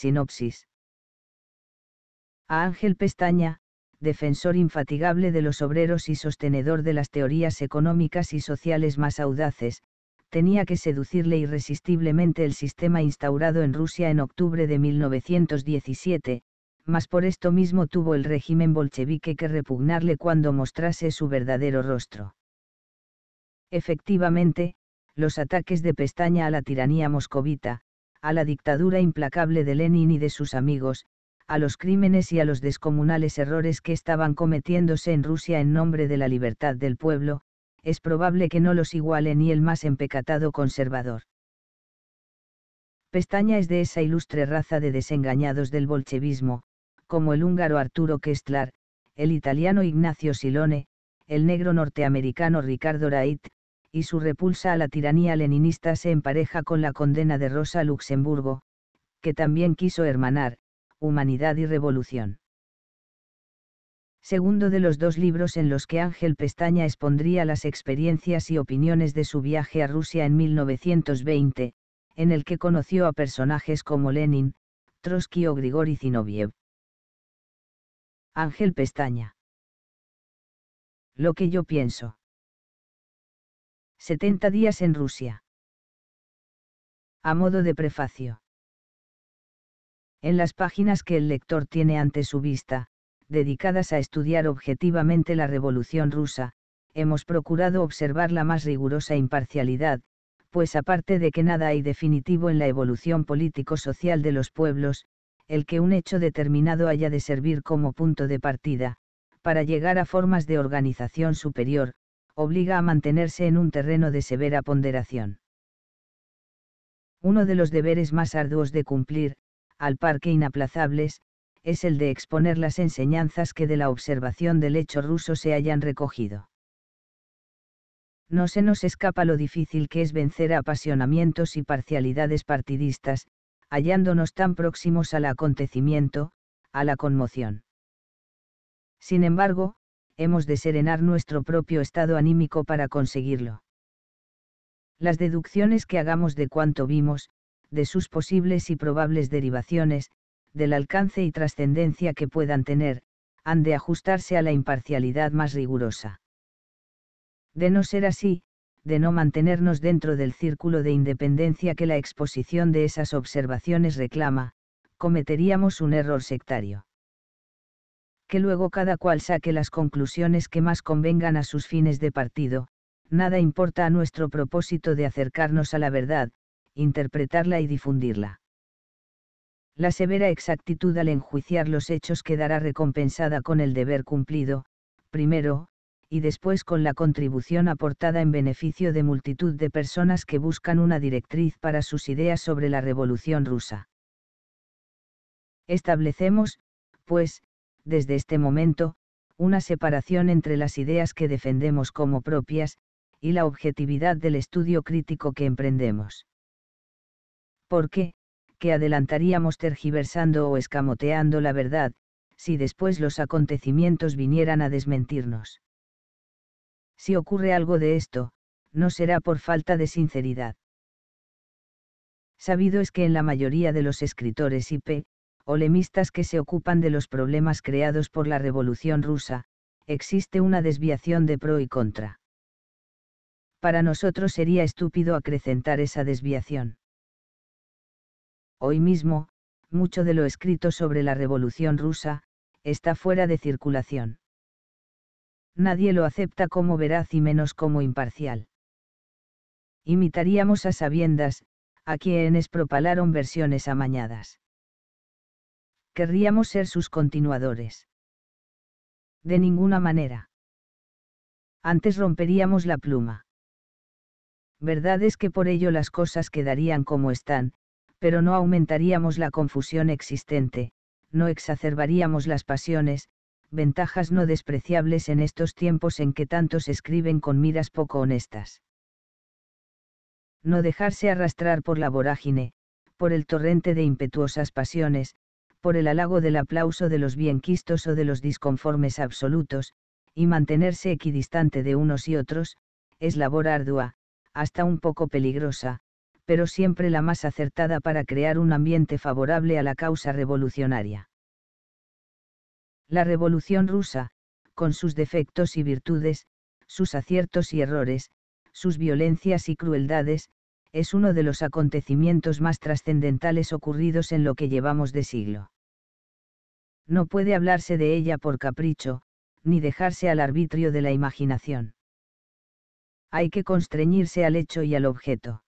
Sinopsis. A Ángel Pestaña, defensor infatigable de los obreros y sostenedor de las teorías económicas y sociales más audaces, tenía que seducirle irresistiblemente el sistema instaurado en Rusia en octubre de 1917, mas por esto mismo tuvo el régimen bolchevique que repugnarle cuando mostrase su verdadero rostro. Efectivamente, los ataques de pestaña a la tiranía moscovita, a la dictadura implacable de Lenin y de sus amigos, a los crímenes y a los descomunales errores que estaban cometiéndose en Rusia en nombre de la libertad del pueblo, es probable que no los iguale ni el más empecatado conservador. Pestaña es de esa ilustre raza de desengañados del bolchevismo, como el húngaro Arturo Kestlar, el italiano Ignacio Silone, el negro norteamericano Ricardo Rait, y su repulsa a la tiranía leninista se empareja con la condena de Rosa Luxemburgo, que también quiso hermanar, humanidad y revolución. Segundo de los dos libros en los que Ángel Pestaña expondría las experiencias y opiniones de su viaje a Rusia en 1920, en el que conoció a personajes como Lenin, Trotsky o Grigori Zinoviev. Ángel Pestaña. Lo que yo pienso. 70 días en Rusia. A modo de prefacio. En las páginas que el lector tiene ante su vista, dedicadas a estudiar objetivamente la Revolución rusa, hemos procurado observar la más rigurosa imparcialidad, pues aparte de que nada hay definitivo en la evolución político-social de los pueblos, el que un hecho determinado haya de servir como punto de partida, para llegar a formas de organización superior, obliga a mantenerse en un terreno de severa ponderación. Uno de los deberes más arduos de cumplir, al par que inaplazables, es el de exponer las enseñanzas que de la observación del hecho ruso se hayan recogido. No se nos escapa lo difícil que es vencer apasionamientos y parcialidades partidistas, hallándonos tan próximos al acontecimiento, a la conmoción. Sin embargo, hemos de serenar nuestro propio estado anímico para conseguirlo. Las deducciones que hagamos de cuanto vimos, de sus posibles y probables derivaciones, del alcance y trascendencia que puedan tener, han de ajustarse a la imparcialidad más rigurosa. De no ser así, de no mantenernos dentro del círculo de independencia que la exposición de esas observaciones reclama, cometeríamos un error sectario que luego cada cual saque las conclusiones que más convengan a sus fines de partido, nada importa a nuestro propósito de acercarnos a la verdad, interpretarla y difundirla. La severa exactitud al enjuiciar los hechos quedará recompensada con el deber cumplido, primero, y después con la contribución aportada en beneficio de multitud de personas que buscan una directriz para sus ideas sobre la revolución rusa. Establecemos, pues, desde este momento, una separación entre las ideas que defendemos como propias, y la objetividad del estudio crítico que emprendemos. ¿Por qué? Que adelantaríamos tergiversando o escamoteando la verdad, si después los acontecimientos vinieran a desmentirnos. Si ocurre algo de esto, no será por falta de sinceridad. Sabido es que en la mayoría de los escritores IP, olemistas que se ocupan de los problemas creados por la Revolución rusa, existe una desviación de pro y contra. Para nosotros sería estúpido acrecentar esa desviación. Hoy mismo, mucho de lo escrito sobre la Revolución rusa, está fuera de circulación. Nadie lo acepta como veraz y menos como imparcial. Imitaríamos a sabiendas, a quienes propalaron versiones amañadas querríamos ser sus continuadores. De ninguna manera. Antes romperíamos la pluma. Verdad es que por ello las cosas quedarían como están, pero no aumentaríamos la confusión existente, no exacerbaríamos las pasiones, ventajas no despreciables en estos tiempos en que tantos escriben con miras poco honestas. No dejarse arrastrar por la vorágine, por el torrente de impetuosas pasiones, por el halago del aplauso de los bienquistos o de los disconformes absolutos, y mantenerse equidistante de unos y otros, es labor ardua, hasta un poco peligrosa, pero siempre la más acertada para crear un ambiente favorable a la causa revolucionaria. La revolución rusa, con sus defectos y virtudes, sus aciertos y errores, sus violencias y crueldades, es uno de los acontecimientos más trascendentales ocurridos en lo que llevamos de siglo no puede hablarse de ella por capricho, ni dejarse al arbitrio de la imaginación. Hay que constreñirse al hecho y al objeto.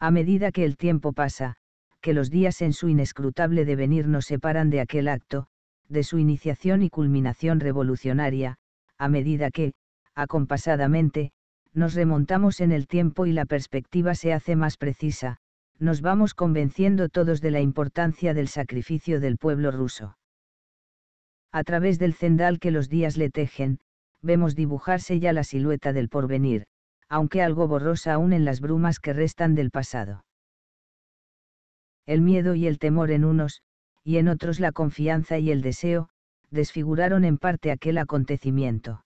A medida que el tiempo pasa, que los días en su inescrutable devenir nos separan de aquel acto, de su iniciación y culminación revolucionaria, a medida que, acompasadamente, nos remontamos en el tiempo y la perspectiva se hace más precisa, nos vamos convenciendo todos de la importancia del sacrificio del pueblo ruso. A través del cendal que los días le tejen, vemos dibujarse ya la silueta del porvenir, aunque algo borrosa aún en las brumas que restan del pasado. El miedo y el temor en unos, y en otros la confianza y el deseo, desfiguraron en parte aquel acontecimiento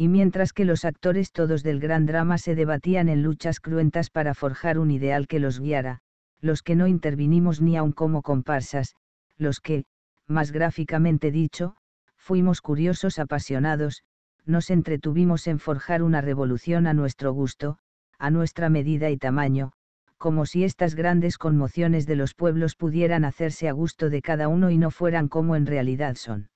y mientras que los actores todos del gran drama se debatían en luchas cruentas para forjar un ideal que los guiara, los que no intervinimos ni aun como comparsas, los que, más gráficamente dicho, fuimos curiosos apasionados, nos entretuvimos en forjar una revolución a nuestro gusto, a nuestra medida y tamaño, como si estas grandes conmociones de los pueblos pudieran hacerse a gusto de cada uno y no fueran como en realidad son.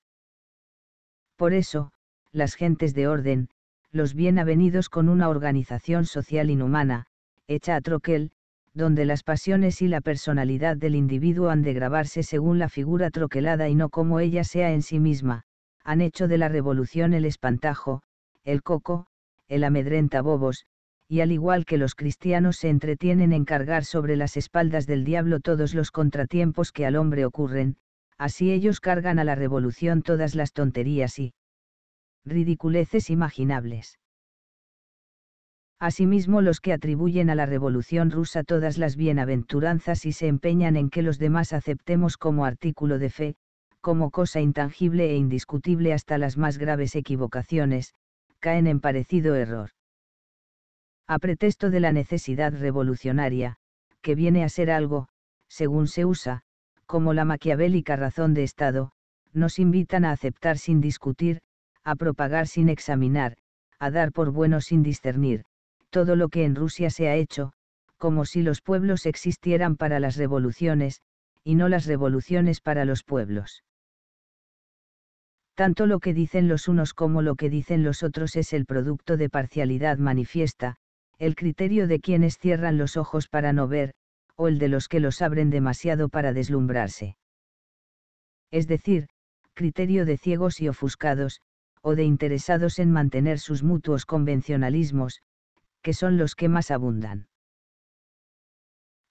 Por eso, las gentes de orden, los avenidos con una organización social inhumana, hecha a troquel, donde las pasiones y la personalidad del individuo han de grabarse según la figura troquelada y no como ella sea en sí misma, han hecho de la revolución el espantajo, el coco, el amedrenta bobos, y al igual que los cristianos se entretienen en cargar sobre las espaldas del diablo todos los contratiempos que al hombre ocurren, así ellos cargan a la revolución todas las tonterías y ridiculeces imaginables. Asimismo los que atribuyen a la Revolución rusa todas las bienaventuranzas y se empeñan en que los demás aceptemos como artículo de fe, como cosa intangible e indiscutible hasta las más graves equivocaciones, caen en parecido error. A pretexto de la necesidad revolucionaria, que viene a ser algo, según se usa, como la maquiavélica razón de Estado, nos invitan a aceptar sin discutir, a propagar sin examinar, a dar por bueno sin discernir, todo lo que en Rusia se ha hecho, como si los pueblos existieran para las revoluciones, y no las revoluciones para los pueblos. Tanto lo que dicen los unos como lo que dicen los otros es el producto de parcialidad manifiesta, el criterio de quienes cierran los ojos para no ver, o el de los que los abren demasiado para deslumbrarse. Es decir, criterio de ciegos y ofuscados, o de interesados en mantener sus mutuos convencionalismos, que son los que más abundan.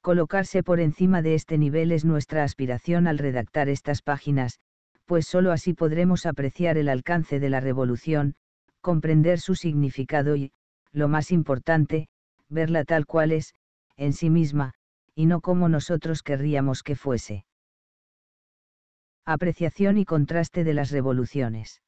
Colocarse por encima de este nivel es nuestra aspiración al redactar estas páginas, pues sólo así podremos apreciar el alcance de la revolución, comprender su significado y, lo más importante, verla tal cual es, en sí misma, y no como nosotros querríamos que fuese. Apreciación y contraste de las revoluciones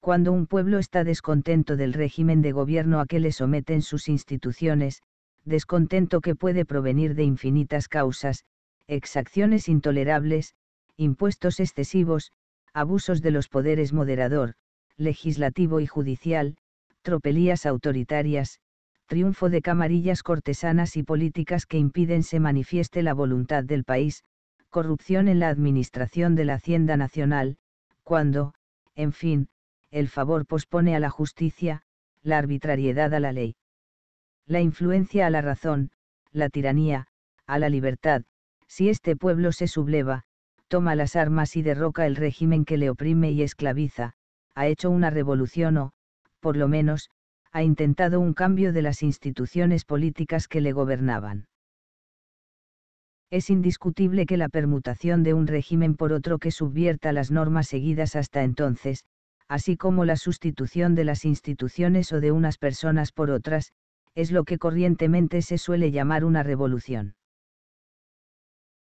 cuando un pueblo está descontento del régimen de gobierno a que le someten sus instituciones, descontento que puede provenir de infinitas causas, exacciones intolerables, impuestos excesivos, abusos de los poderes moderador, legislativo y judicial, tropelías autoritarias, triunfo de camarillas cortesanas y políticas que impiden se manifieste la voluntad del país, corrupción en la administración de la Hacienda Nacional, cuando, en fin, el favor pospone a la justicia, la arbitrariedad a la ley. La influencia a la razón, la tiranía, a la libertad, si este pueblo se subleva, toma las armas y derroca el régimen que le oprime y esclaviza, ha hecho una revolución o, por lo menos, ha intentado un cambio de las instituciones políticas que le gobernaban. Es indiscutible que la permutación de un régimen por otro que subvierta las normas seguidas hasta entonces, así como la sustitución de las instituciones o de unas personas por otras, es lo que corrientemente se suele llamar una revolución.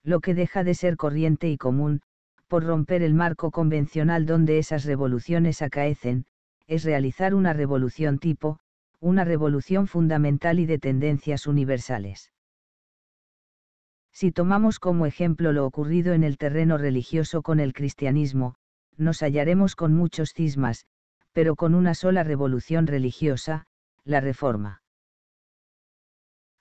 Lo que deja de ser corriente y común, por romper el marco convencional donde esas revoluciones acaecen, es realizar una revolución tipo, una revolución fundamental y de tendencias universales. Si tomamos como ejemplo lo ocurrido en el terreno religioso con el cristianismo, nos hallaremos con muchos cismas, pero con una sola revolución religiosa, la reforma.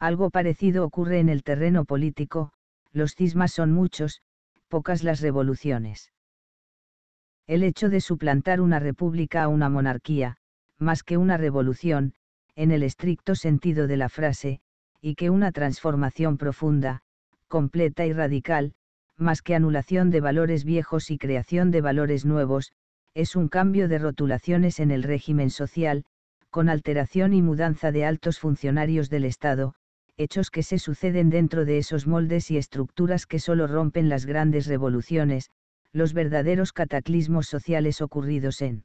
Algo parecido ocurre en el terreno político, los cismas son muchos, pocas las revoluciones. El hecho de suplantar una república a una monarquía, más que una revolución, en el estricto sentido de la frase, y que una transformación profunda, completa y radical, más que anulación de valores viejos y creación de valores nuevos, es un cambio de rotulaciones en el régimen social, con alteración y mudanza de altos funcionarios del Estado, hechos que se suceden dentro de esos moldes y estructuras que solo rompen las grandes revoluciones, los verdaderos cataclismos sociales ocurridos en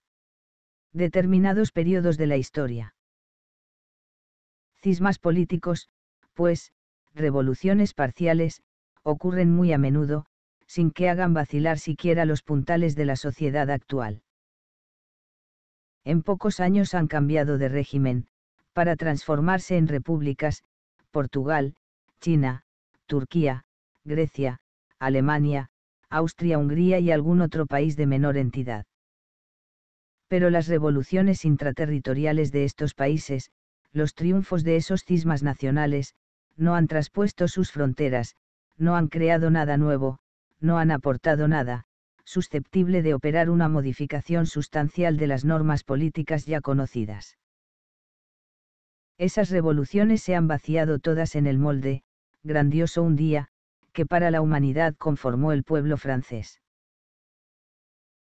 determinados periodos de la historia. Cismas políticos, pues, revoluciones parciales, ocurren muy a menudo, sin que hagan vacilar siquiera los puntales de la sociedad actual. En pocos años han cambiado de régimen, para transformarse en repúblicas, Portugal, China, Turquía, Grecia, Alemania, Austria-Hungría y algún otro país de menor entidad. Pero las revoluciones intraterritoriales de estos países, los triunfos de esos cismas nacionales, no han traspuesto sus fronteras, no han creado nada nuevo, no han aportado nada, susceptible de operar una modificación sustancial de las normas políticas ya conocidas. Esas revoluciones se han vaciado todas en el molde, grandioso un día, que para la humanidad conformó el pueblo francés.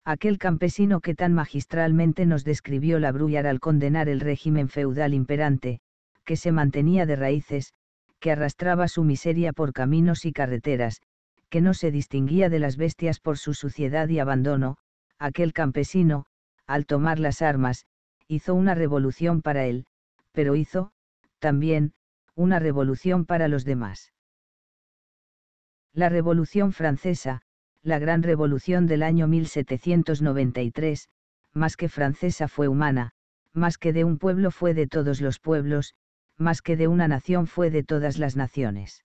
Aquel campesino que tan magistralmente nos describió la Bruyar al condenar el régimen feudal imperante, que se mantenía de raíces, que arrastraba su miseria por caminos y carreteras, que no se distinguía de las bestias por su suciedad y abandono, aquel campesino, al tomar las armas, hizo una revolución para él, pero hizo, también, una revolución para los demás. La Revolución Francesa, la gran revolución del año 1793, más que francesa fue humana, más que de un pueblo fue de todos los pueblos, más que de una nación fue de todas las naciones.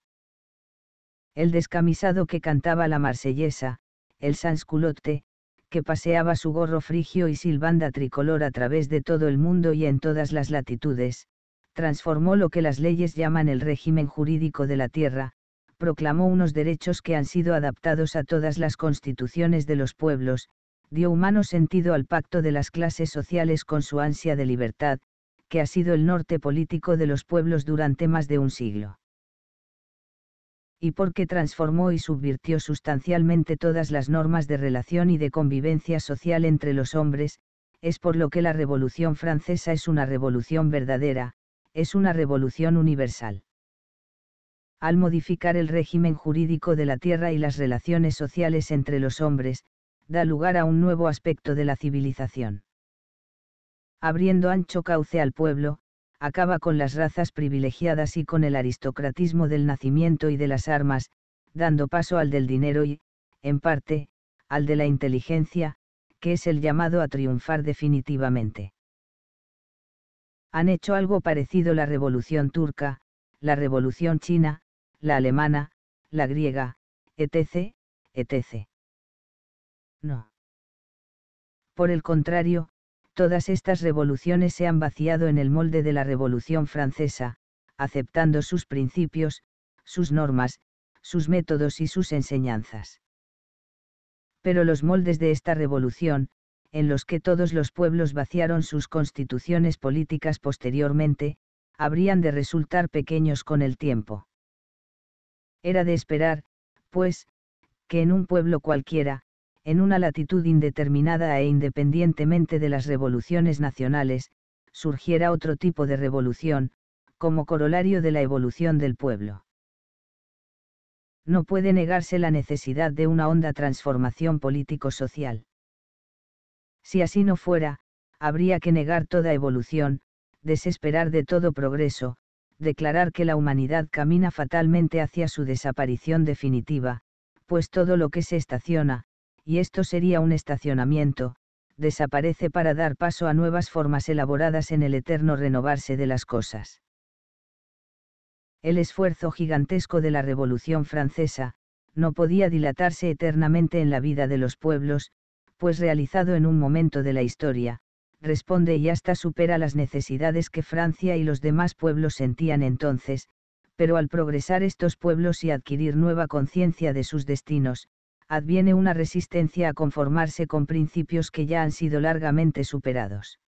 El descamisado que cantaba la marsellesa, el sansculotte, que paseaba su gorro frigio y silbanda tricolor a través de todo el mundo y en todas las latitudes, transformó lo que las leyes llaman el régimen jurídico de la tierra, proclamó unos derechos que han sido adaptados a todas las constituciones de los pueblos, dio humano sentido al pacto de las clases sociales con su ansia de libertad, que ha sido el norte político de los pueblos durante más de un siglo. Y porque transformó y subvirtió sustancialmente todas las normas de relación y de convivencia social entre los hombres, es por lo que la Revolución Francesa es una revolución verdadera, es una revolución universal. Al modificar el régimen jurídico de la tierra y las relaciones sociales entre los hombres, da lugar a un nuevo aspecto de la civilización abriendo ancho cauce al pueblo, acaba con las razas privilegiadas y con el aristocratismo del nacimiento y de las armas, dando paso al del dinero y, en parte, al de la inteligencia, que es el llamado a triunfar definitivamente. Han hecho algo parecido la revolución turca, la revolución china, la alemana, la griega, etc., etc. No. Por el contrario, todas estas revoluciones se han vaciado en el molde de la Revolución Francesa, aceptando sus principios, sus normas, sus métodos y sus enseñanzas. Pero los moldes de esta revolución, en los que todos los pueblos vaciaron sus constituciones políticas posteriormente, habrían de resultar pequeños con el tiempo. Era de esperar, pues, que en un pueblo cualquiera, en una latitud indeterminada e independientemente de las revoluciones nacionales, surgiera otro tipo de revolución, como corolario de la evolución del pueblo. No puede negarse la necesidad de una honda transformación político-social. Si así no fuera, habría que negar toda evolución, desesperar de todo progreso, declarar que la humanidad camina fatalmente hacia su desaparición definitiva, pues todo lo que se estaciona, y esto sería un estacionamiento, desaparece para dar paso a nuevas formas elaboradas en el eterno renovarse de las cosas. El esfuerzo gigantesco de la Revolución Francesa, no podía dilatarse eternamente en la vida de los pueblos, pues realizado en un momento de la historia, responde y hasta supera las necesidades que Francia y los demás pueblos sentían entonces, pero al progresar estos pueblos y adquirir nueva conciencia de sus destinos, adviene una resistencia a conformarse con principios que ya han sido largamente superados.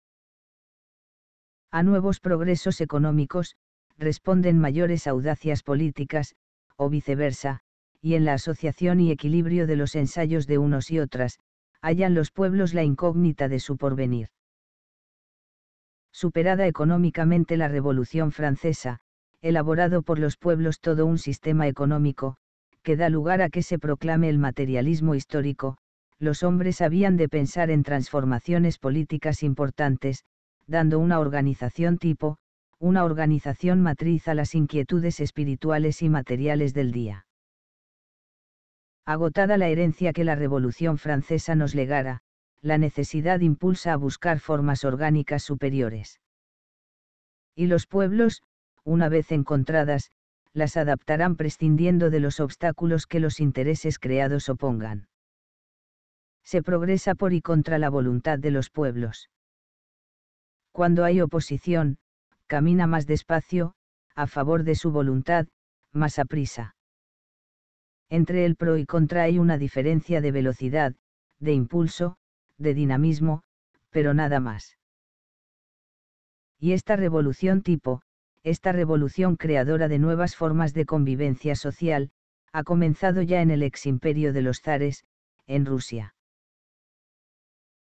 A nuevos progresos económicos, responden mayores audacias políticas, o viceversa, y en la asociación y equilibrio de los ensayos de unos y otras, hallan los pueblos la incógnita de su porvenir. Superada económicamente la Revolución Francesa, elaborado por los pueblos todo un sistema económico, que da lugar a que se proclame el materialismo histórico, los hombres habían de pensar en transformaciones políticas importantes, dando una organización tipo, una organización matriz a las inquietudes espirituales y materiales del día. Agotada la herencia que la Revolución Francesa nos legara, la necesidad impulsa a buscar formas orgánicas superiores. Y los pueblos, una vez encontradas, las adaptarán prescindiendo de los obstáculos que los intereses creados opongan. Se progresa por y contra la voluntad de los pueblos. Cuando hay oposición, camina más despacio, a favor de su voluntad, más a prisa. Entre el pro y contra hay una diferencia de velocidad, de impulso, de dinamismo, pero nada más. Y esta revolución tipo, esta revolución creadora de nuevas formas de convivencia social, ha comenzado ya en el eximperio de los zares, en Rusia.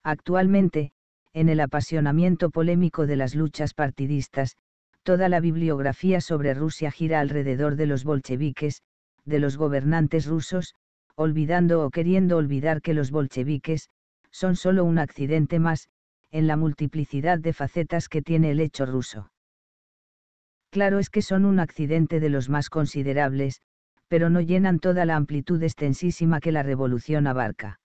Actualmente, en el apasionamiento polémico de las luchas partidistas, toda la bibliografía sobre Rusia gira alrededor de los bolcheviques, de los gobernantes rusos, olvidando o queriendo olvidar que los bolcheviques, son solo un accidente más, en la multiplicidad de facetas que tiene el hecho ruso. Claro es que son un accidente de los más considerables, pero no llenan toda la amplitud extensísima que la revolución abarca.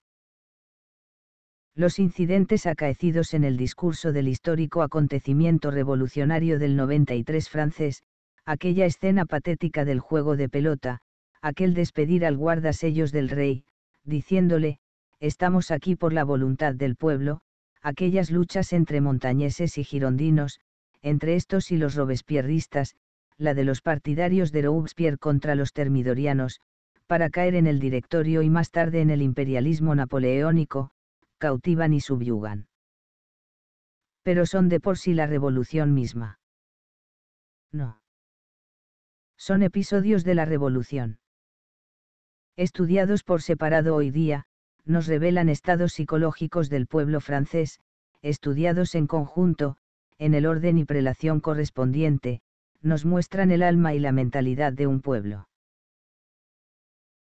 Los incidentes acaecidos en el discurso del histórico acontecimiento revolucionario del 93 francés, aquella escena patética del juego de pelota, aquel despedir al guarda sellos del rey, diciéndole, estamos aquí por la voluntad del pueblo, aquellas luchas entre montañeses y girondinos, entre estos y los robespierristas, la de los partidarios de Robespierre contra los termidorianos, para caer en el directorio y más tarde en el imperialismo napoleónico, cautivan y subyugan. Pero son de por sí la revolución misma. No. Son episodios de la revolución. Estudiados por separado hoy día, nos revelan estados psicológicos del pueblo francés, estudiados en conjunto, en el orden y prelación correspondiente, nos muestran el alma y la mentalidad de un pueblo.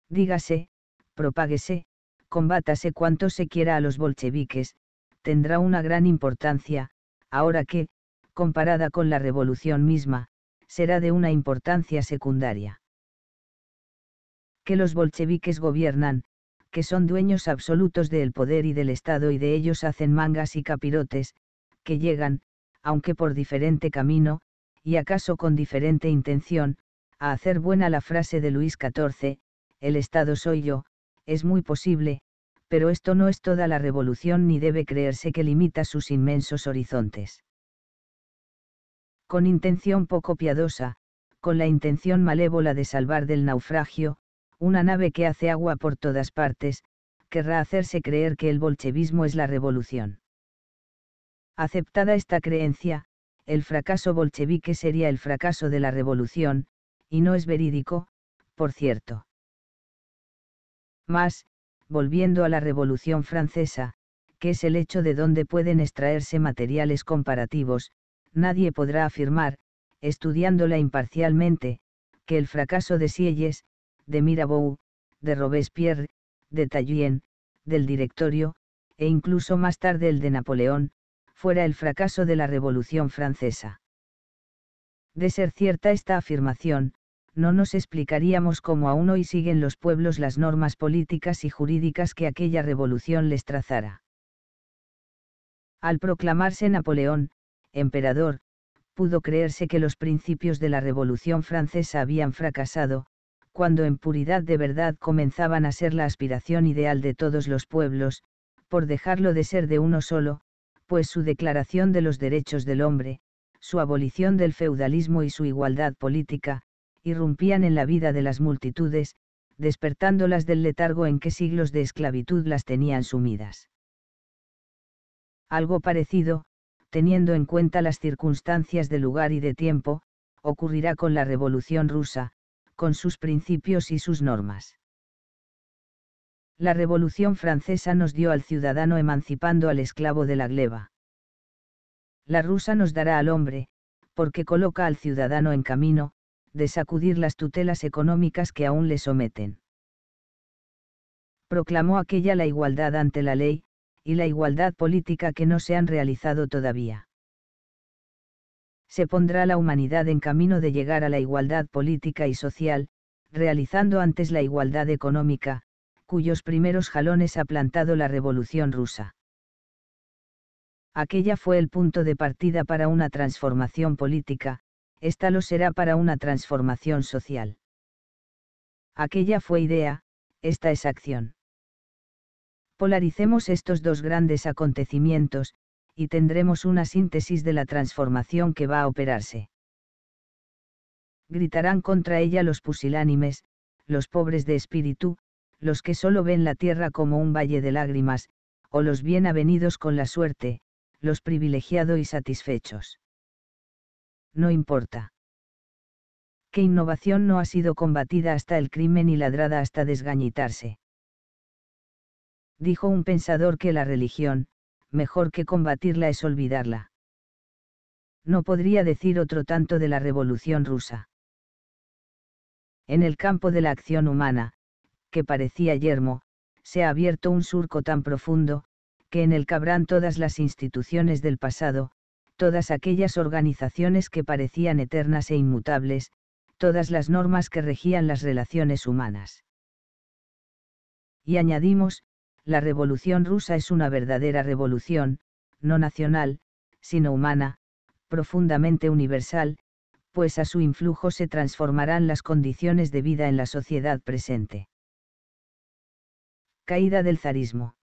Dígase, propáguese, combátase cuanto se quiera a los bolcheviques, tendrá una gran importancia, ahora que, comparada con la revolución misma, será de una importancia secundaria. Que los bolcheviques gobiernan, que son dueños absolutos del poder y del Estado y de ellos hacen mangas y capirotes, que llegan, aunque por diferente camino, y acaso con diferente intención, a hacer buena la frase de Luis XIV, el Estado soy yo, es muy posible, pero esto no es toda la revolución ni debe creerse que limita sus inmensos horizontes. Con intención poco piadosa, con la intención malévola de salvar del naufragio, una nave que hace agua por todas partes, querrá hacerse creer que el bolchevismo es la revolución. Aceptada esta creencia, el fracaso bolchevique sería el fracaso de la revolución, y no es verídico, por cierto. Más, volviendo a la Revolución Francesa, que es el hecho de donde pueden extraerse materiales comparativos, nadie podrá afirmar, estudiándola imparcialmente, que el fracaso de Sieyes, de Mirabeau, de Robespierre, de Tallien, del Directorio, e incluso más tarde el de Napoleón, fuera el fracaso de la Revolución Francesa. De ser cierta esta afirmación, no nos explicaríamos cómo aún hoy siguen los pueblos las normas políticas y jurídicas que aquella revolución les trazara. Al proclamarse Napoleón, emperador, pudo creerse que los principios de la Revolución Francesa habían fracasado, cuando en puridad de verdad comenzaban a ser la aspiración ideal de todos los pueblos, por dejarlo de ser de uno solo, pues su Declaración de los Derechos del Hombre, su abolición del feudalismo y su igualdad política, irrumpían en la vida de las multitudes, despertándolas del letargo en que siglos de esclavitud las tenían sumidas. Algo parecido, teniendo en cuenta las circunstancias de lugar y de tiempo, ocurrirá con la Revolución rusa, con sus principios y sus normas la Revolución francesa nos dio al ciudadano emancipando al esclavo de la gleba. La rusa nos dará al hombre, porque coloca al ciudadano en camino, de sacudir las tutelas económicas que aún le someten. Proclamó aquella la igualdad ante la ley, y la igualdad política que no se han realizado todavía. Se pondrá la humanidad en camino de llegar a la igualdad política y social, realizando antes la igualdad económica, cuyos primeros jalones ha plantado la Revolución rusa. Aquella fue el punto de partida para una transformación política, esta lo será para una transformación social. Aquella fue idea, esta es acción. Polaricemos estos dos grandes acontecimientos, y tendremos una síntesis de la transformación que va a operarse. Gritarán contra ella los pusilánimes, los pobres de espíritu, los que solo ven la tierra como un valle de lágrimas, o los bien avenidos con la suerte, los privilegiados y satisfechos. No importa. ¿Qué innovación no ha sido combatida hasta el crimen y ladrada hasta desgañitarse? Dijo un pensador que la religión, mejor que combatirla es olvidarla. No podría decir otro tanto de la revolución rusa. En el campo de la acción humana, que parecía yermo, se ha abierto un surco tan profundo, que en el cabrán todas las instituciones del pasado, todas aquellas organizaciones que parecían eternas e inmutables, todas las normas que regían las relaciones humanas. Y añadimos, la revolución rusa es una verdadera revolución, no nacional, sino humana, profundamente universal, pues a su influjo se transformarán las condiciones de vida en la sociedad presente caída del zarismo.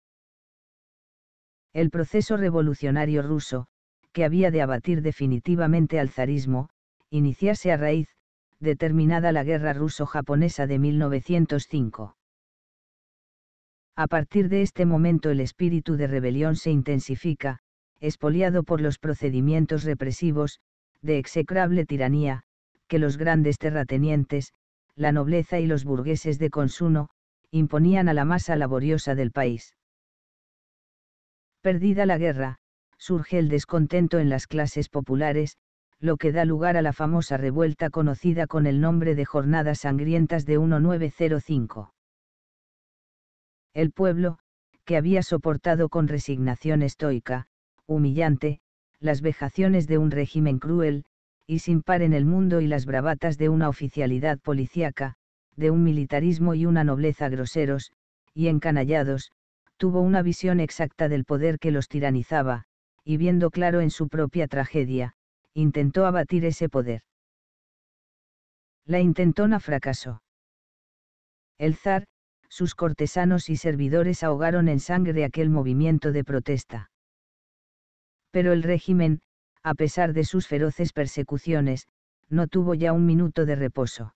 El proceso revolucionario ruso, que había de abatir definitivamente al zarismo, iniciase a raíz, determinada la guerra ruso-japonesa de 1905. A partir de este momento el espíritu de rebelión se intensifica, espoliado por los procedimientos represivos, de execrable tiranía, que los grandes terratenientes, la nobleza y los burgueses de consuno, imponían a la masa laboriosa del país. Perdida la guerra, surge el descontento en las clases populares, lo que da lugar a la famosa revuelta conocida con el nombre de Jornadas Sangrientas de 1905. El pueblo, que había soportado con resignación estoica, humillante, las vejaciones de un régimen cruel, y sin par en el mundo y las bravatas de una oficialidad policíaca, de un militarismo y una nobleza groseros, y encanallados, tuvo una visión exacta del poder que los tiranizaba, y viendo claro en su propia tragedia, intentó abatir ese poder. La intentona fracasó. El zar, sus cortesanos y servidores ahogaron en sangre aquel movimiento de protesta. Pero el régimen, a pesar de sus feroces persecuciones, no tuvo ya un minuto de reposo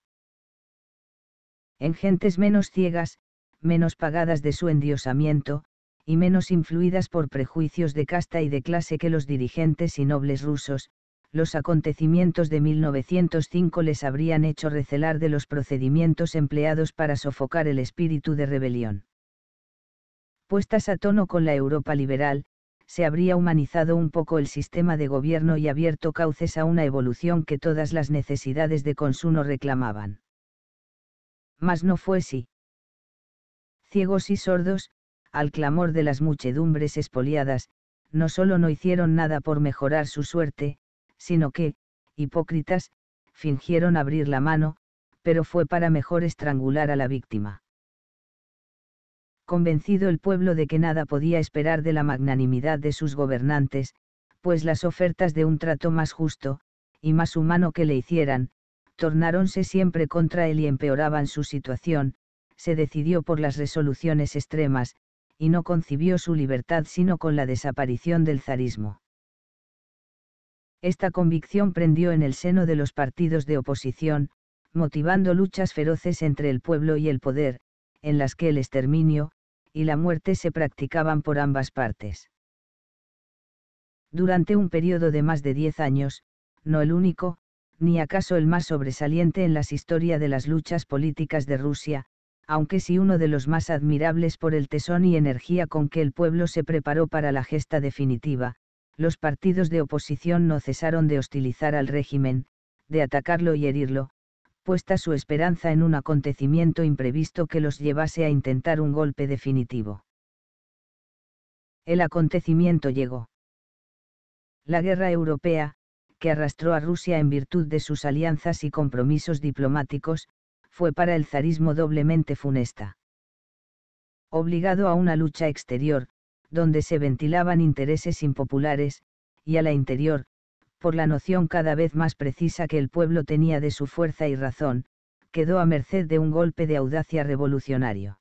en gentes menos ciegas, menos pagadas de su endiosamiento, y menos influidas por prejuicios de casta y de clase que los dirigentes y nobles rusos, los acontecimientos de 1905 les habrían hecho recelar de los procedimientos empleados para sofocar el espíritu de rebelión. Puestas a tono con la Europa liberal, se habría humanizado un poco el sistema de gobierno y abierto cauces a una evolución que todas las necesidades de consumo reclamaban mas no fue así. Ciegos y sordos, al clamor de las muchedumbres espoliadas, no solo no hicieron nada por mejorar su suerte, sino que, hipócritas, fingieron abrir la mano, pero fue para mejor estrangular a la víctima. Convencido el pueblo de que nada podía esperar de la magnanimidad de sus gobernantes, pues las ofertas de un trato más justo, y más humano que le hicieran, tornáronse siempre contra él y empeoraban su situación, se decidió por las resoluciones extremas, y no concibió su libertad sino con la desaparición del zarismo. Esta convicción prendió en el seno de los partidos de oposición, motivando luchas feroces entre el pueblo y el poder, en las que el exterminio, y la muerte se practicaban por ambas partes. Durante un periodo de más de diez años, no el único, ni acaso el más sobresaliente en las historias de las luchas políticas de Rusia, aunque sí uno de los más admirables por el tesón y energía con que el pueblo se preparó para la gesta definitiva, los partidos de oposición no cesaron de hostilizar al régimen, de atacarlo y herirlo, puesta su esperanza en un acontecimiento imprevisto que los llevase a intentar un golpe definitivo. El acontecimiento llegó. La guerra europea, que arrastró a Rusia en virtud de sus alianzas y compromisos diplomáticos, fue para el zarismo doblemente funesta. Obligado a una lucha exterior, donde se ventilaban intereses impopulares, y a la interior, por la noción cada vez más precisa que el pueblo tenía de su fuerza y razón, quedó a merced de un golpe de audacia revolucionario.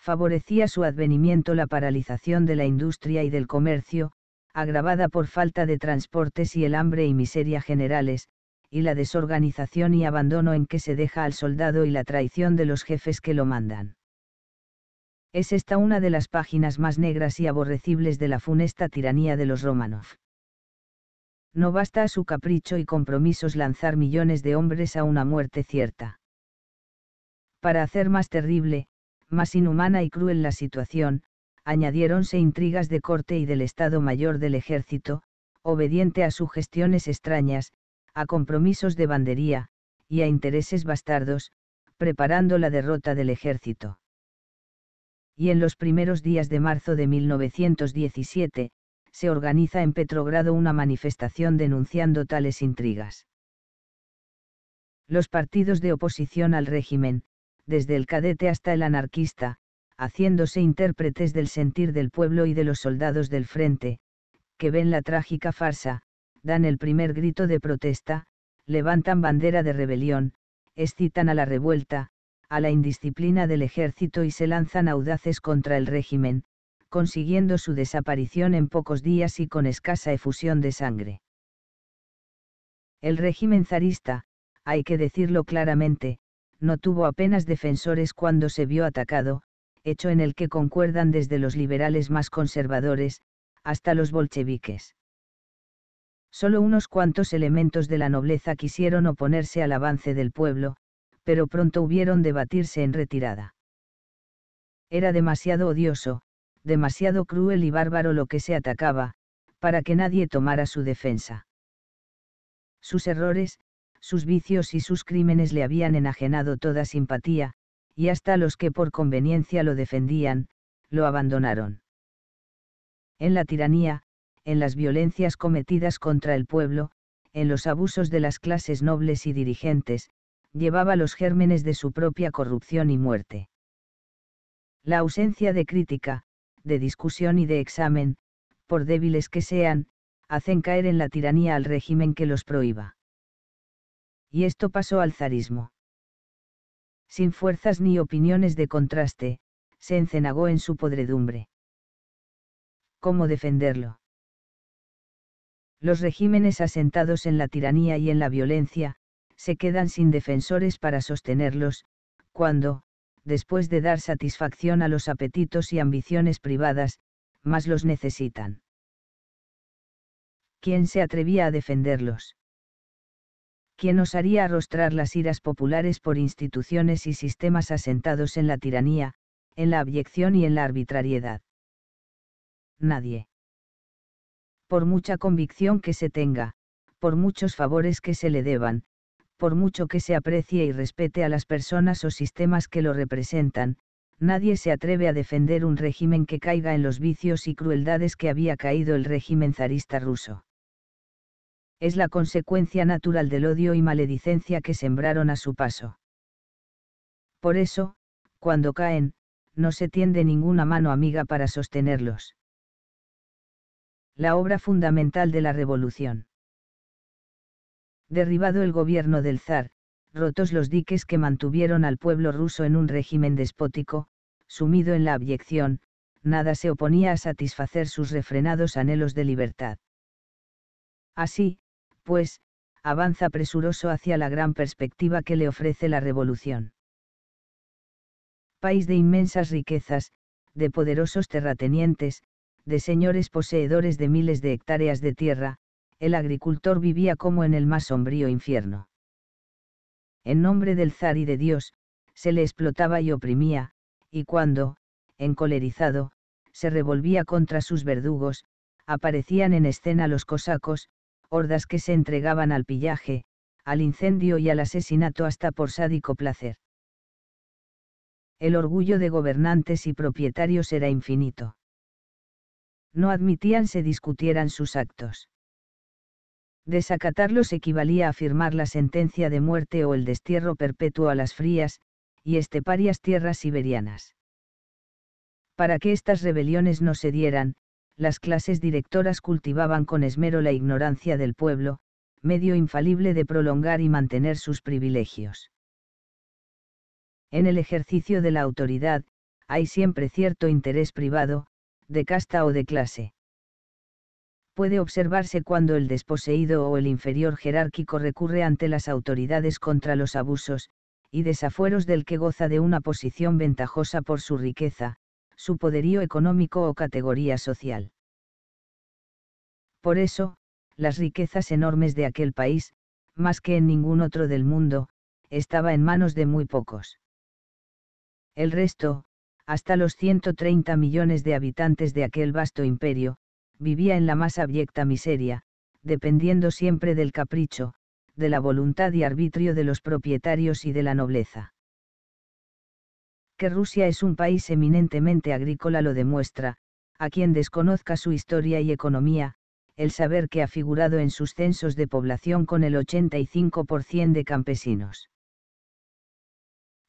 Favorecía su advenimiento la paralización de la industria y del comercio, agravada por falta de transportes y el hambre y miseria generales, y la desorganización y abandono en que se deja al soldado y la traición de los jefes que lo mandan. Es esta una de las páginas más negras y aborrecibles de la funesta tiranía de los Romanov. No basta a su capricho y compromisos lanzar millones de hombres a una muerte cierta. Para hacer más terrible, más inhumana y cruel la situación, añadiéronse intrigas de corte y del Estado Mayor del Ejército, obediente a sugestiones extrañas, a compromisos de bandería, y a intereses bastardos, preparando la derrota del ejército. Y en los primeros días de marzo de 1917, se organiza en Petrogrado una manifestación denunciando tales intrigas. Los partidos de oposición al régimen, desde el cadete hasta el anarquista, haciéndose intérpretes del sentir del pueblo y de los soldados del frente, que ven la trágica farsa, dan el primer grito de protesta, levantan bandera de rebelión, excitan a la revuelta, a la indisciplina del ejército y se lanzan audaces contra el régimen, consiguiendo su desaparición en pocos días y con escasa efusión de sangre. El régimen zarista, hay que decirlo claramente, no tuvo apenas defensores cuando se vio atacado, hecho en el que concuerdan desde los liberales más conservadores, hasta los bolcheviques. Solo unos cuantos elementos de la nobleza quisieron oponerse al avance del pueblo, pero pronto hubieron de batirse en retirada. Era demasiado odioso, demasiado cruel y bárbaro lo que se atacaba, para que nadie tomara su defensa. Sus errores, sus vicios y sus crímenes le habían enajenado toda simpatía, y hasta los que por conveniencia lo defendían, lo abandonaron. En la tiranía, en las violencias cometidas contra el pueblo, en los abusos de las clases nobles y dirigentes, llevaba los gérmenes de su propia corrupción y muerte. La ausencia de crítica, de discusión y de examen, por débiles que sean, hacen caer en la tiranía al régimen que los prohíba. Y esto pasó al zarismo sin fuerzas ni opiniones de contraste, se encenagó en su podredumbre. ¿Cómo defenderlo? Los regímenes asentados en la tiranía y en la violencia, se quedan sin defensores para sostenerlos, cuando, después de dar satisfacción a los apetitos y ambiciones privadas, más los necesitan. ¿Quién se atrevía a defenderlos? quien osaría arrostrar las iras populares por instituciones y sistemas asentados en la tiranía, en la abyección y en la arbitrariedad. Nadie. Por mucha convicción que se tenga, por muchos favores que se le deban, por mucho que se aprecie y respete a las personas o sistemas que lo representan, nadie se atreve a defender un régimen que caiga en los vicios y crueldades que había caído el régimen zarista ruso es la consecuencia natural del odio y maledicencia que sembraron a su paso. Por eso, cuando caen, no se tiende ninguna mano amiga para sostenerlos. La obra fundamental de la revolución. Derribado el gobierno del zar, rotos los diques que mantuvieron al pueblo ruso en un régimen despótico, sumido en la abyección, nada se oponía a satisfacer sus refrenados anhelos de libertad. Así, pues, avanza presuroso hacia la gran perspectiva que le ofrece la revolución. País de inmensas riquezas, de poderosos terratenientes, de señores poseedores de miles de hectáreas de tierra, el agricultor vivía como en el más sombrío infierno. En nombre del zar y de Dios, se le explotaba y oprimía, y cuando, encolerizado, se revolvía contra sus verdugos, aparecían en escena los cosacos, hordas que se entregaban al pillaje, al incendio y al asesinato hasta por sádico placer. El orgullo de gobernantes y propietarios era infinito. No admitían se discutieran sus actos. Desacatarlos equivalía a firmar la sentencia de muerte o el destierro perpetuo a las frías y esteparias tierras siberianas. Para que estas rebeliones no se dieran, las clases directoras cultivaban con esmero la ignorancia del pueblo, medio infalible de prolongar y mantener sus privilegios. En el ejercicio de la autoridad, hay siempre cierto interés privado, de casta o de clase. Puede observarse cuando el desposeído o el inferior jerárquico recurre ante las autoridades contra los abusos, y desafueros del que goza de una posición ventajosa por su riqueza, su poderío económico o categoría social. Por eso, las riquezas enormes de aquel país, más que en ningún otro del mundo, estaba en manos de muy pocos. El resto, hasta los 130 millones de habitantes de aquel vasto imperio, vivía en la más abyecta miseria, dependiendo siempre del capricho, de la voluntad y arbitrio de los propietarios y de la nobleza que Rusia es un país eminentemente agrícola lo demuestra, a quien desconozca su historia y economía, el saber que ha figurado en sus censos de población con el 85% de campesinos.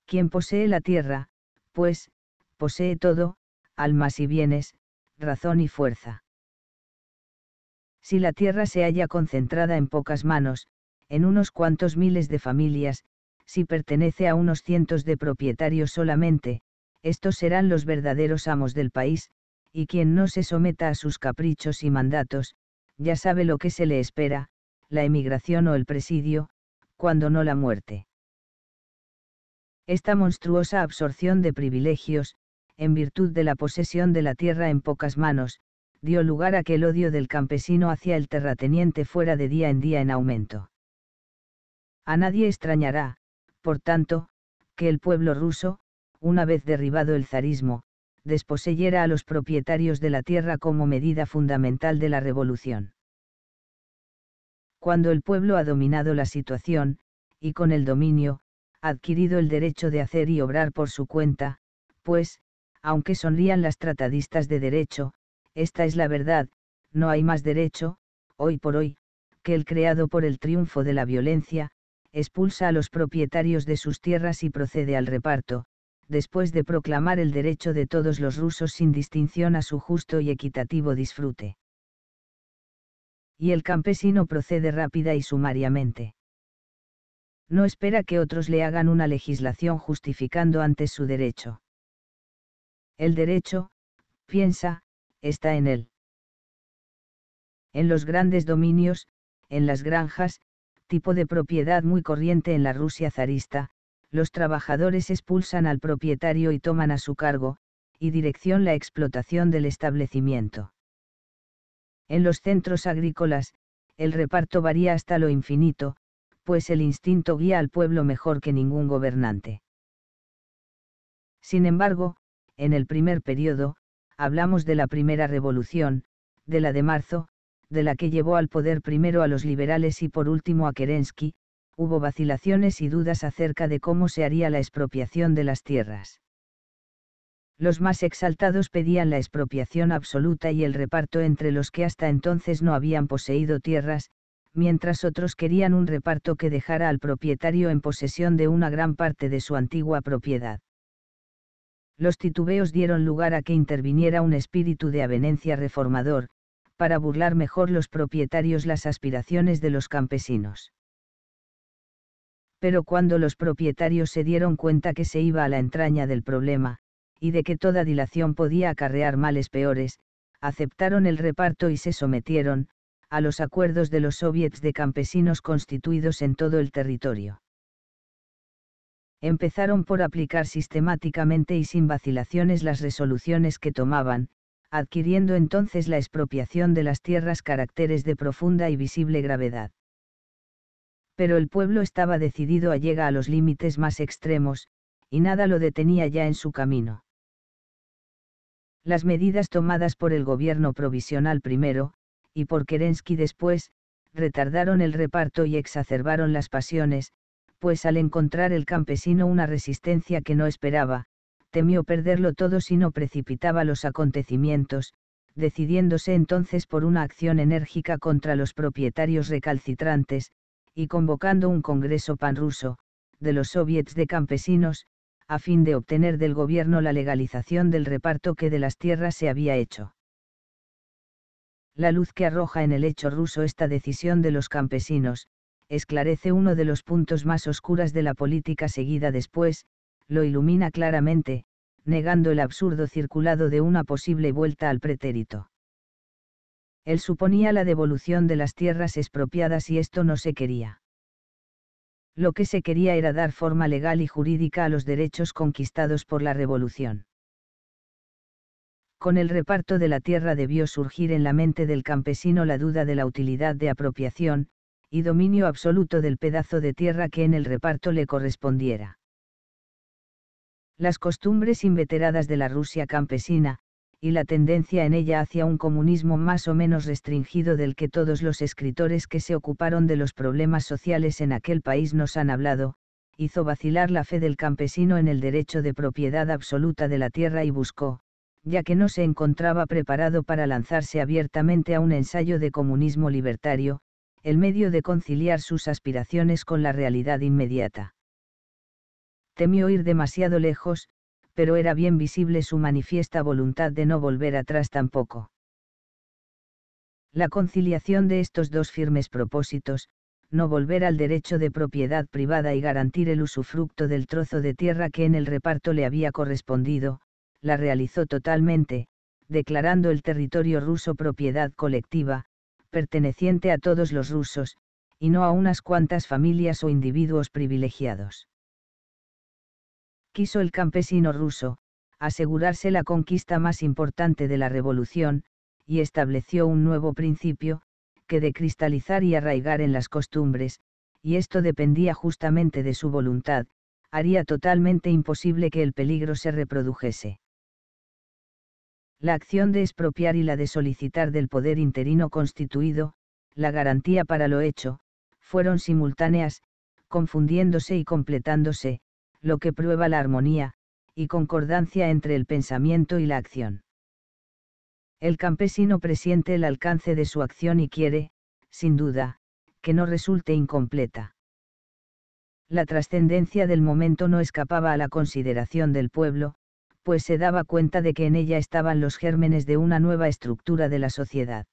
Quien posee la tierra, pues, posee todo, almas y bienes, razón y fuerza. Si la tierra se halla concentrada en pocas manos, en unos cuantos miles de familias, si pertenece a unos cientos de propietarios solamente, estos serán los verdaderos amos del país, y quien no se someta a sus caprichos y mandatos, ya sabe lo que se le espera, la emigración o el presidio, cuando no la muerte. Esta monstruosa absorción de privilegios, en virtud de la posesión de la tierra en pocas manos, dio lugar a que el odio del campesino hacia el terrateniente fuera de día en día en aumento. A nadie extrañará, por tanto, que el pueblo ruso, una vez derribado el zarismo, desposeyera a los propietarios de la tierra como medida fundamental de la revolución. Cuando el pueblo ha dominado la situación, y con el dominio, adquirido el derecho de hacer y obrar por su cuenta, pues, aunque sonrían las tratadistas de derecho, esta es la verdad, no hay más derecho, hoy por hoy, que el creado por el triunfo de la violencia, expulsa a los propietarios de sus tierras y procede al reparto, después de proclamar el derecho de todos los rusos sin distinción a su justo y equitativo disfrute. Y el campesino procede rápida y sumariamente. No espera que otros le hagan una legislación justificando antes su derecho. El derecho, piensa, está en él. En los grandes dominios, en las granjas, tipo de propiedad muy corriente en la Rusia zarista, los trabajadores expulsan al propietario y toman a su cargo, y dirección la explotación del establecimiento. En los centros agrícolas, el reparto varía hasta lo infinito, pues el instinto guía al pueblo mejor que ningún gobernante. Sin embargo, en el primer periodo, hablamos de la primera revolución, de la de marzo, de la que llevó al poder primero a los liberales y por último a Kerensky, hubo vacilaciones y dudas acerca de cómo se haría la expropiación de las tierras. Los más exaltados pedían la expropiación absoluta y el reparto entre los que hasta entonces no habían poseído tierras, mientras otros querían un reparto que dejara al propietario en posesión de una gran parte de su antigua propiedad. Los titubeos dieron lugar a que interviniera un espíritu de avenencia reformador, para burlar mejor los propietarios las aspiraciones de los campesinos. Pero cuando los propietarios se dieron cuenta que se iba a la entraña del problema, y de que toda dilación podía acarrear males peores, aceptaron el reparto y se sometieron, a los acuerdos de los soviets de campesinos constituidos en todo el territorio. Empezaron por aplicar sistemáticamente y sin vacilaciones las resoluciones que tomaban, adquiriendo entonces la expropiación de las tierras caracteres de profunda y visible gravedad. Pero el pueblo estaba decidido a llegar a los límites más extremos, y nada lo detenía ya en su camino. Las medidas tomadas por el gobierno provisional primero, y por Kerensky después, retardaron el reparto y exacerbaron las pasiones, pues al encontrar el campesino una resistencia que no esperaba, temió perderlo todo si no precipitaba los acontecimientos, decidiéndose entonces por una acción enérgica contra los propietarios recalcitrantes, y convocando un congreso panruso, de los soviets de campesinos, a fin de obtener del gobierno la legalización del reparto que de las tierras se había hecho. La luz que arroja en el hecho ruso esta decisión de los campesinos, esclarece uno de los puntos más oscuras de la política seguida después, lo ilumina claramente, negando el absurdo circulado de una posible vuelta al pretérito. Él suponía la devolución de las tierras expropiadas y esto no se quería. Lo que se quería era dar forma legal y jurídica a los derechos conquistados por la Revolución. Con el reparto de la tierra debió surgir en la mente del campesino la duda de la utilidad de apropiación, y dominio absoluto del pedazo de tierra que en el reparto le correspondiera las costumbres inveteradas de la Rusia campesina, y la tendencia en ella hacia un comunismo más o menos restringido del que todos los escritores que se ocuparon de los problemas sociales en aquel país nos han hablado, hizo vacilar la fe del campesino en el derecho de propiedad absoluta de la tierra y buscó, ya que no se encontraba preparado para lanzarse abiertamente a un ensayo de comunismo libertario, el medio de conciliar sus aspiraciones con la realidad inmediata temió ir demasiado lejos, pero era bien visible su manifiesta voluntad de no volver atrás tampoco. La conciliación de estos dos firmes propósitos, no volver al derecho de propiedad privada y garantir el usufructo del trozo de tierra que en el reparto le había correspondido, la realizó totalmente, declarando el territorio ruso propiedad colectiva, perteneciente a todos los rusos, y no a unas cuantas familias o individuos privilegiados quiso el campesino ruso, asegurarse la conquista más importante de la revolución, y estableció un nuevo principio, que de cristalizar y arraigar en las costumbres, y esto dependía justamente de su voluntad, haría totalmente imposible que el peligro se reprodujese. La acción de expropiar y la de solicitar del poder interino constituido, la garantía para lo hecho, fueron simultáneas, confundiéndose y completándose, lo que prueba la armonía, y concordancia entre el pensamiento y la acción. El campesino presiente el alcance de su acción y quiere, sin duda, que no resulte incompleta. La trascendencia del momento no escapaba a la consideración del pueblo, pues se daba cuenta de que en ella estaban los gérmenes de una nueva estructura de la sociedad.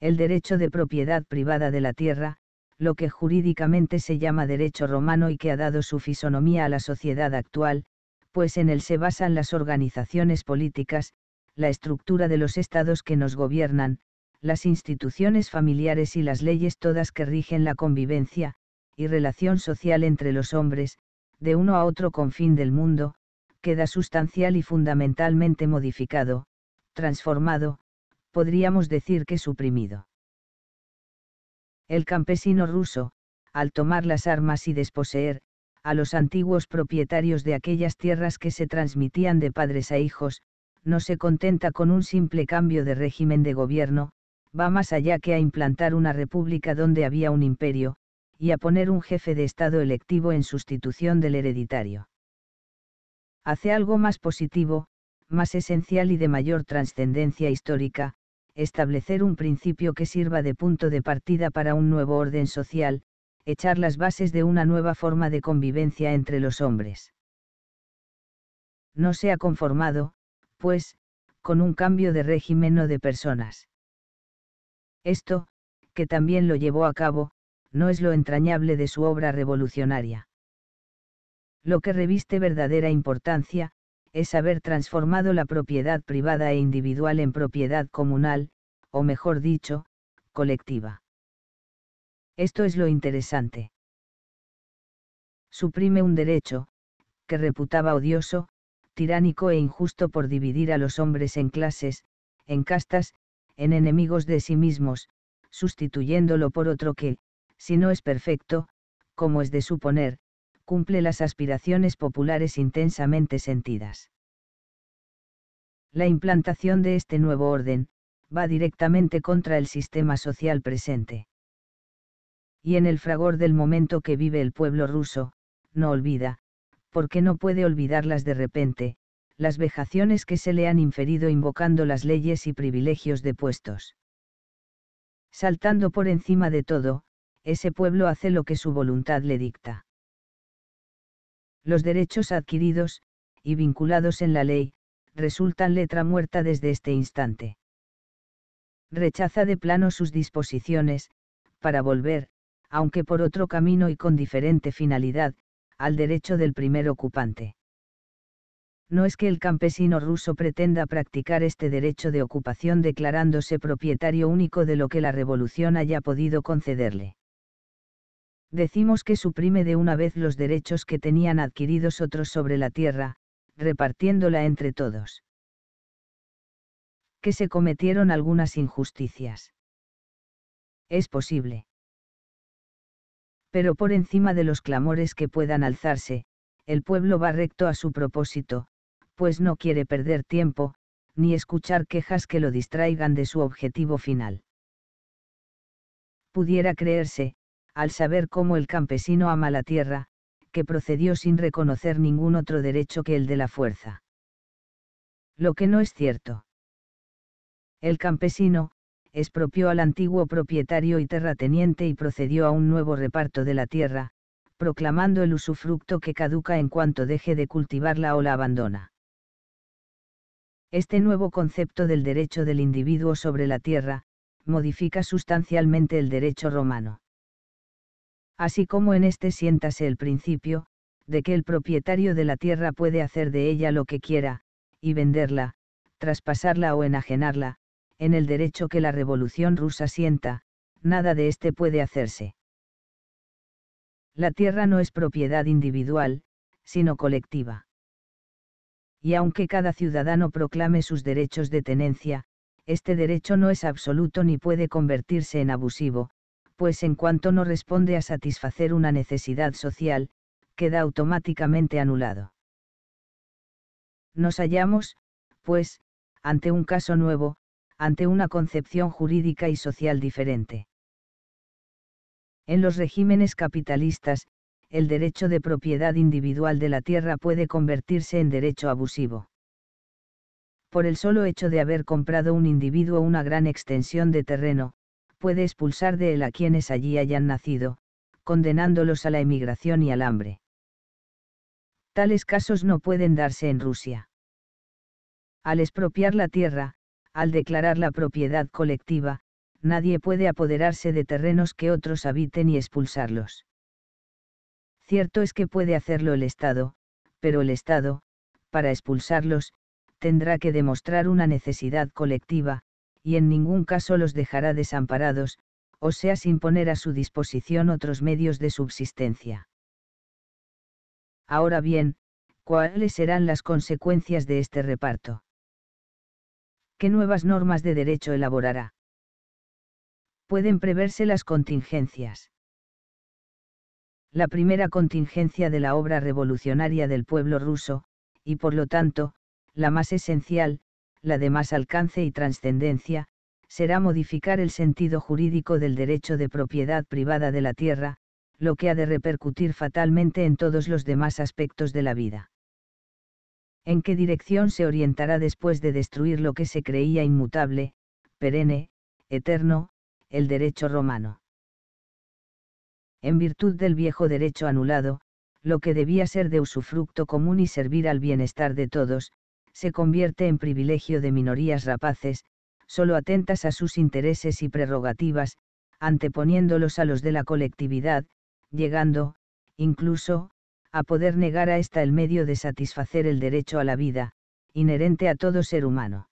El derecho de propiedad privada de la tierra, lo que jurídicamente se llama derecho romano y que ha dado su fisonomía a la sociedad actual, pues en él se basan las organizaciones políticas, la estructura de los estados que nos gobiernan, las instituciones familiares y las leyes todas que rigen la convivencia, y relación social entre los hombres, de uno a otro confín del mundo, queda sustancial y fundamentalmente modificado, transformado, podríamos decir que suprimido. El campesino ruso, al tomar las armas y desposeer, a los antiguos propietarios de aquellas tierras que se transmitían de padres a hijos, no se contenta con un simple cambio de régimen de gobierno, va más allá que a implantar una república donde había un imperio, y a poner un jefe de Estado electivo en sustitución del hereditario. Hace algo más positivo, más esencial y de mayor trascendencia histórica, establecer un principio que sirva de punto de partida para un nuevo orden social, echar las bases de una nueva forma de convivencia entre los hombres. No se ha conformado, pues, con un cambio de régimen o de personas. Esto, que también lo llevó a cabo, no es lo entrañable de su obra revolucionaria. Lo que reviste verdadera importancia, es haber transformado la propiedad privada e individual en propiedad comunal, o mejor dicho, colectiva. Esto es lo interesante. Suprime un derecho, que reputaba odioso, tiránico e injusto por dividir a los hombres en clases, en castas, en enemigos de sí mismos, sustituyéndolo por otro que, si no es perfecto, como es de suponer, cumple las aspiraciones populares intensamente sentidas. La implantación de este nuevo orden, va directamente contra el sistema social presente. Y en el fragor del momento que vive el pueblo ruso, no olvida, porque no puede olvidarlas de repente, las vejaciones que se le han inferido invocando las leyes y privilegios de puestos. Saltando por encima de todo, ese pueblo hace lo que su voluntad le dicta. Los derechos adquiridos, y vinculados en la ley, resultan letra muerta desde este instante. Rechaza de plano sus disposiciones, para volver, aunque por otro camino y con diferente finalidad, al derecho del primer ocupante. No es que el campesino ruso pretenda practicar este derecho de ocupación declarándose propietario único de lo que la revolución haya podido concederle decimos que suprime de una vez los derechos que tenían adquiridos otros sobre la tierra, repartiéndola entre todos. Que se cometieron algunas injusticias. Es posible. Pero por encima de los clamores que puedan alzarse, el pueblo va recto a su propósito, pues no quiere perder tiempo, ni escuchar quejas que lo distraigan de su objetivo final. Pudiera creerse, al saber cómo el campesino ama la tierra, que procedió sin reconocer ningún otro derecho que el de la fuerza. Lo que no es cierto. El campesino, expropió al antiguo propietario y terrateniente y procedió a un nuevo reparto de la tierra, proclamando el usufructo que caduca en cuanto deje de cultivarla o la abandona. Este nuevo concepto del derecho del individuo sobre la tierra, modifica sustancialmente el derecho romano así como en este siéntase el principio, de que el propietario de la tierra puede hacer de ella lo que quiera, y venderla, traspasarla o enajenarla, en el derecho que la revolución rusa sienta, nada de este puede hacerse. La tierra no es propiedad individual, sino colectiva. Y aunque cada ciudadano proclame sus derechos de tenencia, este derecho no es absoluto ni puede convertirse en abusivo, pues en cuanto no responde a satisfacer una necesidad social, queda automáticamente anulado. Nos hallamos, pues, ante un caso nuevo, ante una concepción jurídica y social diferente. En los regímenes capitalistas, el derecho de propiedad individual de la tierra puede convertirse en derecho abusivo. Por el solo hecho de haber comprado un individuo una gran extensión de terreno, puede expulsar de él a quienes allí hayan nacido, condenándolos a la emigración y al hambre. Tales casos no pueden darse en Rusia. Al expropiar la tierra, al declarar la propiedad colectiva, nadie puede apoderarse de terrenos que otros habiten y expulsarlos. Cierto es que puede hacerlo el Estado, pero el Estado, para expulsarlos, tendrá que demostrar una necesidad colectiva, y en ningún caso los dejará desamparados, o sea sin poner a su disposición otros medios de subsistencia. Ahora bien, ¿cuáles serán las consecuencias de este reparto? ¿Qué nuevas normas de derecho elaborará? Pueden preverse las contingencias. La primera contingencia de la obra revolucionaria del pueblo ruso, y por lo tanto, la más esencial, la de más alcance y trascendencia, será modificar el sentido jurídico del derecho de propiedad privada de la tierra, lo que ha de repercutir fatalmente en todos los demás aspectos de la vida. ¿En qué dirección se orientará después de destruir lo que se creía inmutable, perenne, eterno, el derecho romano? En virtud del viejo derecho anulado, lo que debía ser de usufructo común y servir al bienestar de todos, se convierte en privilegio de minorías rapaces, solo atentas a sus intereses y prerrogativas, anteponiéndolos a los de la colectividad, llegando, incluso, a poder negar a ésta el medio de satisfacer el derecho a la vida, inherente a todo ser humano.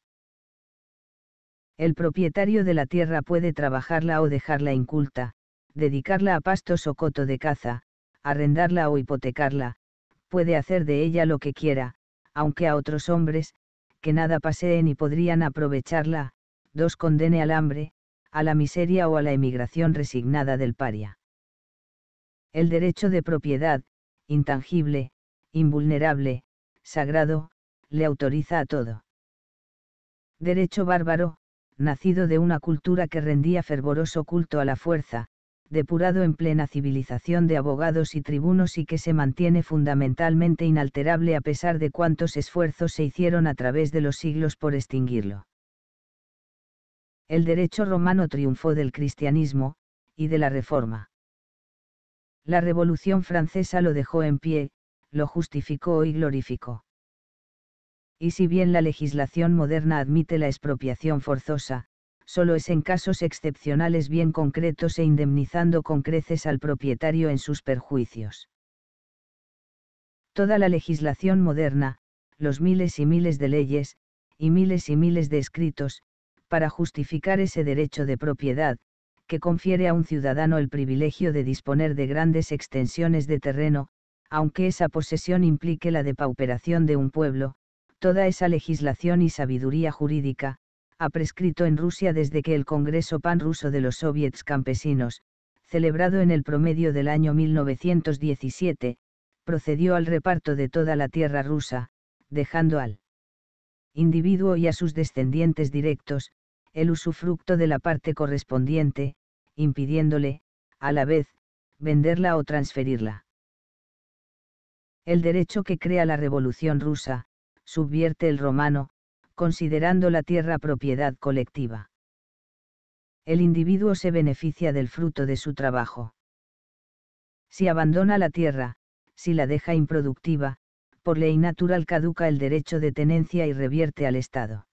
El propietario de la tierra puede trabajarla o dejarla inculta, dedicarla a pastos o coto de caza, arrendarla o hipotecarla, puede hacer de ella lo que quiera, aunque a otros hombres, que nada paseen y podrían aprovecharla, dos condene al hambre, a la miseria o a la emigración resignada del paria. El derecho de propiedad, intangible, invulnerable, sagrado, le autoriza a todo. Derecho bárbaro, nacido de una cultura que rendía fervoroso culto a la fuerza, depurado en plena civilización de abogados y tribunos y que se mantiene fundamentalmente inalterable a pesar de cuántos esfuerzos se hicieron a través de los siglos por extinguirlo. El derecho romano triunfó del cristianismo, y de la Reforma. La Revolución francesa lo dejó en pie, lo justificó y glorificó. Y si bien la legislación moderna admite la expropiación forzosa, solo es en casos excepcionales bien concretos e indemnizando con creces al propietario en sus perjuicios. Toda la legislación moderna, los miles y miles de leyes, y miles y miles de escritos, para justificar ese derecho de propiedad, que confiere a un ciudadano el privilegio de disponer de grandes extensiones de terreno, aunque esa posesión implique la depauperación de un pueblo, toda esa legislación y sabiduría jurídica, ha prescrito en Rusia desde que el Congreso Pan-Ruso de los Soviets Campesinos, celebrado en el promedio del año 1917, procedió al reparto de toda la tierra rusa, dejando al individuo y a sus descendientes directos, el usufructo de la parte correspondiente, impidiéndole, a la vez, venderla o transferirla. El derecho que crea la Revolución rusa, subvierte el romano, considerando la tierra propiedad colectiva. El individuo se beneficia del fruto de su trabajo. Si abandona la tierra, si la deja improductiva, por ley natural caduca el derecho de tenencia y revierte al Estado.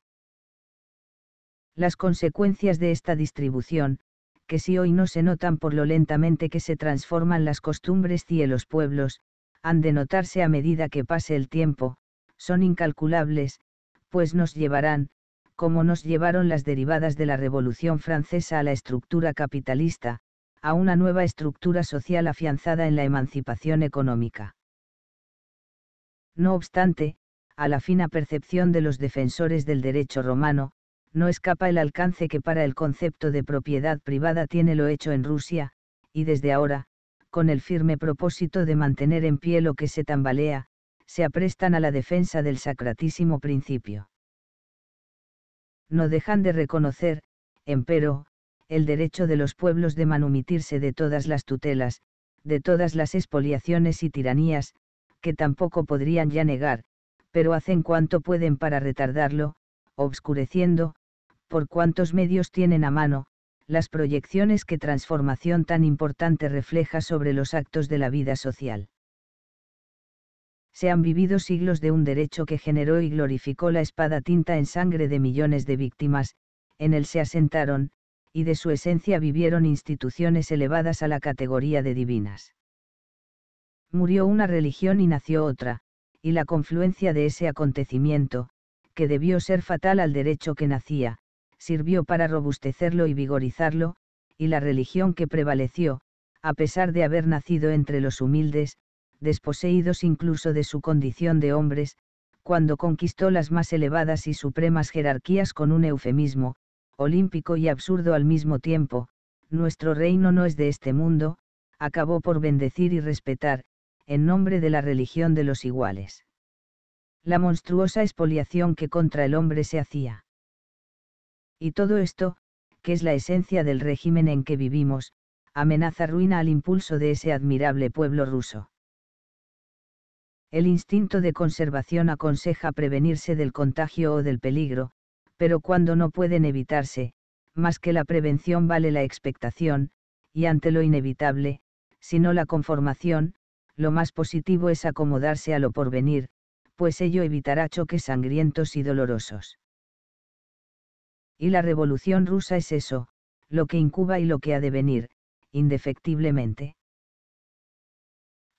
Las consecuencias de esta distribución, que si hoy no se notan por lo lentamente que se transforman las costumbres y los pueblos, han de notarse a medida que pase el tiempo, son incalculables, pues nos llevarán, como nos llevaron las derivadas de la Revolución Francesa a la estructura capitalista, a una nueva estructura social afianzada en la emancipación económica. No obstante, a la fina percepción de los defensores del derecho romano, no escapa el alcance que para el concepto de propiedad privada tiene lo hecho en Rusia, y desde ahora, con el firme propósito de mantener en pie lo que se tambalea, se aprestan a la defensa del sacratísimo principio. No dejan de reconocer, empero, el derecho de los pueblos de manumitirse de todas las tutelas, de todas las expoliaciones y tiranías, que tampoco podrían ya negar, pero hacen cuanto pueden para retardarlo, obscureciendo, por cuantos medios tienen a mano, las proyecciones que transformación tan importante refleja sobre los actos de la vida social se han vivido siglos de un derecho que generó y glorificó la espada tinta en sangre de millones de víctimas, en él se asentaron, y de su esencia vivieron instituciones elevadas a la categoría de divinas. Murió una religión y nació otra, y la confluencia de ese acontecimiento, que debió ser fatal al derecho que nacía, sirvió para robustecerlo y vigorizarlo, y la religión que prevaleció, a pesar de haber nacido entre los humildes, desposeídos incluso de su condición de hombres, cuando conquistó las más elevadas y supremas jerarquías con un eufemismo, olímpico y absurdo al mismo tiempo, nuestro reino no es de este mundo, acabó por bendecir y respetar, en nombre de la religión de los iguales. La monstruosa expoliación que contra el hombre se hacía. Y todo esto, que es la esencia del régimen en que vivimos, amenaza ruina al impulso de ese admirable pueblo ruso. El instinto de conservación aconseja prevenirse del contagio o del peligro, pero cuando no pueden evitarse, más que la prevención vale la expectación, y ante lo inevitable, sino la conformación, lo más positivo es acomodarse a lo porvenir, pues ello evitará choques sangrientos y dolorosos. Y la revolución rusa es eso, lo que incuba y lo que ha de venir, indefectiblemente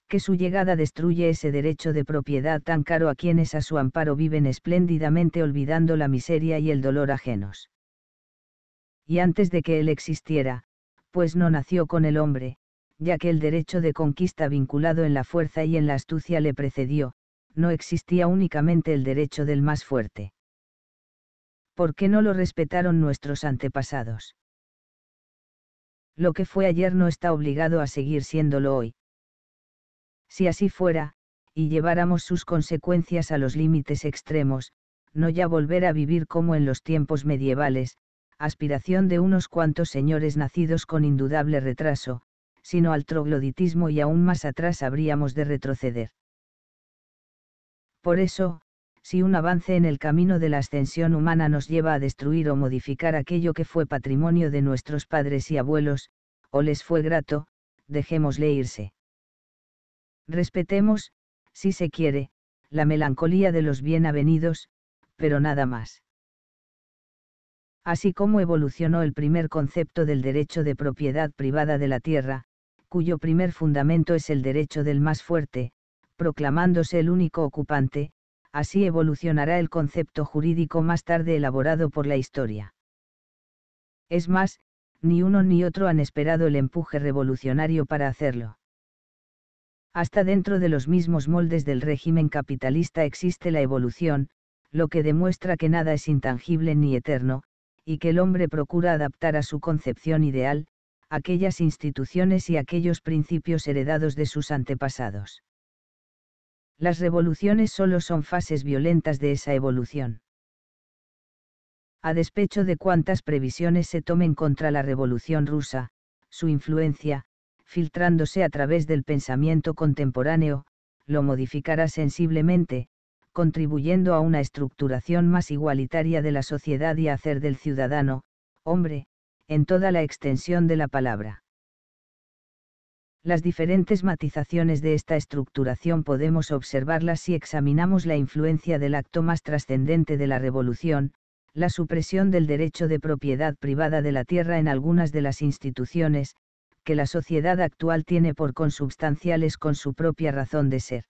que su llegada destruye ese derecho de propiedad tan caro a quienes a su amparo viven espléndidamente olvidando la miseria y el dolor ajenos. Y antes de que él existiera, pues no nació con el hombre, ya que el derecho de conquista vinculado en la fuerza y en la astucia le precedió, no existía únicamente el derecho del más fuerte. ¿Por qué no lo respetaron nuestros antepasados? Lo que fue ayer no está obligado a seguir siéndolo hoy si así fuera, y lleváramos sus consecuencias a los límites extremos, no ya volver a vivir como en los tiempos medievales, aspiración de unos cuantos señores nacidos con indudable retraso, sino al trogloditismo y aún más atrás habríamos de retroceder. Por eso, si un avance en el camino de la ascensión humana nos lleva a destruir o modificar aquello que fue patrimonio de nuestros padres y abuelos, o les fue grato, dejémosle irse. Respetemos, si se quiere, la melancolía de los bienvenidos, pero nada más. Así como evolucionó el primer concepto del derecho de propiedad privada de la tierra, cuyo primer fundamento es el derecho del más fuerte, proclamándose el único ocupante, así evolucionará el concepto jurídico más tarde elaborado por la historia. Es más, ni uno ni otro han esperado el empuje revolucionario para hacerlo. Hasta dentro de los mismos moldes del régimen capitalista existe la evolución, lo que demuestra que nada es intangible ni eterno, y que el hombre procura adaptar a su concepción ideal, aquellas instituciones y aquellos principios heredados de sus antepasados. Las revoluciones solo son fases violentas de esa evolución. A despecho de cuantas previsiones se tomen contra la revolución rusa, su influencia, filtrándose a través del pensamiento contemporáneo, lo modificará sensiblemente, contribuyendo a una estructuración más igualitaria de la sociedad y a hacer del ciudadano, hombre, en toda la extensión de la palabra. Las diferentes matizaciones de esta estructuración podemos observarlas si examinamos la influencia del acto más trascendente de la revolución, la supresión del derecho de propiedad privada de la tierra en algunas de las instituciones, que la sociedad actual tiene por consubstanciales con su propia razón de ser.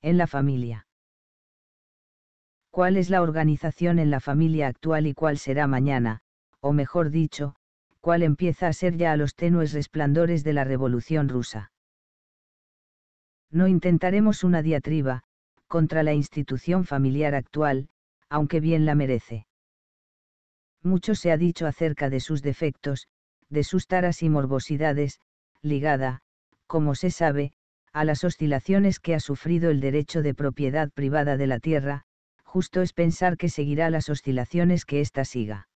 En la familia. ¿Cuál es la organización en la familia actual y cuál será mañana, o mejor dicho, cuál empieza a ser ya a los tenues resplandores de la Revolución rusa? No intentaremos una diatriba, contra la institución familiar actual, aunque bien la merece. Mucho se ha dicho acerca de sus defectos, de sus taras y morbosidades, ligada, como se sabe, a las oscilaciones que ha sufrido el derecho de propiedad privada de la tierra, justo es pensar que seguirá las oscilaciones que ésta siga.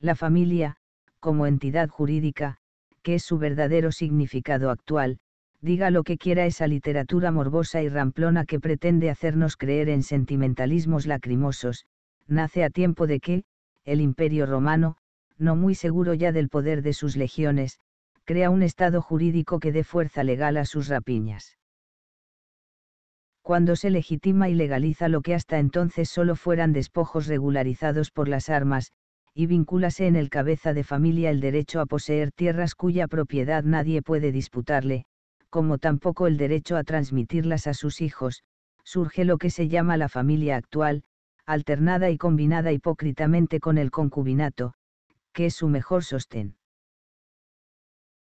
La familia, como entidad jurídica, que es su verdadero significado actual, diga lo que quiera esa literatura morbosa y ramplona que pretende hacernos creer en sentimentalismos lacrimosos, nace a tiempo de que, el imperio romano, no muy seguro ya del poder de sus legiones, crea un estado jurídico que dé fuerza legal a sus rapiñas. Cuando se legitima y legaliza lo que hasta entonces solo fueran despojos regularizados por las armas, y vincúlase en el cabeza de familia el derecho a poseer tierras cuya propiedad nadie puede disputarle, como tampoco el derecho a transmitirlas a sus hijos, surge lo que se llama la familia actual, alternada y combinada hipócritamente con el concubinato, que es su mejor sostén.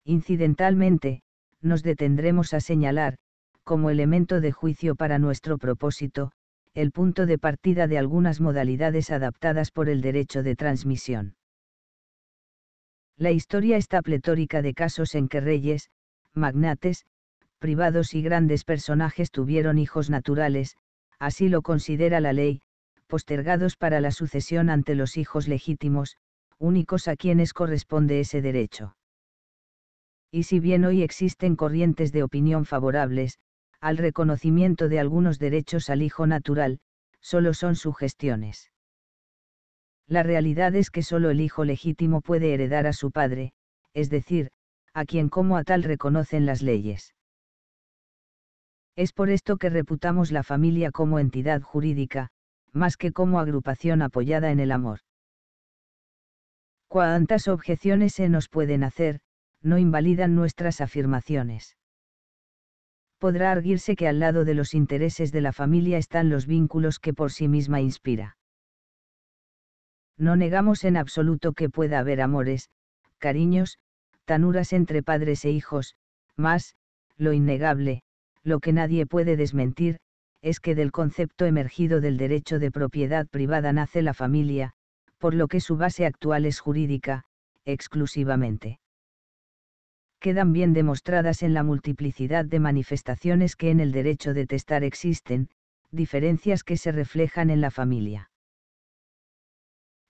Incidentalmente, nos detendremos a señalar, como elemento de juicio para nuestro propósito, el punto de partida de algunas modalidades adaptadas por el derecho de transmisión. La historia está pletórica de casos en que reyes, magnates, privados y grandes personajes tuvieron hijos naturales, así lo considera la ley, postergados para la sucesión ante los hijos legítimos, únicos a quienes corresponde ese derecho. Y si bien hoy existen corrientes de opinión favorables, al reconocimiento de algunos derechos al hijo natural, solo son sugestiones. La realidad es que solo el hijo legítimo puede heredar a su padre, es decir, a quien como a tal reconocen las leyes. Es por esto que reputamos la familia como entidad jurídica, más que como agrupación apoyada en el amor. Cuántas objeciones se nos pueden hacer, no invalidan nuestras afirmaciones. Podrá arguirse que al lado de los intereses de la familia están los vínculos que por sí misma inspira. No negamos en absoluto que pueda haber amores, cariños, tanuras entre padres e hijos, Más, lo innegable, lo que nadie puede desmentir, es que del concepto emergido del derecho de propiedad privada nace la familia, por lo que su base actual es jurídica, exclusivamente. Quedan bien demostradas en la multiplicidad de manifestaciones que en el derecho de testar existen, diferencias que se reflejan en la familia.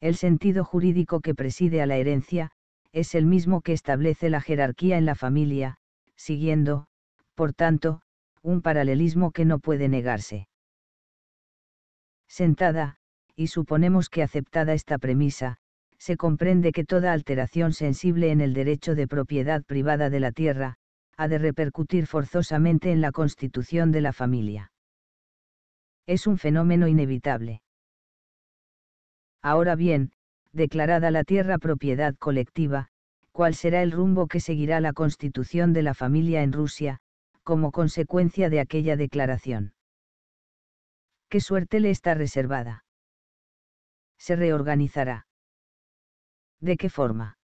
El sentido jurídico que preside a la herencia, es el mismo que establece la jerarquía en la familia, siguiendo, por tanto, un paralelismo que no puede negarse. Sentada, y suponemos que aceptada esta premisa, se comprende que toda alteración sensible en el derecho de propiedad privada de la tierra, ha de repercutir forzosamente en la constitución de la familia. Es un fenómeno inevitable. Ahora bien, declarada la tierra propiedad colectiva, ¿cuál será el rumbo que seguirá la constitución de la familia en Rusia, como consecuencia de aquella declaración? ¿Qué suerte le está reservada? se reorganizará. ¿De qué forma?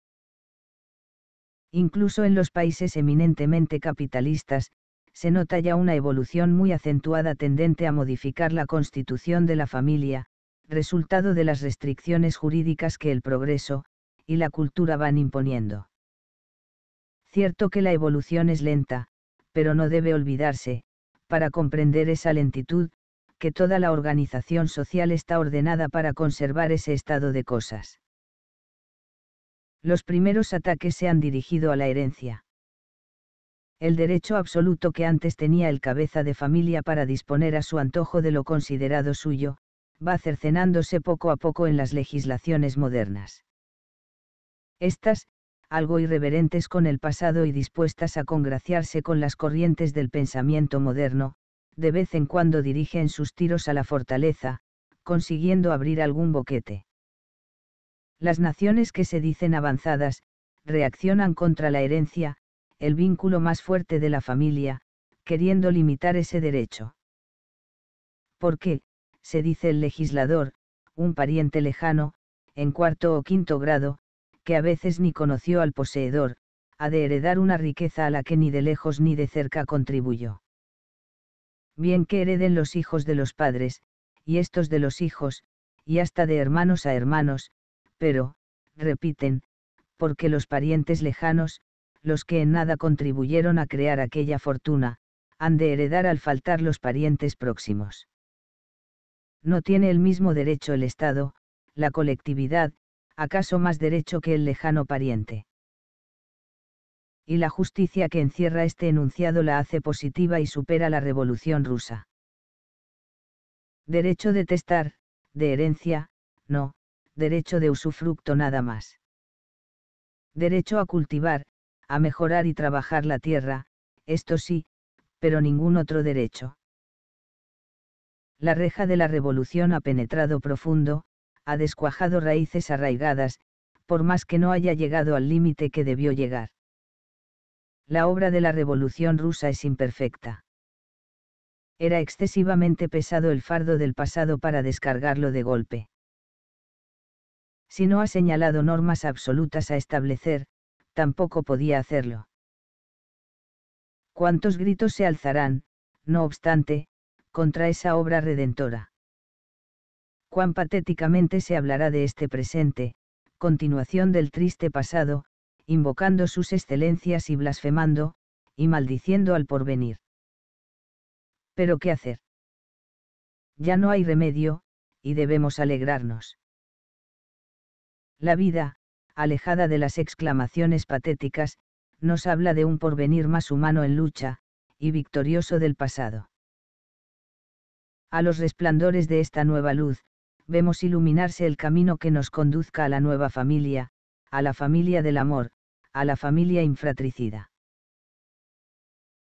Incluso en los países eminentemente capitalistas, se nota ya una evolución muy acentuada tendente a modificar la constitución de la familia, resultado de las restricciones jurídicas que el progreso, y la cultura van imponiendo. Cierto que la evolución es lenta, pero no debe olvidarse, para comprender esa lentitud, que toda la organización social está ordenada para conservar ese estado de cosas. Los primeros ataques se han dirigido a la herencia. El derecho absoluto que antes tenía el cabeza de familia para disponer a su antojo de lo considerado suyo, va cercenándose poco a poco en las legislaciones modernas. Estas, algo irreverentes con el pasado y dispuestas a congraciarse con las corrientes del pensamiento moderno, de vez en cuando dirigen sus tiros a la fortaleza, consiguiendo abrir algún boquete. Las naciones que se dicen avanzadas, reaccionan contra la herencia, el vínculo más fuerte de la familia, queriendo limitar ese derecho. qué, se dice el legislador, un pariente lejano, en cuarto o quinto grado, que a veces ni conoció al poseedor, ha de heredar una riqueza a la que ni de lejos ni de cerca contribuyó bien que hereden los hijos de los padres, y estos de los hijos, y hasta de hermanos a hermanos, pero, repiten, porque los parientes lejanos, los que en nada contribuyeron a crear aquella fortuna, han de heredar al faltar los parientes próximos. No tiene el mismo derecho el Estado, la colectividad, acaso más derecho que el lejano pariente y la justicia que encierra este enunciado la hace positiva y supera la Revolución rusa. Derecho de testar, de herencia, no, derecho de usufructo nada más. Derecho a cultivar, a mejorar y trabajar la tierra, esto sí, pero ningún otro derecho. La reja de la revolución ha penetrado profundo, ha descuajado raíces arraigadas, por más que no haya llegado al límite que debió llegar la obra de la Revolución rusa es imperfecta. Era excesivamente pesado el fardo del pasado para descargarlo de golpe. Si no ha señalado normas absolutas a establecer, tampoco podía hacerlo. ¿Cuántos gritos se alzarán, no obstante, contra esa obra redentora? Cuán patéticamente se hablará de este presente, continuación del triste pasado, invocando sus excelencias y blasfemando, y maldiciendo al porvenir. Pero ¿qué hacer? Ya no hay remedio, y debemos alegrarnos. La vida, alejada de las exclamaciones patéticas, nos habla de un porvenir más humano en lucha, y victorioso del pasado. A los resplandores de esta nueva luz, vemos iluminarse el camino que nos conduzca a la nueva familia, a la familia del amor, a la familia infratricida.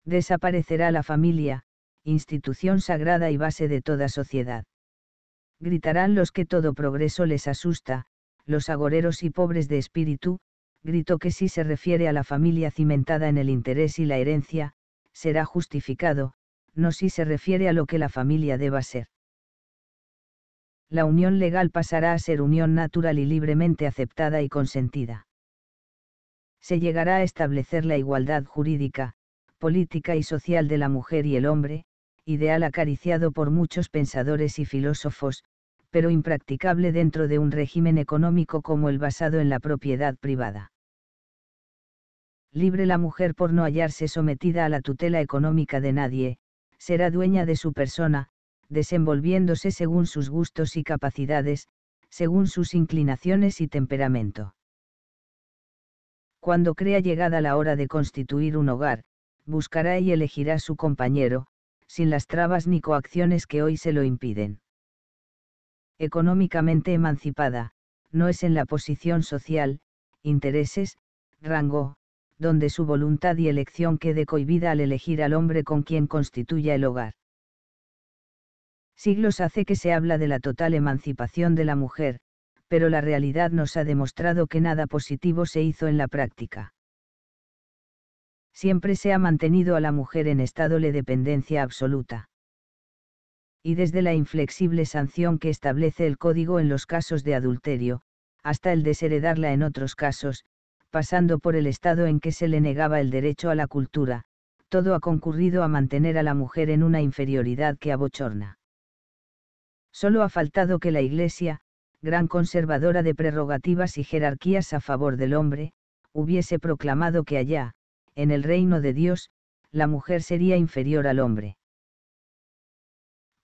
Desaparecerá la familia, institución sagrada y base de toda sociedad. Gritarán los que todo progreso les asusta, los agoreros y pobres de espíritu, grito que si se refiere a la familia cimentada en el interés y la herencia, será justificado, no si se refiere a lo que la familia deba ser la unión legal pasará a ser unión natural y libremente aceptada y consentida. Se llegará a establecer la igualdad jurídica, política y social de la mujer y el hombre, ideal acariciado por muchos pensadores y filósofos, pero impracticable dentro de un régimen económico como el basado en la propiedad privada. Libre la mujer por no hallarse sometida a la tutela económica de nadie, será dueña de su persona, desenvolviéndose según sus gustos y capacidades, según sus inclinaciones y temperamento. Cuando crea llegada la hora de constituir un hogar, buscará y elegirá su compañero, sin las trabas ni coacciones que hoy se lo impiden. Económicamente emancipada, no es en la posición social, intereses, rango, donde su voluntad y elección quede cohibida al elegir al hombre con quien constituya el hogar siglos hace que se habla de la total emancipación de la mujer, pero la realidad nos ha demostrado que nada positivo se hizo en la práctica. Siempre se ha mantenido a la mujer en estado de dependencia absoluta. Y desde la inflexible sanción que establece el código en los casos de adulterio, hasta el desheredarla en otros casos, pasando por el estado en que se le negaba el derecho a la cultura, todo ha concurrido a mantener a la mujer en una inferioridad que abochorna. Solo ha faltado que la Iglesia, gran conservadora de prerrogativas y jerarquías a favor del hombre, hubiese proclamado que allá, en el reino de Dios, la mujer sería inferior al hombre.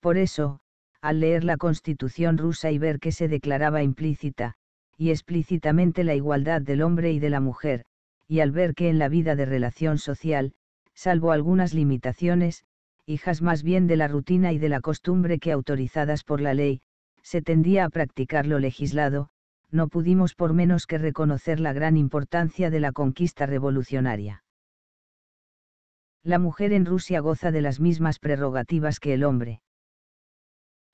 Por eso, al leer la constitución rusa y ver que se declaraba implícita, y explícitamente la igualdad del hombre y de la mujer, y al ver que en la vida de relación social, salvo algunas limitaciones, hijas más bien de la rutina y de la costumbre que autorizadas por la ley, se tendía a practicar lo legislado, no pudimos por menos que reconocer la gran importancia de la conquista revolucionaria. La mujer en Rusia goza de las mismas prerrogativas que el hombre.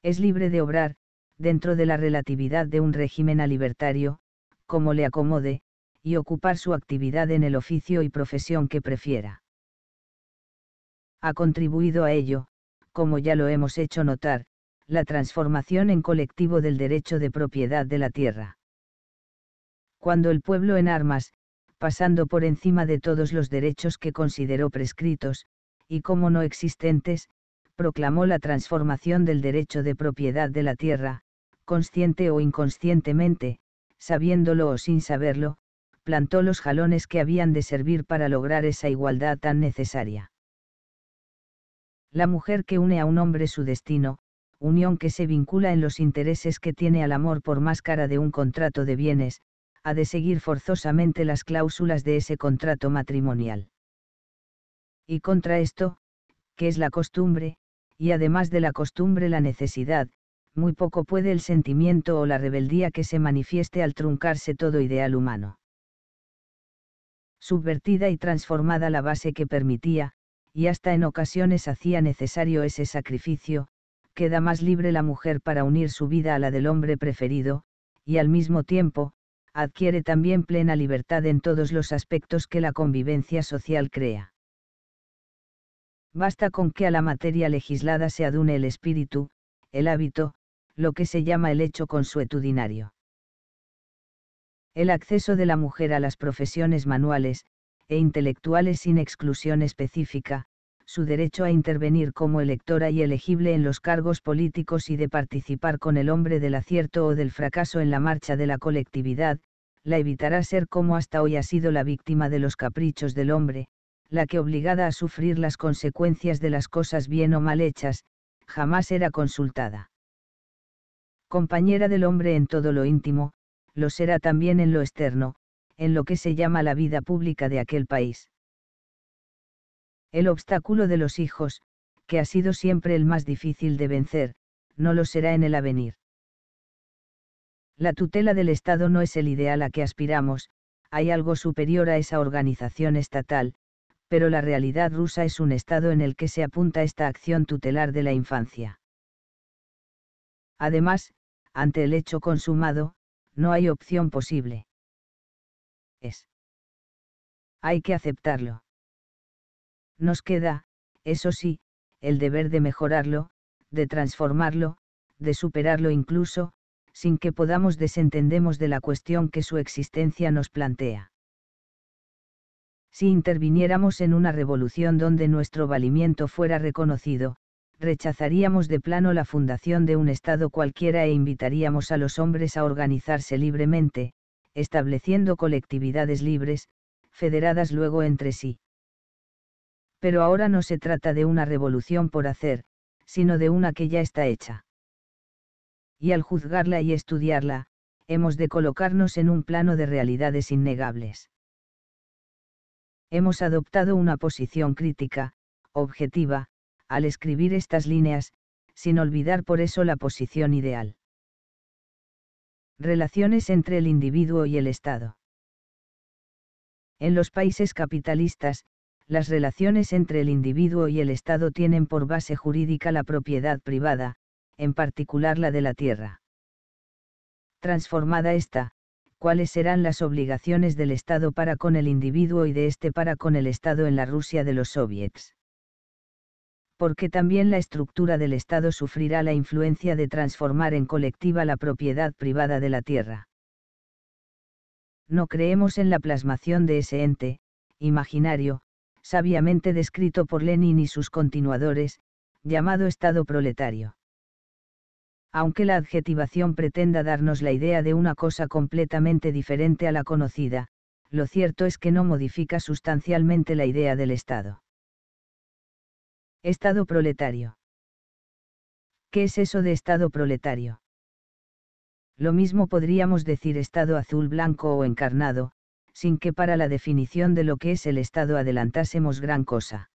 Es libre de obrar, dentro de la relatividad de un régimen libertario, como le acomode, y ocupar su actividad en el oficio y profesión que prefiera ha contribuido a ello, como ya lo hemos hecho notar, la transformación en colectivo del derecho de propiedad de la tierra. Cuando el pueblo en armas, pasando por encima de todos los derechos que consideró prescritos, y como no existentes, proclamó la transformación del derecho de propiedad de la tierra, consciente o inconscientemente, sabiéndolo o sin saberlo, plantó los jalones que habían de servir para lograr esa igualdad tan necesaria la mujer que une a un hombre su destino, unión que se vincula en los intereses que tiene al amor por máscara de un contrato de bienes, ha de seguir forzosamente las cláusulas de ese contrato matrimonial. Y contra esto, que es la costumbre, y además de la costumbre la necesidad, muy poco puede el sentimiento o la rebeldía que se manifieste al truncarse todo ideal humano. Subvertida y transformada la base que permitía, y hasta en ocasiones hacía necesario ese sacrificio, queda más libre la mujer para unir su vida a la del hombre preferido, y al mismo tiempo, adquiere también plena libertad en todos los aspectos que la convivencia social crea. Basta con que a la materia legislada se adune el espíritu, el hábito, lo que se llama el hecho consuetudinario. El acceso de la mujer a las profesiones manuales, e intelectuales sin exclusión específica, su derecho a intervenir como electora y elegible en los cargos políticos y de participar con el hombre del acierto o del fracaso en la marcha de la colectividad, la evitará ser como hasta hoy ha sido la víctima de los caprichos del hombre, la que obligada a sufrir las consecuencias de las cosas bien o mal hechas, jamás era consultada. Compañera del hombre en todo lo íntimo, lo será también en lo externo, en lo que se llama la vida pública de aquel país. El obstáculo de los hijos, que ha sido siempre el más difícil de vencer, no lo será en el avenir. La tutela del Estado no es el ideal a que aspiramos, hay algo superior a esa organización estatal, pero la realidad rusa es un Estado en el que se apunta esta acción tutelar de la infancia. Además, ante el hecho consumado, no hay opción posible es. Hay que aceptarlo. Nos queda, eso sí, el deber de mejorarlo, de transformarlo, de superarlo incluso, sin que podamos desentendemos de la cuestión que su existencia nos plantea. Si interviniéramos en una revolución donde nuestro valimiento fuera reconocido, rechazaríamos de plano la fundación de un Estado cualquiera e invitaríamos a los hombres a organizarse libremente, estableciendo colectividades libres, federadas luego entre sí. Pero ahora no se trata de una revolución por hacer, sino de una que ya está hecha. Y al juzgarla y estudiarla, hemos de colocarnos en un plano de realidades innegables. Hemos adoptado una posición crítica, objetiva, al escribir estas líneas, sin olvidar por eso la posición ideal. Relaciones entre el individuo y el Estado. En los países capitalistas, las relaciones entre el individuo y el Estado tienen por base jurídica la propiedad privada, en particular la de la tierra. Transformada esta, ¿cuáles serán las obligaciones del Estado para con el individuo y de este para con el Estado en la Rusia de los soviets? porque también la estructura del Estado sufrirá la influencia de transformar en colectiva la propiedad privada de la tierra. No creemos en la plasmación de ese ente, imaginario, sabiamente descrito por Lenin y sus continuadores, llamado Estado proletario. Aunque la adjetivación pretenda darnos la idea de una cosa completamente diferente a la conocida, lo cierto es que no modifica sustancialmente la idea del Estado. Estado proletario. ¿Qué es eso de Estado proletario? Lo mismo podríamos decir Estado azul, blanco o encarnado, sin que para la definición de lo que es el Estado adelantásemos gran cosa.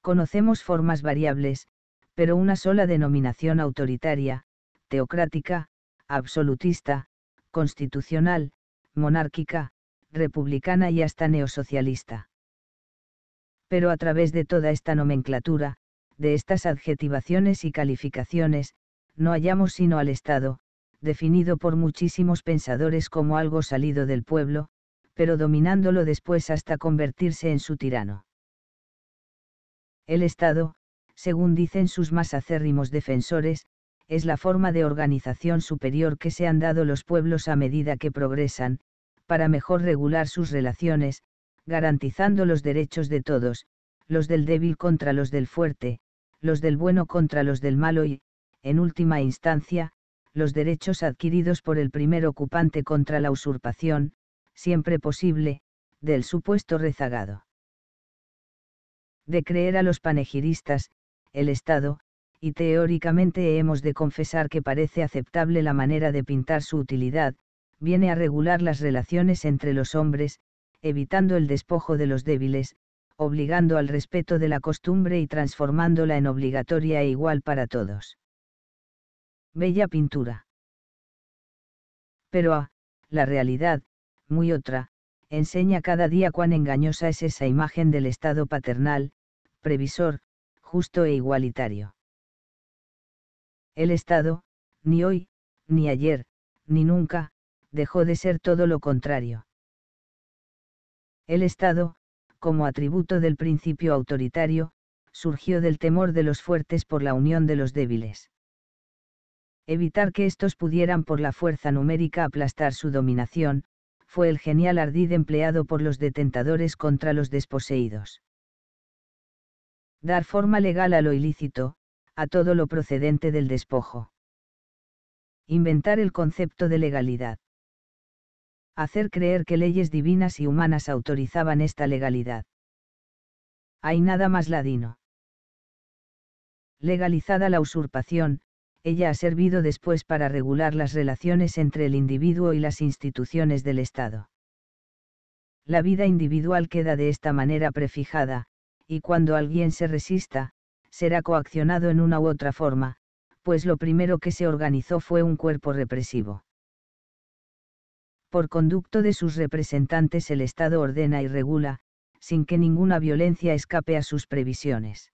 Conocemos formas variables, pero una sola denominación autoritaria, teocrática, absolutista, constitucional, monárquica, republicana y hasta neosocialista pero a través de toda esta nomenclatura, de estas adjetivaciones y calificaciones, no hallamos sino al Estado, definido por muchísimos pensadores como algo salido del pueblo, pero dominándolo después hasta convertirse en su tirano. El Estado, según dicen sus más acérrimos defensores, es la forma de organización superior que se han dado los pueblos a medida que progresan, para mejor regular sus relaciones, garantizando los derechos de todos, los del débil contra los del fuerte, los del bueno contra los del malo y, en última instancia, los derechos adquiridos por el primer ocupante contra la usurpación, siempre posible, del supuesto rezagado. De creer a los panegiristas, el Estado, y teóricamente hemos de confesar que parece aceptable la manera de pintar su utilidad, viene a regular las relaciones entre los hombres, evitando el despojo de los débiles, obligando al respeto de la costumbre y transformándola en obligatoria e igual para todos. Bella pintura. Pero a, ah, la realidad, muy otra, enseña cada día cuán engañosa es esa imagen del Estado paternal, previsor, justo e igualitario. El Estado, ni hoy, ni ayer, ni nunca, dejó de ser todo lo contrario. El Estado, como atributo del principio autoritario, surgió del temor de los fuertes por la unión de los débiles. Evitar que estos pudieran por la fuerza numérica aplastar su dominación, fue el genial ardid empleado por los detentadores contra los desposeídos. Dar forma legal a lo ilícito, a todo lo procedente del despojo. Inventar el concepto de legalidad hacer creer que leyes divinas y humanas autorizaban esta legalidad. Hay nada más ladino. Legalizada la usurpación, ella ha servido después para regular las relaciones entre el individuo y las instituciones del Estado. La vida individual queda de esta manera prefijada, y cuando alguien se resista, será coaccionado en una u otra forma, pues lo primero que se organizó fue un cuerpo represivo por conducto de sus representantes el Estado ordena y regula, sin que ninguna violencia escape a sus previsiones.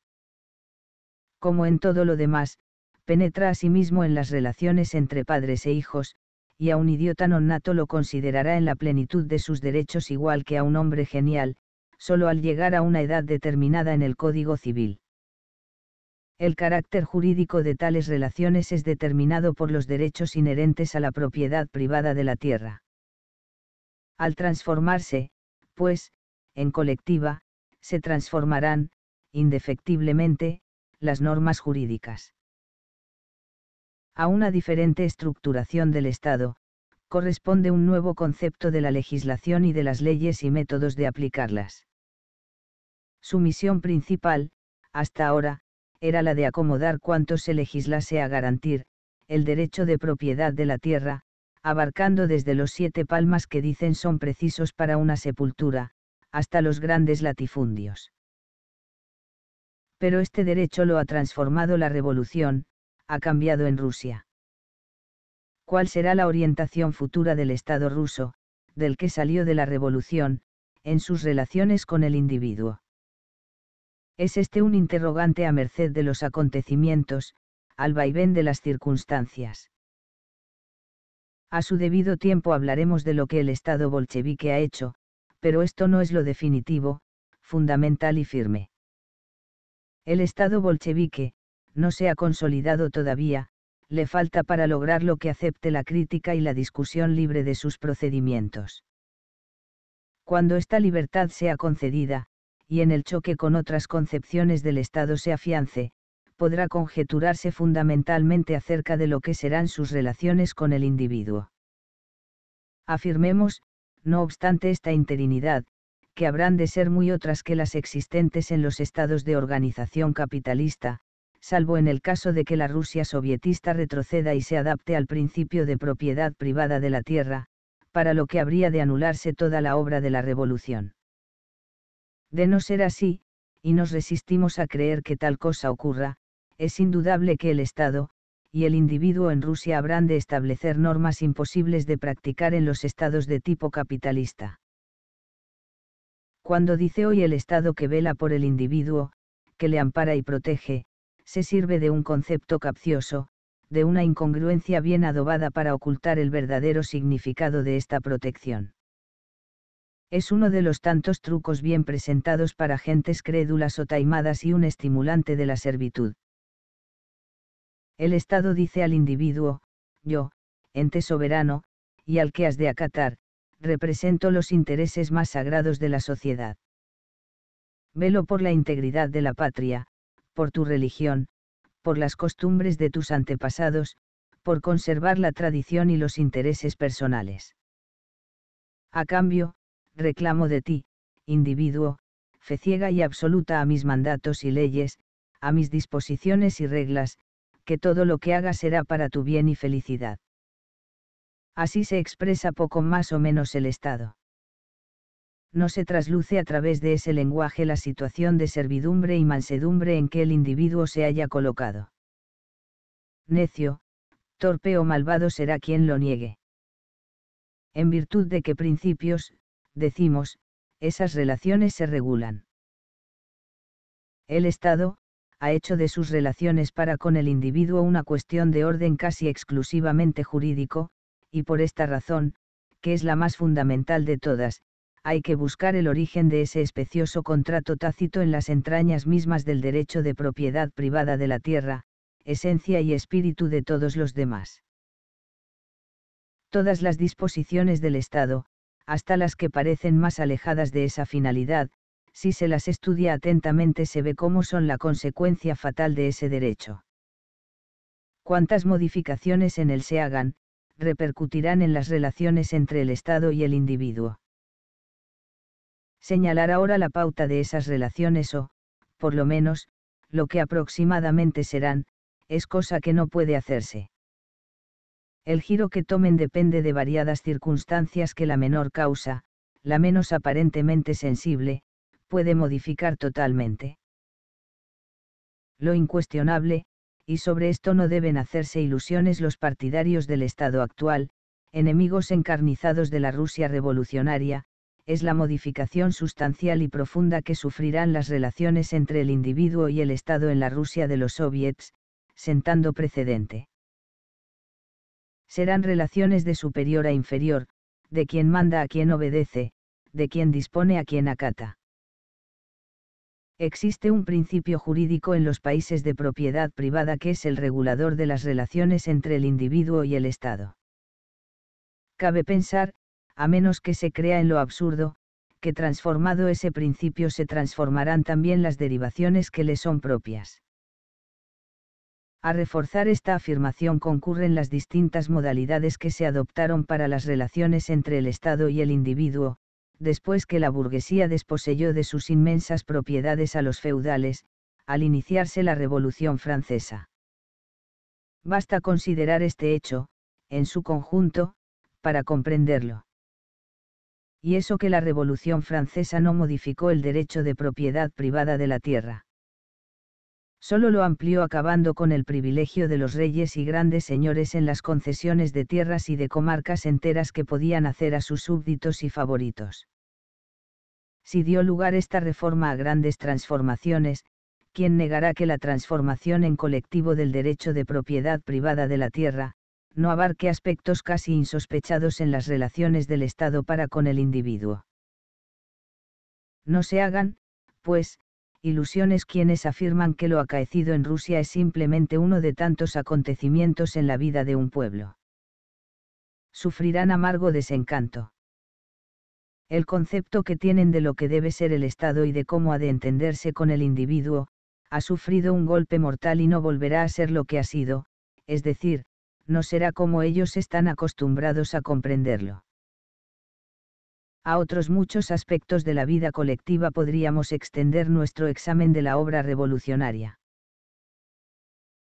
Como en todo lo demás, penetra asimismo sí en las relaciones entre padres e hijos, y a un idiota nato lo considerará en la plenitud de sus derechos igual que a un hombre genial, solo al llegar a una edad determinada en el Código Civil. El carácter jurídico de tales relaciones es determinado por los derechos inherentes a la propiedad privada de la tierra. Al transformarse, pues, en colectiva, se transformarán, indefectiblemente, las normas jurídicas. A una diferente estructuración del Estado, corresponde un nuevo concepto de la legislación y de las leyes y métodos de aplicarlas. Su misión principal, hasta ahora, era la de acomodar cuanto se legislase a garantir, el derecho de propiedad de la tierra, abarcando desde los siete palmas que dicen son precisos para una sepultura, hasta los grandes latifundios. Pero este derecho lo ha transformado la revolución, ha cambiado en Rusia. ¿Cuál será la orientación futura del Estado ruso, del que salió de la revolución, en sus relaciones con el individuo? Es este un interrogante a merced de los acontecimientos, al vaivén de las circunstancias. A su debido tiempo hablaremos de lo que el Estado bolchevique ha hecho, pero esto no es lo definitivo, fundamental y firme. El Estado bolchevique, no se ha consolidado todavía, le falta para lograr lo que acepte la crítica y la discusión libre de sus procedimientos. Cuando esta libertad sea concedida, y en el choque con otras concepciones del Estado se afiance, podrá conjeturarse fundamentalmente acerca de lo que serán sus relaciones con el individuo. Afirmemos, no obstante esta interinidad, que habrán de ser muy otras que las existentes en los estados de organización capitalista, salvo en el caso de que la Rusia sovietista retroceda y se adapte al principio de propiedad privada de la tierra, para lo que habría de anularse toda la obra de la revolución. De no ser así, y nos resistimos a creer que tal cosa ocurra, es indudable que el Estado, y el individuo en Rusia habrán de establecer normas imposibles de practicar en los estados de tipo capitalista. Cuando dice hoy el Estado que vela por el individuo, que le ampara y protege, se sirve de un concepto capcioso, de una incongruencia bien adobada para ocultar el verdadero significado de esta protección. Es uno de los tantos trucos bien presentados para gentes crédulas o taimadas y un estimulante de la servitud. El Estado dice al individuo, yo, ente soberano, y al que has de acatar, represento los intereses más sagrados de la sociedad. Velo por la integridad de la patria, por tu religión, por las costumbres de tus antepasados, por conservar la tradición y los intereses personales. A cambio, reclamo de ti, individuo, fe ciega y absoluta a mis mandatos y leyes, a mis disposiciones y reglas, todo lo que haga será para tu bien y felicidad. Así se expresa poco más o menos el Estado. No se trasluce a través de ese lenguaje la situación de servidumbre y mansedumbre en que el individuo se haya colocado. Necio, torpe o malvado será quien lo niegue. En virtud de qué principios, decimos, esas relaciones se regulan. El Estado, ha hecho de sus relaciones para con el individuo una cuestión de orden casi exclusivamente jurídico, y por esta razón, que es la más fundamental de todas, hay que buscar el origen de ese especioso contrato tácito en las entrañas mismas del derecho de propiedad privada de la tierra, esencia y espíritu de todos los demás. Todas las disposiciones del Estado, hasta las que parecen más alejadas de esa finalidad, si se las estudia atentamente se ve cómo son la consecuencia fatal de ese derecho. Cuantas modificaciones en él se hagan, repercutirán en las relaciones entre el Estado y el individuo. Señalar ahora la pauta de esas relaciones o, por lo menos, lo que aproximadamente serán, es cosa que no puede hacerse. El giro que tomen depende de variadas circunstancias que la menor causa, la menos aparentemente sensible, puede modificar totalmente. Lo incuestionable, y sobre esto no deben hacerse ilusiones los partidarios del Estado actual, enemigos encarnizados de la Rusia revolucionaria, es la modificación sustancial y profunda que sufrirán las relaciones entre el individuo y el Estado en la Rusia de los soviets, sentando precedente. Serán relaciones de superior a inferior, de quien manda a quien obedece, de quien dispone a quien acata. Existe un principio jurídico en los países de propiedad privada que es el regulador de las relaciones entre el individuo y el Estado. Cabe pensar, a menos que se crea en lo absurdo, que transformado ese principio se transformarán también las derivaciones que le son propias. A reforzar esta afirmación concurren las distintas modalidades que se adoptaron para las relaciones entre el Estado y el individuo, después que la burguesía desposeyó de sus inmensas propiedades a los feudales, al iniciarse la Revolución Francesa. Basta considerar este hecho, en su conjunto, para comprenderlo. Y eso que la Revolución Francesa no modificó el derecho de propiedad privada de la tierra. Solo lo amplió acabando con el privilegio de los reyes y grandes señores en las concesiones de tierras y de comarcas enteras que podían hacer a sus súbditos y favoritos. Si dio lugar esta reforma a grandes transformaciones, ¿quién negará que la transformación en colectivo del derecho de propiedad privada de la tierra, no abarque aspectos casi insospechados en las relaciones del Estado para con el individuo? No se hagan, pues, ilusiones quienes afirman que lo acaecido en Rusia es simplemente uno de tantos acontecimientos en la vida de un pueblo. Sufrirán amargo desencanto el concepto que tienen de lo que debe ser el Estado y de cómo ha de entenderse con el individuo, ha sufrido un golpe mortal y no volverá a ser lo que ha sido, es decir, no será como ellos están acostumbrados a comprenderlo. A otros muchos aspectos de la vida colectiva podríamos extender nuestro examen de la obra revolucionaria.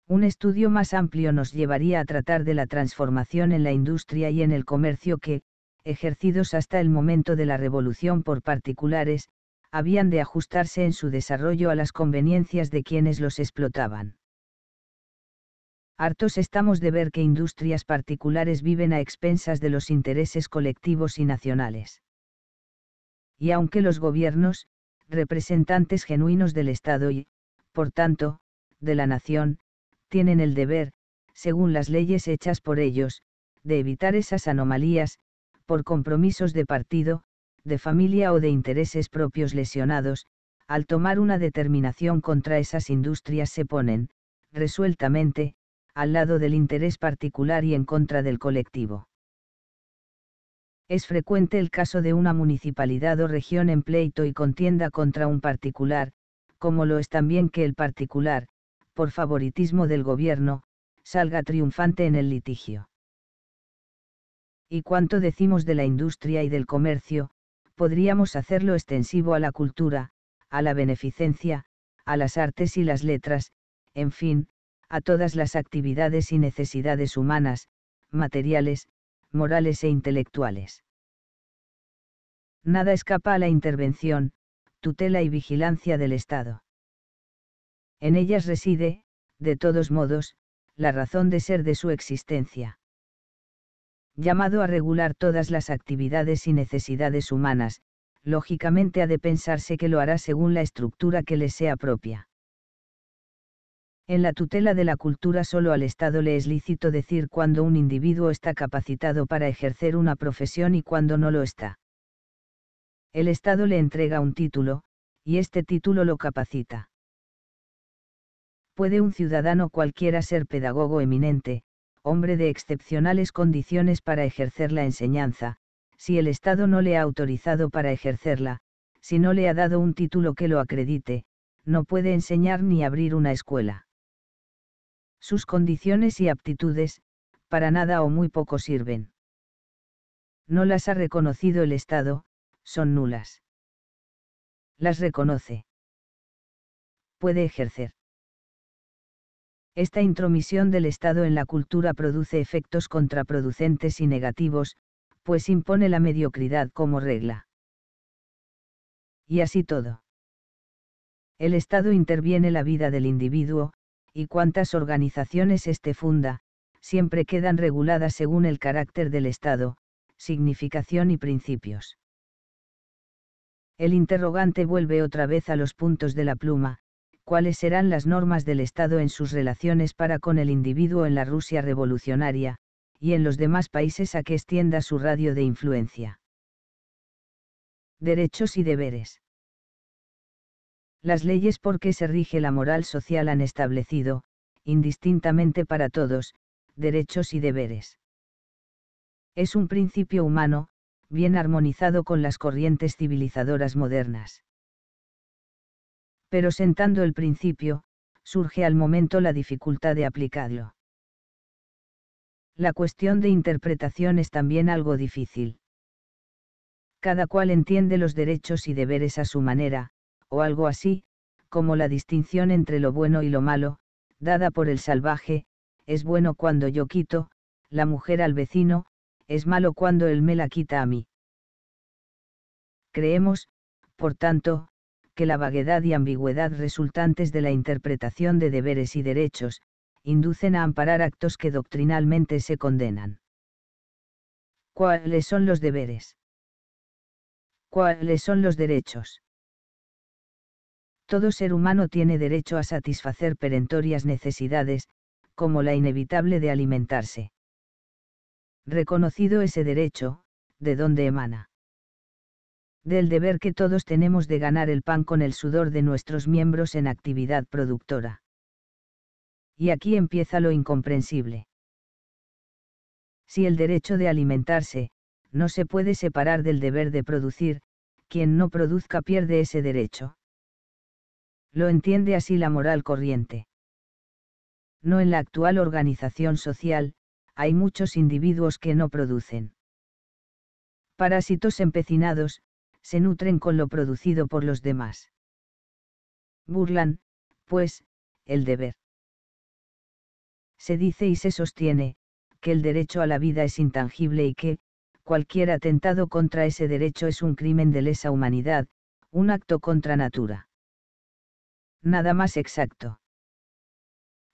Un estudio más amplio nos llevaría a tratar de la transformación en la industria y en el comercio que, ejercidos hasta el momento de la revolución por particulares, habían de ajustarse en su desarrollo a las conveniencias de quienes los explotaban. Hartos estamos de ver que industrias particulares viven a expensas de los intereses colectivos y nacionales. Y aunque los gobiernos, representantes genuinos del Estado y, por tanto, de la nación, tienen el deber, según las leyes hechas por ellos, de evitar esas anomalías, por compromisos de partido, de familia o de intereses propios lesionados, al tomar una determinación contra esas industrias se ponen, resueltamente, al lado del interés particular y en contra del colectivo. Es frecuente el caso de una municipalidad o región en pleito y contienda contra un particular, como lo es también que el particular, por favoritismo del gobierno, salga triunfante en el litigio y cuanto decimos de la industria y del comercio, podríamos hacerlo extensivo a la cultura, a la beneficencia, a las artes y las letras, en fin, a todas las actividades y necesidades humanas, materiales, morales e intelectuales. Nada escapa a la intervención, tutela y vigilancia del Estado. En ellas reside, de todos modos, la razón de ser de su existencia llamado a regular todas las actividades y necesidades humanas, lógicamente ha de pensarse que lo hará según la estructura que le sea propia. En la tutela de la cultura solo al Estado le es lícito decir cuando un individuo está capacitado para ejercer una profesión y cuando no lo está. El Estado le entrega un título, y este título lo capacita. Puede un ciudadano cualquiera ser pedagogo eminente, hombre de excepcionales condiciones para ejercer la enseñanza, si el Estado no le ha autorizado para ejercerla, si no le ha dado un título que lo acredite, no puede enseñar ni abrir una escuela. Sus condiciones y aptitudes, para nada o muy poco sirven. No las ha reconocido el Estado, son nulas. Las reconoce. Puede ejercer. Esta intromisión del Estado en la cultura produce efectos contraproducentes y negativos, pues impone la mediocridad como regla. Y así todo. El Estado interviene la vida del individuo, y cuantas organizaciones éste funda, siempre quedan reguladas según el carácter del Estado, significación y principios. El interrogante vuelve otra vez a los puntos de la pluma, cuáles serán las normas del Estado en sus relaciones para con el individuo en la Rusia revolucionaria, y en los demás países a que extienda su radio de influencia. Derechos y deberes. Las leyes por que se rige la moral social han establecido, indistintamente para todos, derechos y deberes. Es un principio humano, bien armonizado con las corrientes civilizadoras modernas pero sentando el principio, surge al momento la dificultad de aplicarlo. La cuestión de interpretación es también algo difícil. Cada cual entiende los derechos y deberes a su manera, o algo así, como la distinción entre lo bueno y lo malo, dada por el salvaje, es bueno cuando yo quito, la mujer al vecino, es malo cuando él me la quita a mí. Creemos, por tanto, que la vaguedad y ambigüedad resultantes de la interpretación de deberes y derechos, inducen a amparar actos que doctrinalmente se condenan. ¿Cuáles son los deberes? ¿Cuáles son los derechos? Todo ser humano tiene derecho a satisfacer perentorias necesidades, como la inevitable de alimentarse. Reconocido ese derecho, ¿de dónde emana? del deber que todos tenemos de ganar el pan con el sudor de nuestros miembros en actividad productora. Y aquí empieza lo incomprensible. Si el derecho de alimentarse, no se puede separar del deber de producir, quien no produzca pierde ese derecho. Lo entiende así la moral corriente. No en la actual organización social, hay muchos individuos que no producen. Parásitos empecinados, se nutren con lo producido por los demás. Burlan, pues, el deber. Se dice y se sostiene, que el derecho a la vida es intangible y que, cualquier atentado contra ese derecho es un crimen de lesa humanidad, un acto contra natura. Nada más exacto.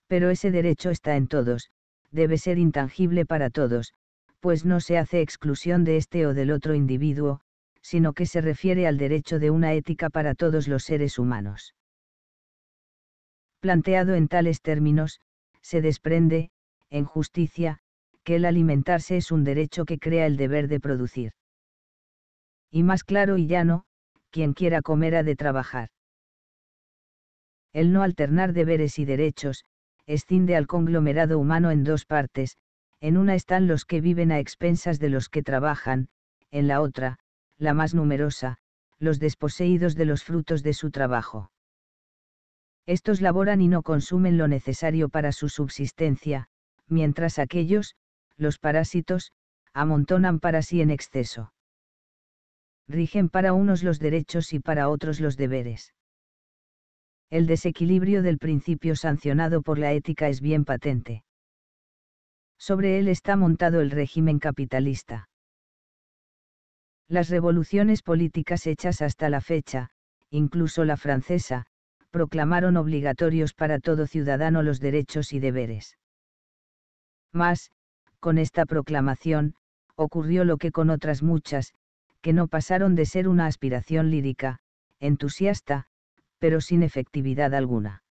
Pero ese derecho está en todos, debe ser intangible para todos, pues no se hace exclusión de este o del otro individuo, sino que se refiere al derecho de una ética para todos los seres humanos. Planteado en tales términos, se desprende, en justicia, que el alimentarse es un derecho que crea el deber de producir. Y más claro y llano, quien quiera comer ha de trabajar. El no alternar deberes y derechos, escinde al conglomerado humano en dos partes, en una están los que viven a expensas de los que trabajan, en la otra, la más numerosa, los desposeídos de los frutos de su trabajo. Estos laboran y no consumen lo necesario para su subsistencia, mientras aquellos, los parásitos, amontonan para sí en exceso. Rigen para unos los derechos y para otros los deberes. El desequilibrio del principio sancionado por la ética es bien patente. Sobre él está montado el régimen capitalista. Las revoluciones políticas hechas hasta la fecha, incluso la francesa, proclamaron obligatorios para todo ciudadano los derechos y deberes. Más, con esta proclamación, ocurrió lo que con otras muchas, que no pasaron de ser una aspiración lírica, entusiasta, pero sin efectividad alguna.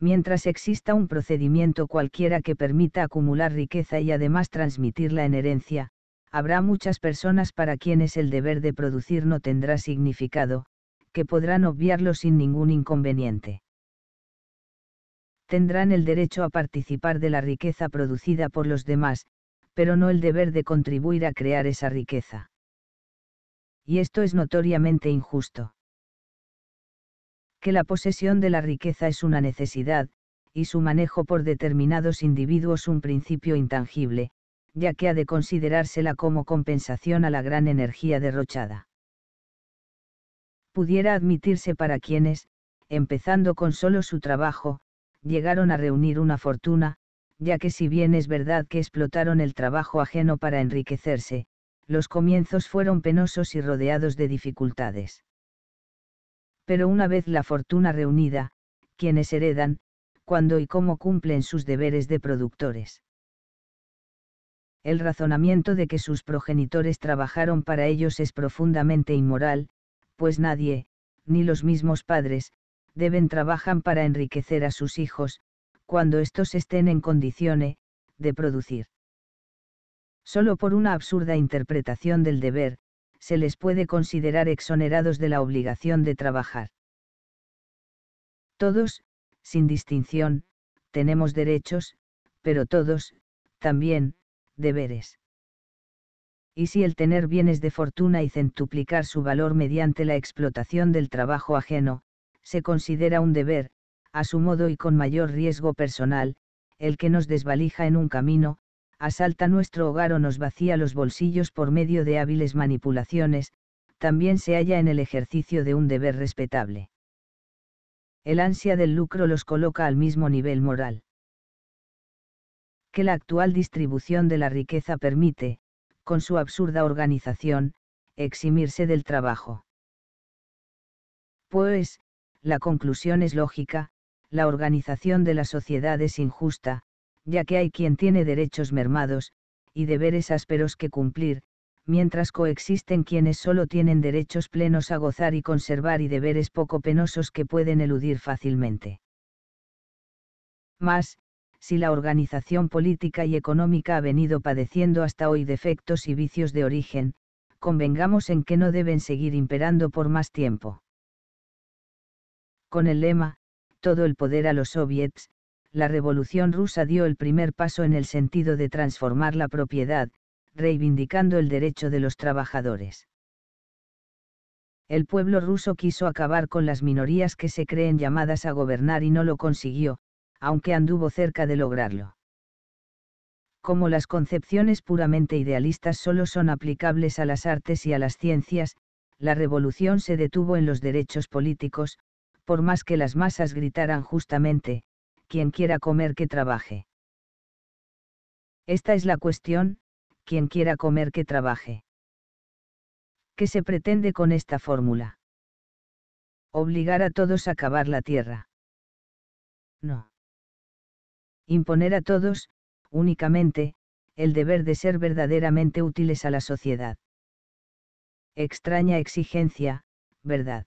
Mientras exista un procedimiento cualquiera que permita acumular riqueza y además transmitirla en herencia, habrá muchas personas para quienes el deber de producir no tendrá significado, que podrán obviarlo sin ningún inconveniente. Tendrán el derecho a participar de la riqueza producida por los demás, pero no el deber de contribuir a crear esa riqueza. Y esto es notoriamente injusto. Que la posesión de la riqueza es una necesidad, y su manejo por determinados individuos un principio intangible, ya que ha de considerársela como compensación a la gran energía derrochada. Pudiera admitirse para quienes, empezando con solo su trabajo, llegaron a reunir una fortuna, ya que si bien es verdad que explotaron el trabajo ajeno para enriquecerse, los comienzos fueron penosos y rodeados de dificultades. Pero una vez la fortuna reunida, quienes heredan, cuándo y cómo cumplen sus deberes de productores el razonamiento de que sus progenitores trabajaron para ellos es profundamente inmoral, pues nadie, ni los mismos padres, deben trabajar para enriquecer a sus hijos, cuando éstos estén en condiciones, de producir. Solo por una absurda interpretación del deber, se les puede considerar exonerados de la obligación de trabajar. Todos, sin distinción, tenemos derechos, pero todos, también, deberes. Y si el tener bienes de fortuna y centuplicar su valor mediante la explotación del trabajo ajeno, se considera un deber, a su modo y con mayor riesgo personal, el que nos desvalija en un camino, asalta nuestro hogar o nos vacía los bolsillos por medio de hábiles manipulaciones, también se halla en el ejercicio de un deber respetable. El ansia del lucro los coloca al mismo nivel moral que la actual distribución de la riqueza permite, con su absurda organización, eximirse del trabajo. Pues, la conclusión es lógica, la organización de la sociedad es injusta, ya que hay quien tiene derechos mermados, y deberes ásperos que cumplir, mientras coexisten quienes solo tienen derechos plenos a gozar y conservar y deberes poco penosos que pueden eludir fácilmente. Más, si la organización política y económica ha venido padeciendo hasta hoy defectos y vicios de origen, convengamos en que no deben seguir imperando por más tiempo. Con el lema, todo el poder a los soviets, la revolución rusa dio el primer paso en el sentido de transformar la propiedad, reivindicando el derecho de los trabajadores. El pueblo ruso quiso acabar con las minorías que se creen llamadas a gobernar y no lo consiguió, aunque anduvo cerca de lograrlo. Como las concepciones puramente idealistas solo son aplicables a las artes y a las ciencias, la revolución se detuvo en los derechos políticos, por más que las masas gritaran justamente, quien quiera comer que trabaje. Esta es la cuestión, quien quiera comer que trabaje. ¿Qué se pretende con esta fórmula? Obligar a todos a acabar la tierra. No imponer a todos, únicamente, el deber de ser verdaderamente útiles a la sociedad. Extraña exigencia, ¿verdad?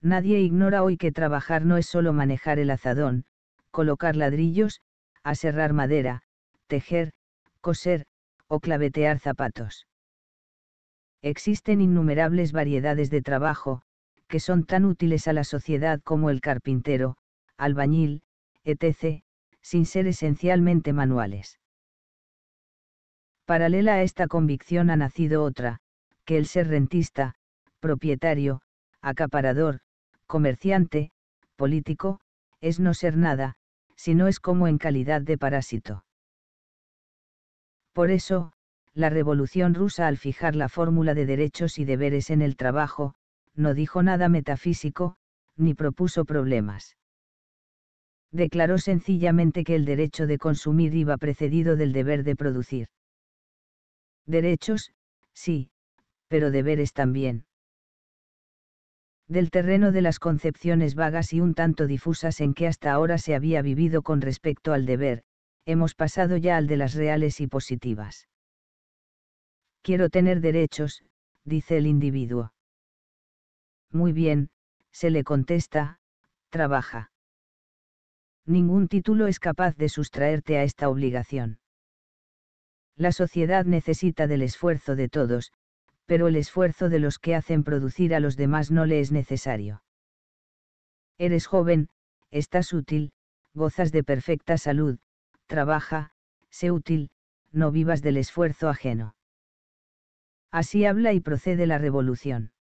Nadie ignora hoy que trabajar no es solo manejar el azadón, colocar ladrillos, aserrar madera, tejer, coser, o clavetear zapatos. Existen innumerables variedades de trabajo, que son tan útiles a la sociedad como el carpintero, albañil, etc., sin ser esencialmente manuales. Paralela a esta convicción ha nacido otra, que el ser rentista, propietario, acaparador, comerciante, político, es no ser nada, sino es como en calidad de parásito. Por eso, la Revolución rusa al fijar la fórmula de derechos y deberes en el trabajo, no dijo nada metafísico, ni propuso problemas declaró sencillamente que el derecho de consumir iba precedido del deber de producir. Derechos, sí, pero deberes también. Del terreno de las concepciones vagas y un tanto difusas en que hasta ahora se había vivido con respecto al deber, hemos pasado ya al de las reales y positivas. Quiero tener derechos, dice el individuo. Muy bien, se le contesta, trabaja ningún título es capaz de sustraerte a esta obligación. La sociedad necesita del esfuerzo de todos, pero el esfuerzo de los que hacen producir a los demás no le es necesario. Eres joven, estás útil, gozas de perfecta salud, trabaja, sé útil, no vivas del esfuerzo ajeno. Así habla y procede la revolución.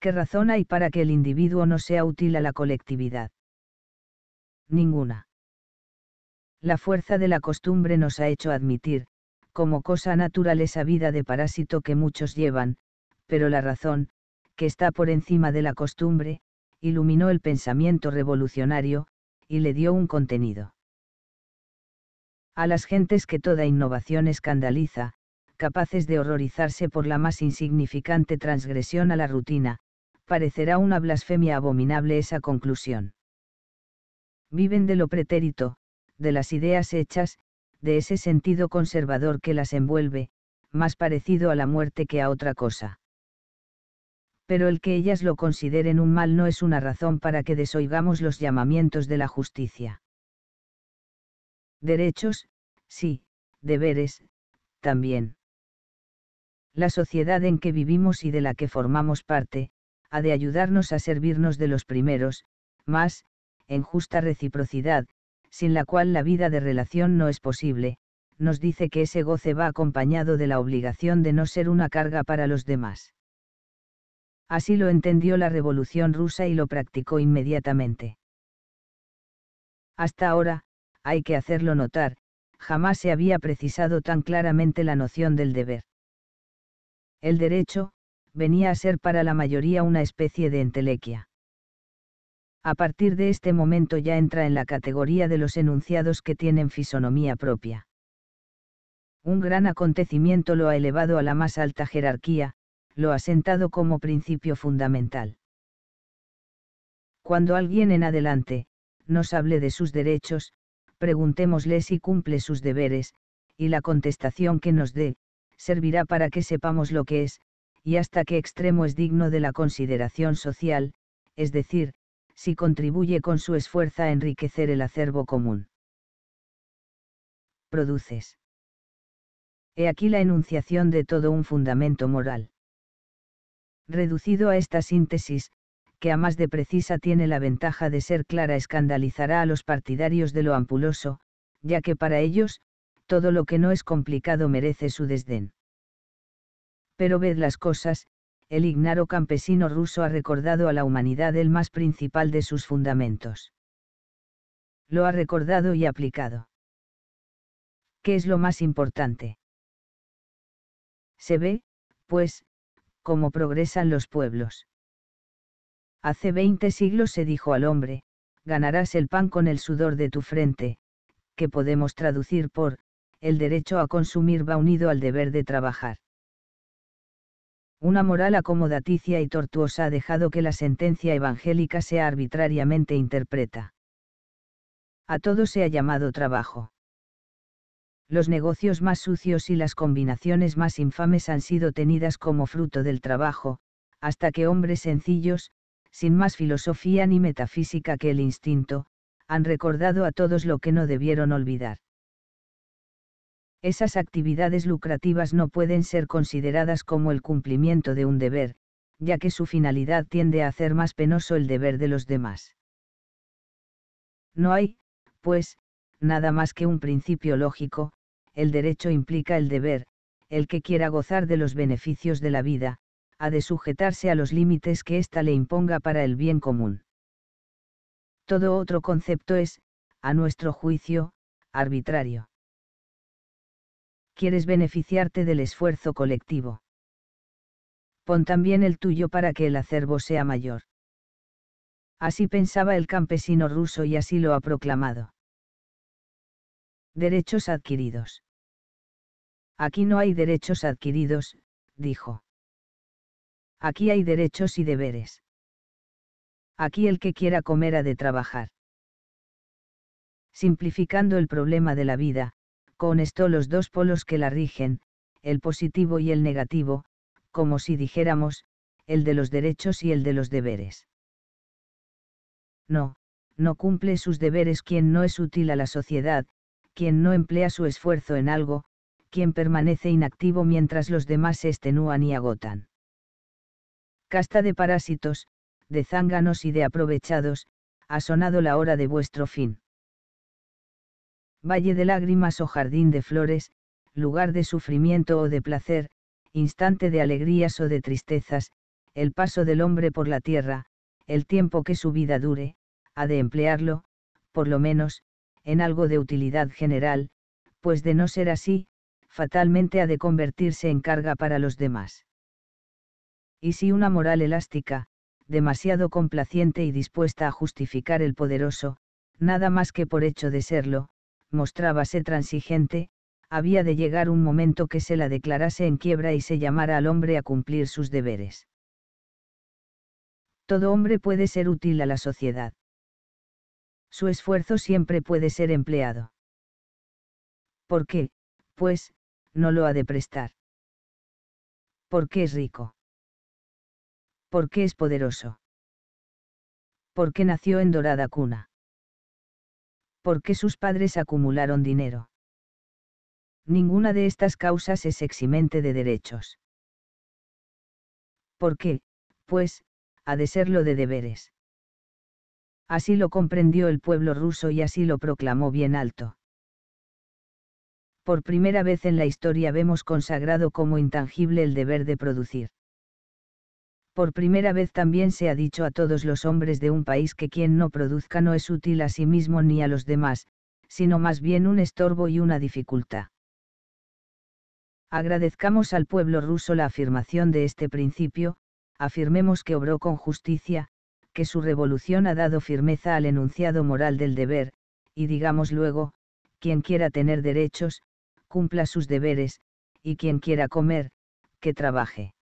¿Qué razón hay para que el individuo no sea útil a la colectividad? ninguna. La fuerza de la costumbre nos ha hecho admitir, como cosa natural esa vida de parásito que muchos llevan, pero la razón, que está por encima de la costumbre, iluminó el pensamiento revolucionario, y le dio un contenido. A las gentes que toda innovación escandaliza, capaces de horrorizarse por la más insignificante transgresión a la rutina, parecerá una blasfemia abominable esa conclusión. Viven de lo pretérito, de las ideas hechas, de ese sentido conservador que las envuelve, más parecido a la muerte que a otra cosa. Pero el que ellas lo consideren un mal no es una razón para que desoigamos los llamamientos de la justicia. Derechos, sí, deberes, también. La sociedad en que vivimos y de la que formamos parte, ha de ayudarnos a servirnos de los primeros, más, en justa reciprocidad, sin la cual la vida de relación no es posible, nos dice que ese goce va acompañado de la obligación de no ser una carga para los demás. Así lo entendió la Revolución rusa y lo practicó inmediatamente. Hasta ahora, hay que hacerlo notar, jamás se había precisado tan claramente la noción del deber. El derecho, venía a ser para la mayoría una especie de entelequia a partir de este momento ya entra en la categoría de los enunciados que tienen fisonomía propia. Un gran acontecimiento lo ha elevado a la más alta jerarquía, lo ha sentado como principio fundamental. Cuando alguien en adelante, nos hable de sus derechos, preguntémosle si cumple sus deberes, y la contestación que nos dé, servirá para que sepamos lo que es, y hasta qué extremo es digno de la consideración social, es decir, si contribuye con su esfuerzo a enriquecer el acervo común. Produces. He aquí la enunciación de todo un fundamento moral. Reducido a esta síntesis, que a más de precisa tiene la ventaja de ser clara, escandalizará a los partidarios de lo ampuloso, ya que para ellos, todo lo que no es complicado merece su desdén. Pero ved las cosas, el ignaro campesino ruso ha recordado a la humanidad el más principal de sus fundamentos. Lo ha recordado y aplicado. ¿Qué es lo más importante? Se ve, pues, cómo progresan los pueblos. Hace veinte siglos se dijo al hombre, ganarás el pan con el sudor de tu frente, que podemos traducir por, el derecho a consumir va unido al deber de trabajar. Una moral acomodaticia y tortuosa ha dejado que la sentencia evangélica sea arbitrariamente interpreta. A todo se ha llamado trabajo. Los negocios más sucios y las combinaciones más infames han sido tenidas como fruto del trabajo, hasta que hombres sencillos, sin más filosofía ni metafísica que el instinto, han recordado a todos lo que no debieron olvidar esas actividades lucrativas no pueden ser consideradas como el cumplimiento de un deber, ya que su finalidad tiende a hacer más penoso el deber de los demás. No hay, pues, nada más que un principio lógico, el derecho implica el deber, el que quiera gozar de los beneficios de la vida, ha de sujetarse a los límites que ésta le imponga para el bien común. Todo otro concepto es, a nuestro juicio, arbitrario quieres beneficiarte del esfuerzo colectivo. Pon también el tuyo para que el acervo sea mayor. Así pensaba el campesino ruso y así lo ha proclamado. Derechos adquiridos. Aquí no hay derechos adquiridos, dijo. Aquí hay derechos y deberes. Aquí el que quiera comer ha de trabajar. Simplificando el problema de la vida, con esto los dos polos que la rigen, el positivo y el negativo, como si dijéramos, el de los derechos y el de los deberes. No, no cumple sus deberes quien no es útil a la sociedad, quien no emplea su esfuerzo en algo, quien permanece inactivo mientras los demás se estenúan y agotan. Casta de parásitos, de zánganos y de aprovechados, ha sonado la hora de vuestro fin valle de lágrimas o jardín de flores, lugar de sufrimiento o de placer, instante de alegrías o de tristezas, el paso del hombre por la tierra, el tiempo que su vida dure, ha de emplearlo, por lo menos, en algo de utilidad general, pues de no ser así, fatalmente ha de convertirse en carga para los demás. Y si una moral elástica, demasiado complaciente y dispuesta a justificar el poderoso, nada más que por hecho de serlo, mostrábase transigente, había de llegar un momento que se la declarase en quiebra y se llamara al hombre a cumplir sus deberes. Todo hombre puede ser útil a la sociedad. Su esfuerzo siempre puede ser empleado. ¿Por qué, pues, no lo ha de prestar? ¿Por qué es rico? ¿Por qué es poderoso? ¿Por qué nació en dorada cuna? ¿Por qué sus padres acumularon dinero? Ninguna de estas causas es eximente de derechos. ¿Por qué, pues, ha de serlo de deberes? Así lo comprendió el pueblo ruso y así lo proclamó bien alto. Por primera vez en la historia vemos consagrado como intangible el deber de producir. Por primera vez también se ha dicho a todos los hombres de un país que quien no produzca no es útil a sí mismo ni a los demás, sino más bien un estorbo y una dificultad. Agradezcamos al pueblo ruso la afirmación de este principio, afirmemos que obró con justicia, que su revolución ha dado firmeza al enunciado moral del deber, y digamos luego, quien quiera tener derechos, cumpla sus deberes, y quien quiera comer, que trabaje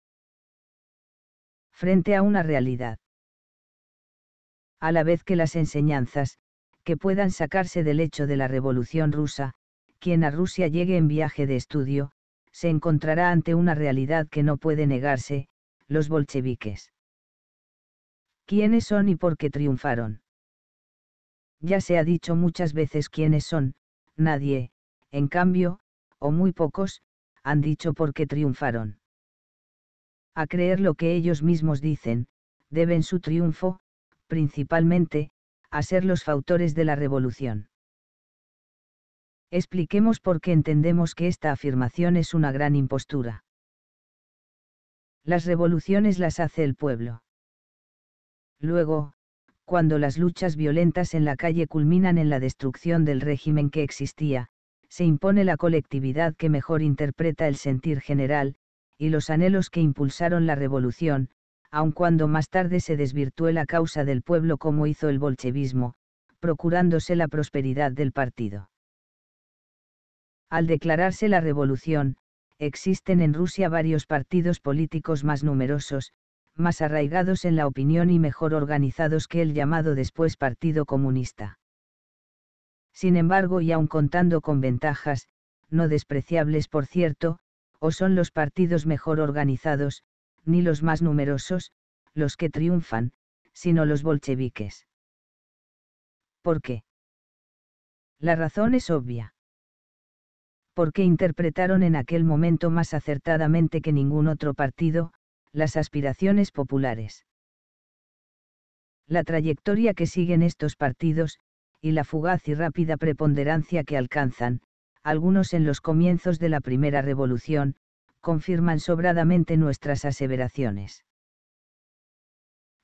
frente a una realidad. A la vez que las enseñanzas, que puedan sacarse del hecho de la Revolución rusa, quien a Rusia llegue en viaje de estudio, se encontrará ante una realidad que no puede negarse, los bolcheviques. ¿Quiénes son y por qué triunfaron? Ya se ha dicho muchas veces quiénes son, nadie, en cambio, o muy pocos, han dicho por qué triunfaron a creer lo que ellos mismos dicen, deben su triunfo, principalmente, a ser los fautores de la revolución. Expliquemos por qué entendemos que esta afirmación es una gran impostura. Las revoluciones las hace el pueblo. Luego, cuando las luchas violentas en la calle culminan en la destrucción del régimen que existía, se impone la colectividad que mejor interpreta el sentir general, y los anhelos que impulsaron la revolución, aun cuando más tarde se desvirtuó la causa del pueblo como hizo el bolchevismo, procurándose la prosperidad del partido. Al declararse la revolución, existen en Rusia varios partidos políticos más numerosos, más arraigados en la opinión y mejor organizados que el llamado después Partido Comunista. Sin embargo, y aun contando con ventajas, no despreciables por cierto, o son los partidos mejor organizados, ni los más numerosos, los que triunfan, sino los bolcheviques. ¿Por qué? La razón es obvia. Porque interpretaron en aquel momento más acertadamente que ningún otro partido, las aspiraciones populares. La trayectoria que siguen estos partidos, y la fugaz y rápida preponderancia que alcanzan, algunos en los comienzos de la primera revolución, confirman sobradamente nuestras aseveraciones.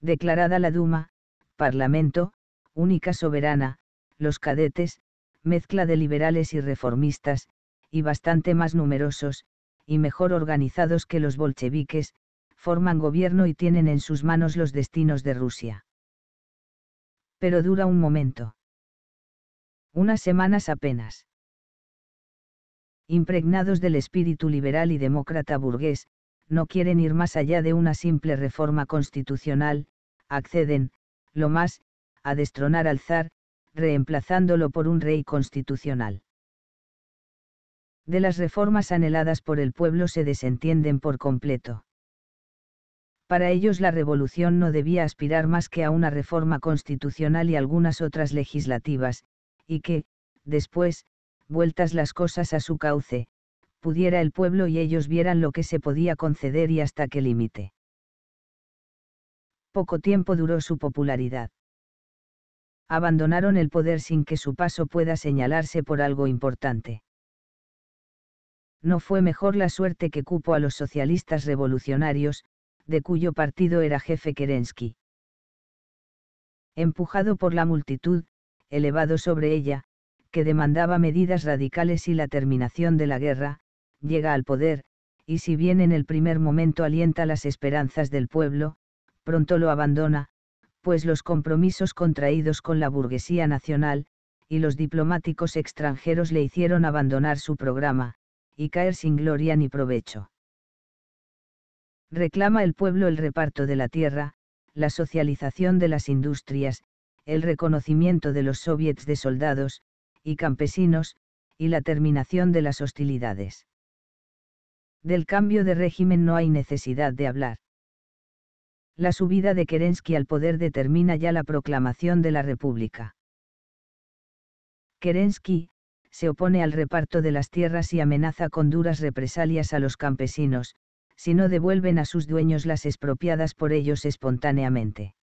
Declarada la Duma, Parlamento, única soberana, los cadetes, mezcla de liberales y reformistas, y bastante más numerosos, y mejor organizados que los bolcheviques, forman gobierno y tienen en sus manos los destinos de Rusia. Pero dura un momento. Unas semanas apenas impregnados del espíritu liberal y demócrata burgués, no quieren ir más allá de una simple reforma constitucional, acceden, lo más, a destronar al zar, reemplazándolo por un rey constitucional. De las reformas anheladas por el pueblo se desentienden por completo. Para ellos la revolución no debía aspirar más que a una reforma constitucional y algunas otras legislativas, y que, después, vueltas las cosas a su cauce, pudiera el pueblo y ellos vieran lo que se podía conceder y hasta qué límite. Poco tiempo duró su popularidad. Abandonaron el poder sin que su paso pueda señalarse por algo importante. No fue mejor la suerte que cupo a los socialistas revolucionarios, de cuyo partido era jefe Kerensky. Empujado por la multitud, elevado sobre ella, que demandaba medidas radicales y la terminación de la guerra, llega al poder, y si bien en el primer momento alienta las esperanzas del pueblo, pronto lo abandona, pues los compromisos contraídos con la burguesía nacional, y los diplomáticos extranjeros le hicieron abandonar su programa, y caer sin gloria ni provecho. Reclama el pueblo el reparto de la tierra, la socialización de las industrias, el reconocimiento de los soviets de soldados, y campesinos, y la terminación de las hostilidades. Del cambio de régimen no hay necesidad de hablar. La subida de Kerensky al poder determina ya la proclamación de la República. Kerensky, se opone al reparto de las tierras y amenaza con duras represalias a los campesinos, si no devuelven a sus dueños las expropiadas por ellos espontáneamente.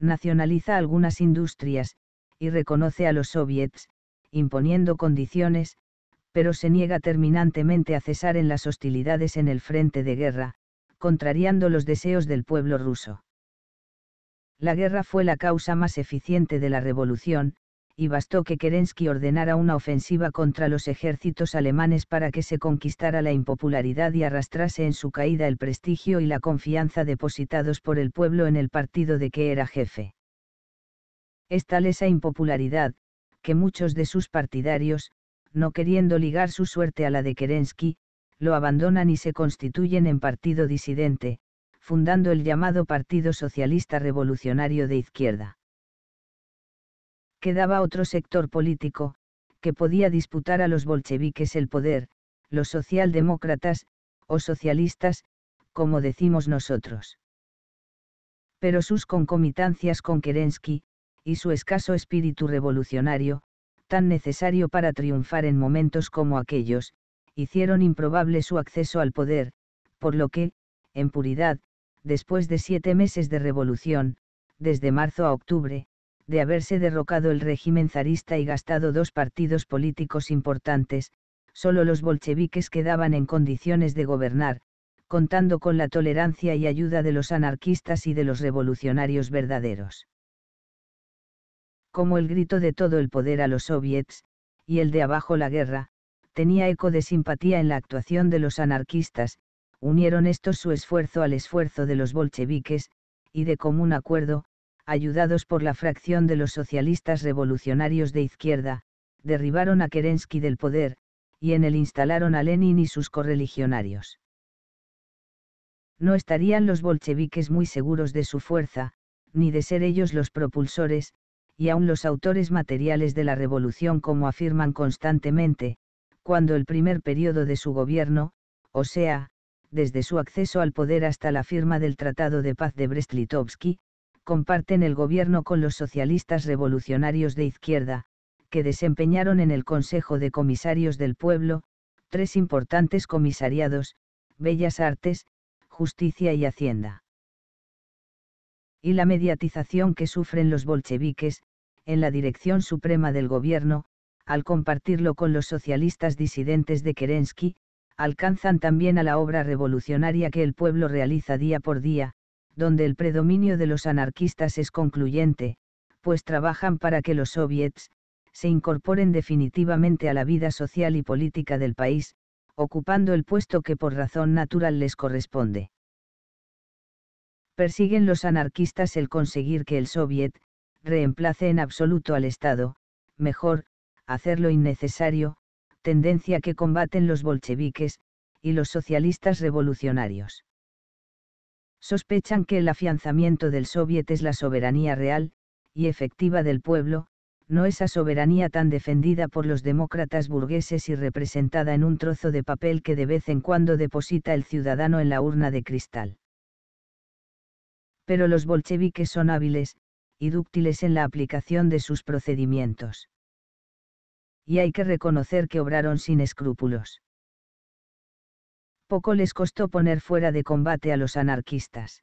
Nacionaliza algunas industrias, y reconoce a los soviets, imponiendo condiciones, pero se niega terminantemente a cesar en las hostilidades en el frente de guerra, contrariando los deseos del pueblo ruso. La guerra fue la causa más eficiente de la revolución, y bastó que Kerensky ordenara una ofensiva contra los ejércitos alemanes para que se conquistara la impopularidad y arrastrase en su caída el prestigio y la confianza depositados por el pueblo en el partido de que era jefe. Es tal esa impopularidad, que muchos de sus partidarios, no queriendo ligar su suerte a la de Kerensky, lo abandonan y se constituyen en partido disidente, fundando el llamado Partido Socialista Revolucionario de Izquierda. Quedaba otro sector político, que podía disputar a los bolcheviques el poder, los socialdemócratas, o socialistas, como decimos nosotros. Pero sus concomitancias con Kerensky, y su escaso espíritu revolucionario, tan necesario para triunfar en momentos como aquellos, hicieron improbable su acceso al poder, por lo que, en puridad, después de siete meses de revolución, desde marzo a octubre, de haberse derrocado el régimen zarista y gastado dos partidos políticos importantes, solo los bolcheviques quedaban en condiciones de gobernar, contando con la tolerancia y ayuda de los anarquistas y de los revolucionarios verdaderos como el grito de todo el poder a los soviets, y el de abajo la guerra, tenía eco de simpatía en la actuación de los anarquistas, unieron estos su esfuerzo al esfuerzo de los bolcheviques, y de común acuerdo, ayudados por la fracción de los socialistas revolucionarios de izquierda, derribaron a Kerensky del poder, y en él instalaron a Lenin y sus correligionarios. No estarían los bolcheviques muy seguros de su fuerza, ni de ser ellos los propulsores, y aún los autores materiales de la revolución como afirman constantemente, cuando el primer periodo de su gobierno, o sea, desde su acceso al poder hasta la firma del Tratado de Paz de Brest-Litovsky, comparten el gobierno con los socialistas revolucionarios de izquierda, que desempeñaron en el Consejo de Comisarios del Pueblo, tres importantes comisariados, Bellas Artes, Justicia y Hacienda. Y la mediatización que sufren los bolcheviques, en la dirección suprema del gobierno, al compartirlo con los socialistas disidentes de Kerensky, alcanzan también a la obra revolucionaria que el pueblo realiza día por día, donde el predominio de los anarquistas es concluyente, pues trabajan para que los soviets, se incorporen definitivamente a la vida social y política del país, ocupando el puesto que por razón natural les corresponde. Persiguen los anarquistas el conseguir que el soviet, reemplace en absoluto al Estado, mejor, hacerlo innecesario, tendencia que combaten los bolcheviques, y los socialistas revolucionarios. Sospechan que el afianzamiento del soviet es la soberanía real, y efectiva del pueblo, no esa soberanía tan defendida por los demócratas burgueses y representada en un trozo de papel que de vez en cuando deposita el ciudadano en la urna de cristal. Pero los bolcheviques son hábiles, y dúctiles en la aplicación de sus procedimientos. Y hay que reconocer que obraron sin escrúpulos. Poco les costó poner fuera de combate a los anarquistas.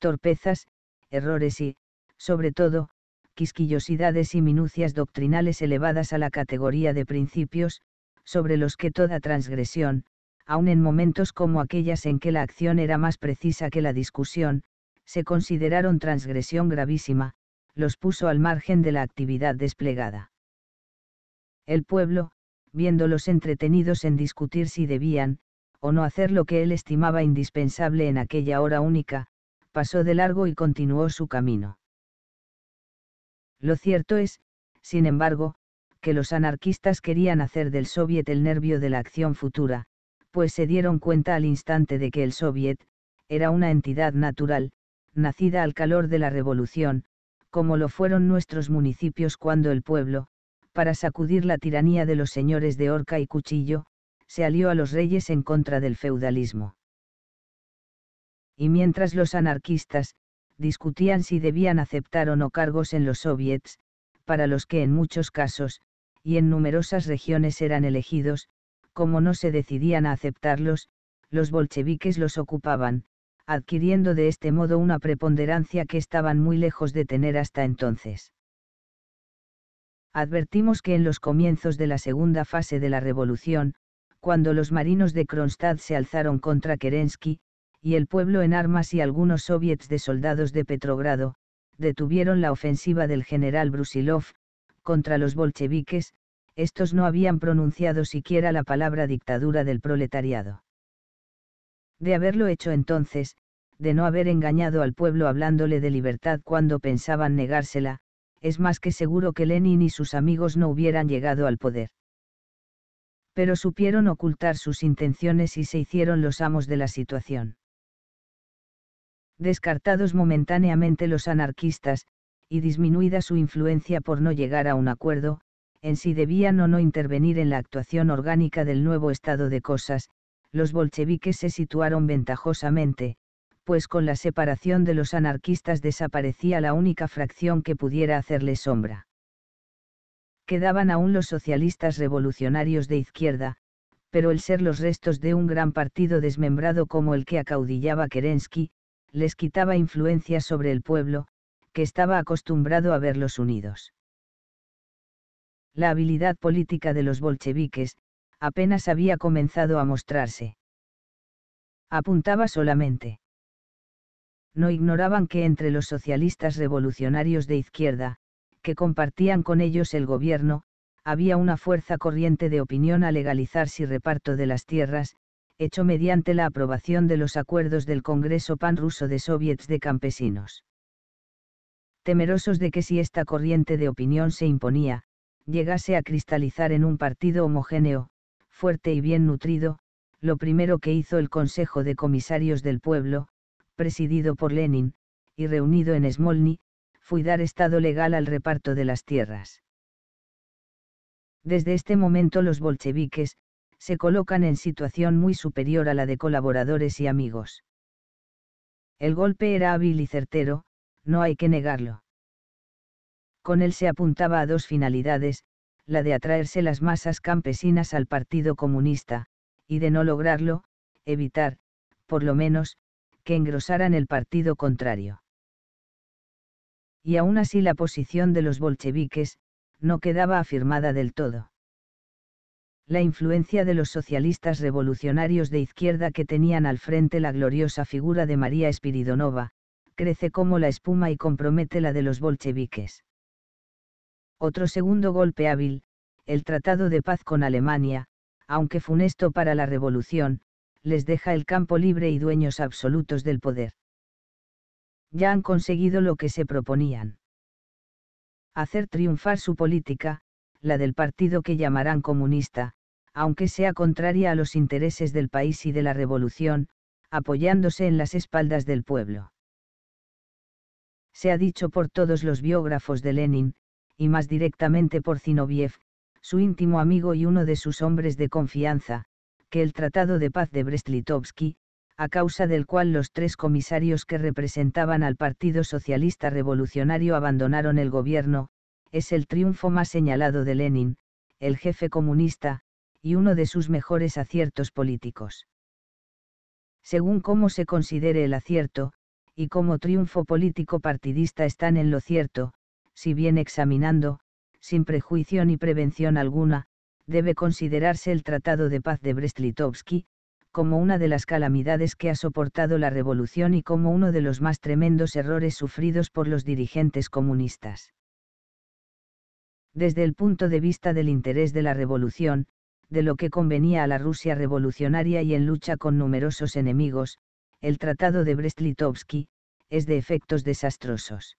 Torpezas, errores y, sobre todo, quisquillosidades y minucias doctrinales elevadas a la categoría de principios, sobre los que toda transgresión, aun en momentos como aquellas en que la acción era más precisa que la discusión, se consideraron transgresión gravísima, los puso al margen de la actividad desplegada. El pueblo, viéndolos entretenidos en discutir si debían, o no hacer lo que él estimaba indispensable en aquella hora única, pasó de largo y continuó su camino. Lo cierto es, sin embargo, que los anarquistas querían hacer del Soviet el nervio de la acción futura, pues se dieron cuenta al instante de que el Soviet, era una entidad natural, nacida al calor de la revolución, como lo fueron nuestros municipios cuando el pueblo, para sacudir la tiranía de los señores de horca y cuchillo, se alió a los reyes en contra del feudalismo. Y mientras los anarquistas, discutían si debían aceptar o no cargos en los soviets, para los que en muchos casos, y en numerosas regiones eran elegidos, como no se decidían a aceptarlos, los bolcheviques los ocupaban, adquiriendo de este modo una preponderancia que estaban muy lejos de tener hasta entonces. Advertimos que en los comienzos de la segunda fase de la revolución, cuando los marinos de Kronstadt se alzaron contra Kerensky, y el pueblo en armas y algunos soviets de soldados de Petrogrado, detuvieron la ofensiva del general Brusilov, contra los bolcheviques, estos no habían pronunciado siquiera la palabra dictadura del proletariado de haberlo hecho entonces, de no haber engañado al pueblo hablándole de libertad cuando pensaban negársela, es más que seguro que Lenin y sus amigos no hubieran llegado al poder. Pero supieron ocultar sus intenciones y se hicieron los amos de la situación. Descartados momentáneamente los anarquistas, y disminuida su influencia por no llegar a un acuerdo, en si debían o no intervenir en la actuación orgánica del nuevo estado de cosas, los bolcheviques se situaron ventajosamente, pues con la separación de los anarquistas desaparecía la única fracción que pudiera hacerle sombra. Quedaban aún los socialistas revolucionarios de izquierda, pero el ser los restos de un gran partido desmembrado como el que acaudillaba Kerensky, les quitaba influencia sobre el pueblo, que estaba acostumbrado a verlos unidos. La habilidad política de los bolcheviques, apenas había comenzado a mostrarse. Apuntaba solamente. No ignoraban que entre los socialistas revolucionarios de izquierda, que compartían con ellos el gobierno, había una fuerza corriente de opinión a legalizar si reparto de las tierras, hecho mediante la aprobación de los acuerdos del Congreso Panruso de Soviets de Campesinos. Temerosos de que si esta corriente de opinión se imponía, llegase a cristalizar en un partido homogéneo, fuerte y bien nutrido, lo primero que hizo el Consejo de Comisarios del Pueblo, presidido por Lenin, y reunido en Smolny, fue dar estado legal al reparto de las tierras. Desde este momento los bolcheviques, se colocan en situación muy superior a la de colaboradores y amigos. El golpe era hábil y certero, no hay que negarlo. Con él se apuntaba a dos finalidades, la de atraerse las masas campesinas al Partido Comunista, y de no lograrlo, evitar, por lo menos, que engrosaran el partido contrario. Y aún así la posición de los bolcheviques, no quedaba afirmada del todo. La influencia de los socialistas revolucionarios de izquierda que tenían al frente la gloriosa figura de María Espiridonova, crece como la espuma y compromete la de los bolcheviques. Otro segundo golpe hábil, el Tratado de Paz con Alemania, aunque funesto para la revolución, les deja el campo libre y dueños absolutos del poder. Ya han conseguido lo que se proponían. Hacer triunfar su política, la del partido que llamarán comunista, aunque sea contraria a los intereses del país y de la revolución, apoyándose en las espaldas del pueblo. Se ha dicho por todos los biógrafos de Lenin, y más directamente por Zinoviev, su íntimo amigo y uno de sus hombres de confianza, que el Tratado de Paz de Brest-Litovsky, a causa del cual los tres comisarios que representaban al Partido Socialista Revolucionario abandonaron el gobierno, es el triunfo más señalado de Lenin, el jefe comunista, y uno de sus mejores aciertos políticos. Según cómo se considere el acierto, y como triunfo político partidista están en lo cierto, si bien examinando, sin prejuicio ni prevención alguna, debe considerarse el Tratado de Paz de brest como una de las calamidades que ha soportado la revolución y como uno de los más tremendos errores sufridos por los dirigentes comunistas. Desde el punto de vista del interés de la revolución, de lo que convenía a la Rusia revolucionaria y en lucha con numerosos enemigos, el Tratado de brest es de efectos desastrosos.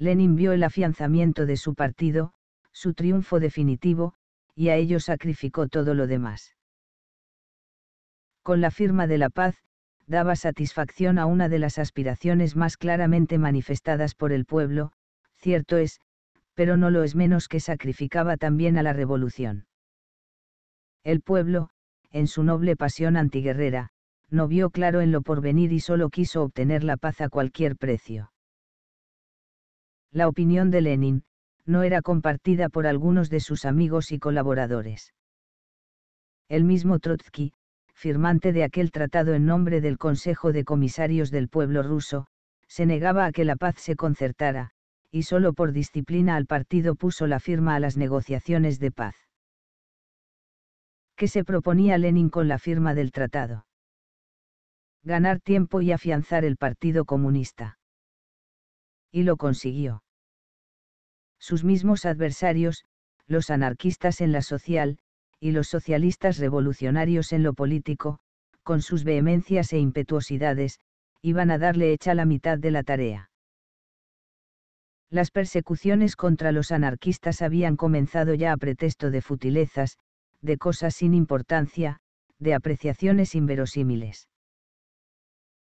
Lenin vio el afianzamiento de su partido, su triunfo definitivo, y a ello sacrificó todo lo demás. Con la firma de la paz, daba satisfacción a una de las aspiraciones más claramente manifestadas por el pueblo, cierto es, pero no lo es menos que sacrificaba también a la revolución. El pueblo, en su noble pasión antiguerrera, no vio claro en lo porvenir y solo quiso obtener la paz a cualquier precio la opinión de Lenin, no era compartida por algunos de sus amigos y colaboradores. El mismo Trotsky, firmante de aquel tratado en nombre del Consejo de Comisarios del Pueblo Ruso, se negaba a que la paz se concertara, y solo por disciplina al partido puso la firma a las negociaciones de paz. ¿Qué se proponía Lenin con la firma del tratado? Ganar tiempo y afianzar el Partido Comunista y lo consiguió. Sus mismos adversarios, los anarquistas en la social, y los socialistas revolucionarios en lo político, con sus vehemencias e impetuosidades, iban a darle hecha la mitad de la tarea. Las persecuciones contra los anarquistas habían comenzado ya a pretexto de futilezas, de cosas sin importancia, de apreciaciones inverosímiles.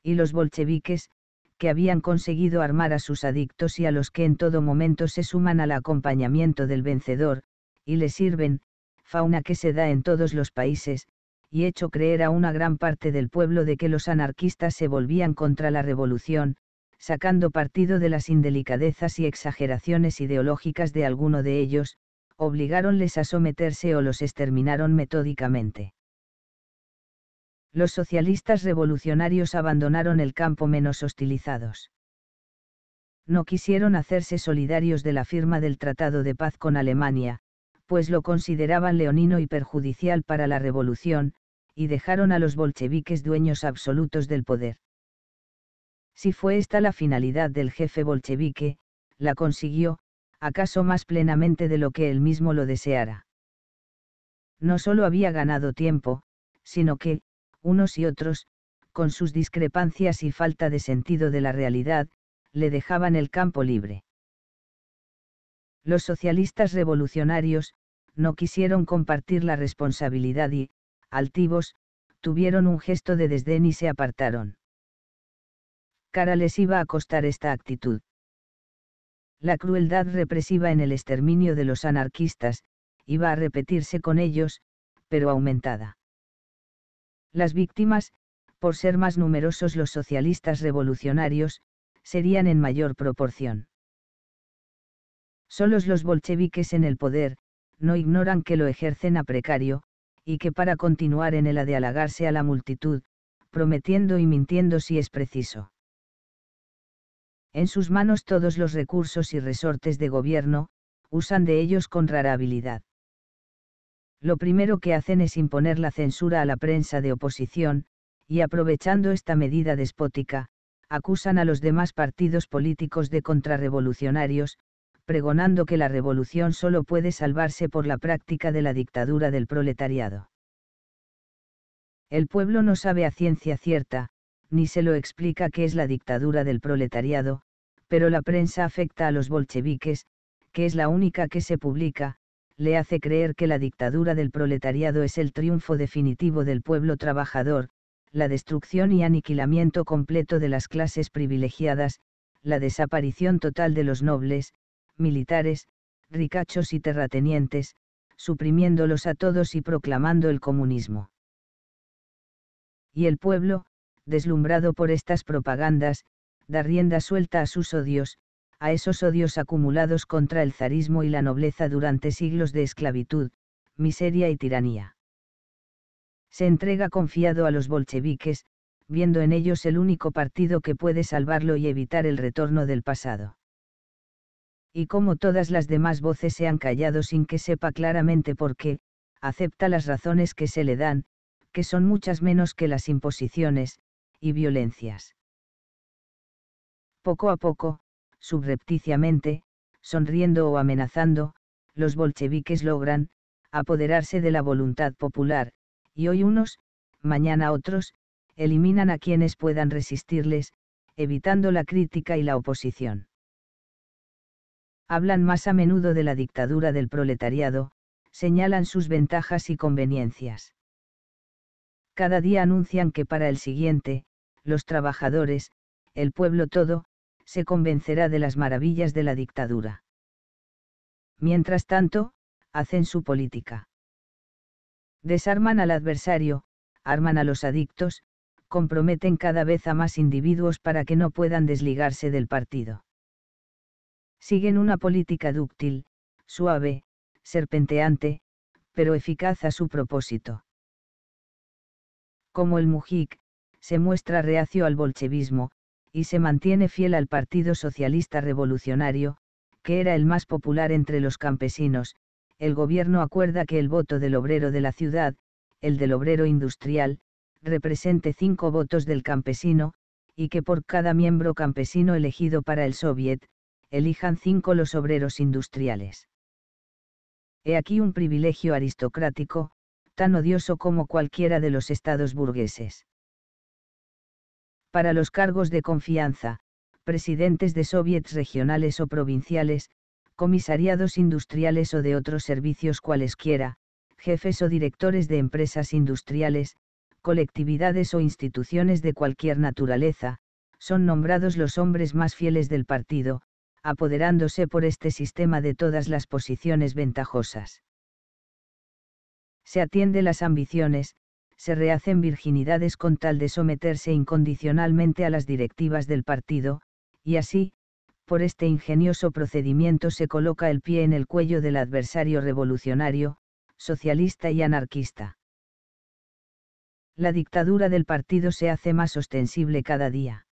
Y los bolcheviques, que habían conseguido armar a sus adictos y a los que en todo momento se suman al acompañamiento del vencedor, y le sirven, fauna que se da en todos los países, y hecho creer a una gran parte del pueblo de que los anarquistas se volvían contra la revolución, sacando partido de las indelicadezas y exageraciones ideológicas de alguno de ellos, obligáronles a someterse o los exterminaron metódicamente los socialistas revolucionarios abandonaron el campo menos hostilizados. No quisieron hacerse solidarios de la firma del Tratado de Paz con Alemania, pues lo consideraban leonino y perjudicial para la revolución, y dejaron a los bolcheviques dueños absolutos del poder. Si fue esta la finalidad del jefe bolchevique, la consiguió, acaso más plenamente de lo que él mismo lo deseara. No solo había ganado tiempo, sino que, unos y otros, con sus discrepancias y falta de sentido de la realidad, le dejaban el campo libre. Los socialistas revolucionarios, no quisieron compartir la responsabilidad y, altivos, tuvieron un gesto de desdén y se apartaron. Cara les iba a costar esta actitud. La crueldad represiva en el exterminio de los anarquistas, iba a repetirse con ellos, pero aumentada. Las víctimas, por ser más numerosos los socialistas revolucionarios, serían en mayor proporción. Solos los bolcheviques en el poder, no ignoran que lo ejercen a precario, y que para continuar en el ha de halagarse a la multitud, prometiendo y mintiendo si es preciso. En sus manos todos los recursos y resortes de gobierno, usan de ellos con rara habilidad lo primero que hacen es imponer la censura a la prensa de oposición, y aprovechando esta medida despótica, acusan a los demás partidos políticos de contrarrevolucionarios, pregonando que la revolución solo puede salvarse por la práctica de la dictadura del proletariado. El pueblo no sabe a ciencia cierta, ni se lo explica qué es la dictadura del proletariado, pero la prensa afecta a los bolcheviques, que es la única que se publica, le hace creer que la dictadura del proletariado es el triunfo definitivo del pueblo trabajador, la destrucción y aniquilamiento completo de las clases privilegiadas, la desaparición total de los nobles, militares, ricachos y terratenientes, suprimiéndolos a todos y proclamando el comunismo. Y el pueblo, deslumbrado por estas propagandas, da rienda suelta a sus odios, a esos odios acumulados contra el zarismo y la nobleza durante siglos de esclavitud, miseria y tiranía. Se entrega confiado a los bolcheviques, viendo en ellos el único partido que puede salvarlo y evitar el retorno del pasado. Y como todas las demás voces se han callado sin que sepa claramente por qué, acepta las razones que se le dan, que son muchas menos que las imposiciones, y violencias. Poco a poco, subrepticiamente, sonriendo o amenazando, los bolcheviques logran, apoderarse de la voluntad popular, y hoy unos, mañana otros, eliminan a quienes puedan resistirles, evitando la crítica y la oposición. Hablan más a menudo de la dictadura del proletariado, señalan sus ventajas y conveniencias. Cada día anuncian que para el siguiente, los trabajadores, el pueblo todo, se convencerá de las maravillas de la dictadura. Mientras tanto, hacen su política. Desarman al adversario, arman a los adictos, comprometen cada vez a más individuos para que no puedan desligarse del partido. Siguen una política dúctil, suave, serpenteante, pero eficaz a su propósito. Como el Mujik, se muestra reacio al bolchevismo, y se mantiene fiel al Partido Socialista Revolucionario, que era el más popular entre los campesinos, el gobierno acuerda que el voto del obrero de la ciudad, el del obrero industrial, represente cinco votos del campesino, y que por cada miembro campesino elegido para el Soviet, elijan cinco los obreros industriales. He aquí un privilegio aristocrático, tan odioso como cualquiera de los estados burgueses para los cargos de confianza, presidentes de soviets regionales o provinciales, comisariados industriales o de otros servicios cualesquiera, jefes o directores de empresas industriales, colectividades o instituciones de cualquier naturaleza, son nombrados los hombres más fieles del partido, apoderándose por este sistema de todas las posiciones ventajosas. Se atiende las ambiciones, se rehacen virginidades con tal de someterse incondicionalmente a las directivas del partido, y así, por este ingenioso procedimiento se coloca el pie en el cuello del adversario revolucionario, socialista y anarquista. La dictadura del partido se hace más ostensible cada día.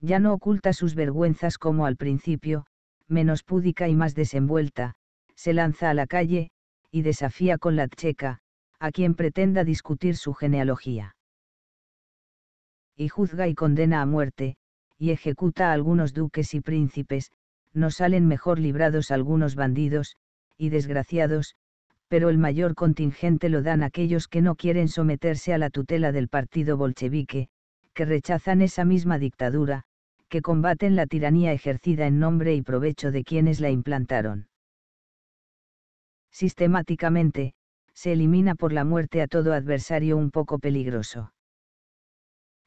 Ya no oculta sus vergüenzas como al principio, menos púdica y más desenvuelta, se lanza a la calle, y desafía con la checa, a quien pretenda discutir su genealogía. Y juzga y condena a muerte, y ejecuta a algunos duques y príncipes, no salen mejor librados algunos bandidos, y desgraciados, pero el mayor contingente lo dan aquellos que no quieren someterse a la tutela del partido bolchevique, que rechazan esa misma dictadura, que combaten la tiranía ejercida en nombre y provecho de quienes la implantaron. Sistemáticamente, se elimina por la muerte a todo adversario un poco peligroso.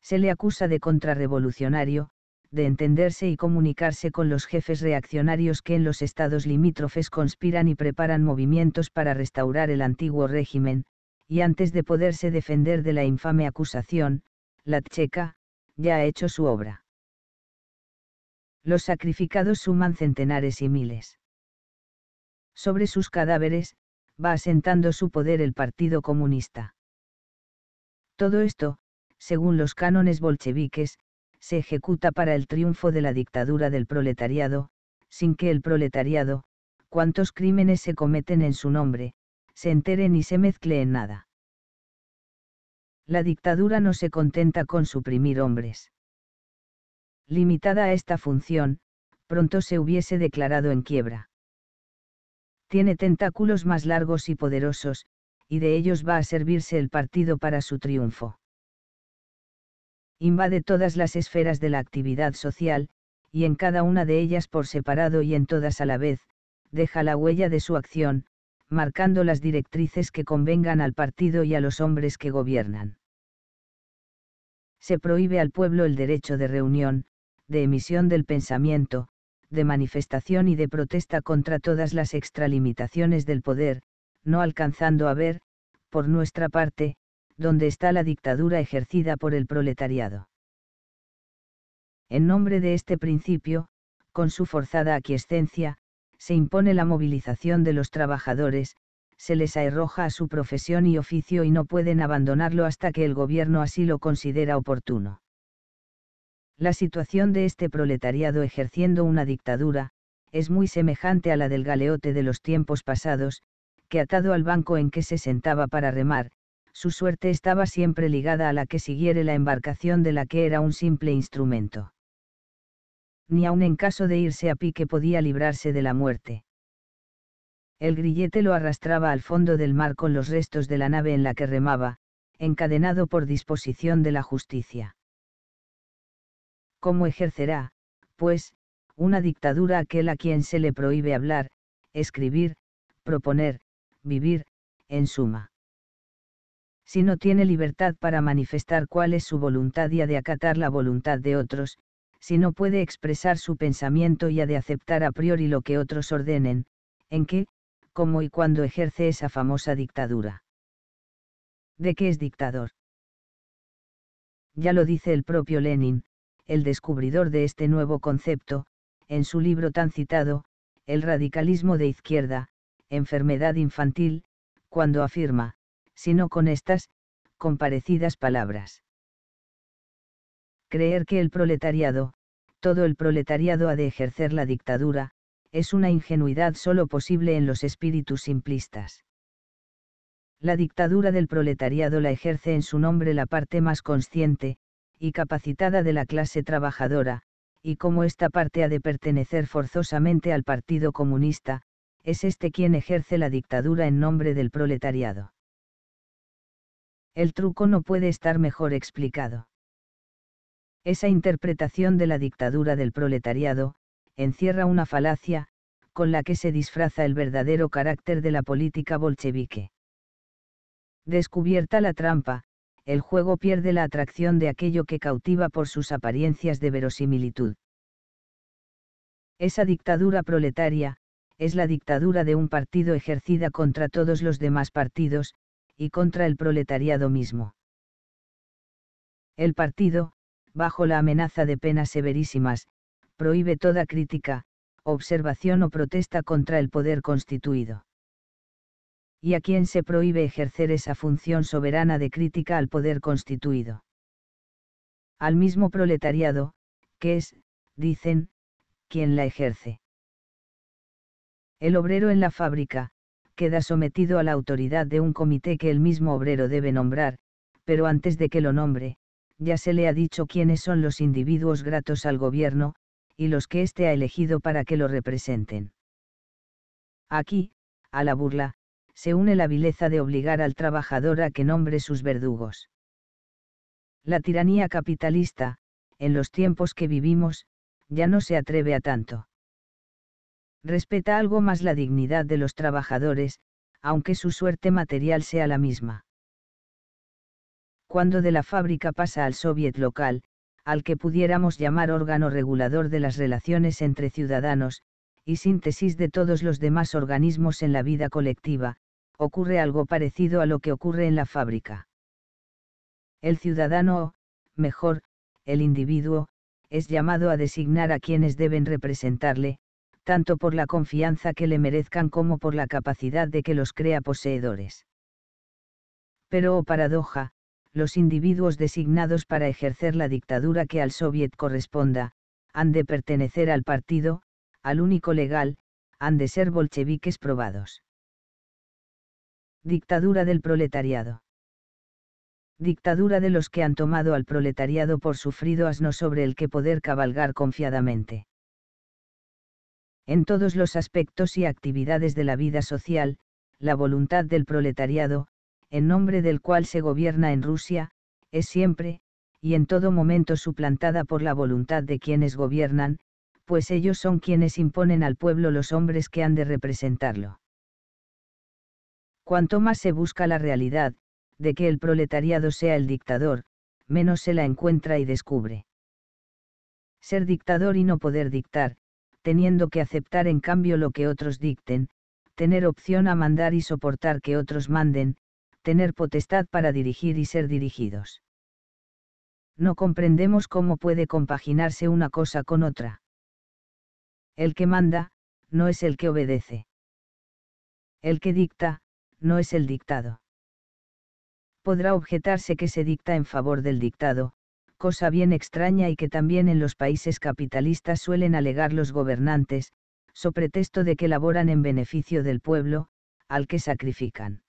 Se le acusa de contrarrevolucionario, de entenderse y comunicarse con los jefes reaccionarios que en los estados limítrofes conspiran y preparan movimientos para restaurar el antiguo régimen, y antes de poderse defender de la infame acusación, la tcheca, ya ha hecho su obra. Los sacrificados suman centenares y miles. Sobre sus cadáveres, va asentando su poder el Partido Comunista. Todo esto, según los cánones bolcheviques, se ejecuta para el triunfo de la dictadura del proletariado, sin que el proletariado, cuantos crímenes se cometen en su nombre, se entere ni se mezcle en nada. La dictadura no se contenta con suprimir hombres. Limitada a esta función, pronto se hubiese declarado en quiebra. Tiene tentáculos más largos y poderosos, y de ellos va a servirse el partido para su triunfo. Invade todas las esferas de la actividad social, y en cada una de ellas por separado y en todas a la vez, deja la huella de su acción, marcando las directrices que convengan al partido y a los hombres que gobiernan. Se prohíbe al pueblo el derecho de reunión, de emisión del pensamiento, de manifestación y de protesta contra todas las extralimitaciones del poder, no alcanzando a ver, por nuestra parte, dónde está la dictadura ejercida por el proletariado. En nombre de este principio, con su forzada aquiescencia, se impone la movilización de los trabajadores, se les arroja a su profesión y oficio y no pueden abandonarlo hasta que el gobierno así lo considera oportuno. La situación de este proletariado ejerciendo una dictadura, es muy semejante a la del galeote de los tiempos pasados, que atado al banco en que se sentaba para remar, su suerte estaba siempre ligada a la que siguiere la embarcación de la que era un simple instrumento. Ni aun en caso de irse a pique podía librarse de la muerte. El grillete lo arrastraba al fondo del mar con los restos de la nave en la que remaba, encadenado por disposición de la justicia. ¿cómo ejercerá, pues, una dictadura aquel a quien se le prohíbe hablar, escribir, proponer, vivir, en suma? Si no tiene libertad para manifestar cuál es su voluntad y ha de acatar la voluntad de otros, si no puede expresar su pensamiento y ha de aceptar a priori lo que otros ordenen, en qué, cómo y cuándo ejerce esa famosa dictadura. ¿De qué es dictador? Ya lo dice el propio Lenin, el descubridor de este nuevo concepto, en su libro tan citado, El radicalismo de izquierda, enfermedad infantil, cuando afirma, sino con estas, con palabras. Creer que el proletariado, todo el proletariado ha de ejercer la dictadura, es una ingenuidad sólo posible en los espíritus simplistas. La dictadura del proletariado la ejerce en su nombre la parte más consciente, y capacitada de la clase trabajadora, y como esta parte ha de pertenecer forzosamente al Partido Comunista, es este quien ejerce la dictadura en nombre del proletariado. El truco no puede estar mejor explicado. Esa interpretación de la dictadura del proletariado, encierra una falacia, con la que se disfraza el verdadero carácter de la política bolchevique. Descubierta la trampa, el juego pierde la atracción de aquello que cautiva por sus apariencias de verosimilitud. Esa dictadura proletaria, es la dictadura de un partido ejercida contra todos los demás partidos, y contra el proletariado mismo. El partido, bajo la amenaza de penas severísimas, prohíbe toda crítica, observación o protesta contra el poder constituido y a quien se prohíbe ejercer esa función soberana de crítica al poder constituido. Al mismo proletariado, que es, dicen, quien la ejerce. El obrero en la fábrica, queda sometido a la autoridad de un comité que el mismo obrero debe nombrar, pero antes de que lo nombre, ya se le ha dicho quiénes son los individuos gratos al gobierno, y los que éste ha elegido para que lo representen. Aquí, a la burla, se une la vileza de obligar al trabajador a que nombre sus verdugos. La tiranía capitalista, en los tiempos que vivimos, ya no se atreve a tanto. Respeta algo más la dignidad de los trabajadores, aunque su suerte material sea la misma. Cuando de la fábrica pasa al soviet local, al que pudiéramos llamar órgano regulador de las relaciones entre ciudadanos, y síntesis de todos los demás organismos en la vida colectiva, ocurre algo parecido a lo que ocurre en la fábrica. El ciudadano o, mejor, el individuo, es llamado a designar a quienes deben representarle, tanto por la confianza que le merezcan como por la capacidad de que los crea poseedores. Pero, o oh paradoja, los individuos designados para ejercer la dictadura que al soviet corresponda, han de pertenecer al partido, al único legal, han de ser bolcheviques probados. Dictadura del proletariado. Dictadura de los que han tomado al proletariado por sufrido asno sobre el que poder cabalgar confiadamente. En todos los aspectos y actividades de la vida social, la voluntad del proletariado, en nombre del cual se gobierna en Rusia, es siempre, y en todo momento suplantada por la voluntad de quienes gobiernan, pues ellos son quienes imponen al pueblo los hombres que han de representarlo. Cuanto más se busca la realidad, de que el proletariado sea el dictador, menos se la encuentra y descubre. Ser dictador y no poder dictar, teniendo que aceptar en cambio lo que otros dicten, tener opción a mandar y soportar que otros manden, tener potestad para dirigir y ser dirigidos. No comprendemos cómo puede compaginarse una cosa con otra. El que manda, no es el que obedece. El que dicta, no es el dictado. Podrá objetarse que se dicta en favor del dictado, cosa bien extraña y que también en los países capitalistas suelen alegar los gobernantes, so pretexto de que laboran en beneficio del pueblo, al que sacrifican.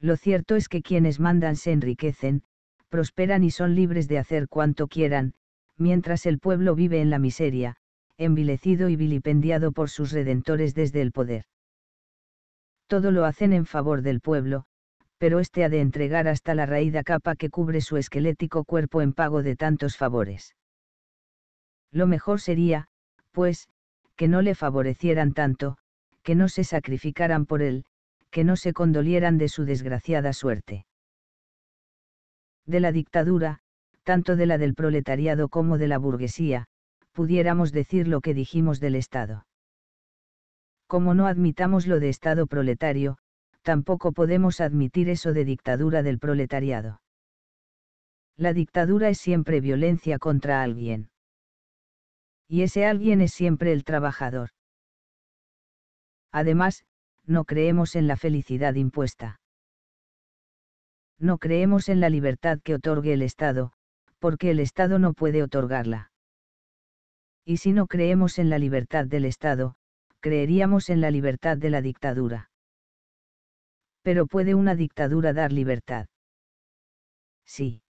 Lo cierto es que quienes mandan se enriquecen, prosperan y son libres de hacer cuanto quieran, mientras el pueblo vive en la miseria, envilecido y vilipendiado por sus redentores desde el poder todo lo hacen en favor del pueblo, pero éste ha de entregar hasta la raída capa que cubre su esquelético cuerpo en pago de tantos favores. Lo mejor sería, pues, que no le favorecieran tanto, que no se sacrificaran por él, que no se condolieran de su desgraciada suerte. De la dictadura, tanto de la del proletariado como de la burguesía, pudiéramos decir lo que dijimos del Estado como no admitamos lo de Estado proletario, tampoco podemos admitir eso de dictadura del proletariado. La dictadura es siempre violencia contra alguien. Y ese alguien es siempre el trabajador. Además, no creemos en la felicidad impuesta. No creemos en la libertad que otorgue el Estado, porque el Estado no puede otorgarla. Y si no creemos en la libertad del Estado, creeríamos en la libertad de la dictadura. Pero ¿puede una dictadura dar libertad? Sí.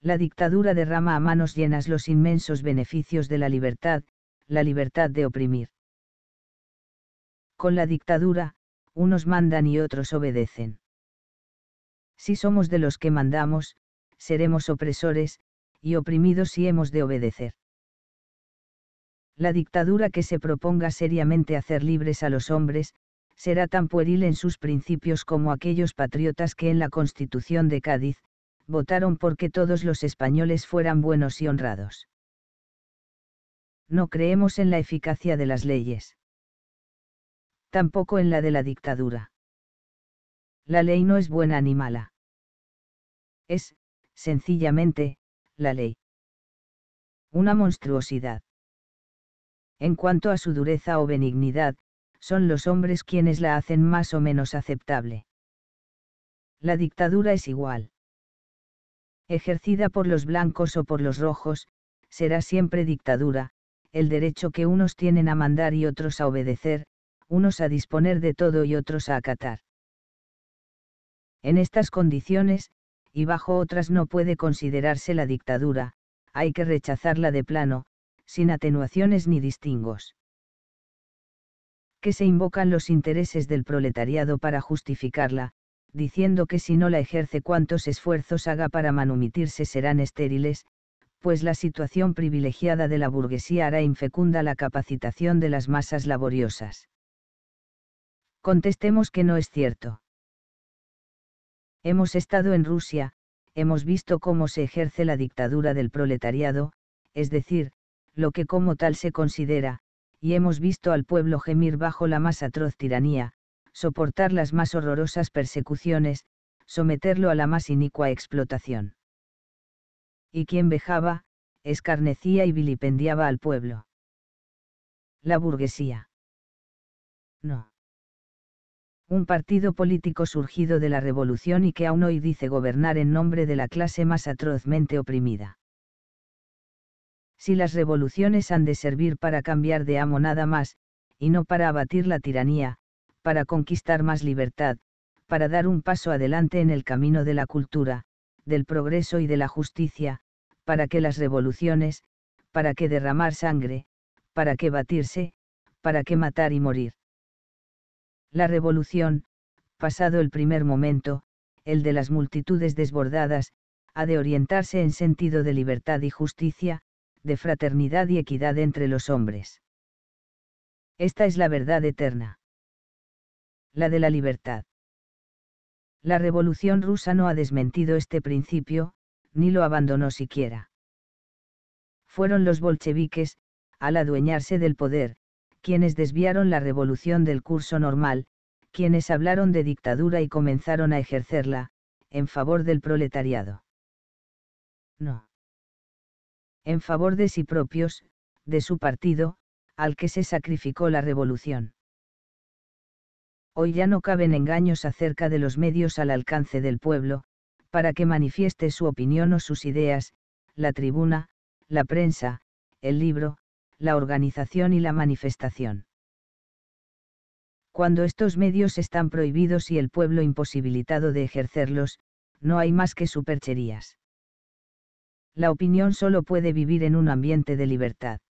La dictadura derrama a manos llenas los inmensos beneficios de la libertad, la libertad de oprimir. Con la dictadura, unos mandan y otros obedecen. Si somos de los que mandamos, seremos opresores, y oprimidos si hemos de obedecer. La dictadura que se proponga seriamente hacer libres a los hombres, será tan pueril en sus principios como aquellos patriotas que en la Constitución de Cádiz, votaron porque todos los españoles fueran buenos y honrados. No creemos en la eficacia de las leyes. Tampoco en la de la dictadura. La ley no es buena ni mala. Es, sencillamente, la ley. Una monstruosidad en cuanto a su dureza o benignidad, son los hombres quienes la hacen más o menos aceptable. La dictadura es igual. Ejercida por los blancos o por los rojos, será siempre dictadura, el derecho que unos tienen a mandar y otros a obedecer, unos a disponer de todo y otros a acatar. En estas condiciones, y bajo otras no puede considerarse la dictadura, hay que rechazarla de plano, sin atenuaciones ni distingos. Que se invocan los intereses del proletariado para justificarla, diciendo que si no la ejerce cuantos esfuerzos haga para manumitirse serán estériles, pues la situación privilegiada de la burguesía hará infecunda la capacitación de las masas laboriosas. Contestemos que no es cierto. Hemos estado en Rusia, hemos visto cómo se ejerce la dictadura del proletariado, es decir, lo que como tal se considera, y hemos visto al pueblo gemir bajo la más atroz tiranía, soportar las más horrorosas persecuciones, someterlo a la más inicua explotación. Y quien vejaba, escarnecía y vilipendiaba al pueblo. La burguesía. No. Un partido político surgido de la revolución y que aún hoy dice gobernar en nombre de la clase más atrozmente oprimida si las revoluciones han de servir para cambiar de amo nada más, y no para abatir la tiranía, para conquistar más libertad, para dar un paso adelante en el camino de la cultura, del progreso y de la justicia, para que las revoluciones, para que derramar sangre, para que batirse, para que matar y morir. La revolución, pasado el primer momento, el de las multitudes desbordadas, ha de orientarse en sentido de libertad y justicia, de fraternidad y equidad entre los hombres. Esta es la verdad eterna. La de la libertad. La revolución rusa no ha desmentido este principio, ni lo abandonó siquiera. Fueron los bolcheviques, al adueñarse del poder, quienes desviaron la revolución del curso normal, quienes hablaron de dictadura y comenzaron a ejercerla, en favor del proletariado. No en favor de sí propios, de su partido, al que se sacrificó la revolución. Hoy ya no caben engaños acerca de los medios al alcance del pueblo, para que manifieste su opinión o sus ideas, la tribuna, la prensa, el libro, la organización y la manifestación. Cuando estos medios están prohibidos y el pueblo imposibilitado de ejercerlos, no hay más que supercherías la opinión solo puede vivir en un ambiente de libertad.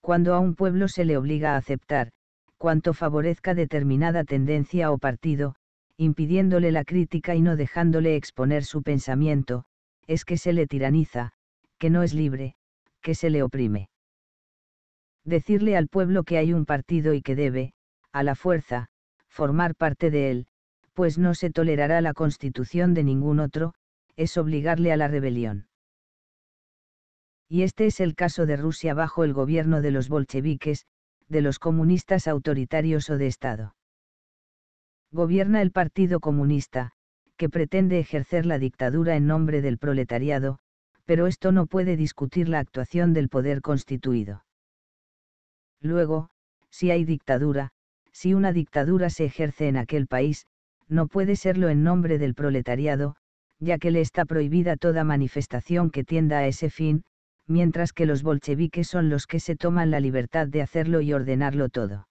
Cuando a un pueblo se le obliga a aceptar, cuanto favorezca determinada tendencia o partido, impidiéndole la crítica y no dejándole exponer su pensamiento, es que se le tiraniza, que no es libre, que se le oprime. Decirle al pueblo que hay un partido y que debe, a la fuerza, formar parte de él, pues no se tolerará la constitución de ningún otro, es obligarle a la rebelión. Y este es el caso de Rusia bajo el gobierno de los bolcheviques, de los comunistas autoritarios o de Estado. Gobierna el Partido Comunista, que pretende ejercer la dictadura en nombre del proletariado, pero esto no puede discutir la actuación del poder constituido. Luego, si hay dictadura, si una dictadura se ejerce en aquel país, no puede serlo en nombre del proletariado, ya que le está prohibida toda manifestación que tienda a ese fin, mientras que los bolcheviques son los que se toman la libertad de hacerlo y ordenarlo todo.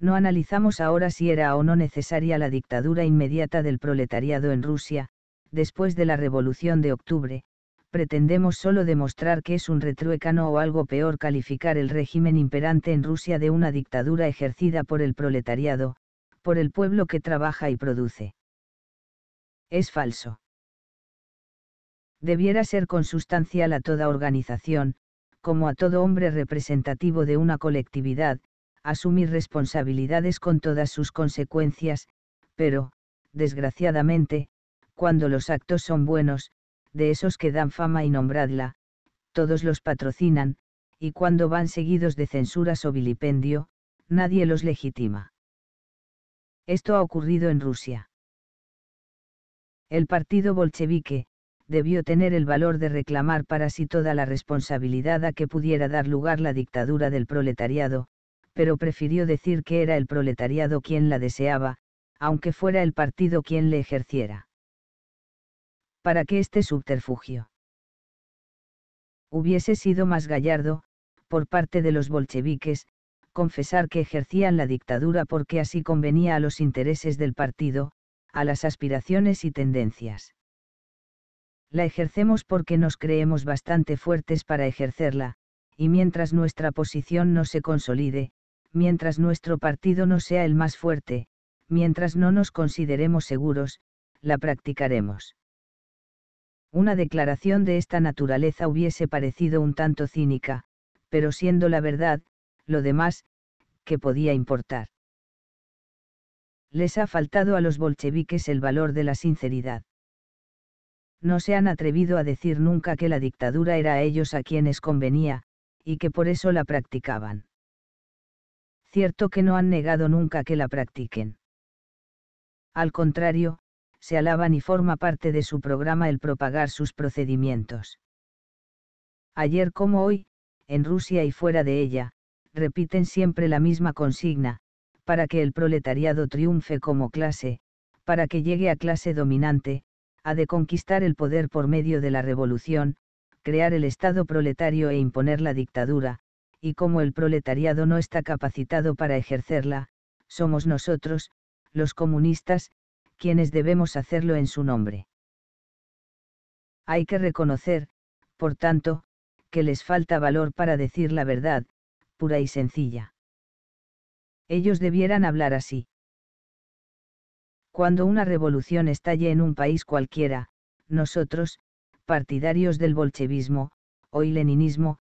No analizamos ahora si era o no necesaria la dictadura inmediata del proletariado en Rusia, después de la Revolución de Octubre, pretendemos solo demostrar que es un retruécano o algo peor calificar el régimen imperante en Rusia de una dictadura ejercida por el proletariado, por el pueblo que trabaja y produce. Es falso. Debiera ser consustancial a toda organización, como a todo hombre representativo de una colectividad, asumir responsabilidades con todas sus consecuencias, pero, desgraciadamente, cuando los actos son buenos, de esos que dan fama y nombradla, todos los patrocinan, y cuando van seguidos de censuras o vilipendio, nadie los legitima. Esto ha ocurrido en Rusia. El partido bolchevique, debió tener el valor de reclamar para sí toda la responsabilidad a que pudiera dar lugar la dictadura del proletariado, pero prefirió decir que era el proletariado quien la deseaba, aunque fuera el partido quien le ejerciera. ¿Para qué este subterfugio? Hubiese sido más gallardo, por parte de los bolcheviques, confesar que ejercían la dictadura porque así convenía a los intereses del partido, a las aspiraciones y tendencias. La ejercemos porque nos creemos bastante fuertes para ejercerla, y mientras nuestra posición no se consolide, mientras nuestro partido no sea el más fuerte, mientras no nos consideremos seguros, la practicaremos. Una declaración de esta naturaleza hubiese parecido un tanto cínica, pero siendo la verdad, lo demás, ¿qué podía importar? les ha faltado a los bolcheviques el valor de la sinceridad. No se han atrevido a decir nunca que la dictadura era a ellos a quienes convenía, y que por eso la practicaban. Cierto que no han negado nunca que la practiquen. Al contrario, se alaban y forma parte de su programa el propagar sus procedimientos. Ayer como hoy, en Rusia y fuera de ella, repiten siempre la misma consigna, para que el proletariado triunfe como clase, para que llegue a clase dominante, ha de conquistar el poder por medio de la revolución, crear el Estado proletario e imponer la dictadura, y como el proletariado no está capacitado para ejercerla, somos nosotros, los comunistas, quienes debemos hacerlo en su nombre. Hay que reconocer, por tanto, que les falta valor para decir la verdad, pura y sencilla ellos debieran hablar así. Cuando una revolución estalle en un país cualquiera, nosotros, partidarios del bolchevismo, hoy leninismo,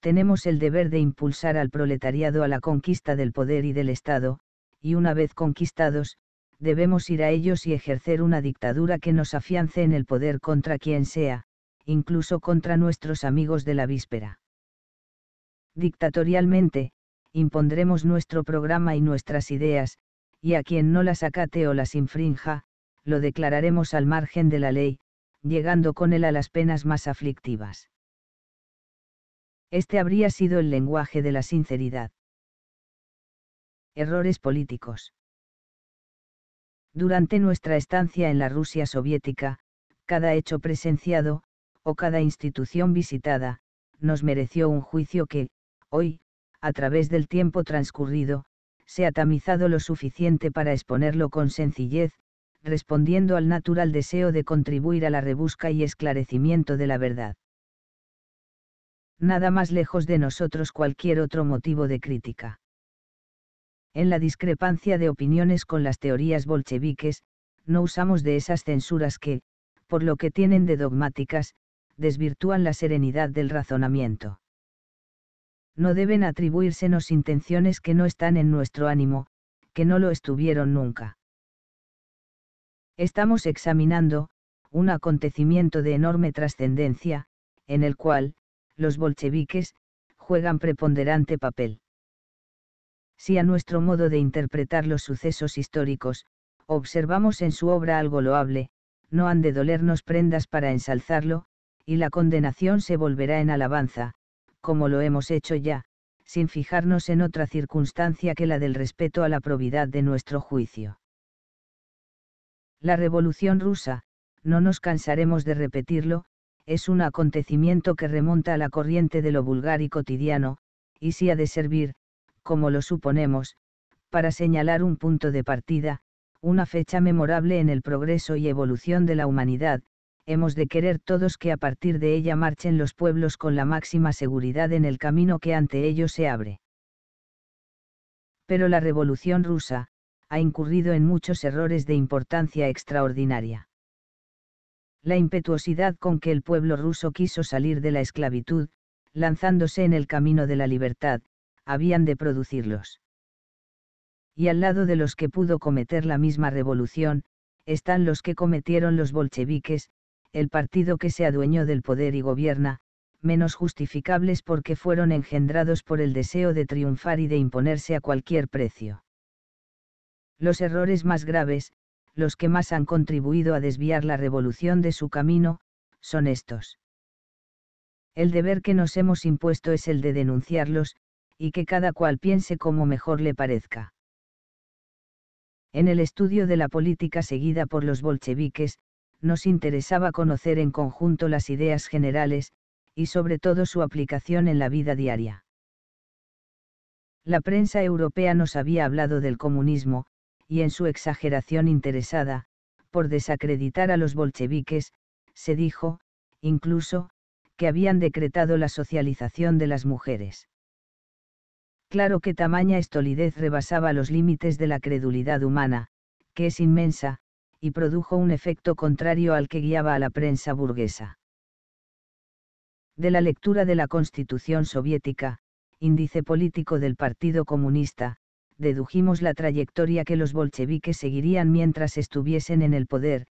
tenemos el deber de impulsar al proletariado a la conquista del poder y del Estado, y una vez conquistados, debemos ir a ellos y ejercer una dictadura que nos afiance en el poder contra quien sea, incluso contra nuestros amigos de la víspera. Dictatorialmente, impondremos nuestro programa y nuestras ideas, y a quien no las acate o las infrinja, lo declararemos al margen de la ley, llegando con él a las penas más aflictivas. Este habría sido el lenguaje de la sinceridad. Errores políticos. Durante nuestra estancia en la Rusia soviética, cada hecho presenciado, o cada institución visitada, nos mereció un juicio que, hoy, a través del tiempo transcurrido, se ha tamizado lo suficiente para exponerlo con sencillez, respondiendo al natural deseo de contribuir a la rebusca y esclarecimiento de la verdad. Nada más lejos de nosotros cualquier otro motivo de crítica. En la discrepancia de opiniones con las teorías bolcheviques, no usamos de esas censuras que, por lo que tienen de dogmáticas, desvirtúan la serenidad del razonamiento. No deben atribuírsenos intenciones que no están en nuestro ánimo, que no lo estuvieron nunca. Estamos examinando, un acontecimiento de enorme trascendencia, en el cual, los bolcheviques, juegan preponderante papel. Si a nuestro modo de interpretar los sucesos históricos, observamos en su obra algo loable, no han de dolernos prendas para ensalzarlo, y la condenación se volverá en alabanza, como lo hemos hecho ya, sin fijarnos en otra circunstancia que la del respeto a la probidad de nuestro juicio. La Revolución rusa, no nos cansaremos de repetirlo, es un acontecimiento que remonta a la corriente de lo vulgar y cotidiano, y si ha de servir, como lo suponemos, para señalar un punto de partida, una fecha memorable en el progreso y evolución de la humanidad, hemos de querer todos que a partir de ella marchen los pueblos con la máxima seguridad en el camino que ante ellos se abre. Pero la Revolución rusa, ha incurrido en muchos errores de importancia extraordinaria. La impetuosidad con que el pueblo ruso quiso salir de la esclavitud, lanzándose en el camino de la libertad, habían de producirlos. Y al lado de los que pudo cometer la misma revolución, están los que cometieron los bolcheviques, el partido que se adueñó del poder y gobierna, menos justificables porque fueron engendrados por el deseo de triunfar y de imponerse a cualquier precio. Los errores más graves, los que más han contribuido a desviar la revolución de su camino, son estos. El deber que nos hemos impuesto es el de denunciarlos, y que cada cual piense como mejor le parezca. En el estudio de la política seguida por los bolcheviques, nos interesaba conocer en conjunto las ideas generales, y sobre todo su aplicación en la vida diaria. La prensa europea nos había hablado del comunismo, y en su exageración interesada, por desacreditar a los bolcheviques, se dijo, incluso, que habían decretado la socialización de las mujeres. Claro que tamaña estolidez rebasaba los límites de la credulidad humana, que es inmensa, y produjo un efecto contrario al que guiaba a la prensa burguesa. De la lectura de la Constitución soviética, índice político del Partido Comunista, dedujimos la trayectoria que los bolcheviques seguirían mientras estuviesen en el poder,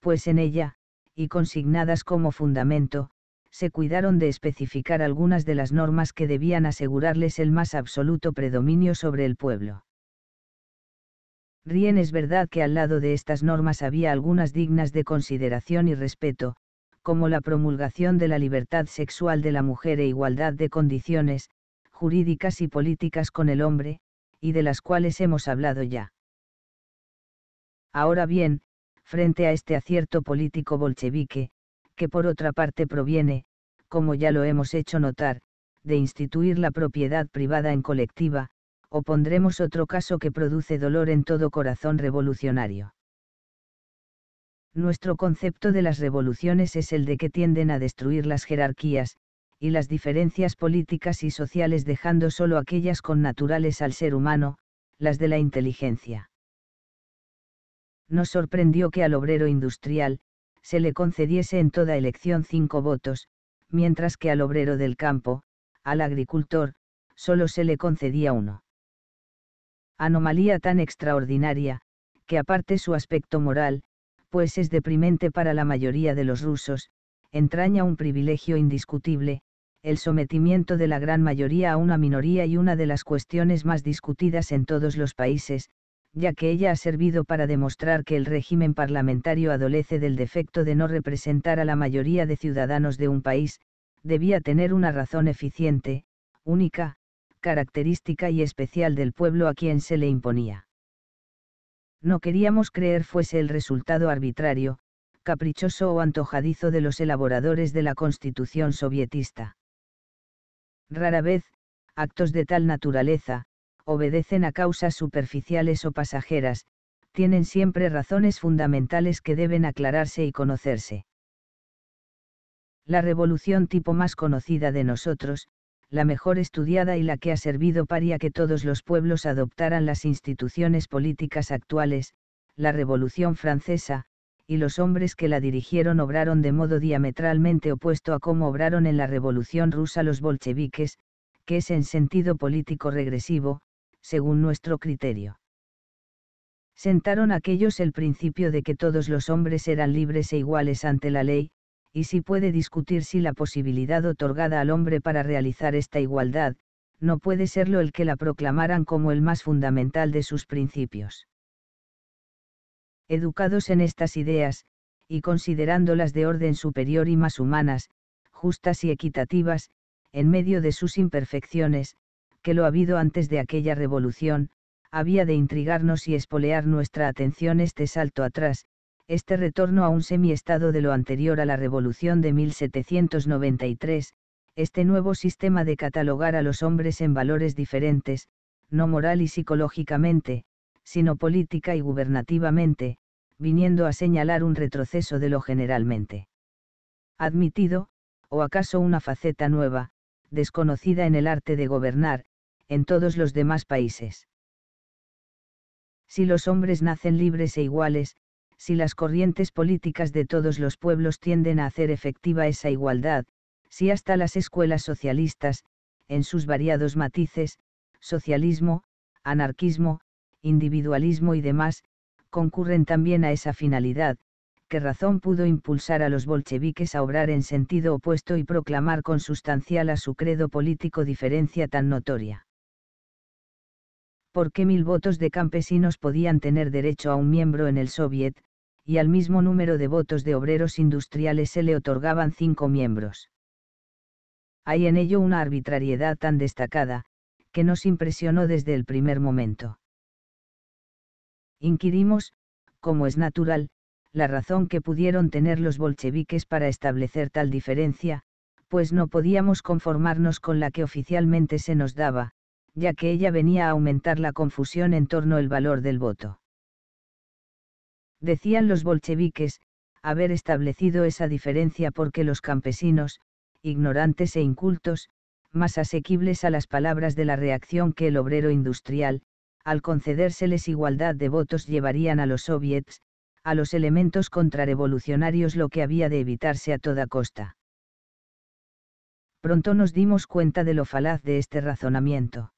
pues en ella, y consignadas como fundamento, se cuidaron de especificar algunas de las normas que debían asegurarles el más absoluto predominio sobre el pueblo. Rien es verdad que al lado de estas normas había algunas dignas de consideración y respeto, como la promulgación de la libertad sexual de la mujer e igualdad de condiciones, jurídicas y políticas con el hombre, y de las cuales hemos hablado ya. Ahora bien, frente a este acierto político bolchevique, que por otra parte proviene, como ya lo hemos hecho notar, de instituir la propiedad privada en colectiva, o pondremos otro caso que produce dolor en todo corazón revolucionario. Nuestro concepto de las revoluciones es el de que tienden a destruir las jerarquías, y las diferencias políticas y sociales dejando solo aquellas con naturales al ser humano, las de la inteligencia. Nos sorprendió que al obrero industrial, se le concediese en toda elección cinco votos, mientras que al obrero del campo, al agricultor, solo se le concedía uno anomalía tan extraordinaria, que aparte su aspecto moral, pues es deprimente para la mayoría de los rusos, entraña un privilegio indiscutible, el sometimiento de la gran mayoría a una minoría y una de las cuestiones más discutidas en todos los países, ya que ella ha servido para demostrar que el régimen parlamentario adolece del defecto de no representar a la mayoría de ciudadanos de un país, debía tener una razón eficiente, única, característica y especial del pueblo a quien se le imponía. No queríamos creer fuese el resultado arbitrario, caprichoso o antojadizo de los elaboradores de la constitución sovietista. Rara vez, actos de tal naturaleza, obedecen a causas superficiales o pasajeras, tienen siempre razones fundamentales que deben aclararse y conocerse. La revolución tipo más conocida de nosotros, la mejor estudiada y la que ha servido para que todos los pueblos adoptaran las instituciones políticas actuales, la Revolución Francesa, y los hombres que la dirigieron obraron de modo diametralmente opuesto a cómo obraron en la Revolución rusa los bolcheviques, que es en sentido político regresivo, según nuestro criterio. Sentaron aquellos el principio de que todos los hombres eran libres e iguales ante la ley, y si puede discutir si la posibilidad otorgada al hombre para realizar esta igualdad, no puede serlo el que la proclamaran como el más fundamental de sus principios. Educados en estas ideas, y considerándolas de orden superior y más humanas, justas y equitativas, en medio de sus imperfecciones, que lo ha habido antes de aquella revolución, había de intrigarnos y espolear nuestra atención este salto atrás, este retorno a un semiestado de lo anterior a la Revolución de 1793, este nuevo sistema de catalogar a los hombres en valores diferentes, no moral y psicológicamente, sino política y gubernativamente, viniendo a señalar un retroceso de lo generalmente admitido, o acaso una faceta nueva, desconocida en el arte de gobernar, en todos los demás países. Si los hombres nacen libres e iguales, si las corrientes políticas de todos los pueblos tienden a hacer efectiva esa igualdad, si hasta las escuelas socialistas, en sus variados matices, socialismo, anarquismo, individualismo y demás, concurren también a esa finalidad, qué razón pudo impulsar a los bolcheviques a obrar en sentido opuesto y proclamar con consustancial a su credo político diferencia tan notoria. ¿Por qué mil votos de campesinos podían tener derecho a un miembro en el Soviet, y al mismo número de votos de obreros industriales se le otorgaban cinco miembros. Hay en ello una arbitrariedad tan destacada, que nos impresionó desde el primer momento. Inquirimos, como es natural, la razón que pudieron tener los bolcheviques para establecer tal diferencia, pues no podíamos conformarnos con la que oficialmente se nos daba, ya que ella venía a aumentar la confusión en torno al valor del voto decían los bolcheviques, haber establecido esa diferencia porque los campesinos, ignorantes e incultos, más asequibles a las palabras de la reacción que el obrero industrial, al concedérseles igualdad de votos llevarían a los soviets, a los elementos contrarrevolucionarios lo que había de evitarse a toda costa. Pronto nos dimos cuenta de lo falaz de este razonamiento.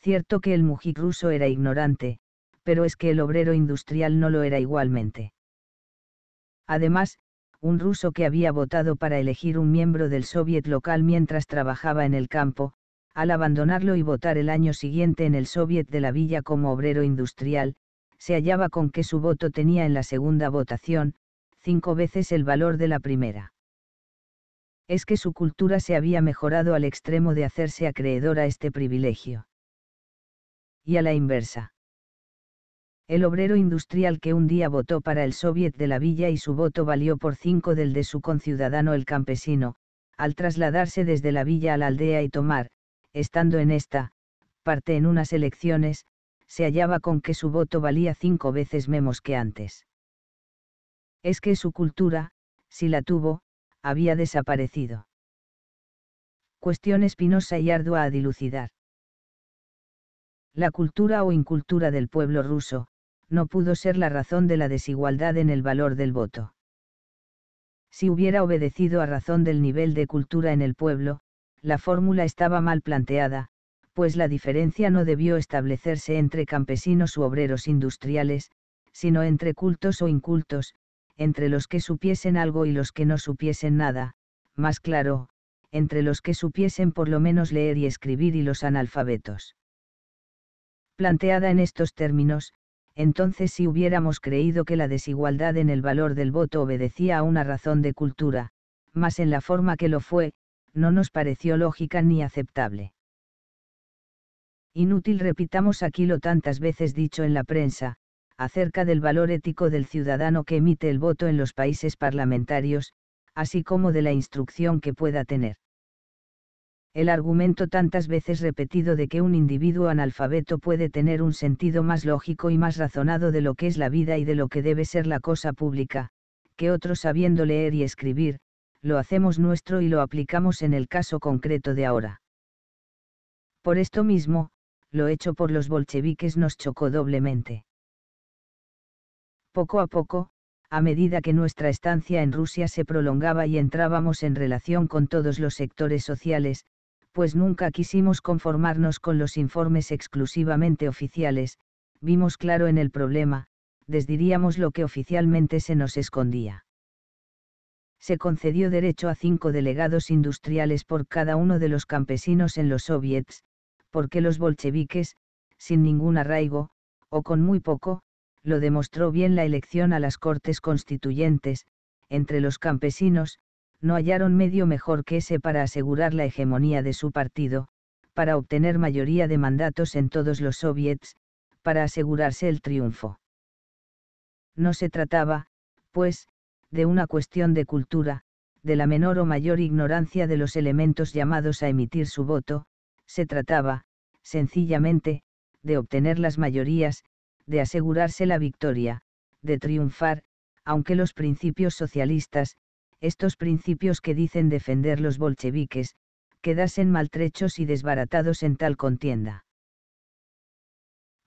Cierto que el mujik ruso era ignorante, pero es que el obrero industrial no lo era igualmente. Además, un ruso que había votado para elegir un miembro del Soviet local mientras trabajaba en el campo, al abandonarlo y votar el año siguiente en el Soviet de la Villa como obrero industrial, se hallaba con que su voto tenía en la segunda votación, cinco veces el valor de la primera. Es que su cultura se había mejorado al extremo de hacerse acreedor a este privilegio. Y a la inversa el obrero industrial que un día votó para el soviet de la villa y su voto valió por cinco del de su conciudadano el campesino, al trasladarse desde la villa a la aldea y tomar, estando en esta, parte en unas elecciones, se hallaba con que su voto valía cinco veces menos que antes. Es que su cultura, si la tuvo, había desaparecido. Cuestión espinosa y ardua a dilucidar. La cultura o incultura del pueblo ruso, no pudo ser la razón de la desigualdad en el valor del voto. Si hubiera obedecido a razón del nivel de cultura en el pueblo, la fórmula estaba mal planteada, pues la diferencia no debió establecerse entre campesinos u obreros industriales, sino entre cultos o incultos, entre los que supiesen algo y los que no supiesen nada, más claro, entre los que supiesen por lo menos leer y escribir y los analfabetos. Planteada en estos términos, entonces si hubiéramos creído que la desigualdad en el valor del voto obedecía a una razón de cultura, mas en la forma que lo fue, no nos pareció lógica ni aceptable. Inútil repitamos aquí lo tantas veces dicho en la prensa, acerca del valor ético del ciudadano que emite el voto en los países parlamentarios, así como de la instrucción que pueda tener el argumento tantas veces repetido de que un individuo analfabeto puede tener un sentido más lógico y más razonado de lo que es la vida y de lo que debe ser la cosa pública, que otros sabiendo leer y escribir, lo hacemos nuestro y lo aplicamos en el caso concreto de ahora. Por esto mismo, lo hecho por los bolcheviques nos chocó doblemente. Poco a poco, a medida que nuestra estancia en Rusia se prolongaba y entrábamos en relación con todos los sectores sociales, pues nunca quisimos conformarnos con los informes exclusivamente oficiales, vimos claro en el problema, desdiríamos lo que oficialmente se nos escondía. Se concedió derecho a cinco delegados industriales por cada uno de los campesinos en los soviets, porque los bolcheviques, sin ningún arraigo, o con muy poco, lo demostró bien la elección a las Cortes Constituyentes, entre los campesinos, no hallaron medio mejor que ese para asegurar la hegemonía de su partido, para obtener mayoría de mandatos en todos los soviets, para asegurarse el triunfo. No se trataba, pues, de una cuestión de cultura, de la menor o mayor ignorancia de los elementos llamados a emitir su voto, se trataba, sencillamente, de obtener las mayorías, de asegurarse la victoria, de triunfar, aunque los principios socialistas, estos principios que dicen defender los bolcheviques, quedasen maltrechos y desbaratados en tal contienda.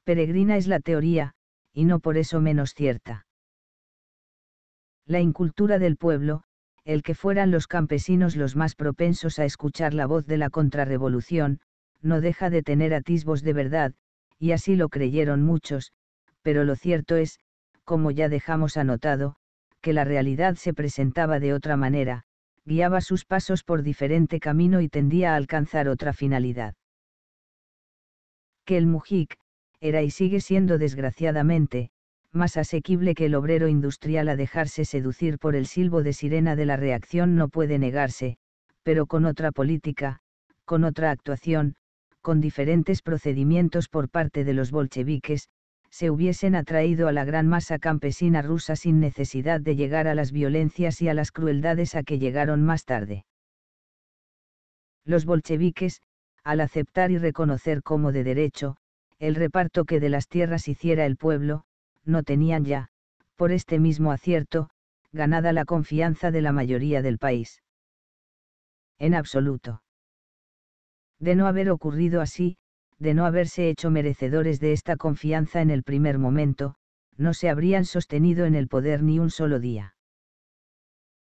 Peregrina es la teoría, y no por eso menos cierta. La incultura del pueblo, el que fueran los campesinos los más propensos a escuchar la voz de la contrarrevolución, no deja de tener atisbos de verdad, y así lo creyeron muchos, pero lo cierto es, como ya dejamos anotado, que la realidad se presentaba de otra manera, guiaba sus pasos por diferente camino y tendía a alcanzar otra finalidad. Que el mujik, era y sigue siendo desgraciadamente, más asequible que el obrero industrial a dejarse seducir por el silbo de sirena de la reacción no puede negarse, pero con otra política, con otra actuación, con diferentes procedimientos por parte de los bolcheviques, se hubiesen atraído a la gran masa campesina rusa sin necesidad de llegar a las violencias y a las crueldades a que llegaron más tarde. Los bolcheviques, al aceptar y reconocer como de derecho, el reparto que de las tierras hiciera el pueblo, no tenían ya, por este mismo acierto, ganada la confianza de la mayoría del país. En absoluto. De no haber ocurrido así, de no haberse hecho merecedores de esta confianza en el primer momento, no se habrían sostenido en el poder ni un solo día.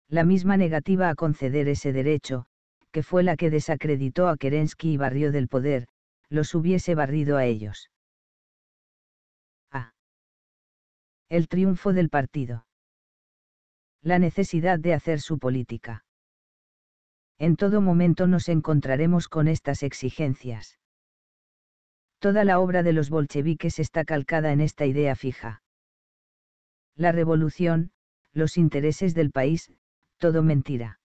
La misma negativa a conceder ese derecho, que fue la que desacreditó a Kerensky y barrió del poder, los hubiese barrido a ellos. A. El triunfo del partido. La necesidad de hacer su política. En todo momento nos encontraremos con estas exigencias. Toda la obra de los bolcheviques está calcada en esta idea fija. La revolución, los intereses del país, todo mentira.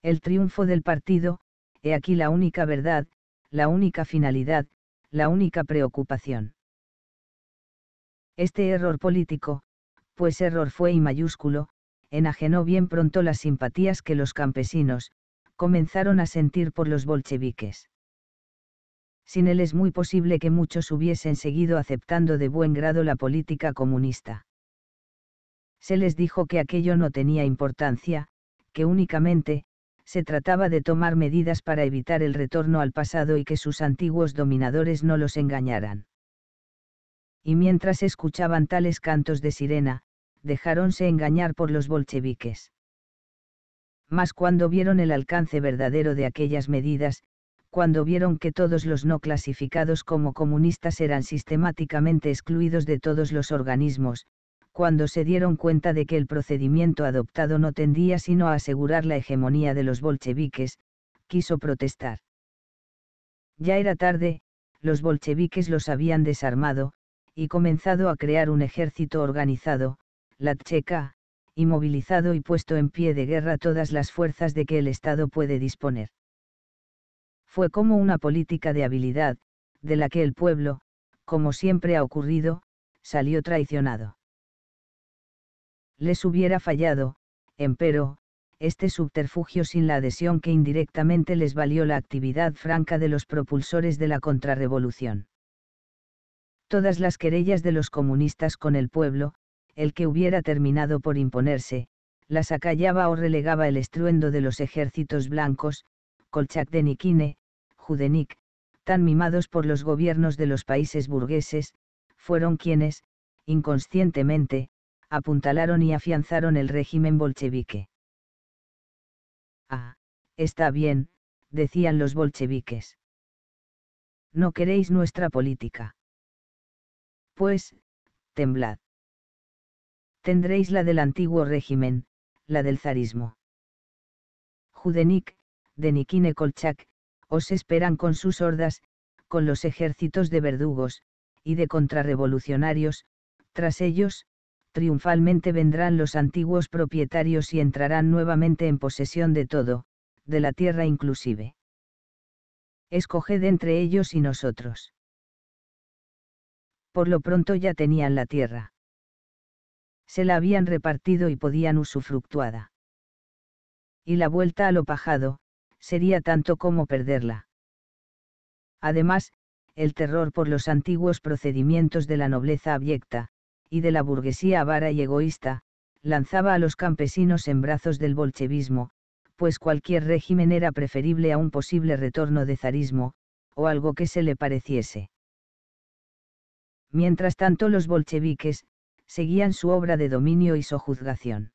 El triunfo del partido, he aquí la única verdad, la única finalidad, la única preocupación. Este error político, pues error fue y mayúsculo, enajenó bien pronto las simpatías que los campesinos, comenzaron a sentir por los bolcheviques sin él es muy posible que muchos hubiesen seguido aceptando de buen grado la política comunista. Se les dijo que aquello no tenía importancia, que únicamente, se trataba de tomar medidas para evitar el retorno al pasado y que sus antiguos dominadores no los engañaran. Y mientras escuchaban tales cantos de sirena, dejáronse engañar por los bolcheviques. Mas cuando vieron el alcance verdadero de aquellas medidas, cuando vieron que todos los no clasificados como comunistas eran sistemáticamente excluidos de todos los organismos, cuando se dieron cuenta de que el procedimiento adoptado no tendía sino a asegurar la hegemonía de los bolcheviques, quiso protestar. Ya era tarde, los bolcheviques los habían desarmado, y comenzado a crear un ejército organizado, la Tcheca, y movilizado y puesto en pie de guerra todas las fuerzas de que el Estado puede disponer fue como una política de habilidad, de la que el pueblo, como siempre ha ocurrido, salió traicionado. Les hubiera fallado, empero, este subterfugio sin la adhesión que indirectamente les valió la actividad franca de los propulsores de la contrarrevolución. Todas las querellas de los comunistas con el pueblo, el que hubiera terminado por imponerse, las acallaba o relegaba el estruendo de los ejércitos blancos, Kolchak de Nikine, Judenik, tan mimados por los gobiernos de los países burgueses, fueron quienes, inconscientemente, apuntalaron y afianzaron el régimen bolchevique. Ah, está bien, decían los bolcheviques. No queréis nuestra política. Pues, temblad. Tendréis la del antiguo régimen, la del zarismo. Judenik, de Nikine Kolchak, os esperan con sus hordas, con los ejércitos de verdugos, y de contrarrevolucionarios, tras ellos, triunfalmente vendrán los antiguos propietarios y entrarán nuevamente en posesión de todo, de la tierra inclusive. Escoged entre ellos y nosotros. Por lo pronto ya tenían la tierra. Se la habían repartido y podían usufructuada. Y la vuelta a lo pajado, sería tanto como perderla. Además, el terror por los antiguos procedimientos de la nobleza abyecta, y de la burguesía avara y egoísta, lanzaba a los campesinos en brazos del bolchevismo, pues cualquier régimen era preferible a un posible retorno de zarismo, o algo que se le pareciese. Mientras tanto los bolcheviques, seguían su obra de dominio y sojuzgación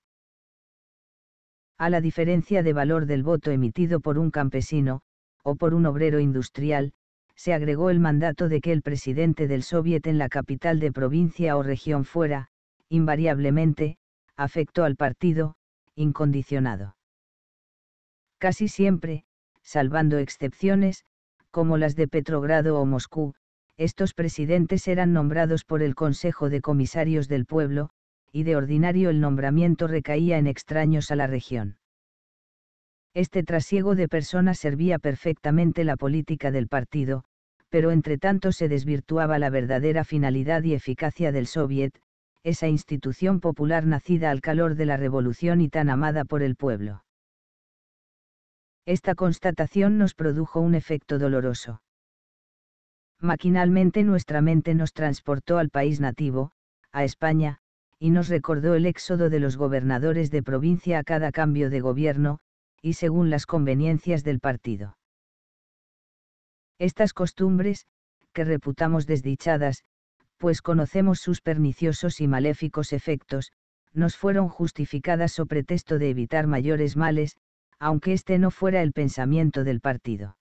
a la diferencia de valor del voto emitido por un campesino, o por un obrero industrial, se agregó el mandato de que el presidente del Soviet en la capital de provincia o región fuera, invariablemente, afecto al partido, incondicionado. Casi siempre, salvando excepciones, como las de Petrogrado o Moscú, estos presidentes eran nombrados por el Consejo de Comisarios del Pueblo, y de ordinario el nombramiento recaía en extraños a la región. Este trasiego de personas servía perfectamente la política del partido, pero entre tanto se desvirtuaba la verdadera finalidad y eficacia del Soviet, esa institución popular nacida al calor de la revolución y tan amada por el pueblo. Esta constatación nos produjo un efecto doloroso. Maquinalmente nuestra mente nos transportó al país nativo, a España, y nos recordó el éxodo de los gobernadores de provincia a cada cambio de gobierno, y según las conveniencias del partido. Estas costumbres, que reputamos desdichadas, pues conocemos sus perniciosos y maléficos efectos, nos fueron justificadas o pretexto de evitar mayores males, aunque este no fuera el pensamiento del partido.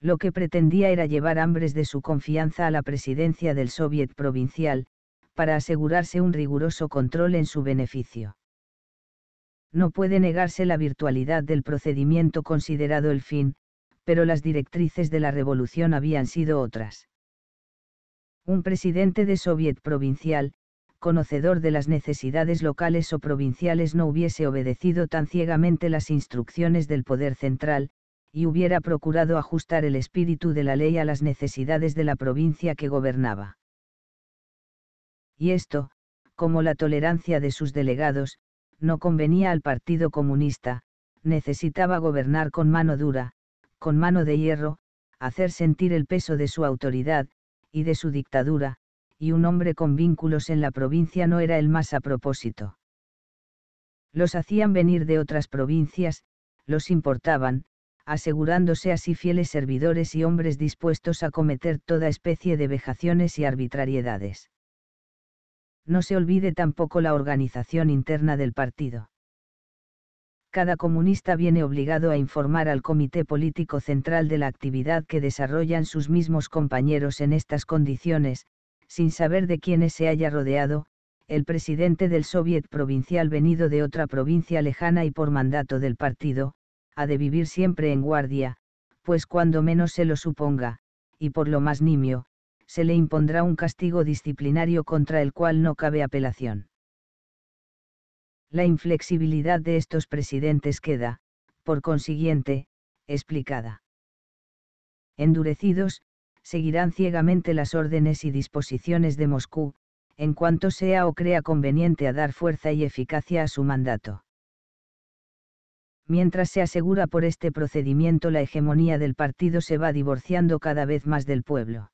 Lo que pretendía era llevar hambres de su confianza a la presidencia del Soviet provincial, para asegurarse un riguroso control en su beneficio. No puede negarse la virtualidad del procedimiento considerado el fin, pero las directrices de la revolución habían sido otras. Un presidente de Soviet provincial, conocedor de las necesidades locales o provinciales no hubiese obedecido tan ciegamente las instrucciones del poder central, y hubiera procurado ajustar el espíritu de la ley a las necesidades de la provincia que gobernaba. Y esto, como la tolerancia de sus delegados, no convenía al Partido Comunista, necesitaba gobernar con mano dura, con mano de hierro, hacer sentir el peso de su autoridad, y de su dictadura, y un hombre con vínculos en la provincia no era el más a propósito. Los hacían venir de otras provincias, los importaban, asegurándose así fieles servidores y hombres dispuestos a cometer toda especie de vejaciones y arbitrariedades no se olvide tampoco la organización interna del partido. Cada comunista viene obligado a informar al Comité Político Central de la actividad que desarrollan sus mismos compañeros en estas condiciones, sin saber de quiénes se haya rodeado, el presidente del Soviet provincial venido de otra provincia lejana y por mandato del partido, ha de vivir siempre en guardia, pues cuando menos se lo suponga, y por lo más nimio, se le impondrá un castigo disciplinario contra el cual no cabe apelación. La inflexibilidad de estos presidentes queda, por consiguiente, explicada. Endurecidos, seguirán ciegamente las órdenes y disposiciones de Moscú, en cuanto sea o crea conveniente a dar fuerza y eficacia a su mandato. Mientras se asegura por este procedimiento la hegemonía del partido se va divorciando cada vez más del pueblo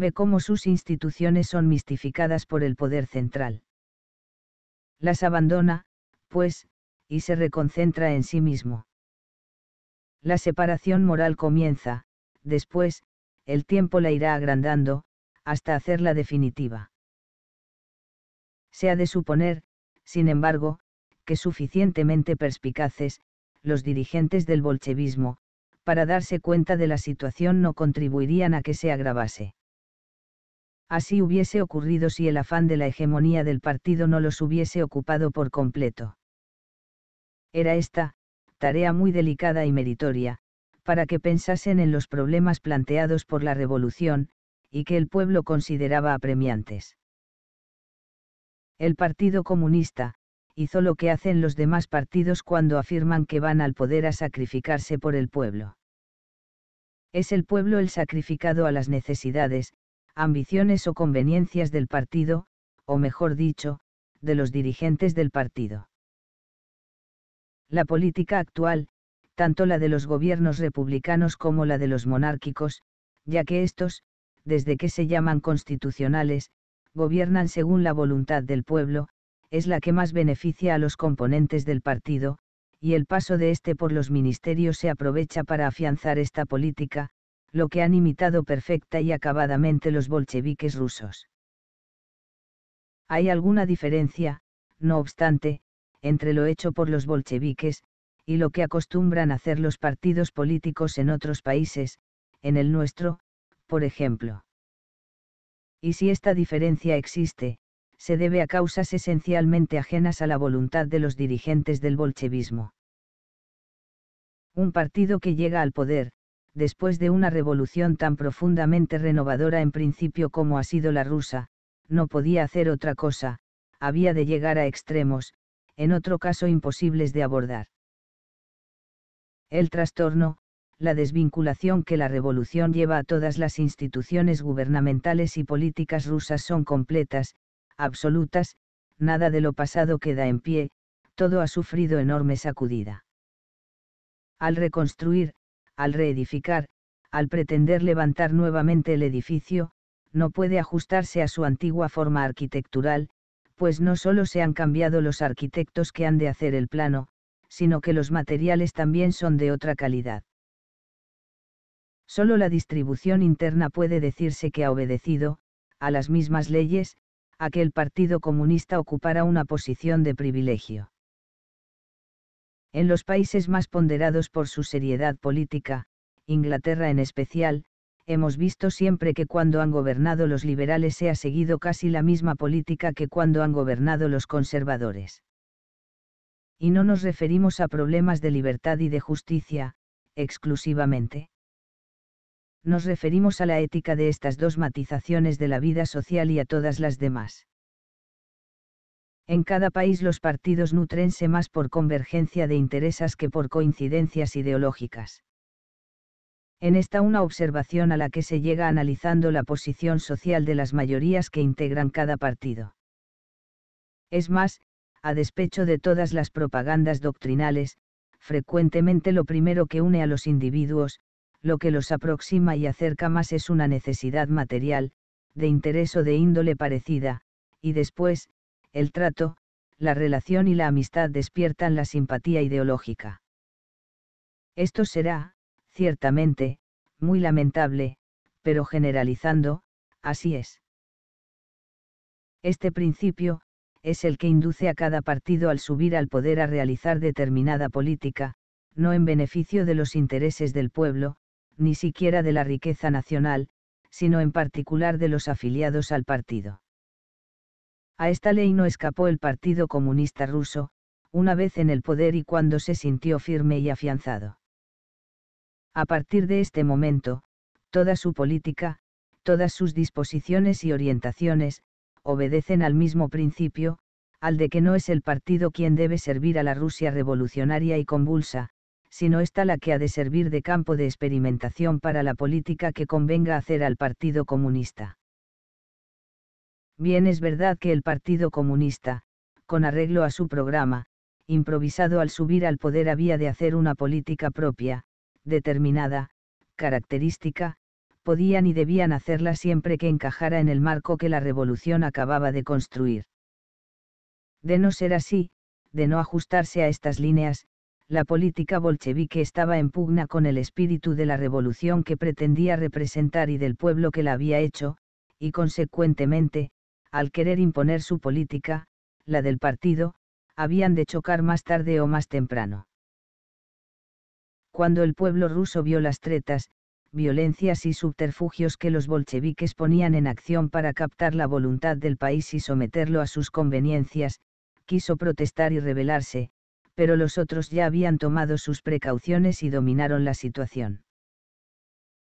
ve cómo sus instituciones son mistificadas por el poder central. Las abandona, pues, y se reconcentra en sí mismo. La separación moral comienza, después, el tiempo la irá agrandando, hasta hacerla definitiva. Se ha de suponer, sin embargo, que suficientemente perspicaces, los dirigentes del bolchevismo, para darse cuenta de la situación no contribuirían a que se agravase así hubiese ocurrido si el afán de la hegemonía del partido no los hubiese ocupado por completo. Era esta, tarea muy delicada y meritoria, para que pensasen en los problemas planteados por la revolución, y que el pueblo consideraba apremiantes. El Partido Comunista, hizo lo que hacen los demás partidos cuando afirman que van al poder a sacrificarse por el pueblo. Es el pueblo el sacrificado a las necesidades, ambiciones o conveniencias del partido, o mejor dicho, de los dirigentes del partido. La política actual, tanto la de los gobiernos republicanos como la de los monárquicos, ya que estos, desde que se llaman constitucionales, gobiernan según la voluntad del pueblo, es la que más beneficia a los componentes del partido, y el paso de este por los ministerios se aprovecha para afianzar esta política, lo que han imitado perfecta y acabadamente los bolcheviques rusos. Hay alguna diferencia, no obstante, entre lo hecho por los bolcheviques, y lo que acostumbran hacer los partidos políticos en otros países, en el nuestro, por ejemplo. Y si esta diferencia existe, se debe a causas esencialmente ajenas a la voluntad de los dirigentes del bolchevismo. Un partido que llega al poder, después de una revolución tan profundamente renovadora en principio como ha sido la rusa, no podía hacer otra cosa, había de llegar a extremos, en otro caso imposibles de abordar. El trastorno, la desvinculación que la revolución lleva a todas las instituciones gubernamentales y políticas rusas son completas, absolutas, nada de lo pasado queda en pie, todo ha sufrido enorme sacudida. Al reconstruir, al reedificar, al pretender levantar nuevamente el edificio, no puede ajustarse a su antigua forma arquitectural, pues no solo se han cambiado los arquitectos que han de hacer el plano, sino que los materiales también son de otra calidad. Solo la distribución interna puede decirse que ha obedecido, a las mismas leyes, a que el Partido Comunista ocupara una posición de privilegio. En los países más ponderados por su seriedad política, Inglaterra en especial, hemos visto siempre que cuando han gobernado los liberales se ha seguido casi la misma política que cuando han gobernado los conservadores. Y no nos referimos a problemas de libertad y de justicia, exclusivamente. Nos referimos a la ética de estas dos matizaciones de la vida social y a todas las demás. En cada país los partidos nutrense más por convergencia de intereses que por coincidencias ideológicas. En esta una observación a la que se llega analizando la posición social de las mayorías que integran cada partido. Es más, a despecho de todas las propagandas doctrinales, frecuentemente lo primero que une a los individuos, lo que los aproxima y acerca más es una necesidad material, de interés o de índole parecida, y después, el trato, la relación y la amistad despiertan la simpatía ideológica. Esto será, ciertamente, muy lamentable, pero generalizando, así es. Este principio, es el que induce a cada partido al subir al poder a realizar determinada política, no en beneficio de los intereses del pueblo, ni siquiera de la riqueza nacional, sino en particular de los afiliados al partido. A esta ley no escapó el Partido Comunista Ruso, una vez en el poder y cuando se sintió firme y afianzado. A partir de este momento, toda su política, todas sus disposiciones y orientaciones, obedecen al mismo principio, al de que no es el partido quien debe servir a la Rusia revolucionaria y convulsa, sino esta la que ha de servir de campo de experimentación para la política que convenga hacer al Partido Comunista. Bien es verdad que el Partido Comunista, con arreglo a su programa, improvisado al subir al poder había de hacer una política propia, determinada, característica, podían y debían hacerla siempre que encajara en el marco que la revolución acababa de construir. De no ser así, de no ajustarse a estas líneas, la política bolchevique estaba en pugna con el espíritu de la revolución que pretendía representar y del pueblo que la había hecho, y consecuentemente, al querer imponer su política, la del partido, habían de chocar más tarde o más temprano. Cuando el pueblo ruso vio las tretas, violencias y subterfugios que los bolcheviques ponían en acción para captar la voluntad del país y someterlo a sus conveniencias, quiso protestar y rebelarse, pero los otros ya habían tomado sus precauciones y dominaron la situación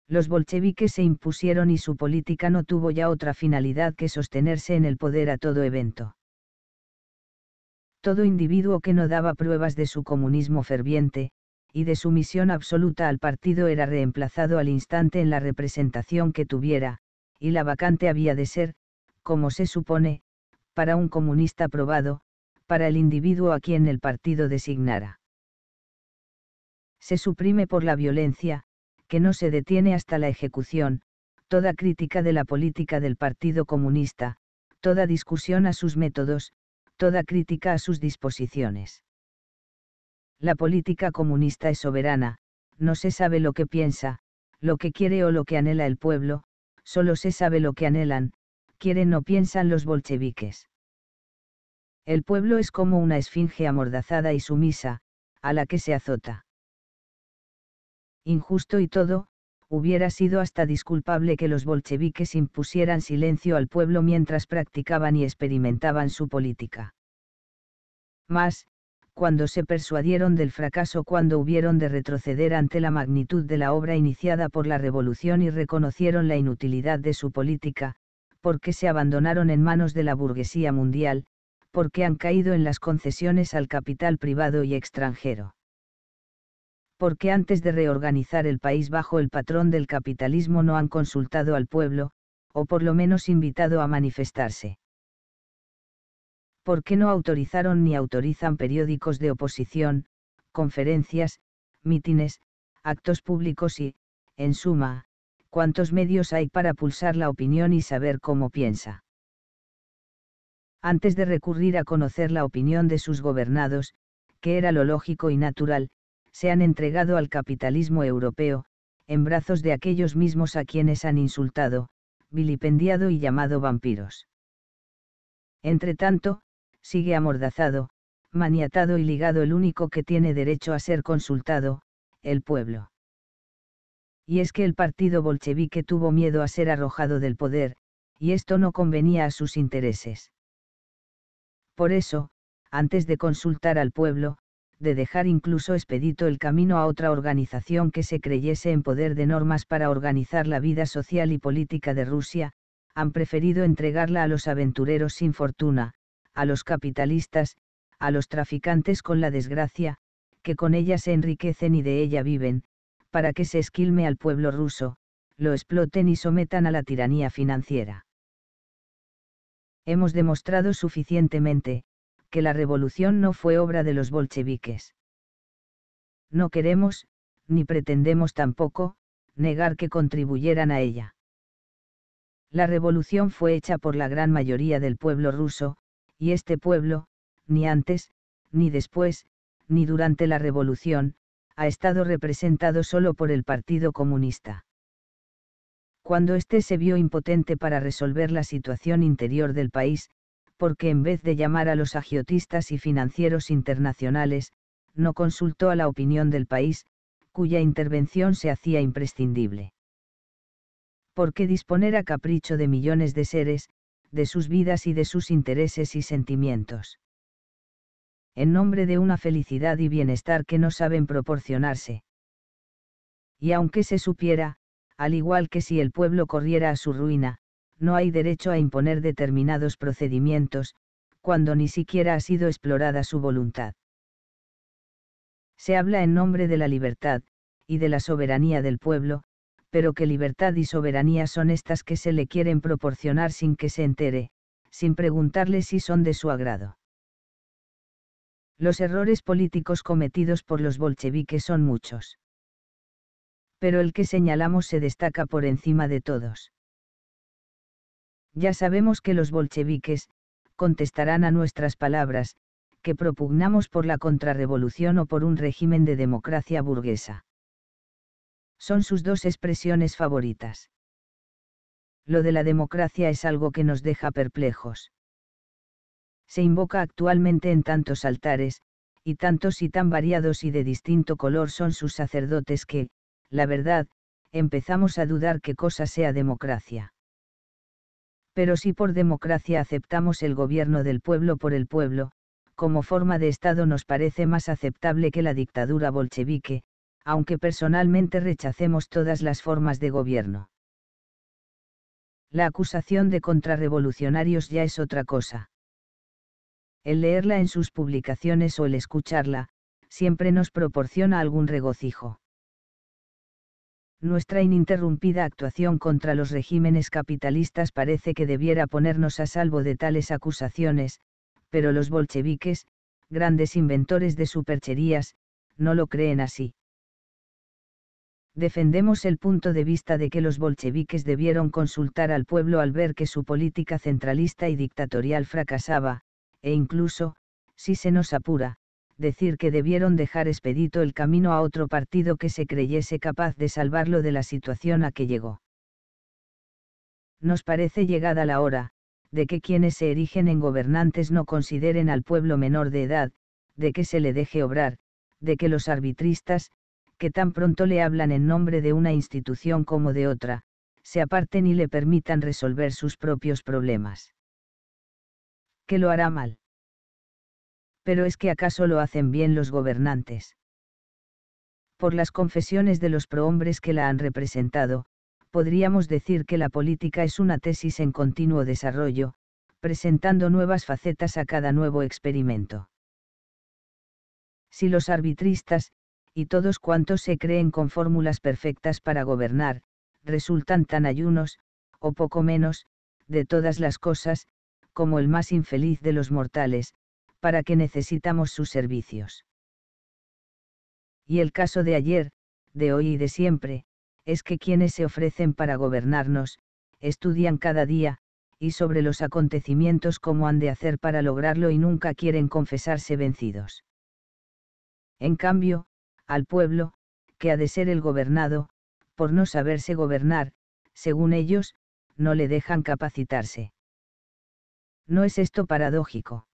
los bolcheviques se impusieron y su política no tuvo ya otra finalidad que sostenerse en el poder a todo evento. Todo individuo que no daba pruebas de su comunismo ferviente, y de sumisión absoluta al partido era reemplazado al instante en la representación que tuviera, y la vacante había de ser, como se supone, para un comunista probado, para el individuo a quien el partido designara. Se suprime por la violencia, que no se detiene hasta la ejecución, toda crítica de la política del Partido Comunista, toda discusión a sus métodos, toda crítica a sus disposiciones. La política comunista es soberana, no se sabe lo que piensa, lo que quiere o lo que anhela el pueblo, solo se sabe lo que anhelan, quieren o piensan los bolcheviques. El pueblo es como una esfinge amordazada y sumisa, a la que se azota injusto y todo, hubiera sido hasta disculpable que los bolcheviques impusieran silencio al pueblo mientras practicaban y experimentaban su política. Mas, cuando se persuadieron del fracaso cuando hubieron de retroceder ante la magnitud de la obra iniciada por la revolución y reconocieron la inutilidad de su política, porque se abandonaron en manos de la burguesía mundial, porque han caído en las concesiones al capital privado y extranjero porque antes de reorganizar el país bajo el patrón del capitalismo no han consultado al pueblo, o por lo menos invitado a manifestarse. ¿Por qué no autorizaron ni autorizan periódicos de oposición, conferencias, mítines, actos públicos y, en suma, cuántos medios hay para pulsar la opinión y saber cómo piensa? Antes de recurrir a conocer la opinión de sus gobernados, que era lo lógico y natural, se han entregado al capitalismo europeo, en brazos de aquellos mismos a quienes han insultado, vilipendiado y llamado vampiros. Entretanto, sigue amordazado, maniatado y ligado el único que tiene derecho a ser consultado, el pueblo. Y es que el partido bolchevique tuvo miedo a ser arrojado del poder, y esto no convenía a sus intereses. Por eso, antes de consultar al pueblo, de dejar incluso expedito el camino a otra organización que se creyese en poder de normas para organizar la vida social y política de Rusia, han preferido entregarla a los aventureros sin fortuna, a los capitalistas, a los traficantes con la desgracia, que con ella se enriquecen y de ella viven, para que se esquilme al pueblo ruso, lo exploten y sometan a la tiranía financiera. Hemos demostrado suficientemente, que la revolución no fue obra de los bolcheviques. No queremos, ni pretendemos tampoco, negar que contribuyeran a ella. La revolución fue hecha por la gran mayoría del pueblo ruso, y este pueblo, ni antes, ni después, ni durante la revolución, ha estado representado solo por el Partido Comunista. Cuando éste se vio impotente para resolver la situación interior del país, porque en vez de llamar a los agiotistas y financieros internacionales, no consultó a la opinión del país, cuya intervención se hacía imprescindible. Porque disponer a capricho de millones de seres, de sus vidas y de sus intereses y sentimientos? En nombre de una felicidad y bienestar que no saben proporcionarse. Y aunque se supiera, al igual que si el pueblo corriera a su ruina, no hay derecho a imponer determinados procedimientos, cuando ni siquiera ha sido explorada su voluntad. Se habla en nombre de la libertad, y de la soberanía del pueblo, pero que libertad y soberanía son estas que se le quieren proporcionar sin que se entere, sin preguntarle si son de su agrado. Los errores políticos cometidos por los bolcheviques son muchos. Pero el que señalamos se destaca por encima de todos. Ya sabemos que los bolcheviques, contestarán a nuestras palabras, que propugnamos por la contrarrevolución o por un régimen de democracia burguesa. Son sus dos expresiones favoritas. Lo de la democracia es algo que nos deja perplejos. Se invoca actualmente en tantos altares, y tantos y tan variados y de distinto color son sus sacerdotes que, la verdad, empezamos a dudar que cosa sea democracia pero si por democracia aceptamos el gobierno del pueblo por el pueblo, como forma de Estado nos parece más aceptable que la dictadura bolchevique, aunque personalmente rechacemos todas las formas de gobierno. La acusación de contrarrevolucionarios ya es otra cosa. El leerla en sus publicaciones o el escucharla, siempre nos proporciona algún regocijo nuestra ininterrumpida actuación contra los regímenes capitalistas parece que debiera ponernos a salvo de tales acusaciones, pero los bolcheviques, grandes inventores de supercherías, no lo creen así. Defendemos el punto de vista de que los bolcheviques debieron consultar al pueblo al ver que su política centralista y dictatorial fracasaba, e incluso, si se nos apura, decir que debieron dejar expedito el camino a otro partido que se creyese capaz de salvarlo de la situación a que llegó. Nos parece llegada la hora, de que quienes se erigen en gobernantes no consideren al pueblo menor de edad, de que se le deje obrar, de que los arbitristas, que tan pronto le hablan en nombre de una institución como de otra, se aparten y le permitan resolver sus propios problemas. Que lo hará mal pero es que acaso lo hacen bien los gobernantes. Por las confesiones de los prohombres que la han representado, podríamos decir que la política es una tesis en continuo desarrollo, presentando nuevas facetas a cada nuevo experimento. Si los arbitristas, y todos cuantos se creen con fórmulas perfectas para gobernar, resultan tan ayunos, o poco menos, de todas las cosas, como el más infeliz de los mortales, para que necesitamos sus servicios. Y el caso de ayer, de hoy y de siempre, es que quienes se ofrecen para gobernarnos, estudian cada día, y sobre los acontecimientos cómo han de hacer para lograrlo y nunca quieren confesarse vencidos. En cambio, al pueblo, que ha de ser el gobernado, por no saberse gobernar, según ellos, no le dejan capacitarse. ¿No es esto paradójico?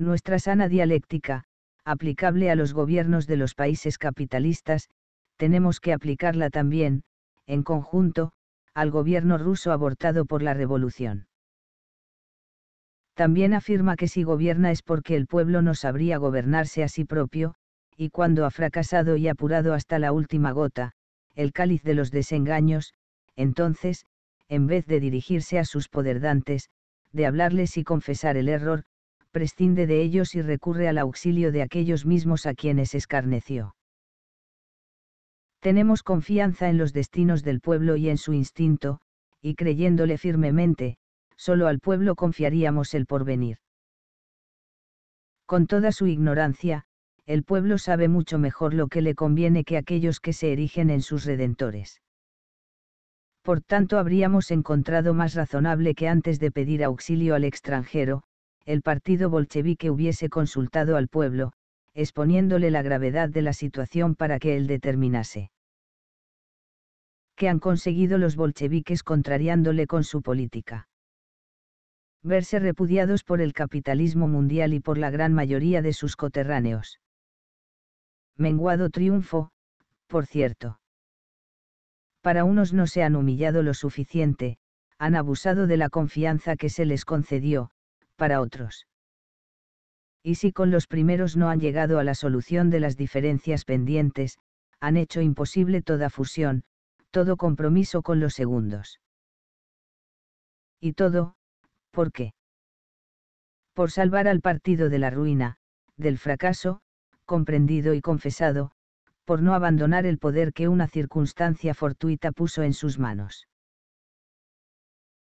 Nuestra sana dialéctica, aplicable a los gobiernos de los países capitalistas, tenemos que aplicarla también, en conjunto, al gobierno ruso abortado por la revolución. También afirma que si gobierna es porque el pueblo no sabría gobernarse a sí propio, y cuando ha fracasado y apurado hasta la última gota, el cáliz de los desengaños, entonces, en vez de dirigirse a sus poderdantes, de hablarles y confesar el error, prescinde de ellos y recurre al auxilio de aquellos mismos a quienes escarneció. Tenemos confianza en los destinos del pueblo y en su instinto, y creyéndole firmemente, solo al pueblo confiaríamos el porvenir. Con toda su ignorancia, el pueblo sabe mucho mejor lo que le conviene que aquellos que se erigen en sus redentores. Por tanto, habríamos encontrado más razonable que antes de pedir auxilio al extranjero, el partido bolchevique hubiese consultado al pueblo, exponiéndole la gravedad de la situación para que él determinase. ¿Qué han conseguido los bolcheviques contrariándole con su política? Verse repudiados por el capitalismo mundial y por la gran mayoría de sus coterráneos. Menguado triunfo, por cierto. Para unos no se han humillado lo suficiente, han abusado de la confianza que se les concedió, para otros. Y si con los primeros no han llegado a la solución de las diferencias pendientes, han hecho imposible toda fusión, todo compromiso con los segundos. Y todo, ¿por qué? Por salvar al partido de la ruina, del fracaso, comprendido y confesado, por no abandonar el poder que una circunstancia fortuita puso en sus manos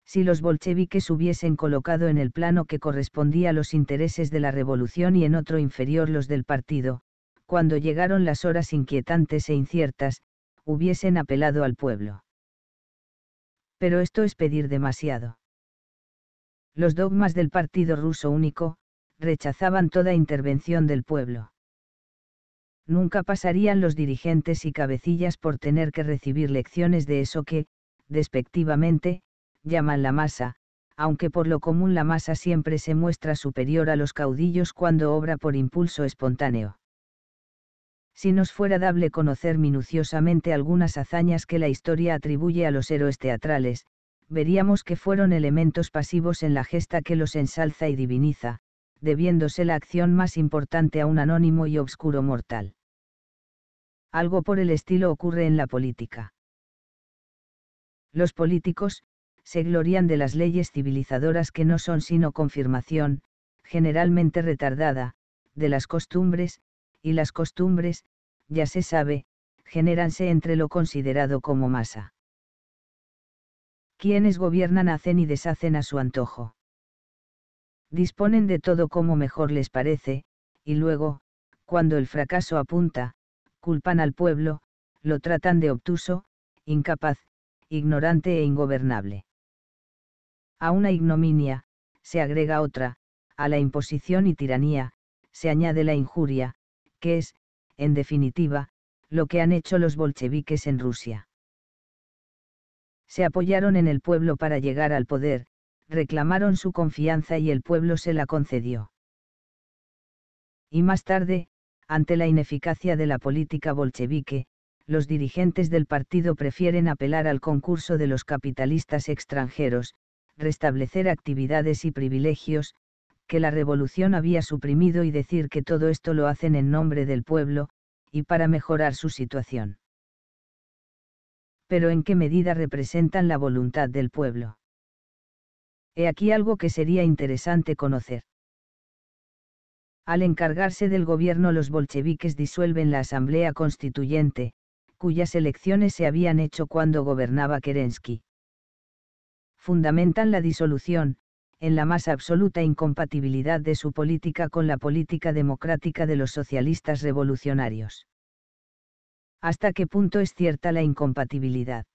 si los bolcheviques hubiesen colocado en el plano que correspondía los intereses de la revolución y en otro inferior los del partido, cuando llegaron las horas inquietantes e inciertas, hubiesen apelado al pueblo. Pero esto es pedir demasiado. Los dogmas del Partido Ruso Único, rechazaban toda intervención del pueblo. Nunca pasarían los dirigentes y cabecillas por tener que recibir lecciones de eso que, despectivamente, llaman la masa, aunque por lo común la masa siempre se muestra superior a los caudillos cuando obra por impulso espontáneo. Si nos fuera dable conocer minuciosamente algunas hazañas que la historia atribuye a los héroes teatrales, veríamos que fueron elementos pasivos en la gesta que los ensalza y diviniza, debiéndose la acción más importante a un anónimo y obscuro mortal. Algo por el estilo ocurre en la política. Los políticos, se glorían de las leyes civilizadoras que no son sino confirmación, generalmente retardada, de las costumbres, y las costumbres, ya se sabe, generanse entre lo considerado como masa. Quienes gobiernan hacen y deshacen a su antojo. Disponen de todo como mejor les parece, y luego, cuando el fracaso apunta, culpan al pueblo, lo tratan de obtuso, incapaz, ignorante e ingobernable. A una ignominia, se agrega otra, a la imposición y tiranía, se añade la injuria, que es, en definitiva, lo que han hecho los bolcheviques en Rusia. Se apoyaron en el pueblo para llegar al poder, reclamaron su confianza y el pueblo se la concedió. Y más tarde, ante la ineficacia de la política bolchevique, los dirigentes del partido prefieren apelar al concurso de los capitalistas extranjeros, restablecer actividades y privilegios, que la revolución había suprimido y decir que todo esto lo hacen en nombre del pueblo, y para mejorar su situación. Pero ¿en qué medida representan la voluntad del pueblo? He aquí algo que sería interesante conocer. Al encargarse del gobierno los bolcheviques disuelven la Asamblea Constituyente, cuyas elecciones se habían hecho cuando gobernaba Kerensky fundamentan la disolución, en la más absoluta incompatibilidad de su política con la política democrática de los socialistas revolucionarios. ¿Hasta qué punto es cierta la incompatibilidad?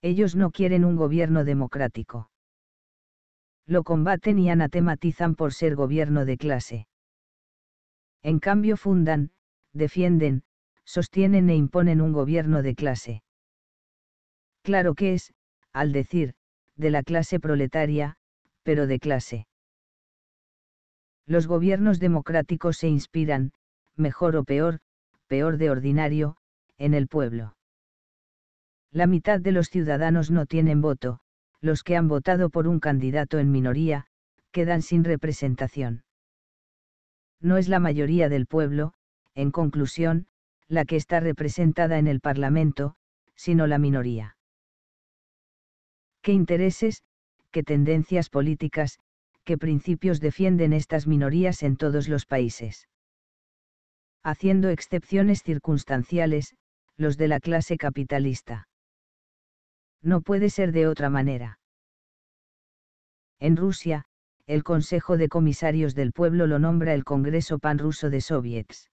Ellos no quieren un gobierno democrático. Lo combaten y anatematizan por ser gobierno de clase. En cambio fundan, defienden, sostienen e imponen un gobierno de clase. Claro que es, al decir, de la clase proletaria, pero de clase. Los gobiernos democráticos se inspiran, mejor o peor, peor de ordinario, en el pueblo. La mitad de los ciudadanos no tienen voto, los que han votado por un candidato en minoría, quedan sin representación. No es la mayoría del pueblo, en conclusión, la que está representada en el Parlamento, sino la minoría qué intereses, qué tendencias políticas, qué principios defienden estas minorías en todos los países. Haciendo excepciones circunstanciales, los de la clase capitalista. No puede ser de otra manera. En Rusia, el Consejo de Comisarios del Pueblo lo nombra el Congreso Panruso de Soviets.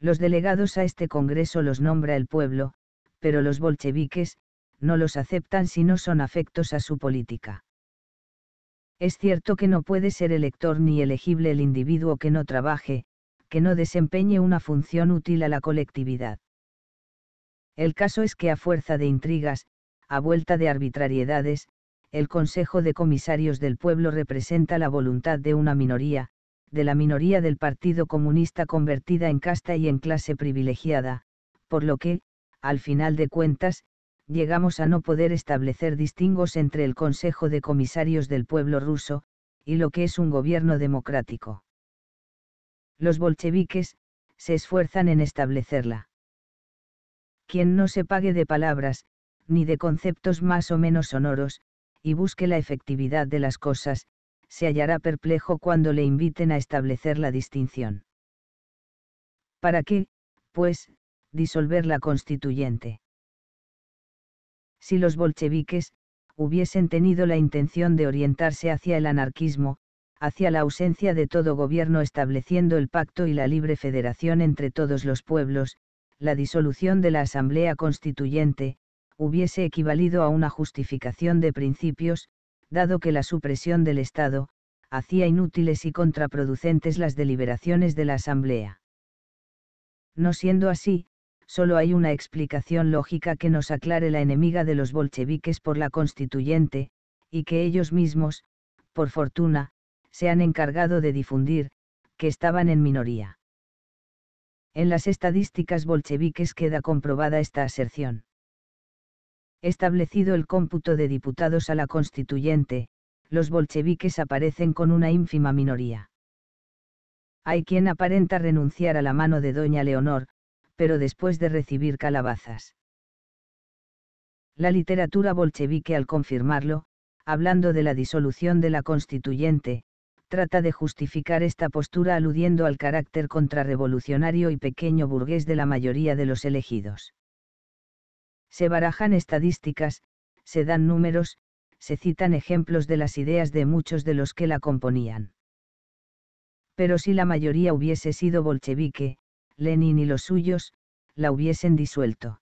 Los delegados a este Congreso los nombra el pueblo, pero los bolcheviques, no los aceptan si no son afectos a su política. Es cierto que no puede ser elector ni elegible el individuo que no trabaje, que no desempeñe una función útil a la colectividad. El caso es que a fuerza de intrigas, a vuelta de arbitrariedades, el Consejo de Comisarios del Pueblo representa la voluntad de una minoría, de la minoría del Partido Comunista convertida en casta y en clase privilegiada, por lo que, al final de cuentas, llegamos a no poder establecer distingos entre el Consejo de Comisarios del pueblo ruso, y lo que es un gobierno democrático. Los bolcheviques, se esfuerzan en establecerla. Quien no se pague de palabras, ni de conceptos más o menos sonoros, y busque la efectividad de las cosas, se hallará perplejo cuando le inviten a establecer la distinción. ¿Para qué, pues, disolver la constituyente? si los bolcheviques, hubiesen tenido la intención de orientarse hacia el anarquismo, hacia la ausencia de todo gobierno estableciendo el pacto y la libre federación entre todos los pueblos, la disolución de la Asamblea Constituyente, hubiese equivalido a una justificación de principios, dado que la supresión del Estado, hacía inútiles y contraproducentes las deliberaciones de la Asamblea. No siendo así, solo hay una explicación lógica que nos aclare la enemiga de los bolcheviques por la constituyente, y que ellos mismos, por fortuna, se han encargado de difundir, que estaban en minoría. En las estadísticas bolcheviques queda comprobada esta aserción. Establecido el cómputo de diputados a la constituyente, los bolcheviques aparecen con una ínfima minoría. Hay quien aparenta renunciar a la mano de doña Leonor, pero después de recibir calabazas. La literatura bolchevique al confirmarlo, hablando de la disolución de la constituyente, trata de justificar esta postura aludiendo al carácter contrarrevolucionario y pequeño burgués de la mayoría de los elegidos. Se barajan estadísticas, se dan números, se citan ejemplos de las ideas de muchos de los que la componían. Pero si la mayoría hubiese sido bolchevique, Lenin y los suyos, la hubiesen disuelto.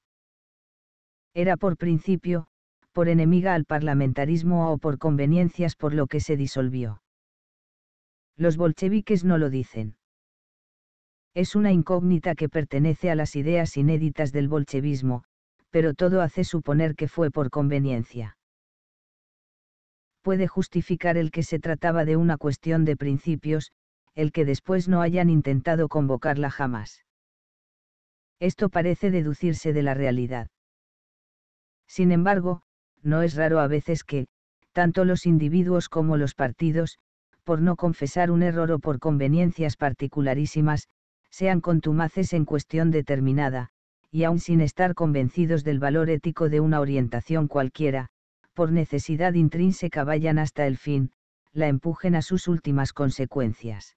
Era por principio, por enemiga al parlamentarismo o por conveniencias por lo que se disolvió. Los bolcheviques no lo dicen. Es una incógnita que pertenece a las ideas inéditas del bolchevismo, pero todo hace suponer que fue por conveniencia. Puede justificar el que se trataba de una cuestión de principios, el que después no hayan intentado convocarla jamás. Esto parece deducirse de la realidad. Sin embargo, no es raro a veces que, tanto los individuos como los partidos, por no confesar un error o por conveniencias particularísimas, sean contumaces en cuestión determinada, y aun sin estar convencidos del valor ético de una orientación cualquiera, por necesidad intrínseca vayan hasta el fin, la empujen a sus últimas consecuencias.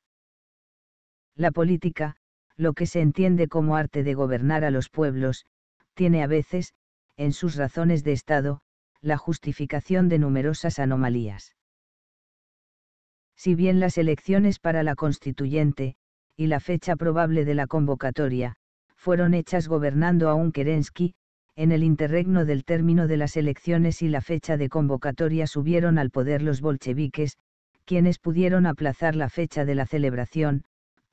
La política, lo que se entiende como arte de gobernar a los pueblos, tiene a veces, en sus razones de Estado, la justificación de numerosas anomalías. Si bien las elecciones para la constituyente, y la fecha probable de la convocatoria, fueron hechas gobernando a un Kerensky, en el interregno del término de las elecciones y la fecha de convocatoria subieron al poder los bolcheviques, quienes pudieron aplazar la fecha de la celebración,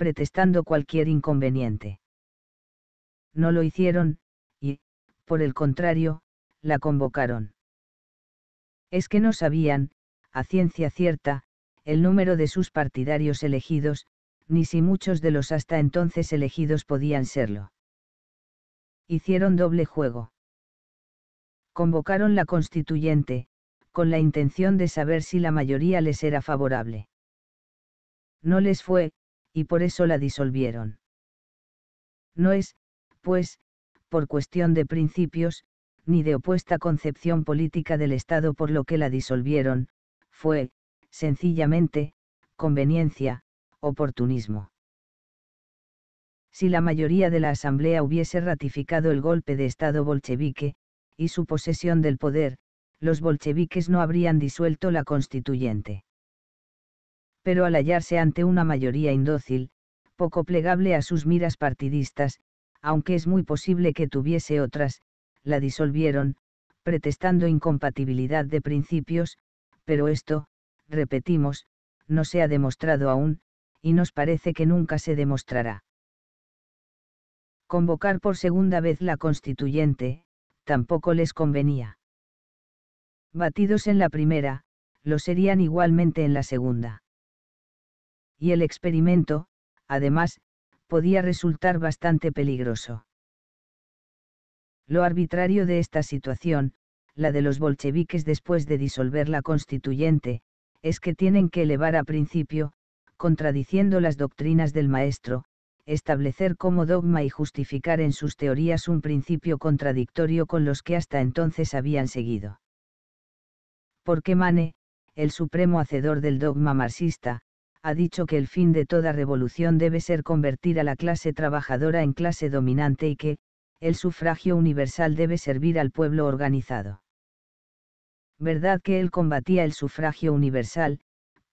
pretestando cualquier inconveniente. No lo hicieron, y, por el contrario, la convocaron. Es que no sabían, a ciencia cierta, el número de sus partidarios elegidos, ni si muchos de los hasta entonces elegidos podían serlo. Hicieron doble juego. Convocaron la constituyente, con la intención de saber si la mayoría les era favorable. No les fue, y por eso la disolvieron. No es, pues, por cuestión de principios, ni de opuesta concepción política del Estado por lo que la disolvieron, fue, sencillamente, conveniencia, oportunismo. Si la mayoría de la Asamblea hubiese ratificado el golpe de Estado bolchevique, y su posesión del poder, los bolcheviques no habrían disuelto la constituyente pero al hallarse ante una mayoría indócil, poco plegable a sus miras partidistas, aunque es muy posible que tuviese otras, la disolvieron, pretestando incompatibilidad de principios, pero esto, repetimos, no se ha demostrado aún, y nos parece que nunca se demostrará. Convocar por segunda vez la constituyente, tampoco les convenía. Batidos en la primera, lo serían igualmente en la segunda y el experimento, además, podía resultar bastante peligroso. Lo arbitrario de esta situación, la de los bolcheviques después de disolver la constituyente, es que tienen que elevar a principio, contradiciendo las doctrinas del maestro, establecer como dogma y justificar en sus teorías un principio contradictorio con los que hasta entonces habían seguido. Porque Mane, el supremo hacedor del dogma marxista, ha dicho que el fin de toda revolución debe ser convertir a la clase trabajadora en clase dominante y que, el sufragio universal debe servir al pueblo organizado. Verdad que él combatía el sufragio universal,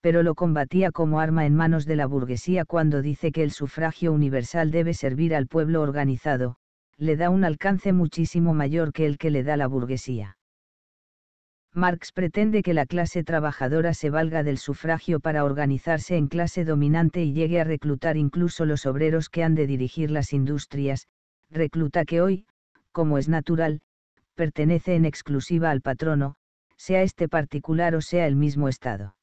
pero lo combatía como arma en manos de la burguesía cuando dice que el sufragio universal debe servir al pueblo organizado, le da un alcance muchísimo mayor que el que le da la burguesía. Marx pretende que la clase trabajadora se valga del sufragio para organizarse en clase dominante y llegue a reclutar incluso los obreros que han de dirigir las industrias, recluta que hoy, como es natural, pertenece en exclusiva al patrono, sea este particular o sea el mismo Estado.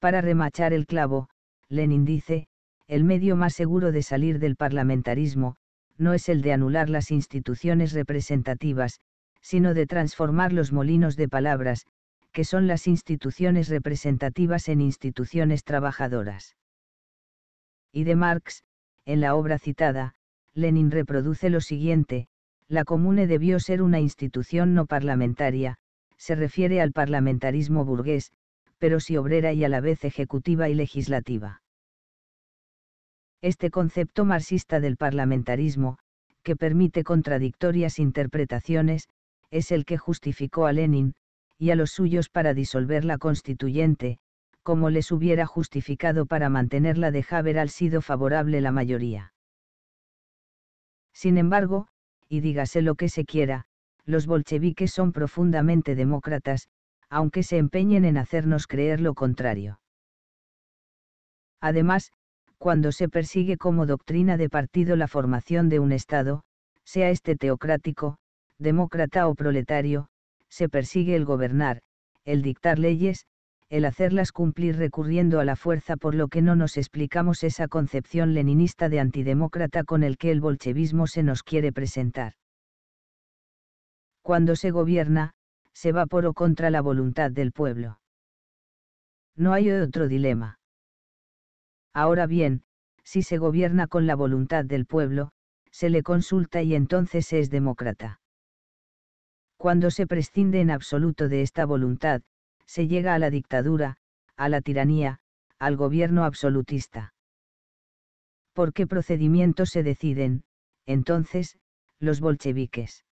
Para remachar el clavo, Lenin dice, el medio más seguro de salir del parlamentarismo, no es el de anular las instituciones representativas, sino de transformar los molinos de palabras, que son las instituciones representativas en instituciones trabajadoras. Y de Marx, en la obra citada, Lenin reproduce lo siguiente, la comune debió ser una institución no parlamentaria, se refiere al parlamentarismo burgués, pero si obrera y a la vez ejecutiva y legislativa. Este concepto marxista del parlamentarismo, que permite contradictorias interpretaciones, es el que justificó a Lenin, y a los suyos para disolver la constituyente, como les hubiera justificado para mantenerla de Haber sido favorable la mayoría. Sin embargo, y dígase lo que se quiera, los bolcheviques son profundamente demócratas, aunque se empeñen en hacernos creer lo contrario. Además, cuando se persigue como doctrina de partido la formación de un Estado, sea este teocrático, demócrata o proletario, se persigue el gobernar, el dictar leyes, el hacerlas cumplir recurriendo a la fuerza por lo que no nos explicamos esa concepción leninista de antidemócrata con el que el bolchevismo se nos quiere presentar. Cuando se gobierna, se va por o contra la voluntad del pueblo. No hay otro dilema. Ahora bien, si se gobierna con la voluntad del pueblo, se le consulta y entonces es demócrata. Cuando se prescinde en absoluto de esta voluntad, se llega a la dictadura, a la tiranía, al gobierno absolutista. ¿Por qué procedimientos se deciden, entonces, los bolcheviques?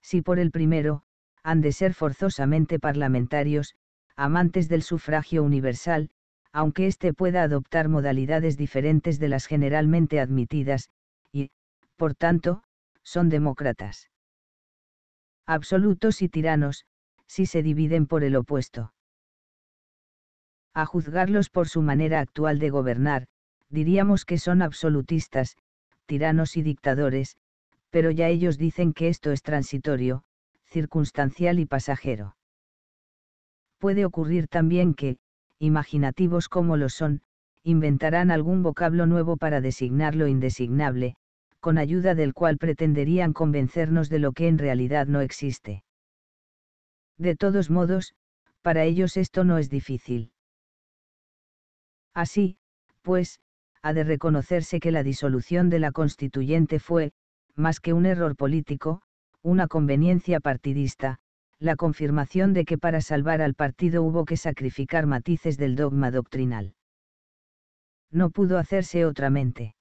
Si por el primero, han de ser forzosamente parlamentarios, amantes del sufragio universal, aunque éste pueda adoptar modalidades diferentes de las generalmente admitidas, y, por tanto, son demócratas absolutos y tiranos, si se dividen por el opuesto. A juzgarlos por su manera actual de gobernar, diríamos que son absolutistas, tiranos y dictadores, pero ya ellos dicen que esto es transitorio, circunstancial y pasajero. Puede ocurrir también que, imaginativos como lo son, inventarán algún vocablo nuevo para designar lo indesignable, con ayuda del cual pretenderían convencernos de lo que en realidad no existe. De todos modos, para ellos esto no es difícil. Así, pues, ha de reconocerse que la disolución de la constituyente fue, más que un error político, una conveniencia partidista, la confirmación de que para salvar al partido hubo que sacrificar matices del dogma doctrinal. No pudo hacerse otramente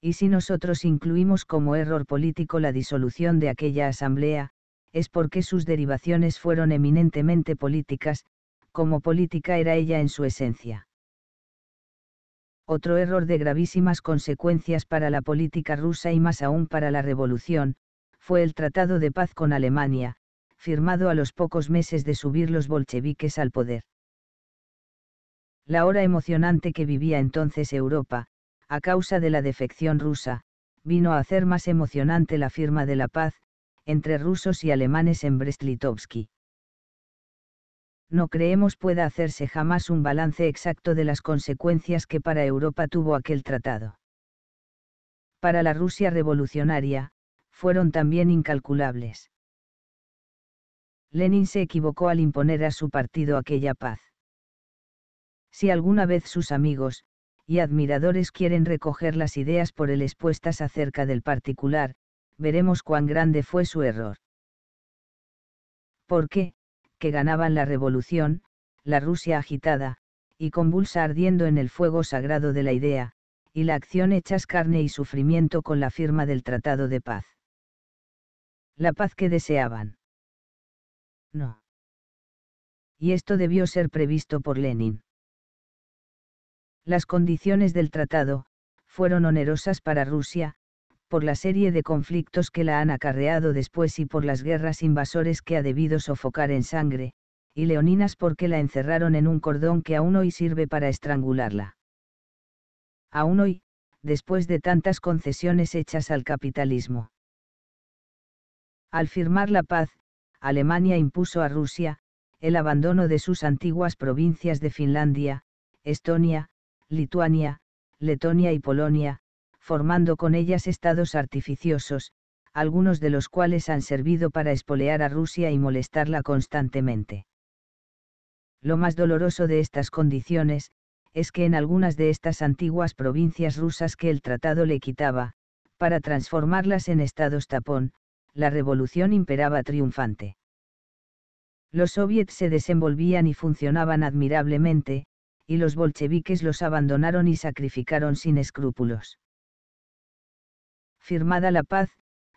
y si nosotros incluimos como error político la disolución de aquella asamblea, es porque sus derivaciones fueron eminentemente políticas, como política era ella en su esencia. Otro error de gravísimas consecuencias para la política rusa y más aún para la revolución, fue el Tratado de Paz con Alemania, firmado a los pocos meses de subir los bolcheviques al poder. La hora emocionante que vivía entonces Europa, a causa de la defección rusa, vino a hacer más emocionante la firma de la paz, entre rusos y alemanes en brest No creemos pueda hacerse jamás un balance exacto de las consecuencias que para Europa tuvo aquel tratado. Para la Rusia revolucionaria, fueron también incalculables. Lenin se equivocó al imponer a su partido aquella paz. Si alguna vez sus amigos, y admiradores quieren recoger las ideas por él expuestas acerca del particular, veremos cuán grande fue su error. ¿Por qué, que ganaban la revolución, la Rusia agitada, y convulsa ardiendo en el fuego sagrado de la idea, y la acción hechas carne y sufrimiento con la firma del Tratado de Paz. La paz que deseaban. No. Y esto debió ser previsto por Lenin. Las condiciones del tratado, fueron onerosas para Rusia, por la serie de conflictos que la han acarreado después y por las guerras invasores que ha debido sofocar en sangre, y leoninas porque la encerraron en un cordón que aún hoy sirve para estrangularla. Aún hoy, después de tantas concesiones hechas al capitalismo. Al firmar la paz, Alemania impuso a Rusia, el abandono de sus antiguas provincias de Finlandia, Estonia, Lituania, Letonia y Polonia, formando con ellas estados artificiosos, algunos de los cuales han servido para espolear a Rusia y molestarla constantemente. Lo más doloroso de estas condiciones, es que en algunas de estas antiguas provincias rusas que el tratado le quitaba, para transformarlas en estados tapón, la revolución imperaba triunfante. Los soviets se desenvolvían y funcionaban admirablemente, y los bolcheviques los abandonaron y sacrificaron sin escrúpulos. Firmada la paz,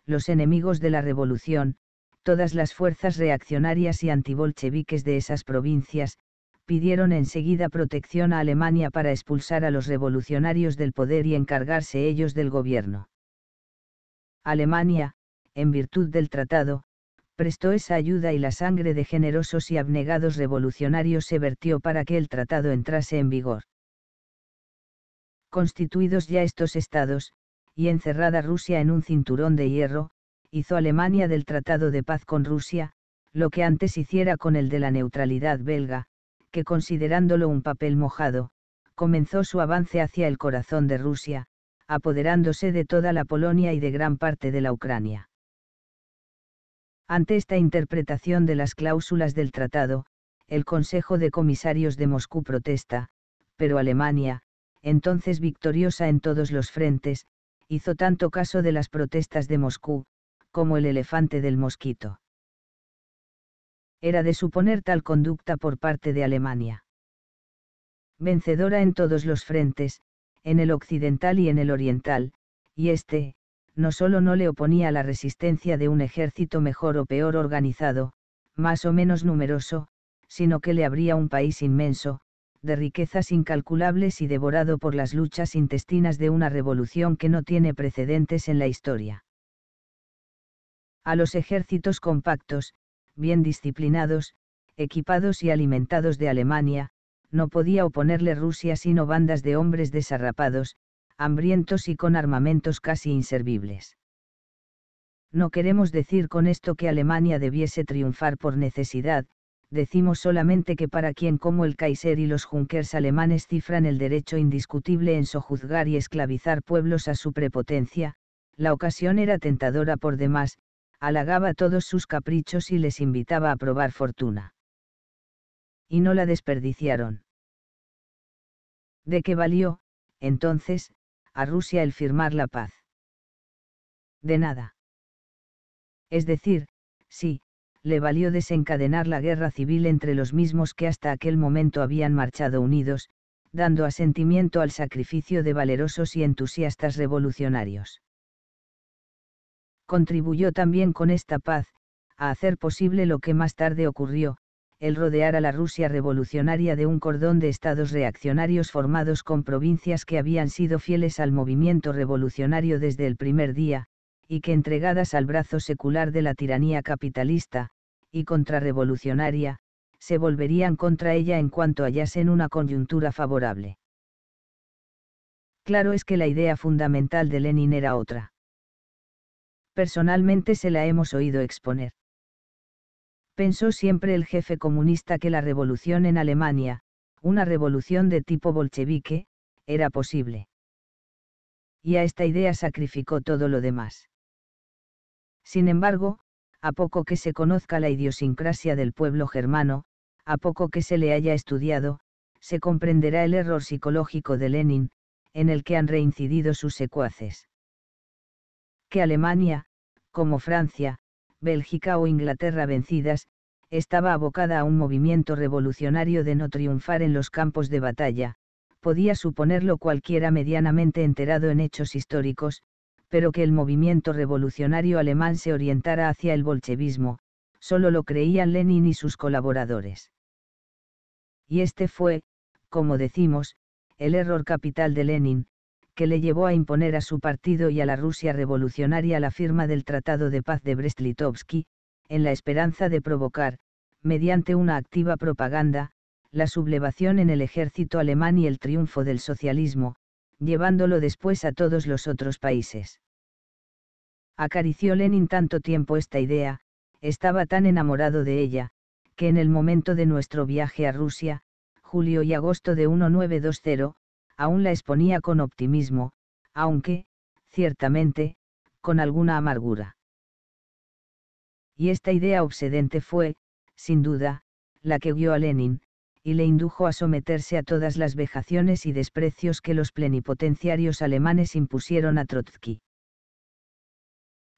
los enemigos de la revolución, todas las fuerzas reaccionarias y antibolcheviques de esas provincias, pidieron enseguida protección a Alemania para expulsar a los revolucionarios del poder y encargarse ellos del gobierno. Alemania, en virtud del tratado, prestó esa ayuda y la sangre de generosos y abnegados revolucionarios se vertió para que el tratado entrase en vigor. Constituidos ya estos estados, y encerrada Rusia en un cinturón de hierro, hizo Alemania del Tratado de Paz con Rusia, lo que antes hiciera con el de la neutralidad belga, que considerándolo un papel mojado, comenzó su avance hacia el corazón de Rusia, apoderándose de toda la Polonia y de gran parte de la Ucrania. Ante esta interpretación de las cláusulas del tratado, el Consejo de Comisarios de Moscú protesta, pero Alemania, entonces victoriosa en todos los frentes, hizo tanto caso de las protestas de Moscú, como el elefante del mosquito. Era de suponer tal conducta por parte de Alemania. Vencedora en todos los frentes, en el occidental y en el oriental, y este, no solo no le oponía la resistencia de un ejército mejor o peor organizado, más o menos numeroso, sino que le abría un país inmenso, de riquezas incalculables y devorado por las luchas intestinas de una revolución que no tiene precedentes en la historia. A los ejércitos compactos, bien disciplinados, equipados y alimentados de Alemania, no podía oponerle Rusia sino bandas de hombres desarrapados, hambrientos y con armamentos casi inservibles. No queremos decir con esto que Alemania debiese triunfar por necesidad, decimos solamente que para quien como el Kaiser y los Junkers alemanes cifran el derecho indiscutible en sojuzgar y esclavizar pueblos a su prepotencia, la ocasión era tentadora por demás, halagaba todos sus caprichos y les invitaba a probar fortuna. Y no la desperdiciaron. ¿De qué valió, entonces, a Rusia el firmar la paz. De nada. Es decir, sí, le valió desencadenar la guerra civil entre los mismos que hasta aquel momento habían marchado unidos, dando asentimiento al sacrificio de valerosos y entusiastas revolucionarios. Contribuyó también con esta paz, a hacer posible lo que más tarde ocurrió, el rodear a la Rusia revolucionaria de un cordón de estados reaccionarios formados con provincias que habían sido fieles al movimiento revolucionario desde el primer día, y que entregadas al brazo secular de la tiranía capitalista, y contrarrevolucionaria, se volverían contra ella en cuanto hallasen una coyuntura favorable. Claro es que la idea fundamental de Lenin era otra. Personalmente se la hemos oído exponer pensó siempre el jefe comunista que la revolución en Alemania, una revolución de tipo bolchevique, era posible. Y a esta idea sacrificó todo lo demás. Sin embargo, a poco que se conozca la idiosincrasia del pueblo germano, a poco que se le haya estudiado, se comprenderá el error psicológico de Lenin, en el que han reincidido sus secuaces. Que Alemania, como Francia, Bélgica o Inglaterra vencidas, estaba abocada a un movimiento revolucionario de no triunfar en los campos de batalla, podía suponerlo cualquiera medianamente enterado en hechos históricos, pero que el movimiento revolucionario alemán se orientara hacia el bolchevismo, solo lo creían Lenin y sus colaboradores. Y este fue, como decimos, el error capital de Lenin, que le llevó a imponer a su partido y a la Rusia revolucionaria la firma del Tratado de Paz de brest litovsk en la esperanza de provocar, mediante una activa propaganda, la sublevación en el ejército alemán y el triunfo del socialismo, llevándolo después a todos los otros países. Acarició Lenin tanto tiempo esta idea, estaba tan enamorado de ella, que en el momento de nuestro viaje a Rusia, julio y agosto de 1920, aún la exponía con optimismo, aunque, ciertamente, con alguna amargura. Y esta idea obsedente fue, sin duda, la que guió a Lenin, y le indujo a someterse a todas las vejaciones y desprecios que los plenipotenciarios alemanes impusieron a Trotsky.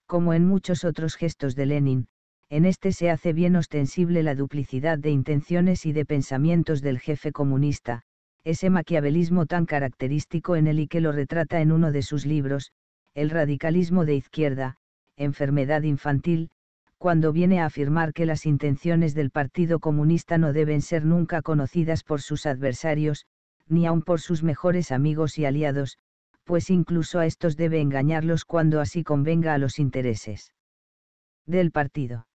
Como en muchos otros gestos de Lenin, en este se hace bien ostensible la duplicidad de intenciones y de pensamientos del jefe comunista, ese maquiavelismo tan característico en él y que lo retrata en uno de sus libros, El radicalismo de izquierda, enfermedad infantil, cuando viene a afirmar que las intenciones del Partido Comunista no deben ser nunca conocidas por sus adversarios, ni aun por sus mejores amigos y aliados, pues incluso a estos debe engañarlos cuando así convenga a los intereses del partido.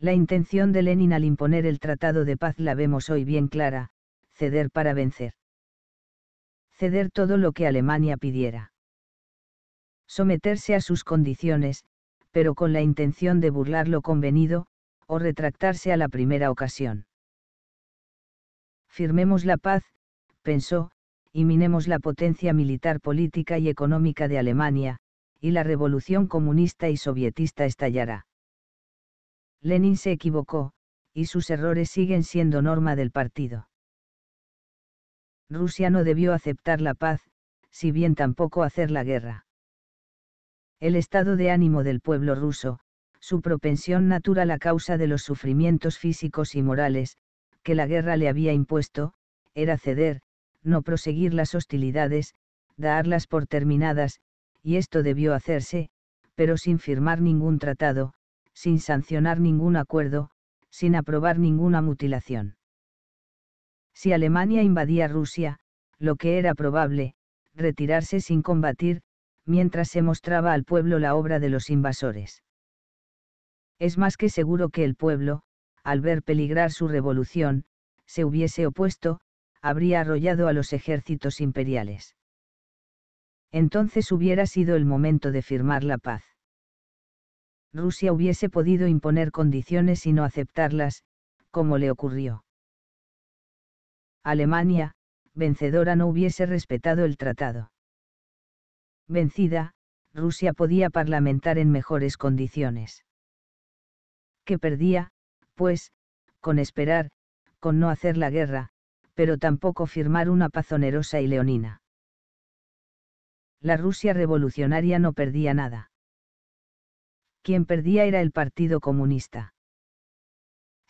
La intención de Lenin al imponer el Tratado de Paz la vemos hoy bien clara, ceder para vencer. Ceder todo lo que Alemania pidiera. Someterse a sus condiciones, pero con la intención de burlar lo convenido, o retractarse a la primera ocasión. Firmemos la paz, pensó, y minemos la potencia militar política y económica de Alemania, y la revolución comunista y sovietista estallará. Lenin se equivocó, y sus errores siguen siendo norma del partido. Rusia no debió aceptar la paz, si bien tampoco hacer la guerra. El estado de ánimo del pueblo ruso, su propensión natural a causa de los sufrimientos físicos y morales, que la guerra le había impuesto, era ceder, no proseguir las hostilidades, darlas por terminadas, y esto debió hacerse, pero sin firmar ningún tratado, sin sancionar ningún acuerdo, sin aprobar ninguna mutilación si Alemania invadía Rusia, lo que era probable, retirarse sin combatir, mientras se mostraba al pueblo la obra de los invasores. Es más que seguro que el pueblo, al ver peligrar su revolución, se hubiese opuesto, habría arrollado a los ejércitos imperiales. Entonces hubiera sido el momento de firmar la paz. Rusia hubiese podido imponer condiciones y no aceptarlas, como le ocurrió. Alemania, vencedora no hubiese respetado el tratado. Vencida, Rusia podía parlamentar en mejores condiciones. ¿Qué perdía, pues, con esperar, con no hacer la guerra, pero tampoco firmar una paz onerosa y leonina. La Rusia revolucionaria no perdía nada. Quien perdía era el Partido Comunista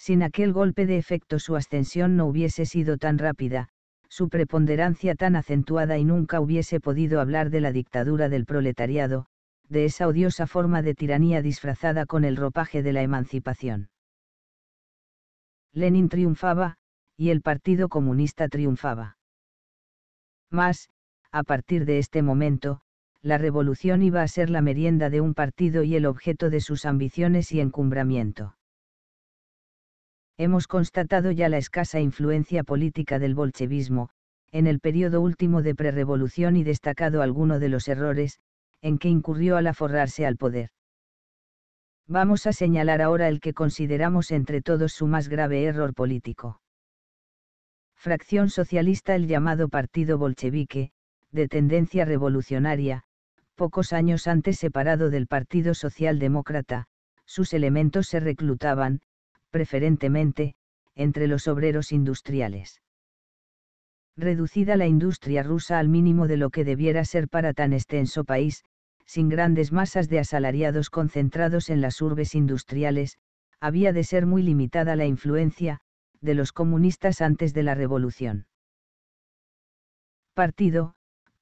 sin aquel golpe de efecto su ascensión no hubiese sido tan rápida, su preponderancia tan acentuada y nunca hubiese podido hablar de la dictadura del proletariado, de esa odiosa forma de tiranía disfrazada con el ropaje de la emancipación. Lenin triunfaba, y el Partido Comunista triunfaba. Mas, a partir de este momento, la revolución iba a ser la merienda de un partido y el objeto de sus ambiciones y encumbramiento. Hemos constatado ya la escasa influencia política del bolchevismo, en el periodo último de prerevolución y destacado alguno de los errores, en que incurrió al aforrarse al poder. Vamos a señalar ahora el que consideramos entre todos su más grave error político. Fracción socialista el llamado Partido Bolchevique, de tendencia revolucionaria, pocos años antes separado del Partido Socialdemócrata, sus elementos se reclutaban, preferentemente, entre los obreros industriales. Reducida la industria rusa al mínimo de lo que debiera ser para tan extenso país, sin grandes masas de asalariados concentrados en las urbes industriales, había de ser muy limitada la influencia, de los comunistas antes de la revolución. Partido,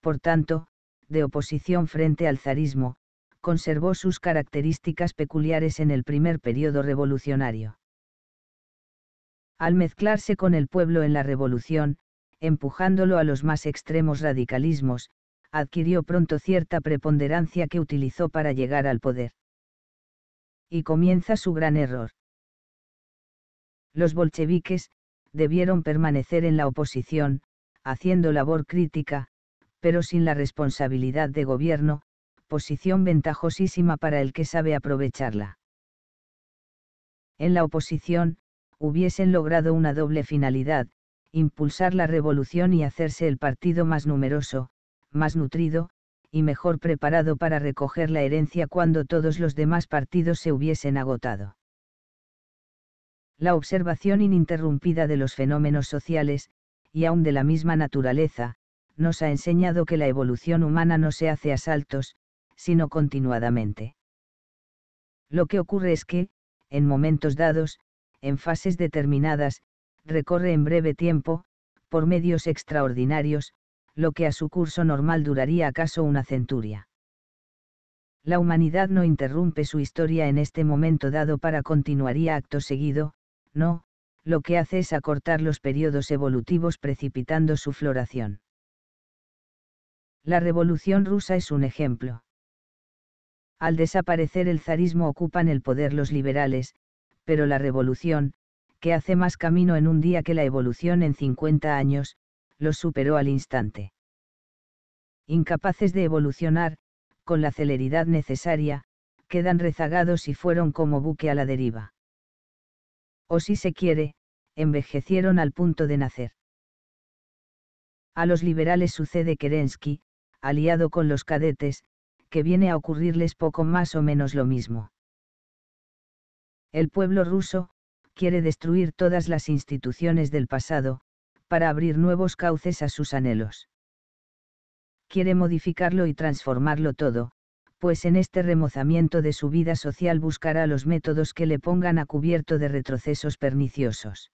por tanto, de oposición frente al zarismo, conservó sus características peculiares en el primer periodo revolucionario al mezclarse con el pueblo en la revolución, empujándolo a los más extremos radicalismos, adquirió pronto cierta preponderancia que utilizó para llegar al poder. Y comienza su gran error. Los bolcheviques, debieron permanecer en la oposición, haciendo labor crítica, pero sin la responsabilidad de gobierno, posición ventajosísima para el que sabe aprovecharla. En la oposición, hubiesen logrado una doble finalidad, impulsar la revolución y hacerse el partido más numeroso, más nutrido, y mejor preparado para recoger la herencia cuando todos los demás partidos se hubiesen agotado. La observación ininterrumpida de los fenómenos sociales, y aun de la misma naturaleza, nos ha enseñado que la evolución humana no se hace a saltos, sino continuadamente. Lo que ocurre es que, en momentos dados, en fases determinadas, recorre en breve tiempo, por medios extraordinarios, lo que a su curso normal duraría acaso una centuria. La humanidad no interrumpe su historia en este momento dado para continuaría acto seguido, no, lo que hace es acortar los periodos evolutivos precipitando su floración. La Revolución rusa es un ejemplo. Al desaparecer el zarismo ocupan el poder los liberales, pero la revolución, que hace más camino en un día que la evolución en 50 años, los superó al instante. Incapaces de evolucionar, con la celeridad necesaria, quedan rezagados y fueron como buque a la deriva. O si se quiere, envejecieron al punto de nacer. A los liberales sucede Kerensky, aliado con los cadetes, que viene a ocurrirles poco más o menos lo mismo. El pueblo ruso, quiere destruir todas las instituciones del pasado, para abrir nuevos cauces a sus anhelos. Quiere modificarlo y transformarlo todo, pues en este remozamiento de su vida social buscará los métodos que le pongan a cubierto de retrocesos perniciosos.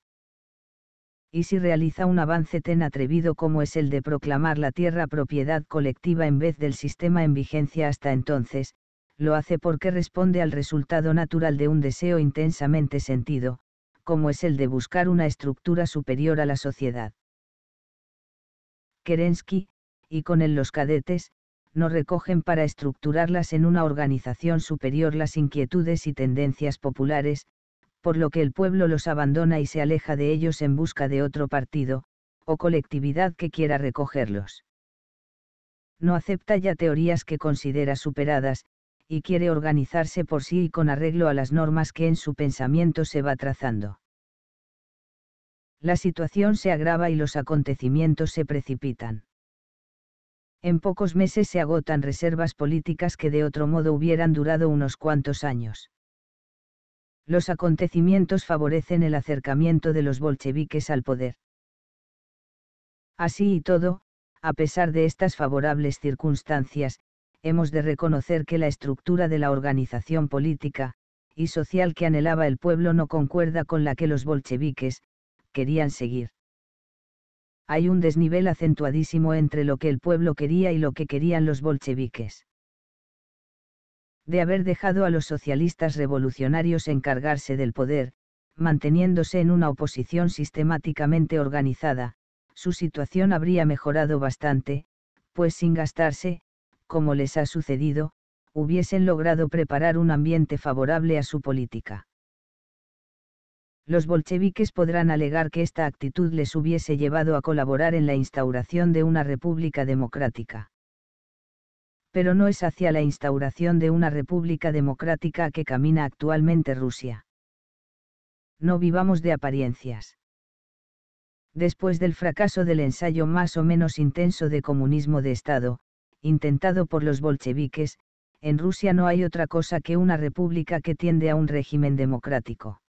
Y si realiza un avance tan atrevido como es el de proclamar la tierra propiedad colectiva en vez del sistema en vigencia hasta entonces, lo hace porque responde al resultado natural de un deseo intensamente sentido, como es el de buscar una estructura superior a la sociedad. Kerensky, y con él los cadetes, no recogen para estructurarlas en una organización superior las inquietudes y tendencias populares, por lo que el pueblo los abandona y se aleja de ellos en busca de otro partido, o colectividad que quiera recogerlos. No acepta ya teorías que considera superadas, y quiere organizarse por sí y con arreglo a las normas que en su pensamiento se va trazando. La situación se agrava y los acontecimientos se precipitan. En pocos meses se agotan reservas políticas que de otro modo hubieran durado unos cuantos años. Los acontecimientos favorecen el acercamiento de los bolcheviques al poder. Así y todo, a pesar de estas favorables circunstancias, hemos de reconocer que la estructura de la organización política y social que anhelaba el pueblo no concuerda con la que los bolcheviques querían seguir. Hay un desnivel acentuadísimo entre lo que el pueblo quería y lo que querían los bolcheviques. De haber dejado a los socialistas revolucionarios encargarse del poder, manteniéndose en una oposición sistemáticamente organizada, su situación habría mejorado bastante, pues sin gastarse, como les ha sucedido, hubiesen logrado preparar un ambiente favorable a su política. Los bolcheviques podrán alegar que esta actitud les hubiese llevado a colaborar en la instauración de una república democrática. Pero no es hacia la instauración de una república democrática a que camina actualmente Rusia. No vivamos de apariencias después del fracaso del ensayo más o menos intenso de comunismo de Estado, intentado por los bolcheviques, en Rusia no hay otra cosa que una república que tiende a un régimen democrático.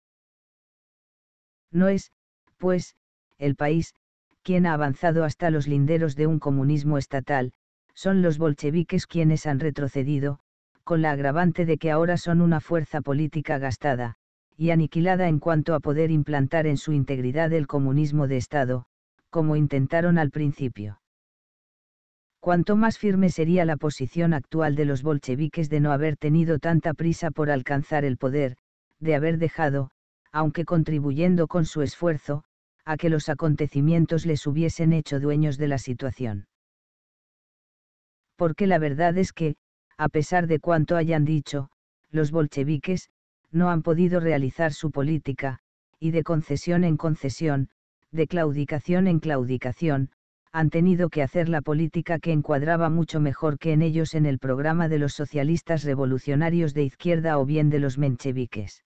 No es, pues, el país, quien ha avanzado hasta los linderos de un comunismo estatal, son los bolcheviques quienes han retrocedido, con la agravante de que ahora son una fuerza política gastada, y aniquilada en cuanto a poder implantar en su integridad el comunismo de Estado, como intentaron al principio cuanto más firme sería la posición actual de los bolcheviques de no haber tenido tanta prisa por alcanzar el poder, de haber dejado, aunque contribuyendo con su esfuerzo, a que los acontecimientos les hubiesen hecho dueños de la situación. Porque la verdad es que, a pesar de cuanto hayan dicho, los bolcheviques, no han podido realizar su política, y de concesión en concesión, de claudicación en claudicación, han tenido que hacer la política que encuadraba mucho mejor que en ellos en el programa de los socialistas revolucionarios de izquierda o bien de los mencheviques.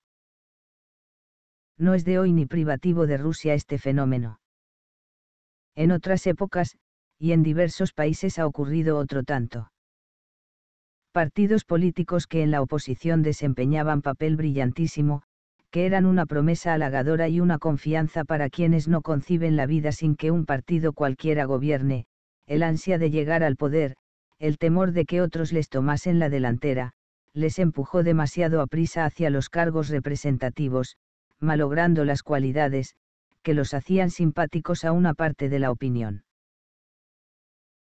No es de hoy ni privativo de Rusia este fenómeno. En otras épocas, y en diversos países ha ocurrido otro tanto. Partidos políticos que en la oposición desempeñaban papel brillantísimo, que eran una promesa halagadora y una confianza para quienes no conciben la vida sin que un partido cualquiera gobierne, el ansia de llegar al poder, el temor de que otros les tomasen la delantera, les empujó demasiado a prisa hacia los cargos representativos, malogrando las cualidades, que los hacían simpáticos a una parte de la opinión.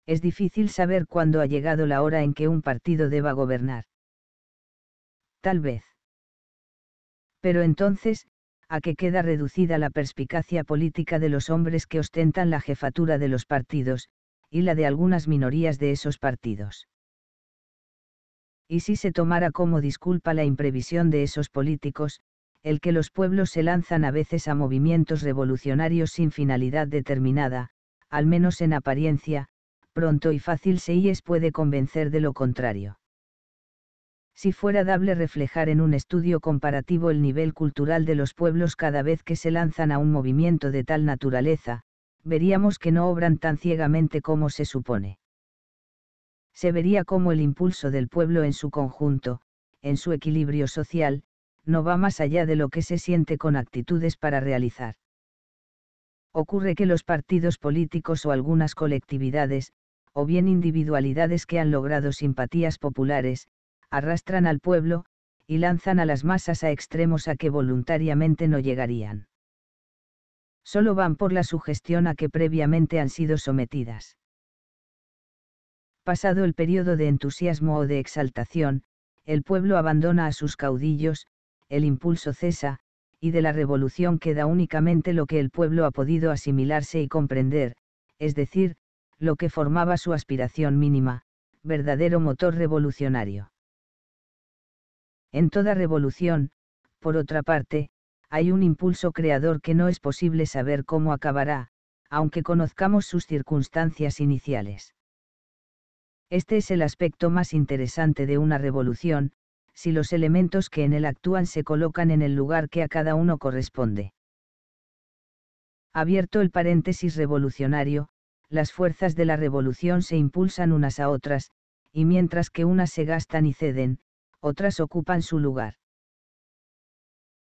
Es difícil saber cuándo ha llegado la hora en que un partido deba gobernar. Tal vez. Pero entonces, ¿a qué queda reducida la perspicacia política de los hombres que ostentan la jefatura de los partidos, y la de algunas minorías de esos partidos? Y si se tomara como disculpa la imprevisión de esos políticos, el que los pueblos se lanzan a veces a movimientos revolucionarios sin finalidad determinada, al menos en apariencia, pronto y fácil se puede convencer de lo contrario si fuera dable reflejar en un estudio comparativo el nivel cultural de los pueblos cada vez que se lanzan a un movimiento de tal naturaleza, veríamos que no obran tan ciegamente como se supone. Se vería como el impulso del pueblo en su conjunto, en su equilibrio social, no va más allá de lo que se siente con actitudes para realizar. Ocurre que los partidos políticos o algunas colectividades, o bien individualidades que han logrado simpatías populares, arrastran al pueblo, y lanzan a las masas a extremos a que voluntariamente no llegarían. Solo van por la sugestión a que previamente han sido sometidas. Pasado el periodo de entusiasmo o de exaltación, el pueblo abandona a sus caudillos, el impulso cesa, y de la revolución queda únicamente lo que el pueblo ha podido asimilarse y comprender, es decir, lo que formaba su aspiración mínima, verdadero motor revolucionario. En toda revolución, por otra parte, hay un impulso creador que no es posible saber cómo acabará, aunque conozcamos sus circunstancias iniciales. Este es el aspecto más interesante de una revolución, si los elementos que en él actúan se colocan en el lugar que a cada uno corresponde. Abierto el paréntesis revolucionario, las fuerzas de la revolución se impulsan unas a otras, y mientras que unas se gastan y ceden, otras ocupan su lugar.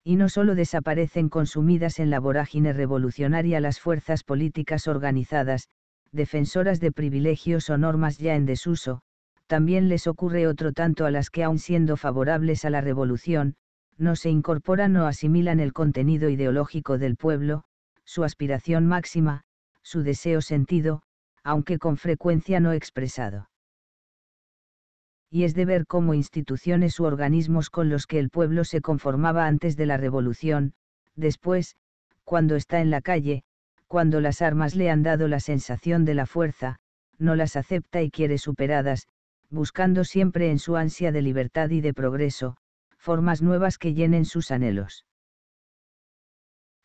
Y no solo desaparecen consumidas en la vorágine revolucionaria las fuerzas políticas organizadas, defensoras de privilegios o normas ya en desuso, también les ocurre otro tanto a las que aun siendo favorables a la revolución, no se incorporan o asimilan el contenido ideológico del pueblo, su aspiración máxima, su deseo sentido, aunque con frecuencia no expresado y es de ver cómo instituciones u organismos con los que el pueblo se conformaba antes de la revolución, después, cuando está en la calle, cuando las armas le han dado la sensación de la fuerza, no las acepta y quiere superadas, buscando siempre en su ansia de libertad y de progreso, formas nuevas que llenen sus anhelos.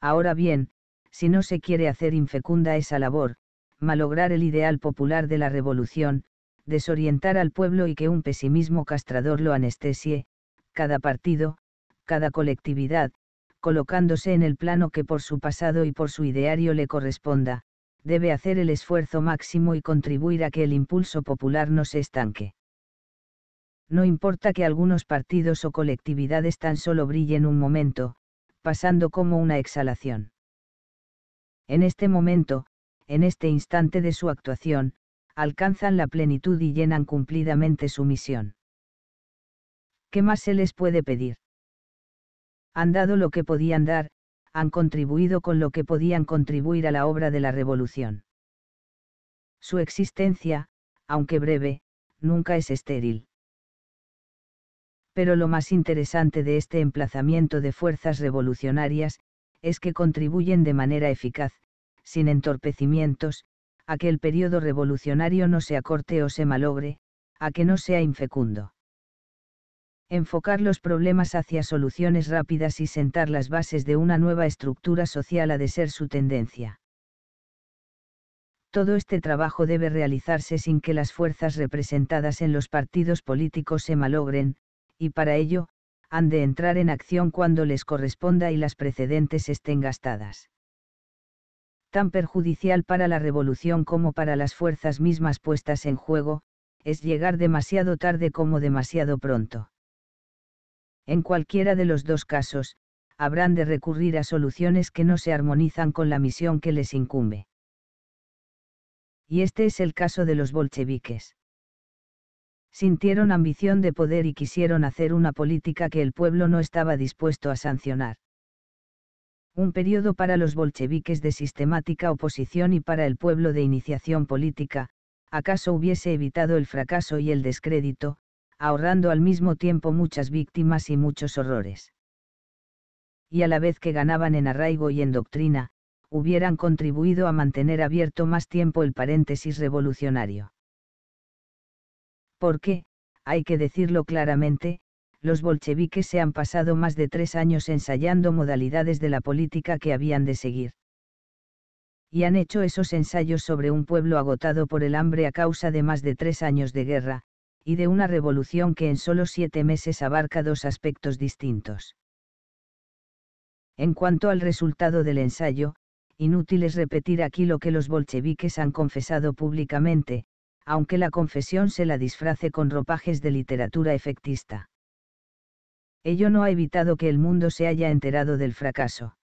Ahora bien, si no se quiere hacer infecunda esa labor, malograr el ideal popular de la revolución, desorientar al pueblo y que un pesimismo castrador lo anestesie, cada partido, cada colectividad, colocándose en el plano que por su pasado y por su ideario le corresponda, debe hacer el esfuerzo máximo y contribuir a que el impulso popular no se estanque. No importa que algunos partidos o colectividades tan solo brillen un momento, pasando como una exhalación. En este momento, en este instante de su actuación, alcanzan la plenitud y llenan cumplidamente su misión. ¿Qué más se les puede pedir? Han dado lo que podían dar, han contribuido con lo que podían contribuir a la obra de la revolución. Su existencia, aunque breve, nunca es estéril. Pero lo más interesante de este emplazamiento de fuerzas revolucionarias, es que contribuyen de manera eficaz, sin entorpecimientos, a que el periodo revolucionario no se acorte o se malogre, a que no sea infecundo. Enfocar los problemas hacia soluciones rápidas y sentar las bases de una nueva estructura social ha de ser su tendencia. Todo este trabajo debe realizarse sin que las fuerzas representadas en los partidos políticos se malogren, y para ello, han de entrar en acción cuando les corresponda y las precedentes estén gastadas tan perjudicial para la revolución como para las fuerzas mismas puestas en juego, es llegar demasiado tarde como demasiado pronto. En cualquiera de los dos casos, habrán de recurrir a soluciones que no se armonizan con la misión que les incumbe. Y este es el caso de los bolcheviques. Sintieron ambición de poder y quisieron hacer una política que el pueblo no estaba dispuesto a sancionar un periodo para los bolcheviques de sistemática oposición y para el pueblo de iniciación política, acaso hubiese evitado el fracaso y el descrédito, ahorrando al mismo tiempo muchas víctimas y muchos horrores. Y a la vez que ganaban en arraigo y en doctrina, hubieran contribuido a mantener abierto más tiempo el paréntesis revolucionario. Porque, hay que decirlo claramente, los bolcheviques se han pasado más de tres años ensayando modalidades de la política que habían de seguir. Y han hecho esos ensayos sobre un pueblo agotado por el hambre a causa de más de tres años de guerra, y de una revolución que en solo siete meses abarca dos aspectos distintos. En cuanto al resultado del ensayo, inútil es repetir aquí lo que los bolcheviques han confesado públicamente, aunque la confesión se la disfrace con ropajes de literatura efectista. Ello no ha evitado que el mundo se haya enterado del fracaso.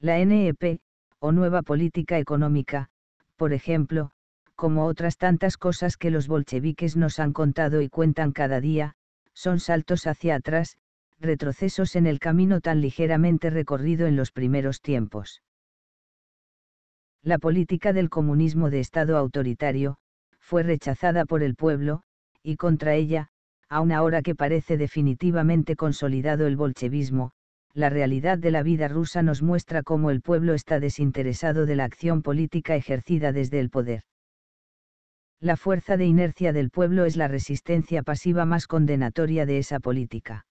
La NEP, o Nueva Política Económica, por ejemplo, como otras tantas cosas que los bolcheviques nos han contado y cuentan cada día, son saltos hacia atrás, retrocesos en el camino tan ligeramente recorrido en los primeros tiempos. La política del comunismo de Estado autoritario, fue rechazada por el pueblo, y contra ella, aun ahora que parece definitivamente consolidado el bolchevismo, la realidad de la vida rusa nos muestra cómo el pueblo está desinteresado de la acción política ejercida desde el poder. La fuerza de inercia del pueblo es la resistencia pasiva más condenatoria de esa política.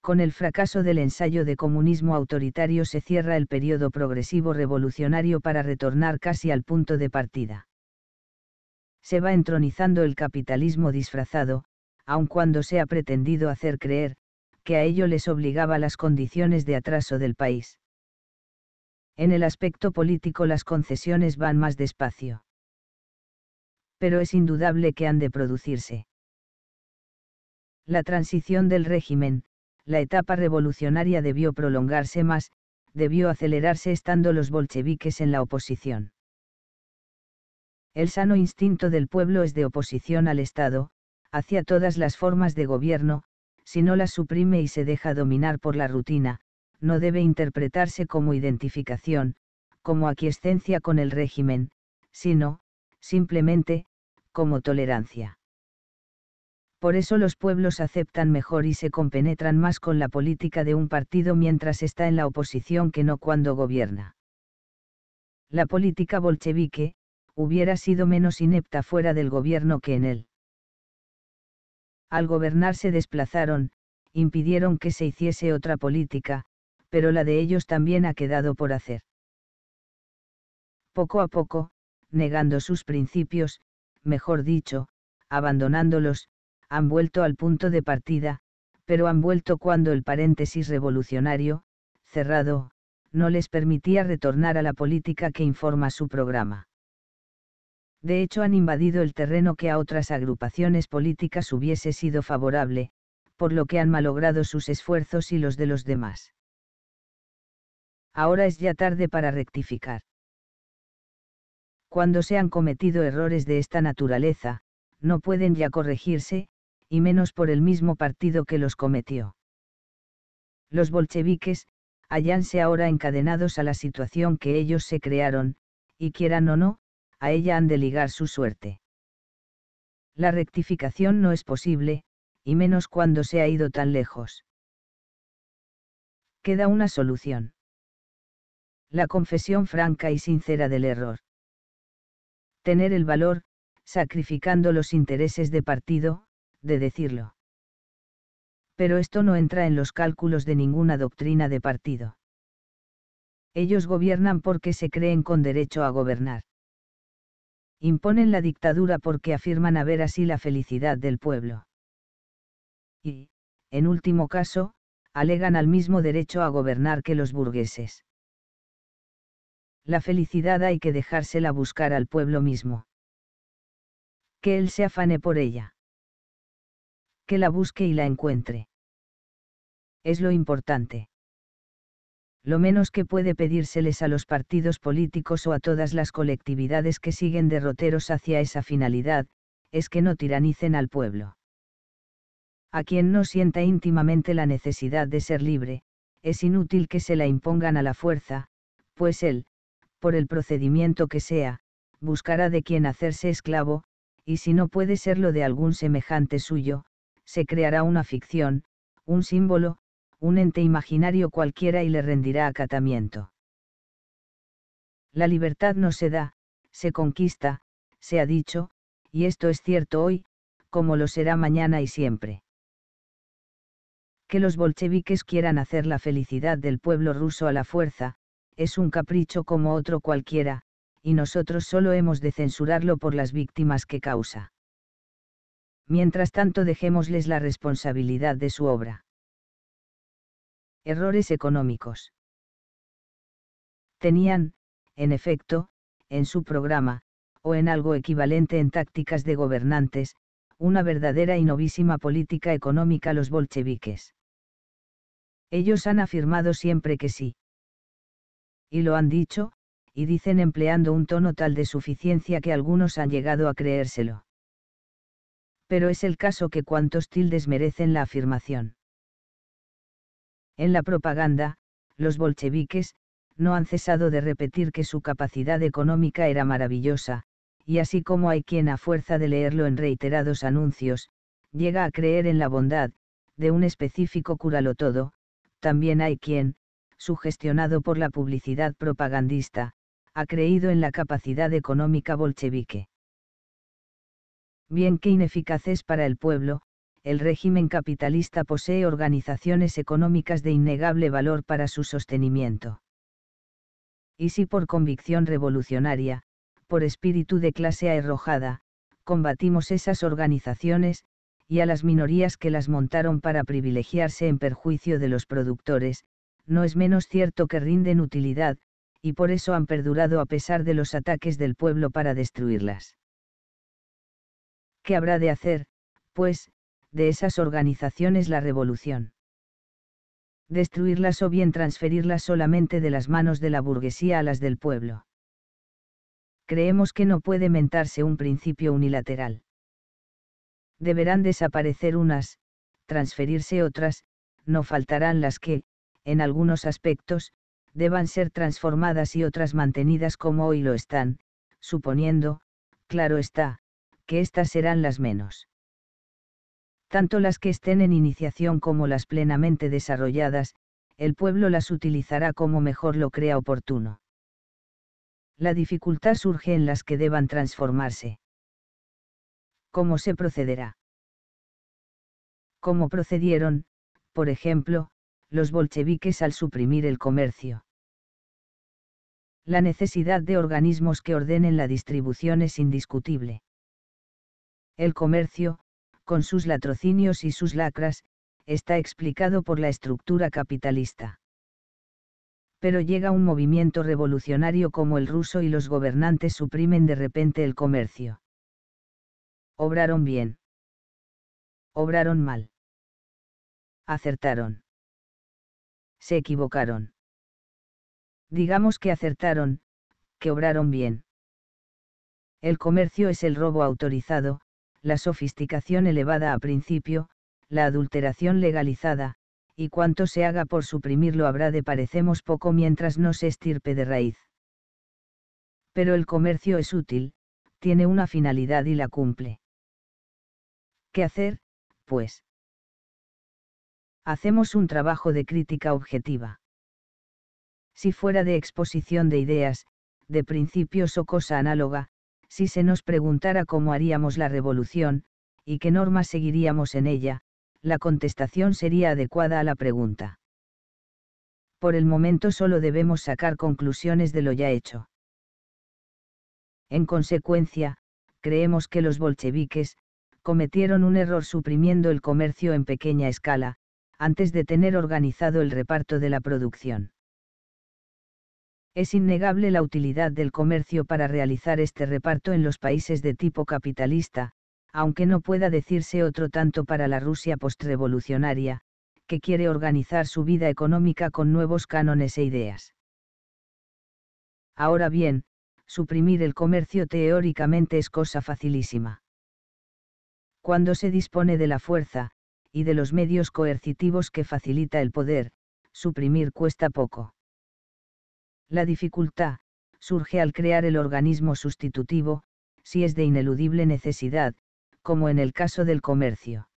Con el fracaso del ensayo de comunismo autoritario se cierra el periodo progresivo revolucionario para retornar casi al punto de partida se va entronizando el capitalismo disfrazado, aun cuando se ha pretendido hacer creer, que a ello les obligaba las condiciones de atraso del país. En el aspecto político las concesiones van más despacio. Pero es indudable que han de producirse. La transición del régimen, la etapa revolucionaria debió prolongarse más, debió acelerarse estando los bolcheviques en la oposición. El sano instinto del pueblo es de oposición al Estado, hacia todas las formas de gobierno, si no las suprime y se deja dominar por la rutina, no debe interpretarse como identificación, como aquiescencia con el régimen, sino, simplemente, como tolerancia. Por eso los pueblos aceptan mejor y se compenetran más con la política de un partido mientras está en la oposición que no cuando gobierna. La política bolchevique, hubiera sido menos inepta fuera del gobierno que en él. Al gobernar se desplazaron, impidieron que se hiciese otra política, pero la de ellos también ha quedado por hacer. Poco a poco, negando sus principios, mejor dicho, abandonándolos, han vuelto al punto de partida, pero han vuelto cuando el paréntesis revolucionario, cerrado, no les permitía retornar a la política que informa su programa de hecho han invadido el terreno que a otras agrupaciones políticas hubiese sido favorable, por lo que han malogrado sus esfuerzos y los de los demás. Ahora es ya tarde para rectificar. Cuando se han cometido errores de esta naturaleza, no pueden ya corregirse, y menos por el mismo partido que los cometió. Los bolcheviques, hallanse ahora encadenados a la situación que ellos se crearon, y quieran o no, a ella han de ligar su suerte. La rectificación no es posible, y menos cuando se ha ido tan lejos. Queda una solución. La confesión franca y sincera del error. Tener el valor, sacrificando los intereses de partido, de decirlo. Pero esto no entra en los cálculos de ninguna doctrina de partido. Ellos gobiernan porque se creen con derecho a gobernar imponen la dictadura porque afirman haber así la felicidad del pueblo. Y, en último caso, alegan al mismo derecho a gobernar que los burgueses. La felicidad hay que dejársela buscar al pueblo mismo. Que él se afane por ella. Que la busque y la encuentre. Es lo importante lo menos que puede pedírseles a los partidos políticos o a todas las colectividades que siguen derroteros hacia esa finalidad, es que no tiranicen al pueblo. A quien no sienta íntimamente la necesidad de ser libre, es inútil que se la impongan a la fuerza, pues él, por el procedimiento que sea, buscará de quien hacerse esclavo, y si no puede serlo de algún semejante suyo, se creará una ficción, un símbolo, un ente imaginario cualquiera y le rendirá acatamiento. La libertad no se da, se conquista, se ha dicho, y esto es cierto hoy, como lo será mañana y siempre. Que los bolcheviques quieran hacer la felicidad del pueblo ruso a la fuerza, es un capricho como otro cualquiera, y nosotros solo hemos de censurarlo por las víctimas que causa. Mientras tanto dejémosles la responsabilidad de su obra errores económicos. Tenían, en efecto, en su programa, o en algo equivalente en tácticas de gobernantes, una verdadera y novísima política económica los bolcheviques. Ellos han afirmado siempre que sí. Y lo han dicho, y dicen empleando un tono tal de suficiencia que algunos han llegado a creérselo. Pero es el caso que cuantos tildes merecen la afirmación. En la propaganda, los bolcheviques, no han cesado de repetir que su capacidad económica era maravillosa, y así como hay quien a fuerza de leerlo en reiterados anuncios, llega a creer en la bondad, de un específico curalo todo, también hay quien, sugestionado por la publicidad propagandista, ha creído en la capacidad económica bolchevique. Bien que ineficaces para el pueblo, el régimen capitalista posee organizaciones económicas de innegable valor para su sostenimiento. Y si por convicción revolucionaria, por espíritu de clase arrojada, combatimos esas organizaciones, y a las minorías que las montaron para privilegiarse en perjuicio de los productores, no es menos cierto que rinden utilidad, y por eso han perdurado a pesar de los ataques del pueblo para destruirlas. ¿Qué habrá de hacer, pues, de esas organizaciones la revolución. Destruirlas o bien transferirlas solamente de las manos de la burguesía a las del pueblo. Creemos que no puede mentarse un principio unilateral. Deberán desaparecer unas, transferirse otras, no faltarán las que, en algunos aspectos, deban ser transformadas y otras mantenidas como hoy lo están, suponiendo, claro está, que estas serán las menos tanto las que estén en iniciación como las plenamente desarrolladas, el pueblo las utilizará como mejor lo crea oportuno. La dificultad surge en las que deban transformarse. ¿Cómo se procederá? ¿Cómo procedieron, por ejemplo, los bolcheviques al suprimir el comercio? La necesidad de organismos que ordenen la distribución es indiscutible. El comercio, con sus latrocinios y sus lacras, está explicado por la estructura capitalista. Pero llega un movimiento revolucionario como el ruso y los gobernantes suprimen de repente el comercio. Obraron bien. Obraron mal. Acertaron. Se equivocaron. Digamos que acertaron, que obraron bien. El comercio es el robo autorizado, la sofisticación elevada a principio, la adulteración legalizada, y cuanto se haga por suprimirlo habrá de parecemos poco mientras no se estirpe de raíz. Pero el comercio es útil, tiene una finalidad y la cumple. ¿Qué hacer, pues? Hacemos un trabajo de crítica objetiva. Si fuera de exposición de ideas, de principios o cosa análoga, si se nos preguntara cómo haríamos la revolución, y qué normas seguiríamos en ella, la contestación sería adecuada a la pregunta. Por el momento solo debemos sacar conclusiones de lo ya hecho. En consecuencia, creemos que los bolcheviques, cometieron un error suprimiendo el comercio en pequeña escala, antes de tener organizado el reparto de la producción. Es innegable la utilidad del comercio para realizar este reparto en los países de tipo capitalista, aunque no pueda decirse otro tanto para la Rusia postrevolucionaria, que quiere organizar su vida económica con nuevos cánones e ideas. Ahora bien, suprimir el comercio teóricamente es cosa facilísima. Cuando se dispone de la fuerza, y de los medios coercitivos que facilita el poder, suprimir cuesta poco. La dificultad, surge al crear el organismo sustitutivo, si es de ineludible necesidad, como en el caso del comercio.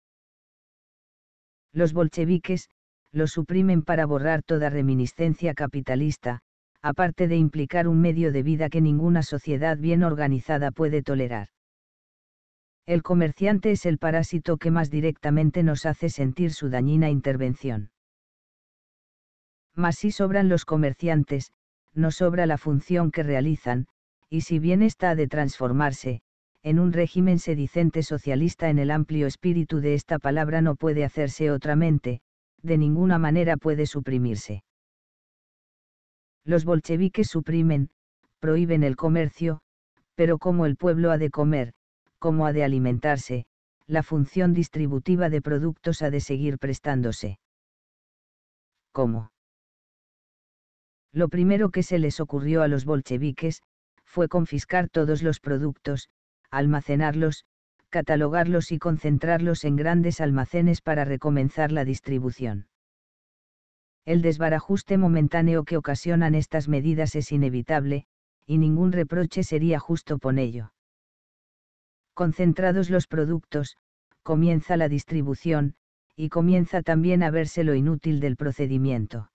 Los bolcheviques, lo suprimen para borrar toda reminiscencia capitalista, aparte de implicar un medio de vida que ninguna sociedad bien organizada puede tolerar. El comerciante es el parásito que más directamente nos hace sentir su dañina intervención. Mas si sobran los comerciantes, no sobra la función que realizan, y si bien está de transformarse, en un régimen sedicente socialista en el amplio espíritu de esta palabra no puede hacerse otra mente, de ninguna manera puede suprimirse. Los bolcheviques suprimen, prohíben el comercio, pero como el pueblo ha de comer, como ha de alimentarse, la función distributiva de productos ha de seguir prestándose. ¿Cómo? Lo primero que se les ocurrió a los bolcheviques, fue confiscar todos los productos, almacenarlos, catalogarlos y concentrarlos en grandes almacenes para recomenzar la distribución. El desbarajuste momentáneo que ocasionan estas medidas es inevitable, y ningún reproche sería justo por ello. Concentrados los productos, comienza la distribución, y comienza también a verse lo inútil del procedimiento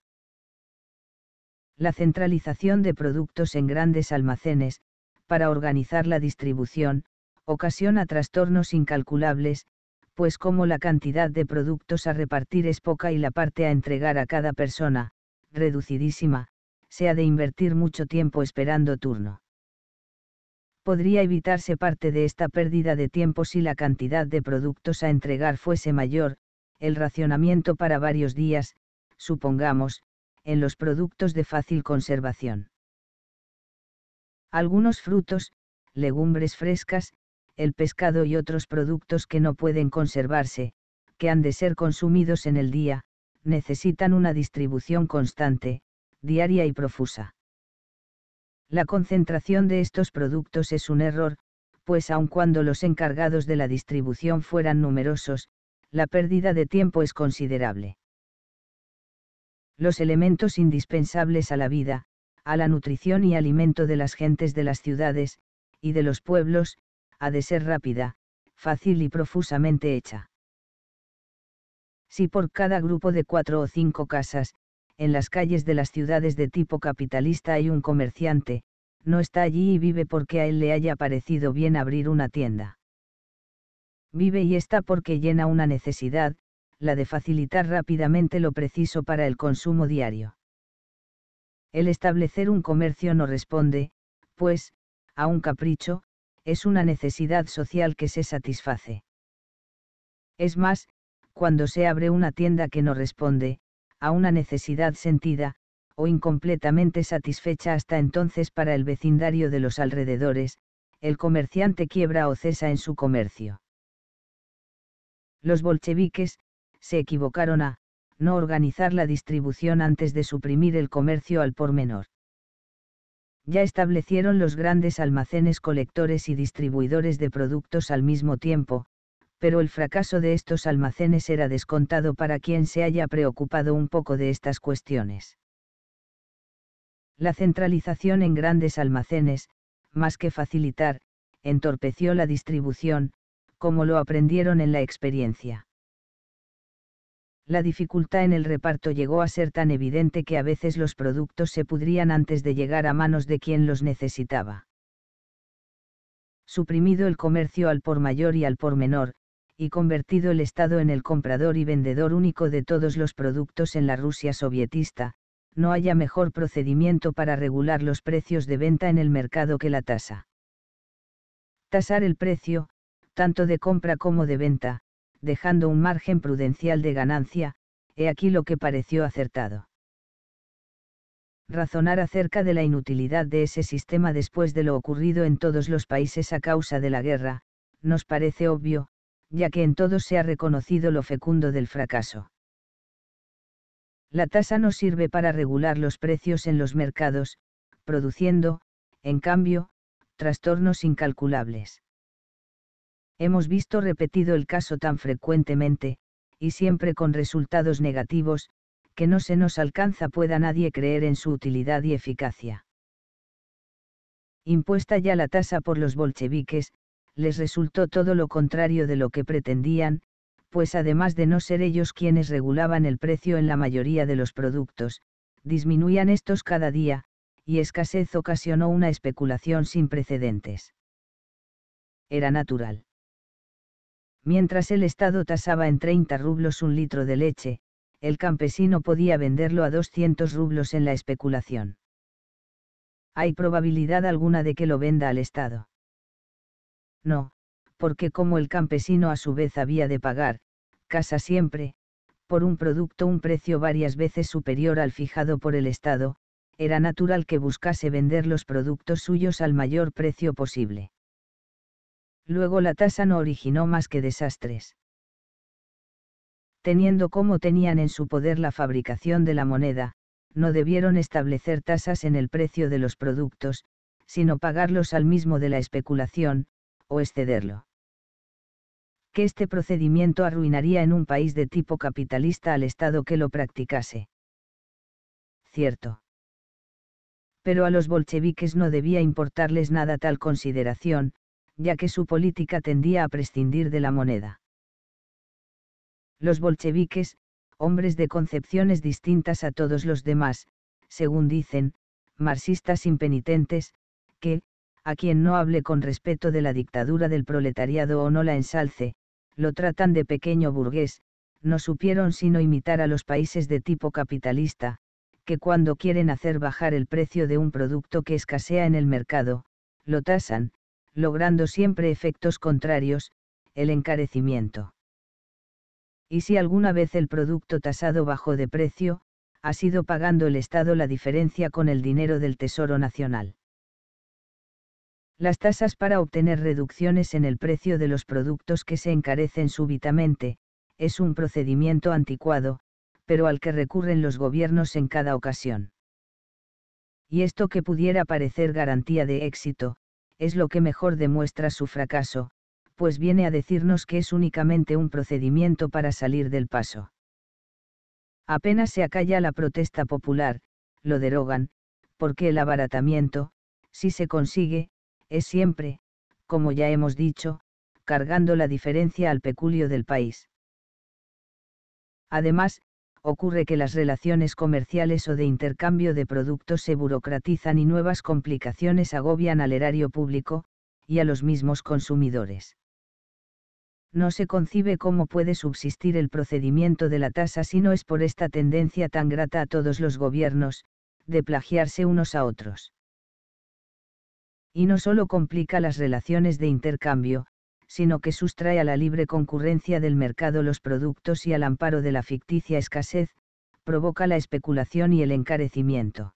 la centralización de productos en grandes almacenes, para organizar la distribución, ocasiona trastornos incalculables, pues como la cantidad de productos a repartir es poca y la parte a entregar a cada persona, reducidísima, se ha de invertir mucho tiempo esperando turno. Podría evitarse parte de esta pérdida de tiempo si la cantidad de productos a entregar fuese mayor, el racionamiento para varios días, supongamos, en los productos de fácil conservación. Algunos frutos, legumbres frescas, el pescado y otros productos que no pueden conservarse, que han de ser consumidos en el día, necesitan una distribución constante, diaria y profusa. La concentración de estos productos es un error, pues aun cuando los encargados de la distribución fueran numerosos, la pérdida de tiempo es considerable los elementos indispensables a la vida, a la nutrición y alimento de las gentes de las ciudades, y de los pueblos, ha de ser rápida, fácil y profusamente hecha. Si por cada grupo de cuatro o cinco casas, en las calles de las ciudades de tipo capitalista hay un comerciante, no está allí y vive porque a él le haya parecido bien abrir una tienda. Vive y está porque llena una necesidad, la de facilitar rápidamente lo preciso para el consumo diario. El establecer un comercio no responde, pues, a un capricho, es una necesidad social que se satisface. Es más, cuando se abre una tienda que no responde, a una necesidad sentida, o incompletamente satisfecha hasta entonces para el vecindario de los alrededores, el comerciante quiebra o cesa en su comercio. Los bolcheviques, se equivocaron a, no organizar la distribución antes de suprimir el comercio al por menor. Ya establecieron los grandes almacenes colectores y distribuidores de productos al mismo tiempo, pero el fracaso de estos almacenes era descontado para quien se haya preocupado un poco de estas cuestiones. La centralización en grandes almacenes, más que facilitar, entorpeció la distribución, como lo aprendieron en la experiencia la dificultad en el reparto llegó a ser tan evidente que a veces los productos se pudrían antes de llegar a manos de quien los necesitaba. Suprimido el comercio al por mayor y al por menor, y convertido el Estado en el comprador y vendedor único de todos los productos en la Rusia sovietista, no haya mejor procedimiento para regular los precios de venta en el mercado que la tasa. Tasar el precio, tanto de compra como de venta, dejando un margen prudencial de ganancia, he aquí lo que pareció acertado. Razonar acerca de la inutilidad de ese sistema después de lo ocurrido en todos los países a causa de la guerra, nos parece obvio, ya que en todos se ha reconocido lo fecundo del fracaso. La tasa no sirve para regular los precios en los mercados, produciendo, en cambio, trastornos incalculables. Hemos visto repetido el caso tan frecuentemente, y siempre con resultados negativos, que no se nos alcanza pueda nadie creer en su utilidad y eficacia. Impuesta ya la tasa por los bolcheviques, les resultó todo lo contrario de lo que pretendían, pues además de no ser ellos quienes regulaban el precio en la mayoría de los productos, disminuían estos cada día, y escasez ocasionó una especulación sin precedentes. Era natural. Mientras el Estado tasaba en 30 rublos un litro de leche, el campesino podía venderlo a 200 rublos en la especulación. ¿Hay probabilidad alguna de que lo venda al Estado? No, porque como el campesino a su vez había de pagar, casa siempre, por un producto un precio varias veces superior al fijado por el Estado, era natural que buscase vender los productos suyos al mayor precio posible luego la tasa no originó más que desastres. Teniendo como tenían en su poder la fabricación de la moneda, no debieron establecer tasas en el precio de los productos, sino pagarlos al mismo de la especulación, o excederlo. Que este procedimiento arruinaría en un país de tipo capitalista al Estado que lo practicase. Cierto. Pero a los bolcheviques no debía importarles nada tal consideración, ya que su política tendía a prescindir de la moneda. Los bolcheviques, hombres de concepciones distintas a todos los demás, según dicen, marxistas impenitentes, que, a quien no hable con respeto de la dictadura del proletariado o no la ensalce, lo tratan de pequeño burgués, no supieron sino imitar a los países de tipo capitalista, que cuando quieren hacer bajar el precio de un producto que escasea en el mercado, lo tasan, logrando siempre efectos contrarios, el encarecimiento. Y si alguna vez el producto tasado bajó de precio, ha sido pagando el Estado la diferencia con el dinero del Tesoro Nacional. Las tasas para obtener reducciones en el precio de los productos que se encarecen súbitamente, es un procedimiento anticuado, pero al que recurren los gobiernos en cada ocasión. Y esto que pudiera parecer garantía de éxito, es lo que mejor demuestra su fracaso, pues viene a decirnos que es únicamente un procedimiento para salir del paso. Apenas se acalla la protesta popular, lo derogan, porque el abaratamiento, si se consigue, es siempre, como ya hemos dicho, cargando la diferencia al peculio del país. Además, ocurre que las relaciones comerciales o de intercambio de productos se burocratizan y nuevas complicaciones agobian al erario público, y a los mismos consumidores. No se concibe cómo puede subsistir el procedimiento de la tasa si no es por esta tendencia tan grata a todos los gobiernos, de plagiarse unos a otros. Y no solo complica las relaciones de intercambio, sino que sustrae a la libre concurrencia del mercado los productos y al amparo de la ficticia escasez, provoca la especulación y el encarecimiento.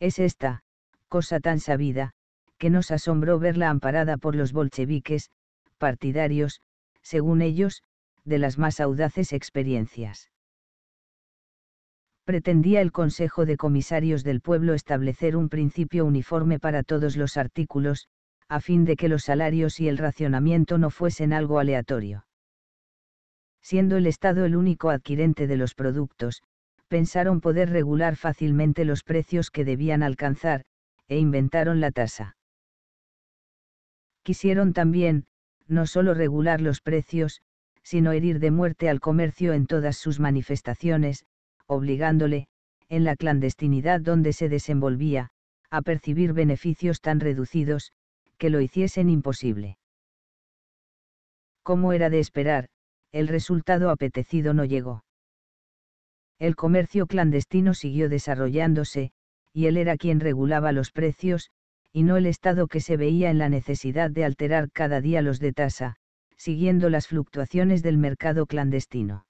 Es esta, cosa tan sabida, que nos asombró verla amparada por los bolcheviques, partidarios, según ellos, de las más audaces experiencias. Pretendía el Consejo de Comisarios del Pueblo establecer un principio uniforme para todos los artículos, a fin de que los salarios y el racionamiento no fuesen algo aleatorio. Siendo el Estado el único adquirente de los productos, pensaron poder regular fácilmente los precios que debían alcanzar, e inventaron la tasa. Quisieron también, no solo regular los precios, sino herir de muerte al comercio en todas sus manifestaciones, obligándole, en la clandestinidad donde se desenvolvía, a percibir beneficios tan reducidos, que lo hiciesen imposible. Como era de esperar, el resultado apetecido no llegó. El comercio clandestino siguió desarrollándose, y él era quien regulaba los precios, y no el Estado que se veía en la necesidad de alterar cada día los de tasa, siguiendo las fluctuaciones del mercado clandestino.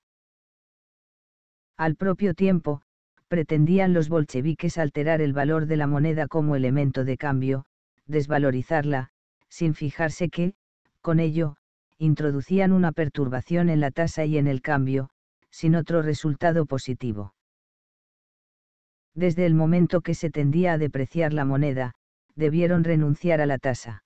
Al propio tiempo, pretendían los bolcheviques alterar el valor de la moneda como elemento de cambio, desvalorizarla, sin fijarse que, con ello, introducían una perturbación en la tasa y en el cambio, sin otro resultado positivo. Desde el momento que se tendía a depreciar la moneda, debieron renunciar a la tasa.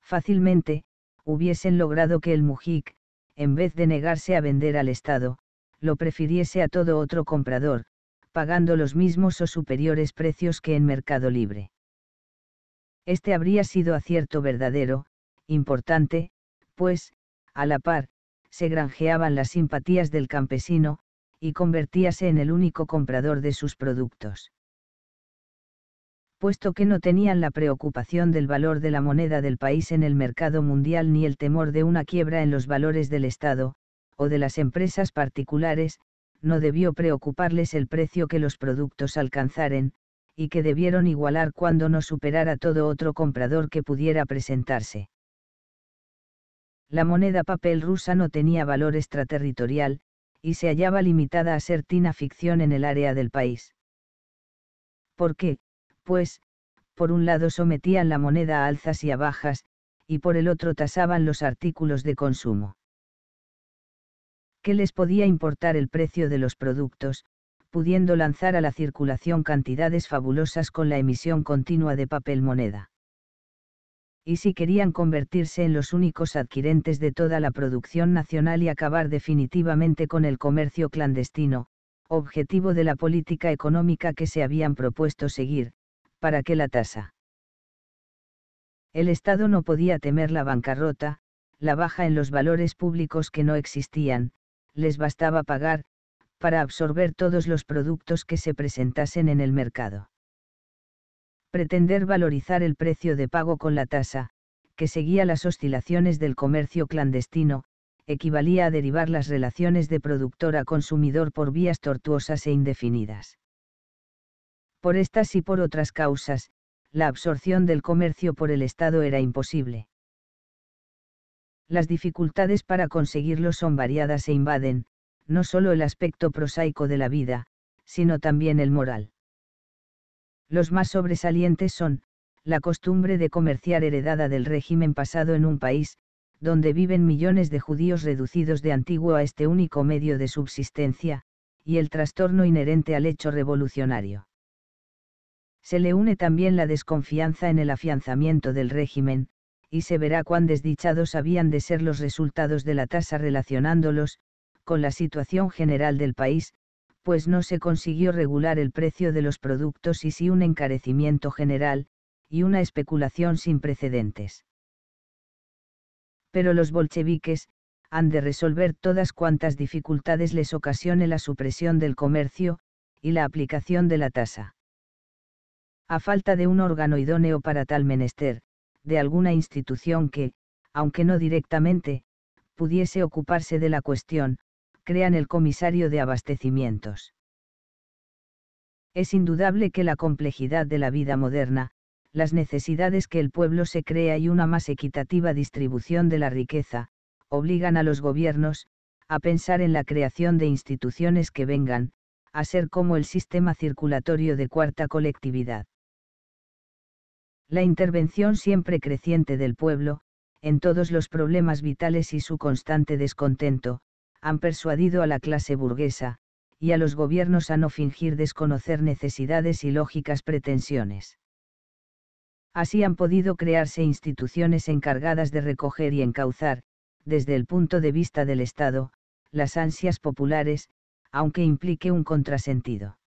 Fácilmente, hubiesen logrado que el Mujik, en vez de negarse a vender al Estado, lo prefiriese a todo otro comprador, pagando los mismos o superiores precios que en Mercado Libre. Este habría sido acierto verdadero, importante, pues, a la par, se granjeaban las simpatías del campesino, y convertíase en el único comprador de sus productos. Puesto que no tenían la preocupación del valor de la moneda del país en el mercado mundial ni el temor de una quiebra en los valores del Estado, o de las empresas particulares, no debió preocuparles el precio que los productos alcanzaren, y que debieron igualar cuando no superara todo otro comprador que pudiera presentarse. La moneda papel rusa no tenía valor extraterritorial, y se hallaba limitada a ser tina ficción en el área del país. ¿Por qué? Pues, por un lado sometían la moneda a alzas y a bajas, y por el otro tasaban los artículos de consumo. ¿Qué les podía importar el precio de los productos, pudiendo lanzar a la circulación cantidades fabulosas con la emisión continua de papel moneda. Y si querían convertirse en los únicos adquirentes de toda la producción nacional y acabar definitivamente con el comercio clandestino, objetivo de la política económica que se habían propuesto seguir, para qué la tasa. El Estado no podía temer la bancarrota, la baja en los valores públicos que no existían, les bastaba pagar, para absorber todos los productos que se presentasen en el mercado. Pretender valorizar el precio de pago con la tasa, que seguía las oscilaciones del comercio clandestino, equivalía a derivar las relaciones de productor a consumidor por vías tortuosas e indefinidas. Por estas y por otras causas, la absorción del comercio por el Estado era imposible. Las dificultades para conseguirlo son variadas e invaden, no solo el aspecto prosaico de la vida, sino también el moral. Los más sobresalientes son, la costumbre de comerciar heredada del régimen pasado en un país, donde viven millones de judíos reducidos de antiguo a este único medio de subsistencia, y el trastorno inherente al hecho revolucionario. Se le une también la desconfianza en el afianzamiento del régimen, y se verá cuán desdichados habían de ser los resultados de la tasa relacionándolos, con la situación general del país, pues no se consiguió regular el precio de los productos y sí un encarecimiento general, y una especulación sin precedentes. Pero los bolcheviques, han de resolver todas cuantas dificultades les ocasione la supresión del comercio, y la aplicación de la tasa. A falta de un órgano idóneo para tal menester, de alguna institución que, aunque no directamente, pudiese ocuparse de la cuestión, crean el comisario de abastecimientos. Es indudable que la complejidad de la vida moderna, las necesidades que el pueblo se crea y una más equitativa distribución de la riqueza, obligan a los gobiernos, a pensar en la creación de instituciones que vengan, a ser como el sistema circulatorio de cuarta colectividad. La intervención siempre creciente del pueblo, en todos los problemas vitales y su constante descontento, han persuadido a la clase burguesa, y a los gobiernos a no fingir desconocer necesidades y lógicas pretensiones. Así han podido crearse instituciones encargadas de recoger y encauzar, desde el punto de vista del Estado, las ansias populares, aunque implique un contrasentido.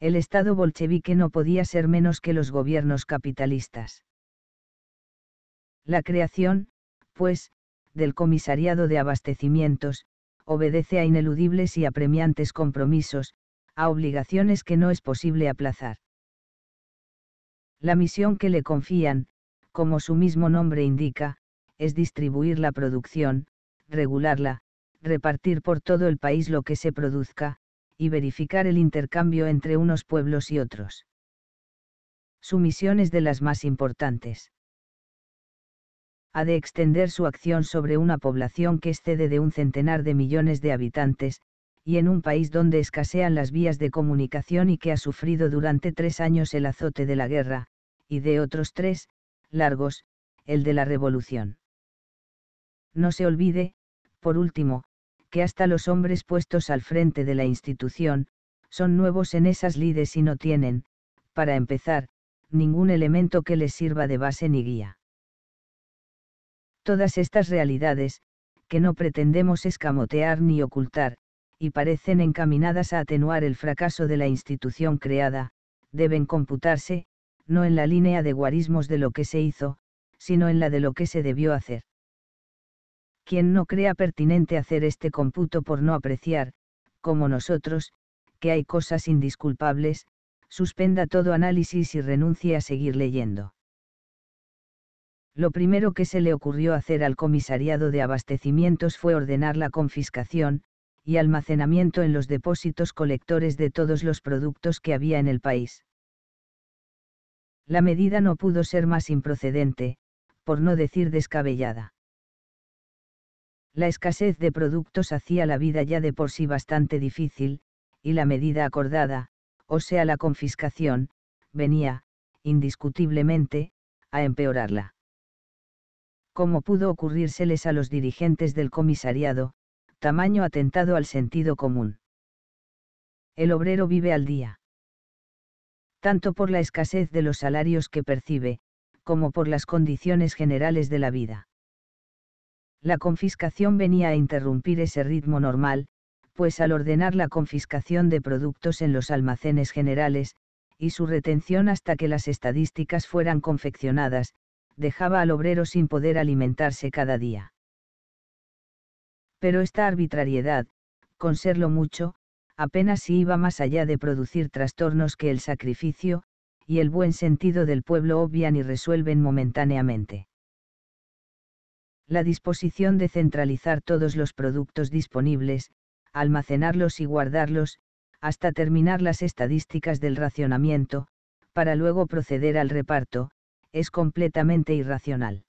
El Estado bolchevique no podía ser menos que los gobiernos capitalistas. La creación, pues, del comisariado de abastecimientos, obedece a ineludibles y apremiantes compromisos, a obligaciones que no es posible aplazar. La misión que le confían, como su mismo nombre indica, es distribuir la producción, regularla, repartir por todo el país lo que se produzca, y verificar el intercambio entre unos pueblos y otros. Su misión es de las más importantes ha de extender su acción sobre una población que excede de un centenar de millones de habitantes, y en un país donde escasean las vías de comunicación y que ha sufrido durante tres años el azote de la guerra, y de otros tres, largos, el de la revolución. No se olvide, por último, que hasta los hombres puestos al frente de la institución, son nuevos en esas lides y no tienen, para empezar, ningún elemento que les sirva de base ni guía. Todas estas realidades, que no pretendemos escamotear ni ocultar, y parecen encaminadas a atenuar el fracaso de la institución creada, deben computarse, no en la línea de guarismos de lo que se hizo, sino en la de lo que se debió hacer. Quien no crea pertinente hacer este computo por no apreciar, como nosotros, que hay cosas indisculpables, suspenda todo análisis y renuncie a seguir leyendo. Lo primero que se le ocurrió hacer al comisariado de abastecimientos fue ordenar la confiscación, y almacenamiento en los depósitos colectores de todos los productos que había en el país. La medida no pudo ser más improcedente, por no decir descabellada. La escasez de productos hacía la vida ya de por sí bastante difícil, y la medida acordada, o sea la confiscación, venía, indiscutiblemente, a empeorarla como pudo ocurrírseles a los dirigentes del comisariado, tamaño atentado al sentido común. El obrero vive al día. Tanto por la escasez de los salarios que percibe, como por las condiciones generales de la vida. La confiscación venía a interrumpir ese ritmo normal, pues al ordenar la confiscación de productos en los almacenes generales, y su retención hasta que las estadísticas fueran confeccionadas, dejaba al obrero sin poder alimentarse cada día. Pero esta arbitrariedad, con serlo mucho, apenas si iba más allá de producir trastornos que el sacrificio, y el buen sentido del pueblo obvian y resuelven momentáneamente. La disposición de centralizar todos los productos disponibles, almacenarlos y guardarlos, hasta terminar las estadísticas del racionamiento, para luego proceder al reparto, es completamente irracional.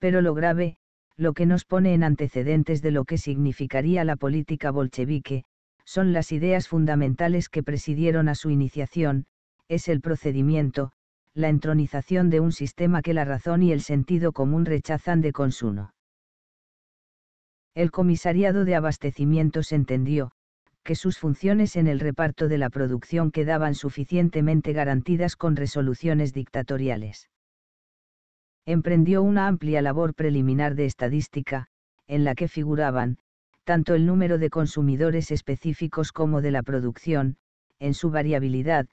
Pero lo grave, lo que nos pone en antecedentes de lo que significaría la política bolchevique, son las ideas fundamentales que presidieron a su iniciación, es el procedimiento, la entronización de un sistema que la razón y el sentido común rechazan de consumo. El comisariado de abastecimientos entendió, que sus funciones en el reparto de la producción quedaban suficientemente garantidas con resoluciones dictatoriales. Emprendió una amplia labor preliminar de estadística, en la que figuraban, tanto el número de consumidores específicos como de la producción, en su variabilidad,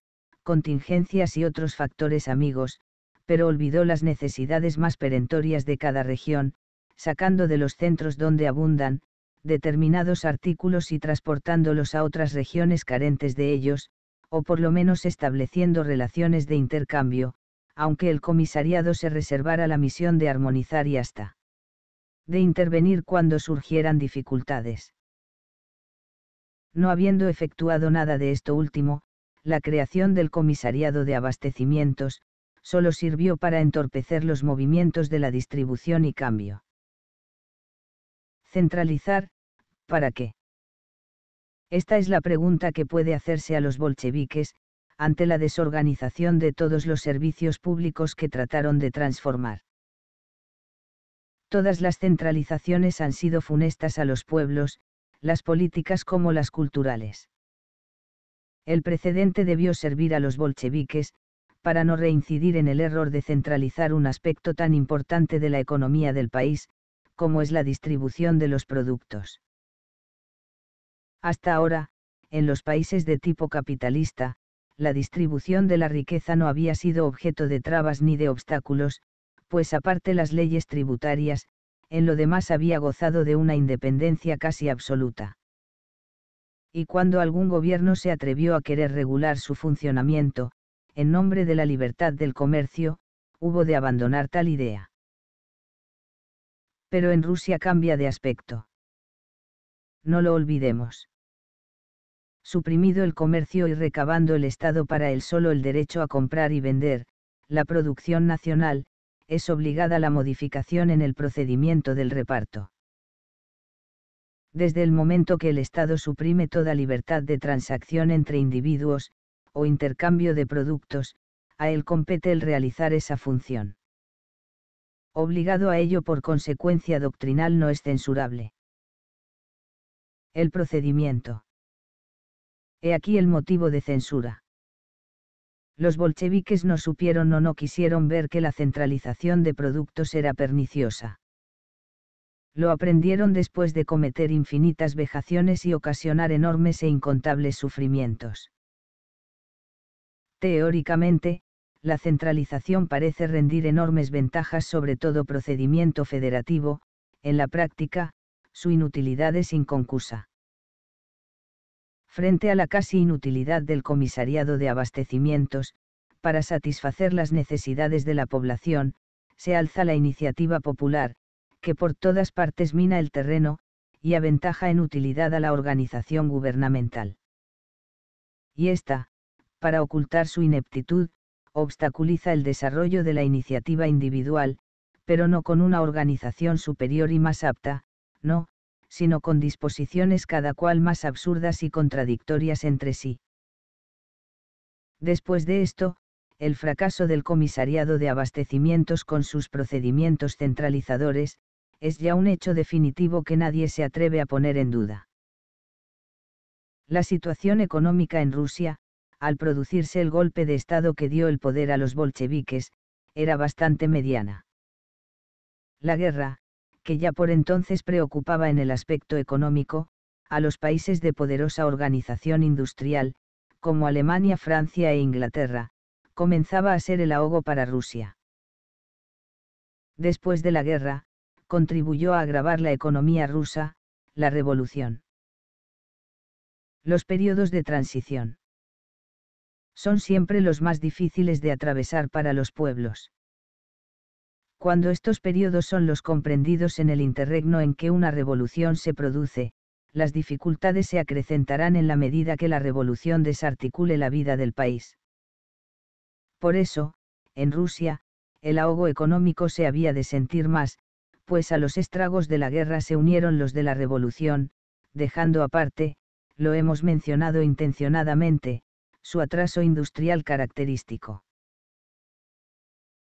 contingencias y otros factores amigos, pero olvidó las necesidades más perentorias de cada región, sacando de los centros donde abundan, determinados artículos y transportándolos a otras regiones carentes de ellos, o por lo menos estableciendo relaciones de intercambio, aunque el comisariado se reservara la misión de armonizar y hasta de intervenir cuando surgieran dificultades. No habiendo efectuado nada de esto último, la creación del comisariado de abastecimientos, solo sirvió para entorpecer los movimientos de la distribución y cambio. Centralizar, ¿para qué? Esta es la pregunta que puede hacerse a los bolcheviques, ante la desorganización de todos los servicios públicos que trataron de transformar. Todas las centralizaciones han sido funestas a los pueblos, las políticas como las culturales. El precedente debió servir a los bolcheviques, para no reincidir en el error de centralizar un aspecto tan importante de la economía del país, como es la distribución de los productos. Hasta ahora, en los países de tipo capitalista, la distribución de la riqueza no había sido objeto de trabas ni de obstáculos, pues aparte las leyes tributarias, en lo demás había gozado de una independencia casi absoluta. Y cuando algún gobierno se atrevió a querer regular su funcionamiento, en nombre de la libertad del comercio, hubo de abandonar tal idea pero en Rusia cambia de aspecto. No lo olvidemos. Suprimido el comercio y recabando el Estado para él solo el derecho a comprar y vender, la producción nacional, es obligada la modificación en el procedimiento del reparto. Desde el momento que el Estado suprime toda libertad de transacción entre individuos, o intercambio de productos, a él compete el realizar esa función obligado a ello por consecuencia doctrinal no es censurable. El procedimiento. He aquí el motivo de censura. Los bolcheviques no supieron o no quisieron ver que la centralización de productos era perniciosa. Lo aprendieron después de cometer infinitas vejaciones y ocasionar enormes e incontables sufrimientos. Teóricamente, la centralización parece rendir enormes ventajas sobre todo procedimiento federativo, en la práctica, su inutilidad es inconcusa. Frente a la casi inutilidad del comisariado de abastecimientos, para satisfacer las necesidades de la población, se alza la iniciativa popular, que por todas partes mina el terreno, y aventaja en utilidad a la organización gubernamental. Y esta, para ocultar su ineptitud, obstaculiza el desarrollo de la iniciativa individual, pero no con una organización superior y más apta, no, sino con disposiciones cada cual más absurdas y contradictorias entre sí. Después de esto, el fracaso del comisariado de abastecimientos con sus procedimientos centralizadores, es ya un hecho definitivo que nadie se atreve a poner en duda. La situación económica en Rusia, al producirse el golpe de Estado que dio el poder a los bolcheviques, era bastante mediana. La guerra, que ya por entonces preocupaba en el aspecto económico, a los países de poderosa organización industrial, como Alemania, Francia e Inglaterra, comenzaba a ser el ahogo para Rusia. Después de la guerra, contribuyó a agravar la economía rusa, la revolución. Los periodos de transición son siempre los más difíciles de atravesar para los pueblos. Cuando estos periodos son los comprendidos en el interregno en que una revolución se produce, las dificultades se acrecentarán en la medida que la revolución desarticule la vida del país. Por eso, en Rusia, el ahogo económico se había de sentir más, pues a los estragos de la guerra se unieron los de la revolución, dejando aparte, lo hemos mencionado intencionadamente, su atraso industrial característico.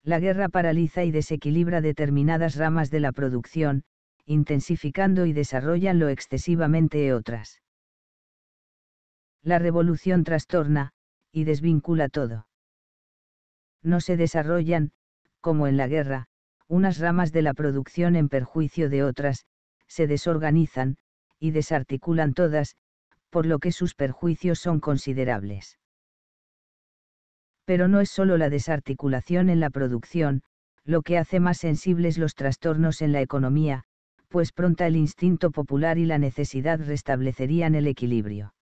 La guerra paraliza y desequilibra determinadas ramas de la producción, intensificando y desarrollando excesivamente otras. La revolución trastorna, y desvincula todo. No se desarrollan, como en la guerra, unas ramas de la producción en perjuicio de otras, se desorganizan, y desarticulan todas, por lo que sus perjuicios son considerables pero no es solo la desarticulación en la producción, lo que hace más sensibles los trastornos en la economía, pues pronta el instinto popular y la necesidad restablecerían el equilibrio.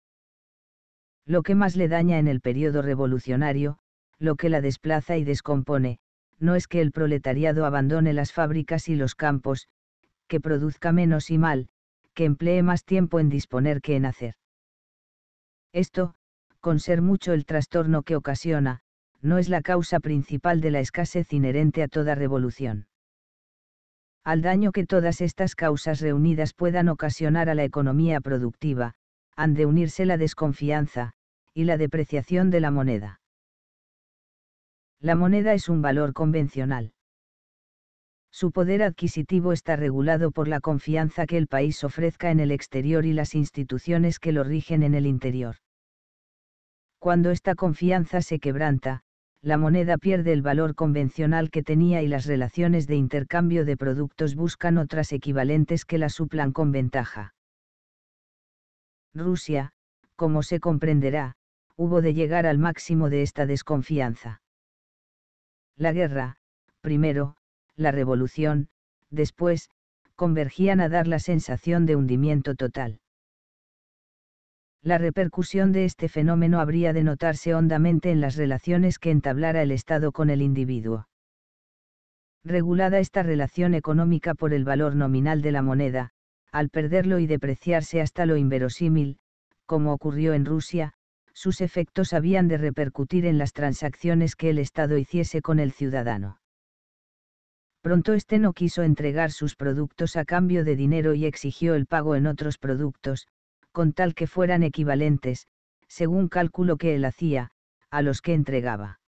Lo que más le daña en el periodo revolucionario, lo que la desplaza y descompone, no es que el proletariado abandone las fábricas y los campos, que produzca menos y mal, que emplee más tiempo en disponer que en hacer. Esto, con ser mucho el trastorno que ocasiona, no es la causa principal de la escasez inherente a toda revolución. Al daño que todas estas causas reunidas puedan ocasionar a la economía productiva, han de unirse la desconfianza, y la depreciación de la moneda. La moneda es un valor convencional. Su poder adquisitivo está regulado por la confianza que el país ofrezca en el exterior y las instituciones que lo rigen en el interior. Cuando esta confianza se quebranta, la moneda pierde el valor convencional que tenía y las relaciones de intercambio de productos buscan otras equivalentes que la suplan con ventaja. Rusia, como se comprenderá, hubo de llegar al máximo de esta desconfianza. La guerra, primero, la revolución, después, convergían a dar la sensación de hundimiento total la repercusión de este fenómeno habría de notarse hondamente en las relaciones que entablara el Estado con el individuo. Regulada esta relación económica por el valor nominal de la moneda, al perderlo y depreciarse hasta lo inverosímil, como ocurrió en Rusia, sus efectos habían de repercutir en las transacciones que el Estado hiciese con el ciudadano. Pronto este no quiso entregar sus productos a cambio de dinero y exigió el pago en otros productos, con tal que fueran equivalentes, según cálculo que él hacía, a los que entregaba.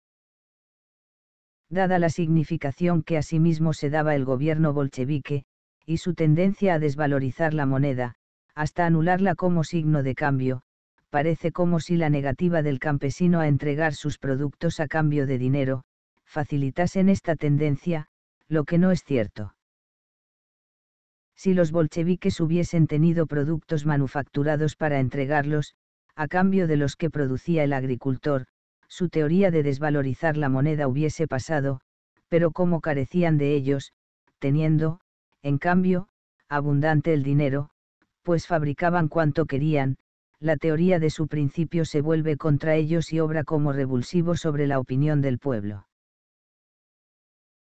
Dada la significación que asimismo se daba el gobierno bolchevique, y su tendencia a desvalorizar la moneda, hasta anularla como signo de cambio, parece como si la negativa del campesino a entregar sus productos a cambio de dinero, facilitasen esta tendencia, lo que no es cierto si los bolcheviques hubiesen tenido productos manufacturados para entregarlos, a cambio de los que producía el agricultor, su teoría de desvalorizar la moneda hubiese pasado, pero como carecían de ellos, teniendo, en cambio, abundante el dinero, pues fabricaban cuanto querían, la teoría de su principio se vuelve contra ellos y obra como revulsivo sobre la opinión del pueblo.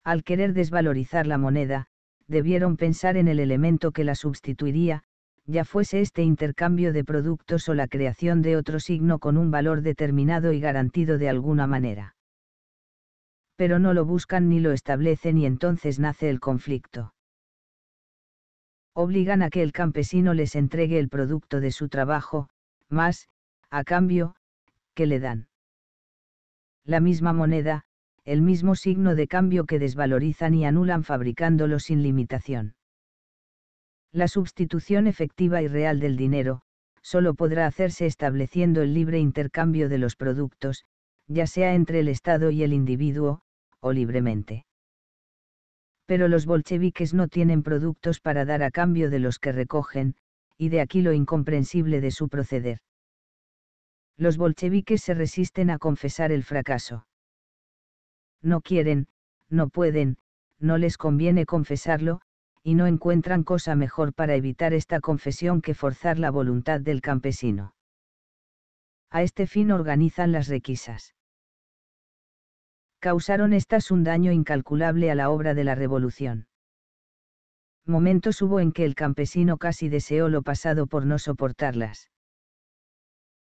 Al querer desvalorizar la moneda, debieron pensar en el elemento que la sustituiría, ya fuese este intercambio de productos o la creación de otro signo con un valor determinado y garantido de alguna manera. Pero no lo buscan ni lo establecen y entonces nace el conflicto. Obligan a que el campesino les entregue el producto de su trabajo, más, a cambio, que le dan. La misma moneda, el mismo signo de cambio que desvalorizan y anulan fabricándolo sin limitación. La sustitución efectiva y real del dinero, solo podrá hacerse estableciendo el libre intercambio de los productos, ya sea entre el Estado y el individuo, o libremente. Pero los bolcheviques no tienen productos para dar a cambio de los que recogen, y de aquí lo incomprensible de su proceder. Los bolcheviques se resisten a confesar el fracaso no quieren, no pueden, no les conviene confesarlo, y no encuentran cosa mejor para evitar esta confesión que forzar la voluntad del campesino. A este fin organizan las requisas. Causaron estas un daño incalculable a la obra de la revolución. Momentos hubo en que el campesino casi deseó lo pasado por no soportarlas.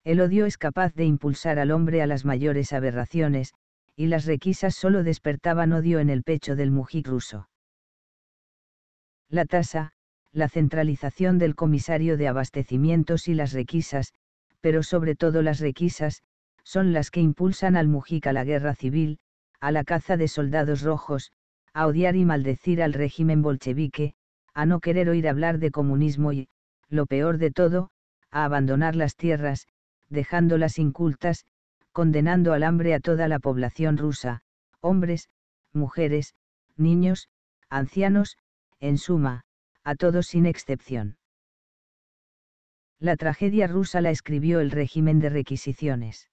El odio es capaz de impulsar al hombre a las mayores aberraciones, y las requisas solo despertaban odio en el pecho del mujik ruso. La tasa, la centralización del comisario de abastecimientos y las requisas, pero sobre todo las requisas, son las que impulsan al Mujik a la guerra civil, a la caza de soldados rojos, a odiar y maldecir al régimen bolchevique, a no querer oír hablar de comunismo y, lo peor de todo, a abandonar las tierras, dejándolas incultas, condenando al hambre a toda la población rusa, hombres, mujeres, niños, ancianos, en suma, a todos sin excepción. La tragedia rusa la escribió el régimen de requisiciones.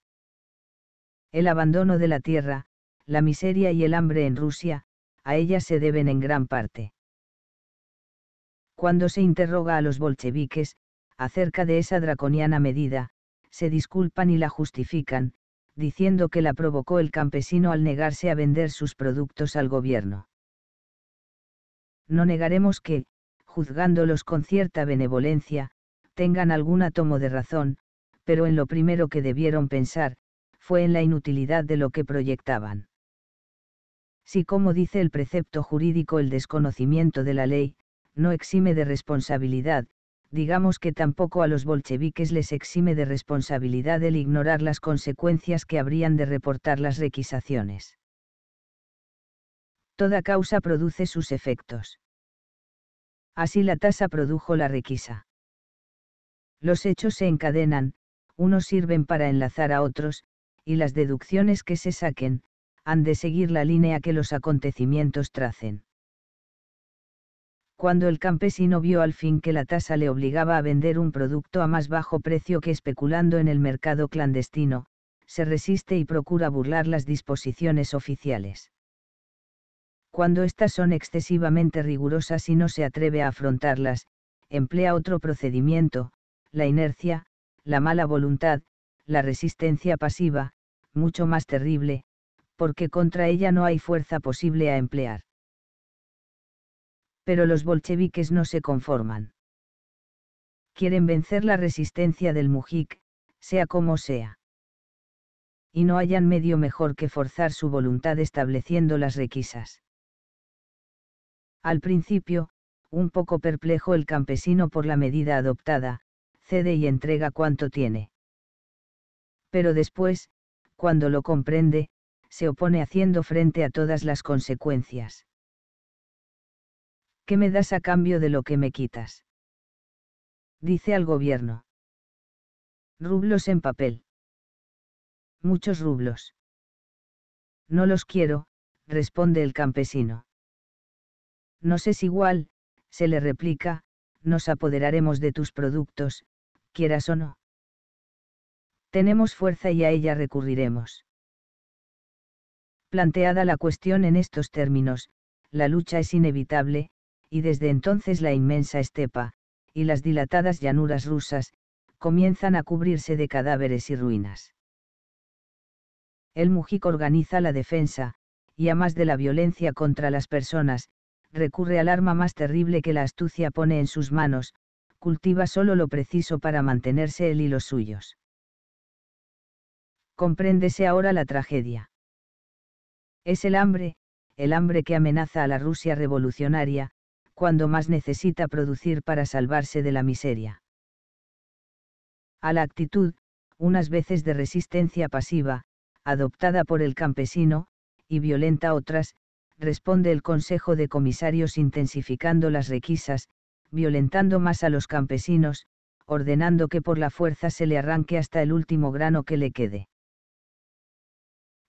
El abandono de la tierra, la miseria y el hambre en Rusia, a ella se deben en gran parte. Cuando se interroga a los bolcheviques, acerca de esa draconiana medida, se disculpan y la justifican, diciendo que la provocó el campesino al negarse a vender sus productos al gobierno. No negaremos que, juzgándolos con cierta benevolencia, tengan algún átomo de razón, pero en lo primero que debieron pensar, fue en la inutilidad de lo que proyectaban. Si como dice el precepto jurídico el desconocimiento de la ley, no exime de responsabilidad, digamos que tampoco a los bolcheviques les exime de responsabilidad el ignorar las consecuencias que habrían de reportar las requisaciones. Toda causa produce sus efectos. Así la tasa produjo la requisa. Los hechos se encadenan, unos sirven para enlazar a otros, y las deducciones que se saquen, han de seguir la línea que los acontecimientos tracen cuando el campesino vio al fin que la tasa le obligaba a vender un producto a más bajo precio que especulando en el mercado clandestino, se resiste y procura burlar las disposiciones oficiales. Cuando éstas son excesivamente rigurosas y no se atreve a afrontarlas, emplea otro procedimiento, la inercia, la mala voluntad, la resistencia pasiva, mucho más terrible, porque contra ella no hay fuerza posible a emplear pero los bolcheviques no se conforman. Quieren vencer la resistencia del Mujik, sea como sea. Y no hayan medio mejor que forzar su voluntad estableciendo las requisas. Al principio, un poco perplejo el campesino por la medida adoptada, cede y entrega cuanto tiene. Pero después, cuando lo comprende, se opone haciendo frente a todas las consecuencias. ¿qué me das a cambio de lo que me quitas? Dice al gobierno. Rublos en papel. Muchos rublos. No los quiero, responde el campesino. Nos es igual, se le replica, nos apoderaremos de tus productos, quieras o no. Tenemos fuerza y a ella recurriremos. Planteada la cuestión en estos términos, la lucha es inevitable, y desde entonces la inmensa estepa, y las dilatadas llanuras rusas, comienzan a cubrirse de cadáveres y ruinas. El Mujik organiza la defensa, y a más de la violencia contra las personas, recurre al arma más terrible que la astucia pone en sus manos, cultiva solo lo preciso para mantenerse él y los suyos. Compréndese ahora la tragedia. Es el hambre, el hambre que amenaza a la Rusia revolucionaria, cuando más necesita producir para salvarse de la miseria. A la actitud, unas veces de resistencia pasiva, adoptada por el campesino, y violenta otras, responde el Consejo de Comisarios intensificando las requisas, violentando más a los campesinos, ordenando que por la fuerza se le arranque hasta el último grano que le quede.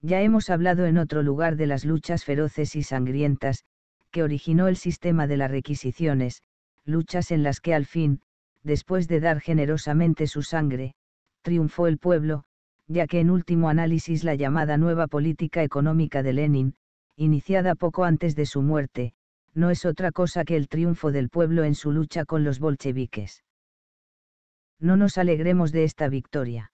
Ya hemos hablado en otro lugar de las luchas feroces y sangrientas, que originó el sistema de las requisiciones, luchas en las que al fin, después de dar generosamente su sangre, triunfó el pueblo, ya que en último análisis la llamada nueva política económica de Lenin, iniciada poco antes de su muerte, no es otra cosa que el triunfo del pueblo en su lucha con los bolcheviques. No nos alegremos de esta victoria.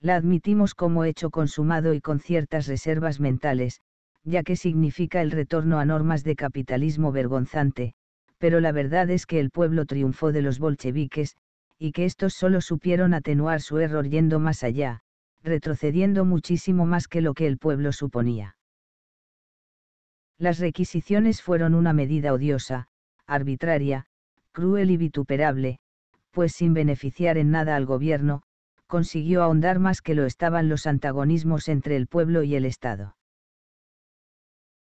La admitimos como hecho consumado y con ciertas reservas mentales, ya que significa el retorno a normas de capitalismo vergonzante, pero la verdad es que el pueblo triunfó de los bolcheviques, y que estos solo supieron atenuar su error yendo más allá, retrocediendo muchísimo más que lo que el pueblo suponía. Las requisiciones fueron una medida odiosa, arbitraria, cruel y vituperable, pues sin beneficiar en nada al gobierno, consiguió ahondar más que lo estaban los antagonismos entre el pueblo y el Estado.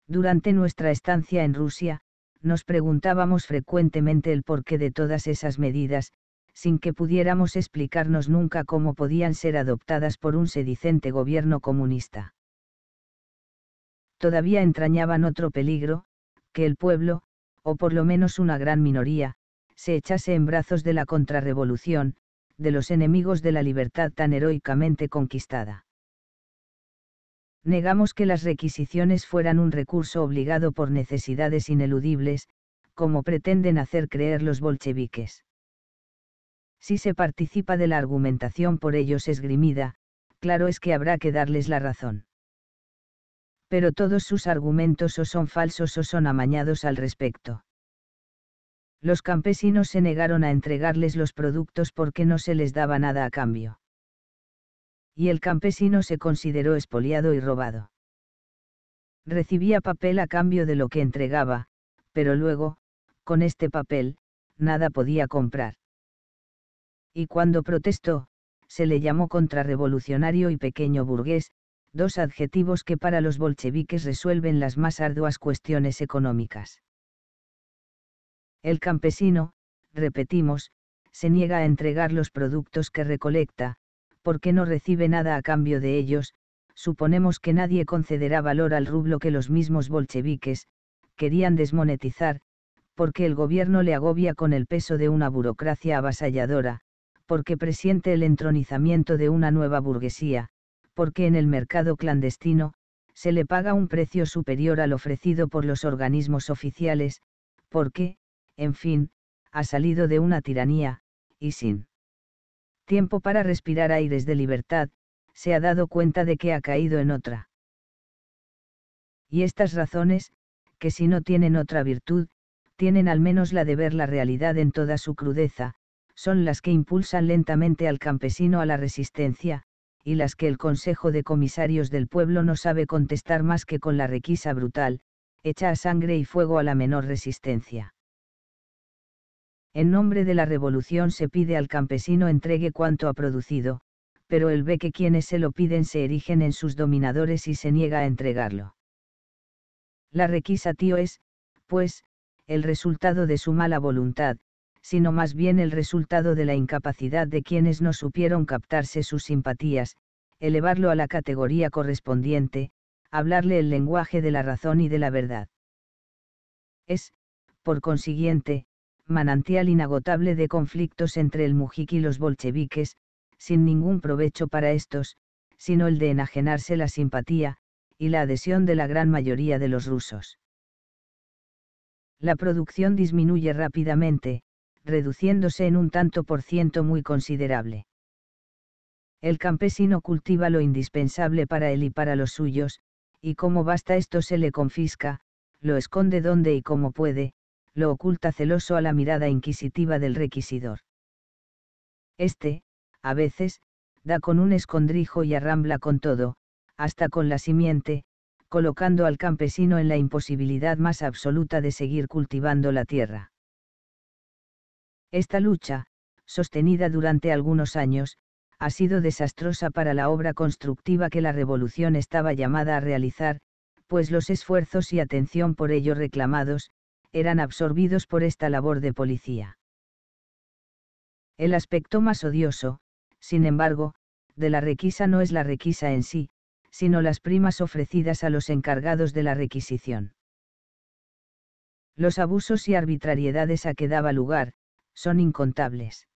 Durante nuestra estancia en Rusia, nos preguntábamos frecuentemente el porqué de todas esas medidas, sin que pudiéramos explicarnos nunca cómo podían ser adoptadas por un sedicente gobierno comunista. Todavía entrañaban otro peligro, que el pueblo, o por lo menos una gran minoría, se echase en brazos de la contrarrevolución, de los enemigos de la libertad tan heroicamente conquistada negamos que las requisiciones fueran un recurso obligado por necesidades ineludibles, como pretenden hacer creer los bolcheviques. Si se participa de la argumentación por ellos esgrimida, claro es que habrá que darles la razón. Pero todos sus argumentos o son falsos o son amañados al respecto. Los campesinos se negaron a entregarles los productos porque no se les daba nada a cambio y el campesino se consideró expoliado y robado. Recibía papel a cambio de lo que entregaba, pero luego, con este papel, nada podía comprar. Y cuando protestó, se le llamó contrarrevolucionario y pequeño burgués, dos adjetivos que para los bolcheviques resuelven las más arduas cuestiones económicas. El campesino, repetimos, se niega a entregar los productos que recolecta, porque no recibe nada a cambio de ellos, suponemos que nadie concederá valor al rublo que los mismos bolcheviques, querían desmonetizar, porque el gobierno le agobia con el peso de una burocracia avasalladora, porque presiente el entronizamiento de una nueva burguesía, porque en el mercado clandestino, se le paga un precio superior al ofrecido por los organismos oficiales, porque, en fin, ha salido de una tiranía, y sin tiempo para respirar aires de libertad, se ha dado cuenta de que ha caído en otra. Y estas razones, que si no tienen otra virtud, tienen al menos la de ver la realidad en toda su crudeza, son las que impulsan lentamente al campesino a la resistencia, y las que el Consejo de Comisarios del Pueblo no sabe contestar más que con la requisa brutal, hecha a sangre y fuego a la menor resistencia. En nombre de la revolución se pide al campesino entregue cuanto ha producido, pero él ve que quienes se lo piden se erigen en sus dominadores y se niega a entregarlo. La requisa tío es, pues, el resultado de su mala voluntad, sino más bien el resultado de la incapacidad de quienes no supieron captarse sus simpatías, elevarlo a la categoría correspondiente, hablarle el lenguaje de la razón y de la verdad. Es, por consiguiente, manantial inagotable de conflictos entre el Mujik y los bolcheviques, sin ningún provecho para estos, sino el de enajenarse la simpatía, y la adhesión de la gran mayoría de los rusos. La producción disminuye rápidamente, reduciéndose en un tanto por ciento muy considerable. El campesino cultiva lo indispensable para él y para los suyos, y como basta esto se le confisca, lo esconde donde y como puede, lo oculta celoso a la mirada inquisitiva del requisidor. Este, a veces, da con un escondrijo y arrambla con todo, hasta con la simiente, colocando al campesino en la imposibilidad más absoluta de seguir cultivando la tierra. Esta lucha, sostenida durante algunos años, ha sido desastrosa para la obra constructiva que la revolución estaba llamada a realizar, pues los esfuerzos y atención por ello reclamados, eran absorbidos por esta labor de policía. El aspecto más odioso, sin embargo, de la requisa no es la requisa en sí, sino las primas ofrecidas a los encargados de la requisición. Los abusos y arbitrariedades a que daba lugar, son incontables.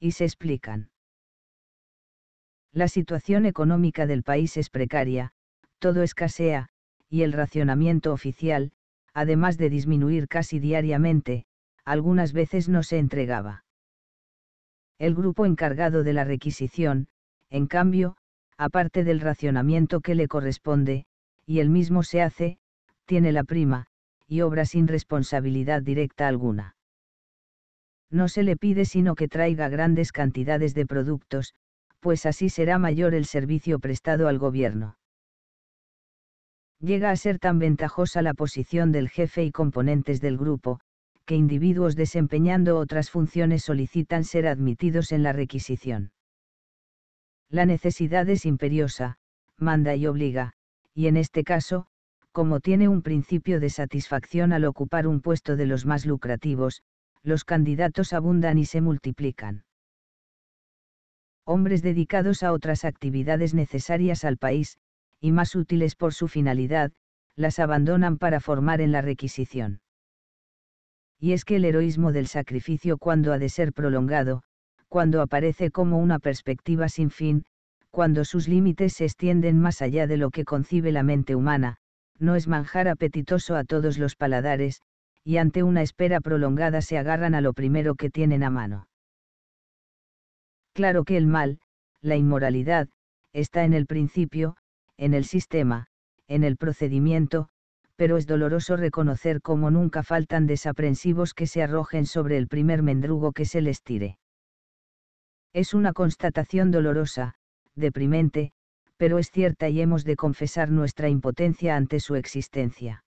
Y se explican. La situación económica del país es precaria, todo escasea, y el racionamiento oficial, además de disminuir casi diariamente, algunas veces no se entregaba. El grupo encargado de la requisición, en cambio, aparte del racionamiento que le corresponde, y el mismo se hace, tiene la prima, y obra sin responsabilidad directa alguna. No se le pide sino que traiga grandes cantidades de productos, pues así será mayor el servicio prestado al gobierno llega a ser tan ventajosa la posición del jefe y componentes del grupo, que individuos desempeñando otras funciones solicitan ser admitidos en la requisición. La necesidad es imperiosa, manda y obliga, y en este caso, como tiene un principio de satisfacción al ocupar un puesto de los más lucrativos, los candidatos abundan y se multiplican. Hombres dedicados a otras actividades necesarias al país, y más útiles por su finalidad, las abandonan para formar en la requisición. Y es que el heroísmo del sacrificio cuando ha de ser prolongado, cuando aparece como una perspectiva sin fin, cuando sus límites se extienden más allá de lo que concibe la mente humana, no es manjar apetitoso a todos los paladares, y ante una espera prolongada se agarran a lo primero que tienen a mano. Claro que el mal, la inmoralidad, está en el principio, en el sistema, en el procedimiento, pero es doloroso reconocer cómo nunca faltan desaprensivos que se arrojen sobre el primer mendrugo que se les tire. Es una constatación dolorosa, deprimente, pero es cierta y hemos de confesar nuestra impotencia ante su existencia.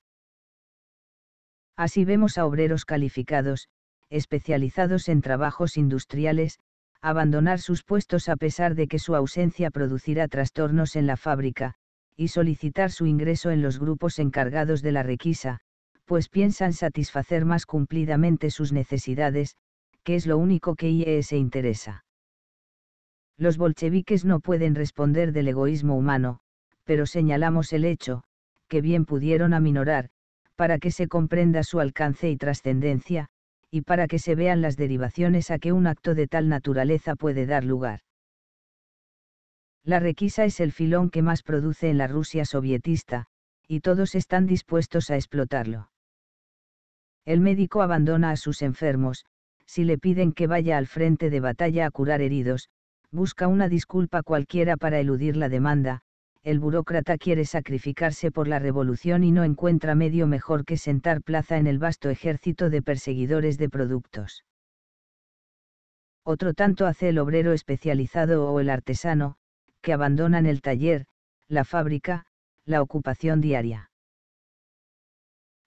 Así vemos a obreros calificados, especializados en trabajos industriales, abandonar sus puestos a pesar de que su ausencia producirá trastornos en la fábrica, y solicitar su ingreso en los grupos encargados de la requisa, pues piensan satisfacer más cumplidamente sus necesidades, que es lo único que IES interesa. Los bolcheviques no pueden responder del egoísmo humano, pero señalamos el hecho, que bien pudieron aminorar, para que se comprenda su alcance y trascendencia, y para que se vean las derivaciones a que un acto de tal naturaleza puede dar lugar. La requisa es el filón que más produce en la Rusia sovietista, y todos están dispuestos a explotarlo. El médico abandona a sus enfermos, si le piden que vaya al frente de batalla a curar heridos, busca una disculpa cualquiera para eludir la demanda, el burócrata quiere sacrificarse por la revolución y no encuentra medio mejor que sentar plaza en el vasto ejército de perseguidores de productos. Otro tanto hace el obrero especializado o el artesano, que abandonan el taller, la fábrica, la ocupación diaria.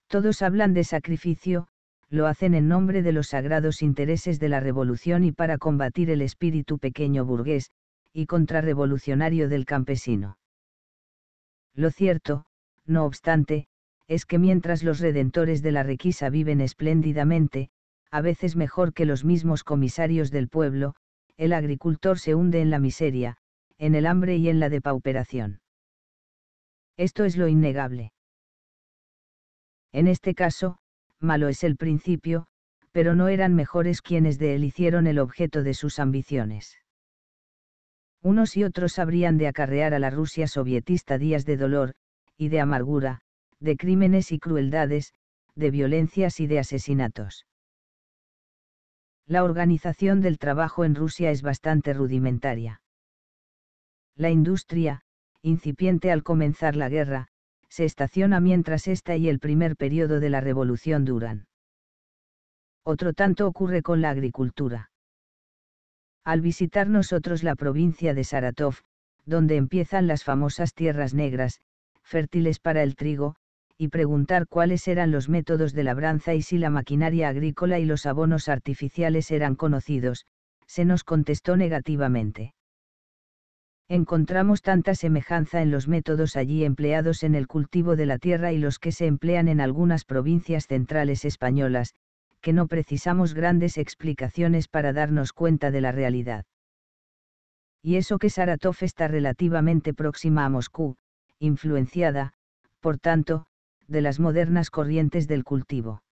Todos hablan de sacrificio, lo hacen en nombre de los sagrados intereses de la revolución y para combatir el espíritu pequeño burgués, y contrarrevolucionario del campesino. Lo cierto, no obstante, es que mientras los redentores de la requisa viven espléndidamente, a veces mejor que los mismos comisarios del pueblo, el agricultor se hunde en la miseria, en el hambre y en la depauperación. Esto es lo innegable. En este caso, malo es el principio, pero no eran mejores quienes de él hicieron el objeto de sus ambiciones. Unos y otros habrían de acarrear a la Rusia sovietista días de dolor, y de amargura, de crímenes y crueldades, de violencias y de asesinatos. La organización del trabajo en Rusia es bastante rudimentaria. La industria, incipiente al comenzar la guerra, se estaciona mientras esta y el primer periodo de la revolución duran. Otro tanto ocurre con la agricultura. Al visitar nosotros la provincia de Saratov, donde empiezan las famosas tierras negras, fértiles para el trigo, y preguntar cuáles eran los métodos de labranza y si la maquinaria agrícola y los abonos artificiales eran conocidos, se nos contestó negativamente encontramos tanta semejanza en los métodos allí empleados en el cultivo de la tierra y los que se emplean en algunas provincias centrales españolas, que no precisamos grandes explicaciones para darnos cuenta de la realidad. Y eso que Saratov está relativamente próxima a Moscú, influenciada, por tanto, de las modernas corrientes del cultivo.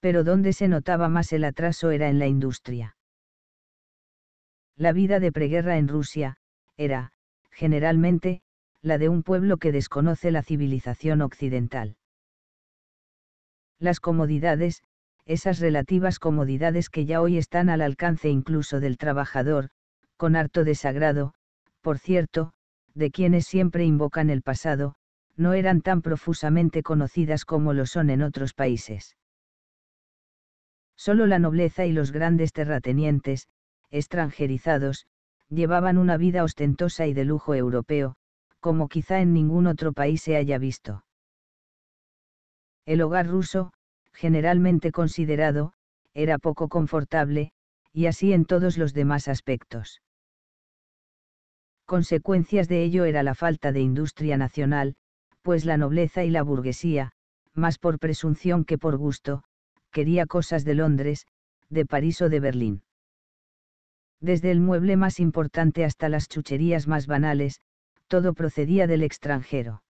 Pero donde se notaba más el atraso era en la industria la vida de preguerra en Rusia, era, generalmente, la de un pueblo que desconoce la civilización occidental. Las comodidades, esas relativas comodidades que ya hoy están al alcance incluso del trabajador, con harto desagrado, por cierto, de quienes siempre invocan el pasado, no eran tan profusamente conocidas como lo son en otros países. Solo la nobleza y los grandes terratenientes, extranjerizados, llevaban una vida ostentosa y de lujo europeo, como quizá en ningún otro país se haya visto. El hogar ruso, generalmente considerado, era poco confortable, y así en todos los demás aspectos. Consecuencias de ello era la falta de industria nacional, pues la nobleza y la burguesía, más por presunción que por gusto, quería cosas de Londres, de París o de Berlín. Desde el mueble más importante hasta las chucherías más banales, todo procedía del extranjero.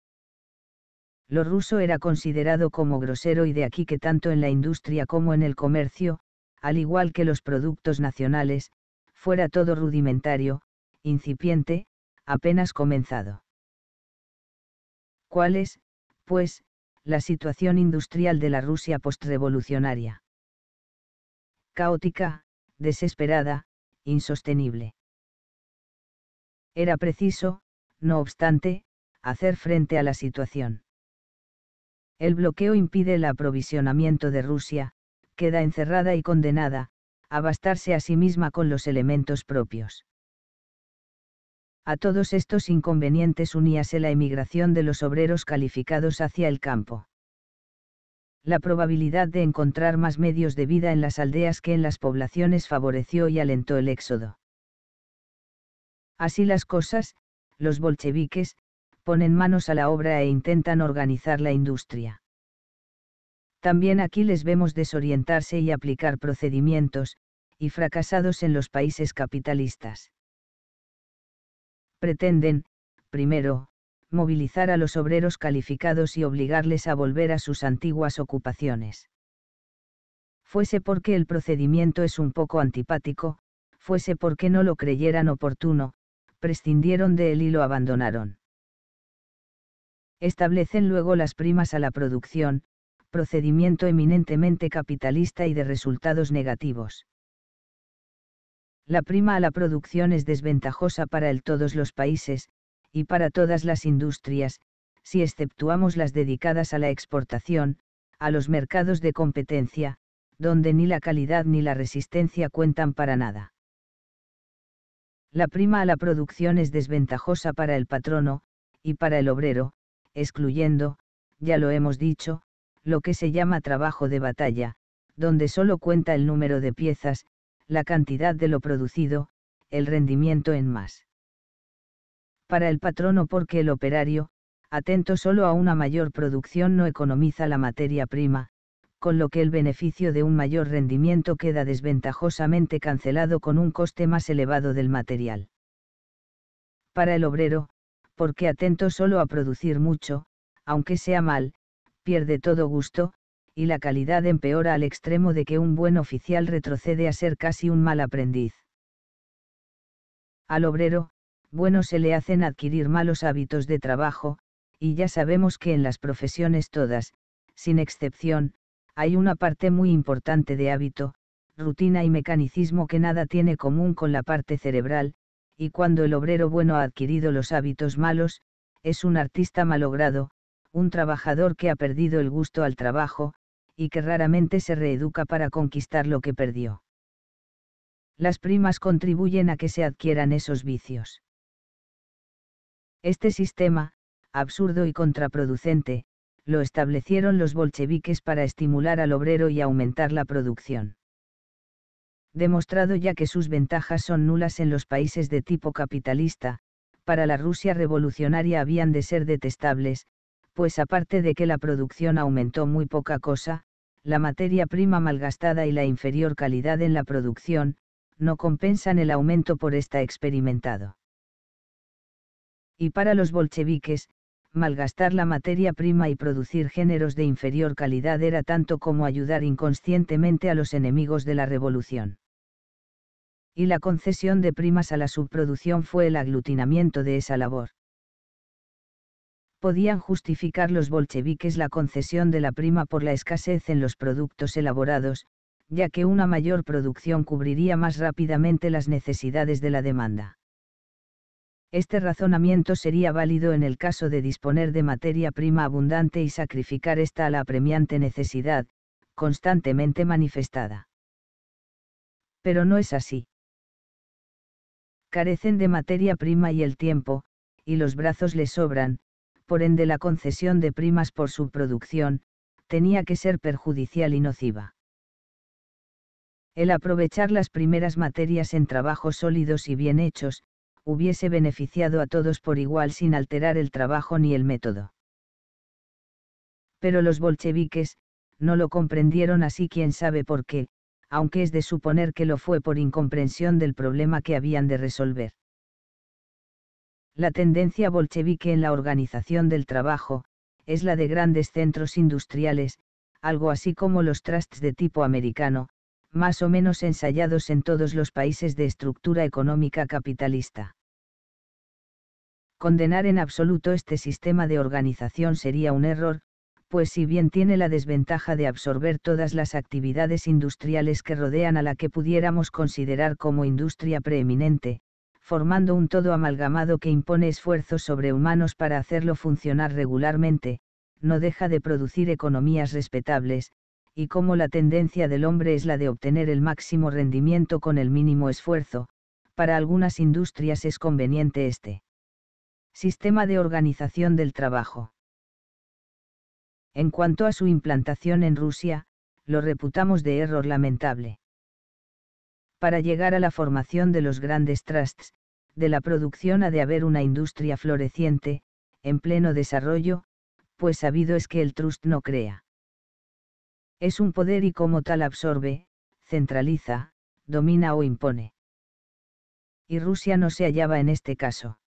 Lo ruso era considerado como grosero y de aquí que tanto en la industria como en el comercio, al igual que los productos nacionales, fuera todo rudimentario, incipiente, apenas comenzado. ¿Cuál es, pues, la situación industrial de la Rusia postrevolucionaria? Caótica, desesperada, insostenible. Era preciso, no obstante, hacer frente a la situación. El bloqueo impide el aprovisionamiento de Rusia, queda encerrada y condenada, a bastarse a sí misma con los elementos propios. A todos estos inconvenientes uníase la emigración de los obreros calificados hacia el campo la probabilidad de encontrar más medios de vida en las aldeas que en las poblaciones favoreció y alentó el éxodo. Así las cosas, los bolcheviques, ponen manos a la obra e intentan organizar la industria. También aquí les vemos desorientarse y aplicar procedimientos, y fracasados en los países capitalistas. Pretenden, primero, movilizar a los obreros calificados y obligarles a volver a sus antiguas ocupaciones. Fuese porque el procedimiento es un poco antipático, fuese porque no lo creyeran oportuno, prescindieron de él y lo abandonaron. Establecen luego las primas a la producción, procedimiento eminentemente capitalista y de resultados negativos. La prima a la producción es desventajosa para el todos los países, y para todas las industrias, si exceptuamos las dedicadas a la exportación, a los mercados de competencia, donde ni la calidad ni la resistencia cuentan para nada. La prima a la producción es desventajosa para el patrono, y para el obrero, excluyendo, ya lo hemos dicho, lo que se llama trabajo de batalla, donde solo cuenta el número de piezas, la cantidad de lo producido, el rendimiento en más para el patrono porque el operario, atento solo a una mayor producción, no economiza la materia prima, con lo que el beneficio de un mayor rendimiento queda desventajosamente cancelado con un coste más elevado del material. Para el obrero, porque atento solo a producir mucho, aunque sea mal, pierde todo gusto, y la calidad empeora al extremo de que un buen oficial retrocede a ser casi un mal aprendiz. Al obrero, bueno se le hacen adquirir malos hábitos de trabajo, y ya sabemos que en las profesiones todas, sin excepción, hay una parte muy importante de hábito, rutina y mecanicismo que nada tiene común con la parte cerebral, y cuando el obrero bueno ha adquirido los hábitos malos, es un artista malogrado, un trabajador que ha perdido el gusto al trabajo, y que raramente se reeduca para conquistar lo que perdió. Las primas contribuyen a que se adquieran esos vicios. Este sistema, absurdo y contraproducente, lo establecieron los bolcheviques para estimular al obrero y aumentar la producción. Demostrado ya que sus ventajas son nulas en los países de tipo capitalista, para la Rusia revolucionaria habían de ser detestables, pues aparte de que la producción aumentó muy poca cosa, la materia prima malgastada y la inferior calidad en la producción, no compensan el aumento por esta experimentado y para los bolcheviques, malgastar la materia prima y producir géneros de inferior calidad era tanto como ayudar inconscientemente a los enemigos de la revolución. Y la concesión de primas a la subproducción fue el aglutinamiento de esa labor. Podían justificar los bolcheviques la concesión de la prima por la escasez en los productos elaborados, ya que una mayor producción cubriría más rápidamente las necesidades de la demanda este razonamiento sería válido en el caso de disponer de materia prima abundante y sacrificar esta a la apremiante necesidad, constantemente manifestada. Pero no es así. Carecen de materia prima y el tiempo, y los brazos les sobran, por ende la concesión de primas por su producción, tenía que ser perjudicial y nociva. El aprovechar las primeras materias en trabajos sólidos y bien hechos, hubiese beneficiado a todos por igual sin alterar el trabajo ni el método. Pero los bolcheviques, no lo comprendieron así quién sabe por qué, aunque es de suponer que lo fue por incomprensión del problema que habían de resolver. La tendencia bolchevique en la organización del trabajo, es la de grandes centros industriales, algo así como los trusts de tipo americano, más o menos ensayados en todos los países de estructura económica capitalista. Condenar en absoluto este sistema de organización sería un error, pues si bien tiene la desventaja de absorber todas las actividades industriales que rodean a la que pudiéramos considerar como industria preeminente, formando un todo amalgamado que impone esfuerzos sobre humanos para hacerlo funcionar regularmente, no deja de producir economías respetables, y como la tendencia del hombre es la de obtener el máximo rendimiento con el mínimo esfuerzo, para algunas industrias es conveniente este. Sistema de organización del trabajo. En cuanto a su implantación en Rusia, lo reputamos de error lamentable. Para llegar a la formación de los grandes trusts, de la producción ha de haber una industria floreciente, en pleno desarrollo, pues sabido es que el trust no crea es un poder y como tal absorbe, centraliza, domina o impone. Y Rusia no se hallaba en este caso.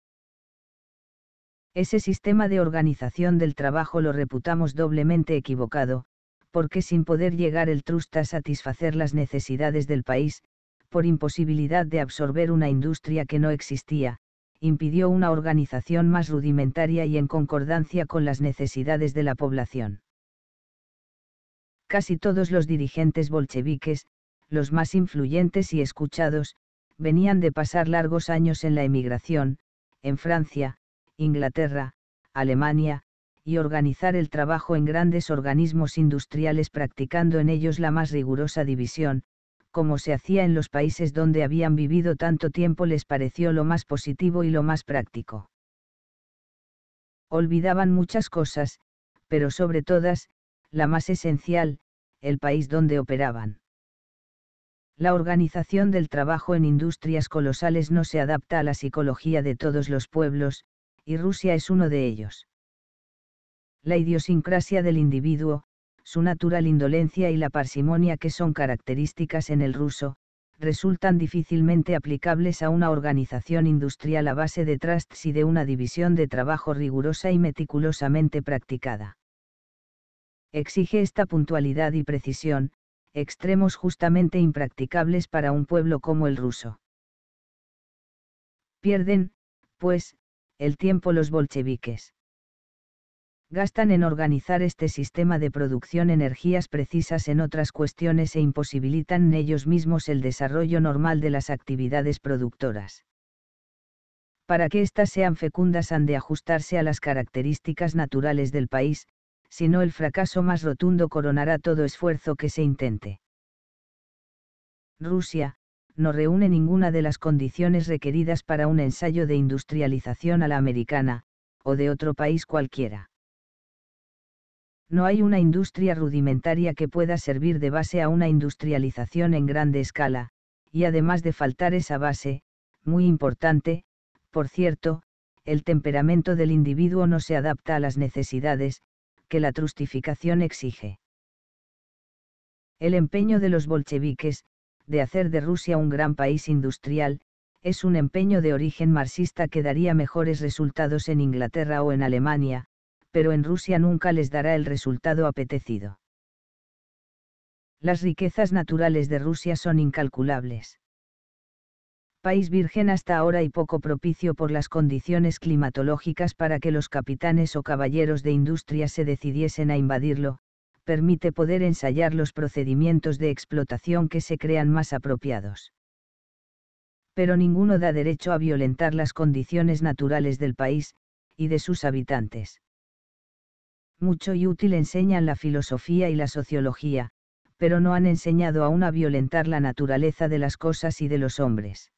Ese sistema de organización del trabajo lo reputamos doblemente equivocado, porque sin poder llegar el trust a satisfacer las necesidades del país, por imposibilidad de absorber una industria que no existía, impidió una organización más rudimentaria y en concordancia con las necesidades de la población. Casi todos los dirigentes bolcheviques, los más influyentes y escuchados, venían de pasar largos años en la emigración, en Francia, Inglaterra, Alemania, y organizar el trabajo en grandes organismos industriales practicando en ellos la más rigurosa división, como se hacía en los países donde habían vivido tanto tiempo les pareció lo más positivo y lo más práctico. Olvidaban muchas cosas, pero sobre todas, la más esencial, el país donde operaban. La organización del trabajo en industrias colosales no se adapta a la psicología de todos los pueblos, y Rusia es uno de ellos. La idiosincrasia del individuo, su natural indolencia y la parsimonia que son características en el ruso, resultan difícilmente aplicables a una organización industrial a base de trusts y de una división de trabajo rigurosa y meticulosamente practicada exige esta puntualidad y precisión, extremos justamente impracticables para un pueblo como el ruso. Pierden, pues, el tiempo los bolcheviques. Gastan en organizar este sistema de producción energías precisas en otras cuestiones e imposibilitan ellos mismos el desarrollo normal de las actividades productoras. Para que éstas sean fecundas han de ajustarse a las características naturales del país, sino el fracaso más rotundo coronará todo esfuerzo que se intente. Rusia, no reúne ninguna de las condiciones requeridas para un ensayo de industrialización a la americana, o de otro país cualquiera. No hay una industria rudimentaria que pueda servir de base a una industrialización en grande escala, y además de faltar esa base, muy importante, por cierto, el temperamento del individuo no se adapta a las necesidades, que la trustificación exige. El empeño de los bolcheviques, de hacer de Rusia un gran país industrial, es un empeño de origen marxista que daría mejores resultados en Inglaterra o en Alemania, pero en Rusia nunca les dará el resultado apetecido. Las riquezas naturales de Rusia son incalculables país virgen hasta ahora y poco propicio por las condiciones climatológicas para que los capitanes o caballeros de industria se decidiesen a invadirlo, permite poder ensayar los procedimientos de explotación que se crean más apropiados. Pero ninguno da derecho a violentar las condiciones naturales del país, y de sus habitantes. Mucho y útil enseñan la filosofía y la sociología, pero no han enseñado aún a violentar la naturaleza de las cosas y de los hombres.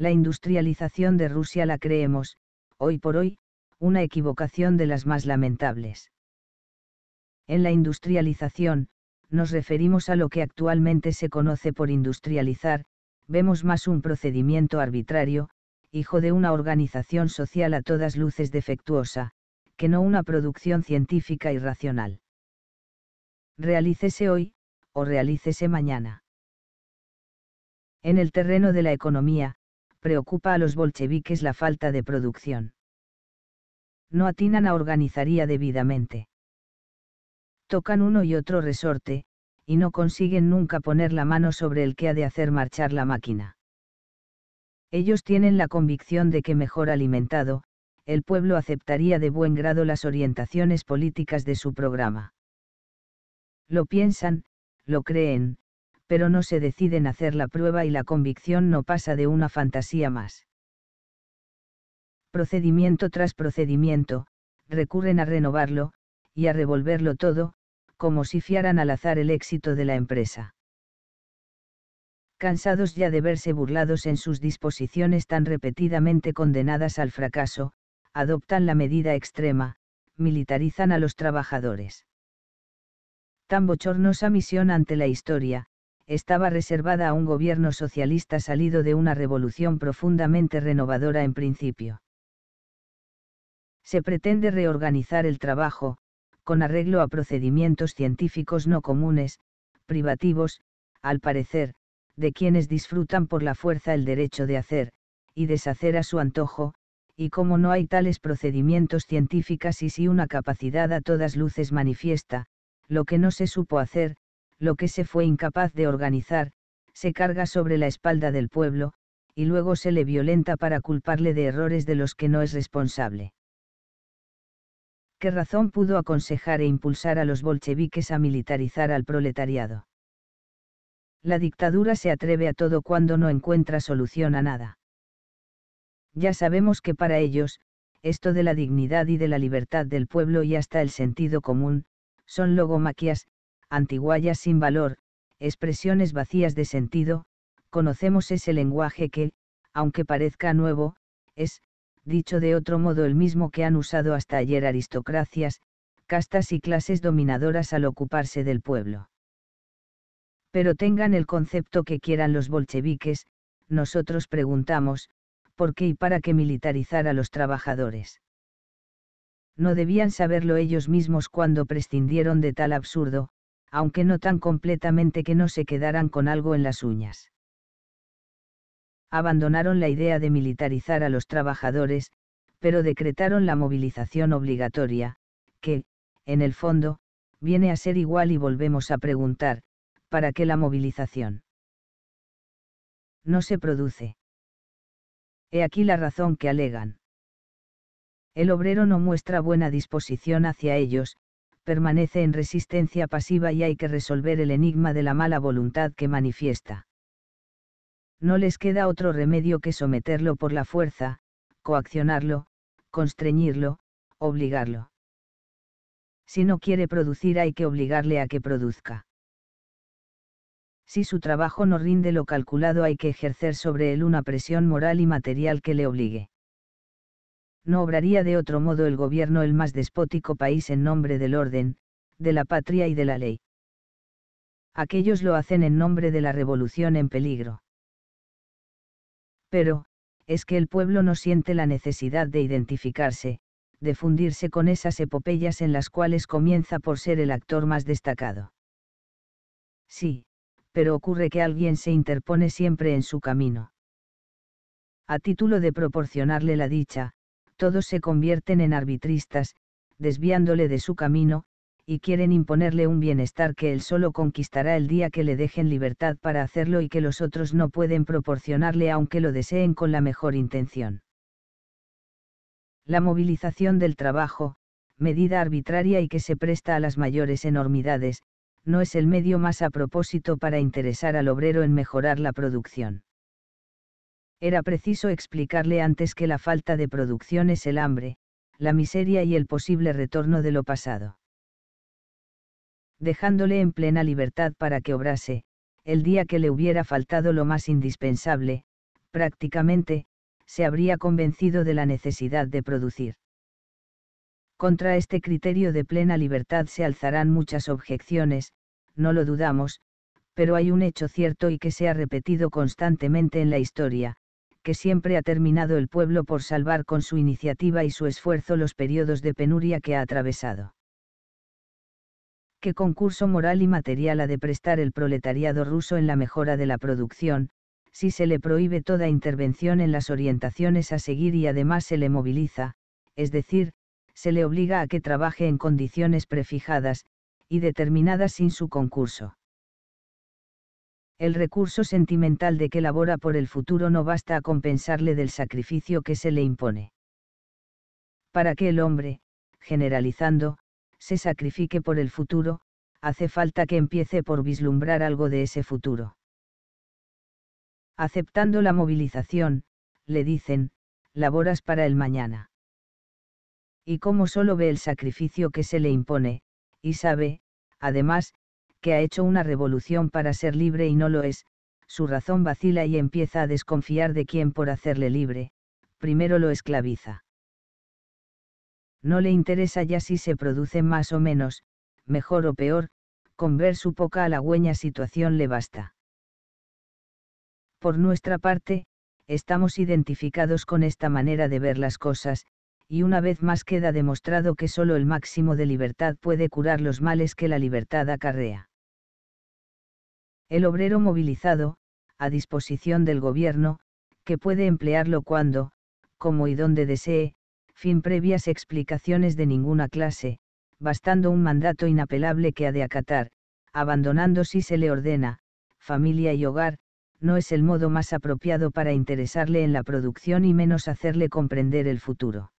La industrialización de Rusia la creemos, hoy por hoy, una equivocación de las más lamentables. En la industrialización, nos referimos a lo que actualmente se conoce por industrializar, vemos más un procedimiento arbitrario, hijo de una organización social a todas luces defectuosa, que no una producción científica y racional. Realícese hoy, o realícese mañana. En el terreno de la economía, preocupa a los bolcheviques la falta de producción. No atinan a organizaría debidamente. Tocan uno y otro resorte, y no consiguen nunca poner la mano sobre el que ha de hacer marchar la máquina. Ellos tienen la convicción de que mejor alimentado, el pueblo aceptaría de buen grado las orientaciones políticas de su programa. Lo piensan, lo creen, pero no se deciden hacer la prueba y la convicción no pasa de una fantasía más. Procedimiento tras procedimiento, recurren a renovarlo, y a revolverlo todo, como si fiaran al azar el éxito de la empresa. Cansados ya de verse burlados en sus disposiciones tan repetidamente condenadas al fracaso, adoptan la medida extrema, militarizan a los trabajadores. Tan bochornosa misión ante la historia, estaba reservada a un gobierno socialista salido de una revolución profundamente renovadora en principio. Se pretende reorganizar el trabajo, con arreglo a procedimientos científicos no comunes, privativos, al parecer, de quienes disfrutan por la fuerza el derecho de hacer, y deshacer a su antojo, y como no hay tales procedimientos científicas y si una capacidad a todas luces manifiesta, lo que no se supo hacer, lo que se fue incapaz de organizar, se carga sobre la espalda del pueblo, y luego se le violenta para culparle de errores de los que no es responsable. ¿Qué razón pudo aconsejar e impulsar a los bolcheviques a militarizar al proletariado? La dictadura se atreve a todo cuando no encuentra solución a nada. Ya sabemos que para ellos, esto de la dignidad y de la libertad del pueblo y hasta el sentido común, son logomaquias, antiguallas sin valor, expresiones vacías de sentido, conocemos ese lenguaje que, aunque parezca nuevo, es, dicho de otro modo, el mismo que han usado hasta ayer aristocracias, castas y clases dominadoras al ocuparse del pueblo. Pero tengan el concepto que quieran los bolcheviques, nosotros preguntamos, ¿por qué y para qué militarizar a los trabajadores? No debían saberlo ellos mismos cuando prescindieron de tal absurdo, aunque no tan completamente que no se quedaran con algo en las uñas. Abandonaron la idea de militarizar a los trabajadores, pero decretaron la movilización obligatoria, que, en el fondo, viene a ser igual y volvemos a preguntar, ¿para qué la movilización? No se produce. He aquí la razón que alegan. El obrero no muestra buena disposición hacia ellos, permanece en resistencia pasiva y hay que resolver el enigma de la mala voluntad que manifiesta. No les queda otro remedio que someterlo por la fuerza, coaccionarlo, constreñirlo, obligarlo. Si no quiere producir hay que obligarle a que produzca. Si su trabajo no rinde lo calculado hay que ejercer sobre él una presión moral y material que le obligue no obraría de otro modo el gobierno el más despótico país en nombre del orden, de la patria y de la ley. Aquellos lo hacen en nombre de la revolución en peligro. Pero, es que el pueblo no siente la necesidad de identificarse, de fundirse con esas epopeyas en las cuales comienza por ser el actor más destacado. Sí, pero ocurre que alguien se interpone siempre en su camino. A título de proporcionarle la dicha, todos se convierten en arbitristas, desviándole de su camino, y quieren imponerle un bienestar que él solo conquistará el día que le dejen libertad para hacerlo y que los otros no pueden proporcionarle aunque lo deseen con la mejor intención. La movilización del trabajo, medida arbitraria y que se presta a las mayores enormidades, no es el medio más a propósito para interesar al obrero en mejorar la producción. Era preciso explicarle antes que la falta de producción es el hambre, la miseria y el posible retorno de lo pasado. Dejándole en plena libertad para que obrase, el día que le hubiera faltado lo más indispensable, prácticamente, se habría convencido de la necesidad de producir. Contra este criterio de plena libertad se alzarán muchas objeciones, no lo dudamos, pero hay un hecho cierto y que se ha repetido constantemente en la historia, que siempre ha terminado el pueblo por salvar con su iniciativa y su esfuerzo los periodos de penuria que ha atravesado. ¿Qué concurso moral y material ha de prestar el proletariado ruso en la mejora de la producción, si se le prohíbe toda intervención en las orientaciones a seguir y además se le moviliza, es decir, se le obliga a que trabaje en condiciones prefijadas, y determinadas sin su concurso el recurso sentimental de que labora por el futuro no basta a compensarle del sacrificio que se le impone. Para que el hombre, generalizando, se sacrifique por el futuro, hace falta que empiece por vislumbrar algo de ese futuro. Aceptando la movilización, le dicen, laboras para el mañana. Y como solo ve el sacrificio que se le impone, y sabe, además, que ha hecho una revolución para ser libre y no lo es, su razón vacila y empieza a desconfiar de quien por hacerle libre, primero lo esclaviza. No le interesa ya si se produce más o menos, mejor o peor, con ver su poca halagüeña situación le basta. Por nuestra parte, estamos identificados con esta manera de ver las cosas, y una vez más queda demostrado que solo el máximo de libertad puede curar los males que la libertad acarrea. El obrero movilizado, a disposición del gobierno, que puede emplearlo cuando, como y donde desee, fin previas explicaciones de ninguna clase, bastando un mandato inapelable que ha de acatar, abandonando si se le ordena, familia y hogar, no es el modo más apropiado para interesarle en la producción y menos hacerle comprender el futuro.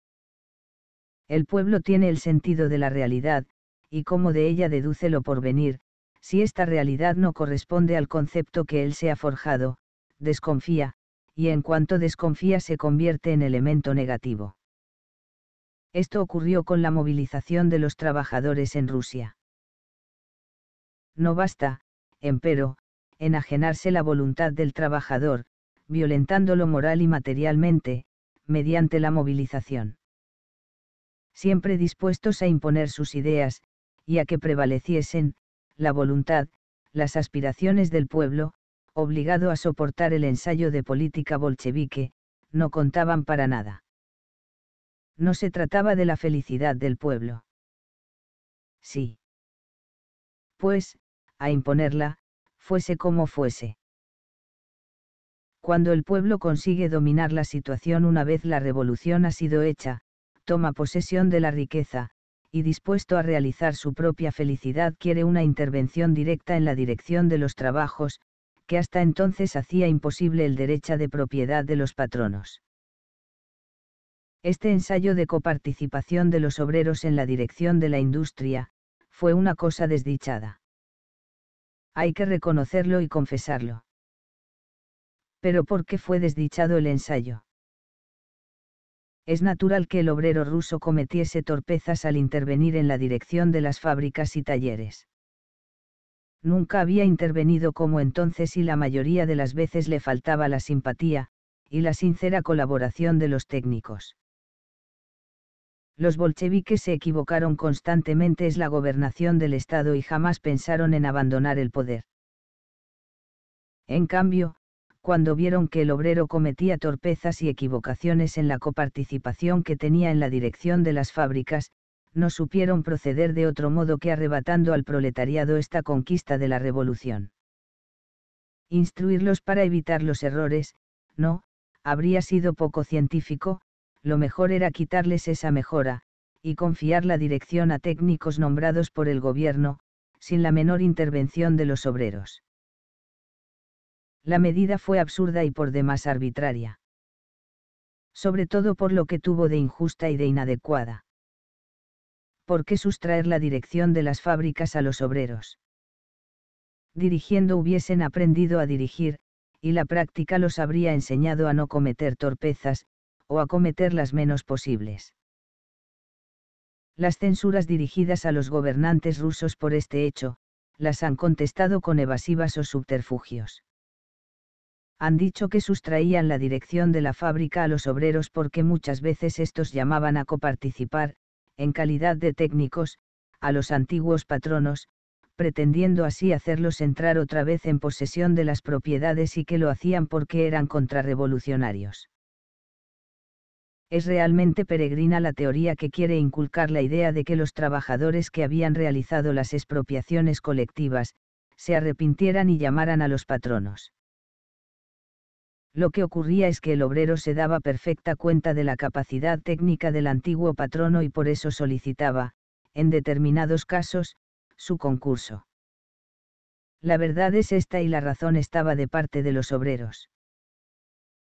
El pueblo tiene el sentido de la realidad, y como de ella deduce lo porvenir, si esta realidad no corresponde al concepto que él se ha forjado, desconfía, y en cuanto desconfía se convierte en elemento negativo. Esto ocurrió con la movilización de los trabajadores en Rusia. No basta, empero, enajenarse la voluntad del trabajador, violentándolo moral y materialmente, mediante la movilización. Siempre dispuestos a imponer sus ideas, y a que prevaleciesen, la voluntad, las aspiraciones del pueblo, obligado a soportar el ensayo de política bolchevique, no contaban para nada. No se trataba de la felicidad del pueblo. Sí. Pues, a imponerla, fuese como fuese. Cuando el pueblo consigue dominar la situación una vez la revolución ha sido hecha, toma posesión de la riqueza, y dispuesto a realizar su propia felicidad quiere una intervención directa en la dirección de los trabajos, que hasta entonces hacía imposible el derecho de propiedad de los patronos. Este ensayo de coparticipación de los obreros en la dirección de la industria, fue una cosa desdichada. Hay que reconocerlo y confesarlo. Pero ¿por qué fue desdichado el ensayo? es natural que el obrero ruso cometiese torpezas al intervenir en la dirección de las fábricas y talleres. Nunca había intervenido como entonces y la mayoría de las veces le faltaba la simpatía, y la sincera colaboración de los técnicos. Los bolcheviques se equivocaron constantemente es la gobernación del Estado y jamás pensaron en abandonar el poder. En cambio, cuando vieron que el obrero cometía torpezas y equivocaciones en la coparticipación que tenía en la dirección de las fábricas, no supieron proceder de otro modo que arrebatando al proletariado esta conquista de la revolución. Instruirlos para evitar los errores, no, habría sido poco científico, lo mejor era quitarles esa mejora, y confiar la dirección a técnicos nombrados por el gobierno, sin la menor intervención de los obreros la medida fue absurda y por demás arbitraria. Sobre todo por lo que tuvo de injusta y de inadecuada. ¿Por qué sustraer la dirección de las fábricas a los obreros? Dirigiendo hubiesen aprendido a dirigir, y la práctica los habría enseñado a no cometer torpezas, o a cometer las menos posibles. Las censuras dirigidas a los gobernantes rusos por este hecho, las han contestado con evasivas o subterfugios han dicho que sustraían la dirección de la fábrica a los obreros porque muchas veces estos llamaban a coparticipar, en calidad de técnicos, a los antiguos patronos, pretendiendo así hacerlos entrar otra vez en posesión de las propiedades y que lo hacían porque eran contrarrevolucionarios. Es realmente peregrina la teoría que quiere inculcar la idea de que los trabajadores que habían realizado las expropiaciones colectivas, se arrepintieran y llamaran a los patronos lo que ocurría es que el obrero se daba perfecta cuenta de la capacidad técnica del antiguo patrono y por eso solicitaba, en determinados casos, su concurso. La verdad es esta y la razón estaba de parte de los obreros.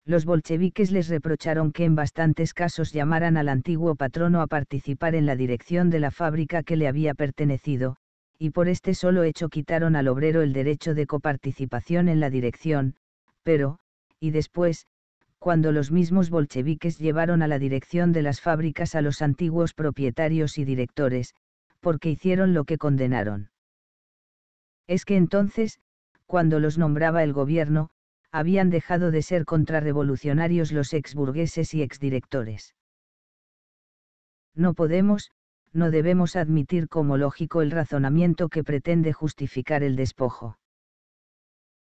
Los bolcheviques les reprocharon que en bastantes casos llamaran al antiguo patrono a participar en la dirección de la fábrica que le había pertenecido, y por este solo hecho quitaron al obrero el derecho de coparticipación en la dirección, pero, y después, cuando los mismos bolcheviques llevaron a la dirección de las fábricas a los antiguos propietarios y directores, porque hicieron lo que condenaron. Es que entonces, cuando los nombraba el gobierno, habían dejado de ser contrarrevolucionarios los exburgueses y exdirectores. No podemos, no debemos admitir como lógico el razonamiento que pretende justificar el despojo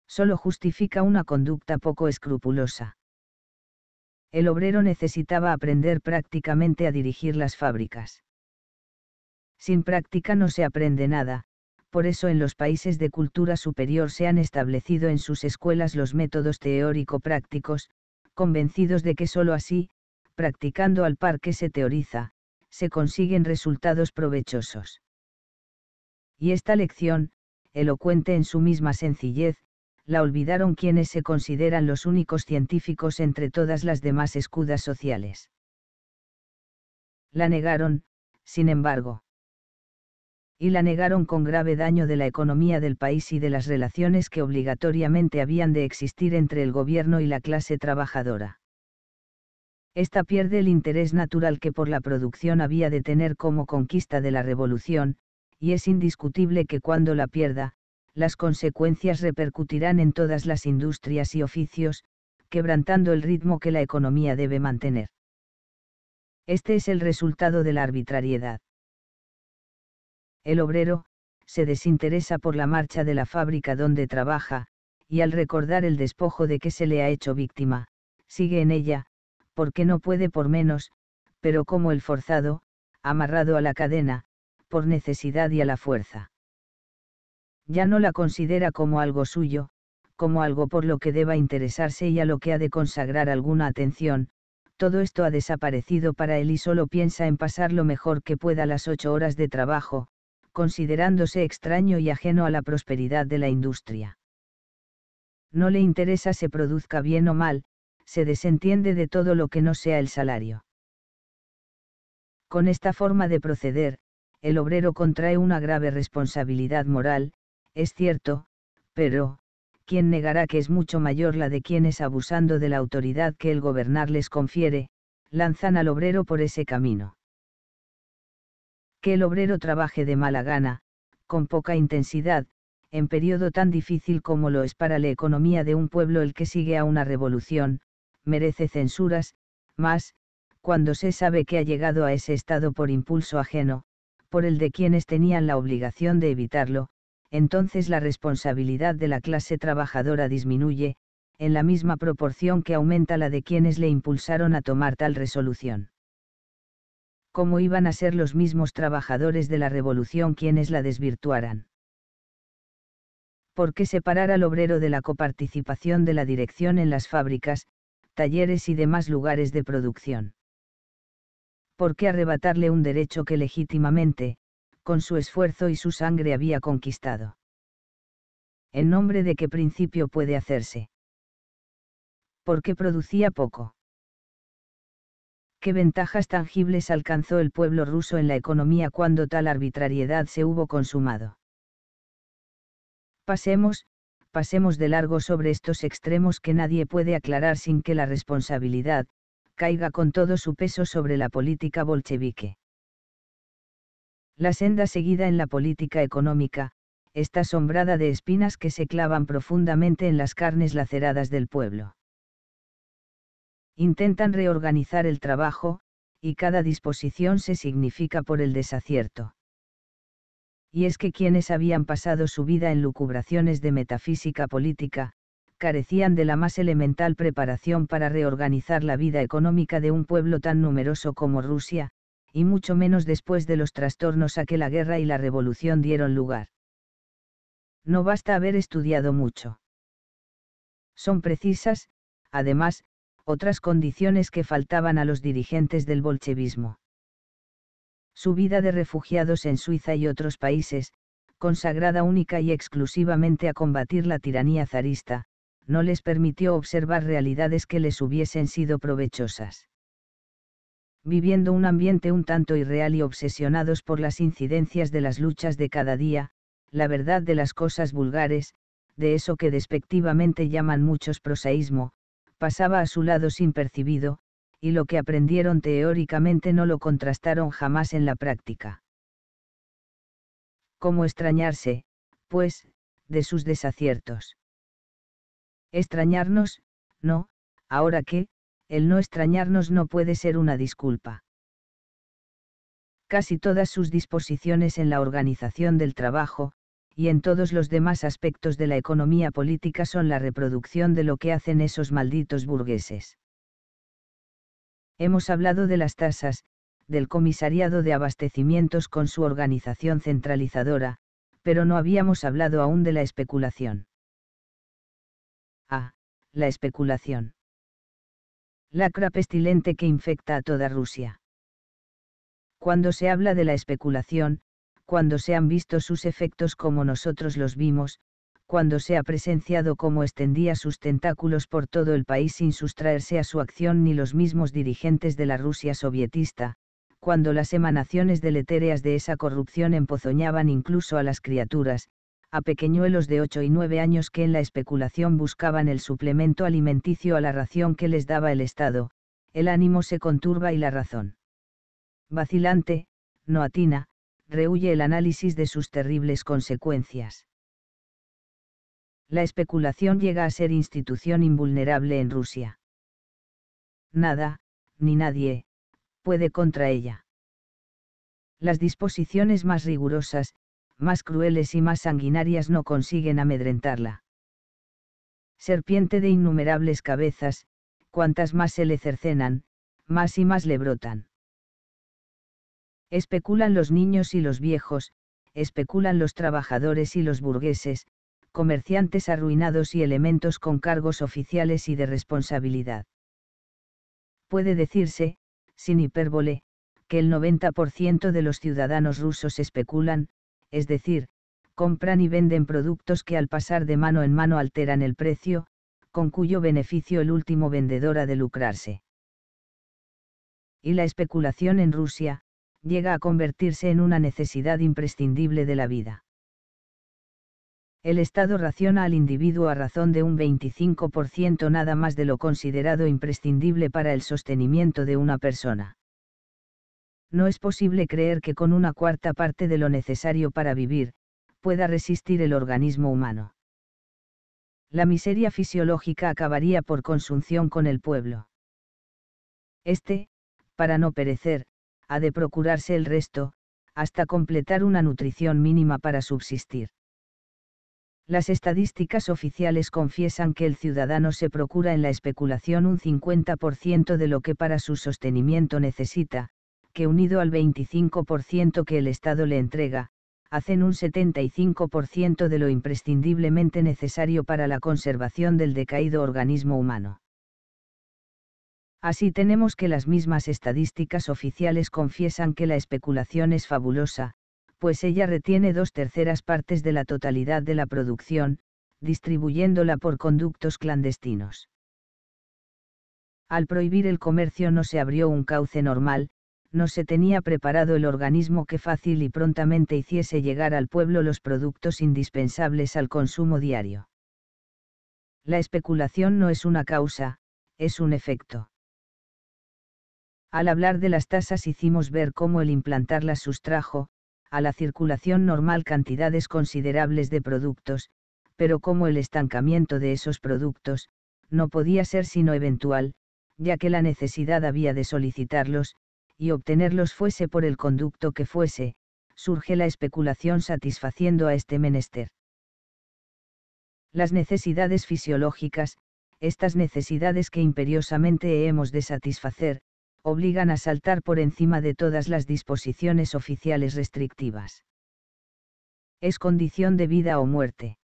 solo justifica una conducta poco escrupulosa. El obrero necesitaba aprender prácticamente a dirigir las fábricas. Sin práctica no se aprende nada, por eso en los países de cultura superior se han establecido en sus escuelas los métodos teórico-prácticos, convencidos de que sólo así, practicando al par que se teoriza, se consiguen resultados provechosos. Y esta lección, elocuente en su misma sencillez, la olvidaron quienes se consideran los únicos científicos entre todas las demás escudas sociales. La negaron, sin embargo. Y la negaron con grave daño de la economía del país y de las relaciones que obligatoriamente habían de existir entre el gobierno y la clase trabajadora. Esta pierde el interés natural que por la producción había de tener como conquista de la revolución, y es indiscutible que cuando la pierda, las consecuencias repercutirán en todas las industrias y oficios, quebrantando el ritmo que la economía debe mantener. Este es el resultado de la arbitrariedad. El obrero, se desinteresa por la marcha de la fábrica donde trabaja, y al recordar el despojo de que se le ha hecho víctima, sigue en ella, porque no puede por menos, pero como el forzado, amarrado a la cadena, por necesidad y a la fuerza ya no la considera como algo suyo, como algo por lo que deba interesarse y a lo que ha de consagrar alguna atención, todo esto ha desaparecido para él y solo piensa en pasar lo mejor que pueda las ocho horas de trabajo, considerándose extraño y ajeno a la prosperidad de la industria. No le interesa se produzca bien o mal, se desentiende de todo lo que no sea el salario. Con esta forma de proceder, el obrero contrae una grave responsabilidad moral, es cierto, pero, ¿quién negará que es mucho mayor la de quienes, abusando de la autoridad que el gobernar les confiere, lanzan al obrero por ese camino? Que el obrero trabaje de mala gana, con poca intensidad, en periodo tan difícil como lo es para la economía de un pueblo el que sigue a una revolución, merece censuras, más, cuando se sabe que ha llegado a ese estado por impulso ajeno, por el de quienes tenían la obligación de evitarlo, entonces la responsabilidad de la clase trabajadora disminuye, en la misma proporción que aumenta la de quienes le impulsaron a tomar tal resolución. ¿Cómo iban a ser los mismos trabajadores de la revolución quienes la desvirtuaran? ¿Por qué separar al obrero de la coparticipación de la dirección en las fábricas, talleres y demás lugares de producción? ¿Por qué arrebatarle un derecho que legítimamente, con su esfuerzo y su sangre había conquistado. ¿En nombre de qué principio puede hacerse? Porque producía poco. ¿Qué ventajas tangibles alcanzó el pueblo ruso en la economía cuando tal arbitrariedad se hubo consumado? Pasemos, pasemos de largo sobre estos extremos que nadie puede aclarar sin que la responsabilidad, caiga con todo su peso sobre la política bolchevique. La senda seguida en la política económica, está sombrada de espinas que se clavan profundamente en las carnes laceradas del pueblo. Intentan reorganizar el trabajo, y cada disposición se significa por el desacierto. Y es que quienes habían pasado su vida en lucubraciones de metafísica política, carecían de la más elemental preparación para reorganizar la vida económica de un pueblo tan numeroso como Rusia, y mucho menos después de los trastornos a que la guerra y la revolución dieron lugar. No basta haber estudiado mucho. Son precisas, además, otras condiciones que faltaban a los dirigentes del bolchevismo. Su vida de refugiados en Suiza y otros países, consagrada única y exclusivamente a combatir la tiranía zarista, no les permitió observar realidades que les hubiesen sido provechosas viviendo un ambiente un tanto irreal y obsesionados por las incidencias de las luchas de cada día, la verdad de las cosas vulgares, de eso que despectivamente llaman muchos prosaísmo, pasaba a su lado sin percibido, y lo que aprendieron teóricamente no lo contrastaron jamás en la práctica. ¿Cómo extrañarse, pues, de sus desaciertos? Extrañarnos, no, ahora qué? el no extrañarnos no puede ser una disculpa. Casi todas sus disposiciones en la organización del trabajo, y en todos los demás aspectos de la economía política son la reproducción de lo que hacen esos malditos burgueses. Hemos hablado de las tasas, del comisariado de abastecimientos con su organización centralizadora, pero no habíamos hablado aún de la especulación. Ah, la especulación lacra pestilente que infecta a toda Rusia. Cuando se habla de la especulación, cuando se han visto sus efectos como nosotros los vimos, cuando se ha presenciado cómo extendía sus tentáculos por todo el país sin sustraerse a su acción ni los mismos dirigentes de la Rusia sovietista, cuando las emanaciones deletéreas de esa corrupción empozoñaban incluso a las criaturas, a pequeñuelos de 8 y 9 años que en la especulación buscaban el suplemento alimenticio a la ración que les daba el Estado, el ánimo se conturba y la razón. Vacilante, no atina, rehuye el análisis de sus terribles consecuencias. La especulación llega a ser institución invulnerable en Rusia. Nada, ni nadie, puede contra ella. Las disposiciones más rigurosas, más crueles y más sanguinarias no consiguen amedrentarla. Serpiente de innumerables cabezas, cuantas más se le cercenan, más y más le brotan. Especulan los niños y los viejos, especulan los trabajadores y los burgueses, comerciantes arruinados y elementos con cargos oficiales y de responsabilidad. Puede decirse, sin hipérbole, que el 90% de los ciudadanos rusos especulan, es decir, compran y venden productos que al pasar de mano en mano alteran el precio, con cuyo beneficio el último vendedor ha de lucrarse. Y la especulación en Rusia, llega a convertirse en una necesidad imprescindible de la vida. El Estado raciona al individuo a razón de un 25% nada más de lo considerado imprescindible para el sostenimiento de una persona no es posible creer que con una cuarta parte de lo necesario para vivir, pueda resistir el organismo humano. La miseria fisiológica acabaría por consunción con el pueblo. Este, para no perecer, ha de procurarse el resto, hasta completar una nutrición mínima para subsistir. Las estadísticas oficiales confiesan que el ciudadano se procura en la especulación un 50% de lo que para su sostenimiento necesita, que unido al 25% que el Estado le entrega, hacen un 75% de lo imprescindiblemente necesario para la conservación del decaído organismo humano. Así tenemos que las mismas estadísticas oficiales confiesan que la especulación es fabulosa, pues ella retiene dos terceras partes de la totalidad de la producción, distribuyéndola por conductos clandestinos. Al prohibir el comercio no se abrió un cauce normal, no se tenía preparado el organismo que fácil y prontamente hiciese llegar al pueblo los productos indispensables al consumo diario. La especulación no es una causa, es un efecto. Al hablar de las tasas hicimos ver cómo el implantarlas sustrajo, a la circulación normal cantidades considerables de productos, pero cómo el estancamiento de esos productos, no podía ser sino eventual, ya que la necesidad había de solicitarlos, y obtenerlos fuese por el conducto que fuese, surge la especulación satisfaciendo a este menester. Las necesidades fisiológicas, estas necesidades que imperiosamente hemos de satisfacer, obligan a saltar por encima de todas las disposiciones oficiales restrictivas. Es condición de vida o muerte.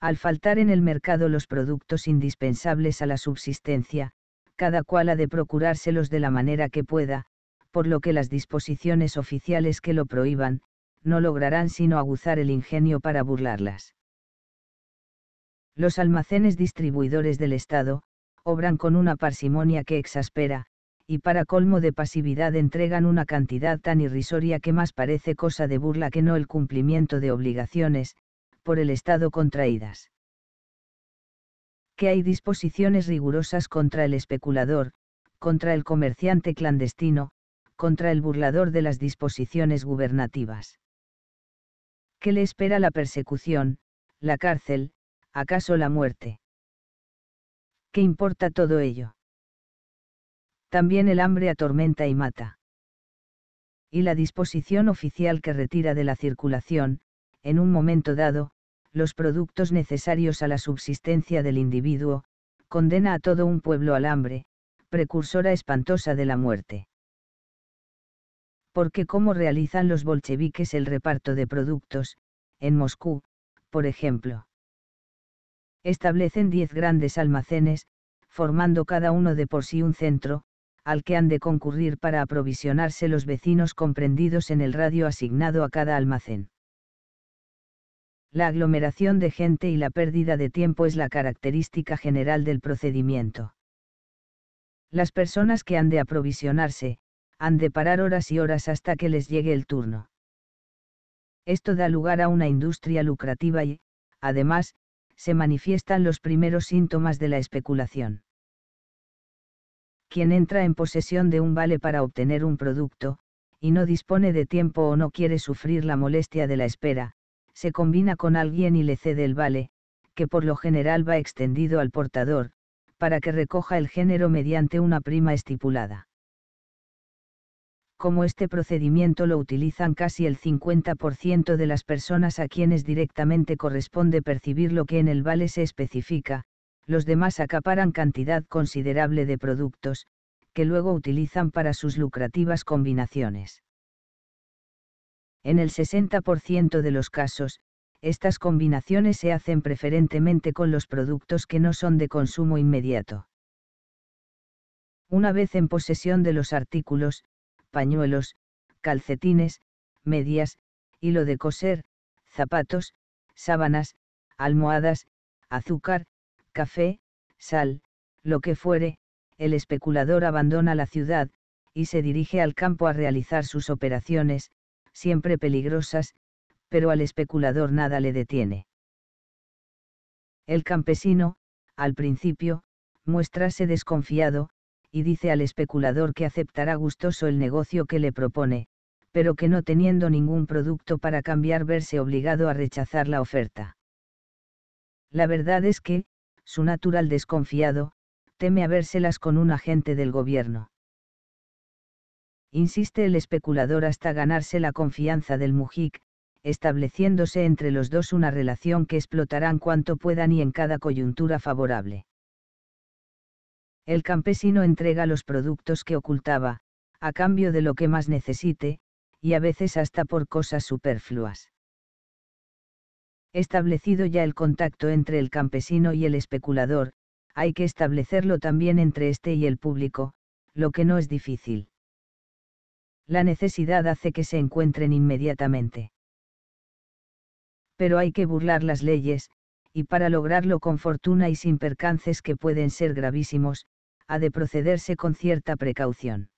Al faltar en el mercado los productos indispensables a la subsistencia, cada cual ha de procurárselos de la manera que pueda, por lo que las disposiciones oficiales que lo prohíban, no lograrán sino aguzar el ingenio para burlarlas. Los almacenes distribuidores del Estado, obran con una parsimonia que exaspera, y para colmo de pasividad entregan una cantidad tan irrisoria que más parece cosa de burla que no el cumplimiento de obligaciones, por el Estado contraídas que hay disposiciones rigurosas contra el especulador, contra el comerciante clandestino, contra el burlador de las disposiciones gubernativas. ¿Qué le espera la persecución, la cárcel, acaso la muerte? ¿Qué importa todo ello? También el hambre atormenta y mata. Y la disposición oficial que retira de la circulación, en un momento dado, los productos necesarios a la subsistencia del individuo, condena a todo un pueblo al hambre, precursora espantosa de la muerte. Porque cómo realizan los bolcheviques el reparto de productos, en Moscú, por ejemplo. Establecen diez grandes almacenes, formando cada uno de por sí un centro, al que han de concurrir para aprovisionarse los vecinos comprendidos en el radio asignado a cada almacén la aglomeración de gente y la pérdida de tiempo es la característica general del procedimiento. Las personas que han de aprovisionarse, han de parar horas y horas hasta que les llegue el turno. Esto da lugar a una industria lucrativa y, además, se manifiestan los primeros síntomas de la especulación. Quien entra en posesión de un vale para obtener un producto, y no dispone de tiempo o no quiere sufrir la molestia de la espera, se combina con alguien y le cede el vale, que por lo general va extendido al portador, para que recoja el género mediante una prima estipulada. Como este procedimiento lo utilizan casi el 50% de las personas a quienes directamente corresponde percibir lo que en el vale se especifica, los demás acaparan cantidad considerable de productos, que luego utilizan para sus lucrativas combinaciones. En el 60% de los casos, estas combinaciones se hacen preferentemente con los productos que no son de consumo inmediato. Una vez en posesión de los artículos, pañuelos, calcetines, medias, hilo de coser, zapatos, sábanas, almohadas, azúcar, café, sal, lo que fuere, el especulador abandona la ciudad, y se dirige al campo a realizar sus operaciones, siempre peligrosas, pero al especulador nada le detiene. El campesino, al principio, muéstrase desconfiado, y dice al especulador que aceptará gustoso el negocio que le propone, pero que no teniendo ningún producto para cambiar verse obligado a rechazar la oferta. La verdad es que, su natural desconfiado, teme habérselas con un agente del gobierno insiste el especulador hasta ganarse la confianza del Mujik, estableciéndose entre los dos una relación que explotarán cuanto puedan y en cada coyuntura favorable. El campesino entrega los productos que ocultaba, a cambio de lo que más necesite, y a veces hasta por cosas superfluas. Establecido ya el contacto entre el campesino y el especulador, hay que establecerlo también entre éste y el público, lo que no es difícil la necesidad hace que se encuentren inmediatamente. Pero hay que burlar las leyes, y para lograrlo con fortuna y sin percances que pueden ser gravísimos, ha de procederse con cierta precaución.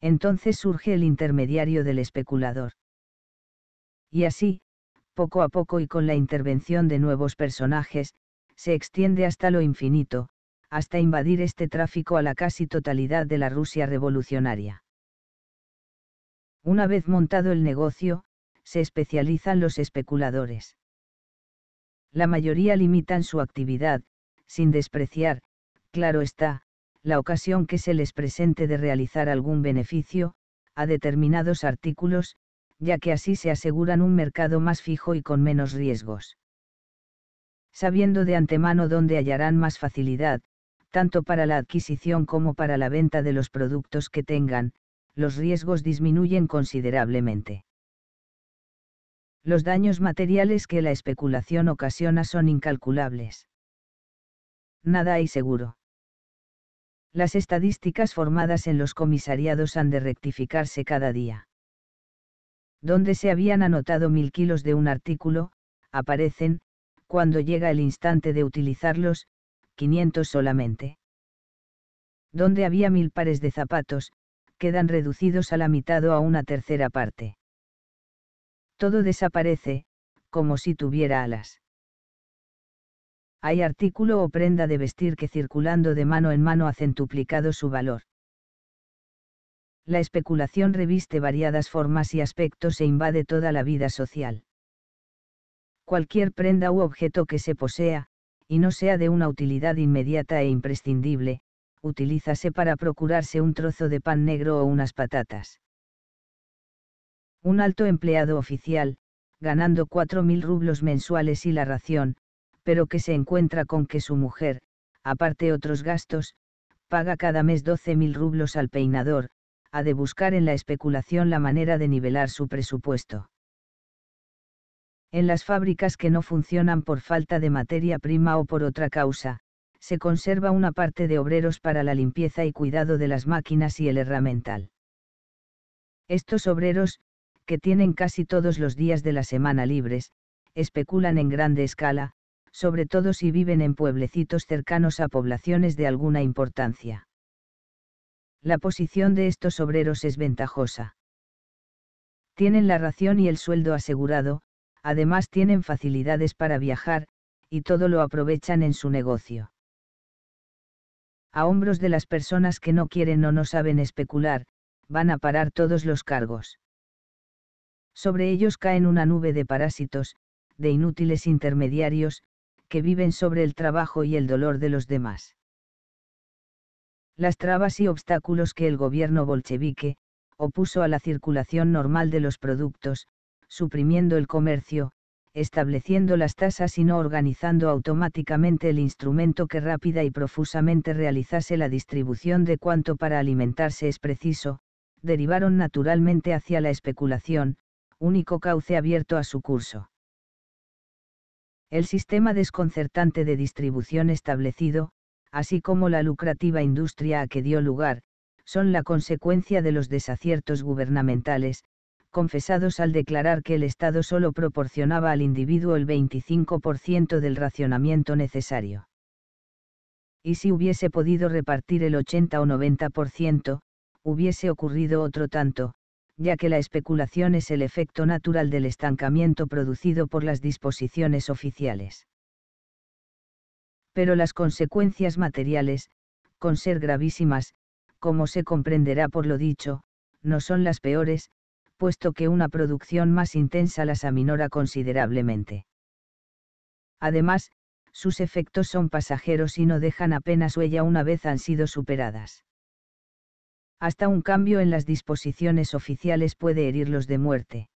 Entonces surge el intermediario del especulador. Y así, poco a poco y con la intervención de nuevos personajes, se extiende hasta lo infinito, hasta invadir este tráfico a la casi totalidad de la Rusia revolucionaria. Una vez montado el negocio, se especializan los especuladores. La mayoría limitan su actividad, sin despreciar, claro está, la ocasión que se les presente de realizar algún beneficio, a determinados artículos, ya que así se aseguran un mercado más fijo y con menos riesgos. Sabiendo de antemano dónde hallarán más facilidad, tanto para la adquisición como para la venta de los productos que tengan, los riesgos disminuyen considerablemente. Los daños materiales que la especulación ocasiona son incalculables. Nada hay seguro. Las estadísticas formadas en los comisariados han de rectificarse cada día. Donde se habían anotado mil kilos de un artículo, aparecen, cuando llega el instante de utilizarlos, 500 solamente. Donde había mil pares de zapatos, quedan reducidos a la mitad o a una tercera parte. Todo desaparece, como si tuviera alas. Hay artículo o prenda de vestir que circulando de mano en mano ha centuplicado su valor. La especulación reviste variadas formas y aspectos e invade toda la vida social. Cualquier prenda u objeto que se posea, y no sea de una utilidad inmediata e imprescindible, utilízase para procurarse un trozo de pan negro o unas patatas. Un alto empleado oficial, ganando 4.000 rublos mensuales y la ración, pero que se encuentra con que su mujer, aparte otros gastos, paga cada mes 12.000 rublos al peinador, ha de buscar en la especulación la manera de nivelar su presupuesto. En las fábricas que no funcionan por falta de materia prima o por otra causa, se conserva una parte de obreros para la limpieza y cuidado de las máquinas y el herramental. Estos obreros, que tienen casi todos los días de la semana libres, especulan en grande escala, sobre todo si viven en pueblecitos cercanos a poblaciones de alguna importancia. La posición de estos obreros es ventajosa. Tienen la ración y el sueldo asegurado, además tienen facilidades para viajar, y todo lo aprovechan en su negocio a hombros de las personas que no quieren o no saben especular, van a parar todos los cargos. Sobre ellos caen una nube de parásitos, de inútiles intermediarios, que viven sobre el trabajo y el dolor de los demás. Las trabas y obstáculos que el gobierno bolchevique, opuso a la circulación normal de los productos, suprimiendo el comercio, estableciendo las tasas y no organizando automáticamente el instrumento que rápida y profusamente realizase la distribución de cuanto para alimentarse es preciso, derivaron naturalmente hacia la especulación, único cauce abierto a su curso. El sistema desconcertante de distribución establecido, así como la lucrativa industria a que dio lugar, son la consecuencia de los desaciertos gubernamentales, confesados al declarar que el Estado solo proporcionaba al individuo el 25% del racionamiento necesario. Y si hubiese podido repartir el 80 o 90%, hubiese ocurrido otro tanto, ya que la especulación es el efecto natural del estancamiento producido por las disposiciones oficiales. Pero las consecuencias materiales, con ser gravísimas, como se comprenderá por lo dicho, no son las peores, puesto que una producción más intensa las aminora considerablemente. Además, sus efectos son pasajeros y no dejan apenas huella una vez han sido superadas. Hasta un cambio en las disposiciones oficiales puede herirlos de muerte.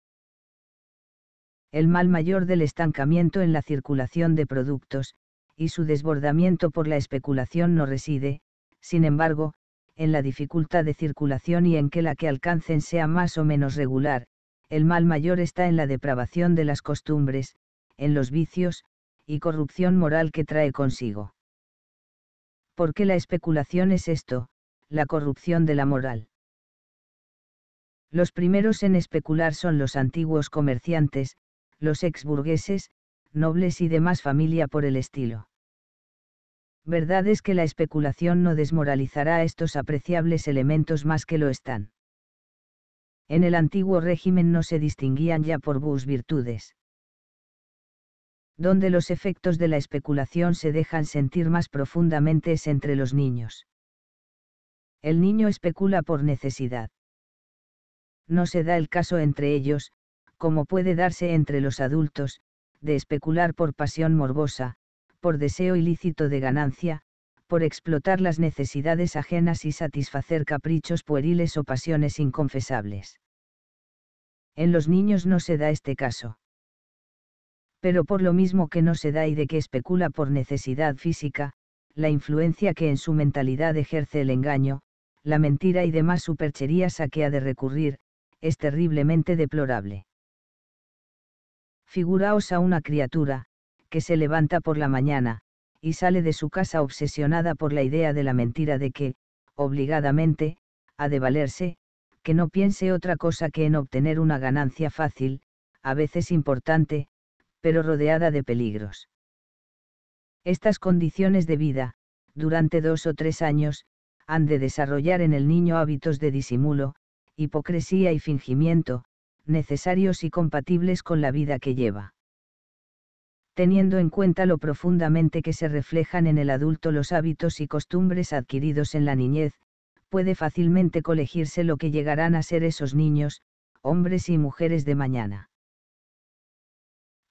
El mal mayor del estancamiento en la circulación de productos, y su desbordamiento por la especulación no reside, sin embargo, en la dificultad de circulación y en que la que alcancen sea más o menos regular, el mal mayor está en la depravación de las costumbres, en los vicios, y corrupción moral que trae consigo. Porque la especulación es esto, la corrupción de la moral? Los primeros en especular son los antiguos comerciantes, los exburgueses, nobles y demás familia por el estilo verdad es que la especulación no desmoralizará estos apreciables elementos más que lo están. En el antiguo régimen no se distinguían ya por bus virtudes. Donde los efectos de la especulación se dejan sentir más profundamente es entre los niños. El niño especula por necesidad. No se da el caso entre ellos, como puede darse entre los adultos, de especular por pasión morbosa, por deseo ilícito de ganancia, por explotar las necesidades ajenas y satisfacer caprichos pueriles o pasiones inconfesables. En los niños no se da este caso. Pero por lo mismo que no se da y de que especula por necesidad física, la influencia que en su mentalidad ejerce el engaño, la mentira y demás supercherías a que ha de recurrir, es terriblemente deplorable. Figuraos a una criatura, que se levanta por la mañana, y sale de su casa obsesionada por la idea de la mentira de que, obligadamente, ha de valerse, que no piense otra cosa que en obtener una ganancia fácil, a veces importante, pero rodeada de peligros. Estas condiciones de vida, durante dos o tres años, han de desarrollar en el niño hábitos de disimulo, hipocresía y fingimiento, necesarios y compatibles con la vida que lleva teniendo en cuenta lo profundamente que se reflejan en el adulto los hábitos y costumbres adquiridos en la niñez, puede fácilmente colegirse lo que llegarán a ser esos niños, hombres y mujeres de mañana.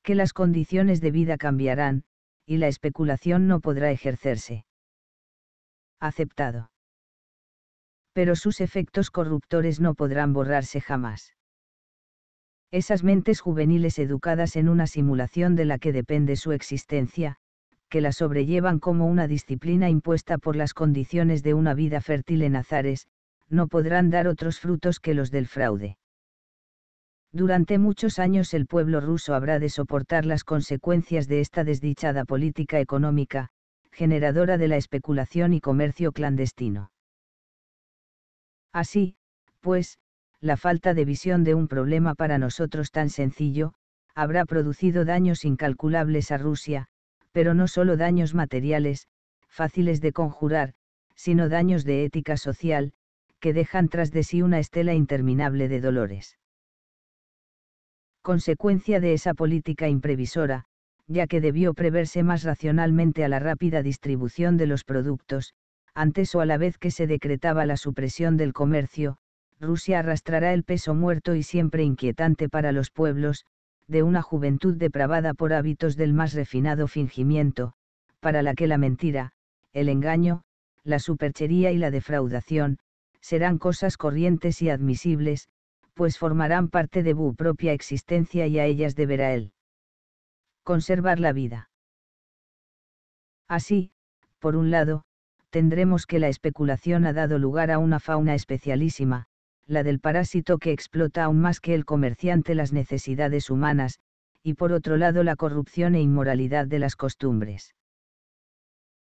Que las condiciones de vida cambiarán, y la especulación no podrá ejercerse. Aceptado. Pero sus efectos corruptores no podrán borrarse jamás. Esas mentes juveniles educadas en una simulación de la que depende su existencia, que la sobrellevan como una disciplina impuesta por las condiciones de una vida fértil en azares, no podrán dar otros frutos que los del fraude. Durante muchos años el pueblo ruso habrá de soportar las consecuencias de esta desdichada política económica, generadora de la especulación y comercio clandestino. Así, pues, la falta de visión de un problema para nosotros tan sencillo, habrá producido daños incalculables a Rusia, pero no solo daños materiales, fáciles de conjurar, sino daños de ética social, que dejan tras de sí una estela interminable de dolores. Consecuencia de esa política imprevisora, ya que debió preverse más racionalmente a la rápida distribución de los productos, antes o a la vez que se decretaba la supresión del comercio, Rusia arrastrará el peso muerto y siempre inquietante para los pueblos, de una juventud depravada por hábitos del más refinado fingimiento, para la que la mentira, el engaño, la superchería y la defraudación, serán cosas corrientes y admisibles, pues formarán parte de su propia existencia y a ellas deberá él conservar la vida. Así, por un lado, tendremos que la especulación ha dado lugar a una fauna especialísima, la del parásito que explota aún más que el comerciante las necesidades humanas, y por otro lado la corrupción e inmoralidad de las costumbres.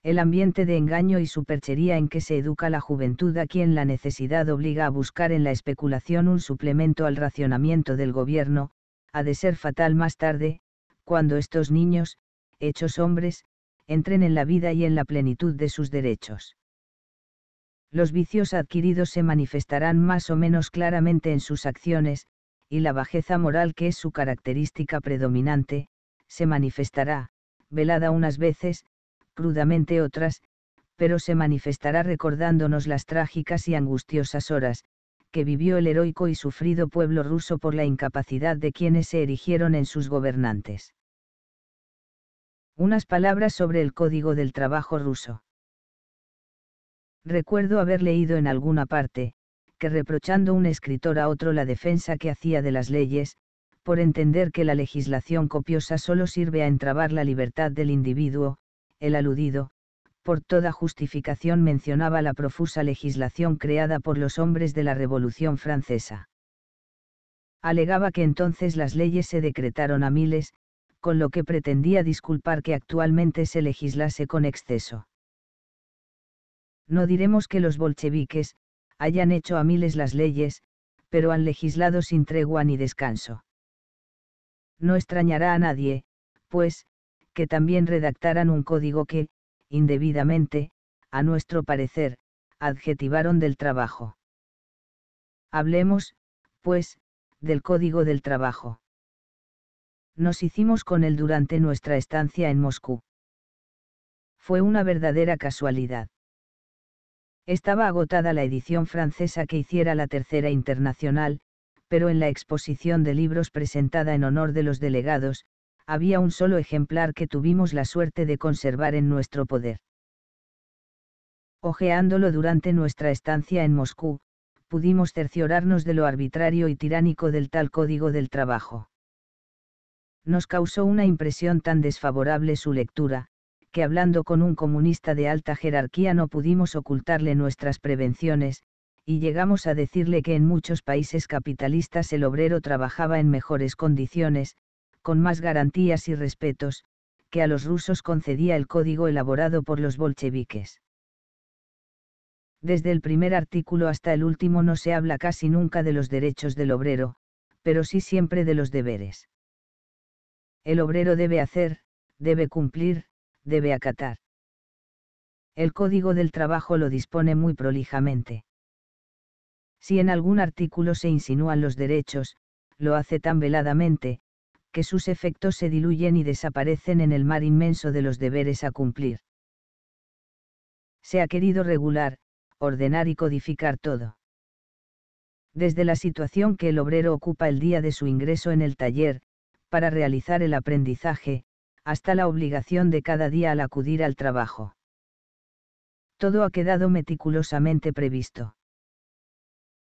El ambiente de engaño y superchería en que se educa la juventud a quien la necesidad obliga a buscar en la especulación un suplemento al racionamiento del gobierno, ha de ser fatal más tarde, cuando estos niños, hechos hombres, entren en la vida y en la plenitud de sus derechos los vicios adquiridos se manifestarán más o menos claramente en sus acciones, y la bajeza moral que es su característica predominante, se manifestará, velada unas veces, crudamente otras, pero se manifestará recordándonos las trágicas y angustiosas horas, que vivió el heroico y sufrido pueblo ruso por la incapacidad de quienes se erigieron en sus gobernantes. Unas palabras sobre el Código del Trabajo ruso. Recuerdo haber leído en alguna parte, que reprochando un escritor a otro la defensa que hacía de las leyes, por entender que la legislación copiosa solo sirve a entrabar la libertad del individuo, el aludido, por toda justificación mencionaba la profusa legislación creada por los hombres de la Revolución Francesa. Alegaba que entonces las leyes se decretaron a miles, con lo que pretendía disculpar que actualmente se legislase con exceso. No diremos que los bolcheviques, hayan hecho a miles las leyes, pero han legislado sin tregua ni descanso. No extrañará a nadie, pues, que también redactaran un código que, indebidamente, a nuestro parecer, adjetivaron del trabajo. Hablemos, pues, del código del trabajo. Nos hicimos con él durante nuestra estancia en Moscú. Fue una verdadera casualidad. Estaba agotada la edición francesa que hiciera la tercera internacional, pero en la exposición de libros presentada en honor de los delegados, había un solo ejemplar que tuvimos la suerte de conservar en nuestro poder. Ojeándolo durante nuestra estancia en Moscú, pudimos cerciorarnos de lo arbitrario y tiránico del tal código del trabajo. Nos causó una impresión tan desfavorable su lectura, que hablando con un comunista de alta jerarquía no pudimos ocultarle nuestras prevenciones, y llegamos a decirle que en muchos países capitalistas el obrero trabajaba en mejores condiciones, con más garantías y respetos, que a los rusos concedía el código elaborado por los bolcheviques. Desde el primer artículo hasta el último no se habla casi nunca de los derechos del obrero, pero sí siempre de los deberes. El obrero debe hacer, debe cumplir, debe acatar. El Código del Trabajo lo dispone muy prolijamente. Si en algún artículo se insinúan los derechos, lo hace tan veladamente, que sus efectos se diluyen y desaparecen en el mar inmenso de los deberes a cumplir. Se ha querido regular, ordenar y codificar todo. Desde la situación que el obrero ocupa el día de su ingreso en el taller, para realizar el aprendizaje, hasta la obligación de cada día al acudir al trabajo. Todo ha quedado meticulosamente previsto.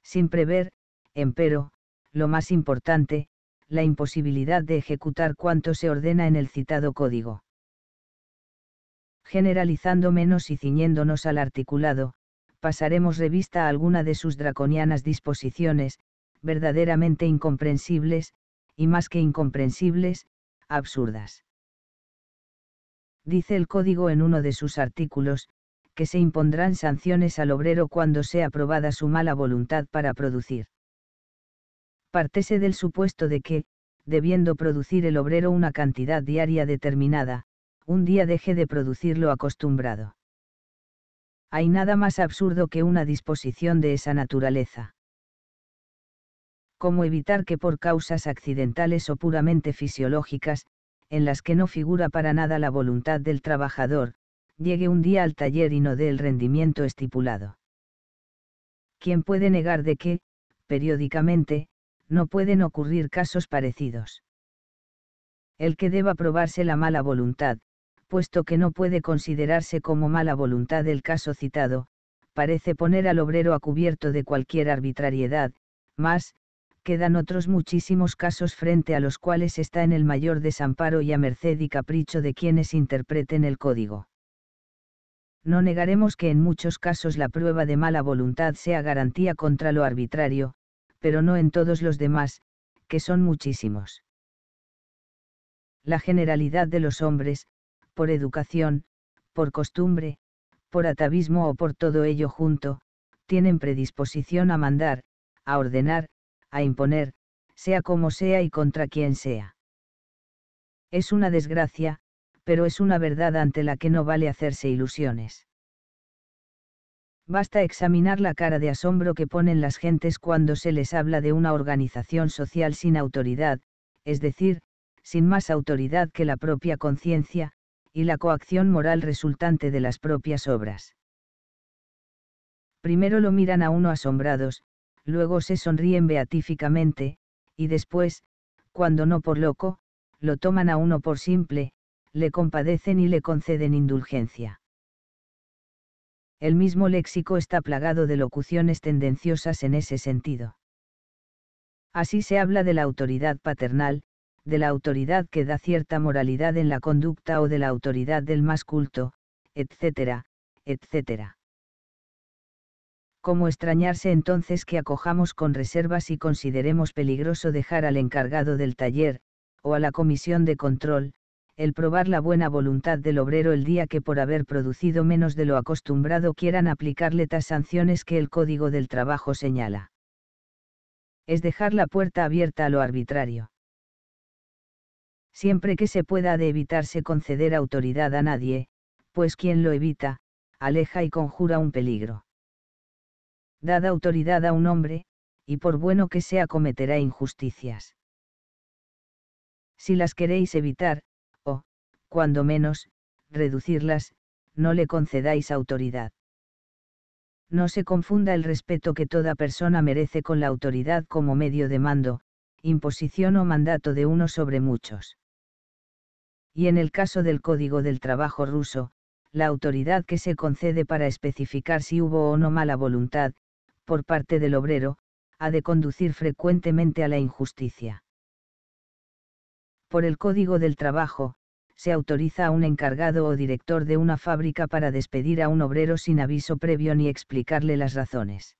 Sin prever, empero, lo más importante, la imposibilidad de ejecutar cuanto se ordena en el citado código. Generalizando menos y ciñéndonos al articulado, pasaremos revista a alguna de sus draconianas disposiciones, verdaderamente incomprensibles, y más que incomprensibles, absurdas dice el código en uno de sus artículos, que se impondrán sanciones al obrero cuando sea aprobada su mala voluntad para producir. Partese del supuesto de que, debiendo producir el obrero una cantidad diaria determinada, un día deje de producir lo acostumbrado. Hay nada más absurdo que una disposición de esa naturaleza. ¿Cómo evitar que por causas accidentales o puramente fisiológicas, en las que no figura para nada la voluntad del trabajador, llegue un día al taller y no dé el rendimiento estipulado. ¿Quién puede negar de que, periódicamente, no pueden ocurrir casos parecidos? El que deba probarse la mala voluntad, puesto que no puede considerarse como mala voluntad el caso citado, parece poner al obrero a cubierto de cualquier arbitrariedad, más, quedan otros muchísimos casos frente a los cuales está en el mayor desamparo y a merced y capricho de quienes interpreten el código. No negaremos que en muchos casos la prueba de mala voluntad sea garantía contra lo arbitrario, pero no en todos los demás, que son muchísimos. La generalidad de los hombres, por educación, por costumbre, por atavismo o por todo ello junto, tienen predisposición a mandar, a ordenar, a imponer, sea como sea y contra quien sea. Es una desgracia, pero es una verdad ante la que no vale hacerse ilusiones. Basta examinar la cara de asombro que ponen las gentes cuando se les habla de una organización social sin autoridad, es decir, sin más autoridad que la propia conciencia, y la coacción moral resultante de las propias obras. Primero lo miran a uno asombrados, luego se sonríen beatíficamente, y después, cuando no por loco, lo toman a uno por simple, le compadecen y le conceden indulgencia. El mismo léxico está plagado de locuciones tendenciosas en ese sentido. Así se habla de la autoridad paternal, de la autoridad que da cierta moralidad en la conducta o de la autoridad del más culto, etc., etcétera. ¿cómo extrañarse entonces que acojamos con reservas y consideremos peligroso dejar al encargado del taller, o a la comisión de control, el probar la buena voluntad del obrero el día que por haber producido menos de lo acostumbrado quieran aplicarle tas sanciones que el Código del Trabajo señala? Es dejar la puerta abierta a lo arbitrario. Siempre que se pueda de evitarse conceder autoridad a nadie, pues quien lo evita, aleja y conjura un peligro dada autoridad a un hombre, y por bueno que sea cometerá injusticias. Si las queréis evitar, o, cuando menos, reducirlas, no le concedáis autoridad. No se confunda el respeto que toda persona merece con la autoridad como medio de mando, imposición o mandato de uno sobre muchos. Y en el caso del Código del Trabajo ruso, la autoridad que se concede para especificar si hubo o no mala voluntad, por parte del obrero, ha de conducir frecuentemente a la injusticia. Por el Código del Trabajo, se autoriza a un encargado o director de una fábrica para despedir a un obrero sin aviso previo ni explicarle las razones.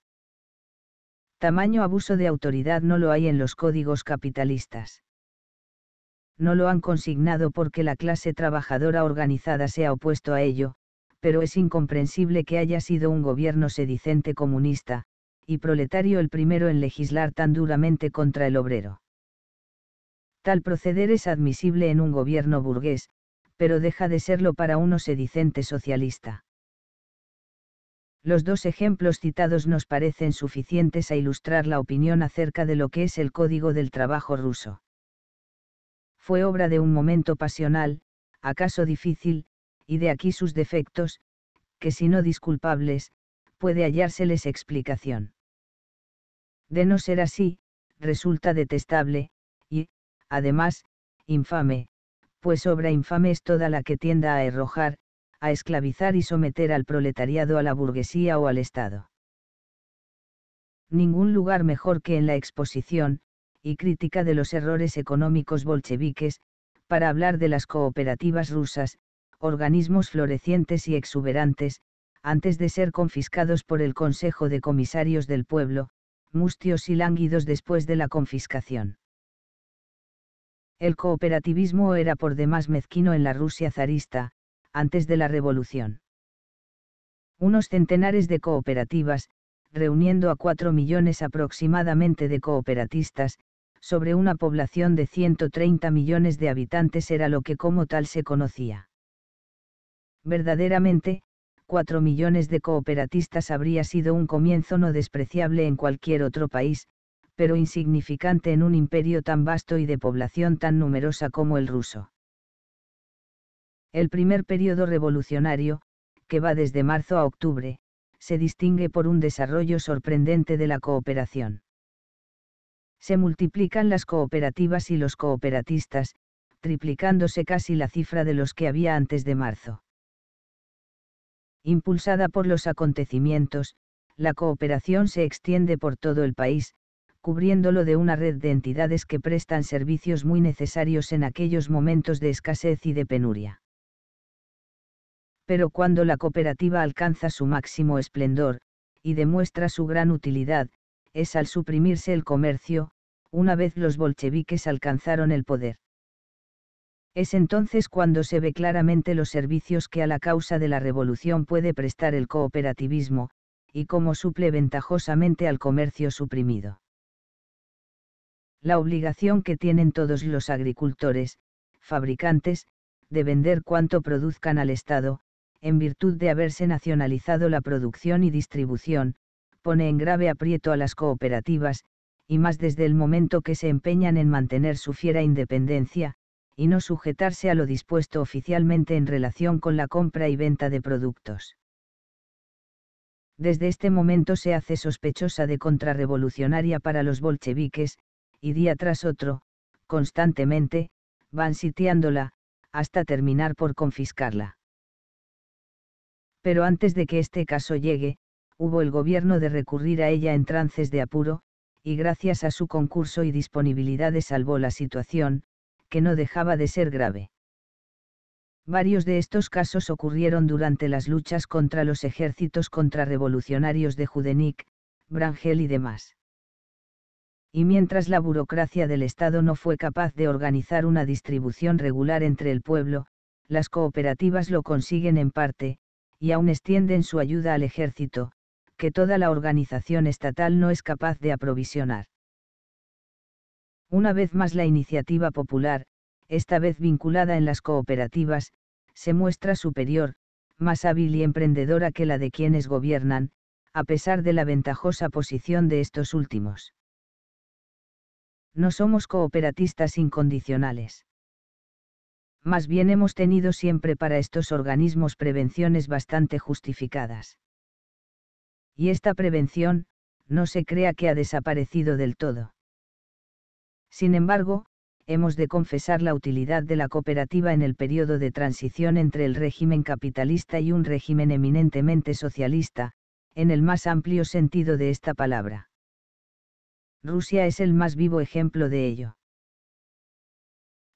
Tamaño abuso de autoridad no lo hay en los códigos capitalistas. No lo han consignado porque la clase trabajadora organizada se ha opuesto a ello, pero es incomprensible que haya sido un gobierno sedicente comunista, y proletario el primero en legislar tan duramente contra el obrero. Tal proceder es admisible en un gobierno burgués, pero deja de serlo para uno sedicente socialista. Los dos ejemplos citados nos parecen suficientes a ilustrar la opinión acerca de lo que es el código del trabajo ruso. Fue obra de un momento pasional, acaso difícil, y de aquí sus defectos, que si no disculpables, puede hallárseles explicación. De no ser así, resulta detestable, y, además, infame, pues obra infame es toda la que tienda a arrojar, a esclavizar y someter al proletariado a la burguesía o al Estado. Ningún lugar mejor que en la exposición, y crítica de los errores económicos bolcheviques, para hablar de las cooperativas rusas, organismos florecientes y exuberantes, antes de ser confiscados por el Consejo de Comisarios del Pueblo, mustios y lánguidos después de la confiscación. El cooperativismo era por demás mezquino en la Rusia zarista, antes de la revolución. Unos centenares de cooperativas, reuniendo a cuatro millones aproximadamente de cooperatistas, sobre una población de 130 millones de habitantes era lo que como tal se conocía. Verdaderamente, 4 millones de cooperatistas habría sido un comienzo no despreciable en cualquier otro país, pero insignificante en un imperio tan vasto y de población tan numerosa como el ruso. El primer periodo revolucionario, que va desde marzo a octubre, se distingue por un desarrollo sorprendente de la cooperación. Se multiplican las cooperativas y los cooperatistas, triplicándose casi la cifra de los que había antes de marzo. Impulsada por los acontecimientos, la cooperación se extiende por todo el país, cubriéndolo de una red de entidades que prestan servicios muy necesarios en aquellos momentos de escasez y de penuria. Pero cuando la cooperativa alcanza su máximo esplendor, y demuestra su gran utilidad, es al suprimirse el comercio, una vez los bolcheviques alcanzaron el poder. Es entonces cuando se ve claramente los servicios que a la causa de la revolución puede prestar el cooperativismo, y cómo suple ventajosamente al comercio suprimido. La obligación que tienen todos los agricultores, fabricantes, de vender cuanto produzcan al Estado, en virtud de haberse nacionalizado la producción y distribución, pone en grave aprieto a las cooperativas, y más desde el momento que se empeñan en mantener su fiera independencia, y no sujetarse a lo dispuesto oficialmente en relación con la compra y venta de productos. Desde este momento se hace sospechosa de contrarrevolucionaria para los bolcheviques, y día tras otro, constantemente, van sitiándola, hasta terminar por confiscarla. Pero antes de que este caso llegue, hubo el gobierno de recurrir a ella en trances de apuro, y gracias a su concurso y disponibilidad salvó la situación, que no dejaba de ser grave. Varios de estos casos ocurrieron durante las luchas contra los ejércitos contrarrevolucionarios de Judenik, Brangel y demás. Y mientras la burocracia del Estado no fue capaz de organizar una distribución regular entre el pueblo, las cooperativas lo consiguen en parte, y aún extienden su ayuda al ejército, que toda la organización estatal no es capaz de aprovisionar. Una vez más la iniciativa popular, esta vez vinculada en las cooperativas, se muestra superior, más hábil y emprendedora que la de quienes gobiernan, a pesar de la ventajosa posición de estos últimos. No somos cooperatistas incondicionales. Más bien hemos tenido siempre para estos organismos prevenciones bastante justificadas. Y esta prevención, no se crea que ha desaparecido del todo. Sin embargo, hemos de confesar la utilidad de la cooperativa en el periodo de transición entre el régimen capitalista y un régimen eminentemente socialista, en el más amplio sentido de esta palabra. Rusia es el más vivo ejemplo de ello.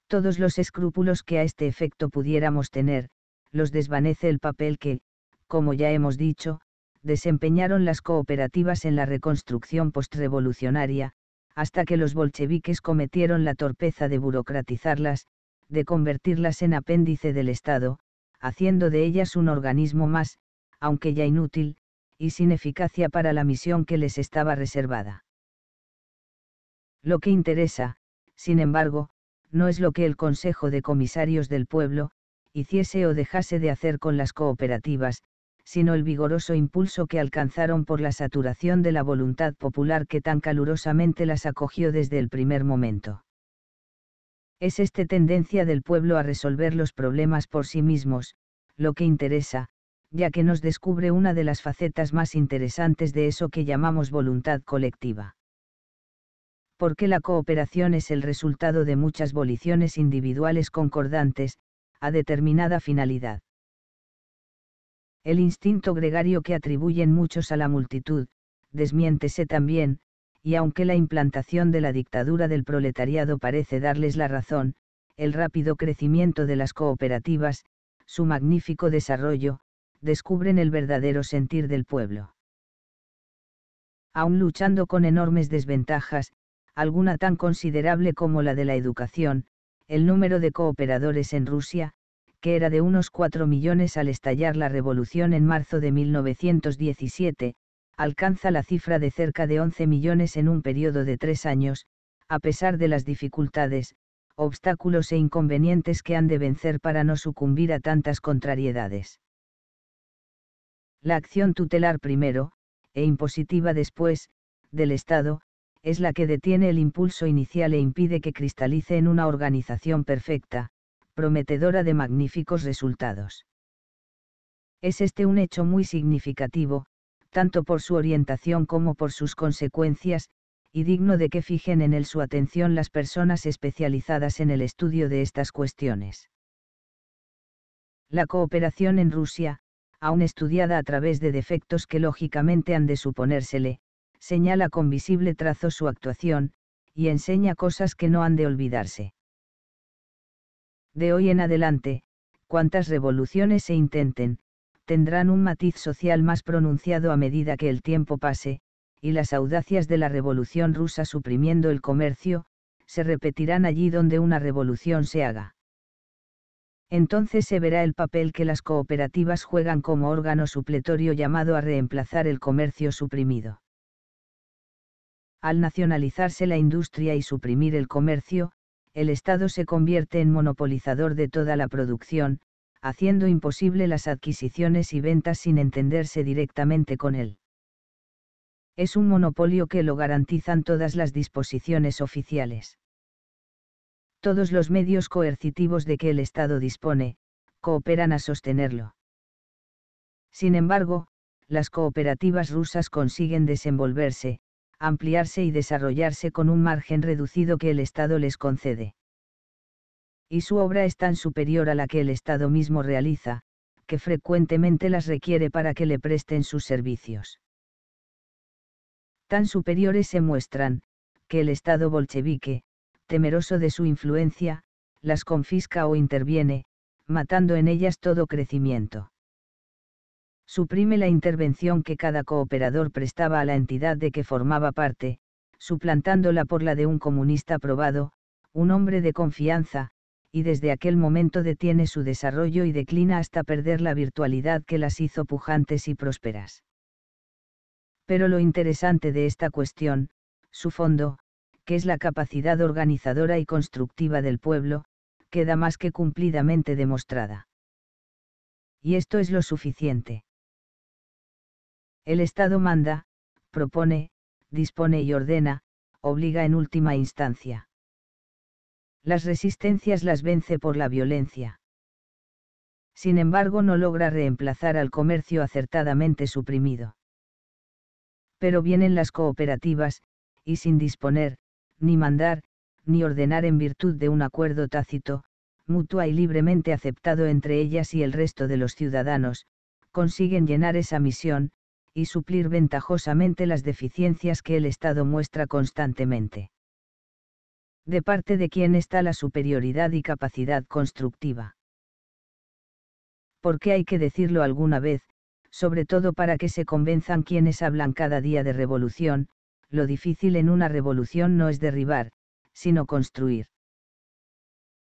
Todos los escrúpulos que a este efecto pudiéramos tener, los desvanece el papel que, como ya hemos dicho, desempeñaron las cooperativas en la reconstrucción postrevolucionaria, hasta que los bolcheviques cometieron la torpeza de burocratizarlas, de convertirlas en apéndice del Estado, haciendo de ellas un organismo más, aunque ya inútil, y sin eficacia para la misión que les estaba reservada. Lo que interesa, sin embargo, no es lo que el Consejo de Comisarios del Pueblo, hiciese o dejase de hacer con las cooperativas, sino el vigoroso impulso que alcanzaron por la saturación de la voluntad popular que tan calurosamente las acogió desde el primer momento. Es esta tendencia del pueblo a resolver los problemas por sí mismos, lo que interesa, ya que nos descubre una de las facetas más interesantes de eso que llamamos voluntad colectiva. Porque la cooperación es el resultado de muchas voliciones individuales concordantes, a determinada finalidad. El instinto gregario que atribuyen muchos a la multitud, desmiéntese también, y aunque la implantación de la dictadura del proletariado parece darles la razón, el rápido crecimiento de las cooperativas, su magnífico desarrollo, descubren el verdadero sentir del pueblo. Aún luchando con enormes desventajas, alguna tan considerable como la de la educación, el número de cooperadores en Rusia, que era de unos 4 millones al estallar la revolución en marzo de 1917, alcanza la cifra de cerca de 11 millones en un periodo de tres años, a pesar de las dificultades, obstáculos e inconvenientes que han de vencer para no sucumbir a tantas contrariedades. La acción tutelar primero, e impositiva después, del Estado, es la que detiene el impulso inicial e impide que cristalice en una organización perfecta, prometedora de magníficos resultados. Es este un hecho muy significativo, tanto por su orientación como por sus consecuencias, y digno de que fijen en él su atención las personas especializadas en el estudio de estas cuestiones. La cooperación en Rusia, aun estudiada a través de defectos que lógicamente han de suponérsele, señala con visible trazo su actuación, y enseña cosas que no han de olvidarse de hoy en adelante, cuantas revoluciones se intenten, tendrán un matiz social más pronunciado a medida que el tiempo pase, y las audacias de la revolución rusa suprimiendo el comercio, se repetirán allí donde una revolución se haga. Entonces se verá el papel que las cooperativas juegan como órgano supletorio llamado a reemplazar el comercio suprimido. Al nacionalizarse la industria y suprimir el comercio, el Estado se convierte en monopolizador de toda la producción, haciendo imposible las adquisiciones y ventas sin entenderse directamente con él. Es un monopolio que lo garantizan todas las disposiciones oficiales. Todos los medios coercitivos de que el Estado dispone, cooperan a sostenerlo. Sin embargo, las cooperativas rusas consiguen desenvolverse, ampliarse y desarrollarse con un margen reducido que el Estado les concede. Y su obra es tan superior a la que el Estado mismo realiza, que frecuentemente las requiere para que le presten sus servicios. Tan superiores se muestran, que el Estado bolchevique, temeroso de su influencia, las confisca o interviene, matando en ellas todo crecimiento suprime la intervención que cada cooperador prestaba a la entidad de que formaba parte, suplantándola por la de un comunista probado, un hombre de confianza, y desde aquel momento detiene su desarrollo y declina hasta perder la virtualidad que las hizo pujantes y prósperas. Pero lo interesante de esta cuestión, su fondo, que es la capacidad organizadora y constructiva del pueblo, queda más que cumplidamente demostrada. Y esto es lo suficiente. El Estado manda, propone, dispone y ordena, obliga en última instancia. Las resistencias las vence por la violencia. Sin embargo, no logra reemplazar al comercio acertadamente suprimido. Pero vienen las cooperativas, y sin disponer, ni mandar, ni ordenar en virtud de un acuerdo tácito, mutua y libremente aceptado entre ellas y el resto de los ciudadanos, consiguen llenar esa misión, y suplir ventajosamente las deficiencias que el Estado muestra constantemente. De parte de quién está la superioridad y capacidad constructiva. Porque hay que decirlo alguna vez, sobre todo para que se convenzan quienes hablan cada día de revolución, lo difícil en una revolución no es derribar, sino construir.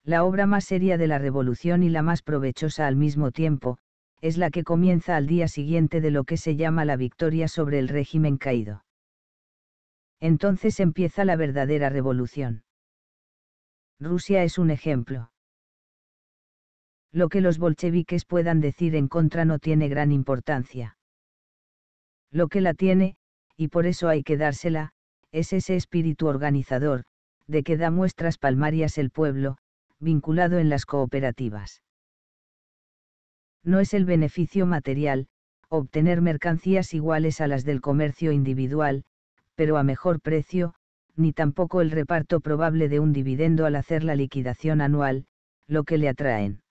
La obra más seria de la revolución y la más provechosa al mismo tiempo, es la que comienza al día siguiente de lo que se llama la victoria sobre el régimen caído. Entonces empieza la verdadera revolución. Rusia es un ejemplo. Lo que los bolcheviques puedan decir en contra no tiene gran importancia. Lo que la tiene, y por eso hay que dársela, es ese espíritu organizador, de que da muestras palmarias el pueblo, vinculado en las cooperativas no es el beneficio material, obtener mercancías iguales a las del comercio individual, pero a mejor precio, ni tampoco el reparto probable de un dividendo al hacer la liquidación anual, lo que le atraen.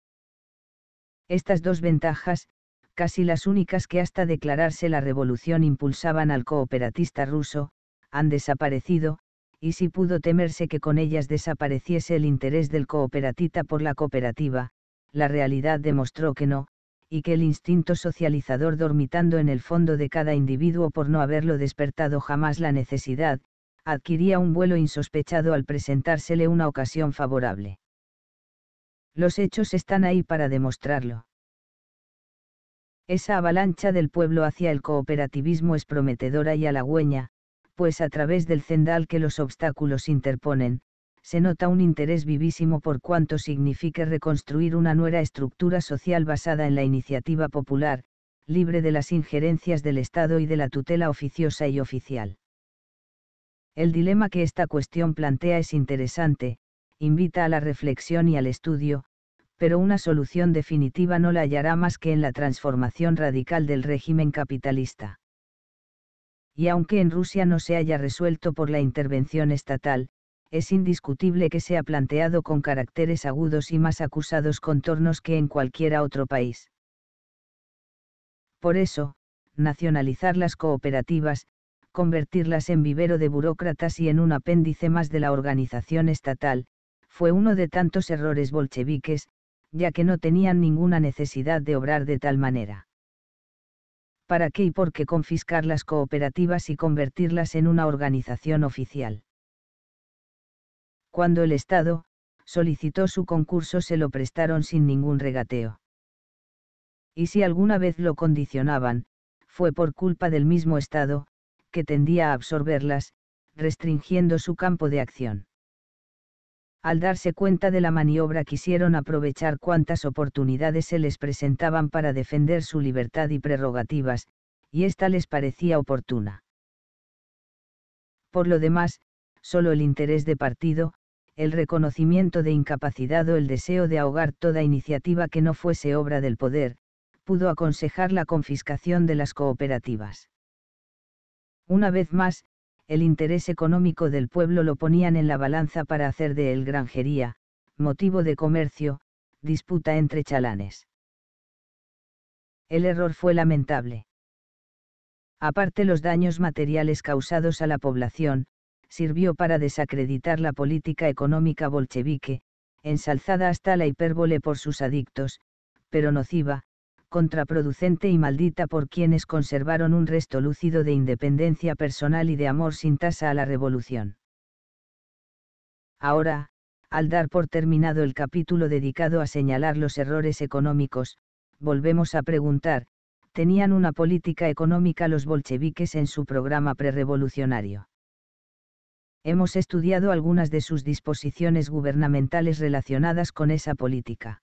Estas dos ventajas, casi las únicas que hasta declararse la revolución impulsaban al cooperatista ruso, han desaparecido, y si pudo temerse que con ellas desapareciese el interés del cooperatita por la cooperativa, la realidad demostró que no, y que el instinto socializador dormitando en el fondo de cada individuo por no haberlo despertado jamás la necesidad, adquiría un vuelo insospechado al presentársele una ocasión favorable. Los hechos están ahí para demostrarlo. Esa avalancha del pueblo hacia el cooperativismo es prometedora y halagüeña, pues a través del cendal que los obstáculos interponen, se nota un interés vivísimo por cuanto signifique reconstruir una nueva estructura social basada en la iniciativa popular, libre de las injerencias del Estado y de la tutela oficiosa y oficial. El dilema que esta cuestión plantea es interesante, invita a la reflexión y al estudio, pero una solución definitiva no la hallará más que en la transformación radical del régimen capitalista. Y aunque en Rusia no se haya resuelto por la intervención estatal, es indiscutible que sea planteado con caracteres agudos y más acusados contornos que en cualquiera otro país. Por eso, nacionalizar las cooperativas, convertirlas en vivero de burócratas y en un apéndice más de la organización estatal, fue uno de tantos errores bolcheviques, ya que no tenían ninguna necesidad de obrar de tal manera. ¿Para qué y por qué confiscar las cooperativas y convertirlas en una organización oficial? Cuando el Estado, solicitó su concurso se lo prestaron sin ningún regateo. Y si alguna vez lo condicionaban, fue por culpa del mismo Estado, que tendía a absorberlas, restringiendo su campo de acción. Al darse cuenta de la maniobra quisieron aprovechar cuantas oportunidades se les presentaban para defender su libertad y prerrogativas, y ésta les parecía oportuna. Por lo demás, solo el interés de partido, el reconocimiento de incapacidad o el deseo de ahogar toda iniciativa que no fuese obra del poder, pudo aconsejar la confiscación de las cooperativas. Una vez más, el interés económico del pueblo lo ponían en la balanza para hacer de él granjería, motivo de comercio, disputa entre chalanes. El error fue lamentable. Aparte los daños materiales causados a la población, sirvió para desacreditar la política económica bolchevique, ensalzada hasta la hipérbole por sus adictos, pero nociva, contraproducente y maldita por quienes conservaron un resto lúcido de independencia personal y de amor sin tasa a la revolución. Ahora, al dar por terminado el capítulo dedicado a señalar los errores económicos, volvemos a preguntar, ¿tenían una política económica los bolcheviques en su programa prerevolucionario? hemos estudiado algunas de sus disposiciones gubernamentales relacionadas con esa política.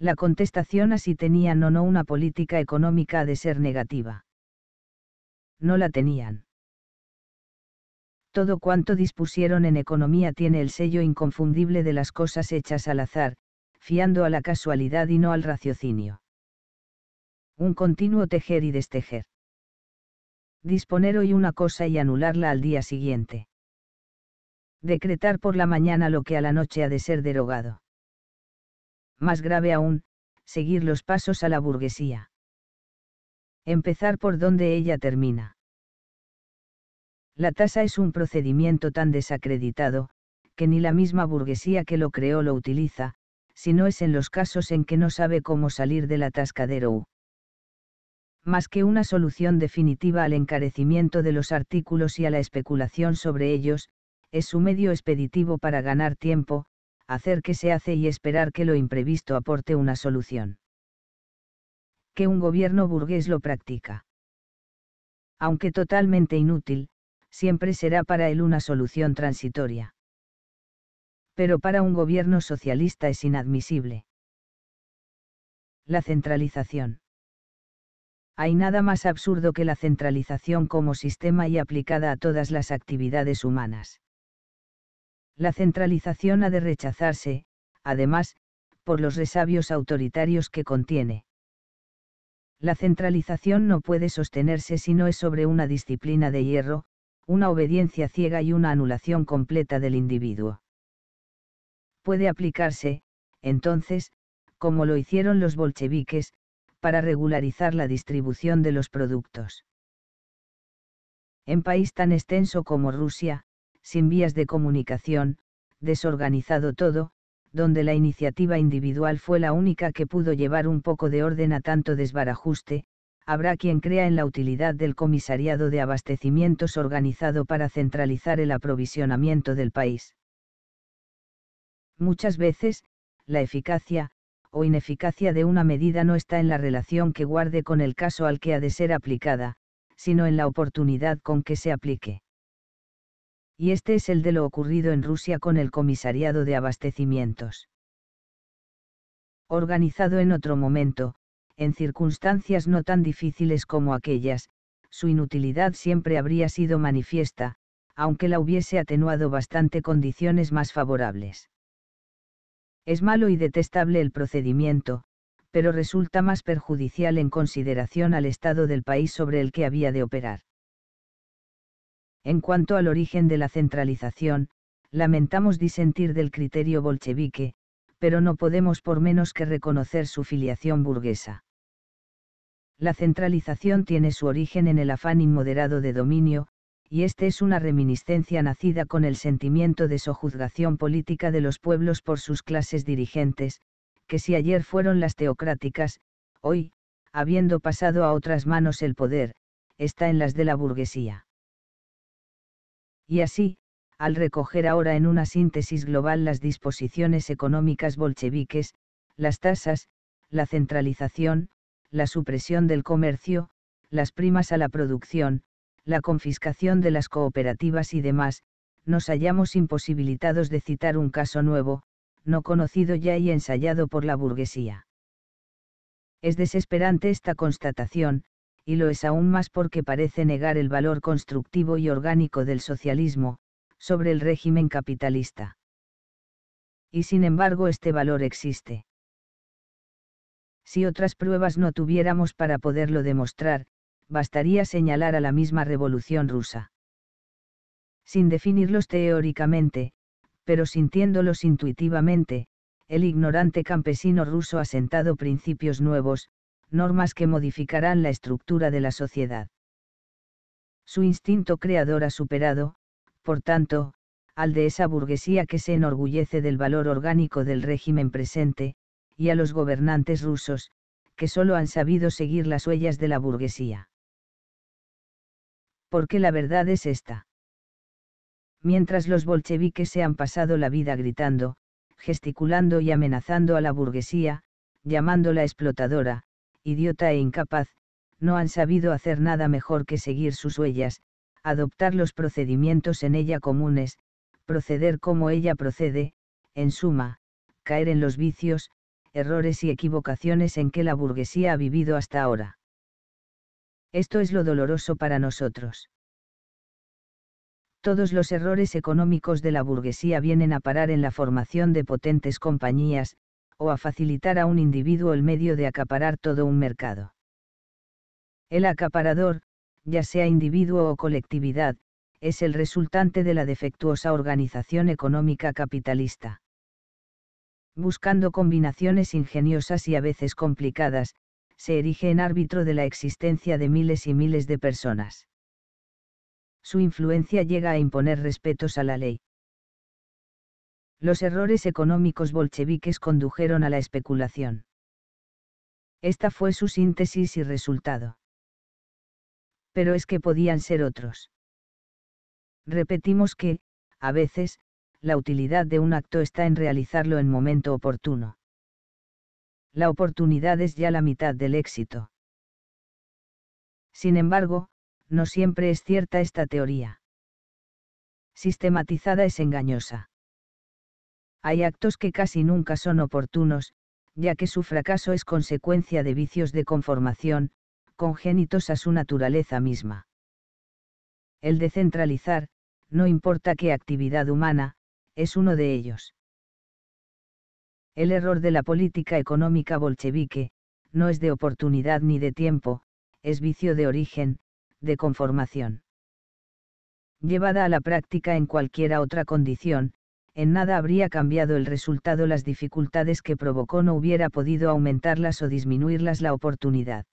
La contestación a si tenían o no una política económica ha de ser negativa. No la tenían. Todo cuanto dispusieron en economía tiene el sello inconfundible de las cosas hechas al azar, fiando a la casualidad y no al raciocinio. Un continuo tejer y destejer disponer hoy una cosa y anularla al día siguiente. Decretar por la mañana lo que a la noche ha de ser derogado. Más grave aún, seguir los pasos a la burguesía. Empezar por donde ella termina. La tasa es un procedimiento tan desacreditado, que ni la misma burguesía que lo creó lo utiliza, si no es en los casos en que no sabe cómo salir de tasca de U más que una solución definitiva al encarecimiento de los artículos y a la especulación sobre ellos, es su medio expeditivo para ganar tiempo, hacer que se hace y esperar que lo imprevisto aporte una solución. Que un gobierno burgués lo practica. Aunque totalmente inútil, siempre será para él una solución transitoria. Pero para un gobierno socialista es inadmisible. La centralización hay nada más absurdo que la centralización como sistema y aplicada a todas las actividades humanas. La centralización ha de rechazarse, además, por los resabios autoritarios que contiene. La centralización no puede sostenerse si no es sobre una disciplina de hierro, una obediencia ciega y una anulación completa del individuo. Puede aplicarse, entonces, como lo hicieron los bolcheviques, para regularizar la distribución de los productos. En país tan extenso como Rusia, sin vías de comunicación, desorganizado todo, donde la iniciativa individual fue la única que pudo llevar un poco de orden a tanto desbarajuste, habrá quien crea en la utilidad del comisariado de abastecimientos organizado para centralizar el aprovisionamiento del país. Muchas veces, la eficacia, o ineficacia de una medida no está en la relación que guarde con el caso al que ha de ser aplicada, sino en la oportunidad con que se aplique. Y este es el de lo ocurrido en Rusia con el Comisariado de Abastecimientos. Organizado en otro momento, en circunstancias no tan difíciles como aquellas, su inutilidad siempre habría sido manifiesta, aunque la hubiese atenuado bastante condiciones más favorables. Es malo y detestable el procedimiento, pero resulta más perjudicial en consideración al estado del país sobre el que había de operar. En cuanto al origen de la centralización, lamentamos disentir del criterio bolchevique, pero no podemos por menos que reconocer su filiación burguesa. La centralización tiene su origen en el afán inmoderado de dominio, y este es una reminiscencia nacida con el sentimiento de sojuzgación política de los pueblos por sus clases dirigentes, que si ayer fueron las teocráticas, hoy, habiendo pasado a otras manos el poder, está en las de la burguesía. Y así, al recoger ahora en una síntesis global las disposiciones económicas bolcheviques, las tasas, la centralización, la supresión del comercio, las primas a la producción, la confiscación de las cooperativas y demás, nos hallamos imposibilitados de citar un caso nuevo, no conocido ya y ensayado por la burguesía. Es desesperante esta constatación, y lo es aún más porque parece negar el valor constructivo y orgánico del socialismo, sobre el régimen capitalista. Y sin embargo este valor existe. Si otras pruebas no tuviéramos para poderlo demostrar, bastaría señalar a la misma revolución rusa. Sin definirlos teóricamente, pero sintiéndolos intuitivamente, el ignorante campesino ruso ha sentado principios nuevos, normas que modificarán la estructura de la sociedad. Su instinto creador ha superado, por tanto, al de esa burguesía que se enorgullece del valor orgánico del régimen presente, y a los gobernantes rusos, que solo han sabido seguir las huellas de la burguesía porque la verdad es esta. Mientras los bolcheviques se han pasado la vida gritando, gesticulando y amenazando a la burguesía, llamándola explotadora, idiota e incapaz, no han sabido hacer nada mejor que seguir sus huellas, adoptar los procedimientos en ella comunes, proceder como ella procede, en suma, caer en los vicios, errores y equivocaciones en que la burguesía ha vivido hasta ahora. Esto es lo doloroso para nosotros. Todos los errores económicos de la burguesía vienen a parar en la formación de potentes compañías, o a facilitar a un individuo el medio de acaparar todo un mercado. El acaparador, ya sea individuo o colectividad, es el resultante de la defectuosa organización económica capitalista. Buscando combinaciones ingeniosas y a veces complicadas, se erige en árbitro de la existencia de miles y miles de personas. Su influencia llega a imponer respetos a la ley. Los errores económicos bolcheviques condujeron a la especulación. Esta fue su síntesis y resultado. Pero es que podían ser otros. Repetimos que, a veces, la utilidad de un acto está en realizarlo en momento oportuno la oportunidad es ya la mitad del éxito. Sin embargo, no siempre es cierta esta teoría. Sistematizada es engañosa. Hay actos que casi nunca son oportunos, ya que su fracaso es consecuencia de vicios de conformación, congénitos a su naturaleza misma. El descentralizar, no importa qué actividad humana, es uno de ellos. El error de la política económica bolchevique, no es de oportunidad ni de tiempo, es vicio de origen, de conformación. Llevada a la práctica en cualquiera otra condición, en nada habría cambiado el resultado las dificultades que provocó no hubiera podido aumentarlas o disminuirlas la oportunidad.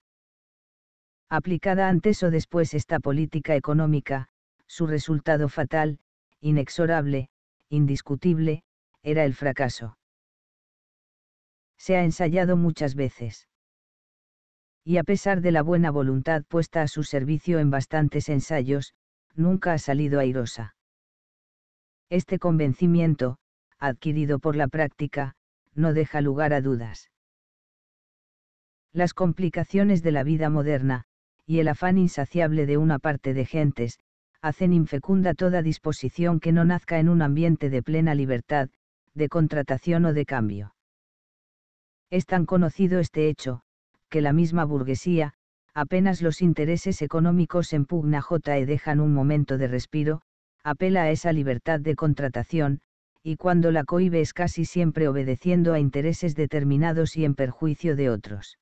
Aplicada antes o después esta política económica, su resultado fatal, inexorable, indiscutible, era el fracaso se ha ensayado muchas veces. Y a pesar de la buena voluntad puesta a su servicio en bastantes ensayos, nunca ha salido airosa. Este convencimiento, adquirido por la práctica, no deja lugar a dudas. Las complicaciones de la vida moderna, y el afán insaciable de una parte de gentes, hacen infecunda toda disposición que no nazca en un ambiente de plena libertad, de contratación o de cambio. Es tan conocido este hecho, que la misma burguesía, apenas los intereses económicos en pugna JE dejan un momento de respiro, apela a esa libertad de contratación, y cuando la cohibe es casi siempre obedeciendo a intereses determinados y en perjuicio de otros.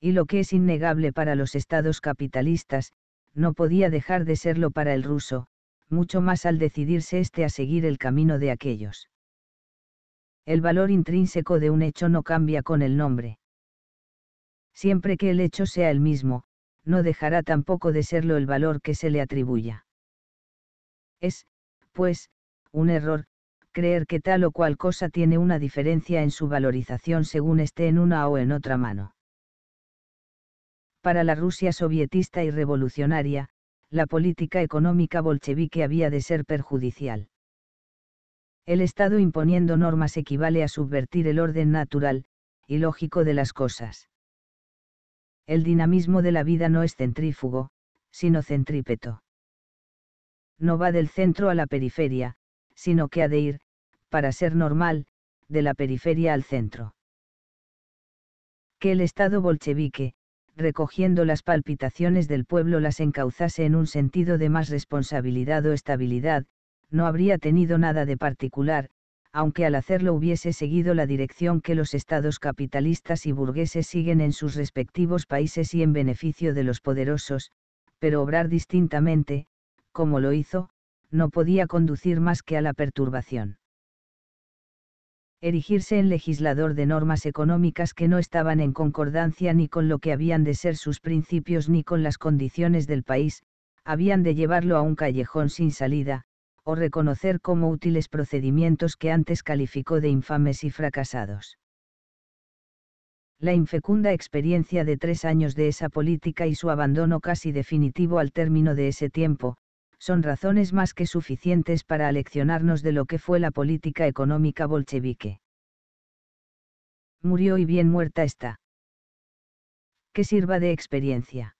Y lo que es innegable para los estados capitalistas, no podía dejar de serlo para el ruso, mucho más al decidirse éste a seguir el camino de aquellos el valor intrínseco de un hecho no cambia con el nombre. Siempre que el hecho sea el mismo, no dejará tampoco de serlo el valor que se le atribuya. Es, pues, un error, creer que tal o cual cosa tiene una diferencia en su valorización según esté en una o en otra mano. Para la Rusia sovietista y revolucionaria, la política económica bolchevique había de ser perjudicial. El Estado imponiendo normas equivale a subvertir el orden natural y lógico de las cosas. El dinamismo de la vida no es centrífugo, sino centrípeto. No va del centro a la periferia, sino que ha de ir, para ser normal, de la periferia al centro. Que el Estado bolchevique, recogiendo las palpitaciones del pueblo, las encauzase en un sentido de más responsabilidad o estabilidad, no habría tenido nada de particular, aunque al hacerlo hubiese seguido la dirección que los estados capitalistas y burgueses siguen en sus respectivos países y en beneficio de los poderosos, pero obrar distintamente, como lo hizo, no podía conducir más que a la perturbación. Erigirse en legislador de normas económicas que no estaban en concordancia ni con lo que habían de ser sus principios ni con las condiciones del país, habían de llevarlo a un callejón sin salida, o reconocer como útiles procedimientos que antes calificó de infames y fracasados. La infecunda experiencia de tres años de esa política y su abandono casi definitivo al término de ese tiempo, son razones más que suficientes para aleccionarnos de lo que fue la política económica bolchevique. Murió y bien muerta está. Que sirva de experiencia.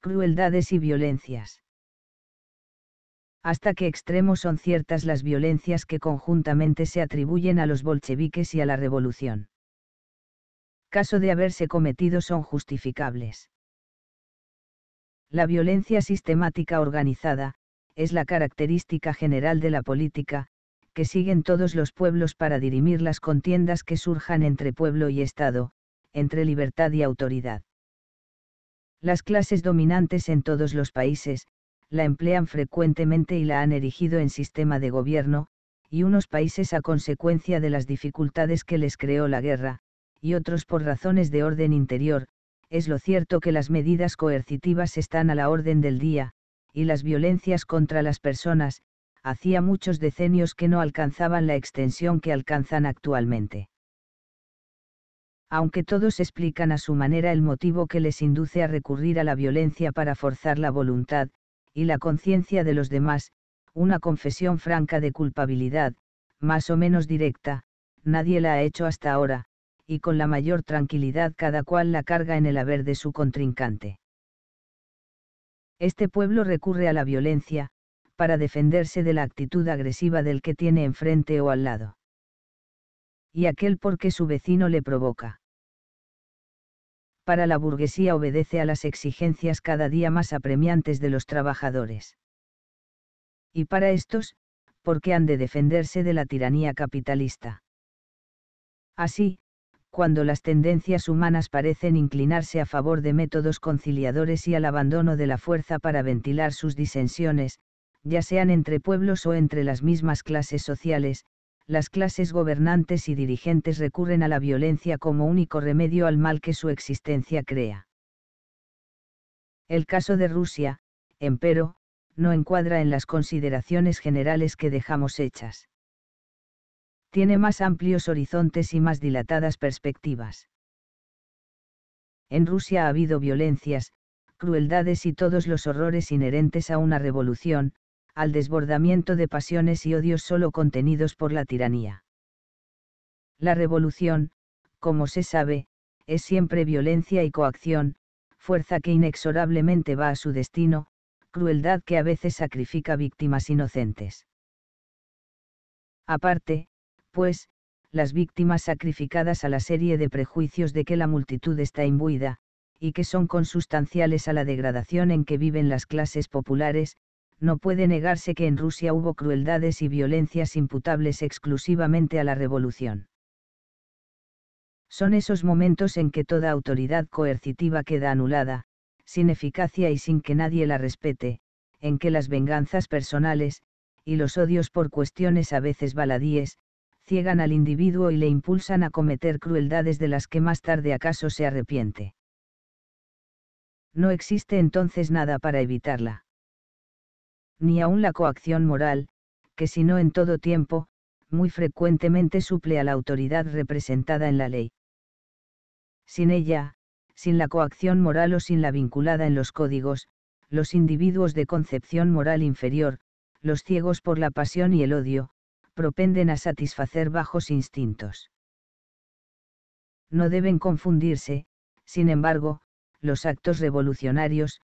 Crueldades y violencias hasta qué extremo son ciertas las violencias que conjuntamente se atribuyen a los bolcheviques y a la revolución. Caso de haberse cometido son justificables. La violencia sistemática organizada, es la característica general de la política, que siguen todos los pueblos para dirimir las contiendas que surjan entre pueblo y Estado, entre libertad y autoridad. Las clases dominantes en todos los países, la emplean frecuentemente y la han erigido en sistema de gobierno, y unos países a consecuencia de las dificultades que les creó la guerra, y otros por razones de orden interior, es lo cierto que las medidas coercitivas están a la orden del día, y las violencias contra las personas, hacía muchos decenios que no alcanzaban la extensión que alcanzan actualmente. Aunque todos explican a su manera el motivo que les induce a recurrir a la violencia para forzar la voluntad, y la conciencia de los demás, una confesión franca de culpabilidad, más o menos directa, nadie la ha hecho hasta ahora, y con la mayor tranquilidad cada cual la carga en el haber de su contrincante. Este pueblo recurre a la violencia, para defenderse de la actitud agresiva del que tiene enfrente o al lado. Y aquel porque su vecino le provoca para la burguesía obedece a las exigencias cada día más apremiantes de los trabajadores. Y para estos, ¿por qué han de defenderse de la tiranía capitalista? Así, cuando las tendencias humanas parecen inclinarse a favor de métodos conciliadores y al abandono de la fuerza para ventilar sus disensiones, ya sean entre pueblos o entre las mismas clases sociales, las clases gobernantes y dirigentes recurren a la violencia como único remedio al mal que su existencia crea. El caso de Rusia, empero, no encuadra en las consideraciones generales que dejamos hechas. Tiene más amplios horizontes y más dilatadas perspectivas. En Rusia ha habido violencias, crueldades y todos los horrores inherentes a una revolución, al desbordamiento de pasiones y odios solo contenidos por la tiranía. La revolución, como se sabe, es siempre violencia y coacción, fuerza que inexorablemente va a su destino, crueldad que a veces sacrifica víctimas inocentes. Aparte, pues, las víctimas sacrificadas a la serie de prejuicios de que la multitud está imbuida, y que son consustanciales a la degradación en que viven las clases populares, no puede negarse que en Rusia hubo crueldades y violencias imputables exclusivamente a la revolución. Son esos momentos en que toda autoridad coercitiva queda anulada, sin eficacia y sin que nadie la respete, en que las venganzas personales, y los odios por cuestiones a veces baladíes, ciegan al individuo y le impulsan a cometer crueldades de las que más tarde acaso se arrepiente. No existe entonces nada para evitarla ni aun la coacción moral, que si no en todo tiempo, muy frecuentemente suple a la autoridad representada en la ley. Sin ella, sin la coacción moral o sin la vinculada en los códigos, los individuos de concepción moral inferior, los ciegos por la pasión y el odio, propenden a satisfacer bajos instintos. No deben confundirse, sin embargo, los actos revolucionarios,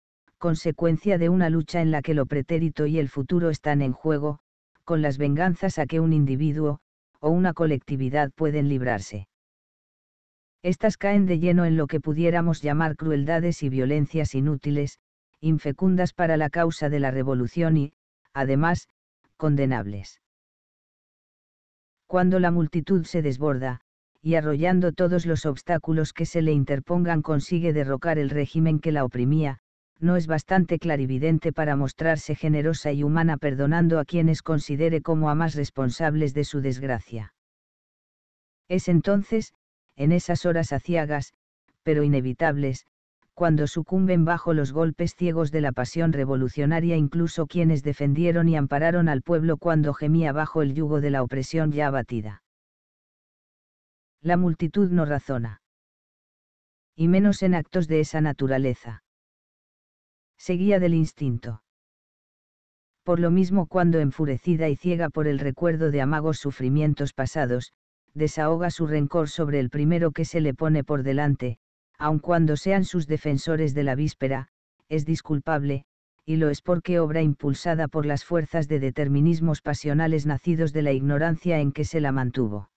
consecuencia de una lucha en la que lo pretérito y el futuro están en juego, con las venganzas a que un individuo, o una colectividad pueden librarse. Estas caen de lleno en lo que pudiéramos llamar crueldades y violencias inútiles, infecundas para la causa de la revolución y, además, condenables. Cuando la multitud se desborda, y arrollando todos los obstáculos que se le interpongan consigue derrocar el régimen que la oprimía, no es bastante clarividente para mostrarse generosa y humana perdonando a quienes considere como a más responsables de su desgracia. Es entonces, en esas horas aciagas, pero inevitables, cuando sucumben bajo los golpes ciegos de la pasión revolucionaria incluso quienes defendieron y ampararon al pueblo cuando gemía bajo el yugo de la opresión ya abatida. La multitud no razona. Y menos en actos de esa naturaleza seguía del instinto. Por lo mismo cuando enfurecida y ciega por el recuerdo de amagos sufrimientos pasados, desahoga su rencor sobre el primero que se le pone por delante, aun cuando sean sus defensores de la víspera, es disculpable, y lo es porque obra impulsada por las fuerzas de determinismos pasionales nacidos de la ignorancia en que se la mantuvo.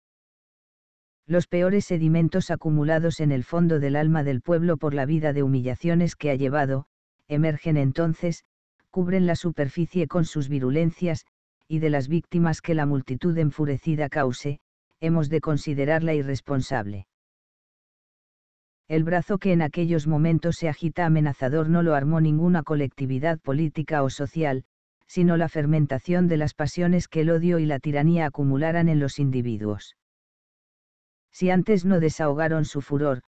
Los peores sedimentos acumulados en el fondo del alma del pueblo por la vida de humillaciones que ha llevado, emergen entonces, cubren la superficie con sus virulencias, y de las víctimas que la multitud enfurecida cause, hemos de considerarla irresponsable. El brazo que en aquellos momentos se agita amenazador no lo armó ninguna colectividad política o social, sino la fermentación de las pasiones que el odio y la tiranía acumularan en los individuos. Si antes no desahogaron su furor,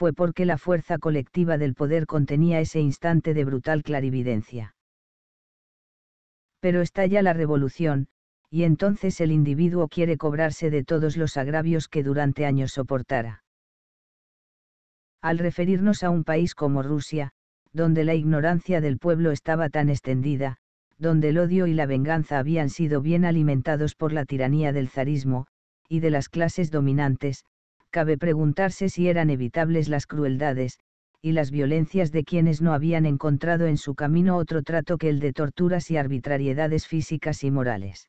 fue porque la fuerza colectiva del poder contenía ese instante de brutal clarividencia. Pero estalla la revolución, y entonces el individuo quiere cobrarse de todos los agravios que durante años soportara. Al referirnos a un país como Rusia, donde la ignorancia del pueblo estaba tan extendida, donde el odio y la venganza habían sido bien alimentados por la tiranía del zarismo, y de las clases dominantes, cabe preguntarse si eran evitables las crueldades, y las violencias de quienes no habían encontrado en su camino otro trato que el de torturas y arbitrariedades físicas y morales.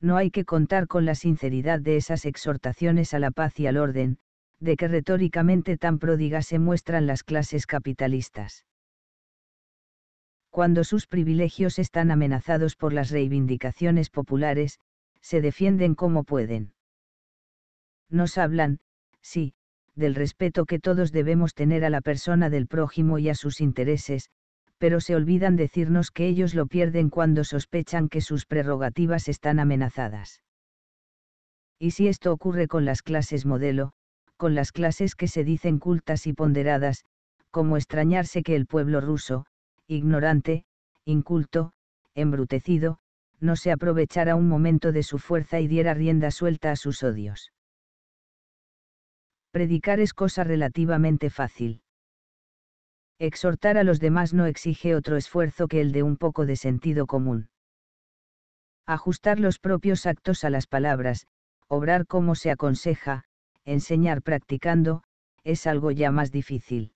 No hay que contar con la sinceridad de esas exhortaciones a la paz y al orden, de que retóricamente tan pródigas se muestran las clases capitalistas. Cuando sus privilegios están amenazados por las reivindicaciones populares, se defienden como pueden nos hablan, sí, del respeto que todos debemos tener a la persona del prójimo y a sus intereses, pero se olvidan decirnos que ellos lo pierden cuando sospechan que sus prerrogativas están amenazadas. Y si esto ocurre con las clases modelo, con las clases que se dicen cultas y ponderadas, como extrañarse que el pueblo ruso, ignorante, inculto, embrutecido, no se aprovechara un momento de su fuerza y diera rienda suelta a sus odios. Predicar es cosa relativamente fácil. Exhortar a los demás no exige otro esfuerzo que el de un poco de sentido común. Ajustar los propios actos a las palabras, obrar como se aconseja, enseñar practicando, es algo ya más difícil.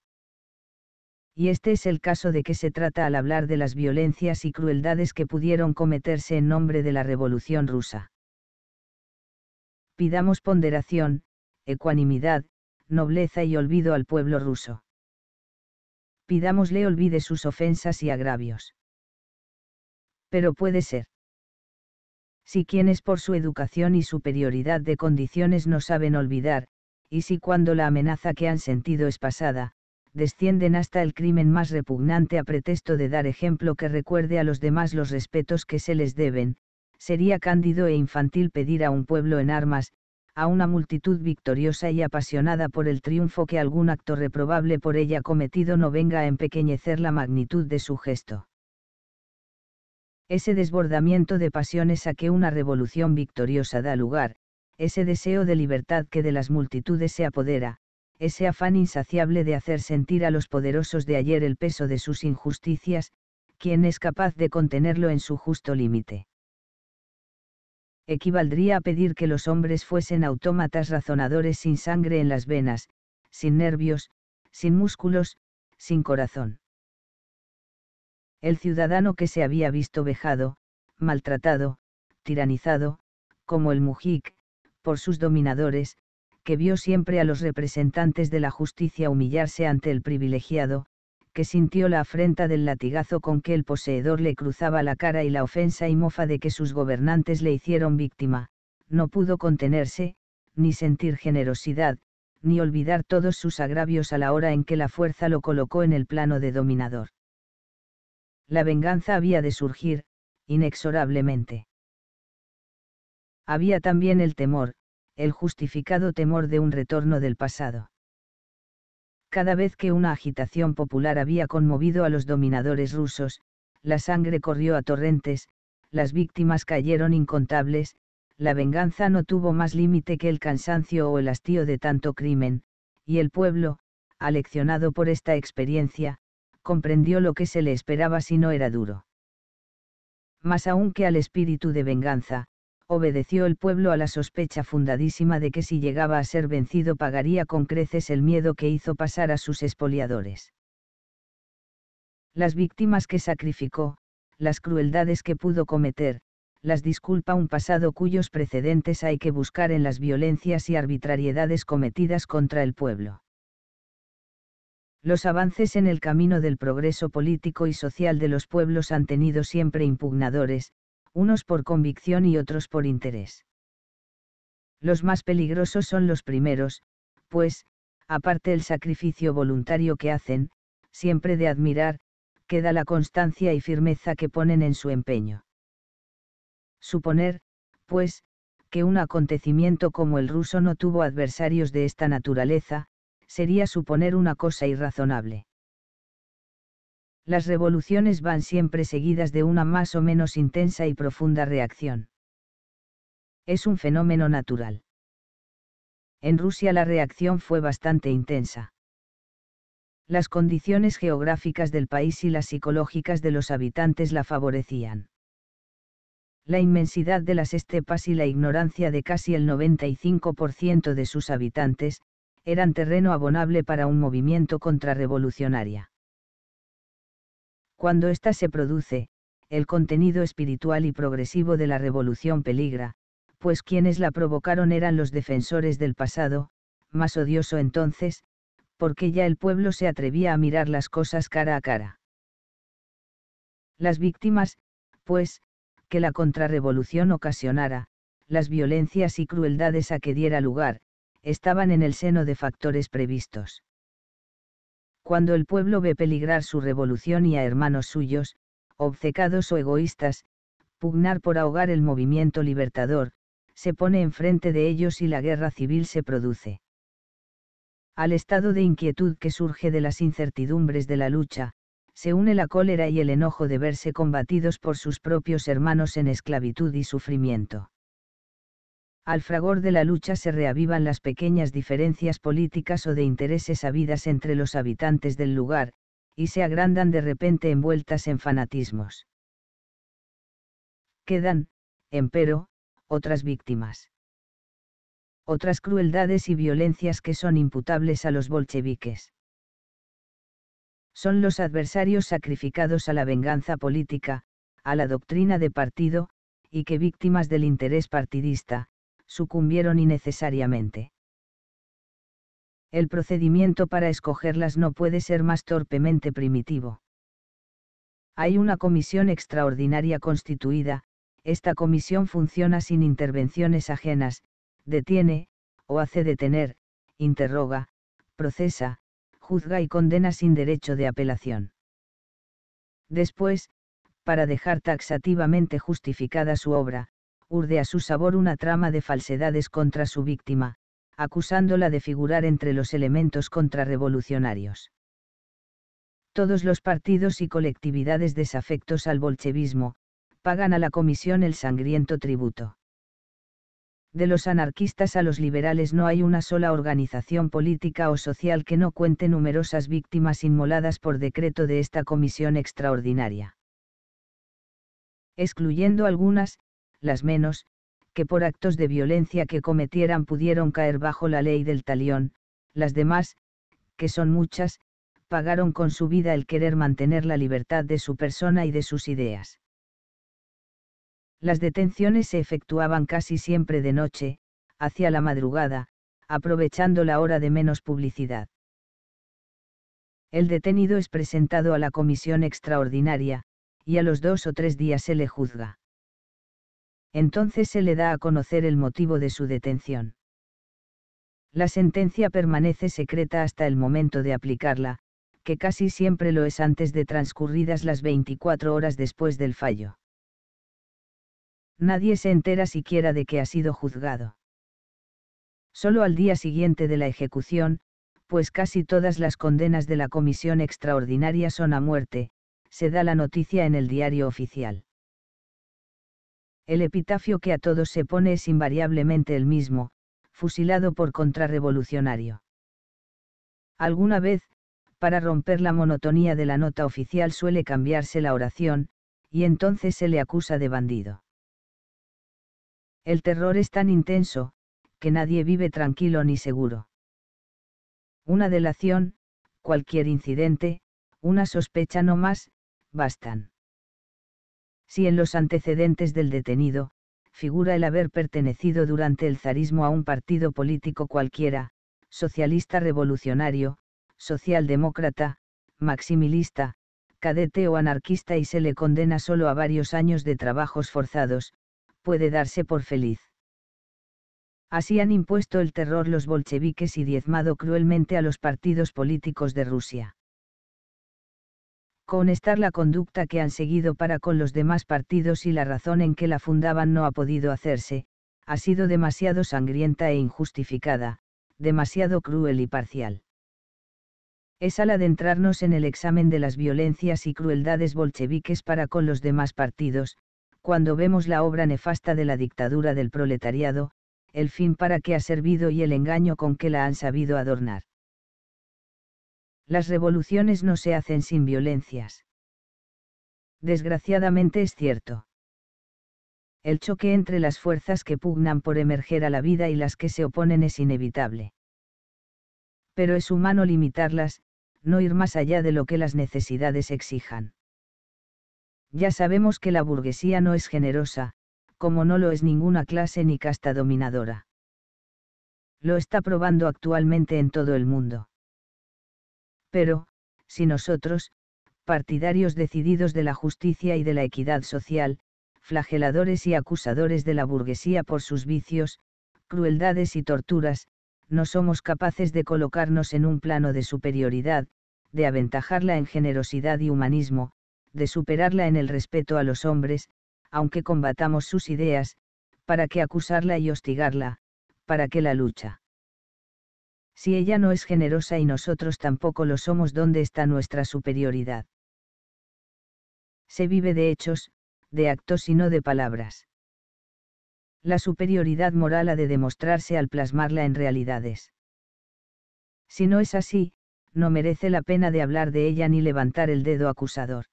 Y este es el caso de que se trata al hablar de las violencias y crueldades que pudieron cometerse en nombre de la Revolución rusa. Pidamos ponderación, ecuanimidad, nobleza y olvido al pueblo ruso. Pidámosle olvide sus ofensas y agravios. Pero puede ser. Si quienes por su educación y superioridad de condiciones no saben olvidar, y si cuando la amenaza que han sentido es pasada, descienden hasta el crimen más repugnante a pretexto de dar ejemplo que recuerde a los demás los respetos que se les deben, sería cándido e infantil pedir a un pueblo en armas, a una multitud victoriosa y apasionada por el triunfo que algún acto reprobable por ella cometido no venga a empequeñecer la magnitud de su gesto. Ese desbordamiento de pasiones a que una revolución victoriosa da lugar, ese deseo de libertad que de las multitudes se apodera, ese afán insaciable de hacer sentir a los poderosos de ayer el peso de sus injusticias, quien es capaz de contenerlo en su justo límite equivaldría a pedir que los hombres fuesen autómatas razonadores sin sangre en las venas, sin nervios, sin músculos, sin corazón. El ciudadano que se había visto vejado, maltratado, tiranizado, como el Mujik, por sus dominadores, que vio siempre a los representantes de la justicia humillarse ante el privilegiado, que sintió la afrenta del latigazo con que el poseedor le cruzaba la cara y la ofensa y mofa de que sus gobernantes le hicieron víctima, no pudo contenerse, ni sentir generosidad, ni olvidar todos sus agravios a la hora en que la fuerza lo colocó en el plano de dominador. La venganza había de surgir, inexorablemente. Había también el temor, el justificado temor de un retorno del pasado. Cada vez que una agitación popular había conmovido a los dominadores rusos, la sangre corrió a torrentes, las víctimas cayeron incontables, la venganza no tuvo más límite que el cansancio o el hastío de tanto crimen, y el pueblo, aleccionado por esta experiencia, comprendió lo que se le esperaba si no era duro. Más aún que al espíritu de venganza, obedeció el pueblo a la sospecha fundadísima de que si llegaba a ser vencido pagaría con creces el miedo que hizo pasar a sus espoliadores. Las víctimas que sacrificó, las crueldades que pudo cometer, las disculpa un pasado cuyos precedentes hay que buscar en las violencias y arbitrariedades cometidas contra el pueblo. Los avances en el camino del progreso político y social de los pueblos han tenido siempre impugnadores, unos por convicción y otros por interés. Los más peligrosos son los primeros, pues, aparte el sacrificio voluntario que hacen, siempre de admirar, queda la constancia y firmeza que ponen en su empeño. Suponer, pues, que un acontecimiento como el ruso no tuvo adversarios de esta naturaleza, sería suponer una cosa irrazonable las revoluciones van siempre seguidas de una más o menos intensa y profunda reacción. Es un fenómeno natural. En Rusia la reacción fue bastante intensa. Las condiciones geográficas del país y las psicológicas de los habitantes la favorecían. La inmensidad de las estepas y la ignorancia de casi el 95% de sus habitantes, eran terreno abonable para un movimiento contrarrevolucionario cuando ésta se produce, el contenido espiritual y progresivo de la revolución peligra, pues quienes la provocaron eran los defensores del pasado, más odioso entonces, porque ya el pueblo se atrevía a mirar las cosas cara a cara. Las víctimas, pues, que la contrarrevolución ocasionara, las violencias y crueldades a que diera lugar, estaban en el seno de factores previstos. Cuando el pueblo ve peligrar su revolución y a hermanos suyos, obcecados o egoístas, pugnar por ahogar el movimiento libertador, se pone enfrente de ellos y la guerra civil se produce. Al estado de inquietud que surge de las incertidumbres de la lucha, se une la cólera y el enojo de verse combatidos por sus propios hermanos en esclavitud y sufrimiento al fragor de la lucha se reavivan las pequeñas diferencias políticas o de intereses habidas entre los habitantes del lugar, y se agrandan de repente envueltas en fanatismos. Quedan, empero, otras víctimas. Otras crueldades y violencias que son imputables a los bolcheviques. Son los adversarios sacrificados a la venganza política, a la doctrina de partido, y que víctimas del interés partidista, sucumbieron innecesariamente. El procedimiento para escogerlas no puede ser más torpemente primitivo. Hay una comisión extraordinaria constituida, esta comisión funciona sin intervenciones ajenas, detiene, o hace detener, interroga, procesa, juzga y condena sin derecho de apelación. Después, para dejar taxativamente justificada su obra, urde a su sabor una trama de falsedades contra su víctima, acusándola de figurar entre los elementos contrarrevolucionarios. Todos los partidos y colectividades desafectos al bolchevismo, pagan a la comisión el sangriento tributo. De los anarquistas a los liberales no hay una sola organización política o social que no cuente numerosas víctimas inmoladas por decreto de esta comisión extraordinaria excluyendo algunas, las menos, que por actos de violencia que cometieran pudieron caer bajo la ley del talión, las demás, que son muchas, pagaron con su vida el querer mantener la libertad de su persona y de sus ideas. Las detenciones se efectuaban casi siempre de noche, hacia la madrugada, aprovechando la hora de menos publicidad. El detenido es presentado a la comisión extraordinaria, y a los dos o tres días se le juzga entonces se le da a conocer el motivo de su detención. La sentencia permanece secreta hasta el momento de aplicarla, que casi siempre lo es antes de transcurridas las 24 horas después del fallo. Nadie se entera siquiera de que ha sido juzgado. Solo al día siguiente de la ejecución, pues casi todas las condenas de la comisión extraordinaria son a muerte, se da la noticia en el diario oficial. El epitafio que a todos se pone es invariablemente el mismo, fusilado por contrarrevolucionario. Alguna vez, para romper la monotonía de la nota oficial suele cambiarse la oración, y entonces se le acusa de bandido. El terror es tan intenso, que nadie vive tranquilo ni seguro. Una delación, cualquier incidente, una sospecha no más, bastan si en los antecedentes del detenido, figura el haber pertenecido durante el zarismo a un partido político cualquiera, socialista revolucionario, socialdemócrata, maximilista, cadete o anarquista y se le condena solo a varios años de trabajos forzados, puede darse por feliz. Así han impuesto el terror los bolcheviques y diezmado cruelmente a los partidos políticos de Rusia estar la conducta que han seguido para con los demás partidos y la razón en que la fundaban no ha podido hacerse, ha sido demasiado sangrienta e injustificada, demasiado cruel y parcial. Es al adentrarnos en el examen de las violencias y crueldades bolcheviques para con los demás partidos, cuando vemos la obra nefasta de la dictadura del proletariado, el fin para que ha servido y el engaño con que la han sabido adornar las revoluciones no se hacen sin violencias. Desgraciadamente es cierto. El choque entre las fuerzas que pugnan por emerger a la vida y las que se oponen es inevitable. Pero es humano limitarlas, no ir más allá de lo que las necesidades exijan. Ya sabemos que la burguesía no es generosa, como no lo es ninguna clase ni casta dominadora. Lo está probando actualmente en todo el mundo. Pero, si nosotros, partidarios decididos de la justicia y de la equidad social, flageladores y acusadores de la burguesía por sus vicios, crueldades y torturas, no somos capaces de colocarnos en un plano de superioridad, de aventajarla en generosidad y humanismo, de superarla en el respeto a los hombres, aunque combatamos sus ideas, para que acusarla y hostigarla, para que la lucha si ella no es generosa y nosotros tampoco lo somos, ¿dónde está nuestra superioridad? Se vive de hechos, de actos y no de palabras. La superioridad moral ha de demostrarse al plasmarla en realidades. Si no es así, no merece la pena de hablar de ella ni levantar el dedo acusador.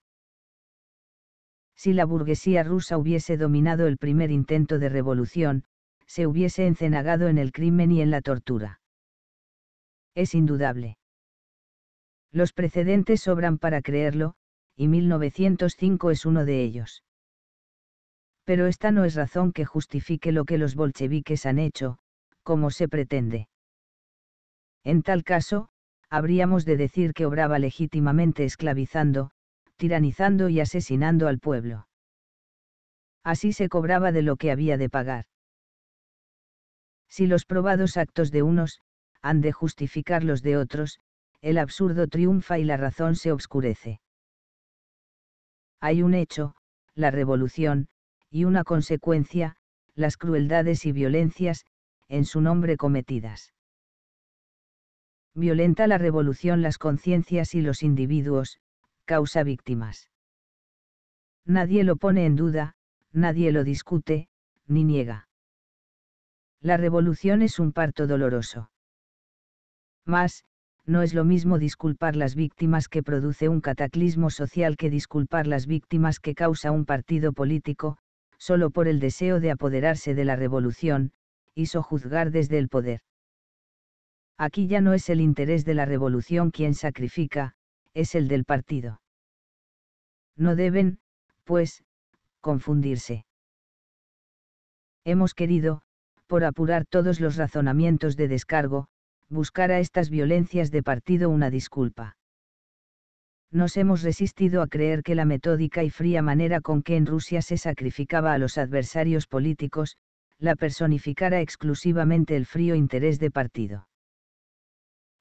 Si la burguesía rusa hubiese dominado el primer intento de revolución, se hubiese encenagado en el crimen y en la tortura. Es indudable. Los precedentes sobran para creerlo, y 1905 es uno de ellos. Pero esta no es razón que justifique lo que los bolcheviques han hecho, como se pretende. En tal caso, habríamos de decir que obraba legítimamente esclavizando, tiranizando y asesinando al pueblo. Así se cobraba de lo que había de pagar. Si los probados actos de unos, han de justificar los de otros, el absurdo triunfa y la razón se obscurece. Hay un hecho, la revolución, y una consecuencia, las crueldades y violencias, en su nombre cometidas. Violenta la revolución las conciencias y los individuos, causa víctimas. Nadie lo pone en duda, nadie lo discute, ni niega. La revolución es un parto doloroso. Más, no es lo mismo disculpar las víctimas que produce un cataclismo social que disculpar las víctimas que causa un partido político, solo por el deseo de apoderarse de la revolución, y sojuzgar desde el poder. Aquí ya no es el interés de la revolución quien sacrifica, es el del partido. No deben, pues, confundirse. Hemos querido, por apurar todos los razonamientos de descargo, buscar a estas violencias de partido una disculpa. Nos hemos resistido a creer que la metódica y fría manera con que en Rusia se sacrificaba a los adversarios políticos, la personificara exclusivamente el frío interés de partido.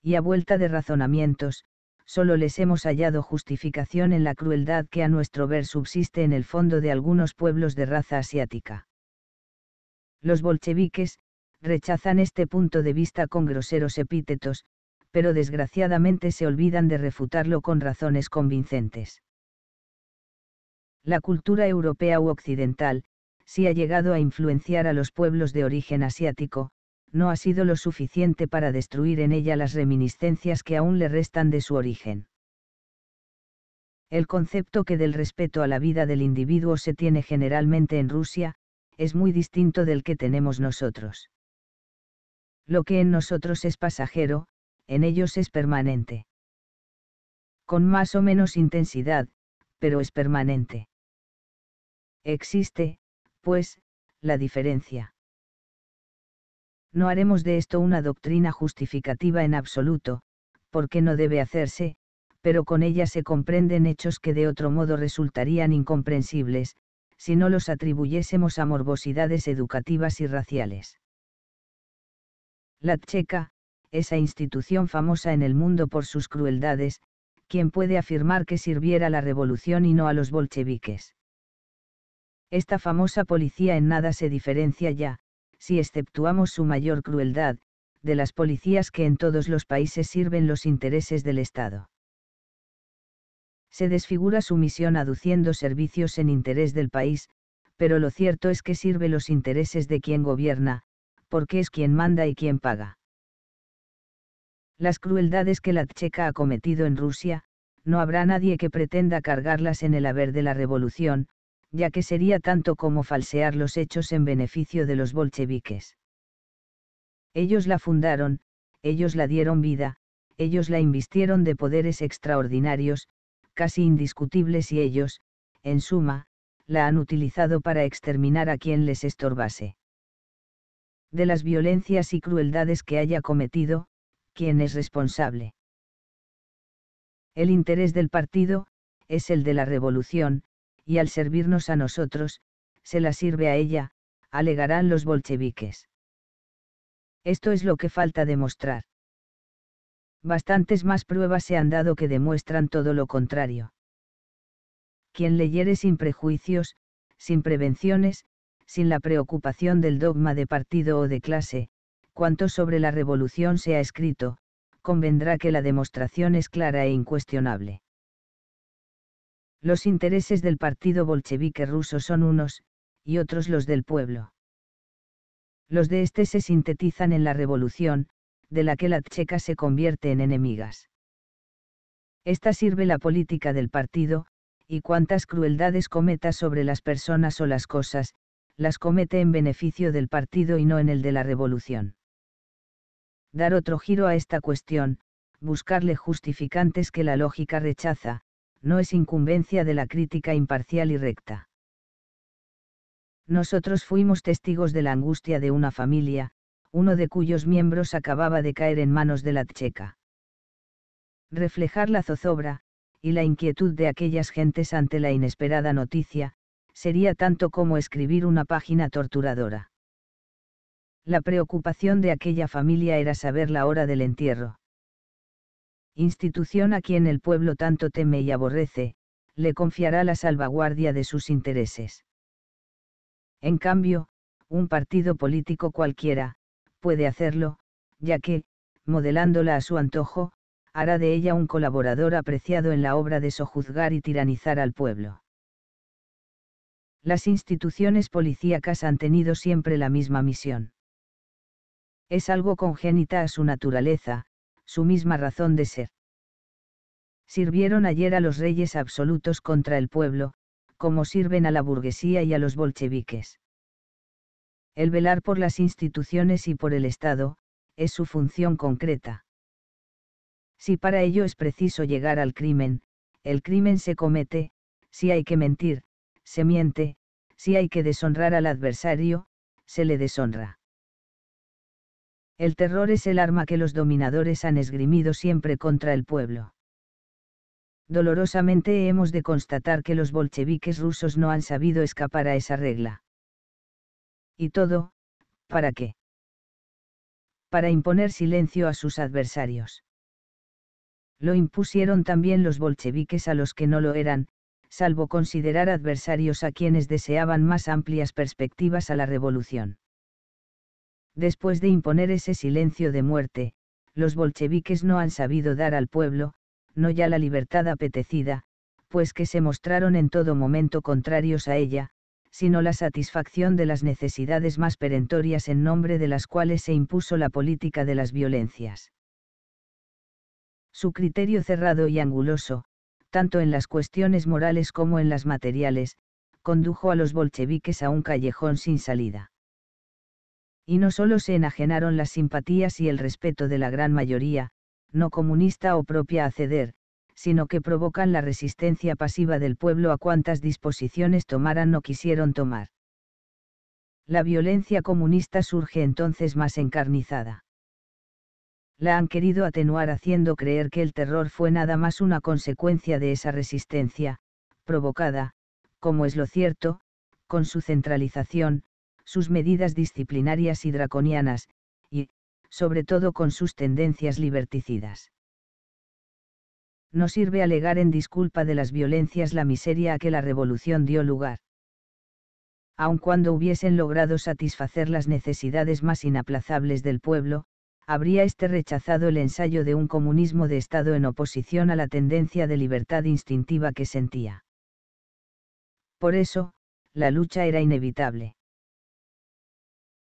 Y a vuelta de razonamientos, solo les hemos hallado justificación en la crueldad que a nuestro ver subsiste en el fondo de algunos pueblos de raza asiática. Los bolcheviques, rechazan este punto de vista con groseros epítetos, pero desgraciadamente se olvidan de refutarlo con razones convincentes. La cultura europea u occidental, si ha llegado a influenciar a los pueblos de origen asiático, no ha sido lo suficiente para destruir en ella las reminiscencias que aún le restan de su origen. El concepto que del respeto a la vida del individuo se tiene generalmente en Rusia, es muy distinto del que tenemos nosotros. Lo que en nosotros es pasajero, en ellos es permanente. Con más o menos intensidad, pero es permanente. Existe, pues, la diferencia. No haremos de esto una doctrina justificativa en absoluto, porque no debe hacerse, pero con ella se comprenden hechos que de otro modo resultarían incomprensibles, si no los atribuyésemos a morbosidades educativas y raciales. La Checa, esa institución famosa en el mundo por sus crueldades, quien puede afirmar que sirviera la revolución y no a los bolcheviques. Esta famosa policía en nada se diferencia ya, si exceptuamos su mayor crueldad, de las policías que en todos los países sirven los intereses del Estado. Se desfigura su misión aduciendo servicios en interés del país, pero lo cierto es que sirve los intereses de quien gobierna, porque es quien manda y quien paga. Las crueldades que la Tcheca ha cometido en Rusia, no habrá nadie que pretenda cargarlas en el haber de la revolución, ya que sería tanto como falsear los hechos en beneficio de los bolcheviques. Ellos la fundaron, ellos la dieron vida, ellos la invistieron de poderes extraordinarios, casi indiscutibles y ellos, en suma, la han utilizado para exterminar a quien les estorbase de las violencias y crueldades que haya cometido, ¿quién es responsable. El interés del partido, es el de la revolución, y al servirnos a nosotros, se la sirve a ella, alegarán los bolcheviques. Esto es lo que falta demostrar. Bastantes más pruebas se han dado que demuestran todo lo contrario. Quien leyere sin prejuicios, sin prevenciones, sin la preocupación del dogma de partido o de clase, cuanto sobre la revolución se ha escrito, convendrá que la demostración es clara e incuestionable. Los intereses del partido bolchevique ruso son unos, y otros los del pueblo. Los de este se sintetizan en la revolución, de la que la checa se convierte en enemigas. Esta sirve la política del partido, y cuantas crueldades cometa sobre las personas o las cosas, las comete en beneficio del partido y no en el de la revolución. Dar otro giro a esta cuestión, buscarle justificantes que la lógica rechaza, no es incumbencia de la crítica imparcial y recta. Nosotros fuimos testigos de la angustia de una familia, uno de cuyos miembros acababa de caer en manos de la checa. Reflejar la zozobra, y la inquietud de aquellas gentes ante la inesperada noticia, sería tanto como escribir una página torturadora. La preocupación de aquella familia era saber la hora del entierro. Institución a quien el pueblo tanto teme y aborrece, le confiará la salvaguardia de sus intereses. En cambio, un partido político cualquiera, puede hacerlo, ya que, modelándola a su antojo, hará de ella un colaborador apreciado en la obra de sojuzgar y tiranizar al pueblo las instituciones policíacas han tenido siempre la misma misión. Es algo congénita a su naturaleza, su misma razón de ser. Sirvieron ayer a los reyes absolutos contra el pueblo, como sirven a la burguesía y a los bolcheviques. El velar por las instituciones y por el Estado, es su función concreta. Si para ello es preciso llegar al crimen, el crimen se comete, si hay que mentir, se miente, si hay que deshonrar al adversario, se le deshonra. El terror es el arma que los dominadores han esgrimido siempre contra el pueblo. Dolorosamente hemos de constatar que los bolcheviques rusos no han sabido escapar a esa regla. Y todo, ¿para qué? Para imponer silencio a sus adversarios. Lo impusieron también los bolcheviques a los que no lo eran, salvo considerar adversarios a quienes deseaban más amplias perspectivas a la revolución. Después de imponer ese silencio de muerte, los bolcheviques no han sabido dar al pueblo, no ya la libertad apetecida, pues que se mostraron en todo momento contrarios a ella, sino la satisfacción de las necesidades más perentorias en nombre de las cuales se impuso la política de las violencias. Su criterio cerrado y anguloso, tanto en las cuestiones morales como en las materiales, condujo a los bolcheviques a un callejón sin salida. Y no solo se enajenaron las simpatías y el respeto de la gran mayoría, no comunista o propia a ceder, sino que provocan la resistencia pasiva del pueblo a cuantas disposiciones tomaran o quisieron tomar. La violencia comunista surge entonces más encarnizada la han querido atenuar haciendo creer que el terror fue nada más una consecuencia de esa resistencia, provocada, como es lo cierto, con su centralización, sus medidas disciplinarias y draconianas, y, sobre todo, con sus tendencias liberticidas. No sirve alegar en disculpa de las violencias la miseria a que la revolución dio lugar. Aun cuando hubiesen logrado satisfacer las necesidades más inaplazables del pueblo, habría este rechazado el ensayo de un comunismo de Estado en oposición a la tendencia de libertad instintiva que sentía. Por eso, la lucha era inevitable.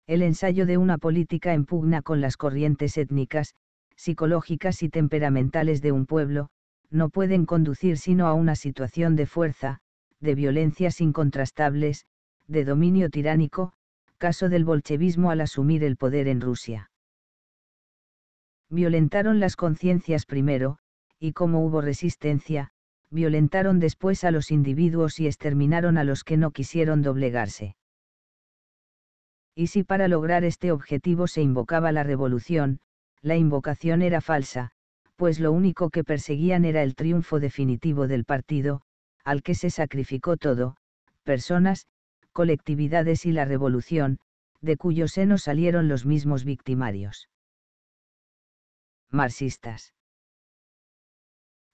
El ensayo de una política en pugna con las corrientes étnicas, psicológicas y temperamentales de un pueblo, no pueden conducir sino a una situación de fuerza, de violencias incontrastables, de dominio tiránico, caso del bolchevismo al asumir el poder en Rusia violentaron las conciencias primero, y como hubo resistencia, violentaron después a los individuos y exterminaron a los que no quisieron doblegarse. Y si para lograr este objetivo se invocaba la revolución, la invocación era falsa, pues lo único que perseguían era el triunfo definitivo del partido, al que se sacrificó todo, personas, colectividades y la revolución, de cuyo seno salieron los mismos victimarios marxistas.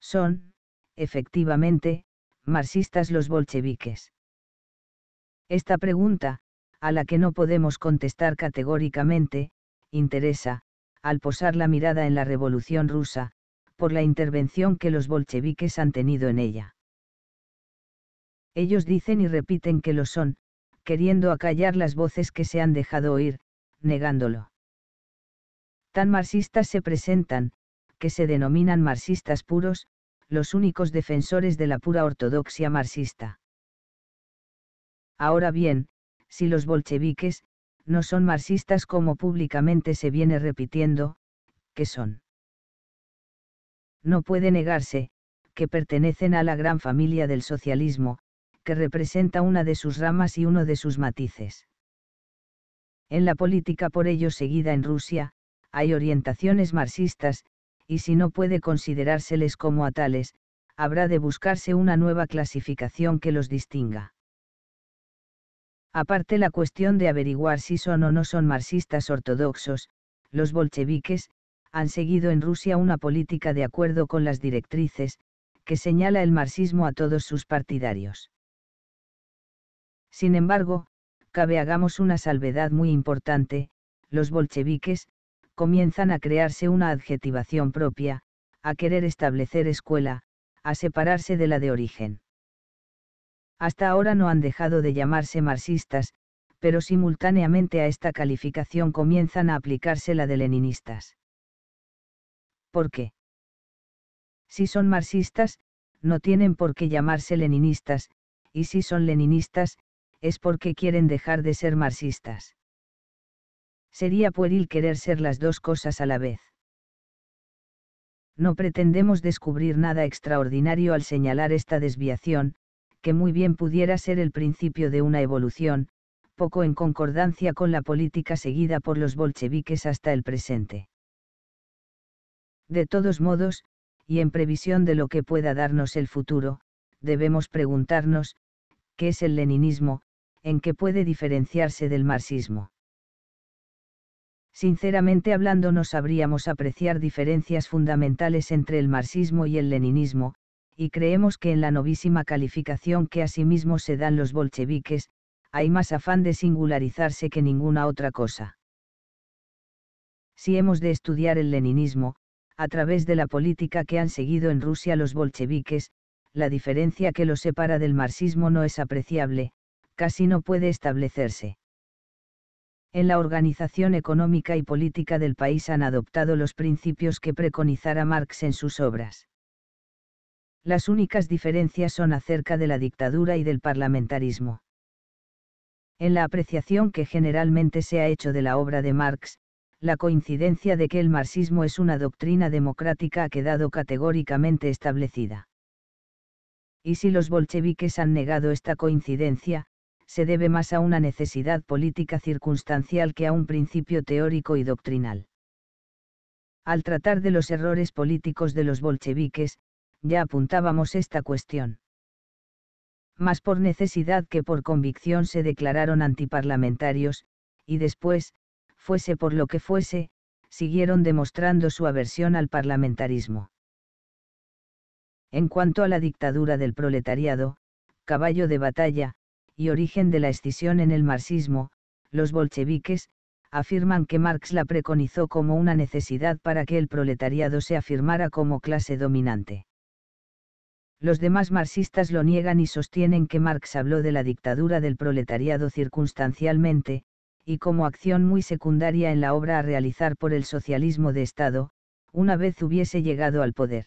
Son, efectivamente, marxistas los bolcheviques. Esta pregunta, a la que no podemos contestar categóricamente, interesa, al posar la mirada en la Revolución rusa, por la intervención que los bolcheviques han tenido en ella. Ellos dicen y repiten que lo son, queriendo acallar las voces que se han dejado oír, negándolo. Tan marxistas se presentan, que se denominan marxistas puros, los únicos defensores de la pura ortodoxia marxista. Ahora bien, si los bolcheviques, no son marxistas como públicamente se viene repitiendo, ¿qué son. No puede negarse, que pertenecen a la gran familia del socialismo, que representa una de sus ramas y uno de sus matices. En la política por ello seguida en Rusia, hay orientaciones marxistas, y si no puede considerárseles como a tales, habrá de buscarse una nueva clasificación que los distinga. Aparte la cuestión de averiguar si son o no son marxistas ortodoxos, los bolcheviques, han seguido en Rusia una política de acuerdo con las directrices, que señala el marxismo a todos sus partidarios. Sin embargo, cabe hagamos una salvedad muy importante, los bolcheviques, comienzan a crearse una adjetivación propia, a querer establecer escuela, a separarse de la de origen. Hasta ahora no han dejado de llamarse marxistas, pero simultáneamente a esta calificación comienzan a aplicarse la de leninistas. ¿Por qué? Si son marxistas, no tienen por qué llamarse leninistas, y si son leninistas, es porque quieren dejar de ser marxistas. Sería pueril querer ser las dos cosas a la vez. No pretendemos descubrir nada extraordinario al señalar esta desviación, que muy bien pudiera ser el principio de una evolución, poco en concordancia con la política seguida por los bolcheviques hasta el presente. De todos modos, y en previsión de lo que pueda darnos el futuro, debemos preguntarnos, ¿qué es el leninismo, en qué puede diferenciarse del marxismo? Sinceramente hablando no sabríamos apreciar diferencias fundamentales entre el marxismo y el leninismo, y creemos que en la novísima calificación que asimismo se dan los bolcheviques, hay más afán de singularizarse que ninguna otra cosa. Si hemos de estudiar el leninismo, a través de la política que han seguido en Rusia los bolcheviques, la diferencia que los separa del marxismo no es apreciable, casi no puede establecerse en la organización económica y política del país han adoptado los principios que preconizara Marx en sus obras. Las únicas diferencias son acerca de la dictadura y del parlamentarismo. En la apreciación que generalmente se ha hecho de la obra de Marx, la coincidencia de que el marxismo es una doctrina democrática ha quedado categóricamente establecida. Y si los bolcheviques han negado esta coincidencia, se debe más a una necesidad política circunstancial que a un principio teórico y doctrinal. Al tratar de los errores políticos de los bolcheviques, ya apuntábamos esta cuestión. Más por necesidad que por convicción se declararon antiparlamentarios, y después, fuese por lo que fuese, siguieron demostrando su aversión al parlamentarismo. En cuanto a la dictadura del proletariado, caballo de batalla, y origen de la escisión en el marxismo, los bolcheviques, afirman que Marx la preconizó como una necesidad para que el proletariado se afirmara como clase dominante. Los demás marxistas lo niegan y sostienen que Marx habló de la dictadura del proletariado circunstancialmente, y como acción muy secundaria en la obra a realizar por el socialismo de Estado, una vez hubiese llegado al poder.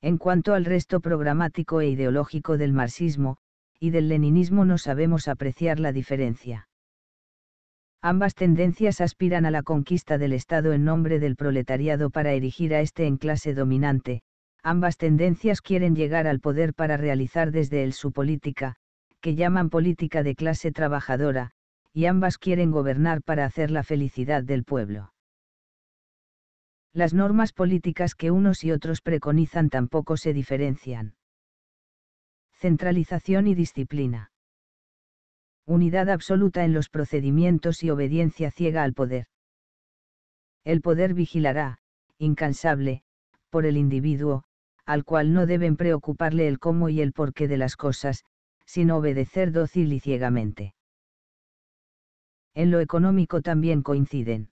En cuanto al resto programático e ideológico del marxismo, y del leninismo no sabemos apreciar la diferencia. Ambas tendencias aspiran a la conquista del Estado en nombre del proletariado para erigir a este en clase dominante, ambas tendencias quieren llegar al poder para realizar desde él su política, que llaman política de clase trabajadora, y ambas quieren gobernar para hacer la felicidad del pueblo. Las normas políticas que unos y otros preconizan tampoco se diferencian centralización y disciplina. Unidad absoluta en los procedimientos y obediencia ciega al poder. El poder vigilará, incansable, por el individuo, al cual no deben preocuparle el cómo y el porqué de las cosas, sino obedecer dócil y ciegamente. En lo económico también coinciden.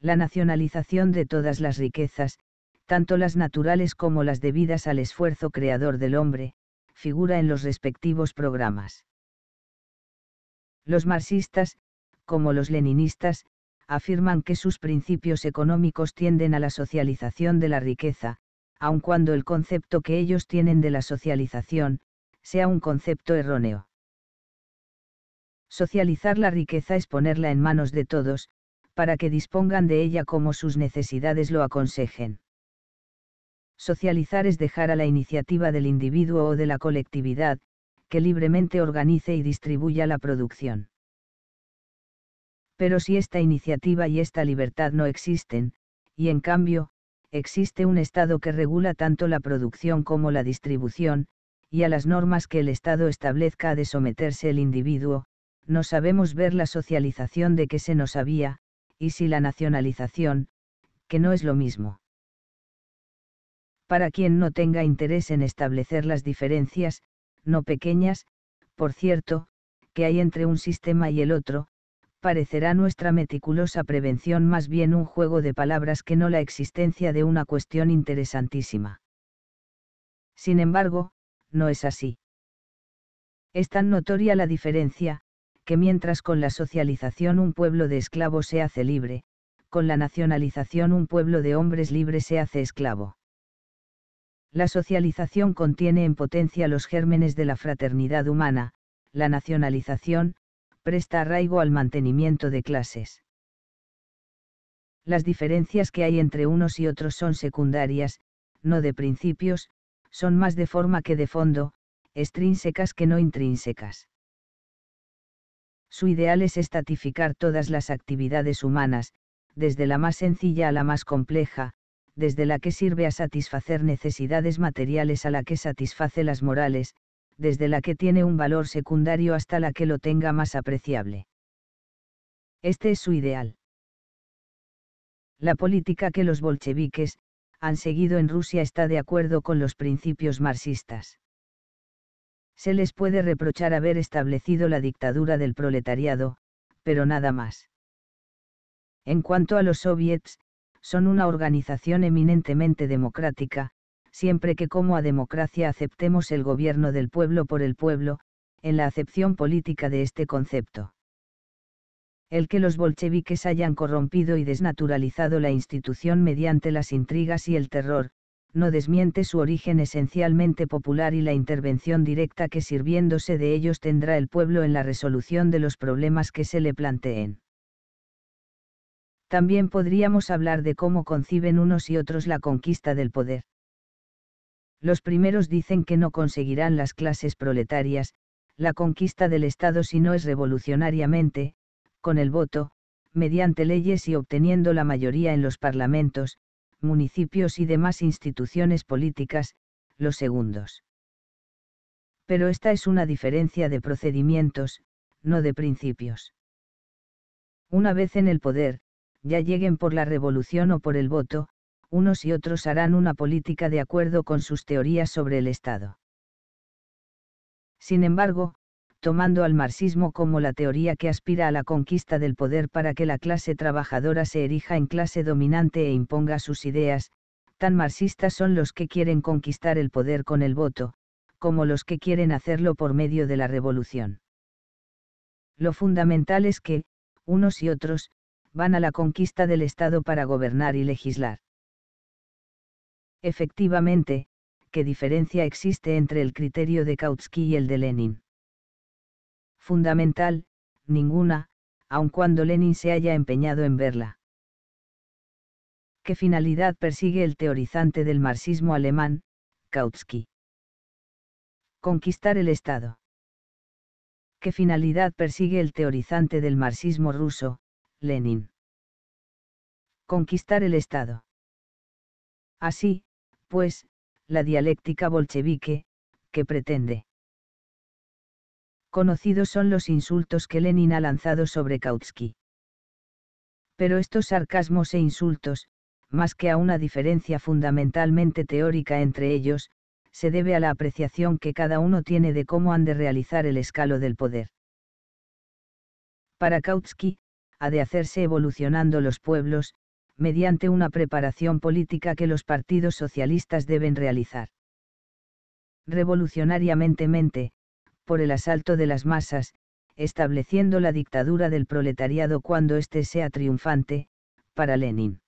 La nacionalización de todas las riquezas, tanto las naturales como las debidas al esfuerzo creador del hombre, figura en los respectivos programas. Los marxistas, como los leninistas, afirman que sus principios económicos tienden a la socialización de la riqueza, aun cuando el concepto que ellos tienen de la socialización, sea un concepto erróneo. Socializar la riqueza es ponerla en manos de todos, para que dispongan de ella como sus necesidades lo aconsejen. Socializar es dejar a la iniciativa del individuo o de la colectividad, que libremente organice y distribuya la producción. Pero si esta iniciativa y esta libertad no existen, y en cambio, existe un Estado que regula tanto la producción como la distribución, y a las normas que el Estado establezca ha de someterse el individuo, no sabemos ver la socialización de que se nos había, y si la nacionalización, que no es lo mismo para quien no tenga interés en establecer las diferencias, no pequeñas, por cierto, que hay entre un sistema y el otro, parecerá nuestra meticulosa prevención más bien un juego de palabras que no la existencia de una cuestión interesantísima. Sin embargo, no es así. Es tan notoria la diferencia, que mientras con la socialización un pueblo de esclavos se hace libre, con la nacionalización un pueblo de hombres libres se hace esclavo. La socialización contiene en potencia los gérmenes de la fraternidad humana, la nacionalización, presta arraigo al mantenimiento de clases. Las diferencias que hay entre unos y otros son secundarias, no de principios, son más de forma que de fondo, extrínsecas que no intrínsecas. Su ideal es estatificar todas las actividades humanas, desde la más sencilla a la más compleja, desde la que sirve a satisfacer necesidades materiales a la que satisface las morales, desde la que tiene un valor secundario hasta la que lo tenga más apreciable. Este es su ideal. La política que los bolcheviques han seguido en Rusia está de acuerdo con los principios marxistas. Se les puede reprochar haber establecido la dictadura del proletariado, pero nada más. En cuanto a los soviets, son una organización eminentemente democrática, siempre que como a democracia aceptemos el gobierno del pueblo por el pueblo, en la acepción política de este concepto. El que los bolcheviques hayan corrompido y desnaturalizado la institución mediante las intrigas y el terror, no desmiente su origen esencialmente popular y la intervención directa que sirviéndose de ellos tendrá el pueblo en la resolución de los problemas que se le planteen también podríamos hablar de cómo conciben unos y otros la conquista del poder. Los primeros dicen que no conseguirán las clases proletarias, la conquista del Estado si no es revolucionariamente, con el voto, mediante leyes y obteniendo la mayoría en los parlamentos, municipios y demás instituciones políticas, los segundos. Pero esta es una diferencia de procedimientos, no de principios. Una vez en el poder, ya lleguen por la revolución o por el voto, unos y otros harán una política de acuerdo con sus teorías sobre el Estado. Sin embargo, tomando al marxismo como la teoría que aspira a la conquista del poder para que la clase trabajadora se erija en clase dominante e imponga sus ideas, tan marxistas son los que quieren conquistar el poder con el voto, como los que quieren hacerlo por medio de la revolución. Lo fundamental es que, unos y otros, van a la conquista del Estado para gobernar y legislar. Efectivamente, ¿qué diferencia existe entre el criterio de Kautsky y el de Lenin? Fundamental, ninguna, aun cuando Lenin se haya empeñado en verla. ¿Qué finalidad persigue el teorizante del marxismo alemán, Kautsky? Conquistar el Estado. ¿Qué finalidad persigue el teorizante del marxismo ruso, Lenin. Conquistar el Estado. Así, pues, la dialéctica bolchevique, que pretende. Conocidos son los insultos que Lenin ha lanzado sobre Kautsky. Pero estos sarcasmos e insultos, más que a una diferencia fundamentalmente teórica entre ellos, se debe a la apreciación que cada uno tiene de cómo han de realizar el escalo del poder. Para Kautsky, ha de hacerse evolucionando los pueblos, mediante una preparación política que los partidos socialistas deben realizar. Revolucionariamente por el asalto de las masas, estableciendo la dictadura del proletariado cuando éste sea triunfante, para Lenin.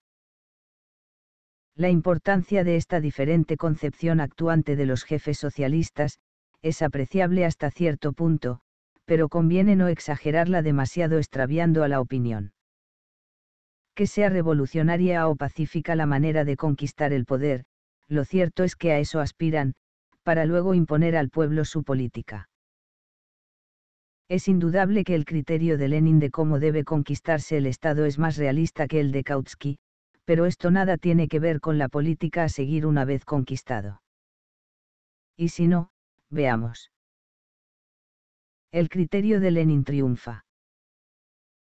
La importancia de esta diferente concepción actuante de los jefes socialistas, es apreciable hasta cierto punto, pero conviene no exagerarla demasiado extraviando a la opinión. Que sea revolucionaria o pacífica la manera de conquistar el poder, lo cierto es que a eso aspiran, para luego imponer al pueblo su política. Es indudable que el criterio de Lenin de cómo debe conquistarse el Estado es más realista que el de Kautsky, pero esto nada tiene que ver con la política a seguir una vez conquistado. Y si no, veamos. El criterio de Lenin triunfa.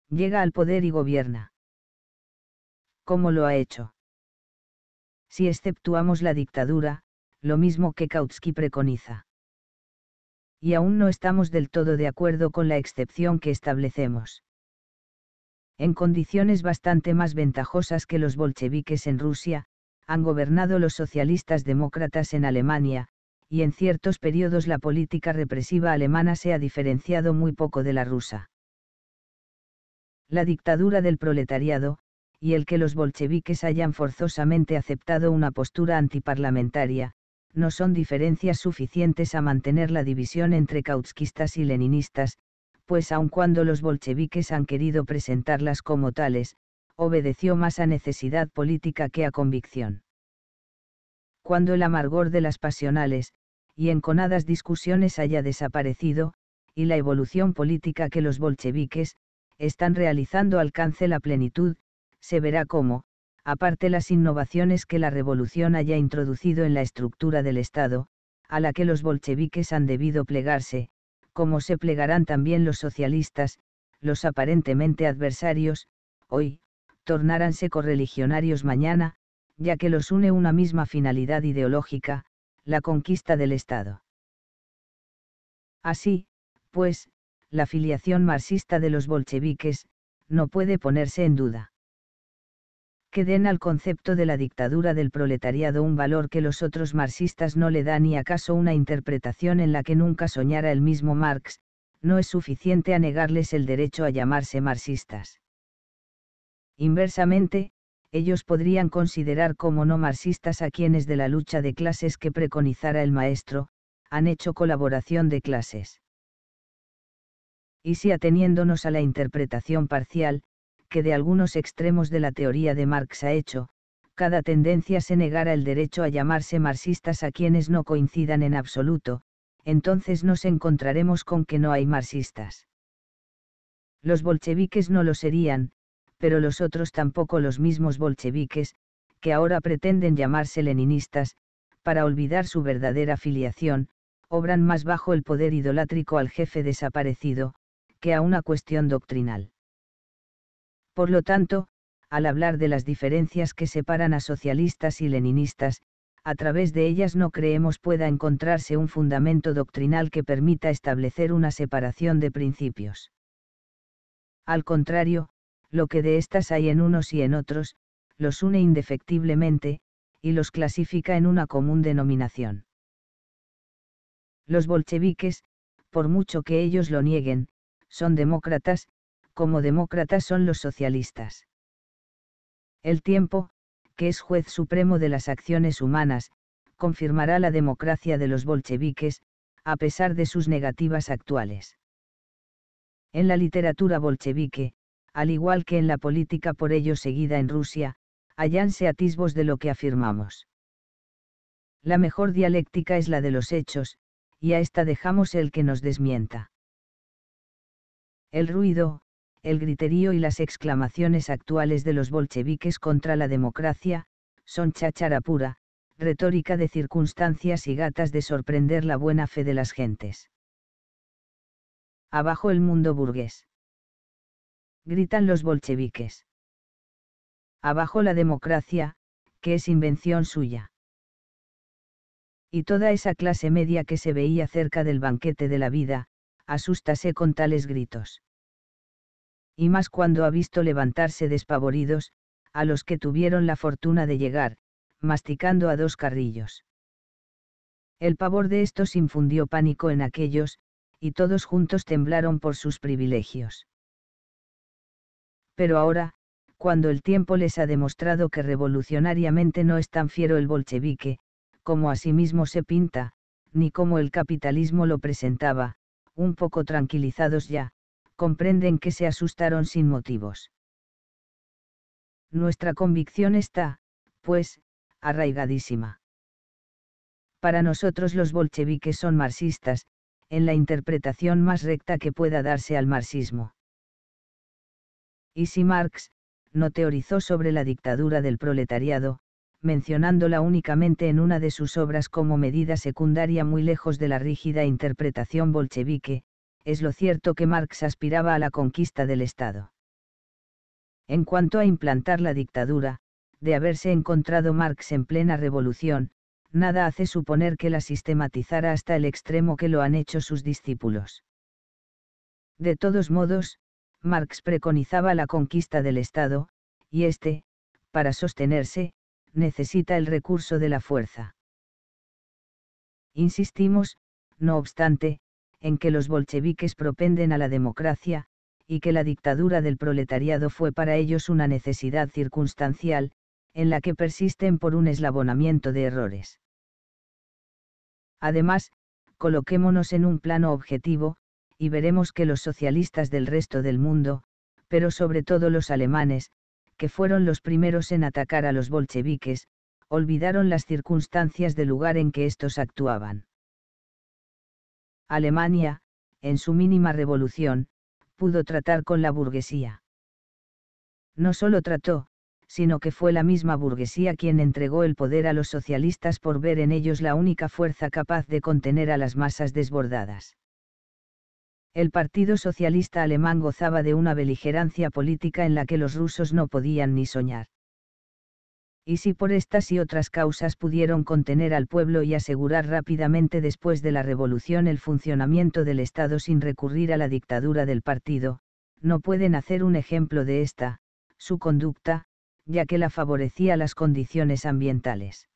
Llega al poder y gobierna. ¿Cómo lo ha hecho? Si exceptuamos la dictadura, lo mismo que Kautsky preconiza. Y aún no estamos del todo de acuerdo con la excepción que establecemos. En condiciones bastante más ventajosas que los bolcheviques en Rusia, han gobernado los socialistas demócratas en Alemania, y en ciertos periodos la política represiva alemana se ha diferenciado muy poco de la rusa. La dictadura del proletariado, y el que los bolcheviques hayan forzosamente aceptado una postura antiparlamentaria, no son diferencias suficientes a mantener la división entre kautskistas y leninistas, pues aun cuando los bolcheviques han querido presentarlas como tales, obedeció más a necesidad política que a convicción. Cuando el amargor de las pasionales, y enconadas discusiones haya desaparecido, y la evolución política que los bolcheviques, están realizando alcance la plenitud, se verá cómo, aparte las innovaciones que la revolución haya introducido en la estructura del Estado, a la que los bolcheviques han debido plegarse, como se plegarán también los socialistas, los aparentemente adversarios, hoy, tornaránse correligionarios mañana, ya que los une una misma finalidad ideológica, la conquista del Estado. Así, pues, la filiación marxista de los bolcheviques, no puede ponerse en duda. Que den al concepto de la dictadura del proletariado un valor que los otros marxistas no le dan y acaso una interpretación en la que nunca soñara el mismo Marx, no es suficiente a negarles el derecho a llamarse marxistas. Inversamente, ellos podrían considerar como no marxistas a quienes de la lucha de clases que preconizara el maestro, han hecho colaboración de clases. Y si ateniéndonos a la interpretación parcial, que de algunos extremos de la teoría de Marx ha hecho, cada tendencia se negara el derecho a llamarse marxistas a quienes no coincidan en absoluto, entonces nos encontraremos con que no hay marxistas. Los bolcheviques no lo serían, pero los otros tampoco los mismos bolcheviques, que ahora pretenden llamarse leninistas, para olvidar su verdadera filiación, obran más bajo el poder idolátrico al jefe desaparecido, que a una cuestión doctrinal. Por lo tanto, al hablar de las diferencias que separan a socialistas y leninistas, a través de ellas no creemos pueda encontrarse un fundamento doctrinal que permita establecer una separación de principios. Al contrario, lo que de estas hay en unos y en otros, los une indefectiblemente, y los clasifica en una común denominación. Los bolcheviques, por mucho que ellos lo nieguen, son demócratas, como demócratas son los socialistas. El tiempo, que es juez supremo de las acciones humanas, confirmará la democracia de los bolcheviques, a pesar de sus negativas actuales. En la literatura bolchevique, al igual que en la política por ello seguida en Rusia, hallanse atisbos de lo que afirmamos. La mejor dialéctica es la de los hechos, y a esta dejamos el que nos desmienta. El ruido, el griterío y las exclamaciones actuales de los bolcheviques contra la democracia, son cháchara pura, retórica de circunstancias y gatas de sorprender la buena fe de las gentes. Abajo el mundo burgués gritan los bolcheviques. Abajo la democracia, que es invención suya. Y toda esa clase media que se veía cerca del banquete de la vida, asústase con tales gritos. Y más cuando ha visto levantarse despavoridos, a los que tuvieron la fortuna de llegar, masticando a dos carrillos. El pavor de estos infundió pánico en aquellos, y todos juntos temblaron por sus privilegios pero ahora, cuando el tiempo les ha demostrado que revolucionariamente no es tan fiero el bolchevique, como a sí mismo se pinta, ni como el capitalismo lo presentaba, un poco tranquilizados ya, comprenden que se asustaron sin motivos. Nuestra convicción está, pues, arraigadísima. Para nosotros los bolcheviques son marxistas, en la interpretación más recta que pueda darse al marxismo. Y si Marx no teorizó sobre la dictadura del proletariado, mencionándola únicamente en una de sus obras como medida secundaria muy lejos de la rígida interpretación bolchevique, es lo cierto que Marx aspiraba a la conquista del Estado. En cuanto a implantar la dictadura, de haberse encontrado Marx en plena revolución, nada hace suponer que la sistematizara hasta el extremo que lo han hecho sus discípulos. De todos modos, Marx preconizaba la conquista del Estado, y éste, para sostenerse, necesita el recurso de la fuerza. Insistimos, no obstante, en que los bolcheviques propenden a la democracia, y que la dictadura del proletariado fue para ellos una necesidad circunstancial, en la que persisten por un eslabonamiento de errores. Además, coloquémonos en un plano objetivo, y veremos que los socialistas del resto del mundo, pero sobre todo los alemanes, que fueron los primeros en atacar a los bolcheviques, olvidaron las circunstancias del lugar en que estos actuaban. Alemania, en su mínima revolución, pudo tratar con la burguesía. No solo trató, sino que fue la misma burguesía quien entregó el poder a los socialistas por ver en ellos la única fuerza capaz de contener a las masas desbordadas el Partido Socialista Alemán gozaba de una beligerancia política en la que los rusos no podían ni soñar. Y si por estas y otras causas pudieron contener al pueblo y asegurar rápidamente después de la revolución el funcionamiento del Estado sin recurrir a la dictadura del partido, no pueden hacer un ejemplo de esta, su conducta, ya que la favorecía las condiciones ambientales.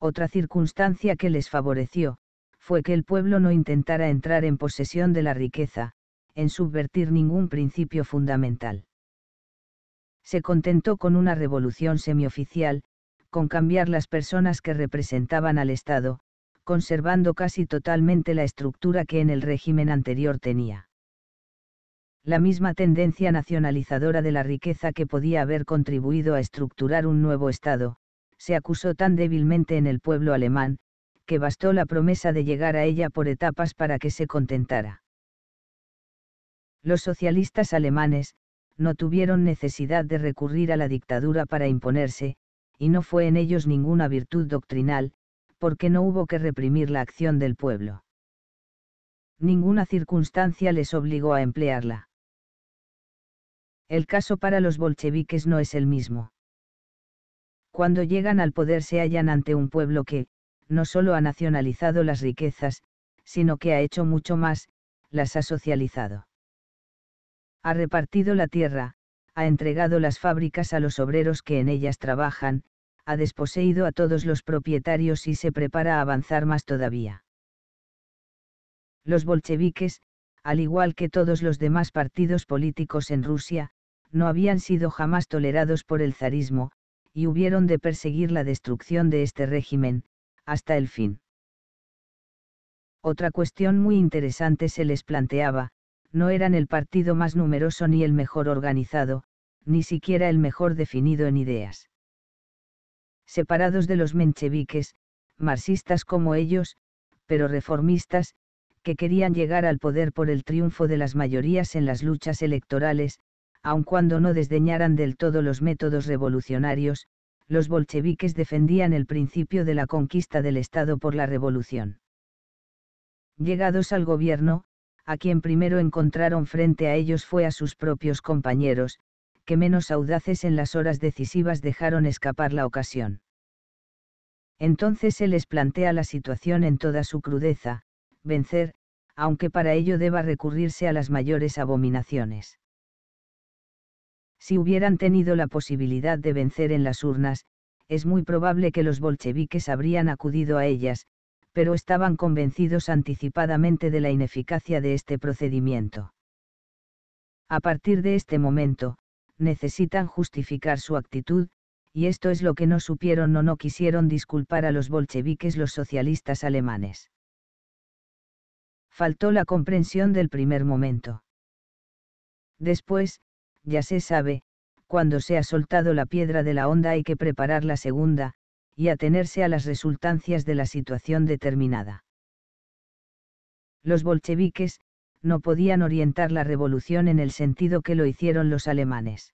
Otra circunstancia que les favoreció, fue que el pueblo no intentara entrar en posesión de la riqueza, en subvertir ningún principio fundamental. Se contentó con una revolución semioficial, con cambiar las personas que representaban al Estado, conservando casi totalmente la estructura que en el régimen anterior tenía. La misma tendencia nacionalizadora de la riqueza que podía haber contribuido a estructurar un nuevo Estado, se acusó tan débilmente en el pueblo alemán, que bastó la promesa de llegar a ella por etapas para que se contentara. Los socialistas alemanes, no tuvieron necesidad de recurrir a la dictadura para imponerse, y no fue en ellos ninguna virtud doctrinal, porque no hubo que reprimir la acción del pueblo. Ninguna circunstancia les obligó a emplearla. El caso para los bolcheviques no es el mismo. Cuando llegan al poder se hallan ante un pueblo que, no solo ha nacionalizado las riquezas, sino que ha hecho mucho más, las ha socializado. Ha repartido la tierra, ha entregado las fábricas a los obreros que en ellas trabajan, ha desposeído a todos los propietarios y se prepara a avanzar más todavía. Los bolcheviques, al igual que todos los demás partidos políticos en Rusia, no habían sido jamás tolerados por el zarismo, y hubieron de perseguir la destrucción de este régimen, hasta el fin. Otra cuestión muy interesante se les planteaba, no eran el partido más numeroso ni el mejor organizado, ni siquiera el mejor definido en ideas. Separados de los mencheviques, marxistas como ellos, pero reformistas, que querían llegar al poder por el triunfo de las mayorías en las luchas electorales, aun cuando no desdeñaran del todo los métodos revolucionarios, los bolcheviques defendían el principio de la conquista del Estado por la revolución. Llegados al gobierno, a quien primero encontraron frente a ellos fue a sus propios compañeros, que menos audaces en las horas decisivas dejaron escapar la ocasión. Entonces se les plantea la situación en toda su crudeza, vencer, aunque para ello deba recurrirse a las mayores abominaciones. Si hubieran tenido la posibilidad de vencer en las urnas, es muy probable que los bolcheviques habrían acudido a ellas, pero estaban convencidos anticipadamente de la ineficacia de este procedimiento. A partir de este momento, necesitan justificar su actitud, y esto es lo que no supieron o no quisieron disculpar a los bolcheviques los socialistas alemanes. Faltó la comprensión del primer momento. Después, ya se sabe, cuando se ha soltado la piedra de la onda hay que preparar la segunda, y atenerse a las resultancias de la situación determinada. Los bolcheviques, no podían orientar la revolución en el sentido que lo hicieron los alemanes.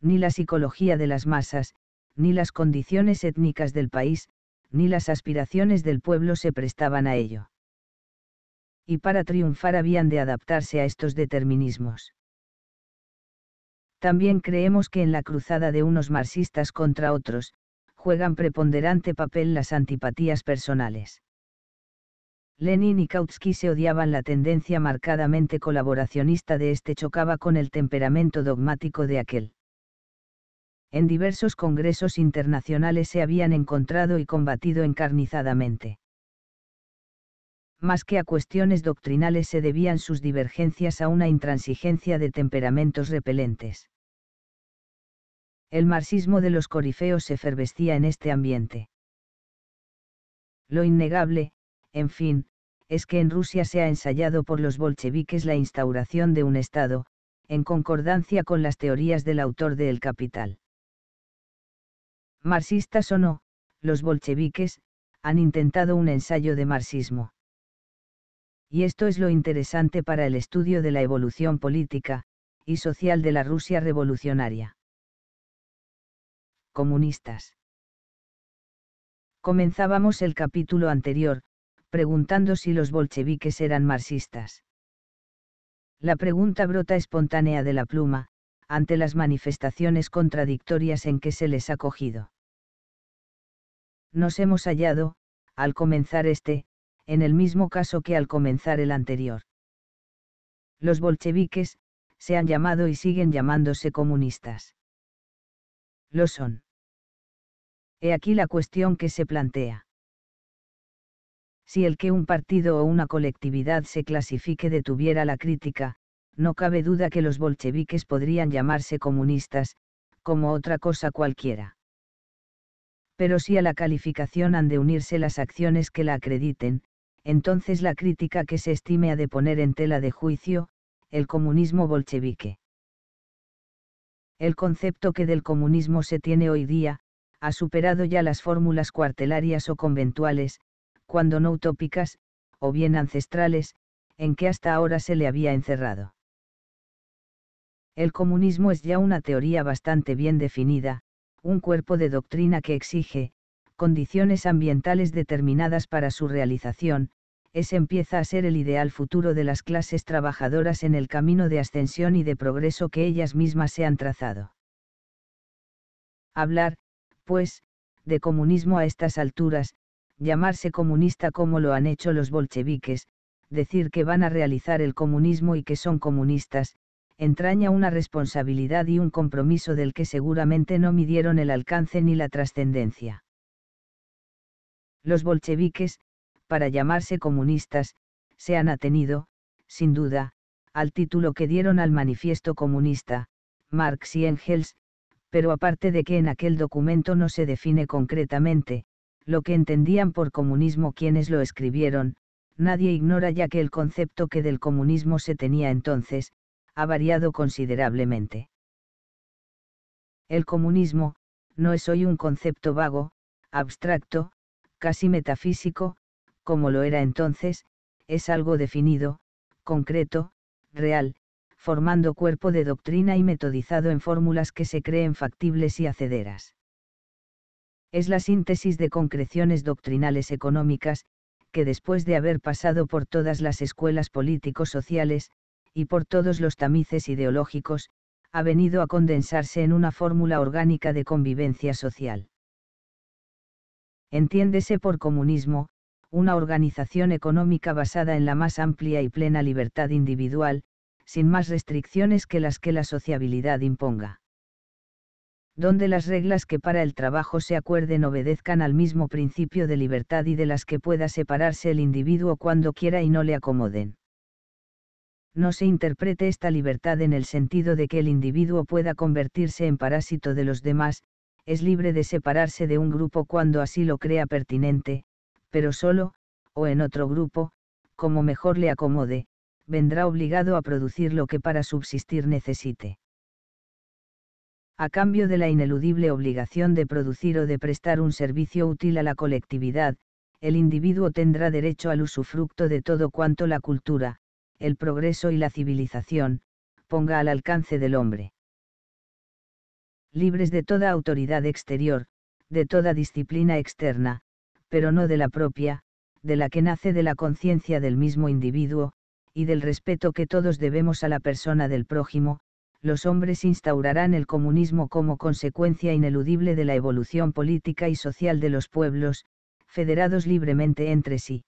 Ni la psicología de las masas, ni las condiciones étnicas del país, ni las aspiraciones del pueblo se prestaban a ello. Y para triunfar habían de adaptarse a estos determinismos. También creemos que en la cruzada de unos marxistas contra otros, juegan preponderante papel las antipatías personales. Lenin y Kautsky se odiaban la tendencia marcadamente colaboracionista de este chocaba con el temperamento dogmático de aquel. En diversos congresos internacionales se habían encontrado y combatido encarnizadamente. Más que a cuestiones doctrinales se debían sus divergencias a una intransigencia de temperamentos repelentes. El marxismo de los corifeos se fervestía en este ambiente. Lo innegable, en fin, es que en Rusia se ha ensayado por los bolcheviques la instauración de un Estado, en concordancia con las teorías del autor de El Capital. Marxistas o no, los bolcheviques, han intentado un ensayo de marxismo. Y esto es lo interesante para el estudio de la evolución política y social de la Rusia revolucionaria comunistas. Comenzábamos el capítulo anterior, preguntando si los bolcheviques eran marxistas. La pregunta brota espontánea de la pluma, ante las manifestaciones contradictorias en que se les ha cogido. Nos hemos hallado, al comenzar este, en el mismo caso que al comenzar el anterior. Los bolcheviques, se han llamado y siguen llamándose comunistas. Lo son. He aquí la cuestión que se plantea. Si el que un partido o una colectividad se clasifique detuviera la crítica, no cabe duda que los bolcheviques podrían llamarse comunistas, como otra cosa cualquiera. Pero si a la calificación han de unirse las acciones que la acrediten, entonces la crítica que se estime ha de poner en tela de juicio, el comunismo bolchevique. El concepto que del comunismo se tiene hoy día, ha superado ya las fórmulas cuartelarias o conventuales, cuando no utópicas, o bien ancestrales, en que hasta ahora se le había encerrado. El comunismo es ya una teoría bastante bien definida, un cuerpo de doctrina que exige, condiciones ambientales determinadas para su realización, es empieza a ser el ideal futuro de las clases trabajadoras en el camino de ascensión y de progreso que ellas mismas se han trazado. Hablar, pues, de comunismo a estas alturas, llamarse comunista como lo han hecho los bolcheviques, decir que van a realizar el comunismo y que son comunistas, entraña una responsabilidad y un compromiso del que seguramente no midieron el alcance ni la trascendencia. Los bolcheviques, para llamarse comunistas, se han atenido, sin duda, al título que dieron al manifiesto comunista, Marx y Engels, pero aparte de que en aquel documento no se define concretamente, lo que entendían por comunismo quienes lo escribieron, nadie ignora ya que el concepto que del comunismo se tenía entonces, ha variado considerablemente. El comunismo, no es hoy un concepto vago, abstracto, casi metafísico, como lo era entonces, es algo definido, concreto, real, formando cuerpo de doctrina y metodizado en fórmulas que se creen factibles y acederas. Es la síntesis de concreciones doctrinales económicas, que después de haber pasado por todas las escuelas políticos sociales y por todos los tamices ideológicos, ha venido a condensarse en una fórmula orgánica de convivencia social. Entiéndese por comunismo, una organización económica basada en la más amplia y plena libertad individual, sin más restricciones que las que la sociabilidad imponga. Donde las reglas que para el trabajo se acuerden obedezcan al mismo principio de libertad y de las que pueda separarse el individuo cuando quiera y no le acomoden no se interprete esta libertad en el sentido de que el individuo pueda convertirse en parásito de los demás, es libre de separarse de un grupo cuando así lo crea pertinente, pero solo, o en otro grupo, como mejor le acomode, vendrá obligado a producir lo que para subsistir necesite. A cambio de la ineludible obligación de producir o de prestar un servicio útil a la colectividad, el individuo tendrá derecho al usufructo de todo cuanto la cultura, el progreso y la civilización, ponga al alcance del hombre. Libres de toda autoridad exterior, de toda disciplina externa, pero no de la propia, de la que nace de la conciencia del mismo individuo, y del respeto que todos debemos a la persona del prójimo, los hombres instaurarán el comunismo como consecuencia ineludible de la evolución política y social de los pueblos, federados libremente entre sí.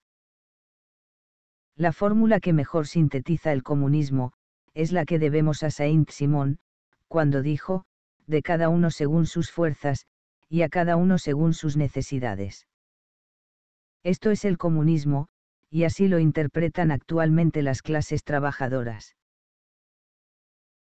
La fórmula que mejor sintetiza el comunismo, es la que debemos a Saint-Simon, cuando dijo, de cada uno según sus fuerzas, y a cada uno según sus necesidades. Esto es el comunismo, y así lo interpretan actualmente las clases trabajadoras.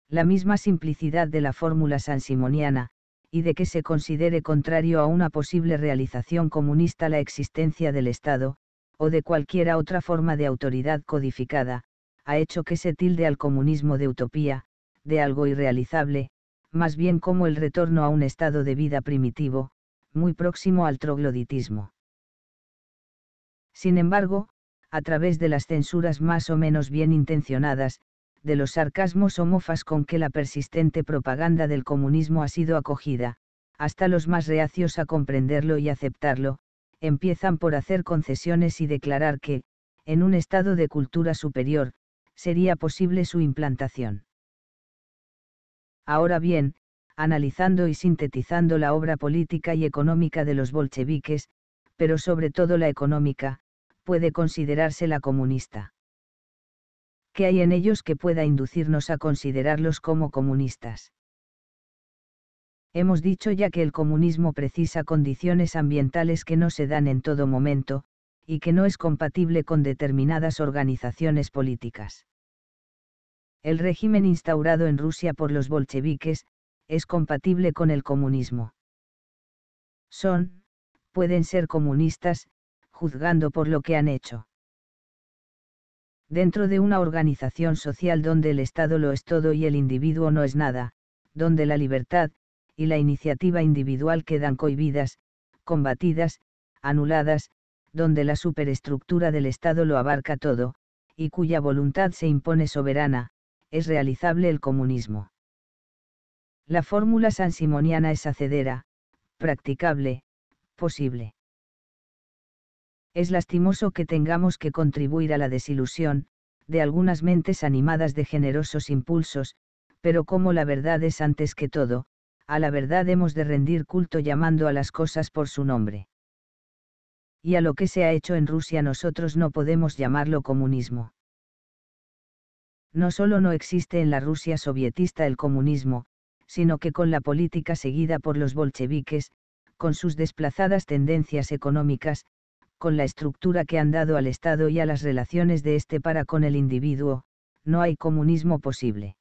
La misma simplicidad de la fórmula sansimoniana, y de que se considere contrario a una posible realización comunista la existencia del Estado, o de cualquiera otra forma de autoridad codificada, ha hecho que se tilde al comunismo de utopía, de algo irrealizable, más bien como el retorno a un estado de vida primitivo, muy próximo al trogloditismo. Sin embargo, a través de las censuras más o menos bien intencionadas, de los sarcasmos o mofas con que la persistente propaganda del comunismo ha sido acogida, hasta los más reacios a comprenderlo y aceptarlo, empiezan por hacer concesiones y declarar que, en un estado de cultura superior, sería posible su implantación. Ahora bien, analizando y sintetizando la obra política y económica de los bolcheviques, pero sobre todo la económica, puede la comunista. ¿Qué hay en ellos que pueda inducirnos a considerarlos como comunistas? Hemos dicho ya que el comunismo precisa condiciones ambientales que no se dan en todo momento, y que no es compatible con determinadas organizaciones políticas. El régimen instaurado en Rusia por los bolcheviques, es compatible con el comunismo. Son, pueden ser comunistas, juzgando por lo que han hecho. Dentro de una organización social donde el Estado lo es todo y el individuo no es nada, donde la libertad, y la iniciativa individual quedan cohibidas, combatidas, anuladas, donde la superestructura del Estado lo abarca todo, y cuya voluntad se impone soberana, es realizable el comunismo. La fórmula sansimoniana es acedera, practicable, posible. Es lastimoso que tengamos que contribuir a la desilusión, de algunas mentes animadas de generosos impulsos, pero como la verdad es antes que todo, a la verdad hemos de rendir culto llamando a las cosas por su nombre. Y a lo que se ha hecho en Rusia nosotros no podemos llamarlo comunismo. No solo no existe en la Rusia sovietista el comunismo, sino que con la política seguida por los bolcheviques, con sus desplazadas tendencias económicas, con la estructura que han dado al Estado y a las relaciones de este para con el individuo, no hay comunismo posible.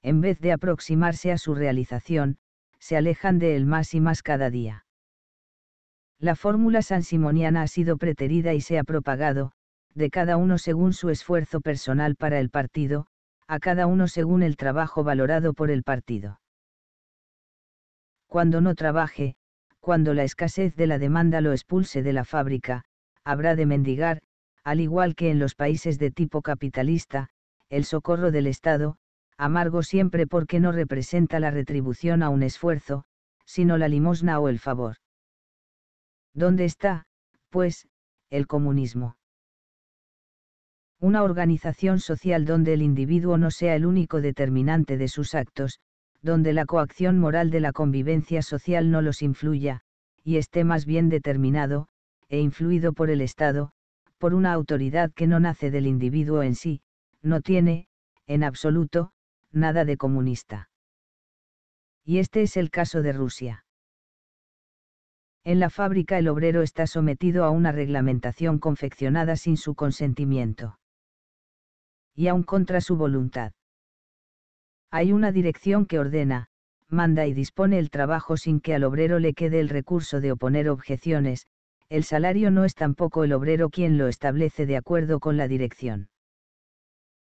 En vez de aproximarse a su realización, se alejan de él más y más cada día. La fórmula sansimoniana ha sido preterida y se ha propagado, de cada uno según su esfuerzo personal para el partido, a cada uno según el trabajo valorado por el partido. Cuando no trabaje, cuando la escasez de la demanda lo expulse de la fábrica, habrá de mendigar, al igual que en los países de tipo capitalista, el socorro del Estado, amargo siempre porque no representa la retribución a un esfuerzo, sino la limosna o el favor. ¿Dónde está, pues, el comunismo? Una organización social donde el individuo no sea el único determinante de sus actos, donde la coacción moral de la convivencia social no los influya, y esté más bien determinado, e influido por el Estado, por una autoridad que no nace del individuo en sí, no tiene, en absoluto, nada de comunista. Y este es el caso de Rusia. En la fábrica el obrero está sometido a una reglamentación confeccionada sin su consentimiento. Y aún contra su voluntad. Hay una dirección que ordena, manda y dispone el trabajo sin que al obrero le quede el recurso de oponer objeciones, el salario no es tampoco el obrero quien lo establece de acuerdo con la dirección.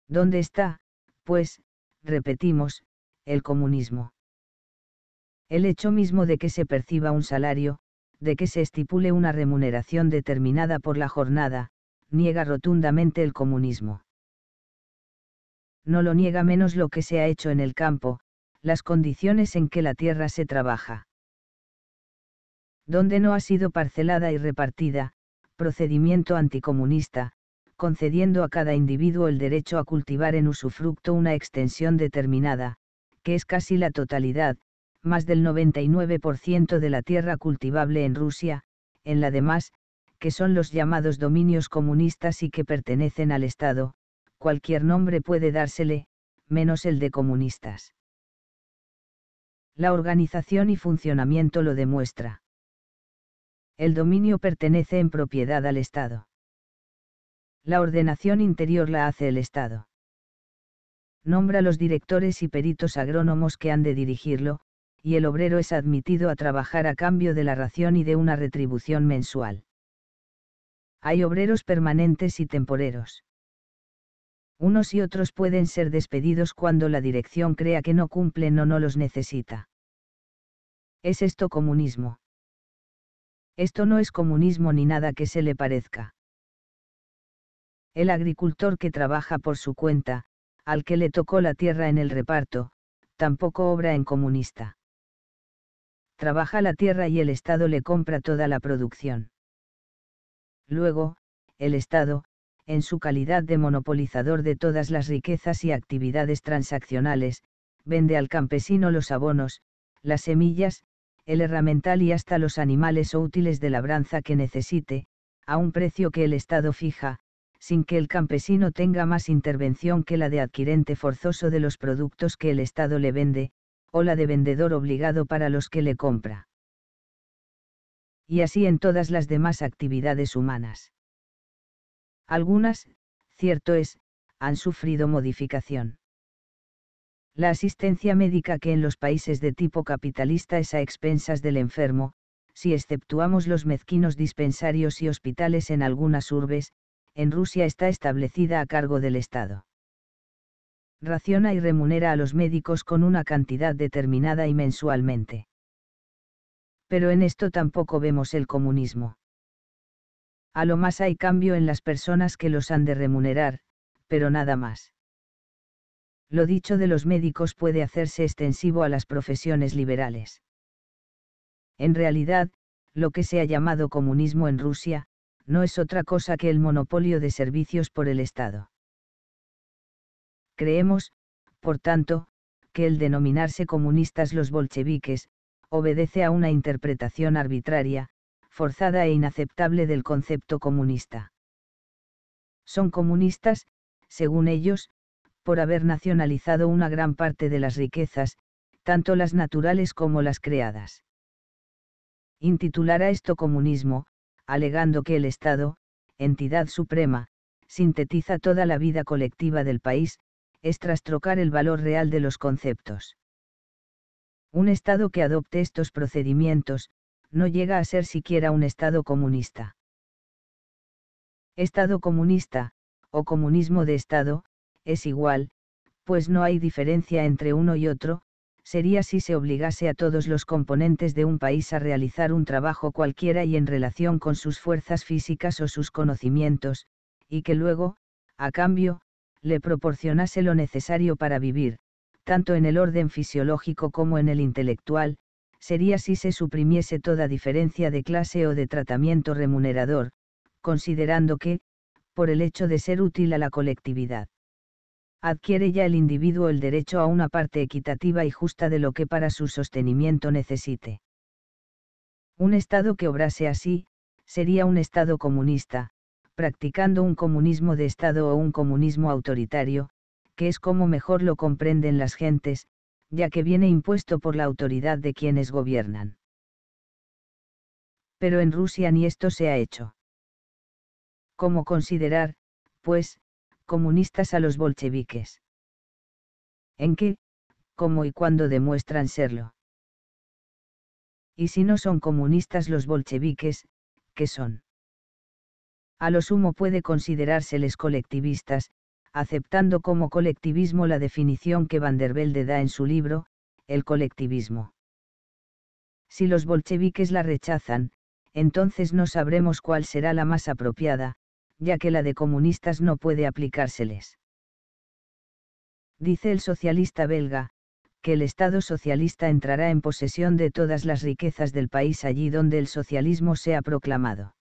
¿Dónde está, pues, repetimos, el comunismo? El hecho mismo de que se perciba un salario, de que se estipule una remuneración determinada por la jornada, niega rotundamente el comunismo no lo niega menos lo que se ha hecho en el campo, las condiciones en que la tierra se trabaja. Donde no ha sido parcelada y repartida, procedimiento anticomunista, concediendo a cada individuo el derecho a cultivar en usufructo una extensión determinada, que es casi la totalidad, más del 99% de la tierra cultivable en Rusia, en la demás, que son los llamados dominios comunistas y que pertenecen al Estado, cualquier nombre puede dársele, menos el de comunistas. La organización y funcionamiento lo demuestra. El dominio pertenece en propiedad al Estado. La ordenación interior la hace el Estado. Nombra los directores y peritos agrónomos que han de dirigirlo, y el obrero es admitido a trabajar a cambio de la ración y de una retribución mensual. Hay obreros permanentes y temporeros. Unos y otros pueden ser despedidos cuando la dirección crea que no cumplen o no los necesita. ¿Es esto comunismo? Esto no es comunismo ni nada que se le parezca. El agricultor que trabaja por su cuenta, al que le tocó la tierra en el reparto, tampoco obra en comunista. Trabaja la tierra y el Estado le compra toda la producción. Luego, el Estado, en su calidad de monopolizador de todas las riquezas y actividades transaccionales, vende al campesino los abonos, las semillas, el herramental y hasta los animales o útiles de labranza que necesite, a un precio que el Estado fija, sin que el campesino tenga más intervención que la de adquirente forzoso de los productos que el Estado le vende, o la de vendedor obligado para los que le compra. Y así en todas las demás actividades humanas. Algunas, cierto es, han sufrido modificación. La asistencia médica que en los países de tipo capitalista es a expensas del enfermo, si exceptuamos los mezquinos dispensarios y hospitales en algunas urbes, en Rusia está establecida a cargo del Estado. Raciona y remunera a los médicos con una cantidad determinada y mensualmente. Pero en esto tampoco vemos el comunismo. A lo más hay cambio en las personas que los han de remunerar, pero nada más. Lo dicho de los médicos puede hacerse extensivo a las profesiones liberales. En realidad, lo que se ha llamado comunismo en Rusia, no es otra cosa que el monopolio de servicios por el Estado. Creemos, por tanto, que el denominarse comunistas los bolcheviques, obedece a una interpretación arbitraria, forzada e inaceptable del concepto comunista. Son comunistas, según ellos, por haber nacionalizado una gran parte de las riquezas, tanto las naturales como las creadas. Intitular a esto comunismo, alegando que el Estado, entidad suprema, sintetiza toda la vida colectiva del país, es trastrocar el valor real de los conceptos. Un Estado que adopte estos procedimientos, no llega a ser siquiera un Estado comunista. Estado comunista, o comunismo de Estado, es igual, pues no hay diferencia entre uno y otro, sería si se obligase a todos los componentes de un país a realizar un trabajo cualquiera y en relación con sus fuerzas físicas o sus conocimientos, y que luego, a cambio, le proporcionase lo necesario para vivir, tanto en el orden fisiológico como en el intelectual, sería si se suprimiese toda diferencia de clase o de tratamiento remunerador, considerando que, por el hecho de ser útil a la colectividad, adquiere ya el individuo el derecho a una parte equitativa y justa de lo que para su sostenimiento necesite. Un Estado que obrase así, sería un Estado comunista, practicando un comunismo de Estado o un comunismo autoritario, que es como mejor lo comprenden las gentes, ya que viene impuesto por la autoridad de quienes gobiernan. Pero en Rusia ni esto se ha hecho. ¿Cómo considerar, pues, comunistas a los bolcheviques? ¿En qué, cómo y cuándo demuestran serlo? Y si no son comunistas los bolcheviques, ¿qué son? A lo sumo puede considerárseles colectivistas, aceptando como colectivismo la definición que Van der Velde da en su libro, El colectivismo. Si los bolcheviques la rechazan, entonces no sabremos cuál será la más apropiada, ya que la de comunistas no puede aplicárseles. Dice el socialista belga, que el Estado socialista entrará en posesión de todas las riquezas del país allí donde el socialismo sea proclamado.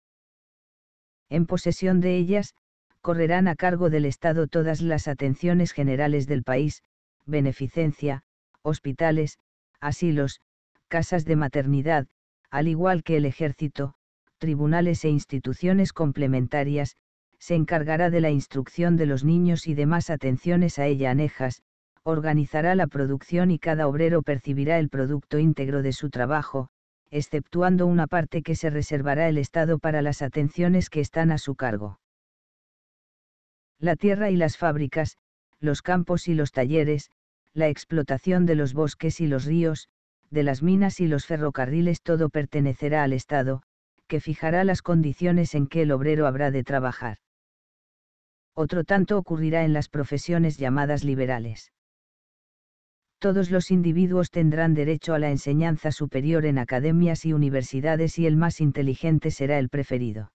En posesión de ellas, correrán a cargo del Estado todas las atenciones generales del país, beneficencia, hospitales, asilos, casas de maternidad, al igual que el ejército, tribunales e instituciones complementarias, se encargará de la instrucción de los niños y demás atenciones a ella anejas, organizará la producción y cada obrero percibirá el producto íntegro de su trabajo, exceptuando una parte que se reservará el Estado para las atenciones que están a su cargo la tierra y las fábricas, los campos y los talleres, la explotación de los bosques y los ríos, de las minas y los ferrocarriles, todo pertenecerá al Estado, que fijará las condiciones en que el obrero habrá de trabajar. Otro tanto ocurrirá en las profesiones llamadas liberales. Todos los individuos tendrán derecho a la enseñanza superior en academias y universidades y el más inteligente será el preferido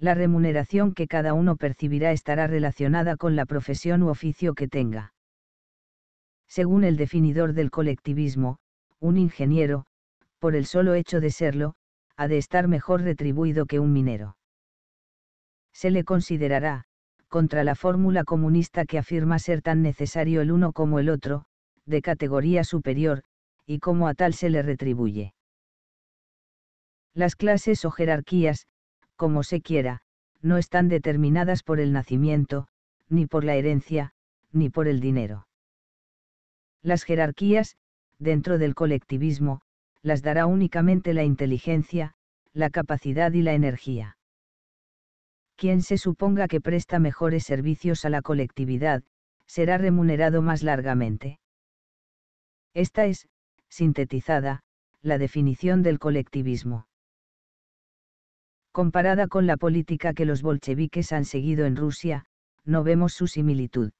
la remuneración que cada uno percibirá estará relacionada con la profesión u oficio que tenga. Según el definidor del colectivismo, un ingeniero, por el solo hecho de serlo, ha de estar mejor retribuido que un minero. Se le considerará, contra la fórmula comunista que afirma ser tan necesario el uno como el otro, de categoría superior, y como a tal se le retribuye. Las clases o jerarquías, como se quiera, no están determinadas por el nacimiento, ni por la herencia, ni por el dinero. Las jerarquías, dentro del colectivismo, las dará únicamente la inteligencia, la capacidad y la energía. Quien se suponga que presta mejores servicios a la colectividad, será remunerado más largamente. Esta es, sintetizada, la definición del colectivismo comparada con la política que los bolcheviques han seguido en Rusia, no vemos su similitud.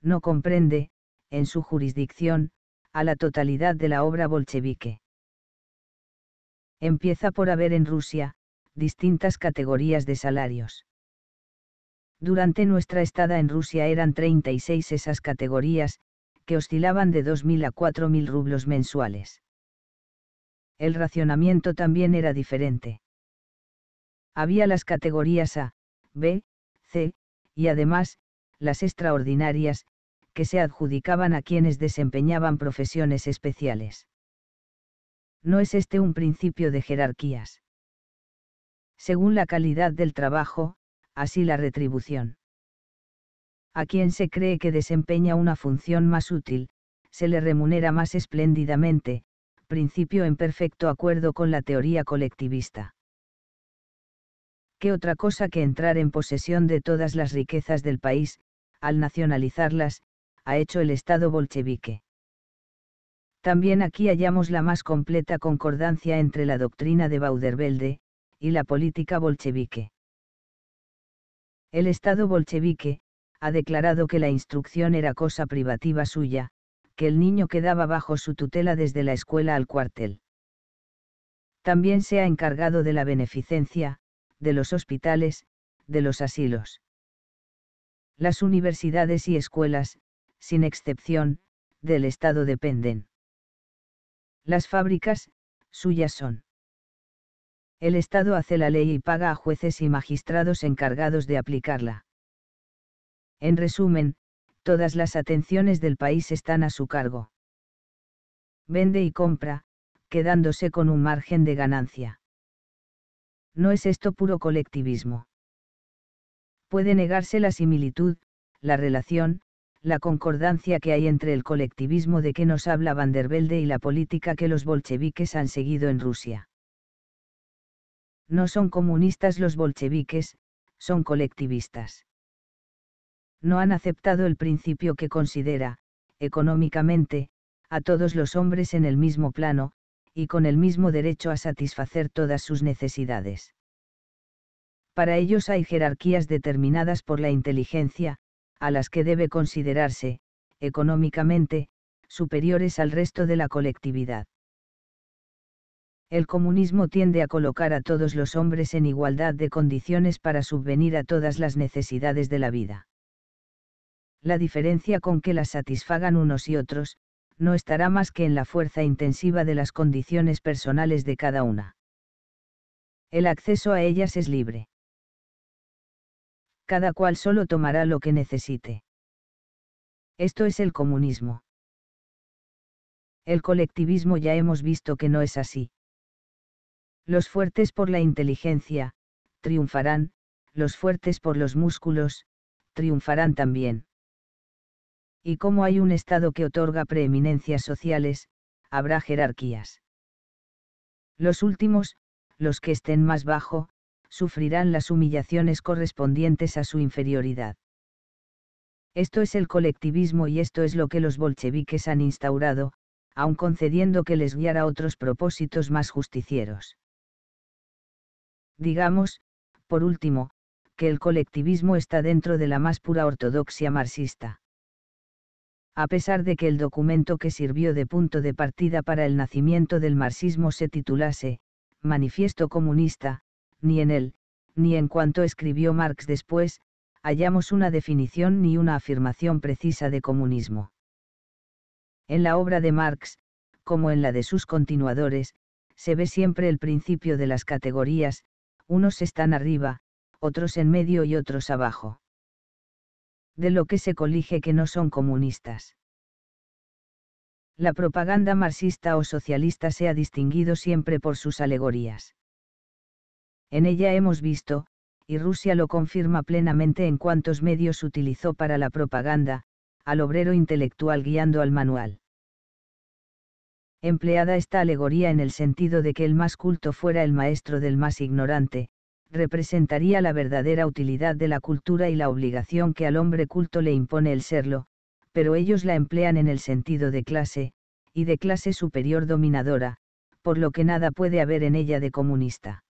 No comprende, en su jurisdicción, a la totalidad de la obra bolchevique. Empieza por haber en Rusia, distintas categorías de salarios. Durante nuestra estada en Rusia eran 36 esas categorías, que oscilaban de 2.000 a 4.000 rublos mensuales. El racionamiento también era diferente había las categorías A, B, C, y además, las extraordinarias, que se adjudicaban a quienes desempeñaban profesiones especiales. ¿No es este un principio de jerarquías? Según la calidad del trabajo, así la retribución. A quien se cree que desempeña una función más útil, se le remunera más espléndidamente, principio en perfecto acuerdo con la teoría colectivista. ¿qué otra cosa que entrar en posesión de todas las riquezas del país, al nacionalizarlas, ha hecho el Estado bolchevique? También aquí hallamos la más completa concordancia entre la doctrina de Bauderbelde y la política bolchevique. El Estado bolchevique ha declarado que la instrucción era cosa privativa suya, que el niño quedaba bajo su tutela desde la escuela al cuartel. También se ha encargado de la beneficencia, de los hospitales, de los asilos. Las universidades y escuelas, sin excepción, del Estado dependen. Las fábricas, suyas son. El Estado hace la ley y paga a jueces y magistrados encargados de aplicarla. En resumen, todas las atenciones del país están a su cargo. Vende y compra, quedándose con un margen de ganancia. ¿no es esto puro colectivismo? Puede negarse la similitud, la relación, la concordancia que hay entre el colectivismo de que nos habla Van der Velde y la política que los bolcheviques han seguido en Rusia. No son comunistas los bolcheviques, son colectivistas. No han aceptado el principio que considera, económicamente, a todos los hombres en el mismo plano, y con el mismo derecho a satisfacer todas sus necesidades. Para ellos hay jerarquías determinadas por la inteligencia, a las que debe considerarse, económicamente, superiores al resto de la colectividad. El comunismo tiende a colocar a todos los hombres en igualdad de condiciones para subvenir a todas las necesidades de la vida. La diferencia con que las satisfagan unos y otros, no estará más que en la fuerza intensiva de las condiciones personales de cada una. El acceso a ellas es libre. Cada cual solo tomará lo que necesite. Esto es el comunismo. El colectivismo ya hemos visto que no es así. Los fuertes por la inteligencia, triunfarán, los fuertes por los músculos, triunfarán también y como hay un Estado que otorga preeminencias sociales, habrá jerarquías. Los últimos, los que estén más bajo, sufrirán las humillaciones correspondientes a su inferioridad. Esto es el colectivismo y esto es lo que los bolcheviques han instaurado, aun concediendo que les guiara otros propósitos más justicieros. Digamos, por último, que el colectivismo está dentro de la más pura ortodoxia marxista a pesar de que el documento que sirvió de punto de partida para el nacimiento del marxismo se titulase, Manifiesto Comunista, ni en él, ni en cuanto escribió Marx después, hallamos una definición ni una afirmación precisa de comunismo. En la obra de Marx, como en la de sus continuadores, se ve siempre el principio de las categorías, unos están arriba, otros en medio y otros abajo de lo que se colige que no son comunistas. La propaganda marxista o socialista se ha distinguido siempre por sus alegorías. En ella hemos visto, y Rusia lo confirma plenamente en cuantos medios utilizó para la propaganda, al obrero intelectual guiando al manual. Empleada esta alegoría en el sentido de que el más culto fuera el maestro del más ignorante, representaría la verdadera utilidad de la cultura y la obligación que al hombre culto le impone el serlo, pero ellos la emplean en el sentido de clase, y de clase superior dominadora, por lo que nada puede haber en ella de comunista.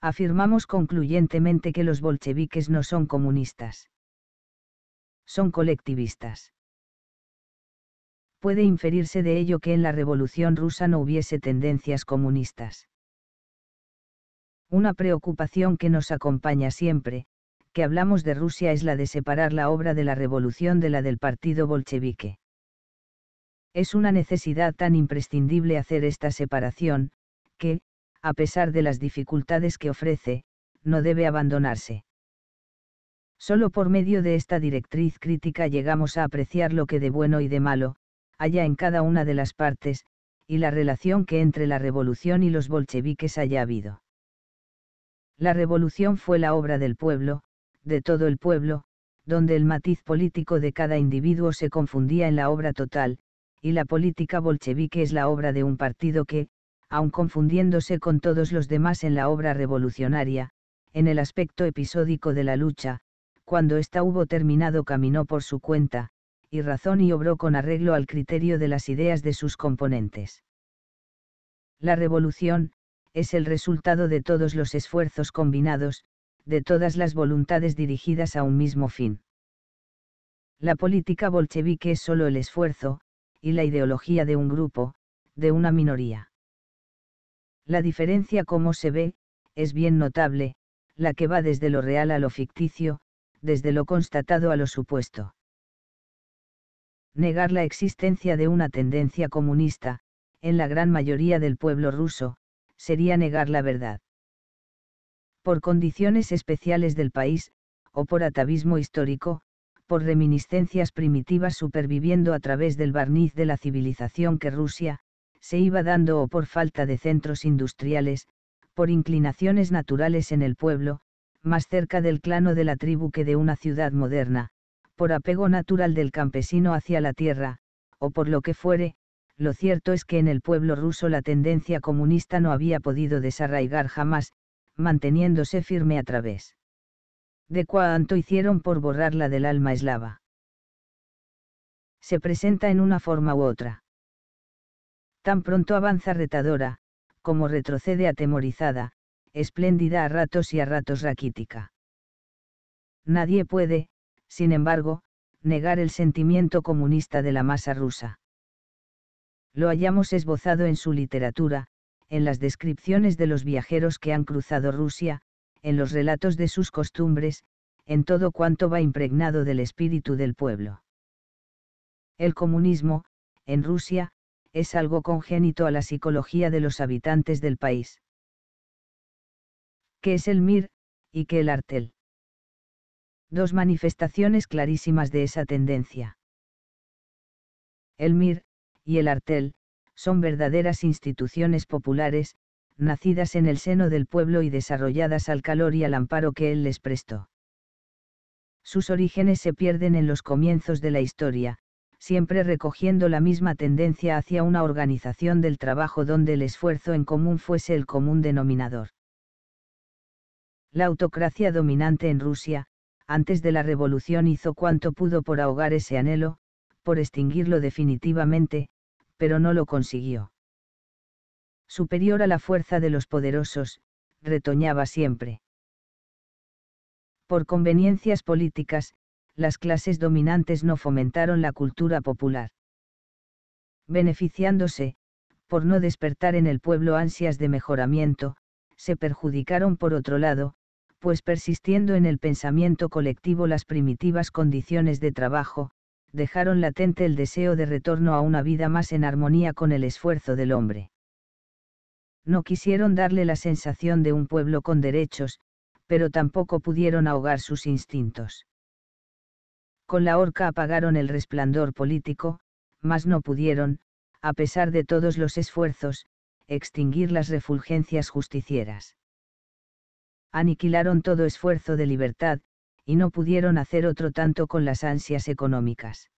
Afirmamos concluyentemente que los bolcheviques no son comunistas. Son colectivistas. Puede inferirse de ello que en la Revolución rusa no hubiese tendencias comunistas. Una preocupación que nos acompaña siempre, que hablamos de Rusia es la de separar la obra de la revolución de la del partido bolchevique. Es una necesidad tan imprescindible hacer esta separación, que, a pesar de las dificultades que ofrece, no debe abandonarse. Solo por medio de esta directriz crítica llegamos a apreciar lo que de bueno y de malo, haya en cada una de las partes, y la relación que entre la revolución y los bolcheviques haya habido. La revolución fue la obra del pueblo, de todo el pueblo, donde el matiz político de cada individuo se confundía en la obra total, y la política bolchevique es la obra de un partido que, aun confundiéndose con todos los demás en la obra revolucionaria, en el aspecto episódico de la lucha, cuando ésta hubo terminado caminó por su cuenta, y razón y obró con arreglo al criterio de las ideas de sus componentes. La revolución, es el resultado de todos los esfuerzos combinados, de todas las voluntades dirigidas a un mismo fin. La política bolchevique es solo el esfuerzo, y la ideología de un grupo, de una minoría. La diferencia como se ve, es bien notable, la que va desde lo real a lo ficticio, desde lo constatado a lo supuesto. Negar la existencia de una tendencia comunista, en la gran mayoría del pueblo ruso, sería negar la verdad. Por condiciones especiales del país, o por atavismo histórico, por reminiscencias primitivas superviviendo a través del barniz de la civilización que Rusia, se iba dando o por falta de centros industriales, por inclinaciones naturales en el pueblo, más cerca del clano de la tribu que de una ciudad moderna, por apego natural del campesino hacia la tierra, o por lo que fuere, lo cierto es que en el pueblo ruso la tendencia comunista no había podido desarraigar jamás, manteniéndose firme a través de cuanto hicieron por borrarla del alma eslava. Se presenta en una forma u otra. Tan pronto avanza retadora, como retrocede atemorizada, espléndida a ratos y a ratos raquítica. Nadie puede, sin embargo, negar el sentimiento comunista de la masa rusa lo hayamos esbozado en su literatura, en las descripciones de los viajeros que han cruzado Rusia, en los relatos de sus costumbres, en todo cuanto va impregnado del espíritu del pueblo. El comunismo, en Rusia, es algo congénito a la psicología de los habitantes del país. ¿Qué es el MIR, y qué el Artel? Dos manifestaciones clarísimas de esa tendencia. El MIR, y el artel, son verdaderas instituciones populares, nacidas en el seno del pueblo y desarrolladas al calor y al amparo que él les prestó. Sus orígenes se pierden en los comienzos de la historia, siempre recogiendo la misma tendencia hacia una organización del trabajo donde el esfuerzo en común fuese el común denominador. La autocracia dominante en Rusia, antes de la revolución hizo cuanto pudo por ahogar ese anhelo, por extinguirlo definitivamente, pero no lo consiguió. Superior a la fuerza de los poderosos, retoñaba siempre. Por conveniencias políticas, las clases dominantes no fomentaron la cultura popular. Beneficiándose, por no despertar en el pueblo ansias de mejoramiento, se perjudicaron por otro lado, pues persistiendo en el pensamiento colectivo las primitivas condiciones de trabajo, dejaron latente el deseo de retorno a una vida más en armonía con el esfuerzo del hombre. No quisieron darle la sensación de un pueblo con derechos, pero tampoco pudieron ahogar sus instintos. Con la horca apagaron el resplandor político, mas no pudieron, a pesar de todos los esfuerzos, extinguir las refulgencias justicieras. Aniquilaron todo esfuerzo de libertad, y no pudieron hacer otro tanto con las ansias económicas.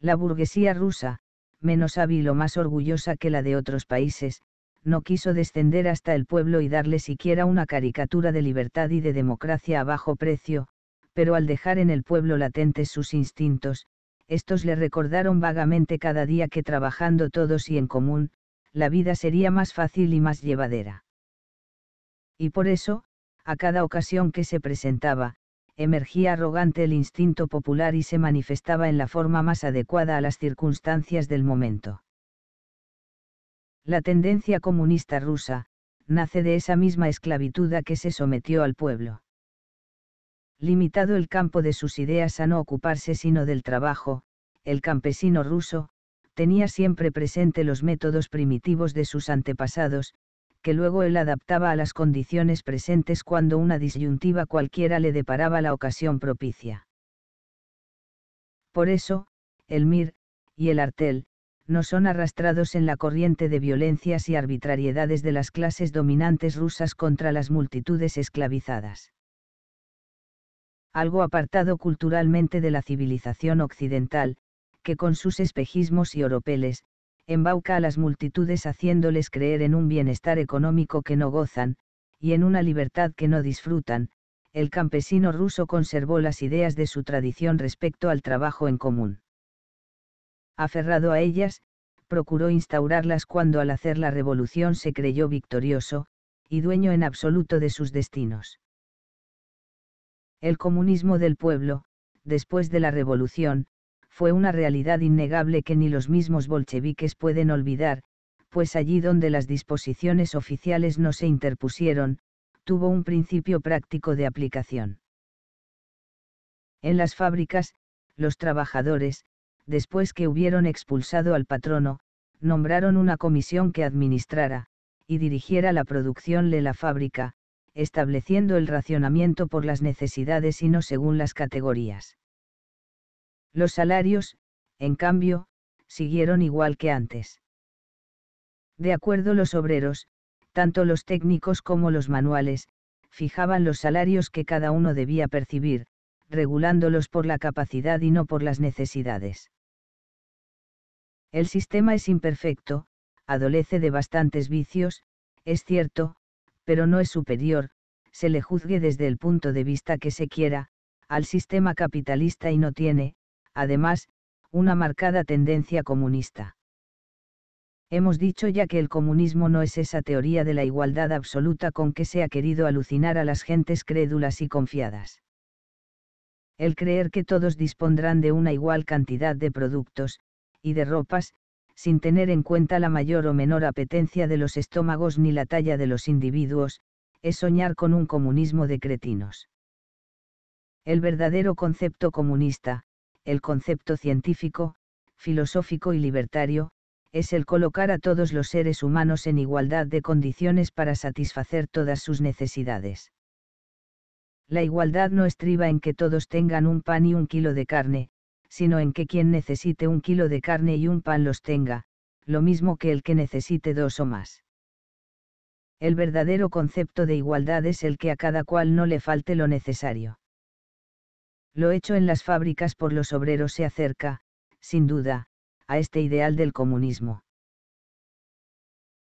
La burguesía rusa, menos hábil o más orgullosa que la de otros países, no quiso descender hasta el pueblo y darle siquiera una caricatura de libertad y de democracia a bajo precio, pero al dejar en el pueblo latentes sus instintos, estos le recordaron vagamente cada día que trabajando todos y en común, la vida sería más fácil y más llevadera. Y por eso, a cada ocasión que se presentaba, emergía arrogante el instinto popular y se manifestaba en la forma más adecuada a las circunstancias del momento. La tendencia comunista rusa, nace de esa misma esclavitud a que se sometió al pueblo. Limitado el campo de sus ideas a no ocuparse sino del trabajo, el campesino ruso, tenía siempre presente los métodos primitivos de sus antepasados, que luego él adaptaba a las condiciones presentes cuando una disyuntiva cualquiera le deparaba la ocasión propicia. Por eso, el MIR, y el artel, no son arrastrados en la corriente de violencias y arbitrariedades de las clases dominantes rusas contra las multitudes esclavizadas. Algo apartado culturalmente de la civilización occidental, que con sus espejismos y oropeles, embauca a las multitudes haciéndoles creer en un bienestar económico que no gozan, y en una libertad que no disfrutan, el campesino ruso conservó las ideas de su tradición respecto al trabajo en común. Aferrado a ellas, procuró instaurarlas cuando al hacer la revolución se creyó victorioso, y dueño en absoluto de sus destinos. El comunismo del pueblo, después de la revolución, fue una realidad innegable que ni los mismos bolcheviques pueden olvidar, pues allí donde las disposiciones oficiales no se interpusieron, tuvo un principio práctico de aplicación. En las fábricas, los trabajadores, después que hubieron expulsado al patrono, nombraron una comisión que administrara, y dirigiera la producción de la fábrica, estableciendo el racionamiento por las necesidades y no según las categorías. Los salarios, en cambio, siguieron igual que antes. De acuerdo los obreros, tanto los técnicos como los manuales, fijaban los salarios que cada uno debía percibir, regulándolos por la capacidad y no por las necesidades. El sistema es imperfecto, adolece de bastantes vicios, es cierto, pero no es superior, se le juzgue desde el punto de vista que se quiera, al sistema capitalista y no tiene, además, una marcada tendencia comunista. Hemos dicho ya que el comunismo no es esa teoría de la igualdad absoluta con que se ha querido alucinar a las gentes crédulas y confiadas. El creer que todos dispondrán de una igual cantidad de productos, y de ropas, sin tener en cuenta la mayor o menor apetencia de los estómagos ni la talla de los individuos, es soñar con un comunismo de cretinos. El verdadero concepto comunista, el concepto científico, filosófico y libertario, es el colocar a todos los seres humanos en igualdad de condiciones para satisfacer todas sus necesidades. La igualdad no estriba en que todos tengan un pan y un kilo de carne, sino en que quien necesite un kilo de carne y un pan los tenga, lo mismo que el que necesite dos o más. El verdadero concepto de igualdad es el que a cada cual no le falte lo necesario. Lo hecho en las fábricas por los obreros se acerca, sin duda, a este ideal del comunismo.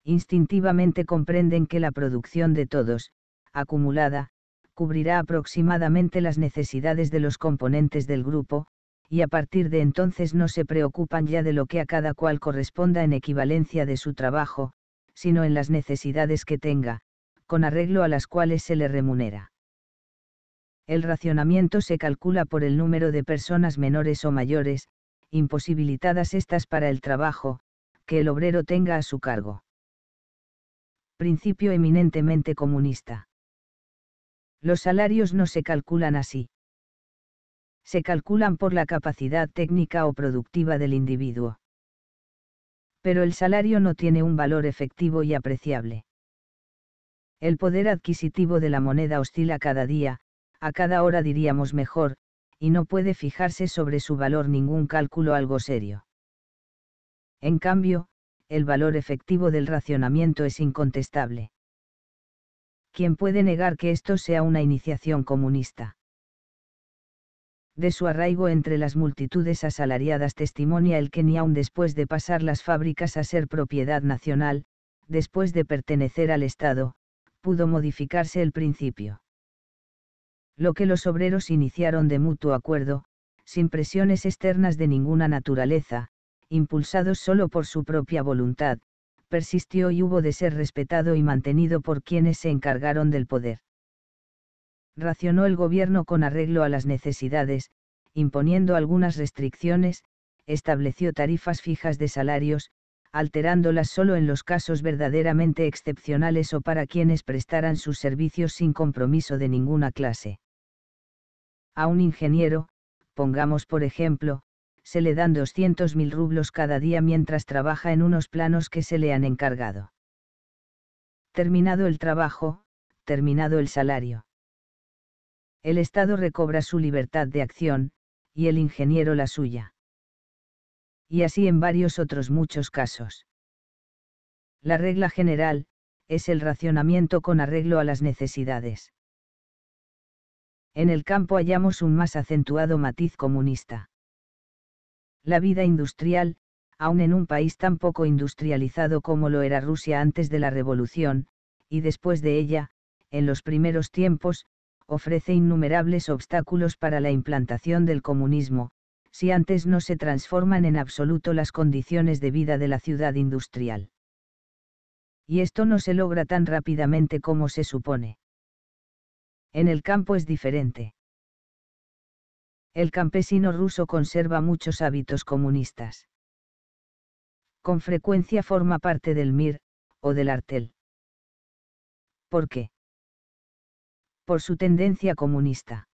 Instintivamente comprenden que la producción de todos, acumulada, cubrirá aproximadamente las necesidades de los componentes del grupo, y a partir de entonces no se preocupan ya de lo que a cada cual corresponda en equivalencia de su trabajo, sino en las necesidades que tenga, con arreglo a las cuales se le remunera. El racionamiento se calcula por el número de personas menores o mayores, imposibilitadas estas para el trabajo, que el obrero tenga a su cargo. Principio eminentemente comunista. Los salarios no se calculan así. Se calculan por la capacidad técnica o productiva del individuo. Pero el salario no tiene un valor efectivo y apreciable. El poder adquisitivo de la moneda oscila cada día, a cada hora diríamos mejor, y no puede fijarse sobre su valor ningún cálculo algo serio. En cambio, el valor efectivo del racionamiento es incontestable. ¿Quién puede negar que esto sea una iniciación comunista? De su arraigo entre las multitudes asalariadas testimonia el que ni aun después de pasar las fábricas a ser propiedad nacional, después de pertenecer al Estado, pudo modificarse el principio lo que los obreros iniciaron de mutuo acuerdo, sin presiones externas de ninguna naturaleza, impulsados solo por su propia voluntad, persistió y hubo de ser respetado y mantenido por quienes se encargaron del poder. Racionó el gobierno con arreglo a las necesidades, imponiendo algunas restricciones, estableció tarifas fijas de salarios, alterándolas solo en los casos verdaderamente excepcionales o para quienes prestaran sus servicios sin compromiso de ninguna clase. A un ingeniero, pongamos por ejemplo, se le dan 200.000 rublos cada día mientras trabaja en unos planos que se le han encargado. Terminado el trabajo, terminado el salario. El Estado recobra su libertad de acción, y el ingeniero la suya. Y así en varios otros muchos casos. La regla general, es el racionamiento con arreglo a las necesidades en el campo hallamos un más acentuado matiz comunista. La vida industrial, aun en un país tan poco industrializado como lo era Rusia antes de la revolución, y después de ella, en los primeros tiempos, ofrece innumerables obstáculos para la implantación del comunismo, si antes no se transforman en absoluto las condiciones de vida de la ciudad industrial. Y esto no se logra tan rápidamente como se supone en el campo es diferente. El campesino ruso conserva muchos hábitos comunistas. Con frecuencia forma parte del MIR, o del artel. ¿Por qué? Por su tendencia comunista.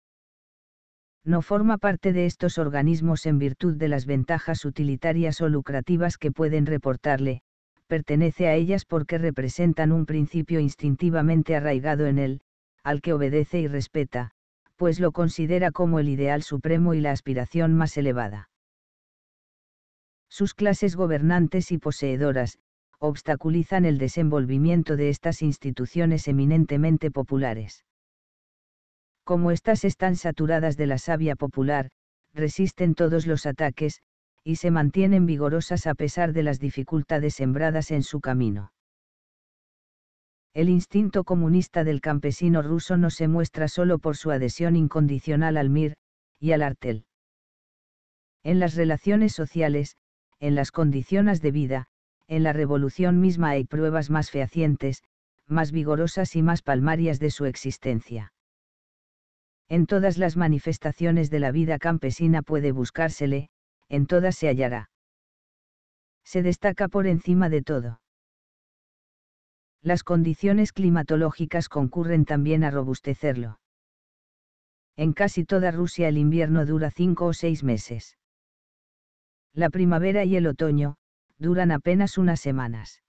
No forma parte de estos organismos en virtud de las ventajas utilitarias o lucrativas que pueden reportarle, pertenece a ellas porque representan un principio instintivamente arraigado en él, al que obedece y respeta, pues lo considera como el ideal supremo y la aspiración más elevada. Sus clases gobernantes y poseedoras, obstaculizan el desenvolvimiento de estas instituciones eminentemente populares. Como éstas están saturadas de la savia popular, resisten todos los ataques, y se mantienen vigorosas a pesar de las dificultades sembradas en su camino el instinto comunista del campesino ruso no se muestra solo por su adhesión incondicional al MIR, y al artel. En las relaciones sociales, en las condiciones de vida, en la revolución misma hay pruebas más fehacientes, más vigorosas y más palmarias de su existencia. En todas las manifestaciones de la vida campesina puede buscársele, en todas se hallará. Se destaca por encima de todo las condiciones climatológicas concurren también a robustecerlo. En casi toda Rusia el invierno dura cinco o seis meses. La primavera y el otoño, duran apenas unas semanas.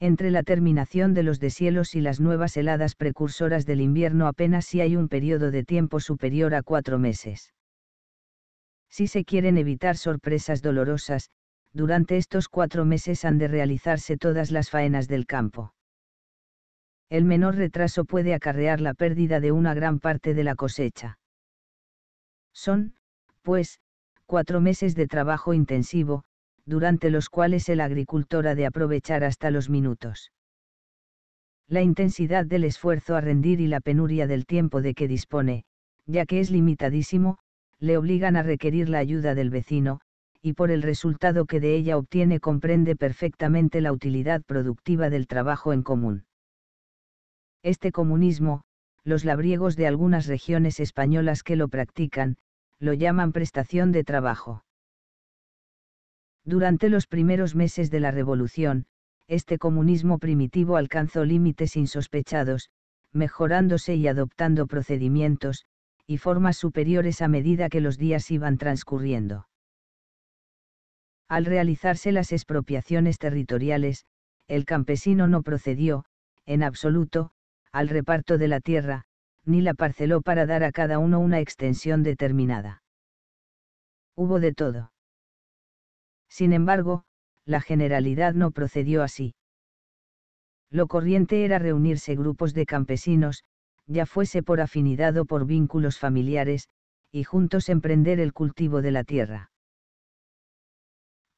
Entre la terminación de los deshielos y las nuevas heladas precursoras del invierno apenas si hay un periodo de tiempo superior a cuatro meses. Si se quieren evitar sorpresas dolorosas, durante estos cuatro meses han de realizarse todas las faenas del campo. El menor retraso puede acarrear la pérdida de una gran parte de la cosecha. Son, pues, cuatro meses de trabajo intensivo, durante los cuales el agricultor ha de aprovechar hasta los minutos. La intensidad del esfuerzo a rendir y la penuria del tiempo de que dispone, ya que es limitadísimo, le obligan a requerir la ayuda del vecino, y por el resultado que de ella obtiene comprende perfectamente la utilidad productiva del trabajo en común. Este comunismo, los labriegos de algunas regiones españolas que lo practican, lo llaman prestación de trabajo. Durante los primeros meses de la revolución, este comunismo primitivo alcanzó límites insospechados, mejorándose y adoptando procedimientos, y formas superiores a medida que los días iban transcurriendo. Al realizarse las expropiaciones territoriales, el campesino no procedió, en absoluto, al reparto de la tierra, ni la parceló para dar a cada uno una extensión determinada. Hubo de todo. Sin embargo, la generalidad no procedió así. Lo corriente era reunirse grupos de campesinos, ya fuese por afinidad o por vínculos familiares, y juntos emprender el cultivo de la tierra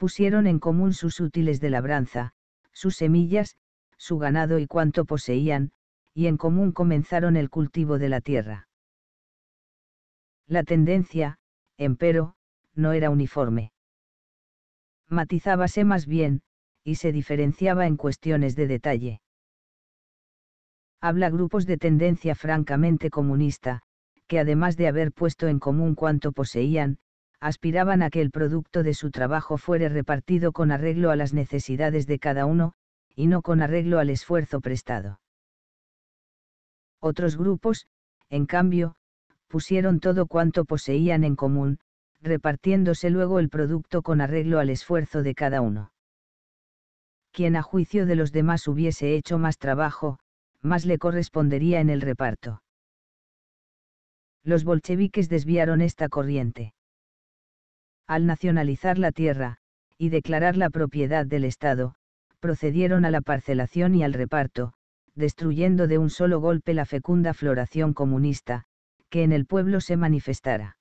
pusieron en común sus útiles de labranza, sus semillas, su ganado y cuanto poseían, y en común comenzaron el cultivo de la tierra. La tendencia, empero, no era uniforme. Matizábase más bien, y se diferenciaba en cuestiones de detalle. Habla grupos de tendencia francamente comunista, que además de haber puesto en común cuanto poseían, aspiraban a que el producto de su trabajo fuere repartido con arreglo a las necesidades de cada uno, y no con arreglo al esfuerzo prestado. Otros grupos, en cambio, pusieron todo cuanto poseían en común, repartiéndose luego el producto con arreglo al esfuerzo de cada uno. Quien a juicio de los demás hubiese hecho más trabajo, más le correspondería en el reparto. Los bolcheviques desviaron esta corriente al nacionalizar la tierra, y declarar la propiedad del Estado, procedieron a la parcelación y al reparto, destruyendo de un solo golpe la fecunda floración comunista, que en el pueblo se manifestara.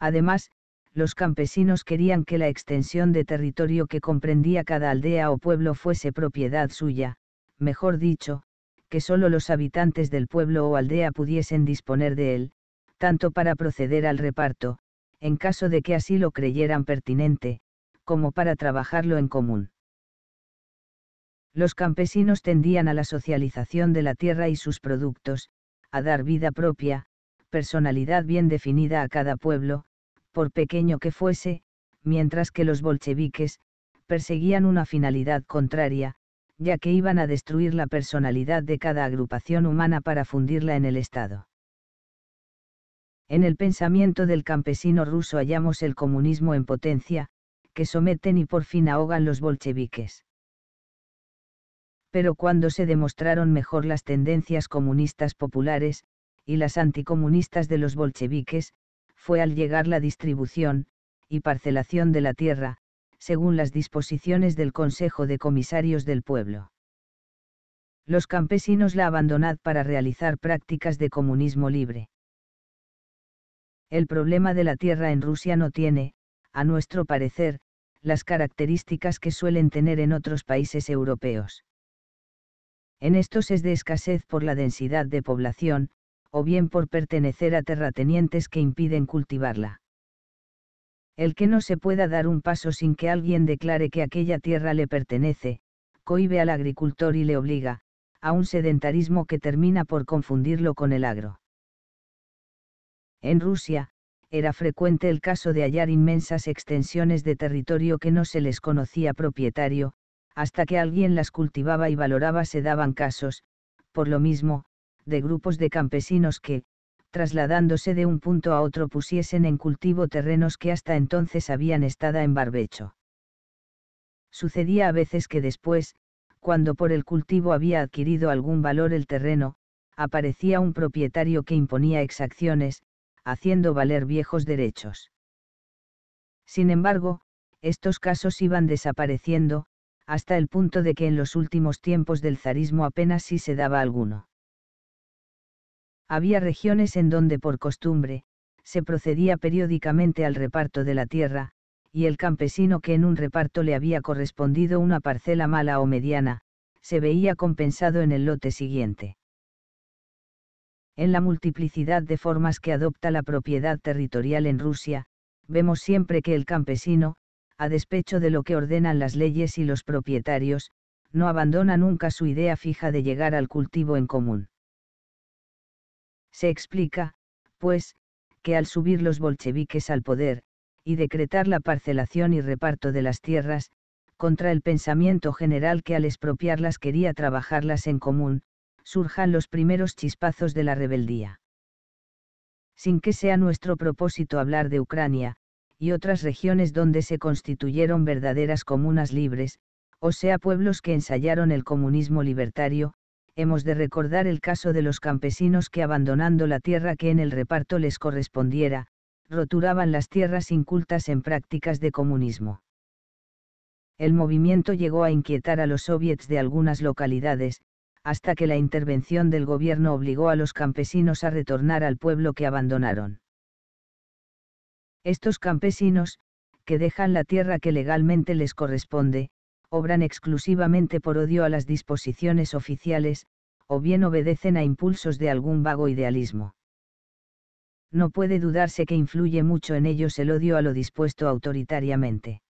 Además, los campesinos querían que la extensión de territorio que comprendía cada aldea o pueblo fuese propiedad suya, mejor dicho, que solo los habitantes del pueblo o aldea pudiesen disponer de él, tanto para proceder al reparto, en caso de que así lo creyeran pertinente, como para trabajarlo en común. Los campesinos tendían a la socialización de la tierra y sus productos, a dar vida propia, personalidad bien definida a cada pueblo, por pequeño que fuese, mientras que los bolcheviques, perseguían una finalidad contraria, ya que iban a destruir la personalidad de cada agrupación humana para fundirla en el Estado. En el pensamiento del campesino ruso hallamos el comunismo en potencia, que someten y por fin ahogan los bolcheviques. Pero cuando se demostraron mejor las tendencias comunistas populares, y las anticomunistas de los bolcheviques, fue al llegar la distribución, y parcelación de la tierra, según las disposiciones del Consejo de Comisarios del Pueblo. Los campesinos la abandonad para realizar prácticas de comunismo libre. El problema de la tierra en Rusia no tiene, a nuestro parecer, las características que suelen tener en otros países europeos. En estos es de escasez por la densidad de población, o bien por pertenecer a terratenientes que impiden cultivarla. El que no se pueda dar un paso sin que alguien declare que aquella tierra le pertenece, cohibe al agricultor y le obliga, a un sedentarismo que termina por confundirlo con el agro. En Rusia, era frecuente el caso de hallar inmensas extensiones de territorio que no se les conocía propietario, hasta que alguien las cultivaba y valoraba se daban casos, por lo mismo, de grupos de campesinos que, trasladándose de un punto a otro pusiesen en cultivo terrenos que hasta entonces habían estado en barbecho. Sucedía a veces que después, cuando por el cultivo había adquirido algún valor el terreno, aparecía un propietario que imponía exacciones, haciendo valer viejos derechos. Sin embargo, estos casos iban desapareciendo, hasta el punto de que en los últimos tiempos del zarismo apenas si se daba alguno. Había regiones en donde por costumbre, se procedía periódicamente al reparto de la tierra, y el campesino que en un reparto le había correspondido una parcela mala o mediana, se veía compensado en el lote siguiente. En la multiplicidad de formas que adopta la propiedad territorial en Rusia, vemos siempre que el campesino, a despecho de lo que ordenan las leyes y los propietarios, no abandona nunca su idea fija de llegar al cultivo en común. Se explica, pues, que al subir los bolcheviques al poder, y decretar la parcelación y reparto de las tierras, contra el pensamiento general que al expropiarlas quería trabajarlas en común, surjan los primeros chispazos de la rebeldía. Sin que sea nuestro propósito hablar de Ucrania, y otras regiones donde se constituyeron verdaderas comunas libres, o sea pueblos que ensayaron el comunismo libertario, hemos de recordar el caso de los campesinos que abandonando la tierra que en el reparto les correspondiera, roturaban las tierras incultas en prácticas de comunismo. El movimiento llegó a inquietar a los soviets de algunas localidades, hasta que la intervención del gobierno obligó a los campesinos a retornar al pueblo que abandonaron. Estos campesinos, que dejan la tierra que legalmente les corresponde, obran exclusivamente por odio a las disposiciones oficiales, o bien obedecen a impulsos de algún vago idealismo. No puede dudarse que influye mucho en ellos el odio a lo dispuesto autoritariamente.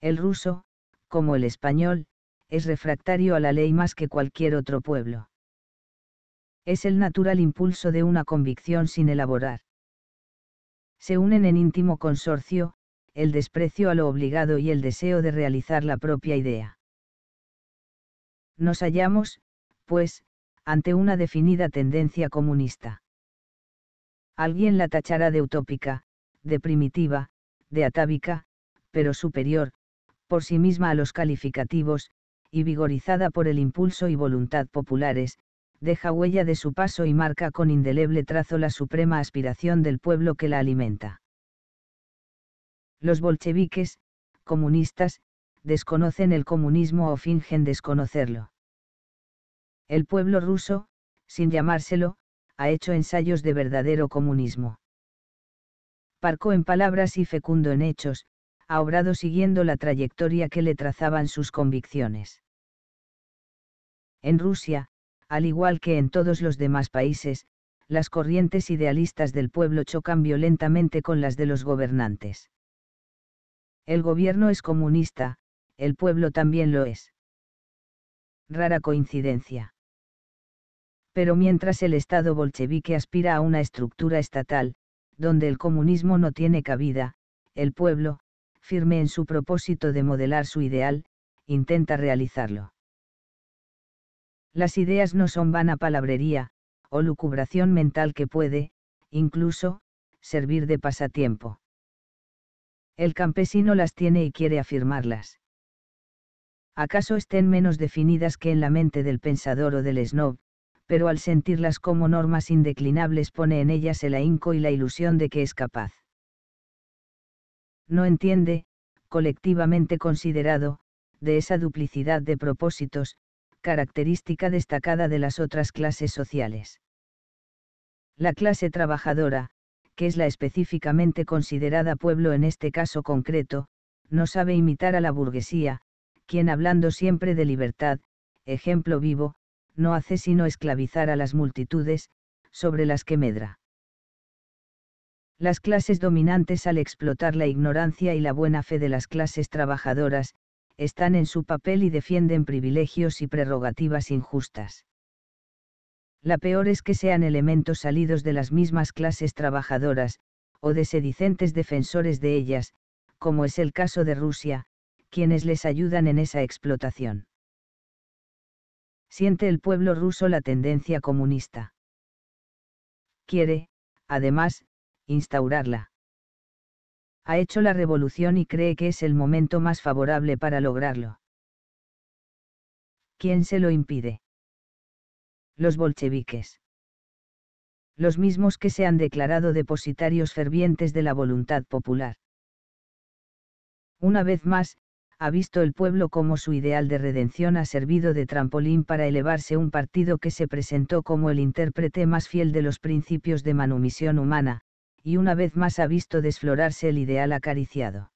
El ruso, como el español, es refractario a la ley más que cualquier otro pueblo. Es el natural impulso de una convicción sin elaborar. Se unen en íntimo consorcio, el desprecio a lo obligado y el deseo de realizar la propia idea. Nos hallamos, pues, ante una definida tendencia comunista. Alguien la tachará de utópica, de primitiva, de atávica, pero superior, por sí misma a los calificativos, y vigorizada por el impulso y voluntad populares, deja huella de su paso y marca con indeleble trazo la suprema aspiración del pueblo que la alimenta. Los bolcheviques, comunistas, desconocen el comunismo o fingen desconocerlo. El pueblo ruso, sin llamárselo, ha hecho ensayos de verdadero comunismo. Parco en palabras y fecundo en hechos, ha obrado siguiendo la trayectoria que le trazaban sus convicciones. En Rusia, al igual que en todos los demás países, las corrientes idealistas del pueblo chocan violentamente con las de los gobernantes. El gobierno es comunista, el pueblo también lo es. Rara coincidencia. Pero mientras el Estado bolchevique aspira a una estructura estatal, donde el comunismo no tiene cabida, el pueblo, firme en su propósito de modelar su ideal, intenta realizarlo. Las ideas no son vana palabrería, o lucubración mental que puede, incluso, servir de pasatiempo. El campesino las tiene y quiere afirmarlas. Acaso estén menos definidas que en la mente del pensador o del snob, pero al sentirlas como normas indeclinables pone en ellas el ahínco y la ilusión de que es capaz. No entiende, colectivamente considerado, de esa duplicidad de propósitos, característica destacada de las otras clases sociales. La clase trabajadora, que es la específicamente considerada pueblo en este caso concreto, no sabe imitar a la burguesía, quien hablando siempre de libertad, ejemplo vivo, no hace sino esclavizar a las multitudes, sobre las que medra. Las clases dominantes al explotar la ignorancia y la buena fe de las clases trabajadoras, están en su papel y defienden privilegios y prerrogativas injustas. La peor es que sean elementos salidos de las mismas clases trabajadoras, o de sedicentes defensores de ellas, como es el caso de Rusia, quienes les ayudan en esa explotación. Siente el pueblo ruso la tendencia comunista. Quiere, además, instaurarla ha hecho la revolución y cree que es el momento más favorable para lograrlo. ¿Quién se lo impide? Los bolcheviques. Los mismos que se han declarado depositarios fervientes de la voluntad popular. Una vez más, ha visto el pueblo como su ideal de redención ha servido de trampolín para elevarse un partido que se presentó como el intérprete más fiel de los principios de manumisión humana, y una vez más ha visto desflorarse el ideal acariciado.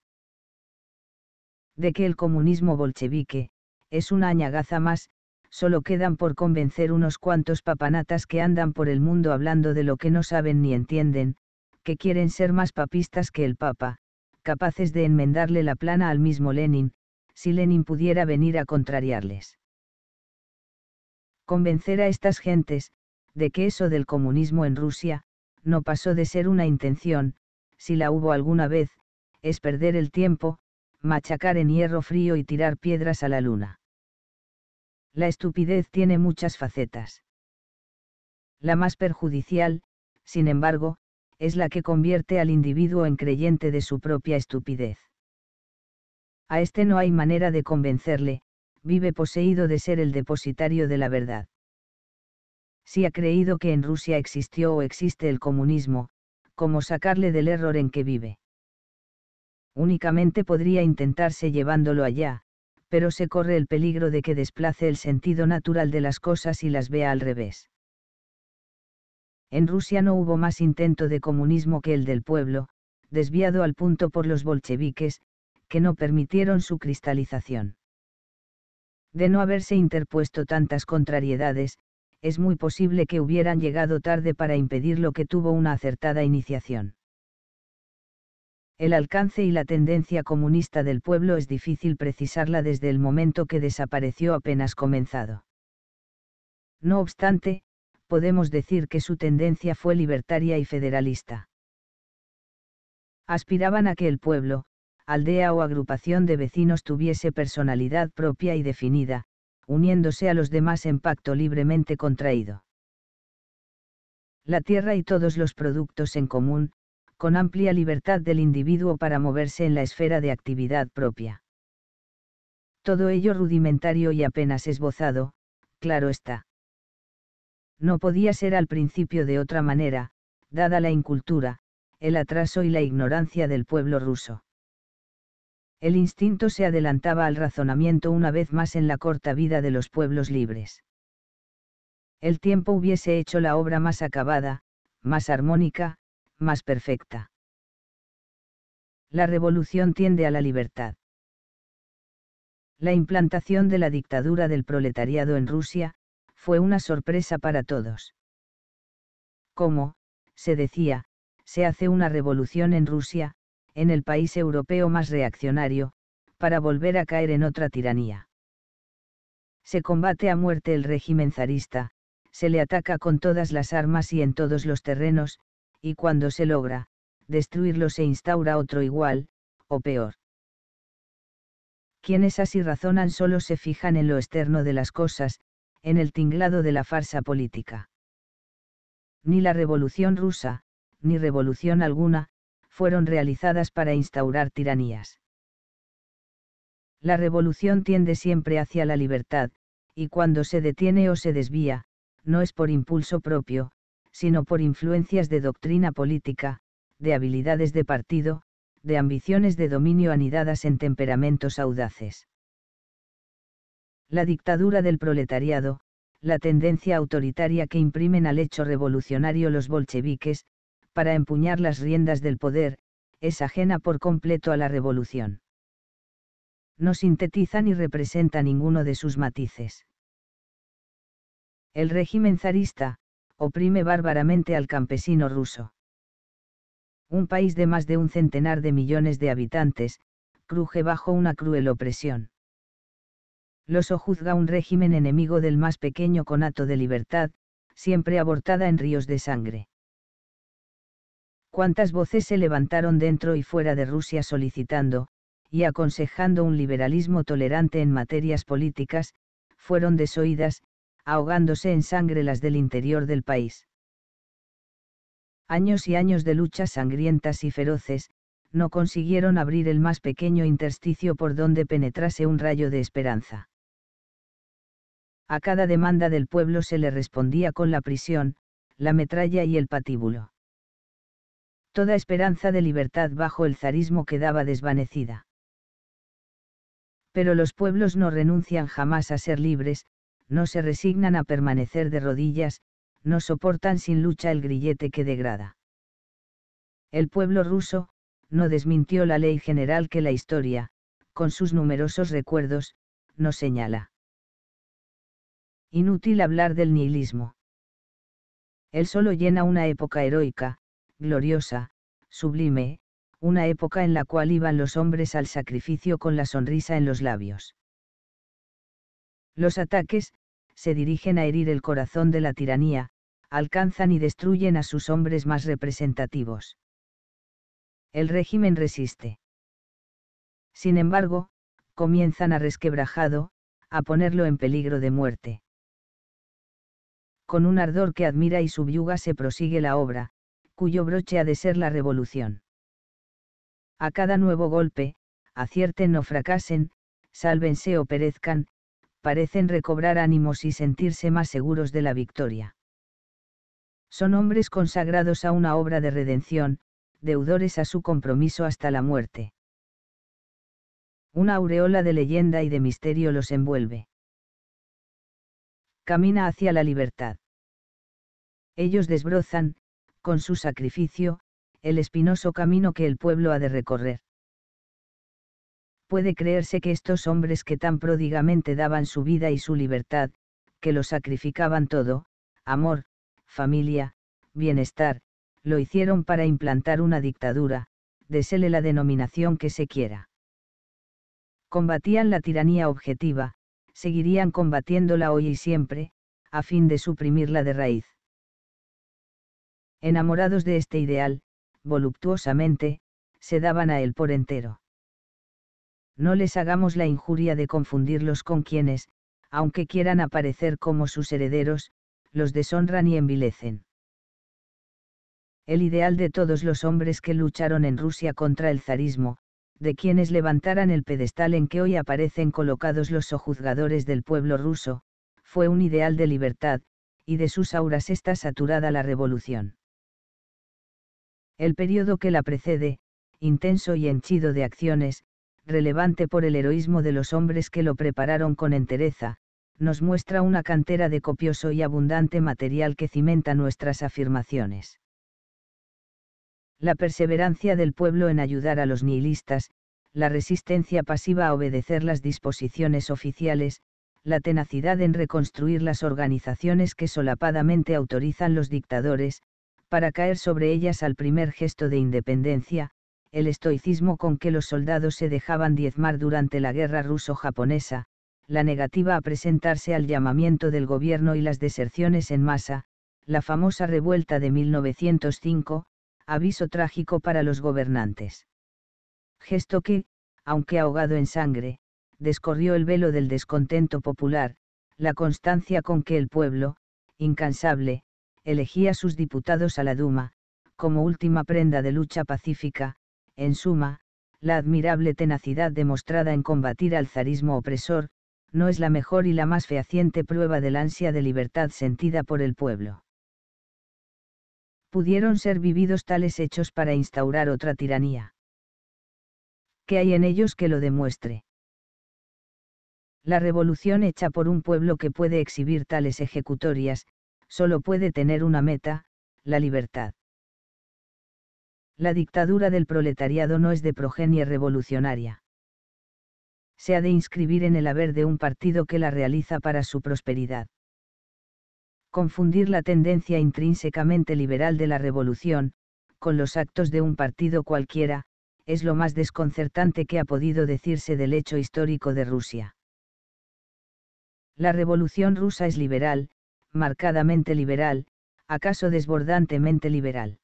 De que el comunismo bolchevique, es una añagaza más, solo quedan por convencer unos cuantos papanatas que andan por el mundo hablando de lo que no saben ni entienden, que quieren ser más papistas que el Papa, capaces de enmendarle la plana al mismo Lenin, si Lenin pudiera venir a contrariarles. Convencer a estas gentes, de que eso del comunismo en Rusia, no pasó de ser una intención, si la hubo alguna vez, es perder el tiempo, machacar en hierro frío y tirar piedras a la luna. La estupidez tiene muchas facetas. La más perjudicial, sin embargo, es la que convierte al individuo en creyente de su propia estupidez. A este no hay manera de convencerle, vive poseído de ser el depositario de la verdad si ha creído que en Rusia existió o existe el comunismo, como sacarle del error en que vive. Únicamente podría intentarse llevándolo allá, pero se corre el peligro de que desplace el sentido natural de las cosas y las vea al revés. En Rusia no hubo más intento de comunismo que el del pueblo, desviado al punto por los bolcheviques, que no permitieron su cristalización. De no haberse interpuesto tantas contrariedades, es muy posible que hubieran llegado tarde para impedir lo que tuvo una acertada iniciación. El alcance y la tendencia comunista del pueblo es difícil precisarla desde el momento que desapareció apenas comenzado. No obstante, podemos decir que su tendencia fue libertaria y federalista. Aspiraban a que el pueblo, aldea o agrupación de vecinos tuviese personalidad propia y definida, uniéndose a los demás en pacto libremente contraído. La tierra y todos los productos en común, con amplia libertad del individuo para moverse en la esfera de actividad propia. Todo ello rudimentario y apenas esbozado, claro está. No podía ser al principio de otra manera, dada la incultura, el atraso y la ignorancia del pueblo ruso el instinto se adelantaba al razonamiento una vez más en la corta vida de los pueblos libres. El tiempo hubiese hecho la obra más acabada, más armónica, más perfecta. La revolución tiende a la libertad. La implantación de la dictadura del proletariado en Rusia, fue una sorpresa para todos. Como, se decía, se hace una revolución en Rusia, en el país europeo más reaccionario, para volver a caer en otra tiranía. Se combate a muerte el régimen zarista, se le ataca con todas las armas y en todos los terrenos, y cuando se logra, destruirlo se instaura otro igual, o peor. Quienes así razonan solo se fijan en lo externo de las cosas, en el tinglado de la farsa política. Ni la revolución rusa, ni revolución alguna, fueron realizadas para instaurar tiranías. La revolución tiende siempre hacia la libertad, y cuando se detiene o se desvía, no es por impulso propio, sino por influencias de doctrina política, de habilidades de partido, de ambiciones de dominio anidadas en temperamentos audaces. La dictadura del proletariado, la tendencia autoritaria que imprimen al hecho revolucionario los bolcheviques, para empuñar las riendas del poder, es ajena por completo a la revolución. No sintetiza ni representa ninguno de sus matices. El régimen zarista, oprime bárbaramente al campesino ruso. Un país de más de un centenar de millones de habitantes, cruje bajo una cruel opresión. Lo sojuzga un régimen enemigo del más pequeño conato de libertad, siempre abortada en ríos de sangre cuántas voces se levantaron dentro y fuera de Rusia solicitando, y aconsejando un liberalismo tolerante en materias políticas, fueron desoídas, ahogándose en sangre las del interior del país. Años y años de luchas sangrientas y feroces, no consiguieron abrir el más pequeño intersticio por donde penetrase un rayo de esperanza. A cada demanda del pueblo se le respondía con la prisión, la metralla y el patíbulo toda esperanza de libertad bajo el zarismo quedaba desvanecida. Pero los pueblos no renuncian jamás a ser libres, no se resignan a permanecer de rodillas, no soportan sin lucha el grillete que degrada. El pueblo ruso, no desmintió la ley general que la historia, con sus numerosos recuerdos, nos señala. Inútil hablar del nihilismo. Él solo llena una época heroica, gloriosa, sublime, una época en la cual iban los hombres al sacrificio con la sonrisa en los labios. Los ataques, se dirigen a herir el corazón de la tiranía, alcanzan y destruyen a sus hombres más representativos. El régimen resiste. Sin embargo, comienzan a resquebrajado, a ponerlo en peligro de muerte. Con un ardor que admira y subyuga se prosigue la obra, cuyo broche ha de ser la revolución. A cada nuevo golpe, acierten o fracasen, sálvense o perezcan, parecen recobrar ánimos y sentirse más seguros de la victoria. Son hombres consagrados a una obra de redención, deudores a su compromiso hasta la muerte. Una aureola de leyenda y de misterio los envuelve. Camina hacia la libertad. Ellos desbrozan, con su sacrificio, el espinoso camino que el pueblo ha de recorrer. Puede creerse que estos hombres que tan pródigamente daban su vida y su libertad, que lo sacrificaban todo, amor, familia, bienestar, lo hicieron para implantar una dictadura, desele la denominación que se quiera. Combatían la tiranía objetiva, seguirían combatiéndola hoy y siempre, a fin de suprimirla de raíz enamorados de este ideal, voluptuosamente, se daban a él por entero. No les hagamos la injuria de confundirlos con quienes, aunque quieran aparecer como sus herederos, los deshonran y envilecen. El ideal de todos los hombres que lucharon en Rusia contra el zarismo, de quienes levantaran el pedestal en que hoy aparecen colocados los sojuzgadores del pueblo ruso, fue un ideal de libertad, y de sus auras está saturada la revolución. El periodo que la precede, intenso y henchido de acciones, relevante por el heroísmo de los hombres que lo prepararon con entereza, nos muestra una cantera de copioso y abundante material que cimenta nuestras afirmaciones. La perseverancia del pueblo en ayudar a los nihilistas, la resistencia pasiva a obedecer las disposiciones oficiales, la tenacidad en reconstruir las organizaciones que solapadamente autorizan los dictadores, para caer sobre ellas al primer gesto de independencia, el estoicismo con que los soldados se dejaban diezmar durante la guerra ruso-japonesa, la negativa a presentarse al llamamiento del gobierno y las deserciones en masa, la famosa revuelta de 1905, aviso trágico para los gobernantes. Gesto que, aunque ahogado en sangre, descorrió el velo del descontento popular, la constancia con que el pueblo, incansable, elegía sus diputados a la Duma, como última prenda de lucha pacífica, en suma, la admirable tenacidad demostrada en combatir al zarismo opresor, no es la mejor y la más fehaciente prueba del ansia de libertad sentida por el pueblo. Pudieron ser vividos tales hechos para instaurar otra tiranía. ¿Qué hay en ellos que lo demuestre? La revolución hecha por un pueblo que puede exhibir tales ejecutorias, solo puede tener una meta, la libertad. La dictadura del proletariado no es de progenie revolucionaria. Se ha de inscribir en el haber de un partido que la realiza para su prosperidad. Confundir la tendencia intrínsecamente liberal de la revolución, con los actos de un partido cualquiera, es lo más desconcertante que ha podido decirse del hecho histórico de Rusia. La revolución rusa es liberal, marcadamente liberal, acaso desbordantemente liberal.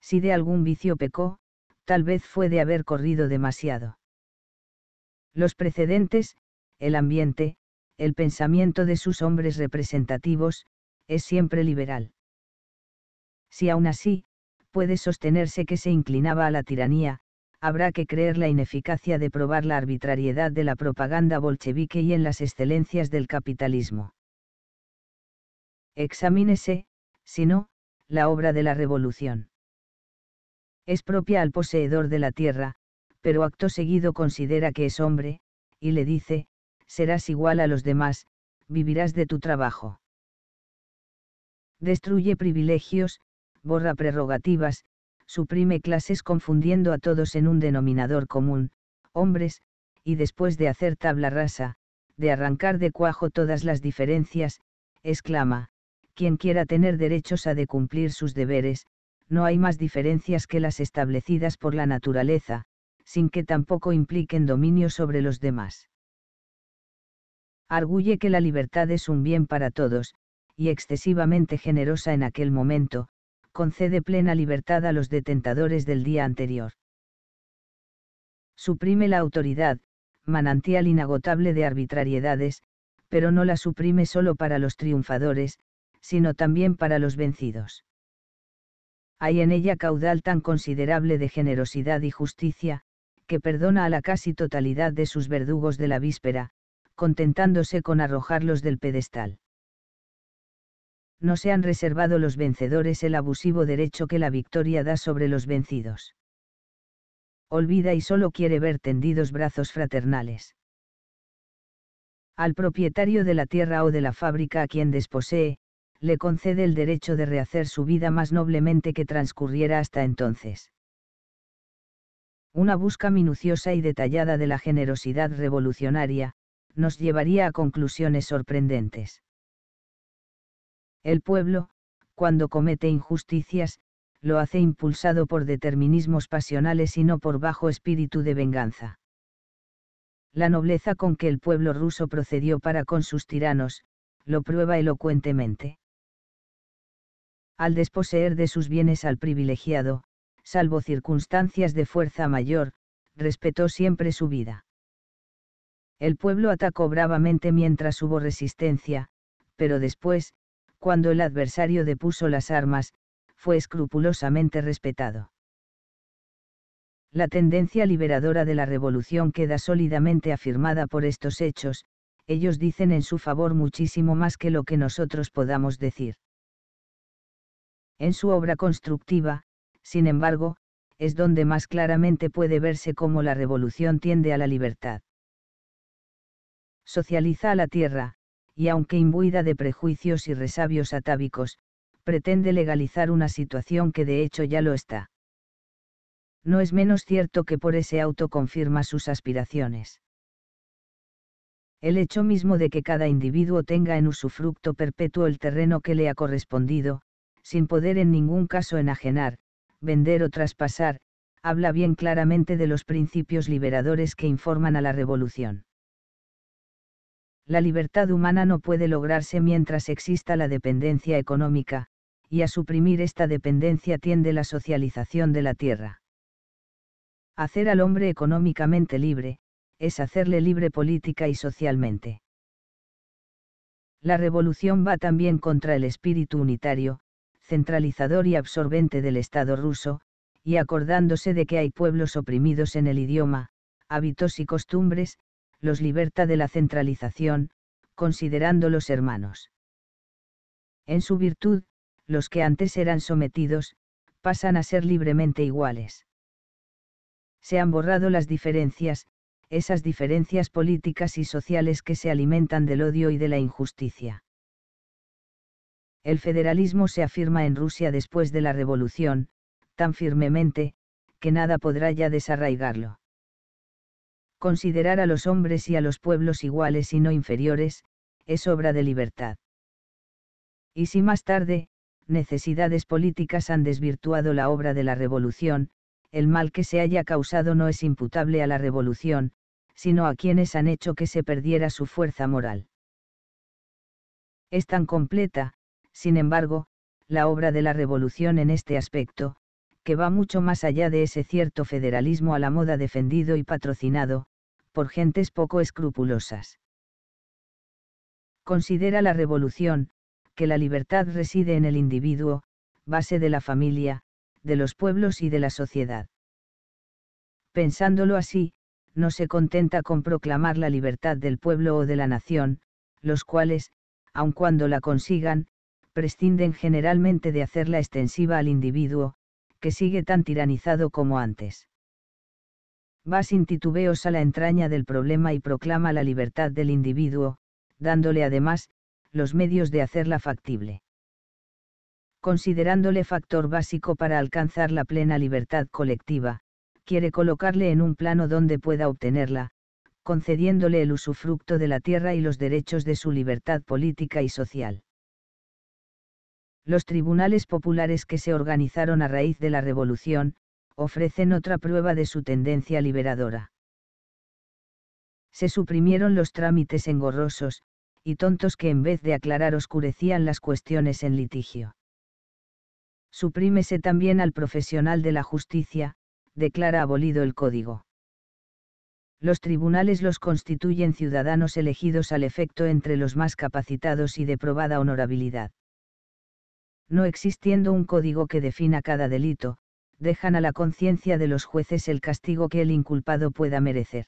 Si de algún vicio pecó, tal vez fue de haber corrido demasiado. Los precedentes, el ambiente, el pensamiento de sus hombres representativos, es siempre liberal. Si aún así, puede sostenerse que se inclinaba a la tiranía, habrá que creer la ineficacia de probar la arbitrariedad de la propaganda bolchevique y en las excelencias del capitalismo examínese, si no, la obra de la revolución. Es propia al poseedor de la tierra, pero acto seguido considera que es hombre, y le dice, serás igual a los demás, vivirás de tu trabajo. Destruye privilegios, borra prerrogativas, suprime clases confundiendo a todos en un denominador común, hombres, y después de hacer tabla rasa, de arrancar de cuajo todas las diferencias, exclama, quien quiera tener derechos ha de cumplir sus deberes, no hay más diferencias que las establecidas por la naturaleza, sin que tampoco impliquen dominio sobre los demás. Arguye que la libertad es un bien para todos, y excesivamente generosa en aquel momento, concede plena libertad a los detentadores del día anterior. Suprime la autoridad, manantial inagotable de arbitrariedades, pero no la suprime solo para los triunfadores, sino también para los vencidos. Hay en ella caudal tan considerable de generosidad y justicia, que perdona a la casi totalidad de sus verdugos de la víspera, contentándose con arrojarlos del pedestal. No se han reservado los vencedores el abusivo derecho que la victoria da sobre los vencidos. Olvida y solo quiere ver tendidos brazos fraternales. Al propietario de la tierra o de la fábrica a quien desposee, le concede el derecho de rehacer su vida más noblemente que transcurriera hasta entonces. Una busca minuciosa y detallada de la generosidad revolucionaria, nos llevaría a conclusiones sorprendentes. El pueblo, cuando comete injusticias, lo hace impulsado por determinismos pasionales y no por bajo espíritu de venganza. La nobleza con que el pueblo ruso procedió para con sus tiranos, lo prueba elocuentemente al desposeer de sus bienes al privilegiado, salvo circunstancias de fuerza mayor, respetó siempre su vida. El pueblo atacó bravamente mientras hubo resistencia, pero después, cuando el adversario depuso las armas, fue escrupulosamente respetado. La tendencia liberadora de la revolución queda sólidamente afirmada por estos hechos, ellos dicen en su favor muchísimo más que lo que nosotros podamos decir. En su obra constructiva, sin embargo, es donde más claramente puede verse cómo la revolución tiende a la libertad. Socializa a la tierra, y aunque imbuida de prejuicios y resabios atávicos, pretende legalizar una situación que de hecho ya lo está. No es menos cierto que por ese auto confirma sus aspiraciones. El hecho mismo de que cada individuo tenga en usufructo perpetuo el terreno que le ha correspondido, sin poder en ningún caso enajenar, vender o traspasar, habla bien claramente de los principios liberadores que informan a la revolución. La libertad humana no puede lograrse mientras exista la dependencia económica, y a suprimir esta dependencia tiende la socialización de la tierra. Hacer al hombre económicamente libre, es hacerle libre política y socialmente. La revolución va también contra el espíritu unitario, centralizador y absorbente del Estado ruso, y acordándose de que hay pueblos oprimidos en el idioma, hábitos y costumbres, los liberta de la centralización, considerándolos hermanos. En su virtud, los que antes eran sometidos, pasan a ser libremente iguales. Se han borrado las diferencias, esas diferencias políticas y sociales que se alimentan del odio y de la injusticia el federalismo se afirma en Rusia después de la revolución, tan firmemente, que nada podrá ya desarraigarlo. Considerar a los hombres y a los pueblos iguales y no inferiores, es obra de libertad. Y si más tarde, necesidades políticas han desvirtuado la obra de la revolución, el mal que se haya causado no es imputable a la revolución, sino a quienes han hecho que se perdiera su fuerza moral. Es tan completa, sin embargo, la obra de la revolución en este aspecto, que va mucho más allá de ese cierto federalismo a la moda defendido y patrocinado, por gentes poco escrupulosas. Considera la revolución, que la libertad reside en el individuo, base de la familia, de los pueblos y de la sociedad. Pensándolo así, no se contenta con proclamar la libertad del pueblo o de la nación, los cuales, aun cuando la consigan, prescinden generalmente de hacerla extensiva al individuo, que sigue tan tiranizado como antes. Va sin titubeos a la entraña del problema y proclama la libertad del individuo, dándole además, los medios de hacerla factible. Considerándole factor básico para alcanzar la plena libertad colectiva, quiere colocarle en un plano donde pueda obtenerla, concediéndole el usufructo de la tierra y los derechos de su libertad política y social. Los tribunales populares que se organizaron a raíz de la revolución, ofrecen otra prueba de su tendencia liberadora. Se suprimieron los trámites engorrosos, y tontos que en vez de aclarar oscurecían las cuestiones en litigio. Suprímese también al profesional de la justicia, declara abolido el código. Los tribunales los constituyen ciudadanos elegidos al efecto entre los más capacitados y de probada honorabilidad no existiendo un código que defina cada delito, dejan a la conciencia de los jueces el castigo que el inculpado pueda merecer.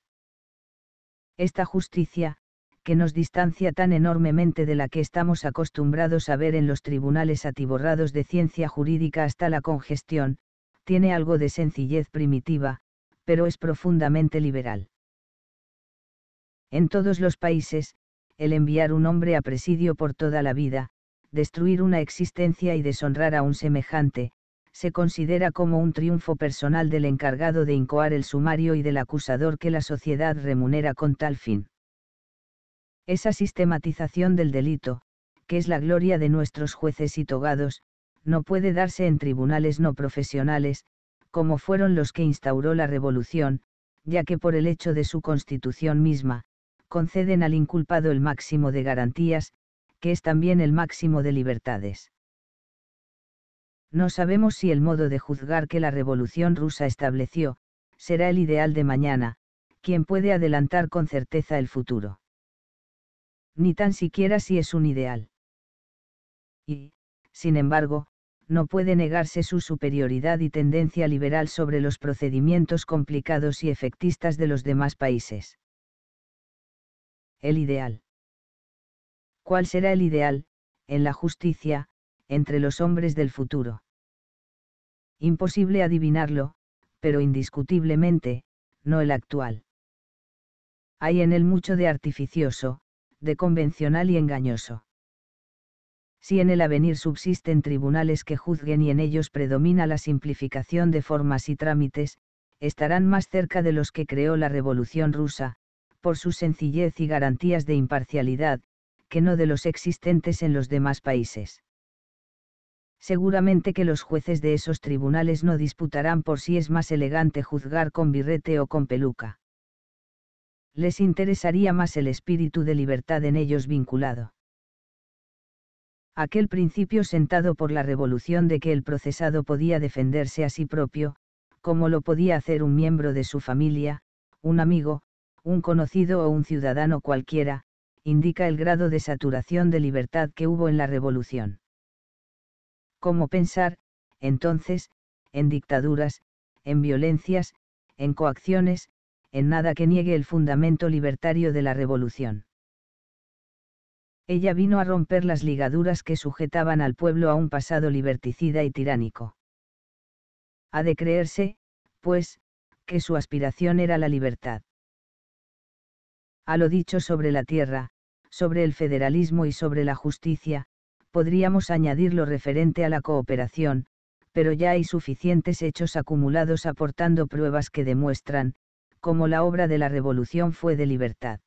Esta justicia, que nos distancia tan enormemente de la que estamos acostumbrados a ver en los tribunales atiborrados de ciencia jurídica hasta la congestión, tiene algo de sencillez primitiva, pero es profundamente liberal. En todos los países, el enviar un hombre a presidio por toda la vida, destruir una existencia y deshonrar a un semejante, se considera como un triunfo personal del encargado de incoar el sumario y del acusador que la sociedad remunera con tal fin. Esa sistematización del delito, que es la gloria de nuestros jueces y togados, no puede darse en tribunales no profesionales, como fueron los que instauró la revolución, ya que por el hecho de su constitución misma, conceden al inculpado el máximo de garantías, es también el máximo de libertades. No sabemos si el modo de juzgar que la revolución rusa estableció, será el ideal de mañana, quien puede adelantar con certeza el futuro. Ni tan siquiera si es un ideal. Y, sin embargo, no puede negarse su superioridad y tendencia liberal sobre los procedimientos complicados y efectistas de los demás países. El ideal. ¿Cuál será el ideal, en la justicia, entre los hombres del futuro? Imposible adivinarlo, pero indiscutiblemente, no el actual. Hay en él mucho de artificioso, de convencional y engañoso. Si en el avenir subsisten tribunales que juzguen y en ellos predomina la simplificación de formas y trámites, estarán más cerca de los que creó la Revolución rusa, por su sencillez y garantías de imparcialidad, que no de los existentes en los demás países. Seguramente que los jueces de esos tribunales no disputarán por si es más elegante juzgar con birrete o con peluca. Les interesaría más el espíritu de libertad en ellos vinculado aquel principio sentado por la revolución de que el procesado podía defenderse a sí propio, como lo podía hacer un miembro de su familia, un amigo, un conocido o un ciudadano cualquiera, indica el grado de saturación de libertad que hubo en la revolución. ¿Cómo pensar, entonces, en dictaduras, en violencias, en coacciones, en nada que niegue el fundamento libertario de la revolución? Ella vino a romper las ligaduras que sujetaban al pueblo a un pasado liberticida y tiránico. Ha de creerse, pues, que su aspiración era la libertad. A lo dicho sobre la tierra, sobre el federalismo y sobre la justicia, podríamos añadir lo referente a la cooperación, pero ya hay suficientes hechos acumulados aportando pruebas que demuestran, como la obra de la revolución fue de libertad.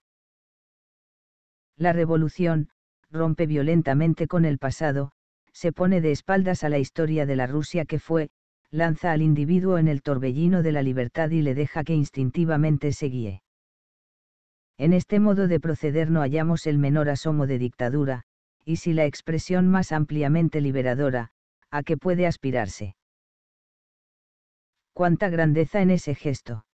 La revolución, rompe violentamente con el pasado, se pone de espaldas a la historia de la Rusia que fue, lanza al individuo en el torbellino de la libertad y le deja que instintivamente se guíe. En este modo de proceder no hallamos el menor asomo de dictadura, y si la expresión más ampliamente liberadora, a que puede aspirarse. Cuánta grandeza en ese gesto.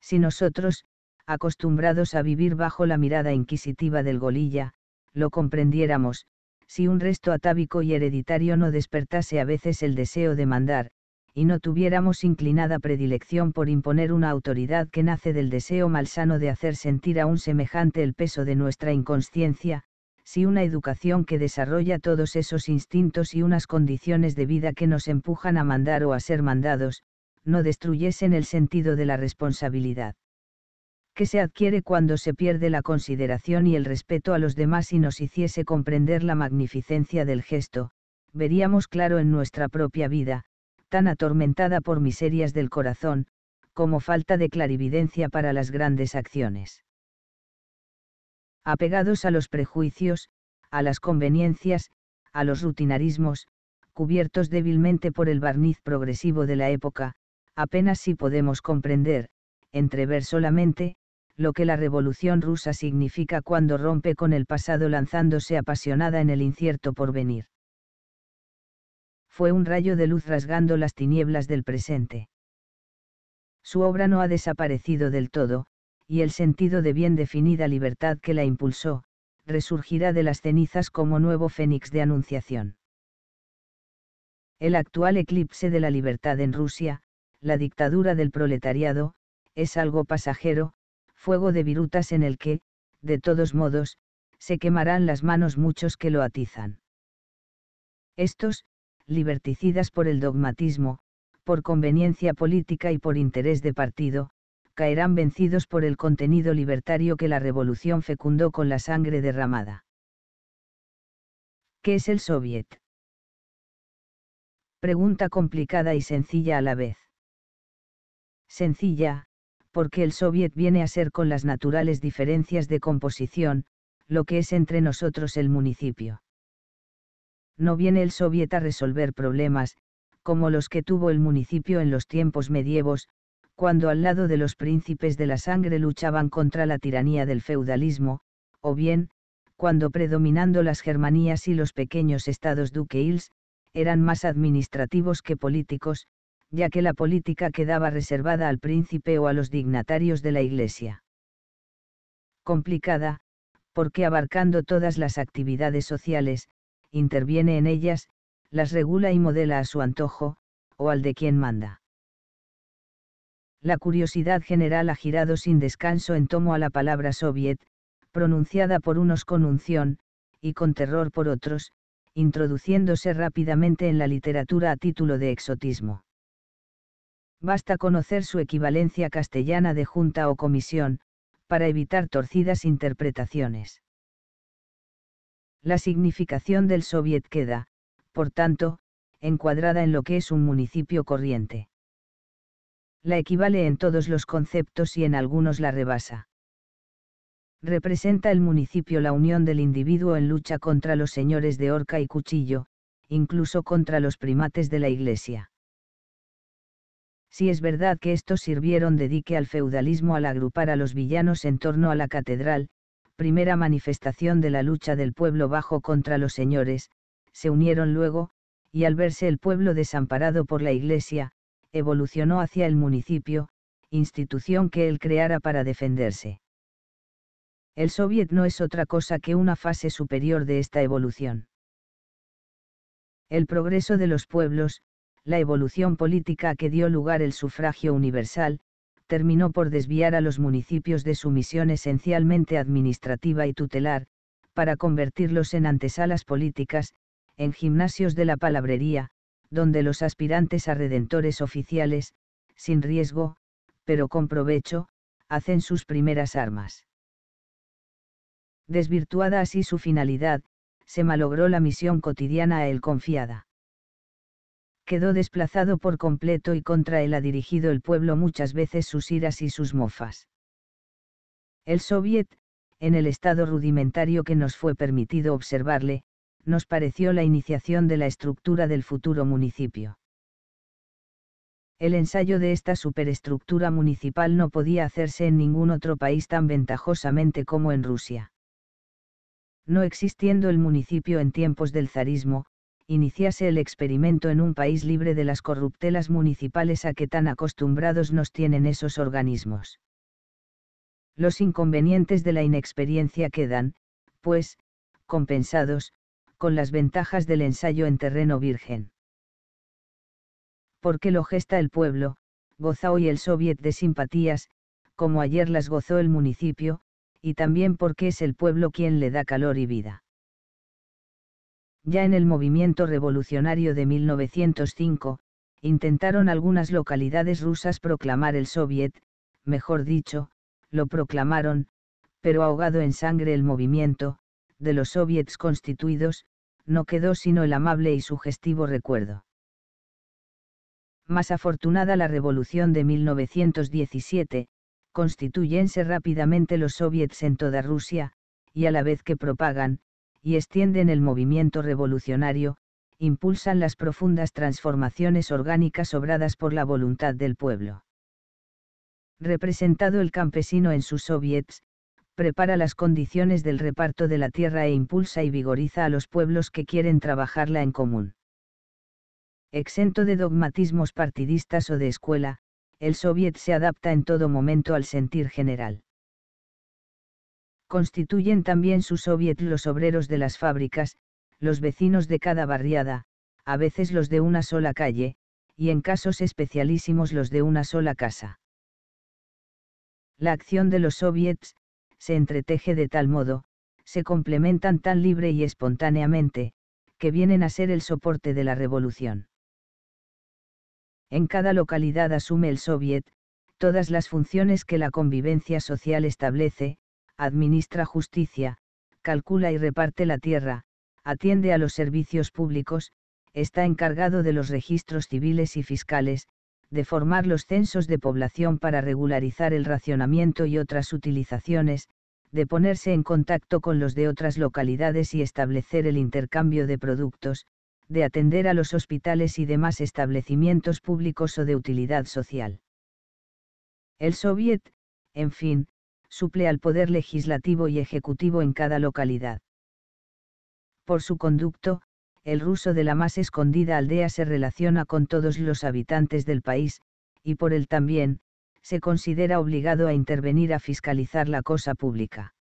Si nosotros, acostumbrados a vivir bajo la mirada inquisitiva del Golilla, lo comprendiéramos, si un resto atávico y hereditario no despertase a veces el deseo de mandar, y no tuviéramos inclinada predilección por imponer una autoridad que nace del deseo malsano de hacer sentir a un semejante el peso de nuestra inconsciencia, si una educación que desarrolla todos esos instintos y unas condiciones de vida que nos empujan a mandar o a ser mandados, no destruyesen el sentido de la responsabilidad. Que se adquiere cuando se pierde la consideración y el respeto a los demás y nos hiciese comprender la magnificencia del gesto, veríamos claro en nuestra propia vida, tan atormentada por miserias del corazón, como falta de clarividencia para las grandes acciones. Apegados a los prejuicios, a las conveniencias, a los rutinarismos, cubiertos débilmente por el barniz progresivo de la época, apenas si podemos comprender, entrever solamente, lo que la revolución rusa significa cuando rompe con el pasado lanzándose apasionada en el incierto porvenir fue un rayo de luz rasgando las tinieblas del presente. Su obra no ha desaparecido del todo, y el sentido de bien definida libertad que la impulsó, resurgirá de las cenizas como nuevo fénix de anunciación. El actual eclipse de la libertad en Rusia, la dictadura del proletariado, es algo pasajero, fuego de virutas en el que, de todos modos, se quemarán las manos muchos que lo atizan. Estos, liberticidas por el dogmatismo, por conveniencia política y por interés de partido, caerán vencidos por el contenido libertario que la revolución fecundó con la sangre derramada. ¿Qué es el Soviet? Pregunta complicada y sencilla a la vez. Sencilla, porque el Soviet viene a ser con las naturales diferencias de composición, lo que es entre nosotros el municipio no viene el soviet a resolver problemas, como los que tuvo el municipio en los tiempos medievos, cuando al lado de los príncipes de la sangre luchaban contra la tiranía del feudalismo, o bien, cuando predominando las germanías y los pequeños estados duqueils, eran más administrativos que políticos, ya que la política quedaba reservada al príncipe o a los dignatarios de la Iglesia. Complicada, porque abarcando todas las actividades sociales, interviene en ellas, las regula y modela a su antojo, o al de quien manda. La curiosidad general ha girado sin descanso en tomo a la palabra soviet, pronunciada por unos con unción, y con terror por otros, introduciéndose rápidamente en la literatura a título de exotismo. Basta conocer su equivalencia castellana de junta o comisión, para evitar torcidas interpretaciones. La significación del soviet queda, por tanto, encuadrada en lo que es un municipio corriente. La equivale en todos los conceptos y en algunos la rebasa. Representa el municipio la unión del individuo en lucha contra los señores de orca y cuchillo, incluso contra los primates de la Iglesia. Si es verdad que estos sirvieron de dique al feudalismo al agrupar a los villanos en torno a la catedral, primera manifestación de la lucha del pueblo bajo contra los señores, se unieron luego, y al verse el pueblo desamparado por la Iglesia, evolucionó hacia el municipio, institución que él creara para defenderse. El soviet no es otra cosa que una fase superior de esta evolución. El progreso de los pueblos, la evolución política que dio lugar el sufragio universal, terminó por desviar a los municipios de su misión esencialmente administrativa y tutelar, para convertirlos en antesalas políticas, en gimnasios de la palabrería, donde los aspirantes a redentores oficiales, sin riesgo, pero con provecho, hacen sus primeras armas. Desvirtuada así su finalidad, se malogró la misión cotidiana a él confiada quedó desplazado por completo y contra él ha dirigido el pueblo muchas veces sus iras y sus mofas. El soviet, en el estado rudimentario que nos fue permitido observarle, nos pareció la iniciación de la estructura del futuro municipio. El ensayo de esta superestructura municipal no podía hacerse en ningún otro país tan ventajosamente como en Rusia. No existiendo el municipio en tiempos del zarismo, iniciase el experimento en un país libre de las corruptelas municipales a que tan acostumbrados nos tienen esos organismos. Los inconvenientes de la inexperiencia quedan, pues, compensados, con las ventajas del ensayo en terreno virgen. Porque lo gesta el pueblo, goza hoy el soviet de simpatías, como ayer las gozó el municipio, y también porque es el pueblo quien le da calor y vida. Ya en el movimiento revolucionario de 1905, intentaron algunas localidades rusas proclamar el Soviet, mejor dicho, lo proclamaron, pero ahogado en sangre el movimiento, de los soviets constituidos, no quedó sino el amable y sugestivo recuerdo. Más afortunada la revolución de 1917, constituyense rápidamente los soviets en toda Rusia, y a la vez que propagan, y extienden el movimiento revolucionario, impulsan las profundas transformaciones orgánicas obradas por la voluntad del pueblo. Representado el campesino en sus soviets, prepara las condiciones del reparto de la tierra e impulsa y vigoriza a los pueblos que quieren trabajarla en común. Exento de dogmatismos partidistas o de escuela, el soviet se adapta en todo momento al sentir general constituyen también su soviet los obreros de las fábricas, los vecinos de cada barriada, a veces los de una sola calle, y en casos especialísimos los de una sola casa. La acción de los soviets, se entreteje de tal modo, se complementan tan libre y espontáneamente, que vienen a ser el soporte de la revolución. En cada localidad asume el soviet, todas las funciones que la convivencia social establece, administra justicia, calcula y reparte la tierra, atiende a los servicios públicos, está encargado de los registros civiles y fiscales, de formar los censos de población para regularizar el racionamiento y otras utilizaciones, de ponerse en contacto con los de otras localidades y establecer el intercambio de productos, de atender a los hospitales y demás establecimientos públicos o de utilidad social. El Soviet, en fin, suple al poder legislativo y ejecutivo en cada localidad. Por su conducto, el ruso de la más escondida aldea se relaciona con todos los habitantes del país, y por él también, se considera obligado a intervenir a fiscalizar la cosa pública.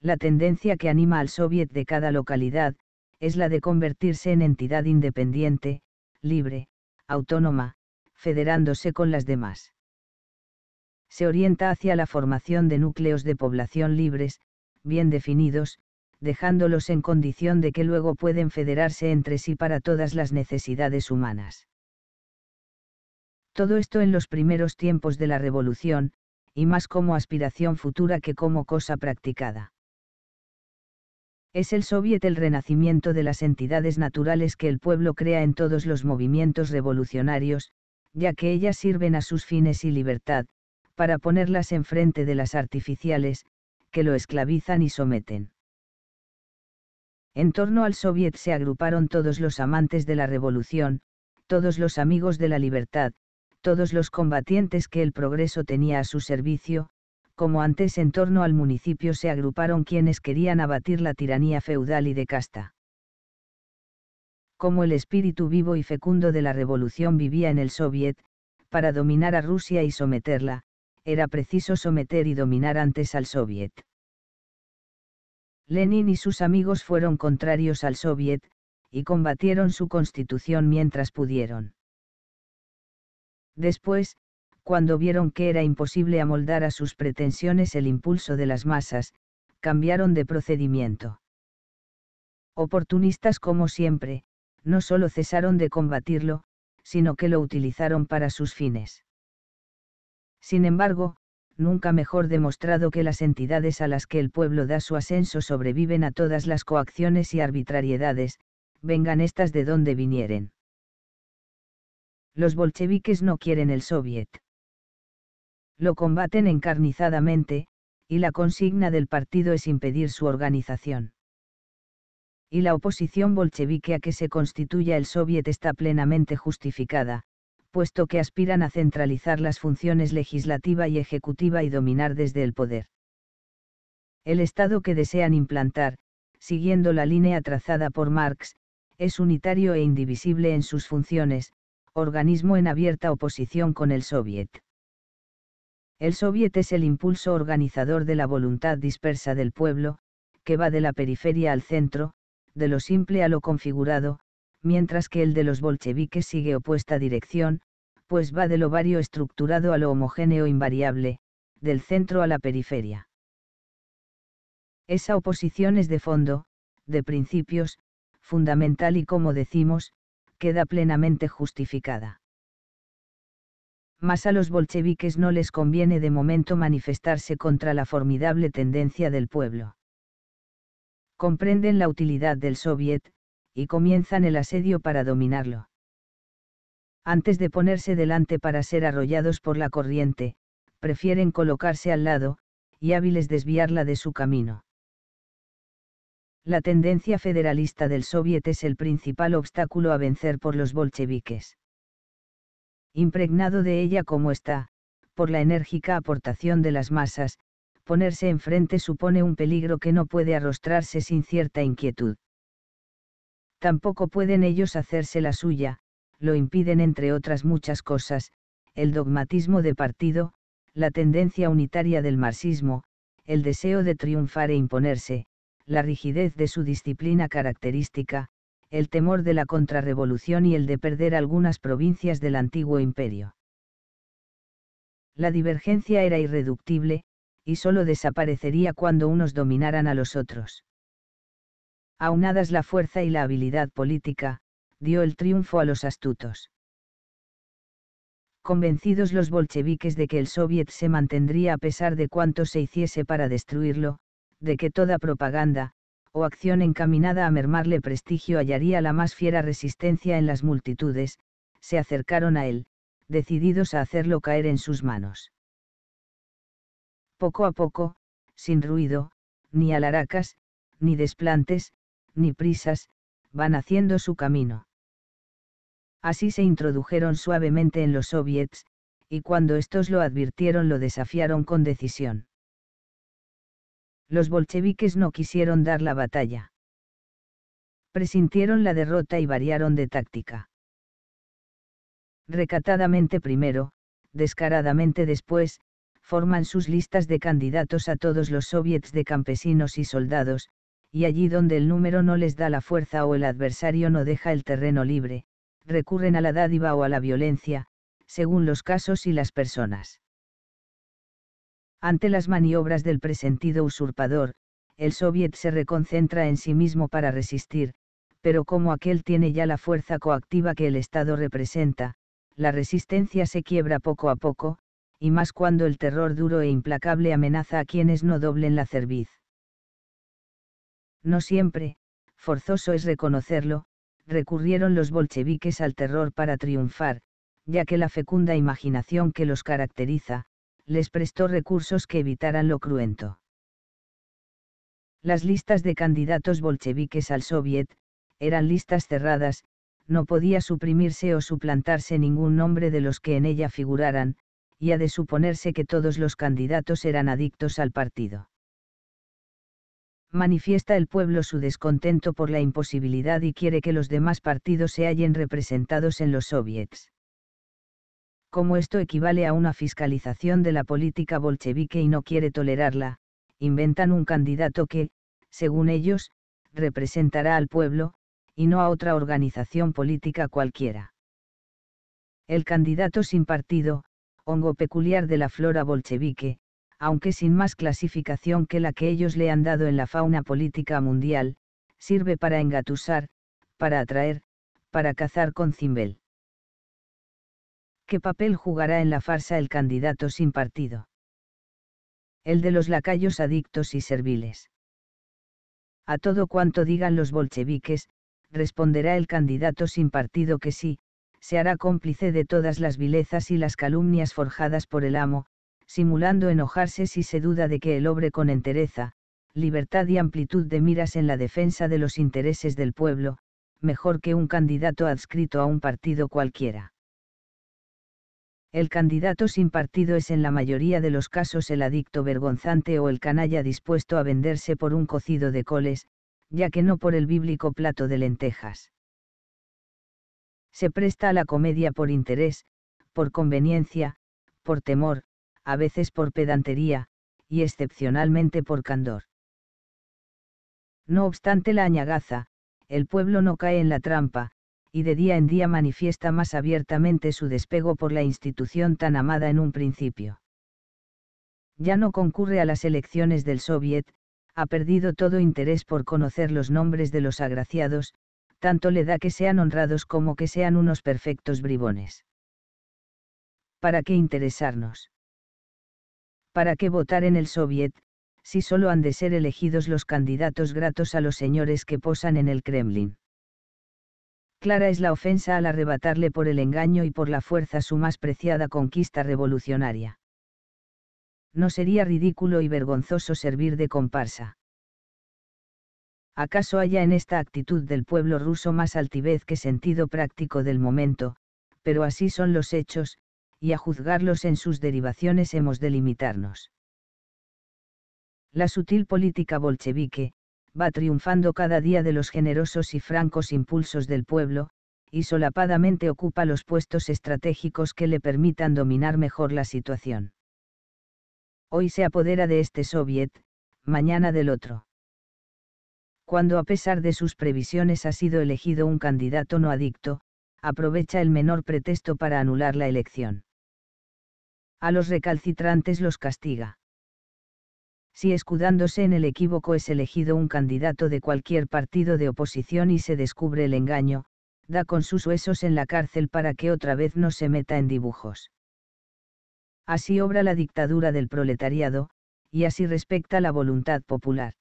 La tendencia que anima al soviet de cada localidad, es la de convertirse en entidad independiente, libre, autónoma, federándose con las demás se orienta hacia la formación de núcleos de población libres, bien definidos, dejándolos en condición de que luego pueden federarse entre sí para todas las necesidades humanas. Todo esto en los primeros tiempos de la revolución, y más como aspiración futura que como cosa practicada. Es el soviet el renacimiento de las entidades naturales que el pueblo crea en todos los movimientos revolucionarios, ya que ellas sirven a sus fines y libertad, para ponerlas enfrente de las artificiales, que lo esclavizan y someten. En torno al soviet se agruparon todos los amantes de la revolución, todos los amigos de la libertad, todos los combatientes que el progreso tenía a su servicio, como antes en torno al municipio se agruparon quienes querían abatir la tiranía feudal y de casta. Como el espíritu vivo y fecundo de la revolución vivía en el soviet, para dominar a Rusia y someterla, era preciso someter y dominar antes al Soviet. Lenin y sus amigos fueron contrarios al Soviet, y combatieron su constitución mientras pudieron. Después, cuando vieron que era imposible amoldar a sus pretensiones el impulso de las masas, cambiaron de procedimiento. Oportunistas como siempre, no solo cesaron de combatirlo, sino que lo utilizaron para sus fines. Sin embargo, nunca mejor demostrado que las entidades a las que el pueblo da su ascenso sobreviven a todas las coacciones y arbitrariedades, vengan estas de donde vinieren. Los bolcheviques no quieren el soviet. Lo combaten encarnizadamente, y la consigna del partido es impedir su organización. Y la oposición bolchevique a que se constituya el soviet está plenamente justificada, puesto que aspiran a centralizar las funciones legislativa y ejecutiva y dominar desde el poder. El Estado que desean implantar, siguiendo la línea trazada por Marx, es unitario e indivisible en sus funciones, organismo en abierta oposición con el Soviet. El Soviet es el impulso organizador de la voluntad dispersa del pueblo, que va de la periferia al centro, de lo simple a lo configurado, mientras que el de los bolcheviques sigue opuesta dirección, pues va del ovario estructurado a lo homogéneo invariable, del centro a la periferia. Esa oposición es de fondo, de principios, fundamental y como decimos, queda plenamente justificada. Mas a los bolcheviques no les conviene de momento manifestarse contra la formidable tendencia del pueblo. Comprenden la utilidad del Soviet, y comienzan el asedio para dominarlo antes de ponerse delante para ser arrollados por la corriente, prefieren colocarse al lado, y hábiles desviarla de su camino. La tendencia federalista del soviet es el principal obstáculo a vencer por los bolcheviques. Impregnado de ella como está, por la enérgica aportación de las masas, ponerse enfrente supone un peligro que no puede arrostrarse sin cierta inquietud. Tampoco pueden ellos hacerse la suya, lo impiden entre otras muchas cosas, el dogmatismo de partido, la tendencia unitaria del marxismo, el deseo de triunfar e imponerse, la rigidez de su disciplina característica, el temor de la contrarrevolución y el de perder algunas provincias del antiguo imperio. La divergencia era irreductible, y sólo desaparecería cuando unos dominaran a los otros. Aunadas la fuerza y la habilidad política, dio el triunfo a los astutos. Convencidos los bolcheviques de que el soviet se mantendría a pesar de cuanto se hiciese para destruirlo, de que toda propaganda, o acción encaminada a mermarle prestigio hallaría la más fiera resistencia en las multitudes, se acercaron a él, decididos a hacerlo caer en sus manos. Poco a poco, sin ruido, ni alaracas, ni desplantes, ni prisas, van haciendo su camino. Así se introdujeron suavemente en los soviets, y cuando estos lo advirtieron lo desafiaron con decisión. Los bolcheviques no quisieron dar la batalla. Presintieron la derrota y variaron de táctica. Recatadamente primero, descaradamente después, forman sus listas de candidatos a todos los soviets de campesinos y soldados, y allí donde el número no les da la fuerza o el adversario no deja el terreno libre, recurren a la dádiva o a la violencia, según los casos y las personas. Ante las maniobras del presentido usurpador, el soviet se reconcentra en sí mismo para resistir, pero como aquel tiene ya la fuerza coactiva que el Estado representa, la resistencia se quiebra poco a poco, y más cuando el terror duro e implacable amenaza a quienes no doblen la cerviz. No siempre, forzoso es reconocerlo, recurrieron los bolcheviques al terror para triunfar, ya que la fecunda imaginación que los caracteriza, les prestó recursos que evitaran lo cruento. Las listas de candidatos bolcheviques al Soviet, eran listas cerradas, no podía suprimirse o suplantarse ningún nombre de los que en ella figuraran, y ha de suponerse que todos los candidatos eran adictos al partido manifiesta el pueblo su descontento por la imposibilidad y quiere que los demás partidos se hallen representados en los soviets. Como esto equivale a una fiscalización de la política bolchevique y no quiere tolerarla, inventan un candidato que, según ellos, representará al pueblo, y no a otra organización política cualquiera. El candidato sin partido, hongo peculiar de la flora bolchevique, aunque sin más clasificación que la que ellos le han dado en la fauna política mundial, sirve para engatusar, para atraer, para cazar con cimbel. ¿Qué papel jugará en la farsa el candidato sin partido? El de los lacayos adictos y serviles. A todo cuanto digan los bolcheviques, responderá el candidato sin partido que sí, se hará cómplice de todas las vilezas y las calumnias forjadas por el amo, simulando enojarse si se duda de que el obre con entereza, libertad y amplitud de miras en la defensa de los intereses del pueblo, mejor que un candidato adscrito a un partido cualquiera. El candidato sin partido es en la mayoría de los casos el adicto vergonzante o el canalla dispuesto a venderse por un cocido de coles, ya que no por el bíblico plato de lentejas. Se presta a la comedia por interés, por conveniencia, por temor, a veces por pedantería, y excepcionalmente por candor. No obstante la añagaza, el pueblo no cae en la trampa, y de día en día manifiesta más abiertamente su despego por la institución tan amada en un principio. Ya no concurre a las elecciones del Soviet, ha perdido todo interés por conocer los nombres de los agraciados, tanto le da que sean honrados como que sean unos perfectos bribones. ¿Para qué interesarnos? ¿para qué votar en el Soviet, si solo han de ser elegidos los candidatos gratos a los señores que posan en el Kremlin? Clara es la ofensa al arrebatarle por el engaño y por la fuerza su más preciada conquista revolucionaria. No sería ridículo y vergonzoso servir de comparsa. ¿Acaso haya en esta actitud del pueblo ruso más altivez que sentido práctico del momento? Pero así son los hechos, y a juzgarlos en sus derivaciones hemos de limitarnos. La sutil política bolchevique, va triunfando cada día de los generosos y francos impulsos del pueblo, y solapadamente ocupa los puestos estratégicos que le permitan dominar mejor la situación. Hoy se apodera de este soviet, mañana del otro. Cuando a pesar de sus previsiones ha sido elegido un candidato no adicto, aprovecha el menor pretexto para anular la elección a los recalcitrantes los castiga. Si escudándose en el equívoco es elegido un candidato de cualquier partido de oposición y se descubre el engaño, da con sus huesos en la cárcel para que otra vez no se meta en dibujos. Así obra la dictadura del proletariado, y así respecta la voluntad popular.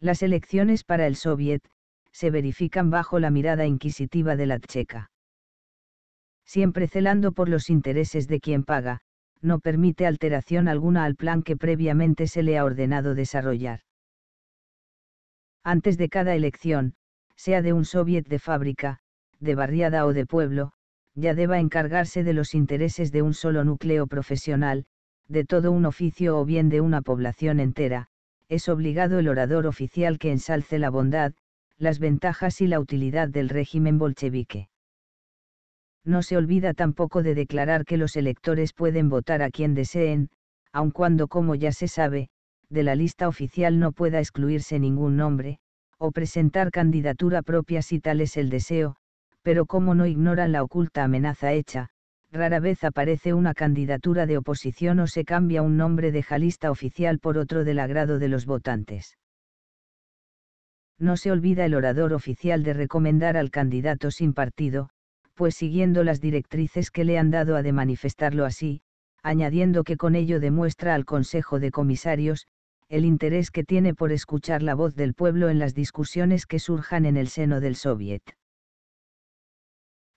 Las elecciones para el Soviet, se verifican bajo la mirada inquisitiva de la Tcheca siempre celando por los intereses de quien paga, no permite alteración alguna al plan que previamente se le ha ordenado desarrollar. Antes de cada elección, sea de un soviet de fábrica, de barriada o de pueblo, ya deba encargarse de los intereses de un solo núcleo profesional, de todo un oficio o bien de una población entera, es obligado el orador oficial que ensalce la bondad, las ventajas y la utilidad del régimen bolchevique no se olvida tampoco de declarar que los electores pueden votar a quien deseen, aun cuando, como ya se sabe, de la lista oficial no pueda excluirse ningún nombre, o presentar candidatura propia si tal es el deseo, pero como no ignoran la oculta amenaza hecha, rara vez aparece una candidatura de oposición o se cambia un nombre de jalista oficial por otro del agrado de los votantes. No se olvida el orador oficial de recomendar al candidato sin partido, pues siguiendo las directrices que le han dado ha de manifestarlo así, añadiendo que con ello demuestra al Consejo de Comisarios, el interés que tiene por escuchar la voz del pueblo en las discusiones que surjan en el seno del Soviet.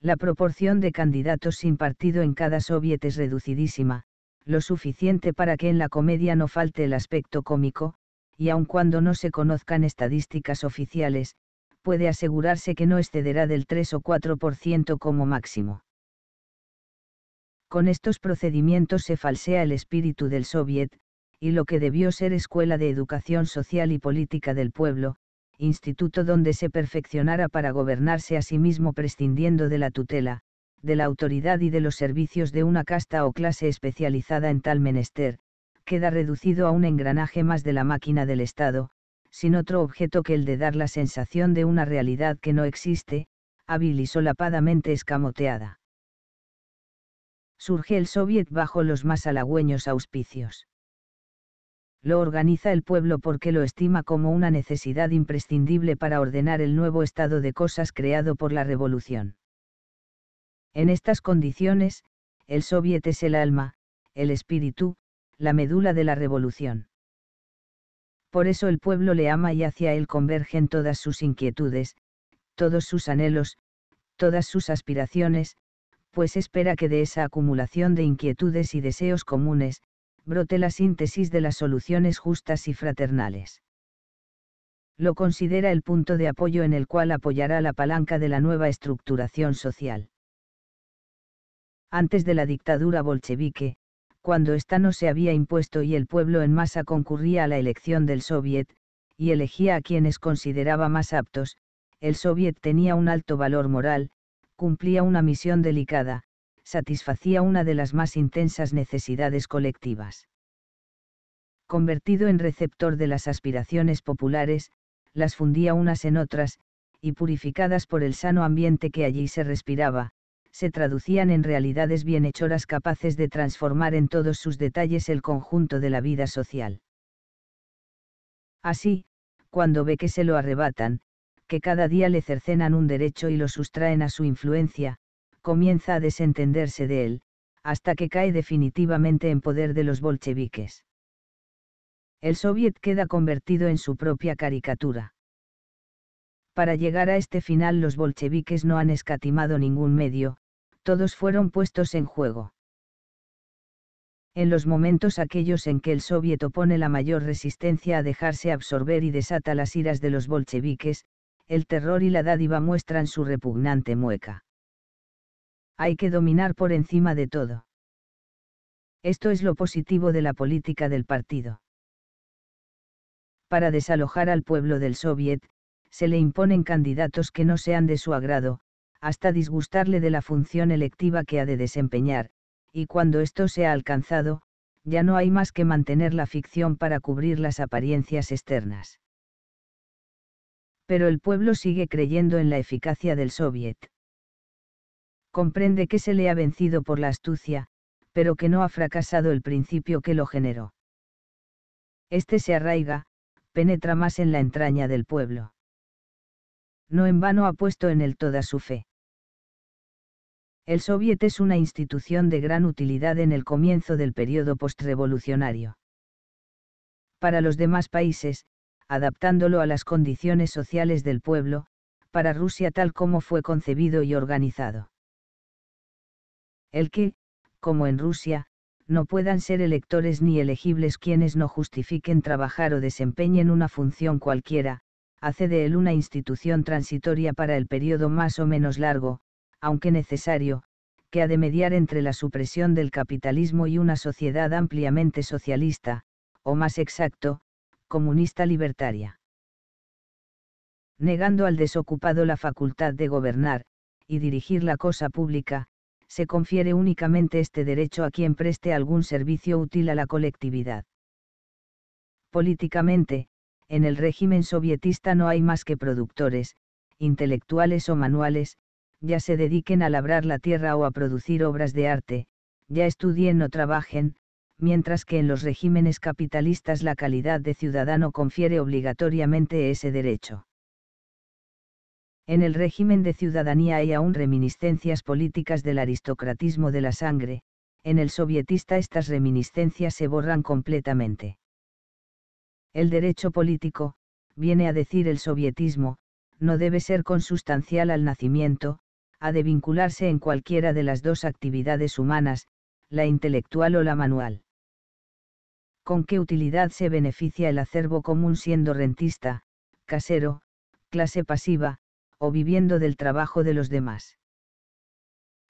La proporción de candidatos sin partido en cada Soviet es reducidísima, lo suficiente para que en la comedia no falte el aspecto cómico, y aun cuando no se conozcan estadísticas oficiales, puede asegurarse que no excederá del 3 o 4% como máximo. Con estos procedimientos se falsea el espíritu del Soviet, y lo que debió ser escuela de educación social y política del pueblo, instituto donde se perfeccionara para gobernarse a sí mismo prescindiendo de la tutela, de la autoridad y de los servicios de una casta o clase especializada en tal menester, queda reducido a un engranaje más de la máquina del Estado, sin otro objeto que el de dar la sensación de una realidad que no existe, hábil y solapadamente escamoteada. Surge el Soviet bajo los más halagüeños auspicios. Lo organiza el pueblo porque lo estima como una necesidad imprescindible para ordenar el nuevo estado de cosas creado por la revolución. En estas condiciones, el Soviet es el alma, el espíritu, la medula de la revolución. Por eso el pueblo le ama y hacia él convergen todas sus inquietudes, todos sus anhelos, todas sus aspiraciones, pues espera que de esa acumulación de inquietudes y deseos comunes, brote la síntesis de las soluciones justas y fraternales. Lo considera el punto de apoyo en el cual apoyará la palanca de la nueva estructuración social. Antes de la dictadura bolchevique, cuando ésta no se había impuesto y el pueblo en masa concurría a la elección del Soviet, y elegía a quienes consideraba más aptos, el Soviet tenía un alto valor moral, cumplía una misión delicada, satisfacía una de las más intensas necesidades colectivas. Convertido en receptor de las aspiraciones populares, las fundía unas en otras, y purificadas por el sano ambiente que allí se respiraba, se traducían en realidades bienhechoras capaces de transformar en todos sus detalles el conjunto de la vida social. Así, cuando ve que se lo arrebatan, que cada día le cercenan un derecho y lo sustraen a su influencia, comienza a desentenderse de él, hasta que cae definitivamente en poder de los bolcheviques. El soviet queda convertido en su propia caricatura. Para llegar a este final los bolcheviques no han escatimado ningún medio, todos fueron puestos en juego. En los momentos aquellos en que el soviet opone la mayor resistencia a dejarse absorber y desata las iras de los bolcheviques, el terror y la dádiva muestran su repugnante mueca. Hay que dominar por encima de todo. Esto es lo positivo de la política del partido. Para desalojar al pueblo del soviet, se le imponen candidatos que no sean de su agrado, hasta disgustarle de la función electiva que ha de desempeñar, y cuando esto se ha alcanzado, ya no hay más que mantener la ficción para cubrir las apariencias externas. Pero el pueblo sigue creyendo en la eficacia del soviet. Comprende que se le ha vencido por la astucia, pero que no ha fracasado el principio que lo generó. Este se arraiga, penetra más en la entraña del pueblo. No en vano ha puesto en él toda su fe. El Soviet es una institución de gran utilidad en el comienzo del periodo postrevolucionario. Para los demás países, adaptándolo a las condiciones sociales del pueblo, para Rusia tal como fue concebido y organizado. El que, como en Rusia, no puedan ser electores ni elegibles quienes no justifiquen trabajar o desempeñen una función cualquiera, hace de él una institución transitoria para el periodo más o menos largo, aunque necesario, que ha de mediar entre la supresión del capitalismo y una sociedad ampliamente socialista, o más exacto, comunista libertaria. Negando al desocupado la facultad de gobernar, y dirigir la cosa pública, se confiere únicamente este derecho a quien preste algún servicio útil a la colectividad. Políticamente, en el régimen sovietista no hay más que productores, intelectuales o manuales, ya se dediquen a labrar la tierra o a producir obras de arte, ya estudien o trabajen, mientras que en los regímenes capitalistas la calidad de ciudadano confiere obligatoriamente ese derecho. En el régimen de ciudadanía hay aún reminiscencias políticas del aristocratismo de la sangre, en el sovietista estas reminiscencias se borran completamente. El derecho político, viene a decir el sovietismo, no debe ser consustancial al nacimiento, ha de vincularse en cualquiera de las dos actividades humanas, la intelectual o la manual. ¿Con qué utilidad se beneficia el acervo común siendo rentista, casero, clase pasiva, o viviendo del trabajo de los demás?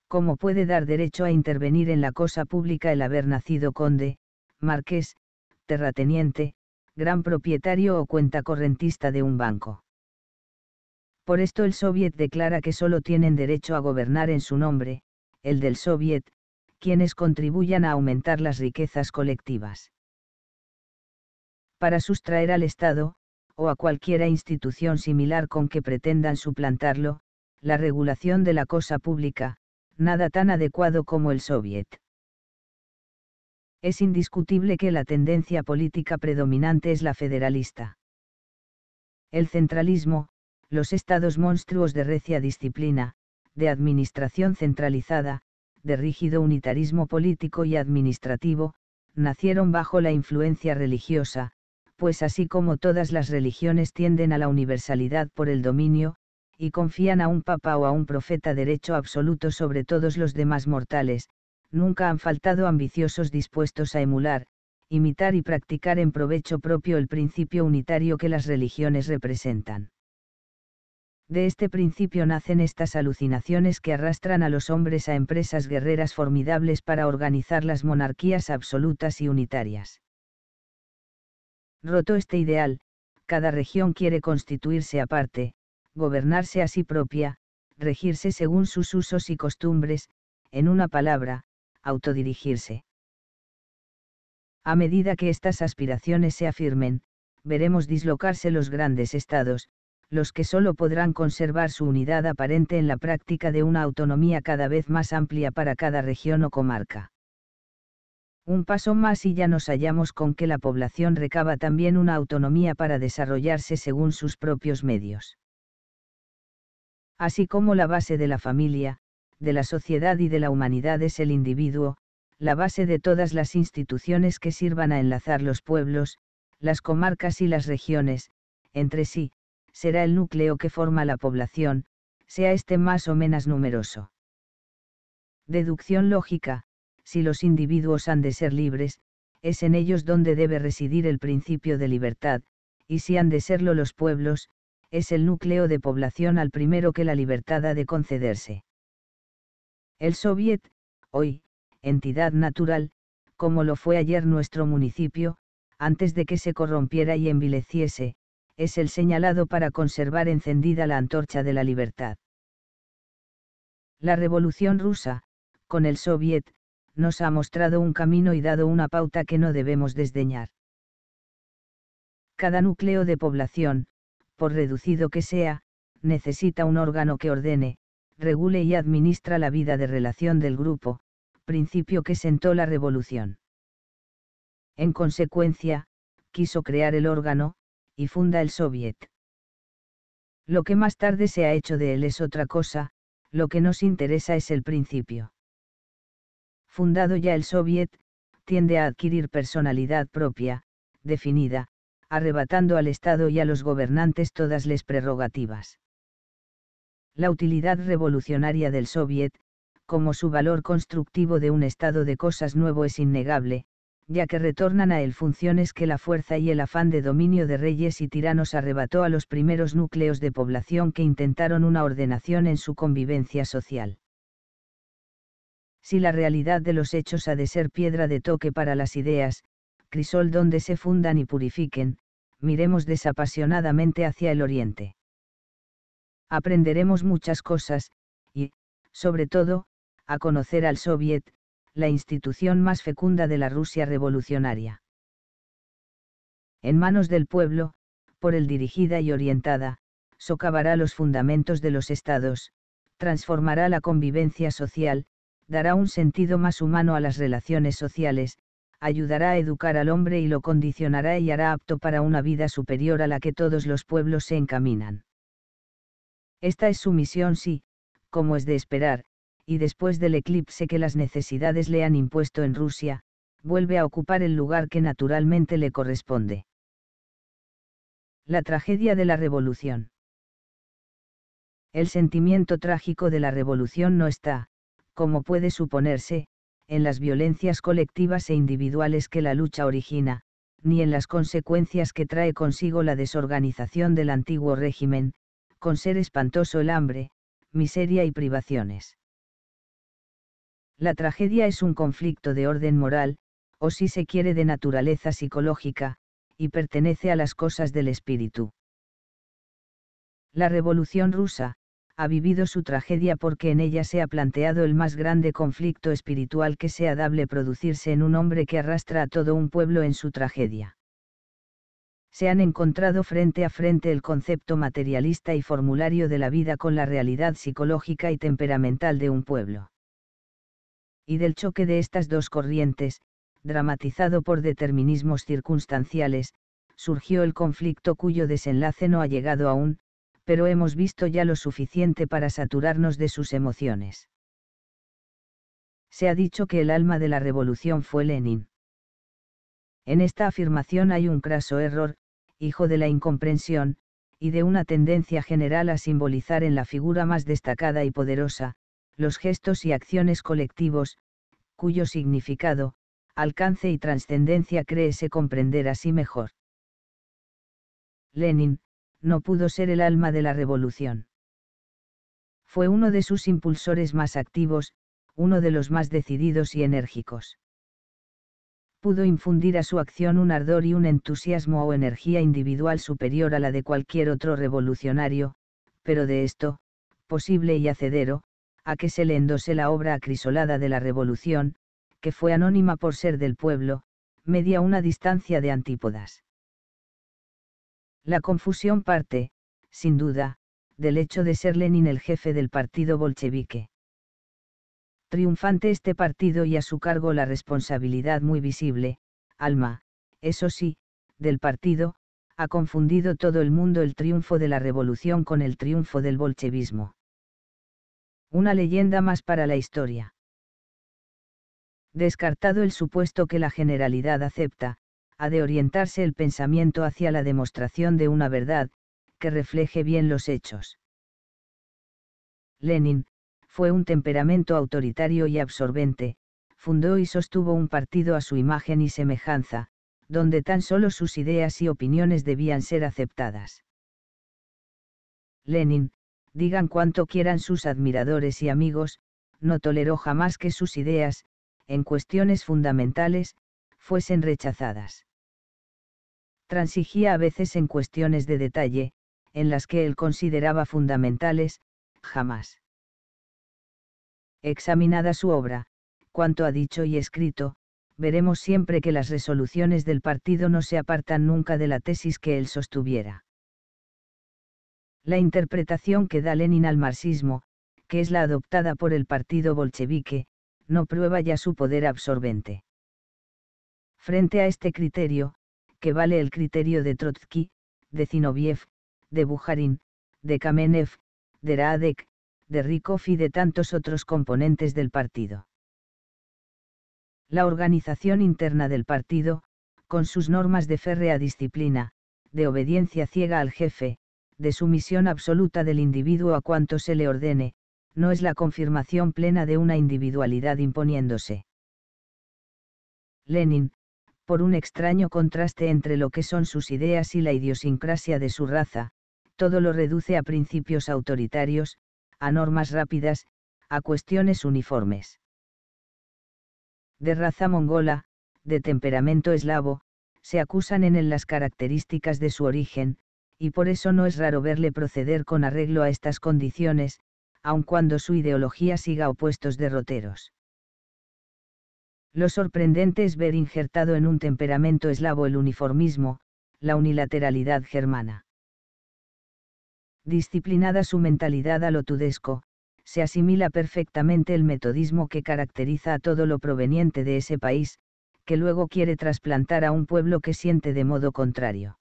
¿Cómo puede dar derecho a intervenir en la cosa pública el haber nacido conde, marqués, terrateniente, gran propietario o cuenta correntista de un banco? Por esto el Soviet declara que solo tienen derecho a gobernar en su nombre, el del Soviet, quienes contribuyan a aumentar las riquezas colectivas. Para sustraer al Estado, o a cualquiera institución similar con que pretendan suplantarlo, la regulación de la cosa pública, nada tan adecuado como el Soviet. Es indiscutible que la tendencia política predominante es la federalista. El centralismo, los estados monstruos de recia disciplina, de administración centralizada, de rígido unitarismo político y administrativo, nacieron bajo la influencia religiosa, pues así como todas las religiones tienden a la universalidad por el dominio, y confían a un papa o a un profeta derecho absoluto sobre todos los demás mortales, nunca han faltado ambiciosos dispuestos a emular, imitar y practicar en provecho propio el principio unitario que las religiones representan. De este principio nacen estas alucinaciones que arrastran a los hombres a empresas guerreras formidables para organizar las monarquías absolutas y unitarias. Roto este ideal, cada región quiere constituirse aparte, gobernarse a sí propia, regirse según sus usos y costumbres, en una palabra, autodirigirse. A medida que estas aspiraciones se afirmen, veremos dislocarse los grandes estados, los que solo podrán conservar su unidad aparente en la práctica de una autonomía cada vez más amplia para cada región o comarca. Un paso más y ya nos hallamos con que la población recaba también una autonomía para desarrollarse según sus propios medios. Así como la base de la familia, de la sociedad y de la humanidad es el individuo, la base de todas las instituciones que sirvan a enlazar los pueblos, las comarcas y las regiones, entre sí, será el núcleo que forma la población, sea este más o menos numeroso. Deducción lógica, si los individuos han de ser libres, es en ellos donde debe residir el principio de libertad, y si han de serlo los pueblos, es el núcleo de población al primero que la libertad ha de concederse. El Soviet, hoy, entidad natural, como lo fue ayer nuestro municipio, antes de que se corrompiera y envileciese, es el señalado para conservar encendida la antorcha de la libertad. La Revolución rusa, con el Soviet, nos ha mostrado un camino y dado una pauta que no debemos desdeñar. Cada núcleo de población, por reducido que sea, necesita un órgano que ordene, regule y administra la vida de relación del grupo, principio que sentó la revolución. En consecuencia, quiso crear el órgano, y funda el Soviet. Lo que más tarde se ha hecho de él es otra cosa, lo que nos interesa es el principio. Fundado ya el Soviet, tiende a adquirir personalidad propia, definida, arrebatando al Estado y a los gobernantes todas las prerrogativas. La utilidad revolucionaria del Soviet, como su valor constructivo de un estado de cosas nuevo es innegable, ya que retornan a él funciones que la fuerza y el afán de dominio de reyes y tiranos arrebató a los primeros núcleos de población que intentaron una ordenación en su convivencia social. Si la realidad de los hechos ha de ser piedra de toque para las ideas, crisol donde se fundan y purifiquen, miremos desapasionadamente hacia el oriente. Aprenderemos muchas cosas, y, sobre todo, a conocer al Soviet, la institución más fecunda de la Rusia revolucionaria. En manos del pueblo, por él dirigida y orientada, socavará los fundamentos de los estados, transformará la convivencia social, dará un sentido más humano a las relaciones sociales, ayudará a educar al hombre y lo condicionará y hará apto para una vida superior a la que todos los pueblos se encaminan. Esta es su misión si, como es de esperar, y después del eclipse que las necesidades le han impuesto en Rusia, vuelve a ocupar el lugar que naturalmente le corresponde. La tragedia de la revolución. El sentimiento trágico de la revolución no está, como puede suponerse, en las violencias colectivas e individuales que la lucha origina, ni en las consecuencias que trae consigo la desorganización del antiguo régimen, con ser espantoso el hambre, miseria y privaciones. La tragedia es un conflicto de orden moral, o si se quiere de naturaleza psicológica, y pertenece a las cosas del espíritu. La Revolución rusa, ha vivido su tragedia porque en ella se ha planteado el más grande conflicto espiritual que sea dable producirse en un hombre que arrastra a todo un pueblo en su tragedia. Se han encontrado frente a frente el concepto materialista y formulario de la vida con la realidad psicológica y temperamental de un pueblo y del choque de estas dos corrientes, dramatizado por determinismos circunstanciales, surgió el conflicto cuyo desenlace no ha llegado aún, pero hemos visto ya lo suficiente para saturarnos de sus emociones. Se ha dicho que el alma de la revolución fue Lenin. En esta afirmación hay un craso error, hijo de la incomprensión, y de una tendencia general a simbolizar en la figura más destacada y poderosa, los gestos y acciones colectivos, cuyo significado, alcance y trascendencia créese comprender así mejor. Lenin, no pudo ser el alma de la revolución. Fue uno de sus impulsores más activos, uno de los más decididos y enérgicos. Pudo infundir a su acción un ardor y un entusiasmo o energía individual superior a la de cualquier otro revolucionario, pero de esto, posible y hacedero, a que se le endose la obra acrisolada de la Revolución, que fue anónima por ser del pueblo, media una distancia de antípodas. La confusión parte, sin duda, del hecho de ser Lenin el jefe del partido bolchevique. Triunfante este partido y a su cargo la responsabilidad muy visible, alma, eso sí, del partido, ha confundido todo el mundo el triunfo de la revolución con el triunfo del bolchevismo. Una leyenda más para la historia. Descartado el supuesto que la generalidad acepta, ha de orientarse el pensamiento hacia la demostración de una verdad, que refleje bien los hechos. Lenin, fue un temperamento autoritario y absorbente, fundó y sostuvo un partido a su imagen y semejanza, donde tan solo sus ideas y opiniones debían ser aceptadas. Lenin, digan cuanto quieran sus admiradores y amigos, no toleró jamás que sus ideas, en cuestiones fundamentales, fuesen rechazadas. Transigía a veces en cuestiones de detalle, en las que él consideraba fundamentales, jamás. Examinada su obra, cuanto ha dicho y escrito, veremos siempre que las resoluciones del partido no se apartan nunca de la tesis que él sostuviera. La interpretación que da Lenin al marxismo, que es la adoptada por el partido bolchevique, no prueba ya su poder absorbente. Frente a este criterio, que vale el criterio de Trotsky, de Zinoviev, de Bujarin, de Kamenev, de Radek, de Rikov y de tantos otros componentes del partido. La organización interna del partido, con sus normas de férrea disciplina, de obediencia ciega al jefe, de sumisión absoluta del individuo a cuanto se le ordene, no es la confirmación plena de una individualidad imponiéndose. Lenin, por un extraño contraste entre lo que son sus ideas y la idiosincrasia de su raza, todo lo reduce a principios autoritarios, a normas rápidas, a cuestiones uniformes. De raza mongola, de temperamento eslavo, se acusan en él las características de su origen, y por eso no es raro verle proceder con arreglo a estas condiciones, aun cuando su ideología siga opuestos derroteros. Lo sorprendente es ver injertado en un temperamento eslavo el uniformismo, la unilateralidad germana. Disciplinada su mentalidad a lo tudesco, se asimila perfectamente el metodismo que caracteriza a todo lo proveniente de ese país, que luego quiere trasplantar a un pueblo que siente de modo contrario.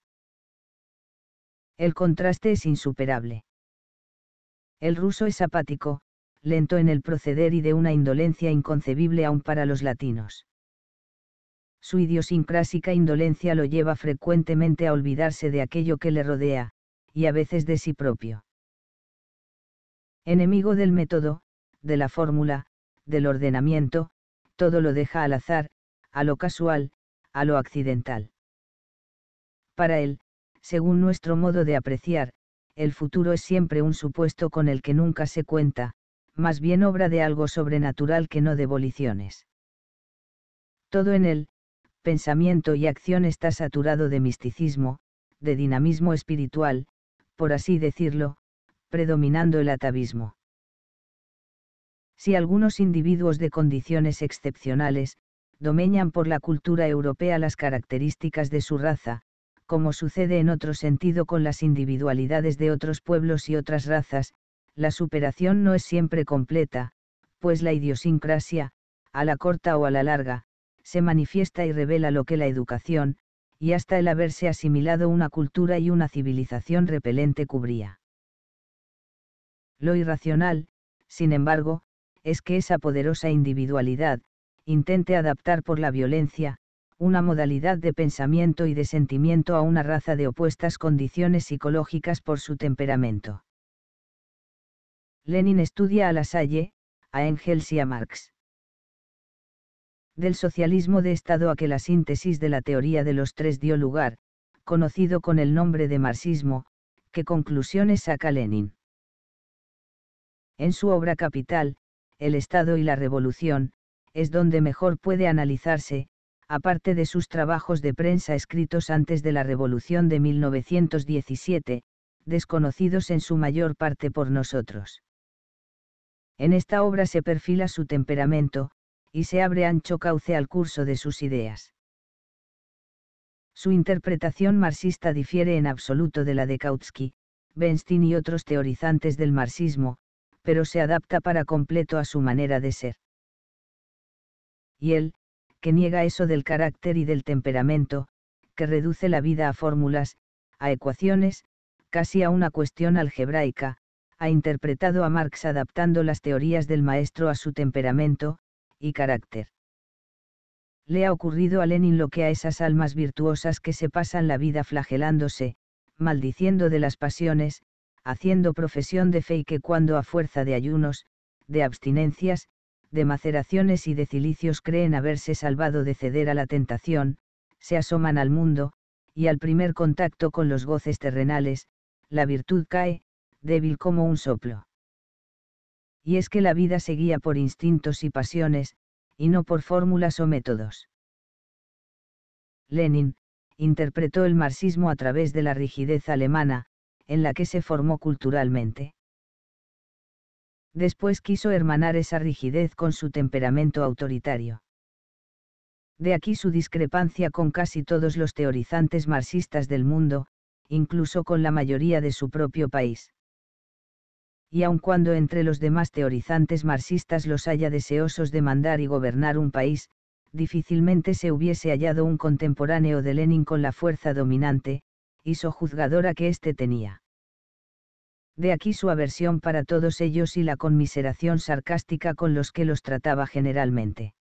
El contraste es insuperable. El ruso es apático, lento en el proceder y de una indolencia inconcebible aún para los latinos. Su idiosincrásica indolencia lo lleva frecuentemente a olvidarse de aquello que le rodea, y a veces de sí propio. Enemigo del método, de la fórmula, del ordenamiento, todo lo deja al azar, a lo casual, a lo accidental. Para él, según nuestro modo de apreciar, el futuro es siempre un supuesto con el que nunca se cuenta, más bien obra de algo sobrenatural que no de voliciones. Todo en él, pensamiento y acción está saturado de misticismo, de dinamismo espiritual, por así decirlo, predominando el atavismo. Si algunos individuos de condiciones excepcionales, domeñan por la cultura europea las características de su raza, como sucede en otro sentido con las individualidades de otros pueblos y otras razas, la superación no es siempre completa, pues la idiosincrasia, a la corta o a la larga, se manifiesta y revela lo que la educación, y hasta el haberse asimilado una cultura y una civilización repelente cubría. Lo irracional, sin embargo, es que esa poderosa individualidad, intente adaptar por la violencia, una modalidad de pensamiento y de sentimiento a una raza de opuestas condiciones psicológicas por su temperamento. Lenin estudia a la Salle, a Engels y a Marx. Del socialismo de Estado a que la síntesis de la teoría de los tres dio lugar, conocido con el nombre de marxismo, ¿qué conclusiones saca Lenin? En su obra capital, El Estado y la Revolución, es donde mejor puede analizarse, aparte de sus trabajos de prensa escritos antes de la Revolución de 1917, desconocidos en su mayor parte por nosotros. En esta obra se perfila su temperamento, y se abre ancho cauce al curso de sus ideas. Su interpretación marxista difiere en absoluto de la de Kautsky, Bernstein y otros teorizantes del marxismo, pero se adapta para completo a su manera de ser. Y él, que niega eso del carácter y del temperamento, que reduce la vida a fórmulas, a ecuaciones, casi a una cuestión algebraica, ha interpretado a Marx adaptando las teorías del maestro a su temperamento y carácter. Le ha ocurrido a Lenin lo que a esas almas virtuosas que se pasan la vida flagelándose, maldiciendo de las pasiones, haciendo profesión de fe y que cuando a fuerza de ayunos, de abstinencias, de maceraciones y de cilicios creen haberse salvado de ceder a la tentación, se asoman al mundo, y al primer contacto con los goces terrenales, la virtud cae, débil como un soplo. Y es que la vida seguía por instintos y pasiones, y no por fórmulas o métodos. Lenin, interpretó el marxismo a través de la rigidez alemana, en la que se formó culturalmente después quiso hermanar esa rigidez con su temperamento autoritario. De aquí su discrepancia con casi todos los teorizantes marxistas del mundo, incluso con la mayoría de su propio país. Y aun cuando entre los demás teorizantes marxistas los haya deseosos de mandar y gobernar un país, difícilmente se hubiese hallado un contemporáneo de Lenin con la fuerza dominante y sojuzgadora que éste tenía de aquí su aversión para todos ellos y la conmiseración sarcástica con los que los trataba generalmente.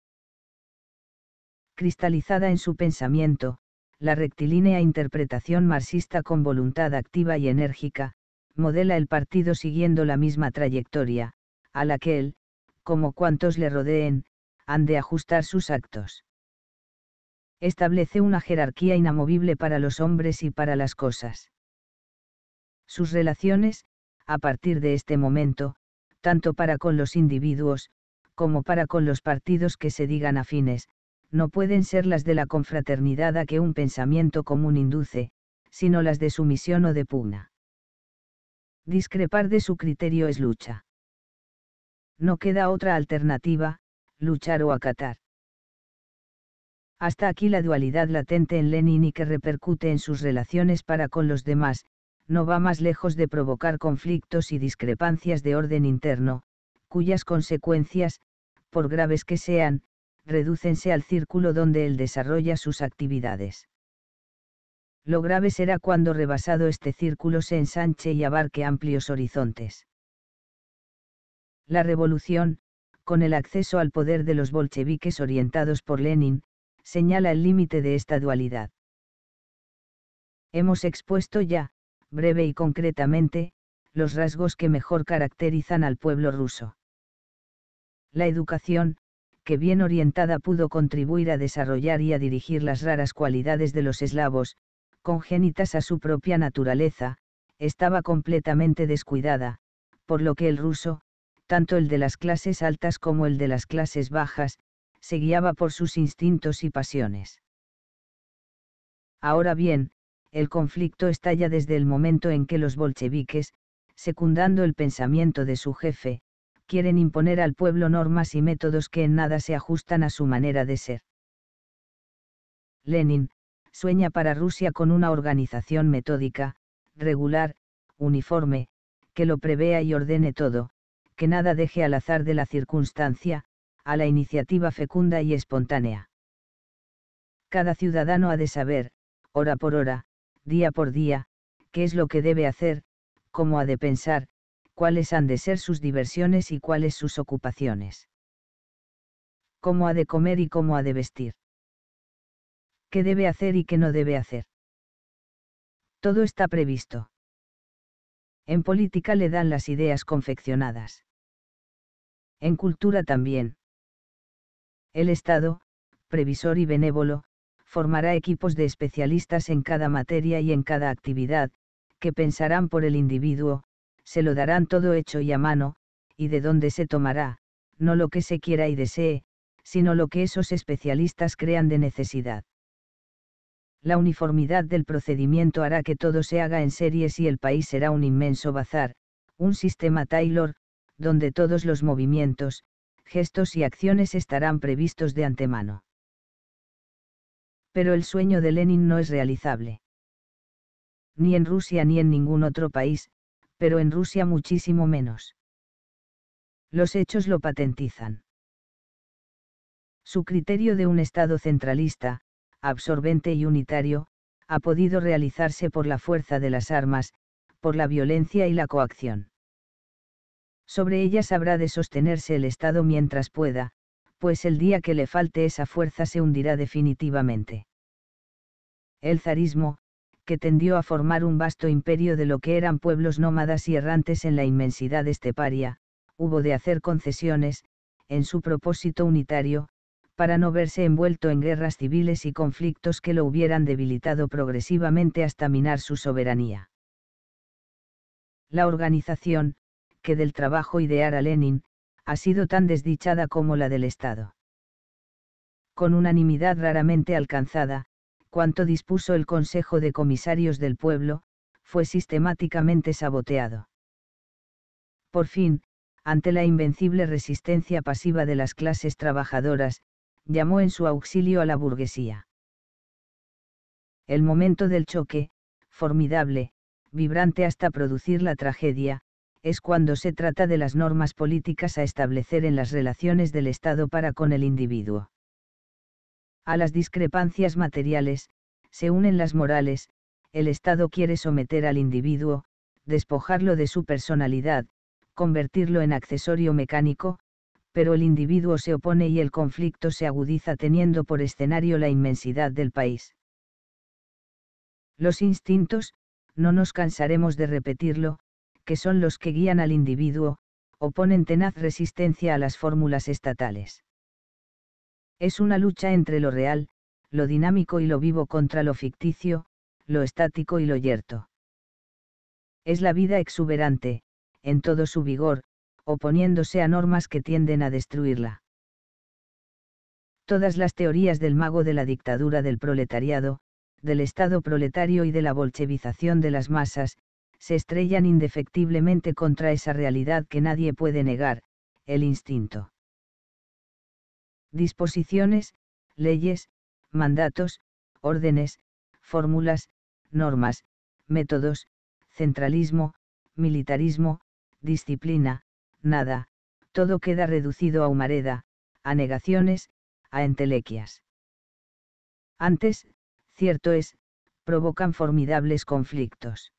Cristalizada en su pensamiento, la rectilínea interpretación marxista con voluntad activa y enérgica, modela el partido siguiendo la misma trayectoria, a la que él, como cuantos le rodeen, han de ajustar sus actos. Establece una jerarquía inamovible para los hombres y para las cosas. Sus relaciones, a partir de este momento, tanto para con los individuos, como para con los partidos que se digan afines, no pueden ser las de la confraternidad a que un pensamiento común induce, sino las de sumisión o de pugna. Discrepar de su criterio es lucha. No queda otra alternativa, luchar o acatar. Hasta aquí la dualidad latente en Lenin y que repercute en sus relaciones para con los demás, no va más lejos de provocar conflictos y discrepancias de orden interno, cuyas consecuencias, por graves que sean, reducense al círculo donde él desarrolla sus actividades. Lo grave será cuando rebasado este círculo se ensanche y abarque amplios horizontes. La revolución, con el acceso al poder de los bolcheviques orientados por Lenin, señala el límite de esta dualidad. Hemos expuesto ya, breve y concretamente, los rasgos que mejor caracterizan al pueblo ruso. La educación, que bien orientada pudo contribuir a desarrollar y a dirigir las raras cualidades de los eslavos, congénitas a su propia naturaleza, estaba completamente descuidada, por lo que el ruso, tanto el de las clases altas como el de las clases bajas, se guiaba por sus instintos y pasiones. Ahora bien, el conflicto estalla desde el momento en que los bolcheviques, secundando el pensamiento de su jefe, quieren imponer al pueblo normas y métodos que en nada se ajustan a su manera de ser. Lenin, sueña para Rusia con una organización metódica, regular, uniforme, que lo prevea y ordene todo, que nada deje al azar de la circunstancia, a la iniciativa fecunda y espontánea. Cada ciudadano ha de saber, hora por hora, día por día, qué es lo que debe hacer, cómo ha de pensar, cuáles han de ser sus diversiones y cuáles sus ocupaciones. Cómo ha de comer y cómo ha de vestir. Qué debe hacer y qué no debe hacer. Todo está previsto. En política le dan las ideas confeccionadas. En cultura también. El Estado, previsor y benévolo, formará equipos de especialistas en cada materia y en cada actividad, que pensarán por el individuo, se lo darán todo hecho y a mano, y de dónde se tomará, no lo que se quiera y desee, sino lo que esos especialistas crean de necesidad. La uniformidad del procedimiento hará que todo se haga en series y el país será un inmenso bazar, un sistema Taylor, donde todos los movimientos, gestos y acciones estarán previstos de antemano. Pero el sueño de Lenin no es realizable. Ni en Rusia ni en ningún otro país, pero en Rusia muchísimo menos. Los hechos lo patentizan. Su criterio de un Estado centralista, absorbente y unitario, ha podido realizarse por la fuerza de las armas, por la violencia y la coacción. Sobre ellas habrá de sostenerse el Estado mientras pueda, pues el día que le falte esa fuerza se hundirá definitivamente el zarismo, que tendió a formar un vasto imperio de lo que eran pueblos nómadas y errantes en la inmensidad esteparia, hubo de hacer concesiones, en su propósito unitario, para no verse envuelto en guerras civiles y conflictos que lo hubieran debilitado progresivamente hasta minar su soberanía. La organización, que del trabajo ideara Lenin, ha sido tan desdichada como la del Estado. Con unanimidad raramente alcanzada, cuanto dispuso el Consejo de Comisarios del Pueblo, fue sistemáticamente saboteado. Por fin, ante la invencible resistencia pasiva de las clases trabajadoras, llamó en su auxilio a la burguesía. El momento del choque, formidable, vibrante hasta producir la tragedia, es cuando se trata de las normas políticas a establecer en las relaciones del Estado para con el individuo. A las discrepancias materiales, se unen las morales, el Estado quiere someter al individuo, despojarlo de su personalidad, convertirlo en accesorio mecánico, pero el individuo se opone y el conflicto se agudiza teniendo por escenario la inmensidad del país. Los instintos, no nos cansaremos de repetirlo, que son los que guían al individuo, oponen tenaz resistencia a las fórmulas estatales. Es una lucha entre lo real, lo dinámico y lo vivo contra lo ficticio, lo estático y lo yerto. Es la vida exuberante, en todo su vigor, oponiéndose a normas que tienden a destruirla. Todas las teorías del mago de la dictadura del proletariado, del Estado proletario y de la bolchevización de las masas, se estrellan indefectiblemente contra esa realidad que nadie puede negar, el instinto disposiciones, leyes, mandatos, órdenes, fórmulas, normas, métodos, centralismo, militarismo, disciplina, nada, todo queda reducido a humareda, a negaciones, a entelequias. Antes, cierto es, provocan formidables conflictos.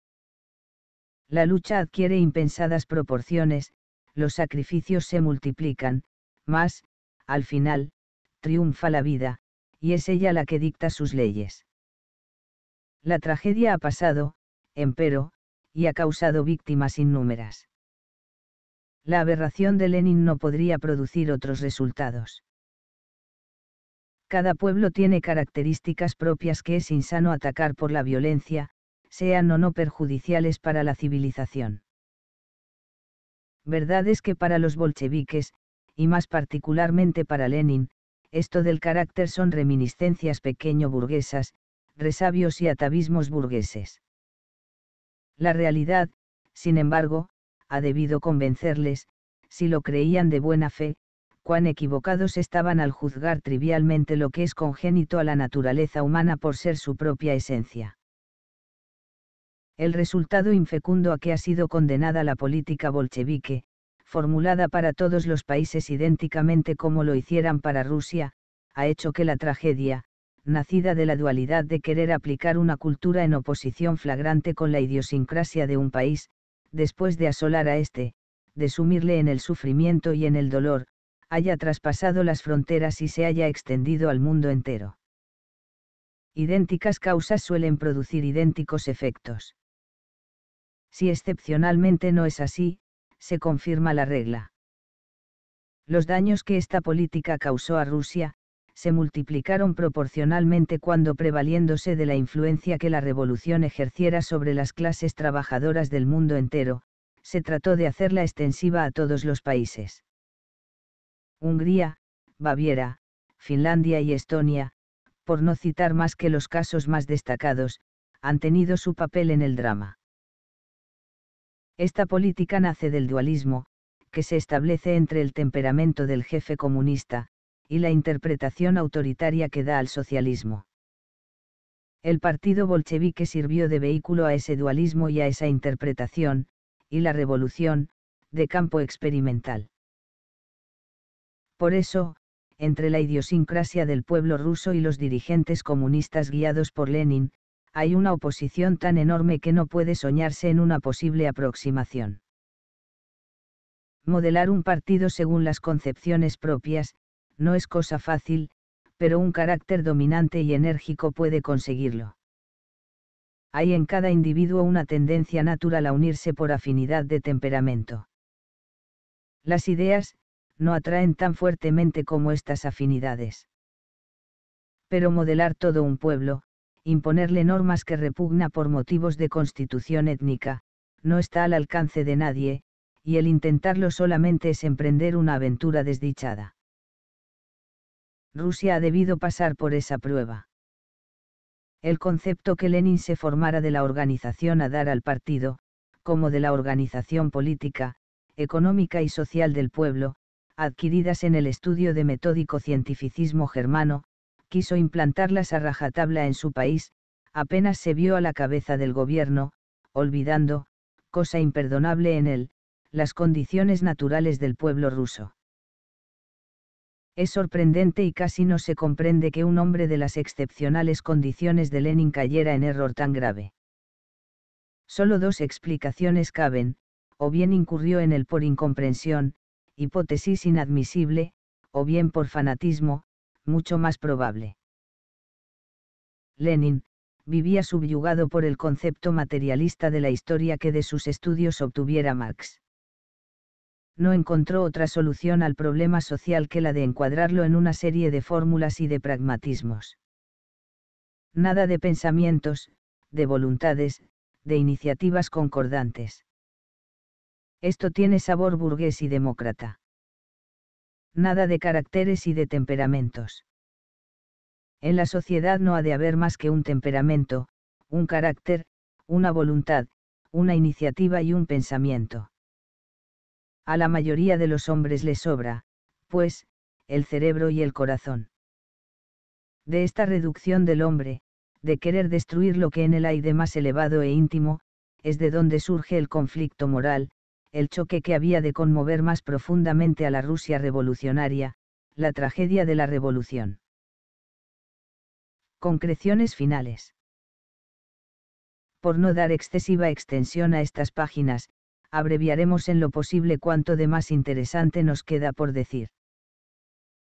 La lucha adquiere impensadas proporciones, los sacrificios se multiplican, más, al final, triunfa la vida, y es ella la que dicta sus leyes. La tragedia ha pasado, empero, y ha causado víctimas innúmeras. La aberración de Lenin no podría producir otros resultados. Cada pueblo tiene características propias que es insano atacar por la violencia, sean o no perjudiciales para la civilización. Verdad es que para los bolcheviques, y más particularmente para Lenin, esto del carácter son reminiscencias pequeño burguesas, resabios y atavismos burgueses. La realidad, sin embargo, ha debido convencerles, si lo creían de buena fe, cuán equivocados estaban al juzgar trivialmente lo que es congénito a la naturaleza humana por ser su propia esencia. El resultado infecundo a que ha sido condenada la política bolchevique, formulada para todos los países idénticamente como lo hicieran para Rusia, ha hecho que la tragedia, nacida de la dualidad de querer aplicar una cultura en oposición flagrante con la idiosincrasia de un país, después de asolar a éste, de sumirle en el sufrimiento y en el dolor, haya traspasado las fronteras y se haya extendido al mundo entero. Idénticas causas suelen producir idénticos efectos. Si excepcionalmente no es así, se confirma la regla. Los daños que esta política causó a Rusia, se multiplicaron proporcionalmente cuando prevaliéndose de la influencia que la revolución ejerciera sobre las clases trabajadoras del mundo entero, se trató de hacerla extensiva a todos los países. Hungría, Baviera, Finlandia y Estonia, por no citar más que los casos más destacados, han tenido su papel en el drama. Esta política nace del dualismo, que se establece entre el temperamento del jefe comunista, y la interpretación autoritaria que da al socialismo. El partido bolchevique sirvió de vehículo a ese dualismo y a esa interpretación, y la revolución, de campo experimental. Por eso, entre la idiosincrasia del pueblo ruso y los dirigentes comunistas guiados por Lenin, hay una oposición tan enorme que no puede soñarse en una posible aproximación. Modelar un partido según las concepciones propias, no es cosa fácil, pero un carácter dominante y enérgico puede conseguirlo. Hay en cada individuo una tendencia natural a unirse por afinidad de temperamento. Las ideas, no atraen tan fuertemente como estas afinidades. Pero modelar todo un pueblo, imponerle normas que repugna por motivos de constitución étnica, no está al alcance de nadie, y el intentarlo solamente es emprender una aventura desdichada. Rusia ha debido pasar por esa prueba. El concepto que Lenin se formara de la organización a dar al partido, como de la organización política, económica y social del pueblo, adquiridas en el estudio de metódico cientificismo germano, quiso implantarlas a rajatabla en su país, apenas se vio a la cabeza del gobierno, olvidando, cosa imperdonable en él, las condiciones naturales del pueblo ruso. Es sorprendente y casi no se comprende que un hombre de las excepcionales condiciones de Lenin cayera en error tan grave. Solo dos explicaciones caben, o bien incurrió en él por incomprensión, hipótesis inadmisible, o bien por fanatismo, mucho más probable. Lenin, vivía subyugado por el concepto materialista de la historia que de sus estudios obtuviera Marx. No encontró otra solución al problema social que la de encuadrarlo en una serie de fórmulas y de pragmatismos. Nada de pensamientos, de voluntades, de iniciativas concordantes. Esto tiene sabor burgués y demócrata nada de caracteres y de temperamentos. En la sociedad no ha de haber más que un temperamento, un carácter, una voluntad, una iniciativa y un pensamiento. A la mayoría de los hombres les sobra, pues, el cerebro y el corazón. De esta reducción del hombre, de querer destruir lo que en él hay de más elevado e íntimo, es de donde surge el conflicto moral, el choque que había de conmover más profundamente a la Rusia revolucionaria, la tragedia de la revolución. Concreciones finales. Por no dar excesiva extensión a estas páginas, abreviaremos en lo posible cuanto de más interesante nos queda por decir.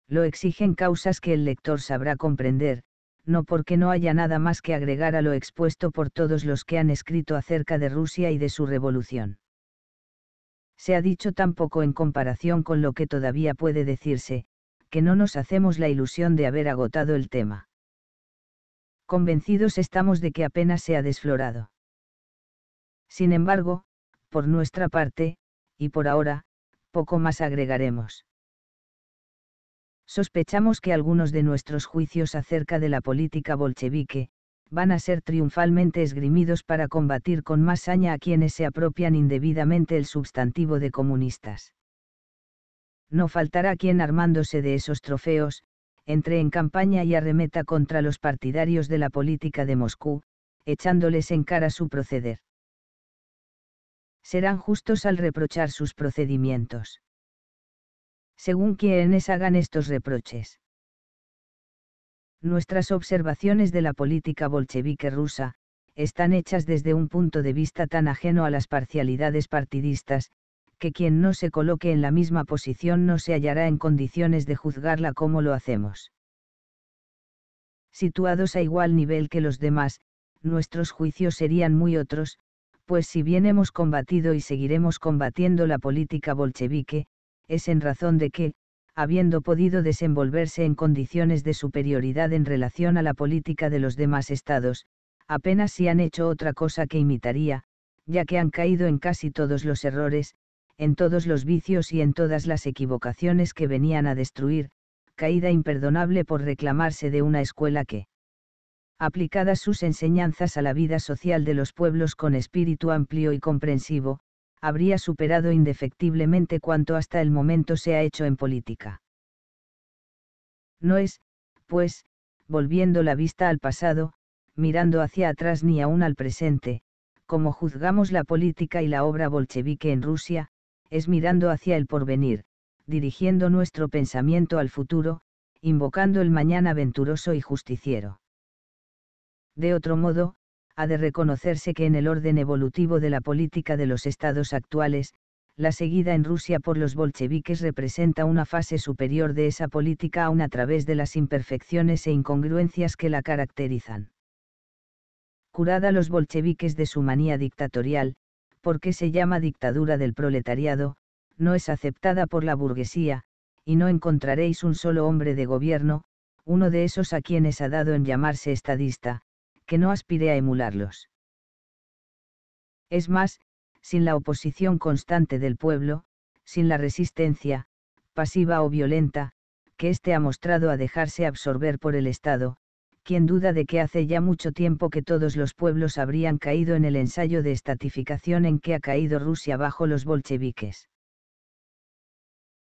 Lo exigen causas que el lector sabrá comprender, no porque no haya nada más que agregar a lo expuesto por todos los que han escrito acerca de Rusia y de su revolución se ha dicho tan poco en comparación con lo que todavía puede decirse, que no nos hacemos la ilusión de haber agotado el tema. Convencidos estamos de que apenas se ha desflorado. Sin embargo, por nuestra parte, y por ahora, poco más agregaremos. Sospechamos que algunos de nuestros juicios acerca de la política bolchevique, van a ser triunfalmente esgrimidos para combatir con más saña a quienes se apropian indebidamente el sustantivo de comunistas. No faltará quien armándose de esos trofeos, entre en campaña y arremeta contra los partidarios de la política de Moscú, echándoles en cara su proceder. Serán justos al reprochar sus procedimientos. Según quienes hagan estos reproches nuestras observaciones de la política bolchevique rusa, están hechas desde un punto de vista tan ajeno a las parcialidades partidistas, que quien no se coloque en la misma posición no se hallará en condiciones de juzgarla como lo hacemos. Situados a igual nivel que los demás, nuestros juicios serían muy otros, pues si bien hemos combatido y seguiremos combatiendo la política bolchevique, es en razón de que, habiendo podido desenvolverse en condiciones de superioridad en relación a la política de los demás estados, apenas si han hecho otra cosa que imitaría, ya que han caído en casi todos los errores, en todos los vicios y en todas las equivocaciones que venían a destruir, caída imperdonable por reclamarse de una escuela que, aplicadas sus enseñanzas a la vida social de los pueblos con espíritu amplio y comprensivo, habría superado indefectiblemente cuanto hasta el momento se ha hecho en política. No es, pues, volviendo la vista al pasado, mirando hacia atrás ni aún al presente, como juzgamos la política y la obra bolchevique en Rusia, es mirando hacia el porvenir, dirigiendo nuestro pensamiento al futuro, invocando el mañana venturoso y justiciero. De otro modo, ha de reconocerse que en el orden evolutivo de la política de los estados actuales, la seguida en Rusia por los bolcheviques representa una fase superior de esa política aún a través de las imperfecciones e incongruencias que la caracterizan. Curada los bolcheviques de su manía dictatorial, porque se llama dictadura del proletariado, no es aceptada por la burguesía, y no encontraréis un solo hombre de gobierno, uno de esos a quienes ha dado en llamarse estadista, que no aspire a emularlos. Es más, sin la oposición constante del pueblo, sin la resistencia, pasiva o violenta, que éste ha mostrado a dejarse absorber por el Estado, quien duda de que hace ya mucho tiempo que todos los pueblos habrían caído en el ensayo de estatificación en que ha caído Rusia bajo los bolcheviques.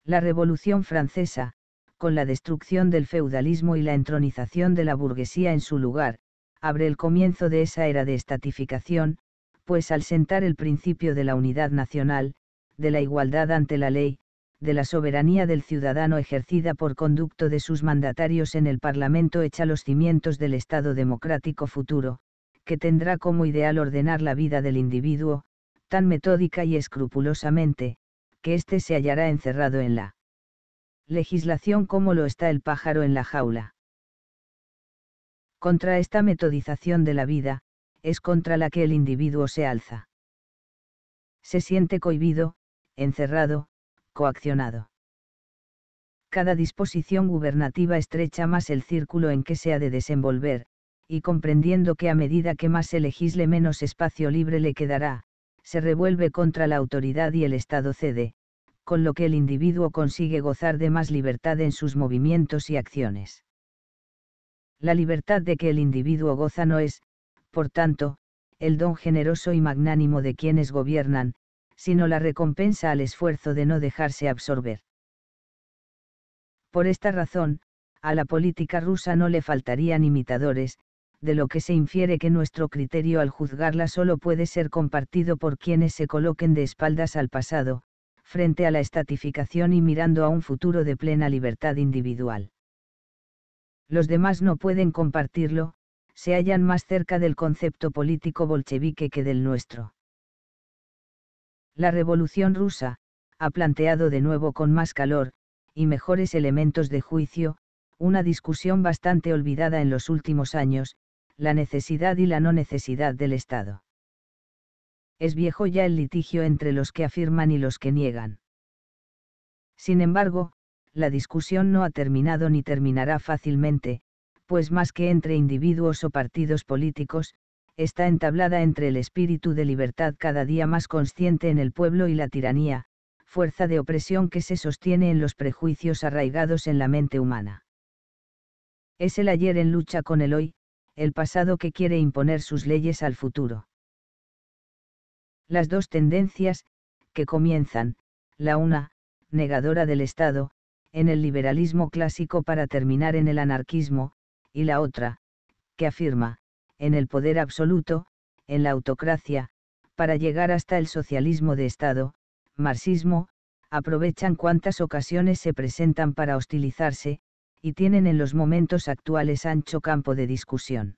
La Revolución Francesa, con la destrucción del feudalismo y la entronización de la burguesía en su lugar, abre el comienzo de esa era de estatificación, pues al sentar el principio de la unidad nacional, de la igualdad ante la ley, de la soberanía del ciudadano ejercida por conducto de sus mandatarios en el Parlamento echa los cimientos del Estado democrático futuro, que tendrá como ideal ordenar la vida del individuo, tan metódica y escrupulosamente, que éste se hallará encerrado en la legislación como lo está el pájaro en la jaula. Contra esta metodización de la vida, es contra la que el individuo se alza. Se siente cohibido, encerrado, coaccionado. Cada disposición gubernativa estrecha más el círculo en que se ha de desenvolver, y comprendiendo que a medida que más se legisle menos espacio libre le quedará, se revuelve contra la autoridad y el Estado cede, con lo que el individuo consigue gozar de más libertad en sus movimientos y acciones. La libertad de que el individuo goza no es, por tanto, el don generoso y magnánimo de quienes gobiernan, sino la recompensa al esfuerzo de no dejarse absorber. Por esta razón, a la política rusa no le faltarían imitadores, de lo que se infiere que nuestro criterio al juzgarla solo puede ser compartido por quienes se coloquen de espaldas al pasado, frente a la estatificación y mirando a un futuro de plena libertad individual los demás no pueden compartirlo, se hallan más cerca del concepto político bolchevique que del nuestro. La Revolución rusa, ha planteado de nuevo con más calor, y mejores elementos de juicio, una discusión bastante olvidada en los últimos años, la necesidad y la no necesidad del Estado. Es viejo ya el litigio entre los que afirman y los que niegan. Sin embargo, la discusión no ha terminado ni terminará fácilmente, pues más que entre individuos o partidos políticos, está entablada entre el espíritu de libertad cada día más consciente en el pueblo y la tiranía, fuerza de opresión que se sostiene en los prejuicios arraigados en la mente humana. Es el ayer en lucha con el hoy, el pasado que quiere imponer sus leyes al futuro. Las dos tendencias, que comienzan, la una, negadora del Estado, en el liberalismo clásico para terminar en el anarquismo, y la otra, que afirma, en el poder absoluto, en la autocracia, para llegar hasta el socialismo de Estado, marxismo, aprovechan cuantas ocasiones se presentan para hostilizarse, y tienen en los momentos actuales ancho campo de discusión.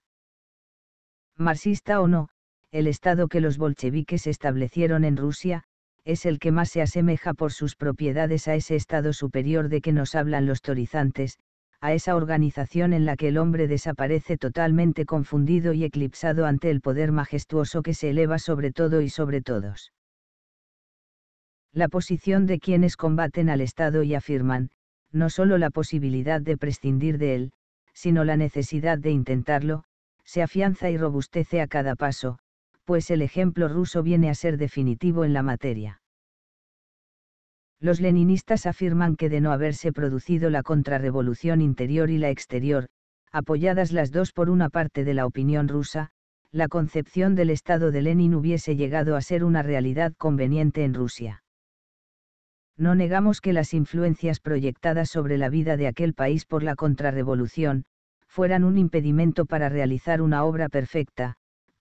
Marxista o no, el Estado que los bolcheviques establecieron en Rusia, es el que más se asemeja por sus propiedades a ese estado superior de que nos hablan los torizantes, a esa organización en la que el hombre desaparece totalmente confundido y eclipsado ante el poder majestuoso que se eleva sobre todo y sobre todos. La posición de quienes combaten al Estado y afirman, no solo la posibilidad de prescindir de él, sino la necesidad de intentarlo, se afianza y robustece a cada paso, pues el ejemplo ruso viene a ser definitivo en la materia. Los leninistas afirman que de no haberse producido la contrarrevolución interior y la exterior, apoyadas las dos por una parte de la opinión rusa, la concepción del Estado de Lenin hubiese llegado a ser una realidad conveniente en Rusia. No negamos que las influencias proyectadas sobre la vida de aquel país por la contrarrevolución, fueran un impedimento para realizar una obra perfecta,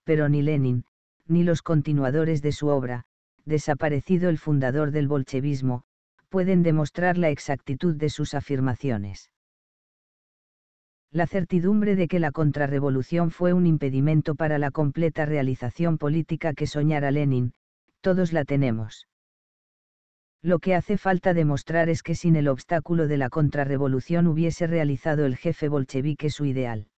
pero ni Lenin, ni los continuadores de su obra, desaparecido el fundador del bolchevismo, pueden demostrar la exactitud de sus afirmaciones. La certidumbre de que la contrarrevolución fue un impedimento para la completa realización política que soñara Lenin, todos la tenemos. Lo que hace falta demostrar es que sin el obstáculo de la contrarrevolución hubiese realizado el jefe bolchevique su ideal.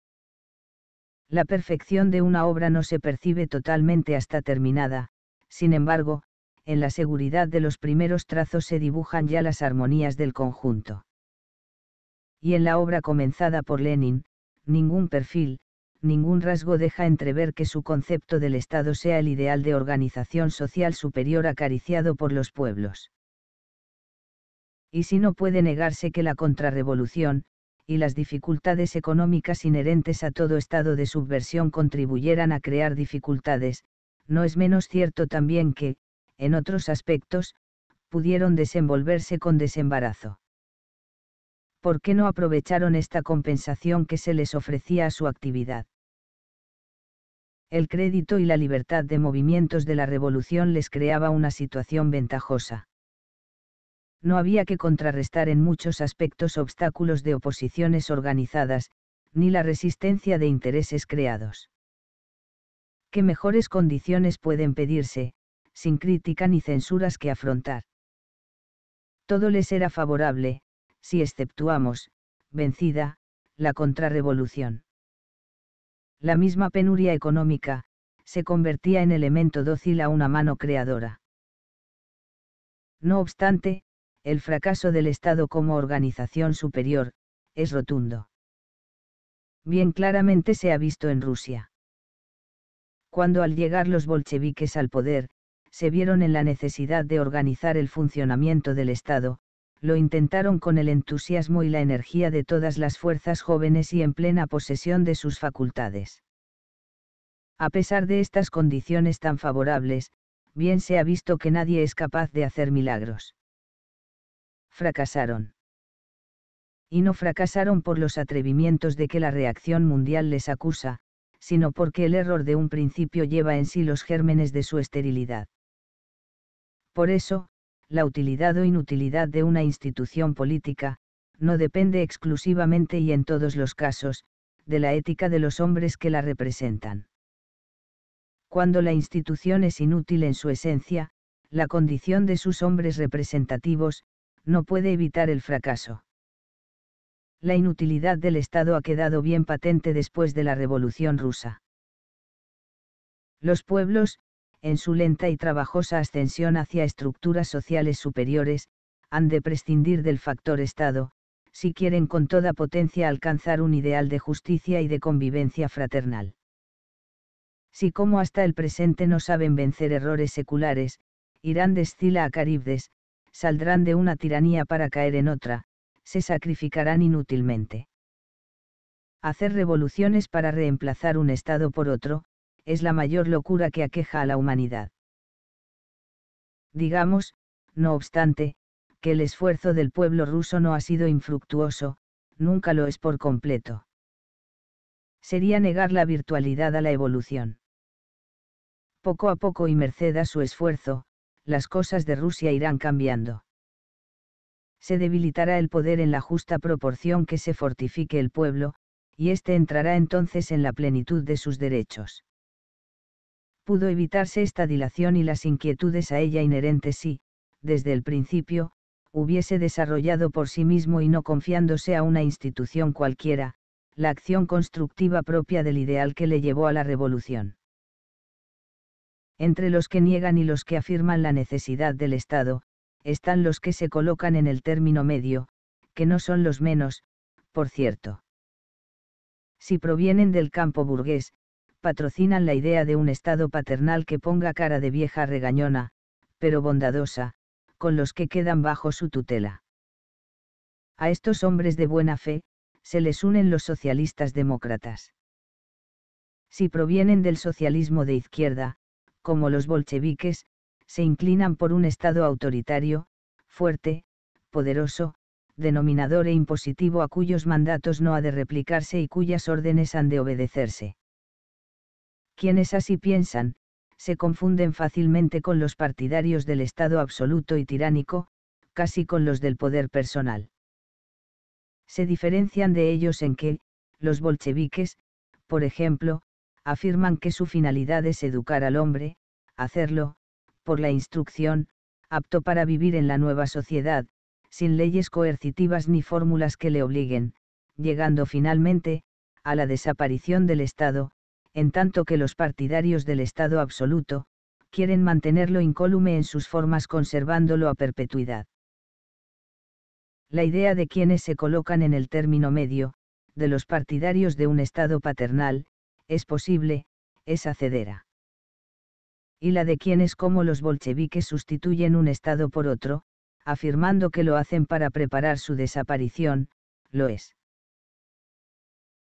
La perfección de una obra no se percibe totalmente hasta terminada, sin embargo, en la seguridad de los primeros trazos se dibujan ya las armonías del conjunto. Y en la obra comenzada por Lenin, ningún perfil, ningún rasgo deja entrever que su concepto del Estado sea el ideal de organización social superior acariciado por los pueblos. Y si no puede negarse que la contrarrevolución, y las dificultades económicas inherentes a todo estado de subversión contribuyeran a crear dificultades, no es menos cierto también que, en otros aspectos, pudieron desenvolverse con desembarazo. ¿Por qué no aprovecharon esta compensación que se les ofrecía a su actividad? El crédito y la libertad de movimientos de la revolución les creaba una situación ventajosa no había que contrarrestar en muchos aspectos obstáculos de oposiciones organizadas, ni la resistencia de intereses creados. ¿Qué mejores condiciones pueden pedirse, sin crítica ni censuras que afrontar? Todo les era favorable, si exceptuamos, vencida, la contrarrevolución. La misma penuria económica, se convertía en elemento dócil a una mano creadora. No obstante, el fracaso del Estado como organización superior, es rotundo. Bien claramente se ha visto en Rusia. Cuando al llegar los bolcheviques al poder, se vieron en la necesidad de organizar el funcionamiento del Estado, lo intentaron con el entusiasmo y la energía de todas las fuerzas jóvenes y en plena posesión de sus facultades. A pesar de estas condiciones tan favorables, bien se ha visto que nadie es capaz de hacer milagros fracasaron. Y no fracasaron por los atrevimientos de que la reacción mundial les acusa, sino porque el error de un principio lleva en sí los gérmenes de su esterilidad. Por eso, la utilidad o inutilidad de una institución política, no depende exclusivamente y en todos los casos, de la ética de los hombres que la representan. Cuando la institución es inútil en su esencia, la condición de sus hombres representativos, no puede evitar el fracaso. La inutilidad del Estado ha quedado bien patente después de la Revolución rusa. Los pueblos, en su lenta y trabajosa ascensión hacia estructuras sociales superiores, han de prescindir del factor Estado, si quieren con toda potencia alcanzar un ideal de justicia y de convivencia fraternal. Si como hasta el presente no saben vencer errores seculares, Irán estila a Caribdes, saldrán de una tiranía para caer en otra, se sacrificarán inútilmente. Hacer revoluciones para reemplazar un Estado por otro, es la mayor locura que aqueja a la humanidad. Digamos, no obstante, que el esfuerzo del pueblo ruso no ha sido infructuoso, nunca lo es por completo. Sería negar la virtualidad a la evolución. Poco a poco y merced a su esfuerzo, las cosas de Rusia irán cambiando. Se debilitará el poder en la justa proporción que se fortifique el pueblo, y éste entrará entonces en la plenitud de sus derechos. Pudo evitarse esta dilación y las inquietudes a ella inherentes si, desde el principio, hubiese desarrollado por sí mismo y no confiándose a una institución cualquiera, la acción constructiva propia del ideal que le llevó a la revolución. Entre los que niegan y los que afirman la necesidad del Estado, están los que se colocan en el término medio, que no son los menos, por cierto. Si provienen del campo burgués, patrocinan la idea de un Estado paternal que ponga cara de vieja regañona, pero bondadosa, con los que quedan bajo su tutela. A estos hombres de buena fe, se les unen los socialistas demócratas. Si provienen del socialismo de izquierda, como los bolcheviques, se inclinan por un Estado autoritario, fuerte, poderoso, denominador e impositivo a cuyos mandatos no ha de replicarse y cuyas órdenes han de obedecerse. Quienes así piensan, se confunden fácilmente con los partidarios del Estado absoluto y tiránico, casi con los del poder personal. Se diferencian de ellos en que, los bolcheviques, por ejemplo, afirman que su finalidad es educar al hombre, hacerlo, por la instrucción, apto para vivir en la nueva sociedad, sin leyes coercitivas ni fórmulas que le obliguen, llegando finalmente, a la desaparición del Estado, en tanto que los partidarios del Estado absoluto, quieren mantenerlo incólume en sus formas conservándolo a perpetuidad. La idea de quienes se colocan en el término medio, de los partidarios de un Estado paternal, es posible, es acedera. Y la de quienes como los bolcheviques sustituyen un Estado por otro, afirmando que lo hacen para preparar su desaparición, lo es.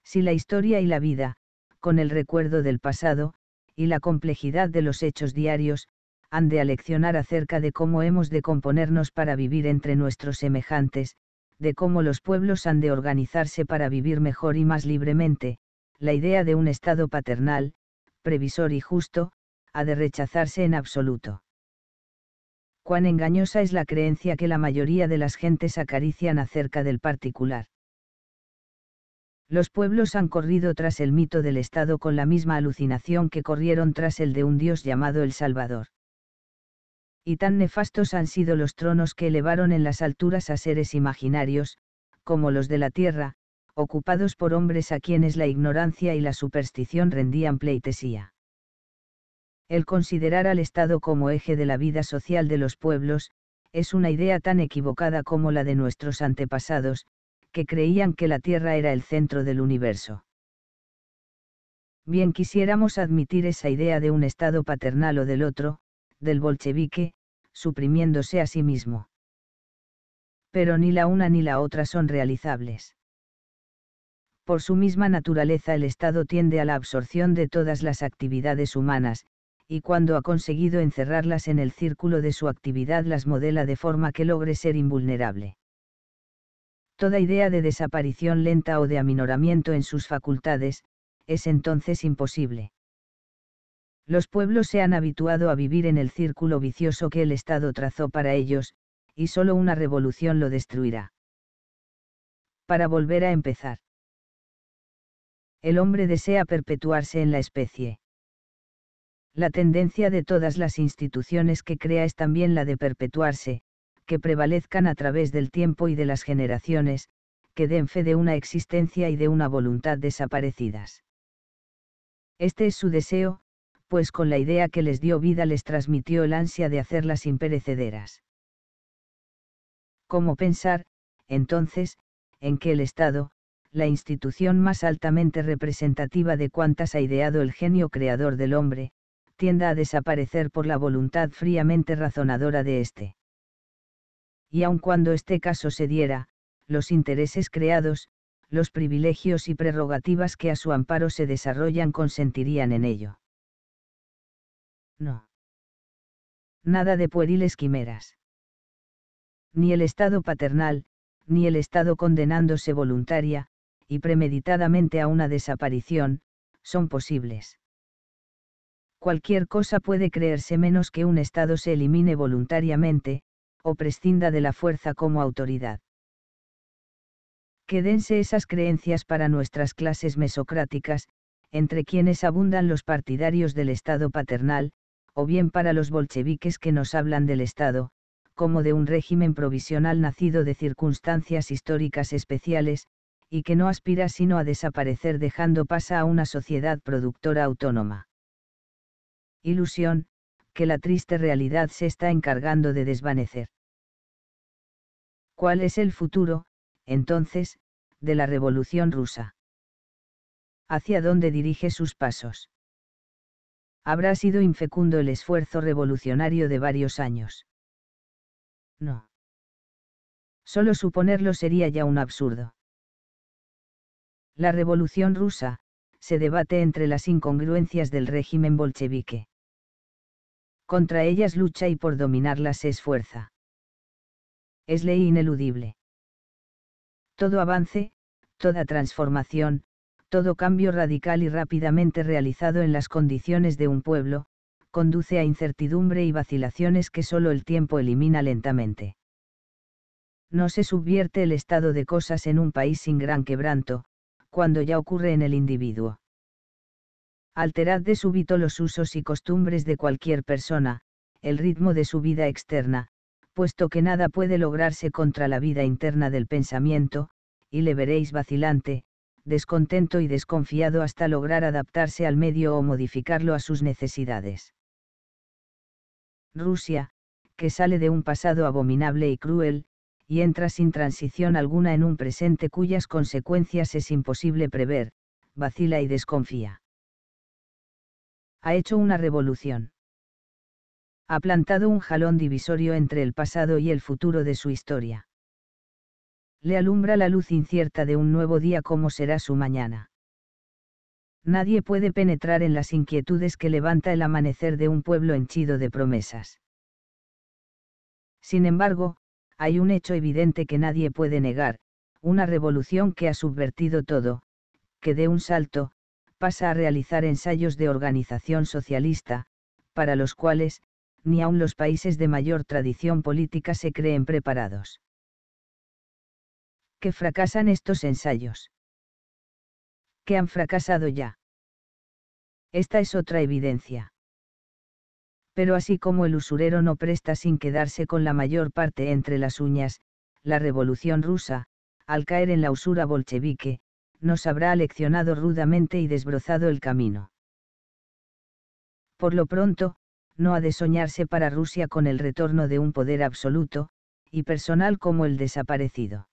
Si la historia y la vida, con el recuerdo del pasado, y la complejidad de los hechos diarios, han de aleccionar acerca de cómo hemos de componernos para vivir entre nuestros semejantes, de cómo los pueblos han de organizarse para vivir mejor y más libremente, la idea de un Estado paternal, previsor y justo, ha de rechazarse en absoluto. Cuán engañosa es la creencia que la mayoría de las gentes acarician acerca del particular. Los pueblos han corrido tras el mito del Estado con la misma alucinación que corrieron tras el de un dios llamado el Salvador. Y tan nefastos han sido los tronos que elevaron en las alturas a seres imaginarios, como los de la tierra, ocupados por hombres a quienes la ignorancia y la superstición rendían pleitesía. El considerar al Estado como eje de la vida social de los pueblos, es una idea tan equivocada como la de nuestros antepasados, que creían que la Tierra era el centro del universo. Bien quisiéramos admitir esa idea de un Estado paternal o del otro, del bolchevique, suprimiéndose a sí mismo. Pero ni la una ni la otra son realizables por su misma naturaleza el Estado tiende a la absorción de todas las actividades humanas, y cuando ha conseguido encerrarlas en el círculo de su actividad las modela de forma que logre ser invulnerable. Toda idea de desaparición lenta o de aminoramiento en sus facultades, es entonces imposible. Los pueblos se han habituado a vivir en el círculo vicioso que el Estado trazó para ellos, y solo una revolución lo destruirá. Para volver a empezar el hombre desea perpetuarse en la especie. La tendencia de todas las instituciones que crea es también la de perpetuarse, que prevalezcan a través del tiempo y de las generaciones, que den fe de una existencia y de una voluntad desaparecidas. Este es su deseo, pues con la idea que les dio vida les transmitió el ansia de hacerlas imperecederas. ¿Cómo pensar, entonces, en que el Estado, la institución más altamente representativa de cuantas ha ideado el genio creador del hombre, tienda a desaparecer por la voluntad fríamente razonadora de éste. Y aun cuando este caso se diera, los intereses creados, los privilegios y prerrogativas que a su amparo se desarrollan consentirían en ello. No. Nada de pueriles quimeras. Ni el Estado paternal, ni el Estado condenándose voluntaria, y premeditadamente a una desaparición, son posibles. Cualquier cosa puede creerse menos que un Estado se elimine voluntariamente, o prescinda de la fuerza como autoridad. Quédense esas creencias para nuestras clases mesocráticas, entre quienes abundan los partidarios del Estado paternal, o bien para los bolcheviques que nos hablan del Estado, como de un régimen provisional nacido de circunstancias históricas especiales, y que no aspira sino a desaparecer dejando pasa a una sociedad productora autónoma. Ilusión, que la triste realidad se está encargando de desvanecer. ¿Cuál es el futuro, entonces, de la revolución rusa? ¿Hacia dónde dirige sus pasos? Habrá sido infecundo el esfuerzo revolucionario de varios años. No. Solo suponerlo sería ya un absurdo la Revolución rusa, se debate entre las incongruencias del régimen bolchevique. Contra ellas lucha y por dominarlas se esfuerza. Es ley ineludible. Todo avance, toda transformación, todo cambio radical y rápidamente realizado en las condiciones de un pueblo, conduce a incertidumbre y vacilaciones que solo el tiempo elimina lentamente. No se subvierte el estado de cosas en un país sin gran quebranto, cuando ya ocurre en el individuo. Alterad de súbito los usos y costumbres de cualquier persona, el ritmo de su vida externa, puesto que nada puede lograrse contra la vida interna del pensamiento, y le veréis vacilante, descontento y desconfiado hasta lograr adaptarse al medio o modificarlo a sus necesidades. Rusia, que sale de un pasado abominable y cruel, y entra sin transición alguna en un presente cuyas consecuencias es imposible prever, vacila y desconfía. Ha hecho una revolución. Ha plantado un jalón divisorio entre el pasado y el futuro de su historia. Le alumbra la luz incierta de un nuevo día como será su mañana. Nadie puede penetrar en las inquietudes que levanta el amanecer de un pueblo henchido de promesas. Sin embargo, hay un hecho evidente que nadie puede negar, una revolución que ha subvertido todo, que de un salto, pasa a realizar ensayos de organización socialista, para los cuales, ni aun los países de mayor tradición política se creen preparados. Que fracasan estos ensayos. Que han fracasado ya. Esta es otra evidencia pero así como el usurero no presta sin quedarse con la mayor parte entre las uñas, la revolución rusa, al caer en la usura bolchevique, nos habrá leccionado rudamente y desbrozado el camino. Por lo pronto, no ha de soñarse para Rusia con el retorno de un poder absoluto, y personal como el desaparecido.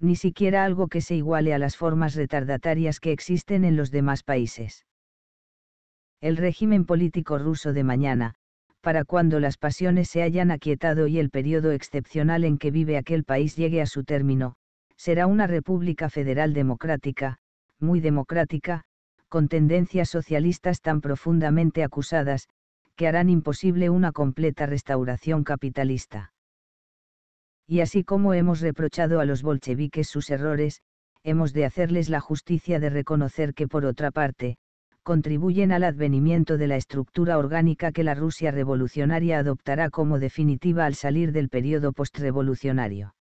Ni siquiera algo que se iguale a las formas retardatarias que existen en los demás países el régimen político ruso de mañana, para cuando las pasiones se hayan aquietado y el periodo excepcional en que vive aquel país llegue a su término, será una república federal democrática, muy democrática, con tendencias socialistas tan profundamente acusadas, que harán imposible una completa restauración capitalista. Y así como hemos reprochado a los bolcheviques sus errores, hemos de hacerles la justicia de reconocer que por otra parte, contribuyen al advenimiento de la estructura orgánica que la Rusia revolucionaria adoptará como definitiva al salir del periodo postrevolucionario.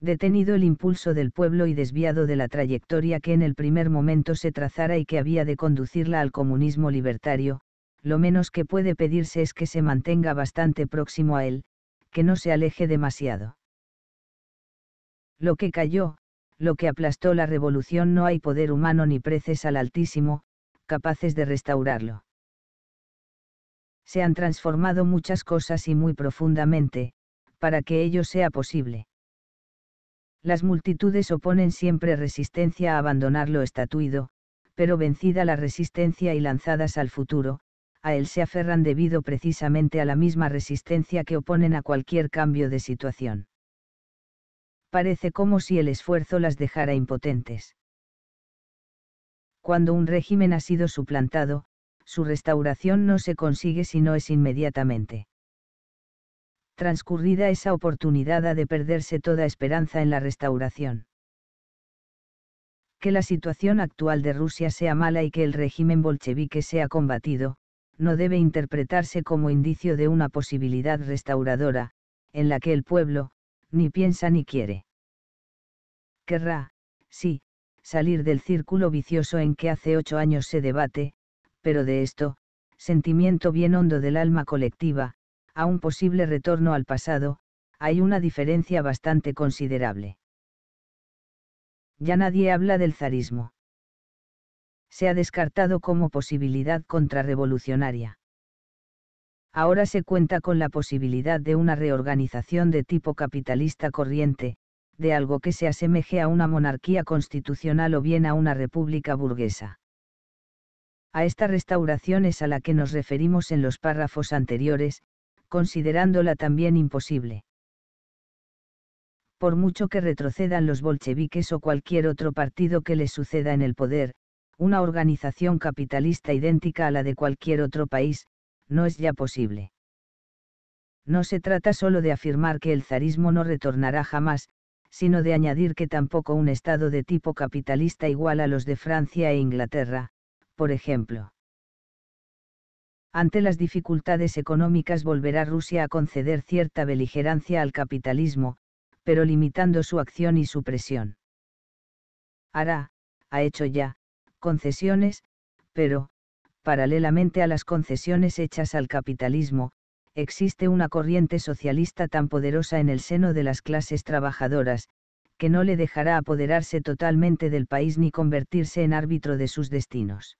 Detenido el impulso del pueblo y desviado de la trayectoria que en el primer momento se trazara y que había de conducirla al comunismo libertario, lo menos que puede pedirse es que se mantenga bastante próximo a él, que no se aleje demasiado. Lo que cayó, lo que aplastó la revolución no hay poder humano ni preces al Altísimo, capaces de restaurarlo. Se han transformado muchas cosas y muy profundamente, para que ello sea posible. Las multitudes oponen siempre resistencia a abandonar lo estatuido, pero vencida la resistencia y lanzadas al futuro, a él se aferran debido precisamente a la misma resistencia que oponen a cualquier cambio de situación parece como si el esfuerzo las dejara impotentes. Cuando un régimen ha sido suplantado, su restauración no se consigue si no es inmediatamente. Transcurrida esa oportunidad ha de perderse toda esperanza en la restauración. Que la situación actual de Rusia sea mala y que el régimen bolchevique sea combatido, no debe interpretarse como indicio de una posibilidad restauradora, en la que el pueblo, ni piensa ni quiere. Querrá, sí, salir del círculo vicioso en que hace ocho años se debate, pero de esto, sentimiento bien hondo del alma colectiva, a un posible retorno al pasado, hay una diferencia bastante considerable. Ya nadie habla del zarismo. Se ha descartado como posibilidad contrarrevolucionaria ahora se cuenta con la posibilidad de una reorganización de tipo capitalista corriente, de algo que se asemeje a una monarquía constitucional o bien a una república burguesa. A esta restauración es a la que nos referimos en los párrafos anteriores, considerándola también imposible. Por mucho que retrocedan los bolcheviques o cualquier otro partido que les suceda en el poder, una organización capitalista idéntica a la de cualquier otro país, no es ya posible. No se trata solo de afirmar que el zarismo no retornará jamás, sino de añadir que tampoco un Estado de tipo capitalista igual a los de Francia e Inglaterra, por ejemplo. Ante las dificultades económicas volverá Rusia a conceder cierta beligerancia al capitalismo, pero limitando su acción y su presión. Hará, ha hecho ya, concesiones, pero, paralelamente a las concesiones hechas al capitalismo, existe una corriente socialista tan poderosa en el seno de las clases trabajadoras, que no le dejará apoderarse totalmente del país ni convertirse en árbitro de sus destinos.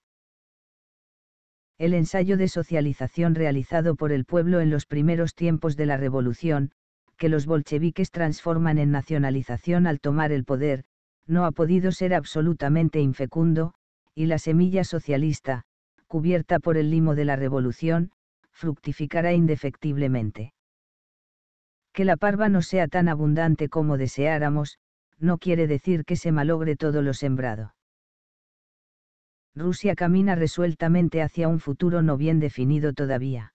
El ensayo de socialización realizado por el pueblo en los primeros tiempos de la revolución, que los bolcheviques transforman en nacionalización al tomar el poder, no ha podido ser absolutamente infecundo, y la semilla socialista, cubierta por el limo de la revolución, fructificará indefectiblemente. Que la parva no sea tan abundante como deseáramos, no quiere decir que se malogre todo lo sembrado. Rusia camina resueltamente hacia un futuro no bien definido todavía.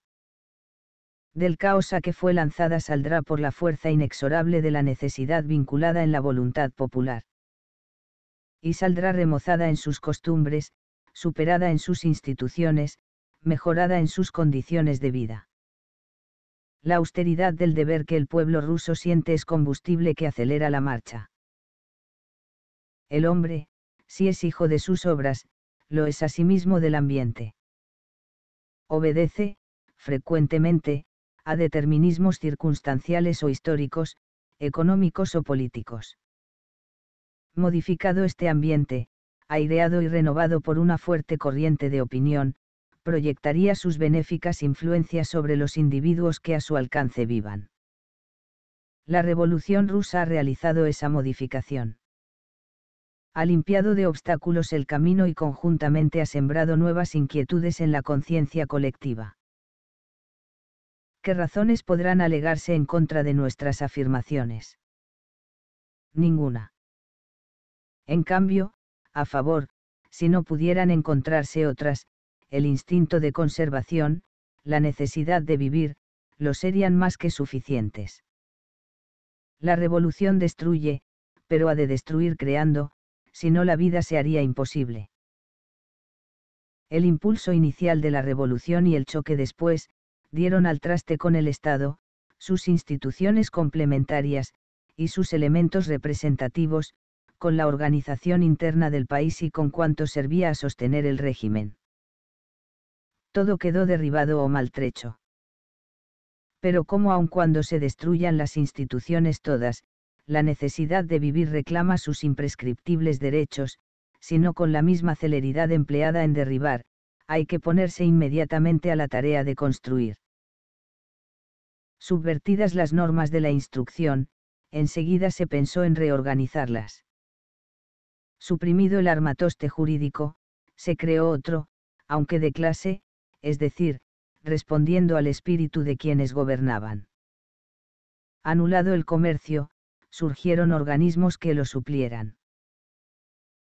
Del caos a que fue lanzada saldrá por la fuerza inexorable de la necesidad vinculada en la voluntad popular. Y saldrá remozada en sus costumbres, superada en sus instituciones, mejorada en sus condiciones de vida. La austeridad del deber que el pueblo ruso siente es combustible que acelera la marcha. El hombre, si es hijo de sus obras, lo es asimismo del ambiente. Obedece, frecuentemente, a determinismos circunstanciales o históricos, económicos o políticos. Modificado este ambiente, aireado y renovado por una fuerte corriente de opinión, proyectaría sus benéficas influencias sobre los individuos que a su alcance vivan. La revolución rusa ha realizado esa modificación. Ha limpiado de obstáculos el camino y conjuntamente ha sembrado nuevas inquietudes en la conciencia colectiva. ¿Qué razones podrán alegarse en contra de nuestras afirmaciones? Ninguna. En cambio, a favor, si no pudieran encontrarse otras, el instinto de conservación, la necesidad de vivir, lo serían más que suficientes. La revolución destruye, pero ha de destruir creando, si no la vida se haría imposible. El impulso inicial de la revolución y el choque después, dieron al traste con el Estado, sus instituciones complementarias, y sus elementos representativos, con la organización interna del país y con cuanto servía a sostener el régimen. Todo quedó derribado o maltrecho. Pero como aun cuando se destruyan las instituciones todas, la necesidad de vivir reclama sus imprescriptibles derechos, si no con la misma celeridad empleada en derribar, hay que ponerse inmediatamente a la tarea de construir. Subvertidas las normas de la instrucción, enseguida se pensó en reorganizarlas. Suprimido el armatoste jurídico, se creó otro, aunque de clase, es decir, respondiendo al espíritu de quienes gobernaban. Anulado el comercio, surgieron organismos que lo suplieran.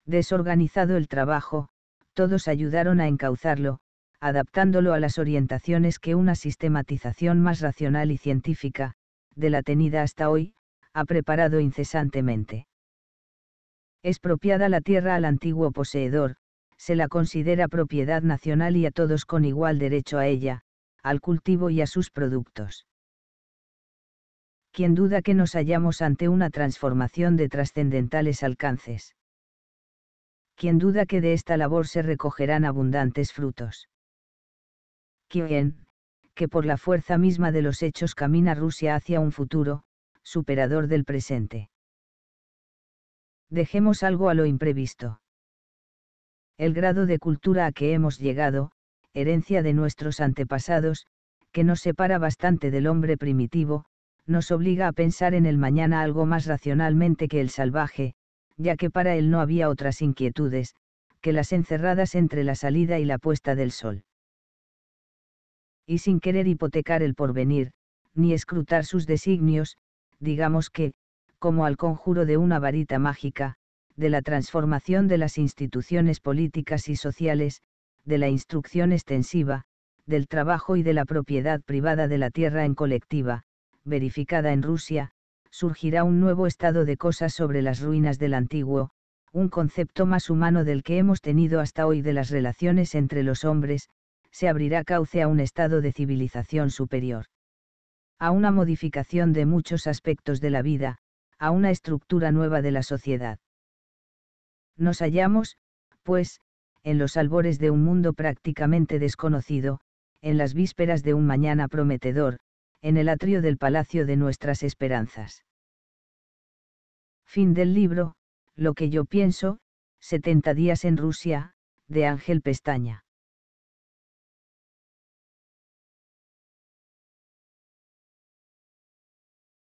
Desorganizado el trabajo, todos ayudaron a encauzarlo, adaptándolo a las orientaciones que una sistematización más racional y científica, de la tenida hasta hoy, ha preparado incesantemente expropiada la tierra al antiguo poseedor, se la considera propiedad nacional y a todos con igual derecho a ella, al cultivo y a sus productos. Quien duda que nos hallamos ante una transformación de trascendentales alcances? Quien duda que de esta labor se recogerán abundantes frutos? ¿Quién, que por la fuerza misma de los hechos camina Rusia hacia un futuro, superador del presente? dejemos algo a lo imprevisto. El grado de cultura a que hemos llegado, herencia de nuestros antepasados, que nos separa bastante del hombre primitivo, nos obliga a pensar en el mañana algo más racionalmente que el salvaje, ya que para él no había otras inquietudes, que las encerradas entre la salida y la puesta del sol. Y sin querer hipotecar el porvenir, ni escrutar sus designios, digamos que, como al conjuro de una varita mágica, de la transformación de las instituciones políticas y sociales, de la instrucción extensiva, del trabajo y de la propiedad privada de la tierra en colectiva, verificada en Rusia, surgirá un nuevo estado de cosas sobre las ruinas del antiguo, un concepto más humano del que hemos tenido hasta hoy de las relaciones entre los hombres, se abrirá cauce a un estado de civilización superior. A una modificación de muchos aspectos de la vida, a una estructura nueva de la sociedad. Nos hallamos, pues, en los albores de un mundo prácticamente desconocido, en las vísperas de un mañana prometedor, en el atrio del palacio de nuestras esperanzas. Fin del libro, Lo que yo pienso, 70 días en Rusia, de Ángel Pestaña.